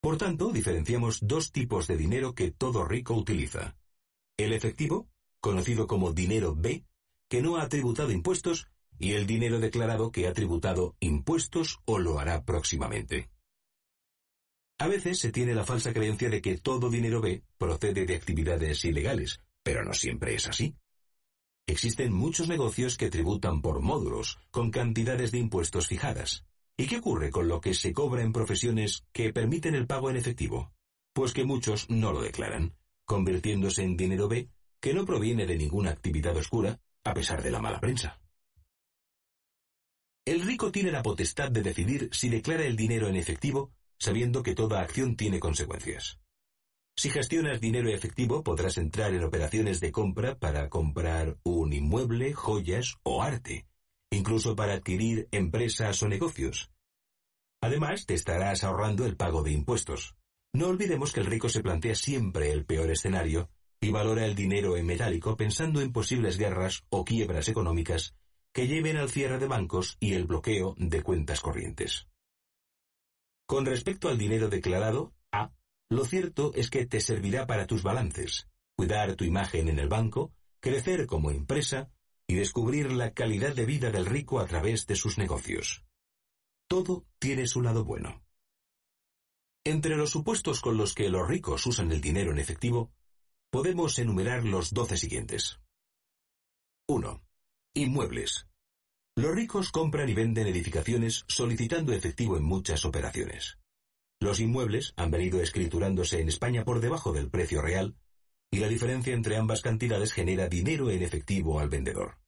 Por tanto, diferenciamos dos tipos de dinero que todo rico utiliza. El efectivo, conocido como dinero B, que no ha tributado impuestos, y el dinero declarado que ha tributado impuestos o lo hará próximamente. A veces se tiene la falsa creencia de que todo dinero B procede de actividades ilegales, pero no siempre es así. Existen muchos negocios que tributan por módulos, con cantidades de impuestos fijadas. ¿Y qué ocurre con lo que se cobra en profesiones que permiten el pago en efectivo? Pues que muchos no lo declaran, convirtiéndose en dinero B que no proviene de ninguna actividad oscura, a pesar de la mala prensa. El rico tiene la potestad de decidir si declara el dinero en efectivo sabiendo que toda acción tiene consecuencias. Si gestionas dinero efectivo podrás entrar en operaciones de compra para comprar un inmueble, joyas o arte, incluso para adquirir empresas o negocios. Además, te estarás ahorrando el pago de impuestos. No olvidemos que el rico se plantea siempre el peor escenario y valora el dinero en metálico pensando en posibles guerras o quiebras económicas que lleven al cierre de bancos y el bloqueo de cuentas corrientes. Con respecto al dinero declarado, A, lo cierto es que te servirá para tus balances, cuidar tu imagen en el banco, crecer como empresa y descubrir la calidad de vida del rico a través de sus negocios. Todo tiene su lado bueno. Entre los supuestos con los que los ricos usan el dinero en efectivo, podemos enumerar los doce siguientes. 1. Inmuebles. Los ricos compran y venden edificaciones solicitando efectivo en muchas operaciones. Los inmuebles han venido escriturándose en España por debajo del precio real y la diferencia entre ambas cantidades genera dinero en efectivo al vendedor.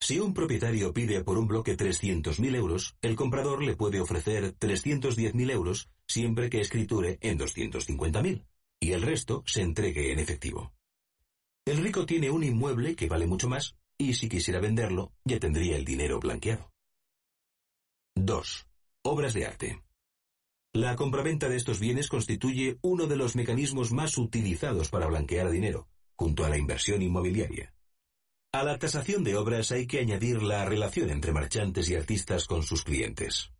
Si un propietario pide por un bloque 300.000 euros, el comprador le puede ofrecer 310.000 euros siempre que escriture en 250.000 y el resto se entregue en efectivo. El rico tiene un inmueble que vale mucho más y si quisiera venderlo, ya tendría el dinero blanqueado. 2. Obras de arte. La compraventa de estos bienes constituye uno de los mecanismos más utilizados para blanquear dinero, junto a la inversión inmobiliaria. A la tasación de obras hay que añadir la relación entre marchantes y artistas con sus clientes.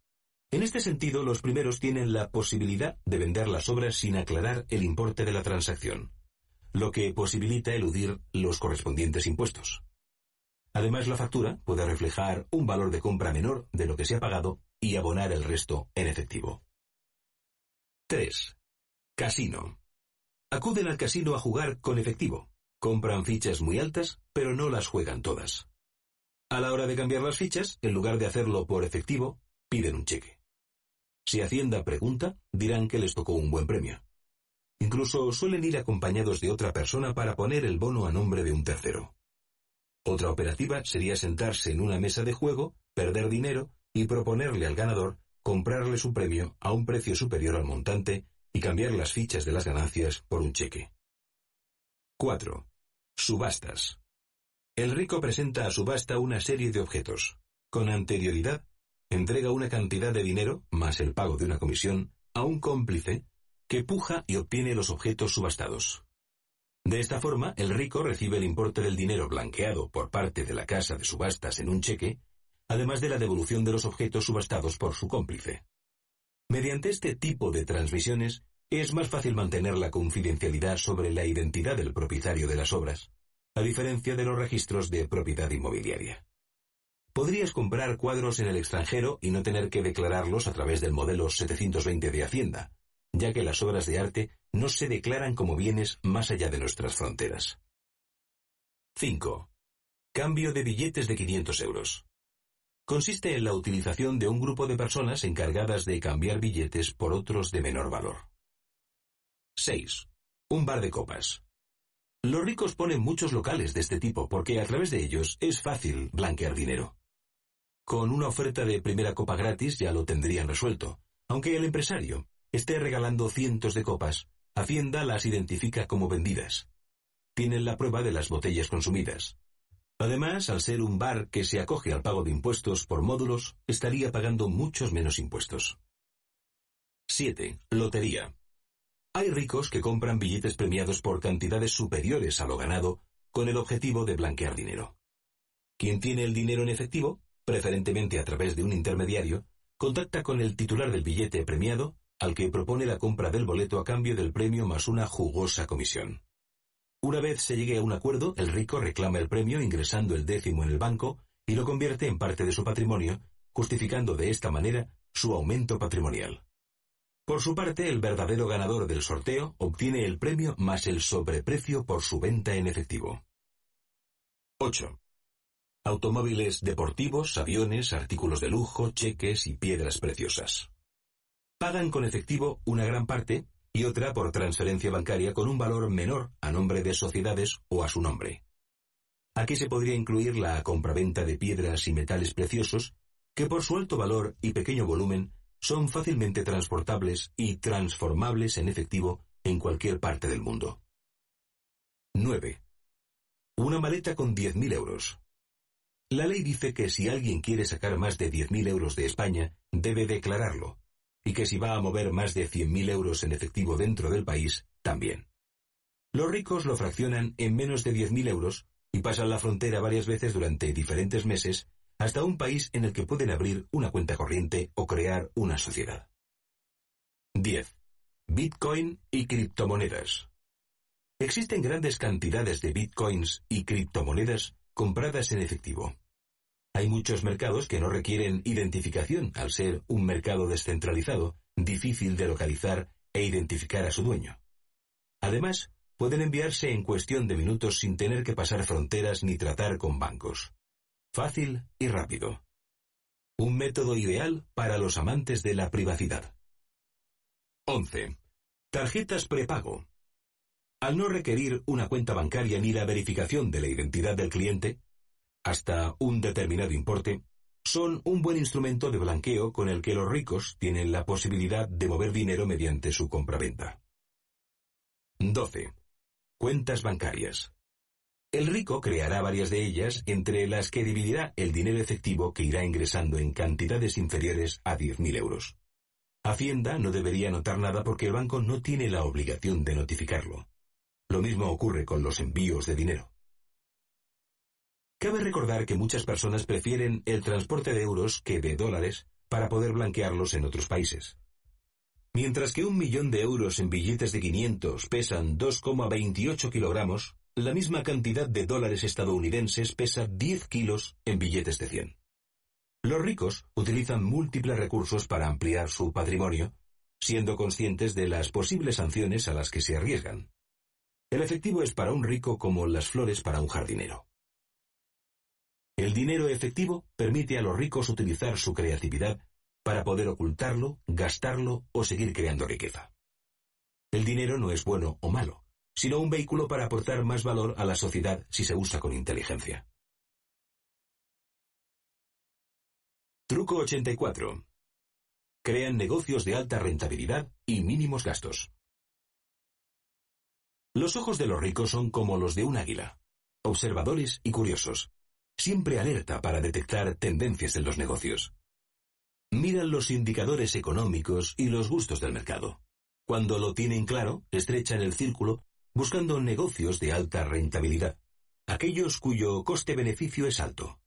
En este sentido, los primeros tienen la posibilidad de vender las obras sin aclarar el importe de la transacción, lo que posibilita eludir los correspondientes impuestos. Además, la factura puede reflejar un valor de compra menor de lo que se ha pagado y abonar el resto en efectivo. 3. Casino. Acuden al casino a jugar con efectivo. Compran fichas muy altas, pero no las juegan todas. A la hora de cambiar las fichas, en lugar de hacerlo por efectivo, piden un cheque. Si Hacienda pregunta, dirán que les tocó un buen premio. Incluso suelen ir acompañados de otra persona para poner el bono a nombre de un tercero. Otra operativa sería sentarse en una mesa de juego, perder dinero y proponerle al ganador comprarle su premio a un precio superior al montante y cambiar las fichas de las ganancias por un cheque. 4. Subastas. El rico presenta a subasta una serie de objetos. Con anterioridad, entrega una cantidad de dinero, más el pago de una comisión, a un cómplice, que puja y obtiene los objetos subastados. De esta forma, el rico recibe el importe del dinero blanqueado por parte de la casa de subastas en un cheque, además de la devolución de los objetos subastados por su cómplice. Mediante este tipo de transmisiones, es más fácil mantener la confidencialidad sobre la identidad del propietario de las obras, a diferencia de los registros de propiedad inmobiliaria. Podrías comprar cuadros en el extranjero y no tener que declararlos a través del modelo 720 de Hacienda, ya que las obras de arte no se declaran como bienes más allá de nuestras fronteras. 5. Cambio de billetes de 500 euros. Consiste en la utilización de un grupo de personas encargadas de cambiar billetes por otros de menor valor. 6. Un bar de copas. Los ricos ponen muchos locales de este tipo porque a través de ellos es fácil blanquear dinero. Con una oferta de primera copa gratis ya lo tendrían resuelto, aunque el empresario esté regalando cientos de copas, Hacienda las identifica como vendidas. Tienen la prueba de las botellas consumidas. Además, al ser un bar que se acoge al pago de impuestos por módulos, estaría pagando muchos menos impuestos. 7. Lotería. Hay ricos que compran billetes premiados por cantidades superiores a lo ganado con el objetivo de blanquear dinero. Quien tiene el dinero en efectivo, preferentemente a través de un intermediario, contacta con el titular del billete premiado al que propone la compra del boleto a cambio del premio más una jugosa comisión. Una vez se llegue a un acuerdo, el rico reclama el premio ingresando el décimo en el banco y lo convierte en parte de su patrimonio, justificando de esta manera su aumento patrimonial. Por su parte, el verdadero ganador del sorteo obtiene el premio más el sobreprecio por su venta en efectivo. 8. Automóviles deportivos, aviones, artículos de lujo, cheques y piedras preciosas pagan con efectivo una gran parte y otra por transferencia bancaria con un valor menor a nombre de sociedades o a su nombre. Aquí se podría incluir la compraventa de piedras y metales preciosos que por su alto valor y pequeño volumen son fácilmente transportables y transformables en efectivo en cualquier parte del mundo. 9. Una maleta con 10.000 euros. La ley dice que si alguien quiere sacar más de 10.000 euros de España, debe declararlo, y que si va a mover más de 100.000 euros en efectivo dentro del país, también. Los ricos lo fraccionan en menos de 10.000 euros y pasan la frontera varias veces durante diferentes meses hasta un país en el que pueden abrir una cuenta corriente o crear una sociedad. 10. Bitcoin y criptomonedas. Existen grandes cantidades de bitcoins y criptomonedas compradas en efectivo. Hay muchos mercados que no requieren identificación al ser un mercado descentralizado, difícil de localizar e identificar a su dueño. Además, pueden enviarse en cuestión de minutos sin tener que pasar fronteras ni tratar con bancos. Fácil y rápido. Un método ideal para los amantes de la privacidad. 11. Tarjetas prepago. Al no requerir una cuenta bancaria ni la verificación de la identidad del cliente, hasta un determinado importe, son un buen instrumento de blanqueo con el que los ricos tienen la posibilidad de mover dinero mediante su compraventa. 12. Cuentas bancarias. El rico creará varias de ellas, entre las que dividirá el dinero efectivo que irá ingresando en cantidades inferiores a 10.000 euros. Hacienda no debería notar nada porque el banco no tiene la obligación de notificarlo. Lo mismo ocurre con los envíos de dinero. Cabe recordar que muchas personas prefieren el transporte de euros que de dólares para poder blanquearlos en otros países. Mientras que un millón de euros en billetes de 500 pesan 2,28 kilogramos, la misma cantidad de dólares estadounidenses pesa 10 kilos en billetes de 100. Los ricos utilizan múltiples recursos para ampliar su patrimonio, siendo conscientes de las posibles sanciones a las que se arriesgan. El efectivo es para un rico como las flores para un jardinero. El dinero efectivo permite a los ricos utilizar su creatividad para poder ocultarlo, gastarlo o seguir creando riqueza. El dinero no es bueno o malo, sino un vehículo para aportar más valor a la sociedad si se usa con inteligencia. Truco 84. Crean negocios de alta rentabilidad y mínimos gastos. Los ojos de los ricos son como los de un águila, observadores y curiosos siempre alerta para detectar tendencias en los negocios. Miran los indicadores económicos y los gustos del mercado. Cuando lo tienen claro, estrechan el círculo buscando negocios de alta rentabilidad, aquellos cuyo coste-beneficio es alto.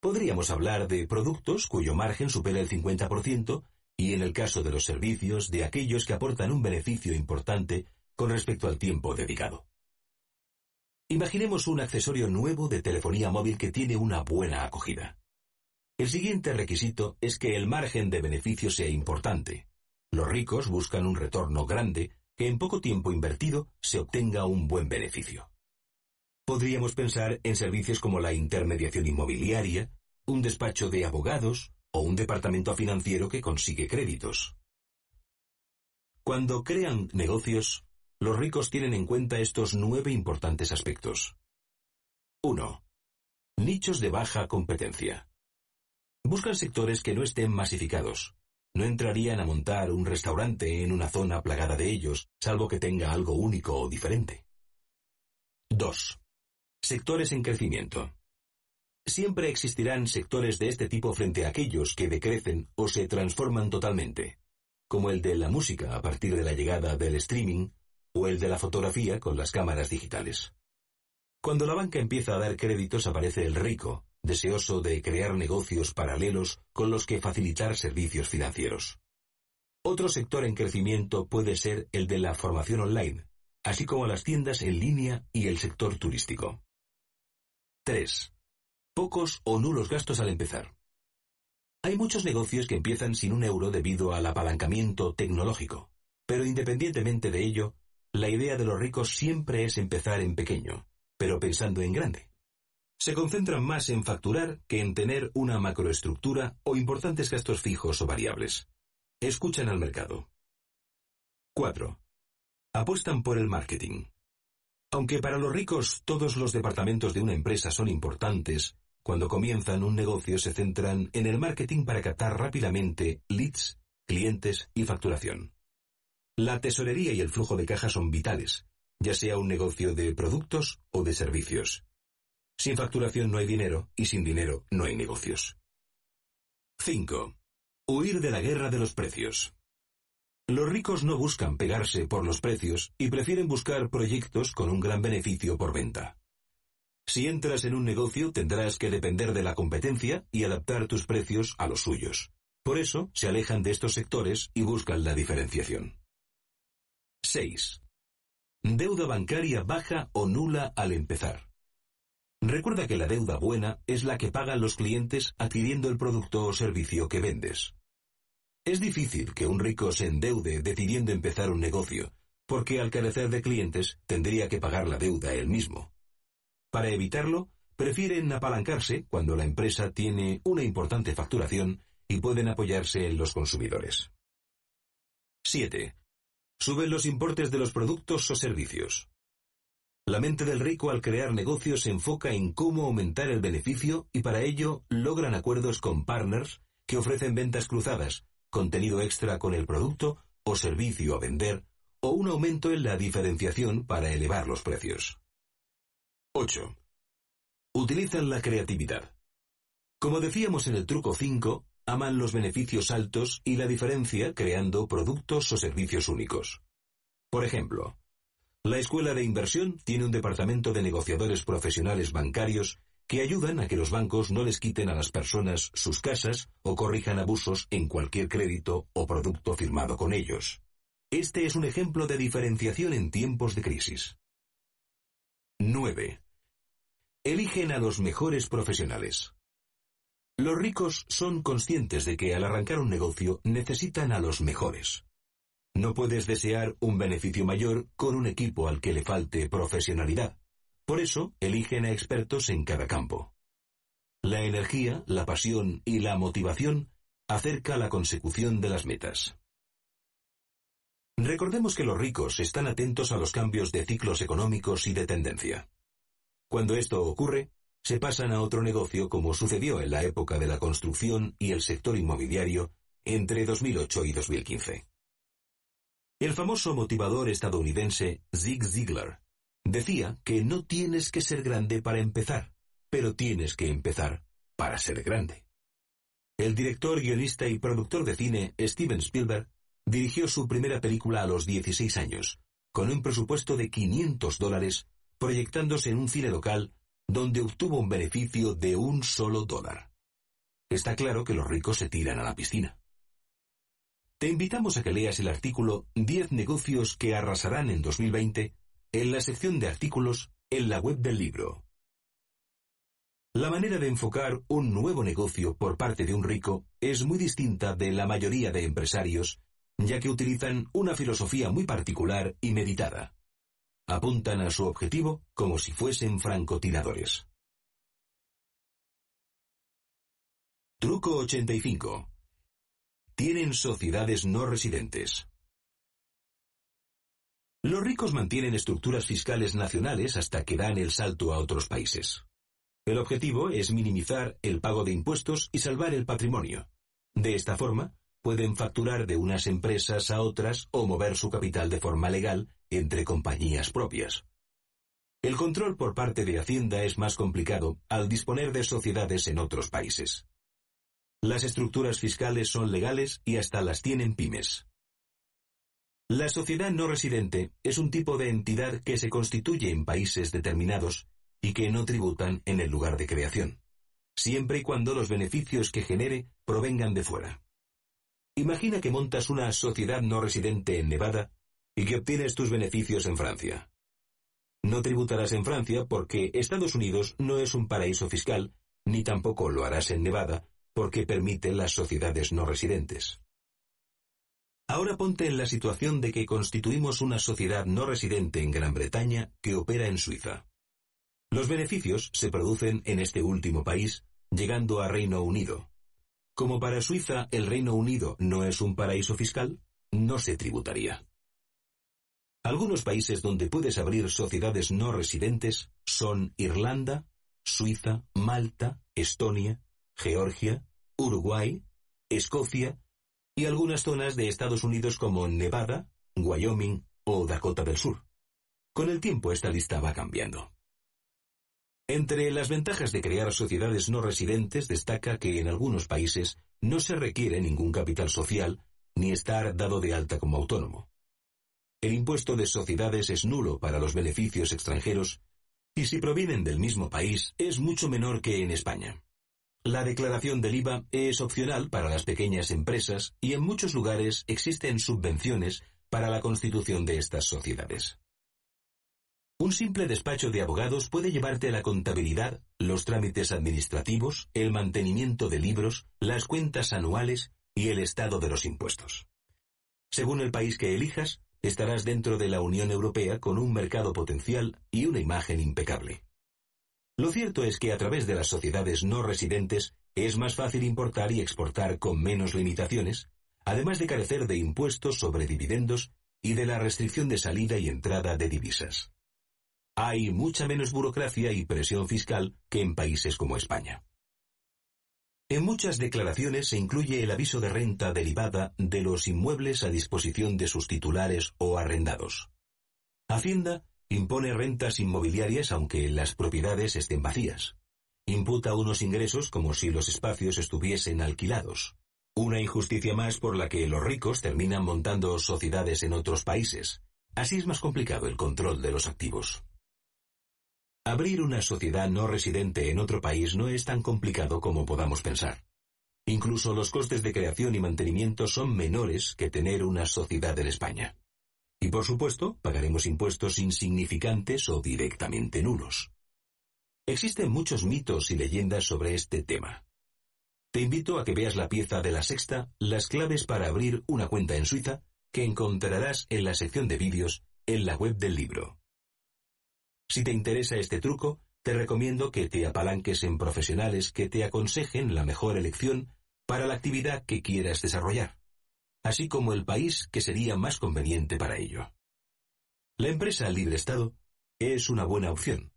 Podríamos hablar de productos cuyo margen supera el 50% y en el caso de los servicios de aquellos que aportan un beneficio importante con respecto al tiempo dedicado. Imaginemos un accesorio nuevo de telefonía móvil que tiene una buena acogida. El siguiente requisito es que el margen de beneficio sea importante. Los ricos buscan un retorno grande que en poco tiempo invertido se obtenga un buen beneficio. Podríamos pensar en servicios como la intermediación inmobiliaria, un despacho de abogados o un departamento financiero que consigue créditos. Cuando crean negocios, los ricos tienen en cuenta estos nueve importantes aspectos. 1. Nichos de baja competencia. Buscan sectores que no estén masificados. No entrarían a montar un restaurante en una zona plagada de ellos, salvo que tenga algo único o diferente. 2. Sectores en crecimiento. Siempre existirán sectores de este tipo frente a aquellos que decrecen o se transforman totalmente, como el de la música a partir de la llegada del streaming o el de la fotografía con las cámaras digitales. Cuando la banca empieza a dar créditos aparece el rico, deseoso de crear negocios paralelos con los que facilitar servicios financieros. Otro sector en crecimiento puede ser el de la formación online, así como las tiendas en línea y el sector turístico. 3. Pocos o nulos gastos al empezar. Hay muchos negocios que empiezan sin un euro debido al apalancamiento tecnológico, pero independientemente de ello, la idea de los ricos siempre es empezar en pequeño, pero pensando en grande. Se concentran más en facturar que en tener una macroestructura o importantes gastos fijos o variables. Escuchan al mercado. 4. Apuestan por el marketing. Aunque para los ricos todos los departamentos de una empresa son importantes, cuando comienzan un negocio se centran en el marketing para captar rápidamente leads, clientes y facturación. La tesorería y el flujo de caja son vitales, ya sea un negocio de productos o de servicios. Sin facturación no hay dinero y sin dinero no hay negocios. 5. Huir de la guerra de los precios. Los ricos no buscan pegarse por los precios y prefieren buscar proyectos con un gran beneficio por venta. Si entras en un negocio tendrás que depender de la competencia y adaptar tus precios a los suyos. Por eso se alejan de estos sectores y buscan la diferenciación. 6. Deuda bancaria baja o nula al empezar. Recuerda que la deuda buena es la que pagan los clientes adquiriendo el producto o servicio que vendes. Es difícil que un rico se endeude decidiendo empezar un negocio, porque al carecer de clientes tendría que pagar la deuda él mismo. Para evitarlo, prefieren apalancarse cuando la empresa tiene una importante facturación y pueden apoyarse en los consumidores. 7. Suben los importes de los productos o servicios. La mente del rico al crear negocios se enfoca en cómo aumentar el beneficio y para ello logran acuerdos con partners que ofrecen ventas cruzadas, contenido extra con el producto o servicio a vender o un aumento en la diferenciación para elevar los precios. 8. Utilizan la creatividad. Como decíamos en el truco 5, Aman los beneficios altos y la diferencia creando productos o servicios únicos. Por ejemplo, la Escuela de Inversión tiene un departamento de negociadores profesionales bancarios que ayudan a que los bancos no les quiten a las personas sus casas o corrijan abusos en cualquier crédito o producto firmado con ellos. Este es un ejemplo de diferenciación en tiempos de crisis. 9. Eligen a los mejores profesionales. Los ricos son conscientes de que al arrancar un negocio necesitan a los mejores. No puedes desear un beneficio mayor con un equipo al que le falte profesionalidad. Por eso, eligen a expertos en cada campo. La energía, la pasión y la motivación acerca la consecución de las metas. Recordemos que los ricos están atentos a los cambios de ciclos económicos y de tendencia. Cuando esto ocurre, se pasan a otro negocio como sucedió en la época de la construcción y el sector inmobiliario entre 2008 y 2015. El famoso motivador estadounidense Zig Ziglar decía que no tienes que ser grande para empezar, pero tienes que empezar para ser grande. El director, guionista y productor de cine Steven Spielberg dirigió su primera película a los 16 años, con un presupuesto de 500 dólares, proyectándose en un cine local donde obtuvo un beneficio de un solo dólar. Está claro que los ricos se tiran a la piscina. Te invitamos a que leas el artículo 10 negocios que arrasarán en 2020 en la sección de artículos en la web del libro. La manera de enfocar un nuevo negocio por parte de un rico es muy distinta de la mayoría de empresarios, ya que utilizan una filosofía muy particular y meditada. Apuntan a su objetivo como si fuesen francotiradores. Truco 85. Tienen sociedades no residentes. Los ricos mantienen estructuras fiscales nacionales hasta que dan el salto a otros países. El objetivo es minimizar el pago de impuestos y salvar el patrimonio. De esta forma, pueden facturar de unas empresas a otras o mover su capital de forma legal entre compañías propias. El control por parte de Hacienda es más complicado al disponer de sociedades en otros países. Las estructuras fiscales son legales y hasta las tienen pymes. La sociedad no residente es un tipo de entidad que se constituye en países determinados y que no tributan en el lugar de creación, siempre y cuando los beneficios que genere provengan de fuera. Imagina que montas una sociedad no residente en Nevada y que obtienes tus beneficios en Francia. No tributarás en Francia porque Estados Unidos no es un paraíso fiscal, ni tampoco lo harás en Nevada porque permite las sociedades no residentes. Ahora ponte en la situación de que constituimos una sociedad no residente en Gran Bretaña que opera en Suiza. Los beneficios se producen en este último país, llegando a Reino Unido. Como para Suiza el Reino Unido no es un paraíso fiscal, no se tributaría. Algunos países donde puedes abrir sociedades no residentes son Irlanda, Suiza, Malta, Estonia, Georgia, Uruguay, Escocia y algunas zonas de Estados Unidos como Nevada, Wyoming o Dakota del Sur. Con el tiempo esta lista va cambiando. Entre las ventajas de crear sociedades no residentes destaca que en algunos países no se requiere ningún capital social ni estar dado de alta como autónomo el impuesto de sociedades es nulo para los beneficios extranjeros y si provienen del mismo país es mucho menor que en España. La declaración del IVA es opcional para las pequeñas empresas y en muchos lugares existen subvenciones para la constitución de estas sociedades. Un simple despacho de abogados puede llevarte la contabilidad, los trámites administrativos, el mantenimiento de libros, las cuentas anuales y el estado de los impuestos. Según el país que elijas, estarás dentro de la Unión Europea con un mercado potencial y una imagen impecable. Lo cierto es que a través de las sociedades no residentes es más fácil importar y exportar con menos limitaciones, además de carecer de impuestos sobre dividendos y de la restricción de salida y entrada de divisas. Hay mucha menos burocracia y presión fiscal que en países como España. En muchas declaraciones se incluye el aviso de renta derivada de los inmuebles a disposición de sus titulares o arrendados. Hacienda impone rentas inmobiliarias aunque las propiedades estén vacías. Imputa unos ingresos como si los espacios estuviesen alquilados. Una injusticia más por la que los ricos terminan montando sociedades en otros países. Así es más complicado el control de los activos. Abrir una sociedad no residente en otro país no es tan complicado como podamos pensar. Incluso los costes de creación y mantenimiento son menores que tener una sociedad en España. Y por supuesto, pagaremos impuestos insignificantes o directamente nulos. Existen muchos mitos y leyendas sobre este tema. Te invito a que veas la pieza de la sexta, Las claves para abrir una cuenta en Suiza, que encontrarás en la sección de vídeos en la web del libro. Si te interesa este truco, te recomiendo que te apalanques en profesionales que te aconsejen la mejor elección para la actividad que quieras desarrollar, así como el país que sería más conveniente para ello. La empresa libre Estado es una buena opción.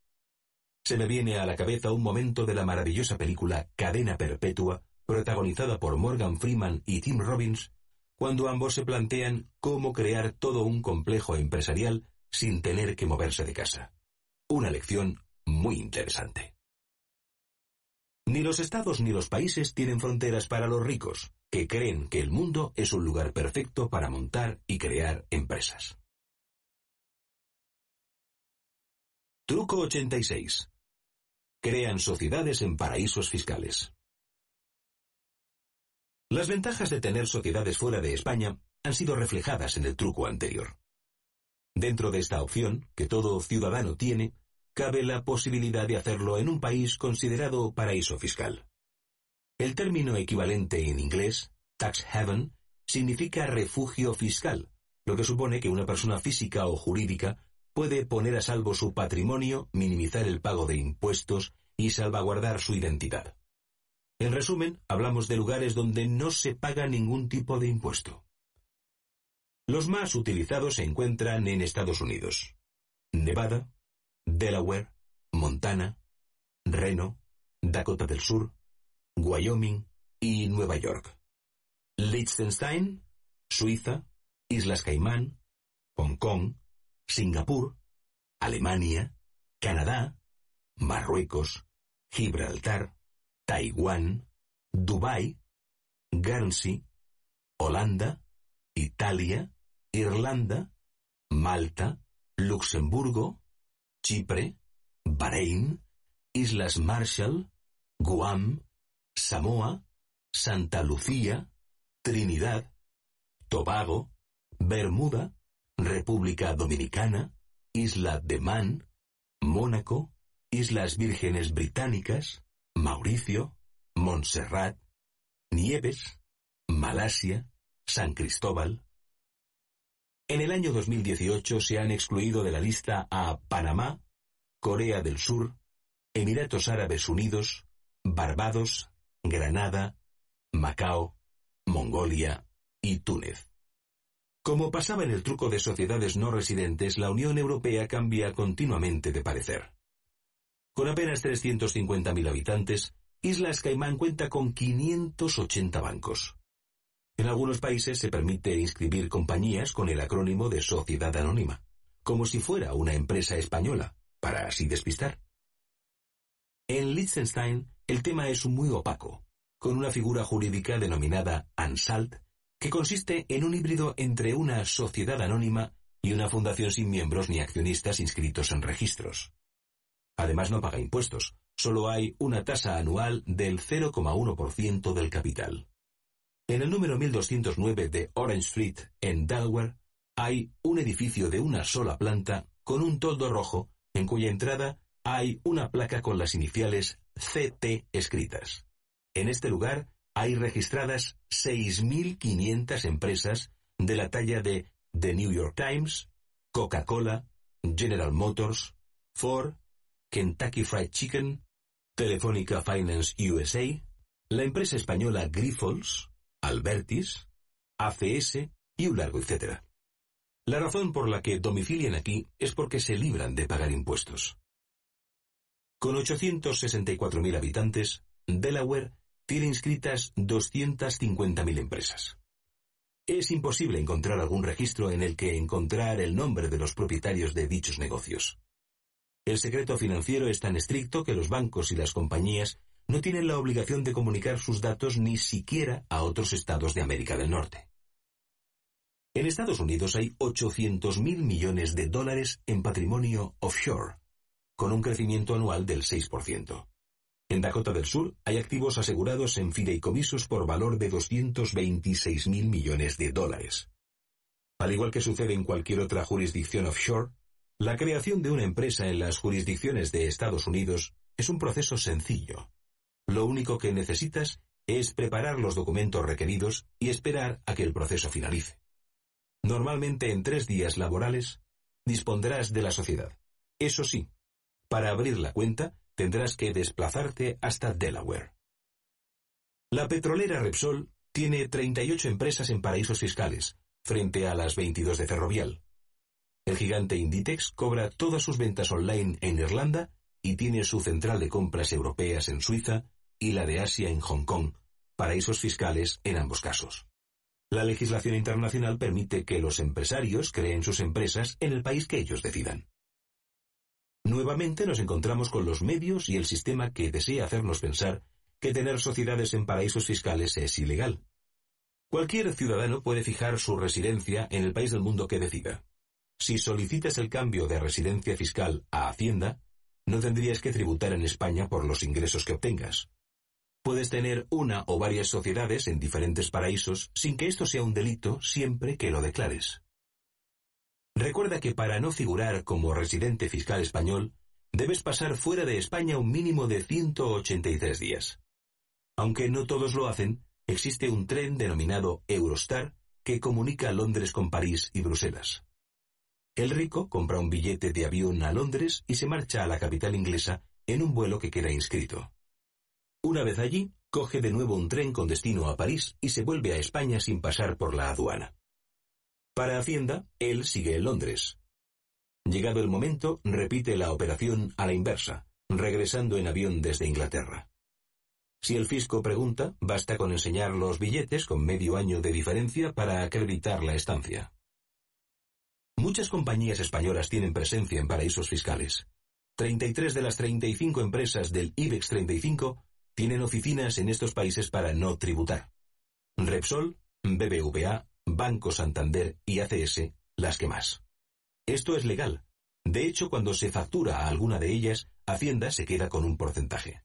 Se me viene a la cabeza un momento de la maravillosa película Cadena Perpetua, protagonizada por Morgan Freeman y Tim Robbins, cuando ambos se plantean cómo crear todo un complejo empresarial sin tener que moverse de casa. Una lección muy interesante. Ni los estados ni los países tienen fronteras para los ricos, que creen que el mundo es un lugar perfecto para montar y crear empresas. Truco 86. Crean sociedades en paraísos fiscales. Las ventajas de tener sociedades fuera de España han sido reflejadas en el truco anterior. Dentro de esta opción, que todo ciudadano tiene, cabe la posibilidad de hacerlo en un país considerado paraíso fiscal. El término equivalente en inglés, tax haven, significa refugio fiscal, lo que supone que una persona física o jurídica puede poner a salvo su patrimonio, minimizar el pago de impuestos y salvaguardar su identidad. En resumen, hablamos de lugares donde no se paga ningún tipo de impuesto. Los más utilizados se encuentran en Estados Unidos. Nevada, Delaware, Montana, Reno, Dakota del Sur, Wyoming y Nueva York. Liechtenstein, Suiza, Islas Caimán, Hong Kong, Singapur, Alemania, Canadá, Marruecos, Gibraltar, Taiwán, Dubái, Guernsey, Holanda, Italia, Irlanda, Malta, Luxemburgo, Chipre, Bahrein, Islas Marshall, Guam, Samoa, Santa Lucía, Trinidad, Tobago, Bermuda, República Dominicana, Isla de Man, Mónaco, Islas Vírgenes Británicas, Mauricio, Montserrat, Nieves, Malasia, San Cristóbal, en el año 2018 se han excluido de la lista a Panamá, Corea del Sur, Emiratos Árabes Unidos, Barbados, Granada, Macao, Mongolia y Túnez. Como pasaba en el truco de sociedades no residentes, la Unión Europea cambia continuamente de parecer. Con apenas 350.000 habitantes, Islas Caimán cuenta con 580 bancos. En algunos países se permite inscribir compañías con el acrónimo de sociedad anónima, como si fuera una empresa española, para así despistar. En Liechtenstein el tema es muy opaco, con una figura jurídica denominada ANSALT, que consiste en un híbrido entre una sociedad anónima y una fundación sin miembros ni accionistas inscritos en registros. Además no paga impuestos, solo hay una tasa anual del 0,1% del capital. En el número 1209 de Orange Street, en Delaware, hay un edificio de una sola planta con un toldo rojo en cuya entrada hay una placa con las iniciales CT escritas. En este lugar hay registradas 6.500 empresas de la talla de The New York Times, Coca-Cola, General Motors, Ford, Kentucky Fried Chicken, Telefónica Finance USA, la empresa española Grifols, Albertis, ACS y un largo etcétera. La razón por la que domicilian aquí es porque se libran de pagar impuestos. Con 864.000 habitantes, Delaware tiene inscritas 250.000 empresas. Es imposible encontrar algún registro en el que encontrar el nombre de los propietarios de dichos negocios. El secreto financiero es tan estricto que los bancos y las compañías no tienen la obligación de comunicar sus datos ni siquiera a otros estados de América del Norte. En Estados Unidos hay 800.000 millones de dólares en patrimonio offshore, con un crecimiento anual del 6%. En Dakota del Sur hay activos asegurados en fideicomisos por valor de 226.000 millones de dólares. Al igual que sucede en cualquier otra jurisdicción offshore, la creación de una empresa en las jurisdicciones de Estados Unidos es un proceso sencillo, lo único que necesitas es preparar los documentos requeridos y esperar a que el proceso finalice. Normalmente en tres días laborales dispondrás de la sociedad. Eso sí, para abrir la cuenta tendrás que desplazarte hasta Delaware. La petrolera Repsol tiene 38 empresas en paraísos fiscales, frente a las 22 de Ferrovial. El gigante Inditex cobra todas sus ventas online en Irlanda y tiene su central de compras europeas en Suiza, y la de Asia en Hong Kong, paraísos fiscales en ambos casos. La legislación internacional permite que los empresarios creen sus empresas en el país que ellos decidan. Nuevamente nos encontramos con los medios y el sistema que desea hacernos pensar que tener sociedades en paraísos fiscales es ilegal. Cualquier ciudadano puede fijar su residencia en el país del mundo que decida. Si solicitas el cambio de residencia fiscal a Hacienda, no tendrías que tributar en España por los ingresos que obtengas. Puedes tener una o varias sociedades en diferentes paraísos sin que esto sea un delito siempre que lo declares. Recuerda que para no figurar como residente fiscal español, debes pasar fuera de España un mínimo de 183 días. Aunque no todos lo hacen, existe un tren denominado Eurostar que comunica Londres con París y Bruselas. El rico compra un billete de avión a Londres y se marcha a la capital inglesa en un vuelo que queda inscrito. Una vez allí, coge de nuevo un tren con destino a París y se vuelve a España sin pasar por la aduana. Para Hacienda, él sigue en Londres. Llegado el momento, repite la operación a la inversa, regresando en avión desde Inglaterra. Si el fisco pregunta, basta con enseñar los billetes con medio año de diferencia para acreditar la estancia. Muchas compañías españolas tienen presencia en paraísos fiscales. 33 de las 35 empresas del IBEX 35 tienen oficinas en estos países para no tributar. Repsol, BBVA, Banco Santander y ACS, las que más. Esto es legal. De hecho, cuando se factura a alguna de ellas, Hacienda se queda con un porcentaje.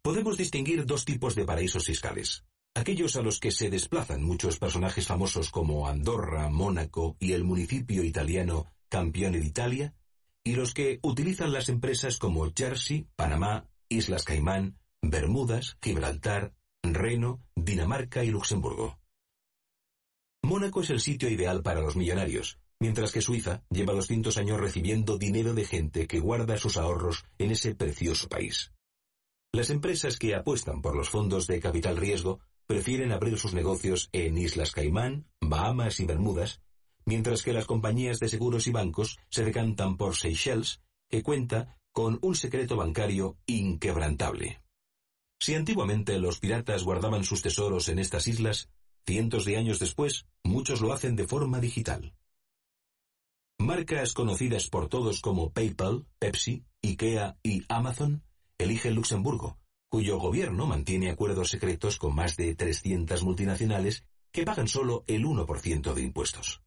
Podemos distinguir dos tipos de paraísos fiscales. Aquellos a los que se desplazan muchos personajes famosos como Andorra, Mónaco y el municipio italiano Campione d'Italia, y los que utilizan las empresas como Jersey, Panamá, Islas Caimán, Bermudas, Gibraltar, Reno, Dinamarca y Luxemburgo. Mónaco es el sitio ideal para los millonarios, mientras que Suiza lleva 200 años recibiendo dinero de gente que guarda sus ahorros en ese precioso país. Las empresas que apuestan por los fondos de capital riesgo prefieren abrir sus negocios en Islas Caimán, Bahamas y Bermudas, mientras que las compañías de seguros y bancos se decantan por Seychelles, que cuenta con un secreto bancario inquebrantable. Si antiguamente los piratas guardaban sus tesoros en estas islas, cientos de años después, muchos lo hacen de forma digital. Marcas conocidas por todos como PayPal, Pepsi, IKEA y Amazon eligen Luxemburgo, cuyo gobierno mantiene acuerdos secretos con más de 300 multinacionales que pagan solo el 1% de impuestos.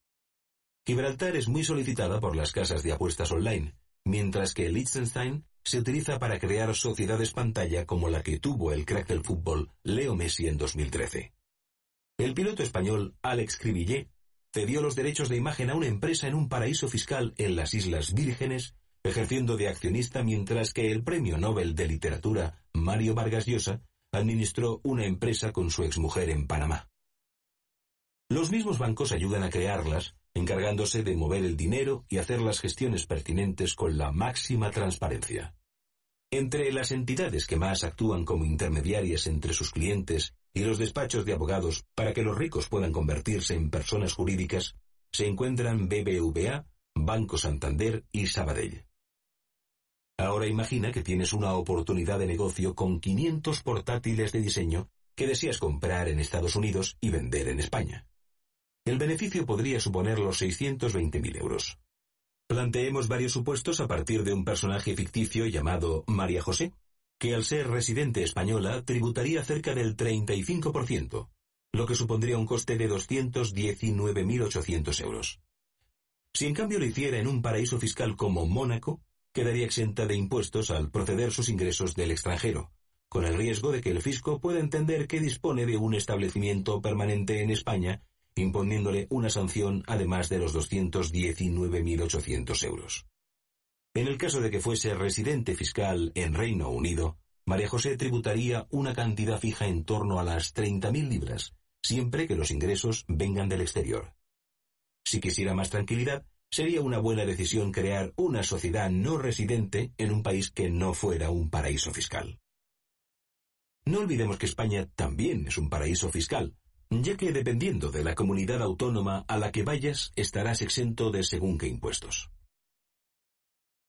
Gibraltar es muy solicitada por las casas de apuestas online, mientras que Liechtenstein se utiliza para crear sociedades pantalla como la que tuvo el crack del fútbol Leo Messi en 2013. El piloto español Alex Cribillé cedió los derechos de imagen a una empresa en un paraíso fiscal en las Islas Vírgenes, ejerciendo de accionista mientras que el premio Nobel de Literatura Mario Vargas Llosa administró una empresa con su exmujer en Panamá. Los mismos bancos ayudan a crearlas, encargándose de mover el dinero y hacer las gestiones pertinentes con la máxima transparencia. Entre las entidades que más actúan como intermediarias entre sus clientes y los despachos de abogados para que los ricos puedan convertirse en personas jurídicas, se encuentran BBVA, Banco Santander y Sabadell. Ahora imagina que tienes una oportunidad de negocio con 500 portátiles de diseño que deseas comprar en Estados Unidos y vender en España. El beneficio podría suponer los 620.000 euros. Planteemos varios supuestos a partir de un personaje ficticio llamado María José, que al ser residente española tributaría cerca del 35%, lo que supondría un coste de 219.800 euros. Si en cambio lo hiciera en un paraíso fiscal como Mónaco, quedaría exenta de impuestos al proceder sus ingresos del extranjero, con el riesgo de que el fisco pueda entender que dispone de un establecimiento permanente en España imponiéndole una sanción además de los 219.800 euros. En el caso de que fuese residente fiscal en Reino Unido, María José tributaría una cantidad fija en torno a las 30.000 libras, siempre que los ingresos vengan del exterior. Si quisiera más tranquilidad, sería una buena decisión crear una sociedad no residente en un país que no fuera un paraíso fiscal. No olvidemos que España también es un paraíso fiscal, ya que dependiendo de la comunidad autónoma a la que vayas estarás exento de según qué impuestos.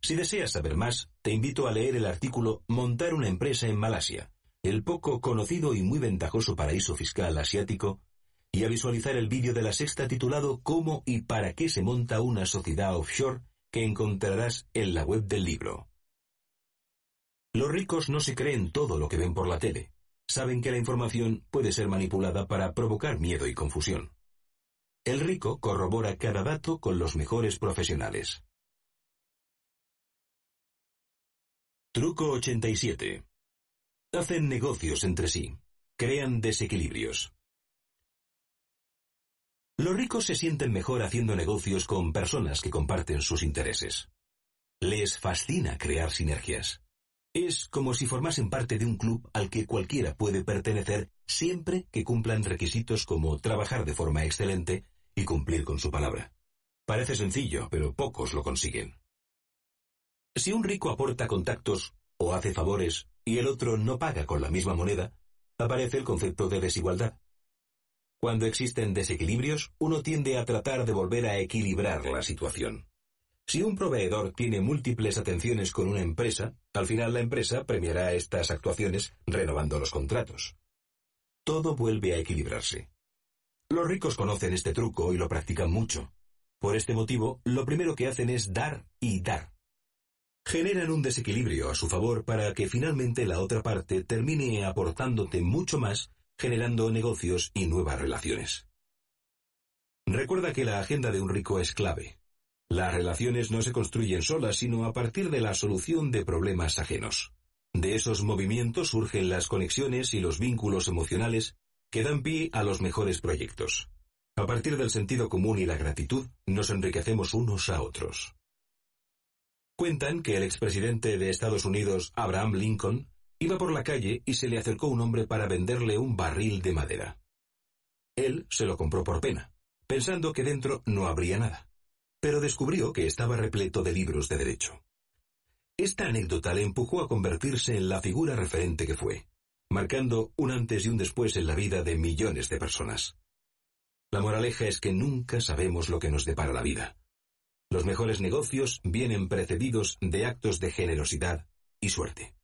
Si deseas saber más, te invito a leer el artículo Montar una empresa en Malasia, el poco conocido y muy ventajoso paraíso fiscal asiático, y a visualizar el vídeo de la sexta titulado Cómo y para qué se monta una sociedad offshore que encontrarás en la web del libro. Los ricos no se creen todo lo que ven por la tele saben que la información puede ser manipulada para provocar miedo y confusión. El rico corrobora cada dato con los mejores profesionales. Truco 87. Hacen negocios entre sí. Crean desequilibrios. Los ricos se sienten mejor haciendo negocios con personas que comparten sus intereses. Les fascina crear sinergias. Es como si formasen parte de un club al que cualquiera puede pertenecer siempre que cumplan requisitos como trabajar de forma excelente y cumplir con su palabra. Parece sencillo, pero pocos lo consiguen. Si un rico aporta contactos o hace favores y el otro no paga con la misma moneda, aparece el concepto de desigualdad. Cuando existen desequilibrios, uno tiende a tratar de volver a equilibrar la situación. Si un proveedor tiene múltiples atenciones con una empresa, al final la empresa premiará estas actuaciones renovando los contratos. Todo vuelve a equilibrarse. Los ricos conocen este truco y lo practican mucho. Por este motivo, lo primero que hacen es dar y dar. Generan un desequilibrio a su favor para que finalmente la otra parte termine aportándote mucho más, generando negocios y nuevas relaciones. Recuerda que la agenda de un rico es clave. Las relaciones no se construyen solas, sino a partir de la solución de problemas ajenos. De esos movimientos surgen las conexiones y los vínculos emocionales que dan pie a los mejores proyectos. A partir del sentido común y la gratitud, nos enriquecemos unos a otros. Cuentan que el expresidente de Estados Unidos, Abraham Lincoln, iba por la calle y se le acercó un hombre para venderle un barril de madera. Él se lo compró por pena, pensando que dentro no habría nada pero descubrió que estaba repleto de libros de derecho. Esta anécdota le empujó a convertirse en la figura referente que fue, marcando un antes y un después en la vida de millones de personas. La moraleja es que nunca sabemos lo que nos depara la vida. Los mejores negocios vienen precedidos de actos de generosidad y suerte.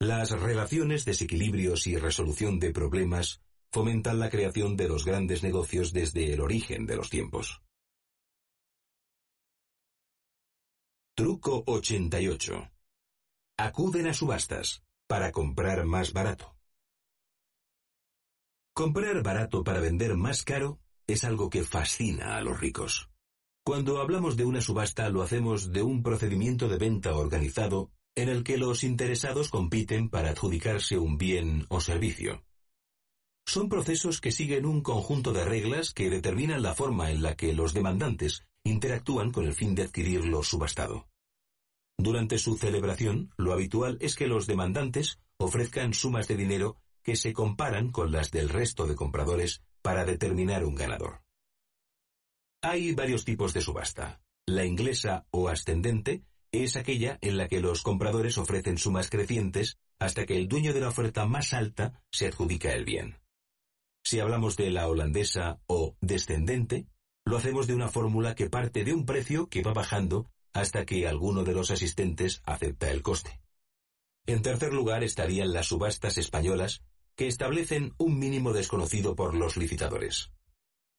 Las relaciones, desequilibrios y resolución de problemas fomentan la creación de los grandes negocios desde el origen de los tiempos. Truco 88. Acuden a subastas para comprar más barato. Comprar barato para vender más caro es algo que fascina a los ricos. Cuando hablamos de una subasta lo hacemos de un procedimiento de venta organizado en el que los interesados compiten para adjudicarse un bien o servicio. Son procesos que siguen un conjunto de reglas que determinan la forma en la que los demandantes interactúan con el fin de adquirir lo subastado. Durante su celebración, lo habitual es que los demandantes ofrezcan sumas de dinero que se comparan con las del resto de compradores para determinar un ganador. Hay varios tipos de subasta. La inglesa o ascendente es aquella en la que los compradores ofrecen sumas crecientes hasta que el dueño de la oferta más alta se adjudica el bien. Si hablamos de la holandesa o descendente, lo hacemos de una fórmula que parte de un precio que va bajando hasta que alguno de los asistentes acepta el coste. En tercer lugar estarían las subastas españolas, que establecen un mínimo desconocido por los licitadores.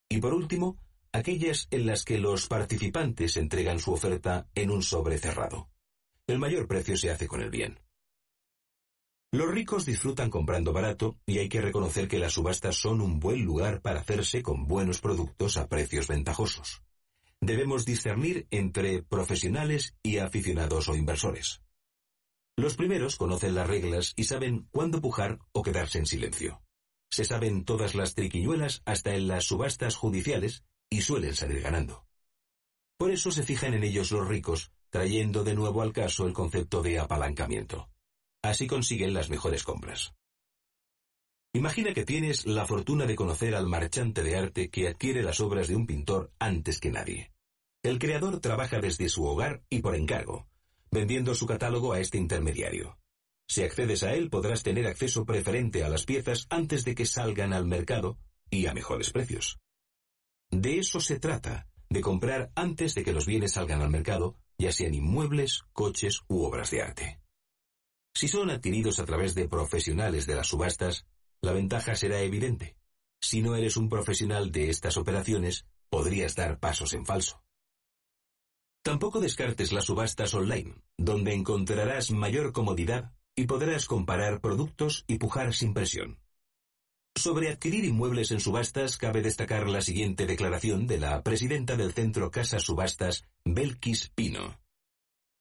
Y por último, aquellas en las que los participantes entregan su oferta en un sobre cerrado. El mayor precio se hace con el bien. Los ricos disfrutan comprando barato y hay que reconocer que las subastas son un buen lugar para hacerse con buenos productos a precios ventajosos. Debemos discernir entre profesionales y aficionados o inversores. Los primeros conocen las reglas y saben cuándo pujar o quedarse en silencio. Se saben todas las triquiñuelas hasta en las subastas judiciales y suelen salir ganando. Por eso se fijan en ellos los ricos, trayendo de nuevo al caso el concepto de apalancamiento. Así consiguen las mejores compras. Imagina que tienes la fortuna de conocer al marchante de arte que adquiere las obras de un pintor antes que nadie. El creador trabaja desde su hogar y por encargo, vendiendo su catálogo a este intermediario. Si accedes a él podrás tener acceso preferente a las piezas antes de que salgan al mercado y a mejores precios. De eso se trata, de comprar antes de que los bienes salgan al mercado, ya sean inmuebles, coches u obras de arte. Si son adquiridos a través de profesionales de las subastas, la ventaja será evidente. Si no eres un profesional de estas operaciones, podrías dar pasos en falso. Tampoco descartes las subastas online, donde encontrarás mayor comodidad y podrás comparar productos y pujar sin presión. Sobre adquirir inmuebles en subastas cabe destacar la siguiente declaración de la presidenta del Centro Casa Subastas, Belkis Pino.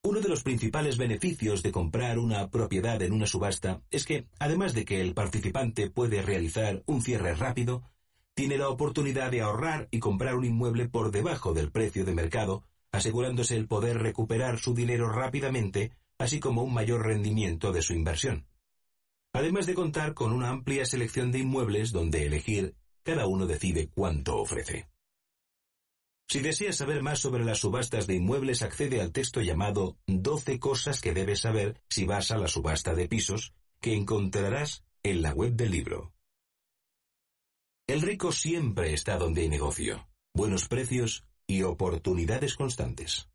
Uno de los principales beneficios de comprar una propiedad en una subasta es que, además de que el participante puede realizar un cierre rápido, tiene la oportunidad de ahorrar y comprar un inmueble por debajo del precio de mercado, asegurándose el poder recuperar su dinero rápidamente, así como un mayor rendimiento de su inversión. Además de contar con una amplia selección de inmuebles donde elegir, cada uno decide cuánto ofrece. Si deseas saber más sobre las subastas de inmuebles, accede al texto llamado 12 cosas que debes saber si vas a la subasta de pisos, que encontrarás en la web del libro. El rico siempre está donde hay negocio, buenos precios y oportunidades constantes.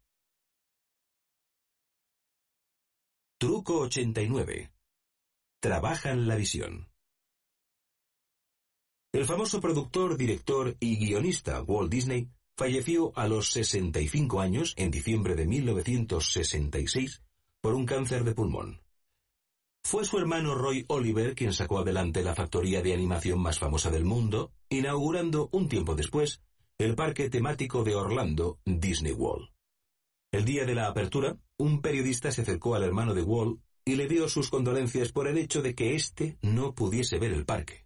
Truco 89. Trabajan la visión. El famoso productor, director y guionista Walt Disney falleció a los 65 años en diciembre de 1966 por un cáncer de pulmón. Fue su hermano Roy Oliver quien sacó adelante la factoría de animación más famosa del mundo, inaugurando un tiempo después el parque temático de Orlando, Disney World. El día de la apertura, un periodista se acercó al hermano de Wall y le dio sus condolencias por el hecho de que éste no pudiese ver el parque.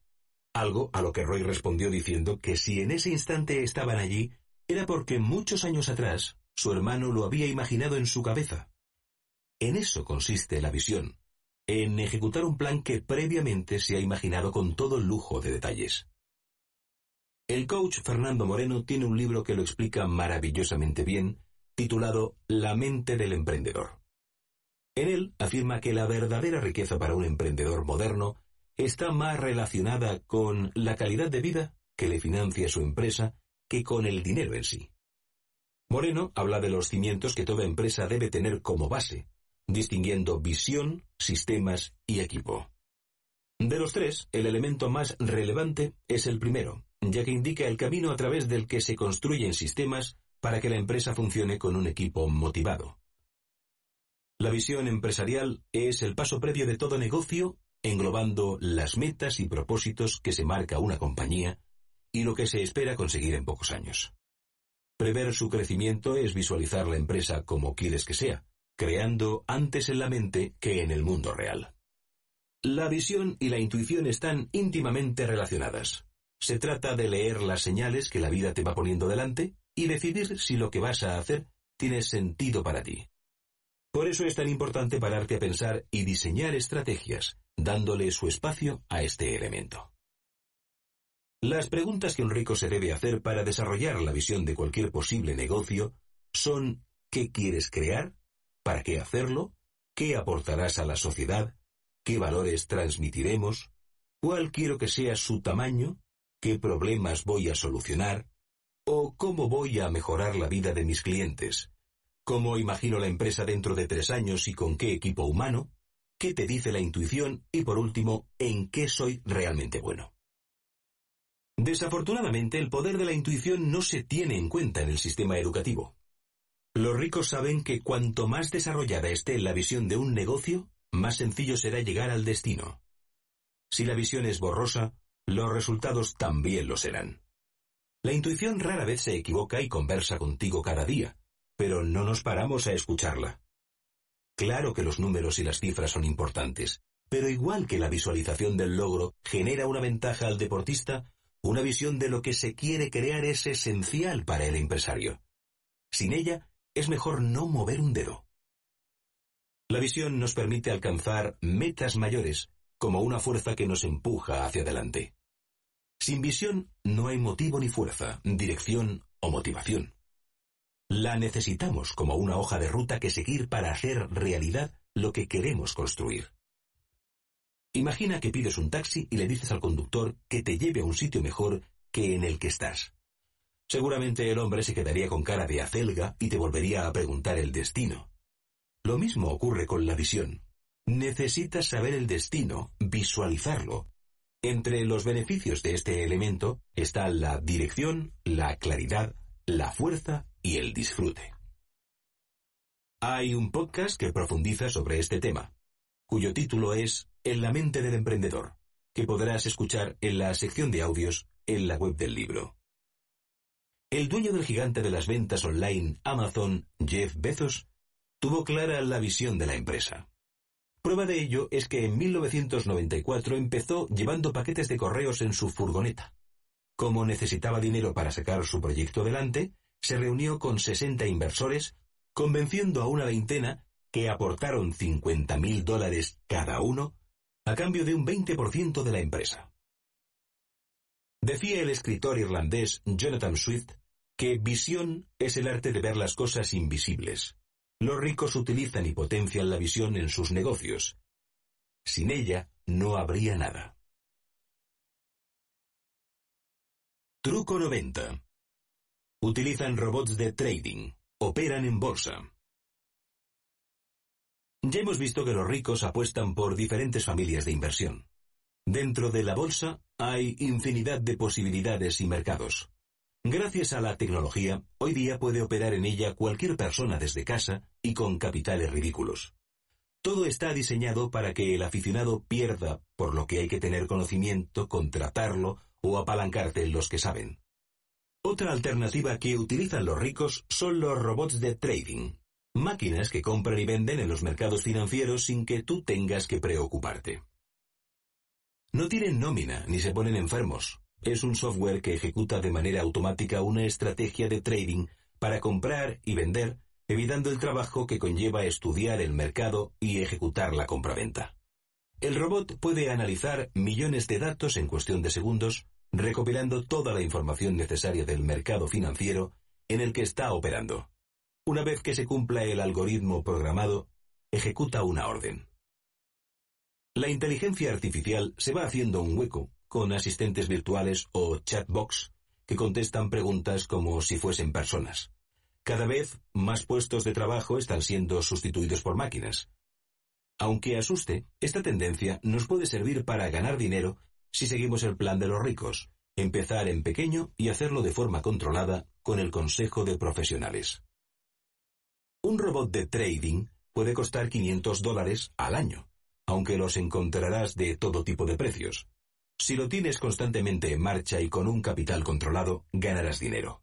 Algo a lo que Roy respondió diciendo que si en ese instante estaban allí, era porque muchos años atrás su hermano lo había imaginado en su cabeza. En eso consiste la visión, en ejecutar un plan que previamente se ha imaginado con todo lujo de detalles. El coach Fernando Moreno tiene un libro que lo explica maravillosamente bien, titulado La mente del emprendedor. En él afirma que la verdadera riqueza para un emprendedor moderno está más relacionada con la calidad de vida que le financia su empresa con el dinero en sí. Moreno habla de los cimientos que toda empresa debe tener como base, distinguiendo visión, sistemas y equipo. De los tres, el elemento más relevante es el primero, ya que indica el camino a través del que se construyen sistemas para que la empresa funcione con un equipo motivado. La visión empresarial es el paso previo de todo negocio, englobando las metas y propósitos que se marca una compañía y lo que se espera conseguir en pocos años. Prever su crecimiento es visualizar la empresa como quieres que sea, creando antes en la mente que en el mundo real. La visión y la intuición están íntimamente relacionadas. Se trata de leer las señales que la vida te va poniendo delante y decidir si lo que vas a hacer tiene sentido para ti. Por eso es tan importante pararte a pensar y diseñar estrategias, dándole su espacio a este elemento. Las preguntas que un rico se debe hacer para desarrollar la visión de cualquier posible negocio son ¿qué quieres crear? ¿Para qué hacerlo? ¿Qué aportarás a la sociedad? ¿Qué valores transmitiremos? ¿Cuál quiero que sea su tamaño? ¿Qué problemas voy a solucionar? ¿O cómo voy a mejorar la vida de mis clientes? ¿Cómo imagino la empresa dentro de tres años y con qué equipo humano? ¿Qué te dice la intuición? Y por último, ¿en qué soy realmente bueno? Desafortunadamente, el poder de la intuición no se tiene en cuenta en el sistema educativo. Los ricos saben que cuanto más desarrollada esté la visión de un negocio, más sencillo será llegar al destino. Si la visión es borrosa, los resultados también lo serán. La intuición rara vez se equivoca y conversa contigo cada día, pero no nos paramos a escucharla. Claro que los números y las cifras son importantes, pero igual que la visualización del logro genera una ventaja al deportista, una visión de lo que se quiere crear es esencial para el empresario. Sin ella, es mejor no mover un dedo. La visión nos permite alcanzar metas mayores como una fuerza que nos empuja hacia adelante. Sin visión no hay motivo ni fuerza, dirección o motivación. La necesitamos como una hoja de ruta que seguir para hacer realidad lo que queremos construir. Imagina que pides un taxi y le dices al conductor que te lleve a un sitio mejor que en el que estás. Seguramente el hombre se quedaría con cara de acelga y te volvería a preguntar el destino. Lo mismo ocurre con la visión. Necesitas saber el destino, visualizarlo. Entre los beneficios de este elemento está la dirección, la claridad, la fuerza y el disfrute. Hay un podcast que profundiza sobre este tema, cuyo título es en la mente del emprendedor, que podrás escuchar en la sección de audios en la web del libro. El dueño del gigante de las ventas online Amazon, Jeff Bezos, tuvo clara la visión de la empresa. Prueba de ello es que en 1994 empezó llevando paquetes de correos en su furgoneta. Como necesitaba dinero para sacar su proyecto adelante, se reunió con 60 inversores, convenciendo a una veintena que aportaron 50.000 mil dólares cada uno a cambio de un 20% de la empresa. Decía el escritor irlandés Jonathan Swift que visión es el arte de ver las cosas invisibles. Los ricos utilizan y potencian la visión en sus negocios. Sin ella no habría nada. Truco 90. Utilizan robots de trading. Operan en bolsa. Ya hemos visto que los ricos apuestan por diferentes familias de inversión. Dentro de la bolsa hay infinidad de posibilidades y mercados. Gracias a la tecnología, hoy día puede operar en ella cualquier persona desde casa y con capitales ridículos. Todo está diseñado para que el aficionado pierda, por lo que hay que tener conocimiento, contratarlo o apalancarte en los que saben. Otra alternativa que utilizan los ricos son los robots de trading, Máquinas que compran y venden en los mercados financieros sin que tú tengas que preocuparte. No tienen nómina ni se ponen enfermos. Es un software que ejecuta de manera automática una estrategia de trading para comprar y vender, evitando el trabajo que conlleva estudiar el mercado y ejecutar la compraventa. El robot puede analizar millones de datos en cuestión de segundos, recopilando toda la información necesaria del mercado financiero en el que está operando. Una vez que se cumpla el algoritmo programado, ejecuta una orden. La inteligencia artificial se va haciendo un hueco con asistentes virtuales o chatbots que contestan preguntas como si fuesen personas. Cada vez más puestos de trabajo están siendo sustituidos por máquinas. Aunque asuste, esta tendencia nos puede servir para ganar dinero si seguimos el plan de los ricos, empezar en pequeño y hacerlo de forma controlada con el consejo de profesionales. Un robot de trading puede costar 500 dólares al año, aunque los encontrarás de todo tipo de precios. Si lo tienes constantemente en marcha y con un capital controlado, ganarás dinero.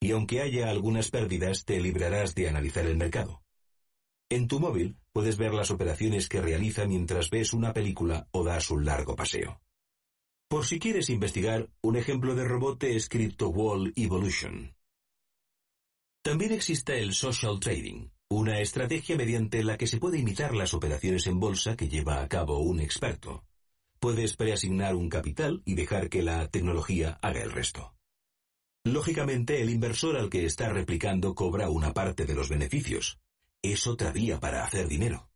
Y aunque haya algunas pérdidas, te librarás de analizar el mercado. En tu móvil puedes ver las operaciones que realiza mientras ves una película o das un largo paseo. Por si quieres investigar, un ejemplo de robot es CryptoWall Evolution. También existe el social trading, una estrategia mediante la que se puede imitar las operaciones en bolsa que lleva a cabo un experto. Puedes preasignar un capital y dejar que la tecnología haga el resto. Lógicamente, el inversor al que está replicando cobra una parte de los beneficios. Es otra vía para hacer dinero.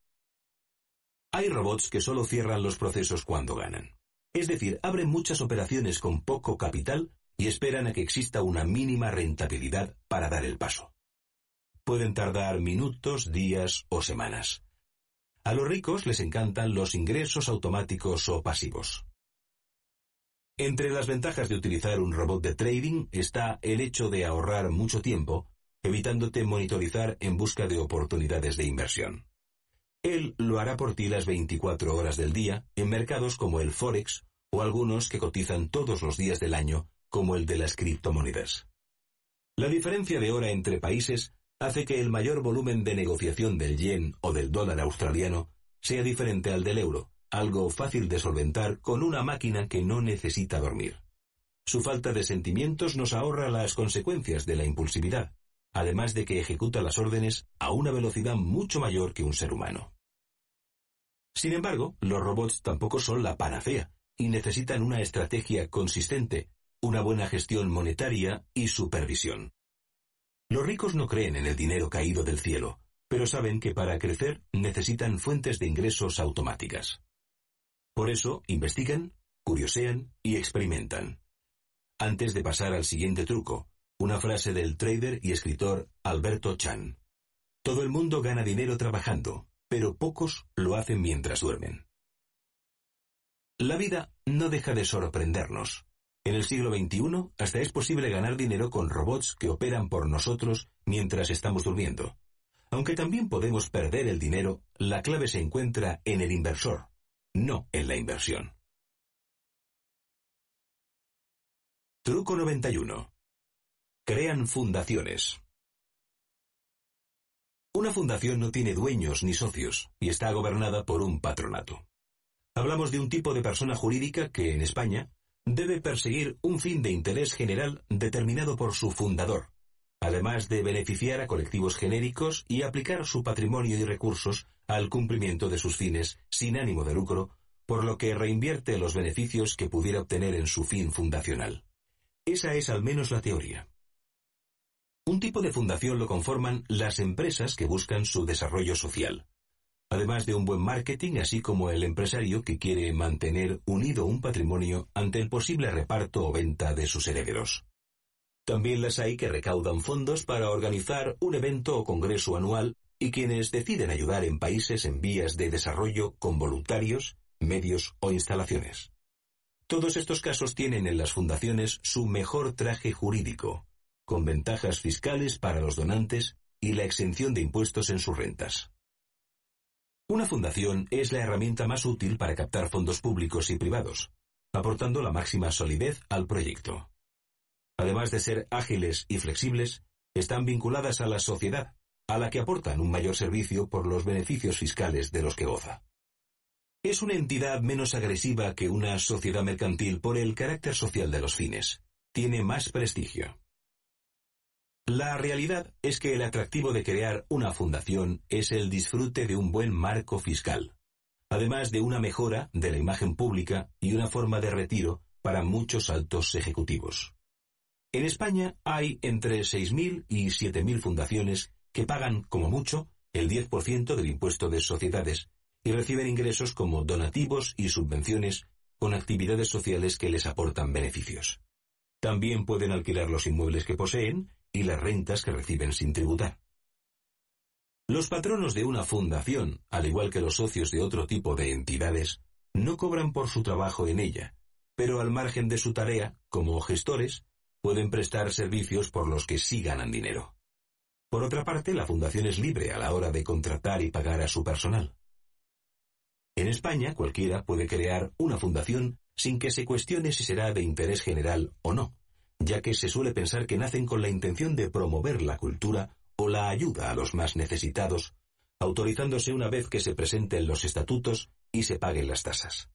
Hay robots que solo cierran los procesos cuando ganan. Es decir, abren muchas operaciones con poco capital y esperan a que exista una mínima rentabilidad para dar el paso. Pueden tardar minutos, días o semanas. A los ricos les encantan los ingresos automáticos o pasivos. Entre las ventajas de utilizar un robot de trading está el hecho de ahorrar mucho tiempo, evitándote monitorizar en busca de oportunidades de inversión. Él lo hará por ti las 24 horas del día en mercados como el Forex o algunos que cotizan todos los días del año como el de las criptomonedas. La diferencia de hora entre países hace que el mayor volumen de negociación del yen o del dólar australiano sea diferente al del euro, algo fácil de solventar con una máquina que no necesita dormir. Su falta de sentimientos nos ahorra las consecuencias de la impulsividad, además de que ejecuta las órdenes a una velocidad mucho mayor que un ser humano. Sin embargo, los robots tampoco son la panacea y necesitan una estrategia consistente una buena gestión monetaria y supervisión. Los ricos no creen en el dinero caído del cielo, pero saben que para crecer necesitan fuentes de ingresos automáticas. Por eso investigan, curiosean y experimentan. Antes de pasar al siguiente truco, una frase del trader y escritor Alberto Chan. Todo el mundo gana dinero trabajando, pero pocos lo hacen mientras duermen. La vida no deja de sorprendernos. En el siglo XXI, hasta es posible ganar dinero con robots que operan por nosotros mientras estamos durmiendo. Aunque también podemos perder el dinero, la clave se encuentra en el inversor, no en la inversión. Truco 91. Crean fundaciones. Una fundación no tiene dueños ni socios y está gobernada por un patronato. Hablamos de un tipo de persona jurídica que en España debe perseguir un fin de interés general determinado por su fundador, además de beneficiar a colectivos genéricos y aplicar su patrimonio y recursos al cumplimiento de sus fines sin ánimo de lucro, por lo que reinvierte los beneficios que pudiera obtener en su fin fundacional. Esa es al menos la teoría. Un tipo de fundación lo conforman las empresas que buscan su desarrollo social además de un buen marketing, así como el empresario que quiere mantener unido un patrimonio ante el posible reparto o venta de sus herederos. También las hay que recaudan fondos para organizar un evento o congreso anual y quienes deciden ayudar en países en vías de desarrollo con voluntarios, medios o instalaciones. Todos estos casos tienen en las fundaciones su mejor traje jurídico, con ventajas fiscales para los donantes y la exención de impuestos en sus rentas. Una fundación es la herramienta más útil para captar fondos públicos y privados, aportando la máxima solidez al proyecto. Además de ser ágiles y flexibles, están vinculadas a la sociedad, a la que aportan un mayor servicio por los beneficios fiscales de los que goza. Es una entidad menos agresiva que una sociedad mercantil por el carácter social de los fines. Tiene más prestigio. La realidad es que el atractivo de crear una fundación es el disfrute de un buen marco fiscal, además de una mejora de la imagen pública y una forma de retiro para muchos altos ejecutivos. En España hay entre 6.000 y 7.000 fundaciones que pagan, como mucho, el 10% del impuesto de sociedades y reciben ingresos como donativos y subvenciones con actividades sociales que les aportan beneficios. También pueden alquilar los inmuebles que poseen y las rentas que reciben sin tributar. Los patronos de una fundación, al igual que los socios de otro tipo de entidades, no cobran por su trabajo en ella, pero al margen de su tarea, como gestores, pueden prestar servicios por los que sí ganan dinero. Por otra parte, la fundación es libre a la hora de contratar y pagar a su personal. En España, cualquiera puede crear una fundación sin que se cuestione si será de interés general o no ya que se suele pensar que nacen con la intención de promover la cultura o la ayuda a los más necesitados, autorizándose una vez que se presenten los estatutos y se paguen las tasas.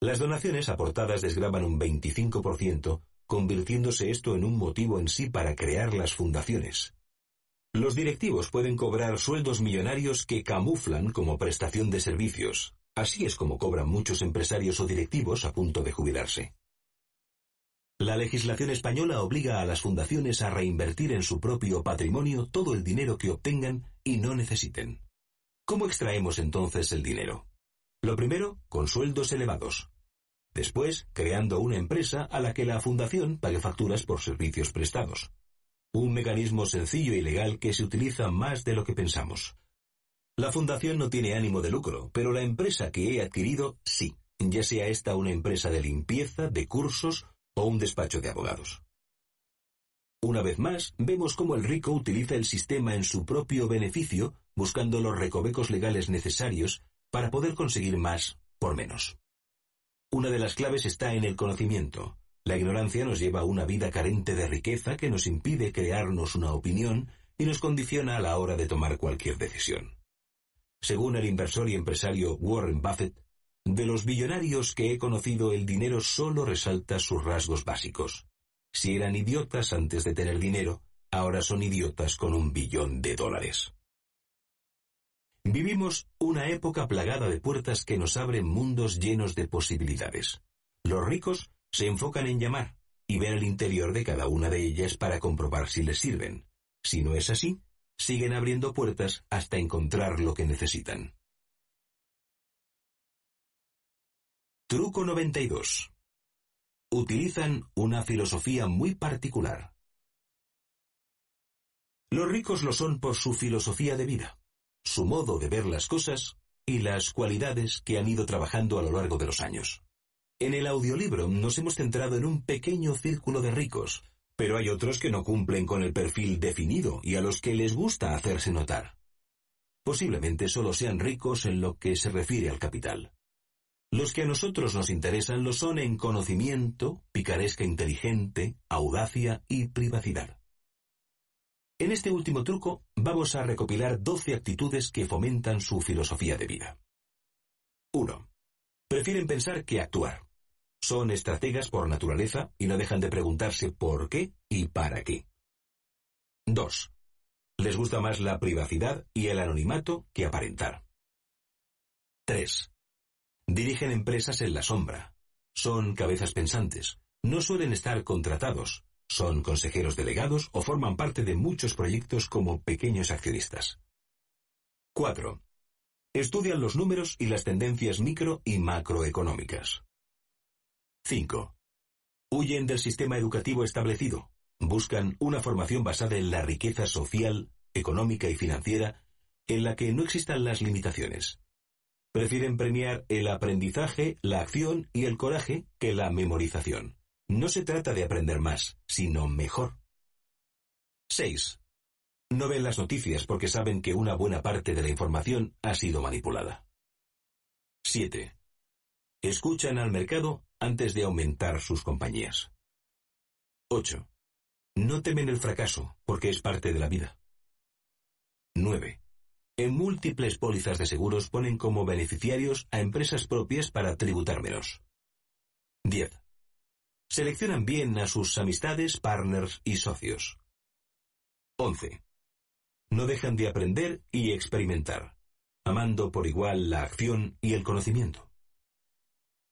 Las donaciones aportadas desgraban un 25%, convirtiéndose esto en un motivo en sí para crear las fundaciones. Los directivos pueden cobrar sueldos millonarios que camuflan como prestación de servicios. Así es como cobran muchos empresarios o directivos a punto de jubilarse. La legislación española obliga a las fundaciones a reinvertir en su propio patrimonio todo el dinero que obtengan y no necesiten. ¿Cómo extraemos entonces el dinero? Lo primero, con sueldos elevados. Después, creando una empresa a la que la fundación pague facturas por servicios prestados. Un mecanismo sencillo y legal que se utiliza más de lo que pensamos. La fundación no tiene ánimo de lucro, pero la empresa que he adquirido sí, ya sea esta una empresa de limpieza, de cursos o un despacho de abogados. Una vez más, vemos cómo el rico utiliza el sistema en su propio beneficio, buscando los recovecos legales necesarios para poder conseguir más por menos. Una de las claves está en el conocimiento. La ignorancia nos lleva a una vida carente de riqueza que nos impide crearnos una opinión y nos condiciona a la hora de tomar cualquier decisión. Según el inversor y empresario Warren Buffett, de los billonarios que he conocido el dinero solo resalta sus rasgos básicos. Si eran idiotas antes de tener dinero, ahora son idiotas con un billón de dólares. Vivimos una época plagada de puertas que nos abren mundos llenos de posibilidades. Los ricos se enfocan en llamar y ver el interior de cada una de ellas para comprobar si les sirven. Si no es así, siguen abriendo puertas hasta encontrar lo que necesitan. Truco 92. Utilizan una filosofía muy particular. Los ricos lo son por su filosofía de vida, su modo de ver las cosas y las cualidades que han ido trabajando a lo largo de los años. En el audiolibro nos hemos centrado en un pequeño círculo de ricos, pero hay otros que no cumplen con el perfil definido y a los que les gusta hacerse notar. Posiblemente solo sean ricos en lo que se refiere al capital. Los que a nosotros nos interesan lo son en conocimiento, picaresca inteligente, audacia y privacidad. En este último truco vamos a recopilar 12 actitudes que fomentan su filosofía de vida. 1. Prefieren pensar que actuar. Son estrategas por naturaleza y no dejan de preguntarse por qué y para qué. 2. Les gusta más la privacidad y el anonimato que aparentar. 3. Dirigen empresas en la sombra. Son cabezas pensantes. No suelen estar contratados. Son consejeros delegados o forman parte de muchos proyectos como pequeños accionistas. 4. Estudian los números y las tendencias micro y macroeconómicas. 5. Huyen del sistema educativo establecido. Buscan una formación basada en la riqueza social, económica y financiera en la que no existan las limitaciones prefieren premiar el aprendizaje, la acción y el coraje que la memorización. No se trata de aprender más, sino mejor. 6. No ven las noticias porque saben que una buena parte de la información ha sido manipulada. 7. Escuchan al mercado antes de aumentar sus compañías. 8. No temen el fracaso porque es parte de la vida. 9. En múltiples pólizas de seguros ponen como beneficiarios a empresas propias para tributármelos. 10. Seleccionan bien a sus amistades, partners y socios. 11. No dejan de aprender y experimentar, amando por igual la acción y el conocimiento.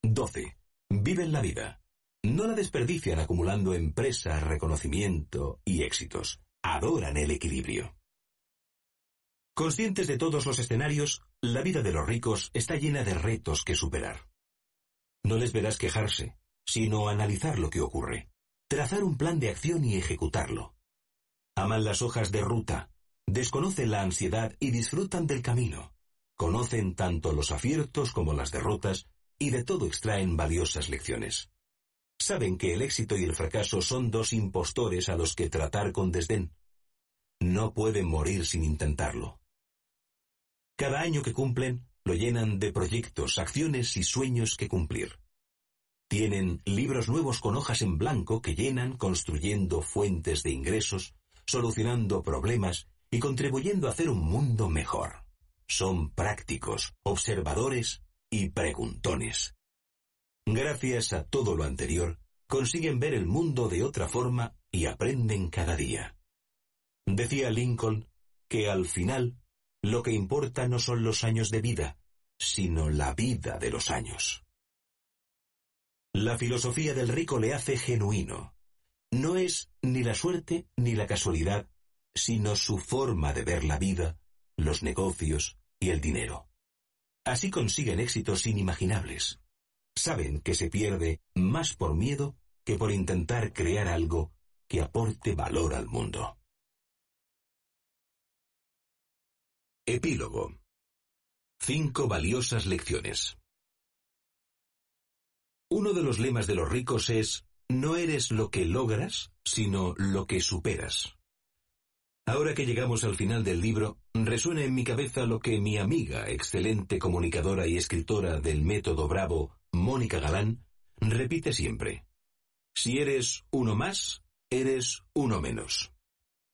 12. Viven la vida. No la desperdician acumulando empresas, reconocimiento y éxitos. Adoran el equilibrio. Conscientes de todos los escenarios, la vida de los ricos está llena de retos que superar. No les verás quejarse, sino analizar lo que ocurre, trazar un plan de acción y ejecutarlo. Aman las hojas de ruta, desconocen la ansiedad y disfrutan del camino. Conocen tanto los aciertos como las derrotas y de todo extraen valiosas lecciones. Saben que el éxito y el fracaso son dos impostores a los que tratar con desdén. No pueden morir sin intentarlo. Cada año que cumplen, lo llenan de proyectos, acciones y sueños que cumplir. Tienen libros nuevos con hojas en blanco que llenan construyendo fuentes de ingresos, solucionando problemas y contribuyendo a hacer un mundo mejor. Son prácticos, observadores y preguntones. Gracias a todo lo anterior, consiguen ver el mundo de otra forma y aprenden cada día. Decía Lincoln que al final lo que importa no son los años de vida, sino la vida de los años. La filosofía del rico le hace genuino. No es ni la suerte ni la casualidad, sino su forma de ver la vida, los negocios y el dinero. Así consiguen éxitos inimaginables. Saben que se pierde más por miedo que por intentar crear algo que aporte valor al mundo. Epílogo. Cinco valiosas lecciones. Uno de los lemas de los ricos es, no eres lo que logras, sino lo que superas. Ahora que llegamos al final del libro, resuena en mi cabeza lo que mi amiga, excelente comunicadora y escritora del método Bravo, Mónica Galán, repite siempre. Si eres uno más, eres uno menos.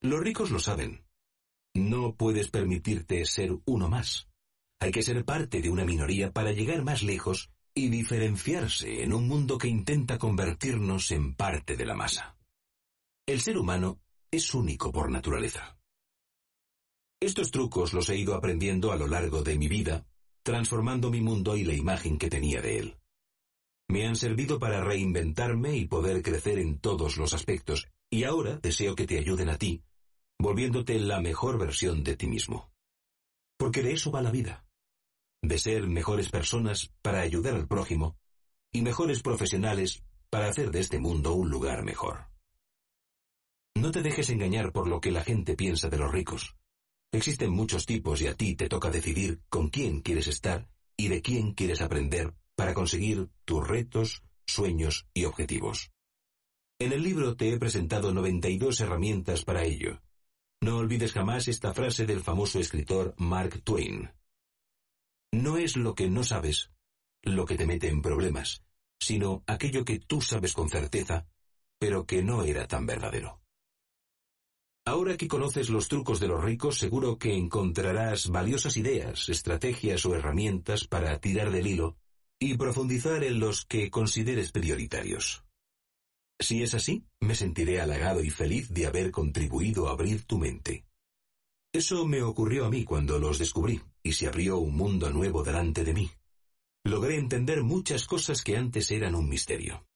Los ricos lo saben. No puedes permitirte ser uno más. Hay que ser parte de una minoría para llegar más lejos y diferenciarse en un mundo que intenta convertirnos en parte de la masa. El ser humano es único por naturaleza. Estos trucos los he ido aprendiendo a lo largo de mi vida, transformando mi mundo y la imagen que tenía de él. Me han servido para reinventarme y poder crecer en todos los aspectos, y ahora deseo que te ayuden a ti volviéndote la mejor versión de ti mismo. Porque de eso va la vida. De ser mejores personas para ayudar al prójimo y mejores profesionales para hacer de este mundo un lugar mejor. No te dejes engañar por lo que la gente piensa de los ricos. Existen muchos tipos y a ti te toca decidir con quién quieres estar y de quién quieres aprender para conseguir tus retos, sueños y objetivos. En el libro te he presentado 92 herramientas para ello, no olvides jamás esta frase del famoso escritor Mark Twain. No es lo que no sabes, lo que te mete en problemas, sino aquello que tú sabes con certeza, pero que no era tan verdadero. Ahora que conoces los trucos de los ricos, seguro que encontrarás valiosas ideas, estrategias o herramientas para tirar del hilo y profundizar en los que consideres prioritarios. Si es así, me sentiré halagado y feliz de haber contribuido a abrir tu mente. Eso me ocurrió a mí cuando los descubrí, y se abrió un mundo nuevo delante de mí. Logré entender muchas cosas que antes eran un misterio.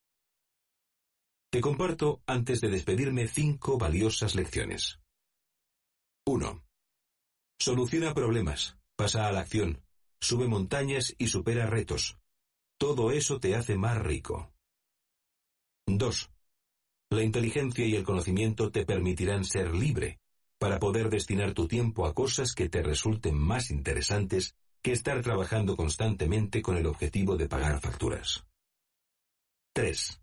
Te comparto, antes de despedirme, cinco valiosas lecciones. 1. Soluciona problemas, pasa a la acción, sube montañas y supera retos. Todo eso te hace más rico. 2. La inteligencia y el conocimiento te permitirán ser libre, para poder destinar tu tiempo a cosas que te resulten más interesantes que estar trabajando constantemente con el objetivo de pagar facturas. 3.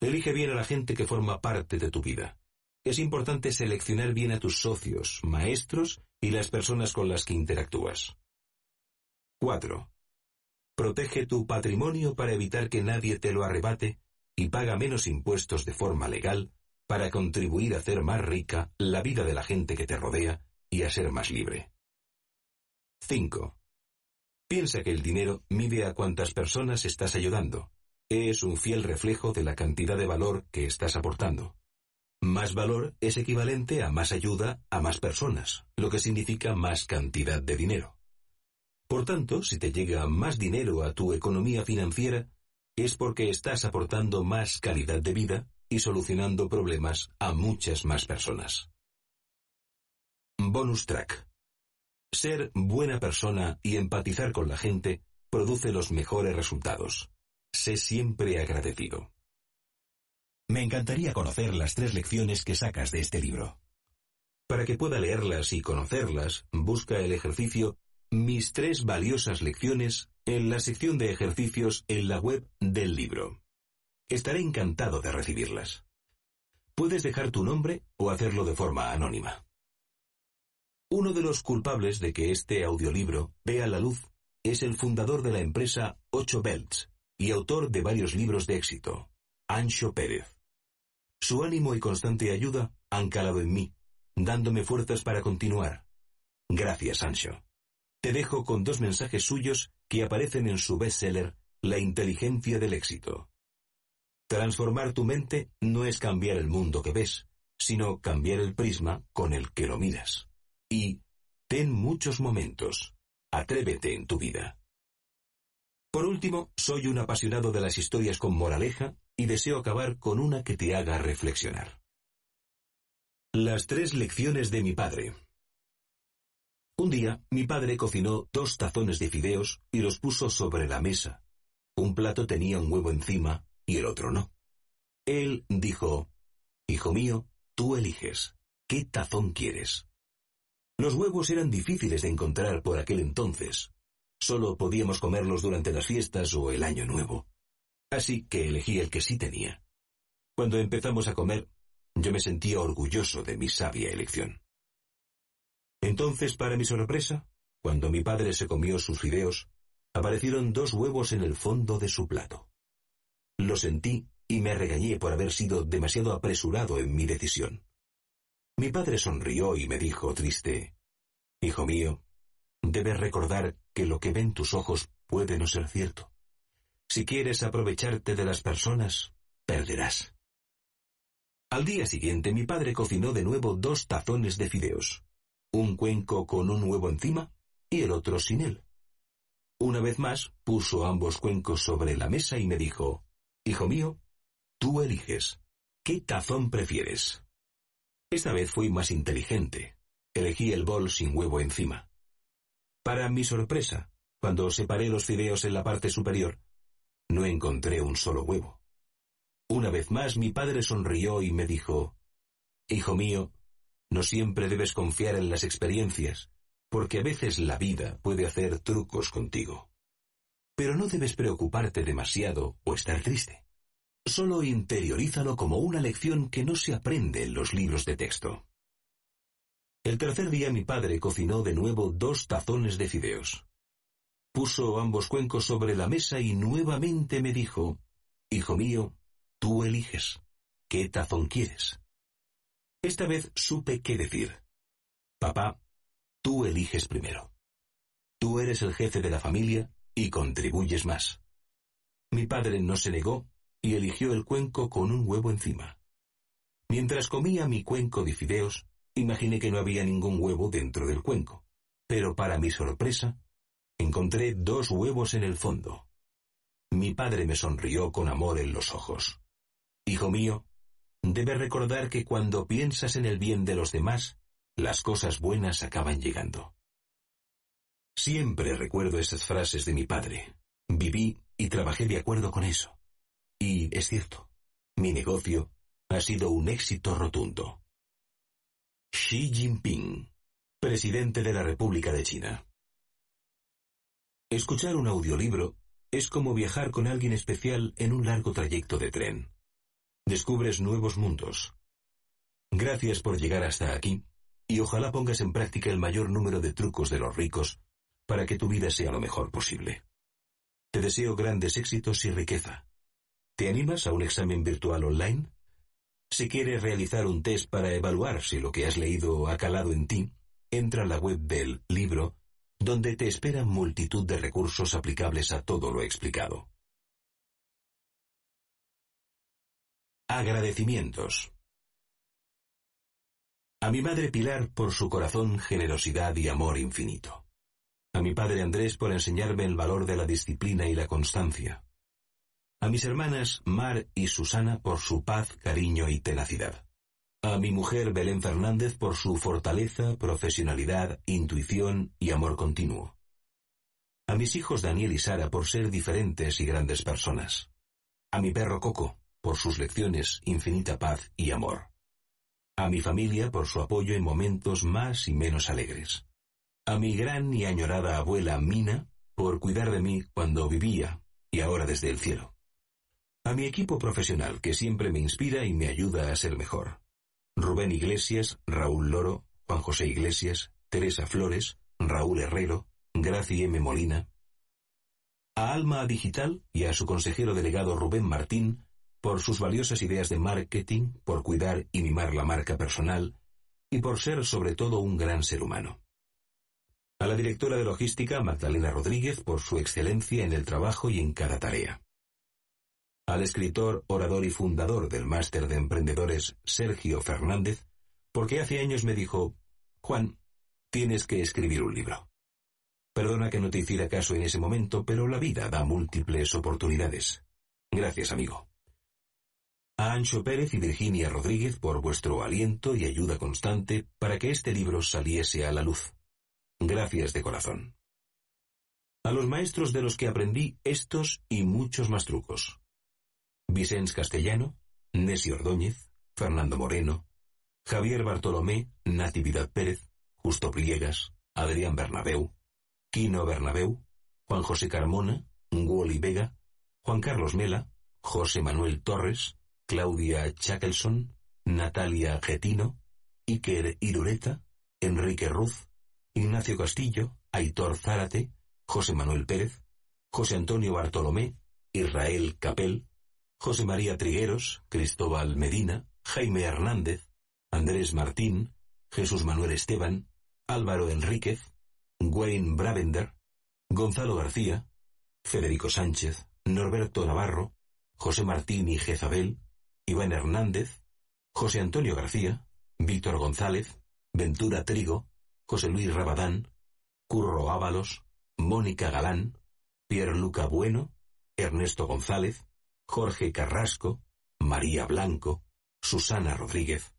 Elige bien a la gente que forma parte de tu vida. Es importante seleccionar bien a tus socios, maestros y las personas con las que interactúas. 4. Protege tu patrimonio para evitar que nadie te lo arrebate y paga menos impuestos de forma legal para contribuir a hacer más rica la vida de la gente que te rodea y a ser más libre. 5. Piensa que el dinero mide a cuántas personas estás ayudando. Es un fiel reflejo de la cantidad de valor que estás aportando. Más valor es equivalente a más ayuda a más personas, lo que significa más cantidad de dinero. Por tanto, si te llega más dinero a tu economía financiera, es porque estás aportando más calidad de vida y solucionando problemas a muchas más personas. Bonus track. Ser buena persona y empatizar con la gente produce los mejores resultados. Sé siempre agradecido. Me encantaría conocer las tres lecciones que sacas de este libro. Para que pueda leerlas y conocerlas, busca el ejercicio Mis tres valiosas lecciones en la sección de ejercicios en la web del libro. Estaré encantado de recibirlas. Puedes dejar tu nombre o hacerlo de forma anónima. Uno de los culpables de que este audiolibro vea la luz es el fundador de la empresa Ocho Belts y autor de varios libros de éxito, Ancho Pérez. Su ánimo y constante ayuda han calado en mí, dándome fuerzas para continuar. Gracias, Ancho. Te dejo con dos mensajes suyos que aparecen en su bestseller La inteligencia del éxito. Transformar tu mente no es cambiar el mundo que ves, sino cambiar el prisma con el que lo miras. Y ten muchos momentos. Atrévete en tu vida. Por último, soy un apasionado de las historias con moraleja y deseo acabar con una que te haga reflexionar. Las tres lecciones de mi padre. Un día, mi padre cocinó dos tazones de fideos y los puso sobre la mesa. Un plato tenía un huevo encima y el otro no. Él dijo, Hijo mío, tú eliges. ¿Qué tazón quieres? Los huevos eran difíciles de encontrar por aquel entonces. Solo podíamos comerlos durante las fiestas o el año nuevo. Así que elegí el que sí tenía. Cuando empezamos a comer, yo me sentía orgulloso de mi sabia elección. Entonces, para mi sorpresa, cuando mi padre se comió sus fideos, aparecieron dos huevos en el fondo de su plato. Lo sentí y me regañé por haber sido demasiado apresurado en mi decisión. Mi padre sonrió y me dijo triste, Hijo mío, debes recordar que lo que ven tus ojos puede no ser cierto. Si quieres aprovecharte de las personas, perderás. Al día siguiente mi padre cocinó de nuevo dos tazones de fideos un cuenco con un huevo encima y el otro sin él. Una vez más puso ambos cuencos sobre la mesa y me dijo, Hijo mío, tú eliges. ¿Qué tazón prefieres? Esta vez fui más inteligente. Elegí el bol sin huevo encima. Para mi sorpresa, cuando separé los fideos en la parte superior, no encontré un solo huevo. Una vez más mi padre sonrió y me dijo, Hijo mío, no siempre debes confiar en las experiencias, porque a veces la vida puede hacer trucos contigo. Pero no debes preocuparte demasiado o estar triste. Solo interiorízalo como una lección que no se aprende en los libros de texto. El tercer día mi padre cocinó de nuevo dos tazones de fideos. Puso ambos cuencos sobre la mesa y nuevamente me dijo, Hijo mío, tú eliges. ¿Qué tazón quieres? Esta vez supe qué decir. Papá, tú eliges primero. Tú eres el jefe de la familia y contribuyes más. Mi padre no se negó y eligió el cuenco con un huevo encima. Mientras comía mi cuenco de fideos, imaginé que no había ningún huevo dentro del cuenco, pero para mi sorpresa, encontré dos huevos en el fondo. Mi padre me sonrió con amor en los ojos. Hijo mío, Debe recordar que cuando piensas en el bien de los demás, las cosas buenas acaban llegando. Siempre recuerdo esas frases de mi padre. Viví y trabajé de acuerdo con eso. Y es cierto, mi negocio ha sido un éxito rotundo. Xi Jinping, presidente de la República de China. Escuchar un audiolibro es como viajar con alguien especial en un largo trayecto de tren descubres nuevos mundos. Gracias por llegar hasta aquí, y ojalá pongas en práctica el mayor número de trucos de los ricos para que tu vida sea lo mejor posible. Te deseo grandes éxitos y riqueza. ¿Te animas a un examen virtual online? Si quieres realizar un test para evaluar si lo que has leído ha calado en ti, entra a la web del libro, donde te esperan multitud de recursos aplicables a todo lo explicado. Agradecimientos. A mi madre Pilar por su corazón, generosidad y amor infinito. A mi padre Andrés por enseñarme el valor de la disciplina y la constancia. A mis hermanas Mar y Susana por su paz, cariño y tenacidad. A mi mujer Belén Fernández por su fortaleza, profesionalidad, intuición y amor continuo. A mis hijos Daniel y Sara por ser diferentes y grandes personas. A mi perro Coco por sus lecciones, infinita paz y amor. A mi familia por su apoyo en momentos más y menos alegres. A mi gran y añorada abuela Mina por cuidar de mí cuando vivía y ahora desde el cielo. A mi equipo profesional que siempre me inspira y me ayuda a ser mejor. Rubén Iglesias, Raúl Loro, Juan José Iglesias, Teresa Flores, Raúl Herrero, Graci M. Molina. A Alma Digital y a su consejero delegado Rubén Martín por sus valiosas ideas de marketing, por cuidar y mimar la marca personal y por ser sobre todo un gran ser humano. A la directora de logística, Magdalena Rodríguez, por su excelencia en el trabajo y en cada tarea. Al escritor, orador y fundador del máster de emprendedores, Sergio Fernández, porque hace años me dijo, Juan, tienes que escribir un libro. Perdona que no te hiciera caso en ese momento, pero la vida da múltiples oportunidades. Gracias, amigo a Ancho Pérez y Virginia Rodríguez por vuestro aliento y ayuda constante para que este libro saliese a la luz. Gracias de corazón. A los maestros de los que aprendí estos y muchos más trucos. Vicens Castellano, Nesi Ordóñez, Fernando Moreno, Javier Bartolomé, Natividad Pérez, Justo Pliegas, Adrián Bernabeu, Quino Bernabeu, Juan José Carmona, Wally Vega, Juan Carlos Mela, José Manuel Torres, Claudia Chackelson, Natalia Getino, Iker Irureta, Enrique Ruz, Ignacio Castillo, Aitor Zárate, José Manuel Pérez, José Antonio Bartolomé, Israel Capel, José María Trigueros, Cristóbal Medina, Jaime Hernández, Andrés Martín, Jesús Manuel Esteban, Álvaro Enríquez, Wayne Bravender, Gonzalo García, Federico Sánchez, Norberto Navarro, José Martín y Jezabel, Iván Hernández, José Antonio García, Víctor González, Ventura Trigo, José Luis Rabadán, Curro Ábalos, Mónica Galán, Pierluca Bueno, Ernesto González, Jorge Carrasco, María Blanco, Susana Rodríguez.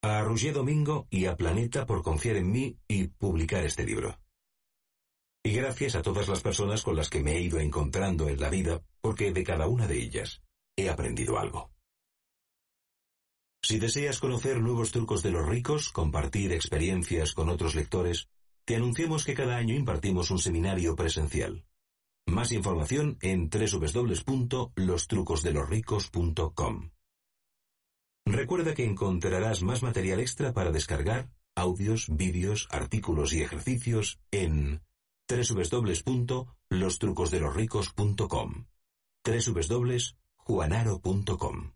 A Ruggier Domingo y a Planeta por confiar en mí y publicar este libro. Y gracias a todas las personas con las que me he ido encontrando en la vida, porque de cada una de ellas He aprendido algo. Si deseas conocer nuevos trucos de los ricos, compartir experiencias con otros lectores, te anunciamos que cada año impartimos un seminario presencial. Más información en www.lostrucosdelorricos.com Recuerda que encontrarás más material extra para descargar, audios, vídeos, artículos y ejercicios en www.lostrucosdelosricos.com juanaro.com.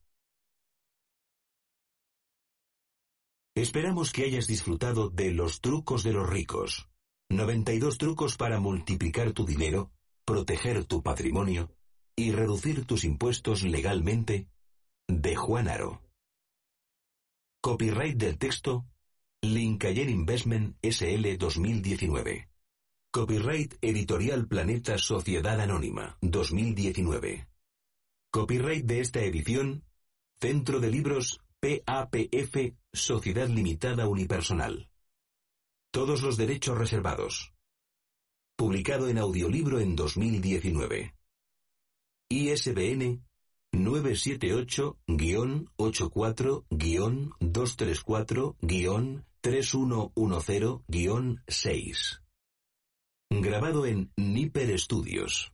Esperamos que hayas disfrutado de Los trucos de los ricos. 92 trucos para multiplicar tu dinero, proteger tu patrimonio y reducir tus impuestos legalmente de Juanaro. Copyright del texto Linkayer Investment SL 2019. Copyright Editorial Planeta Sociedad Anónima 2019. Copyright de esta edición. Centro de Libros, PAPF, Sociedad Limitada Unipersonal. Todos los derechos reservados. Publicado en audiolibro en 2019. ISBN 978-84-234-3110-6. Grabado en Nipper Studios.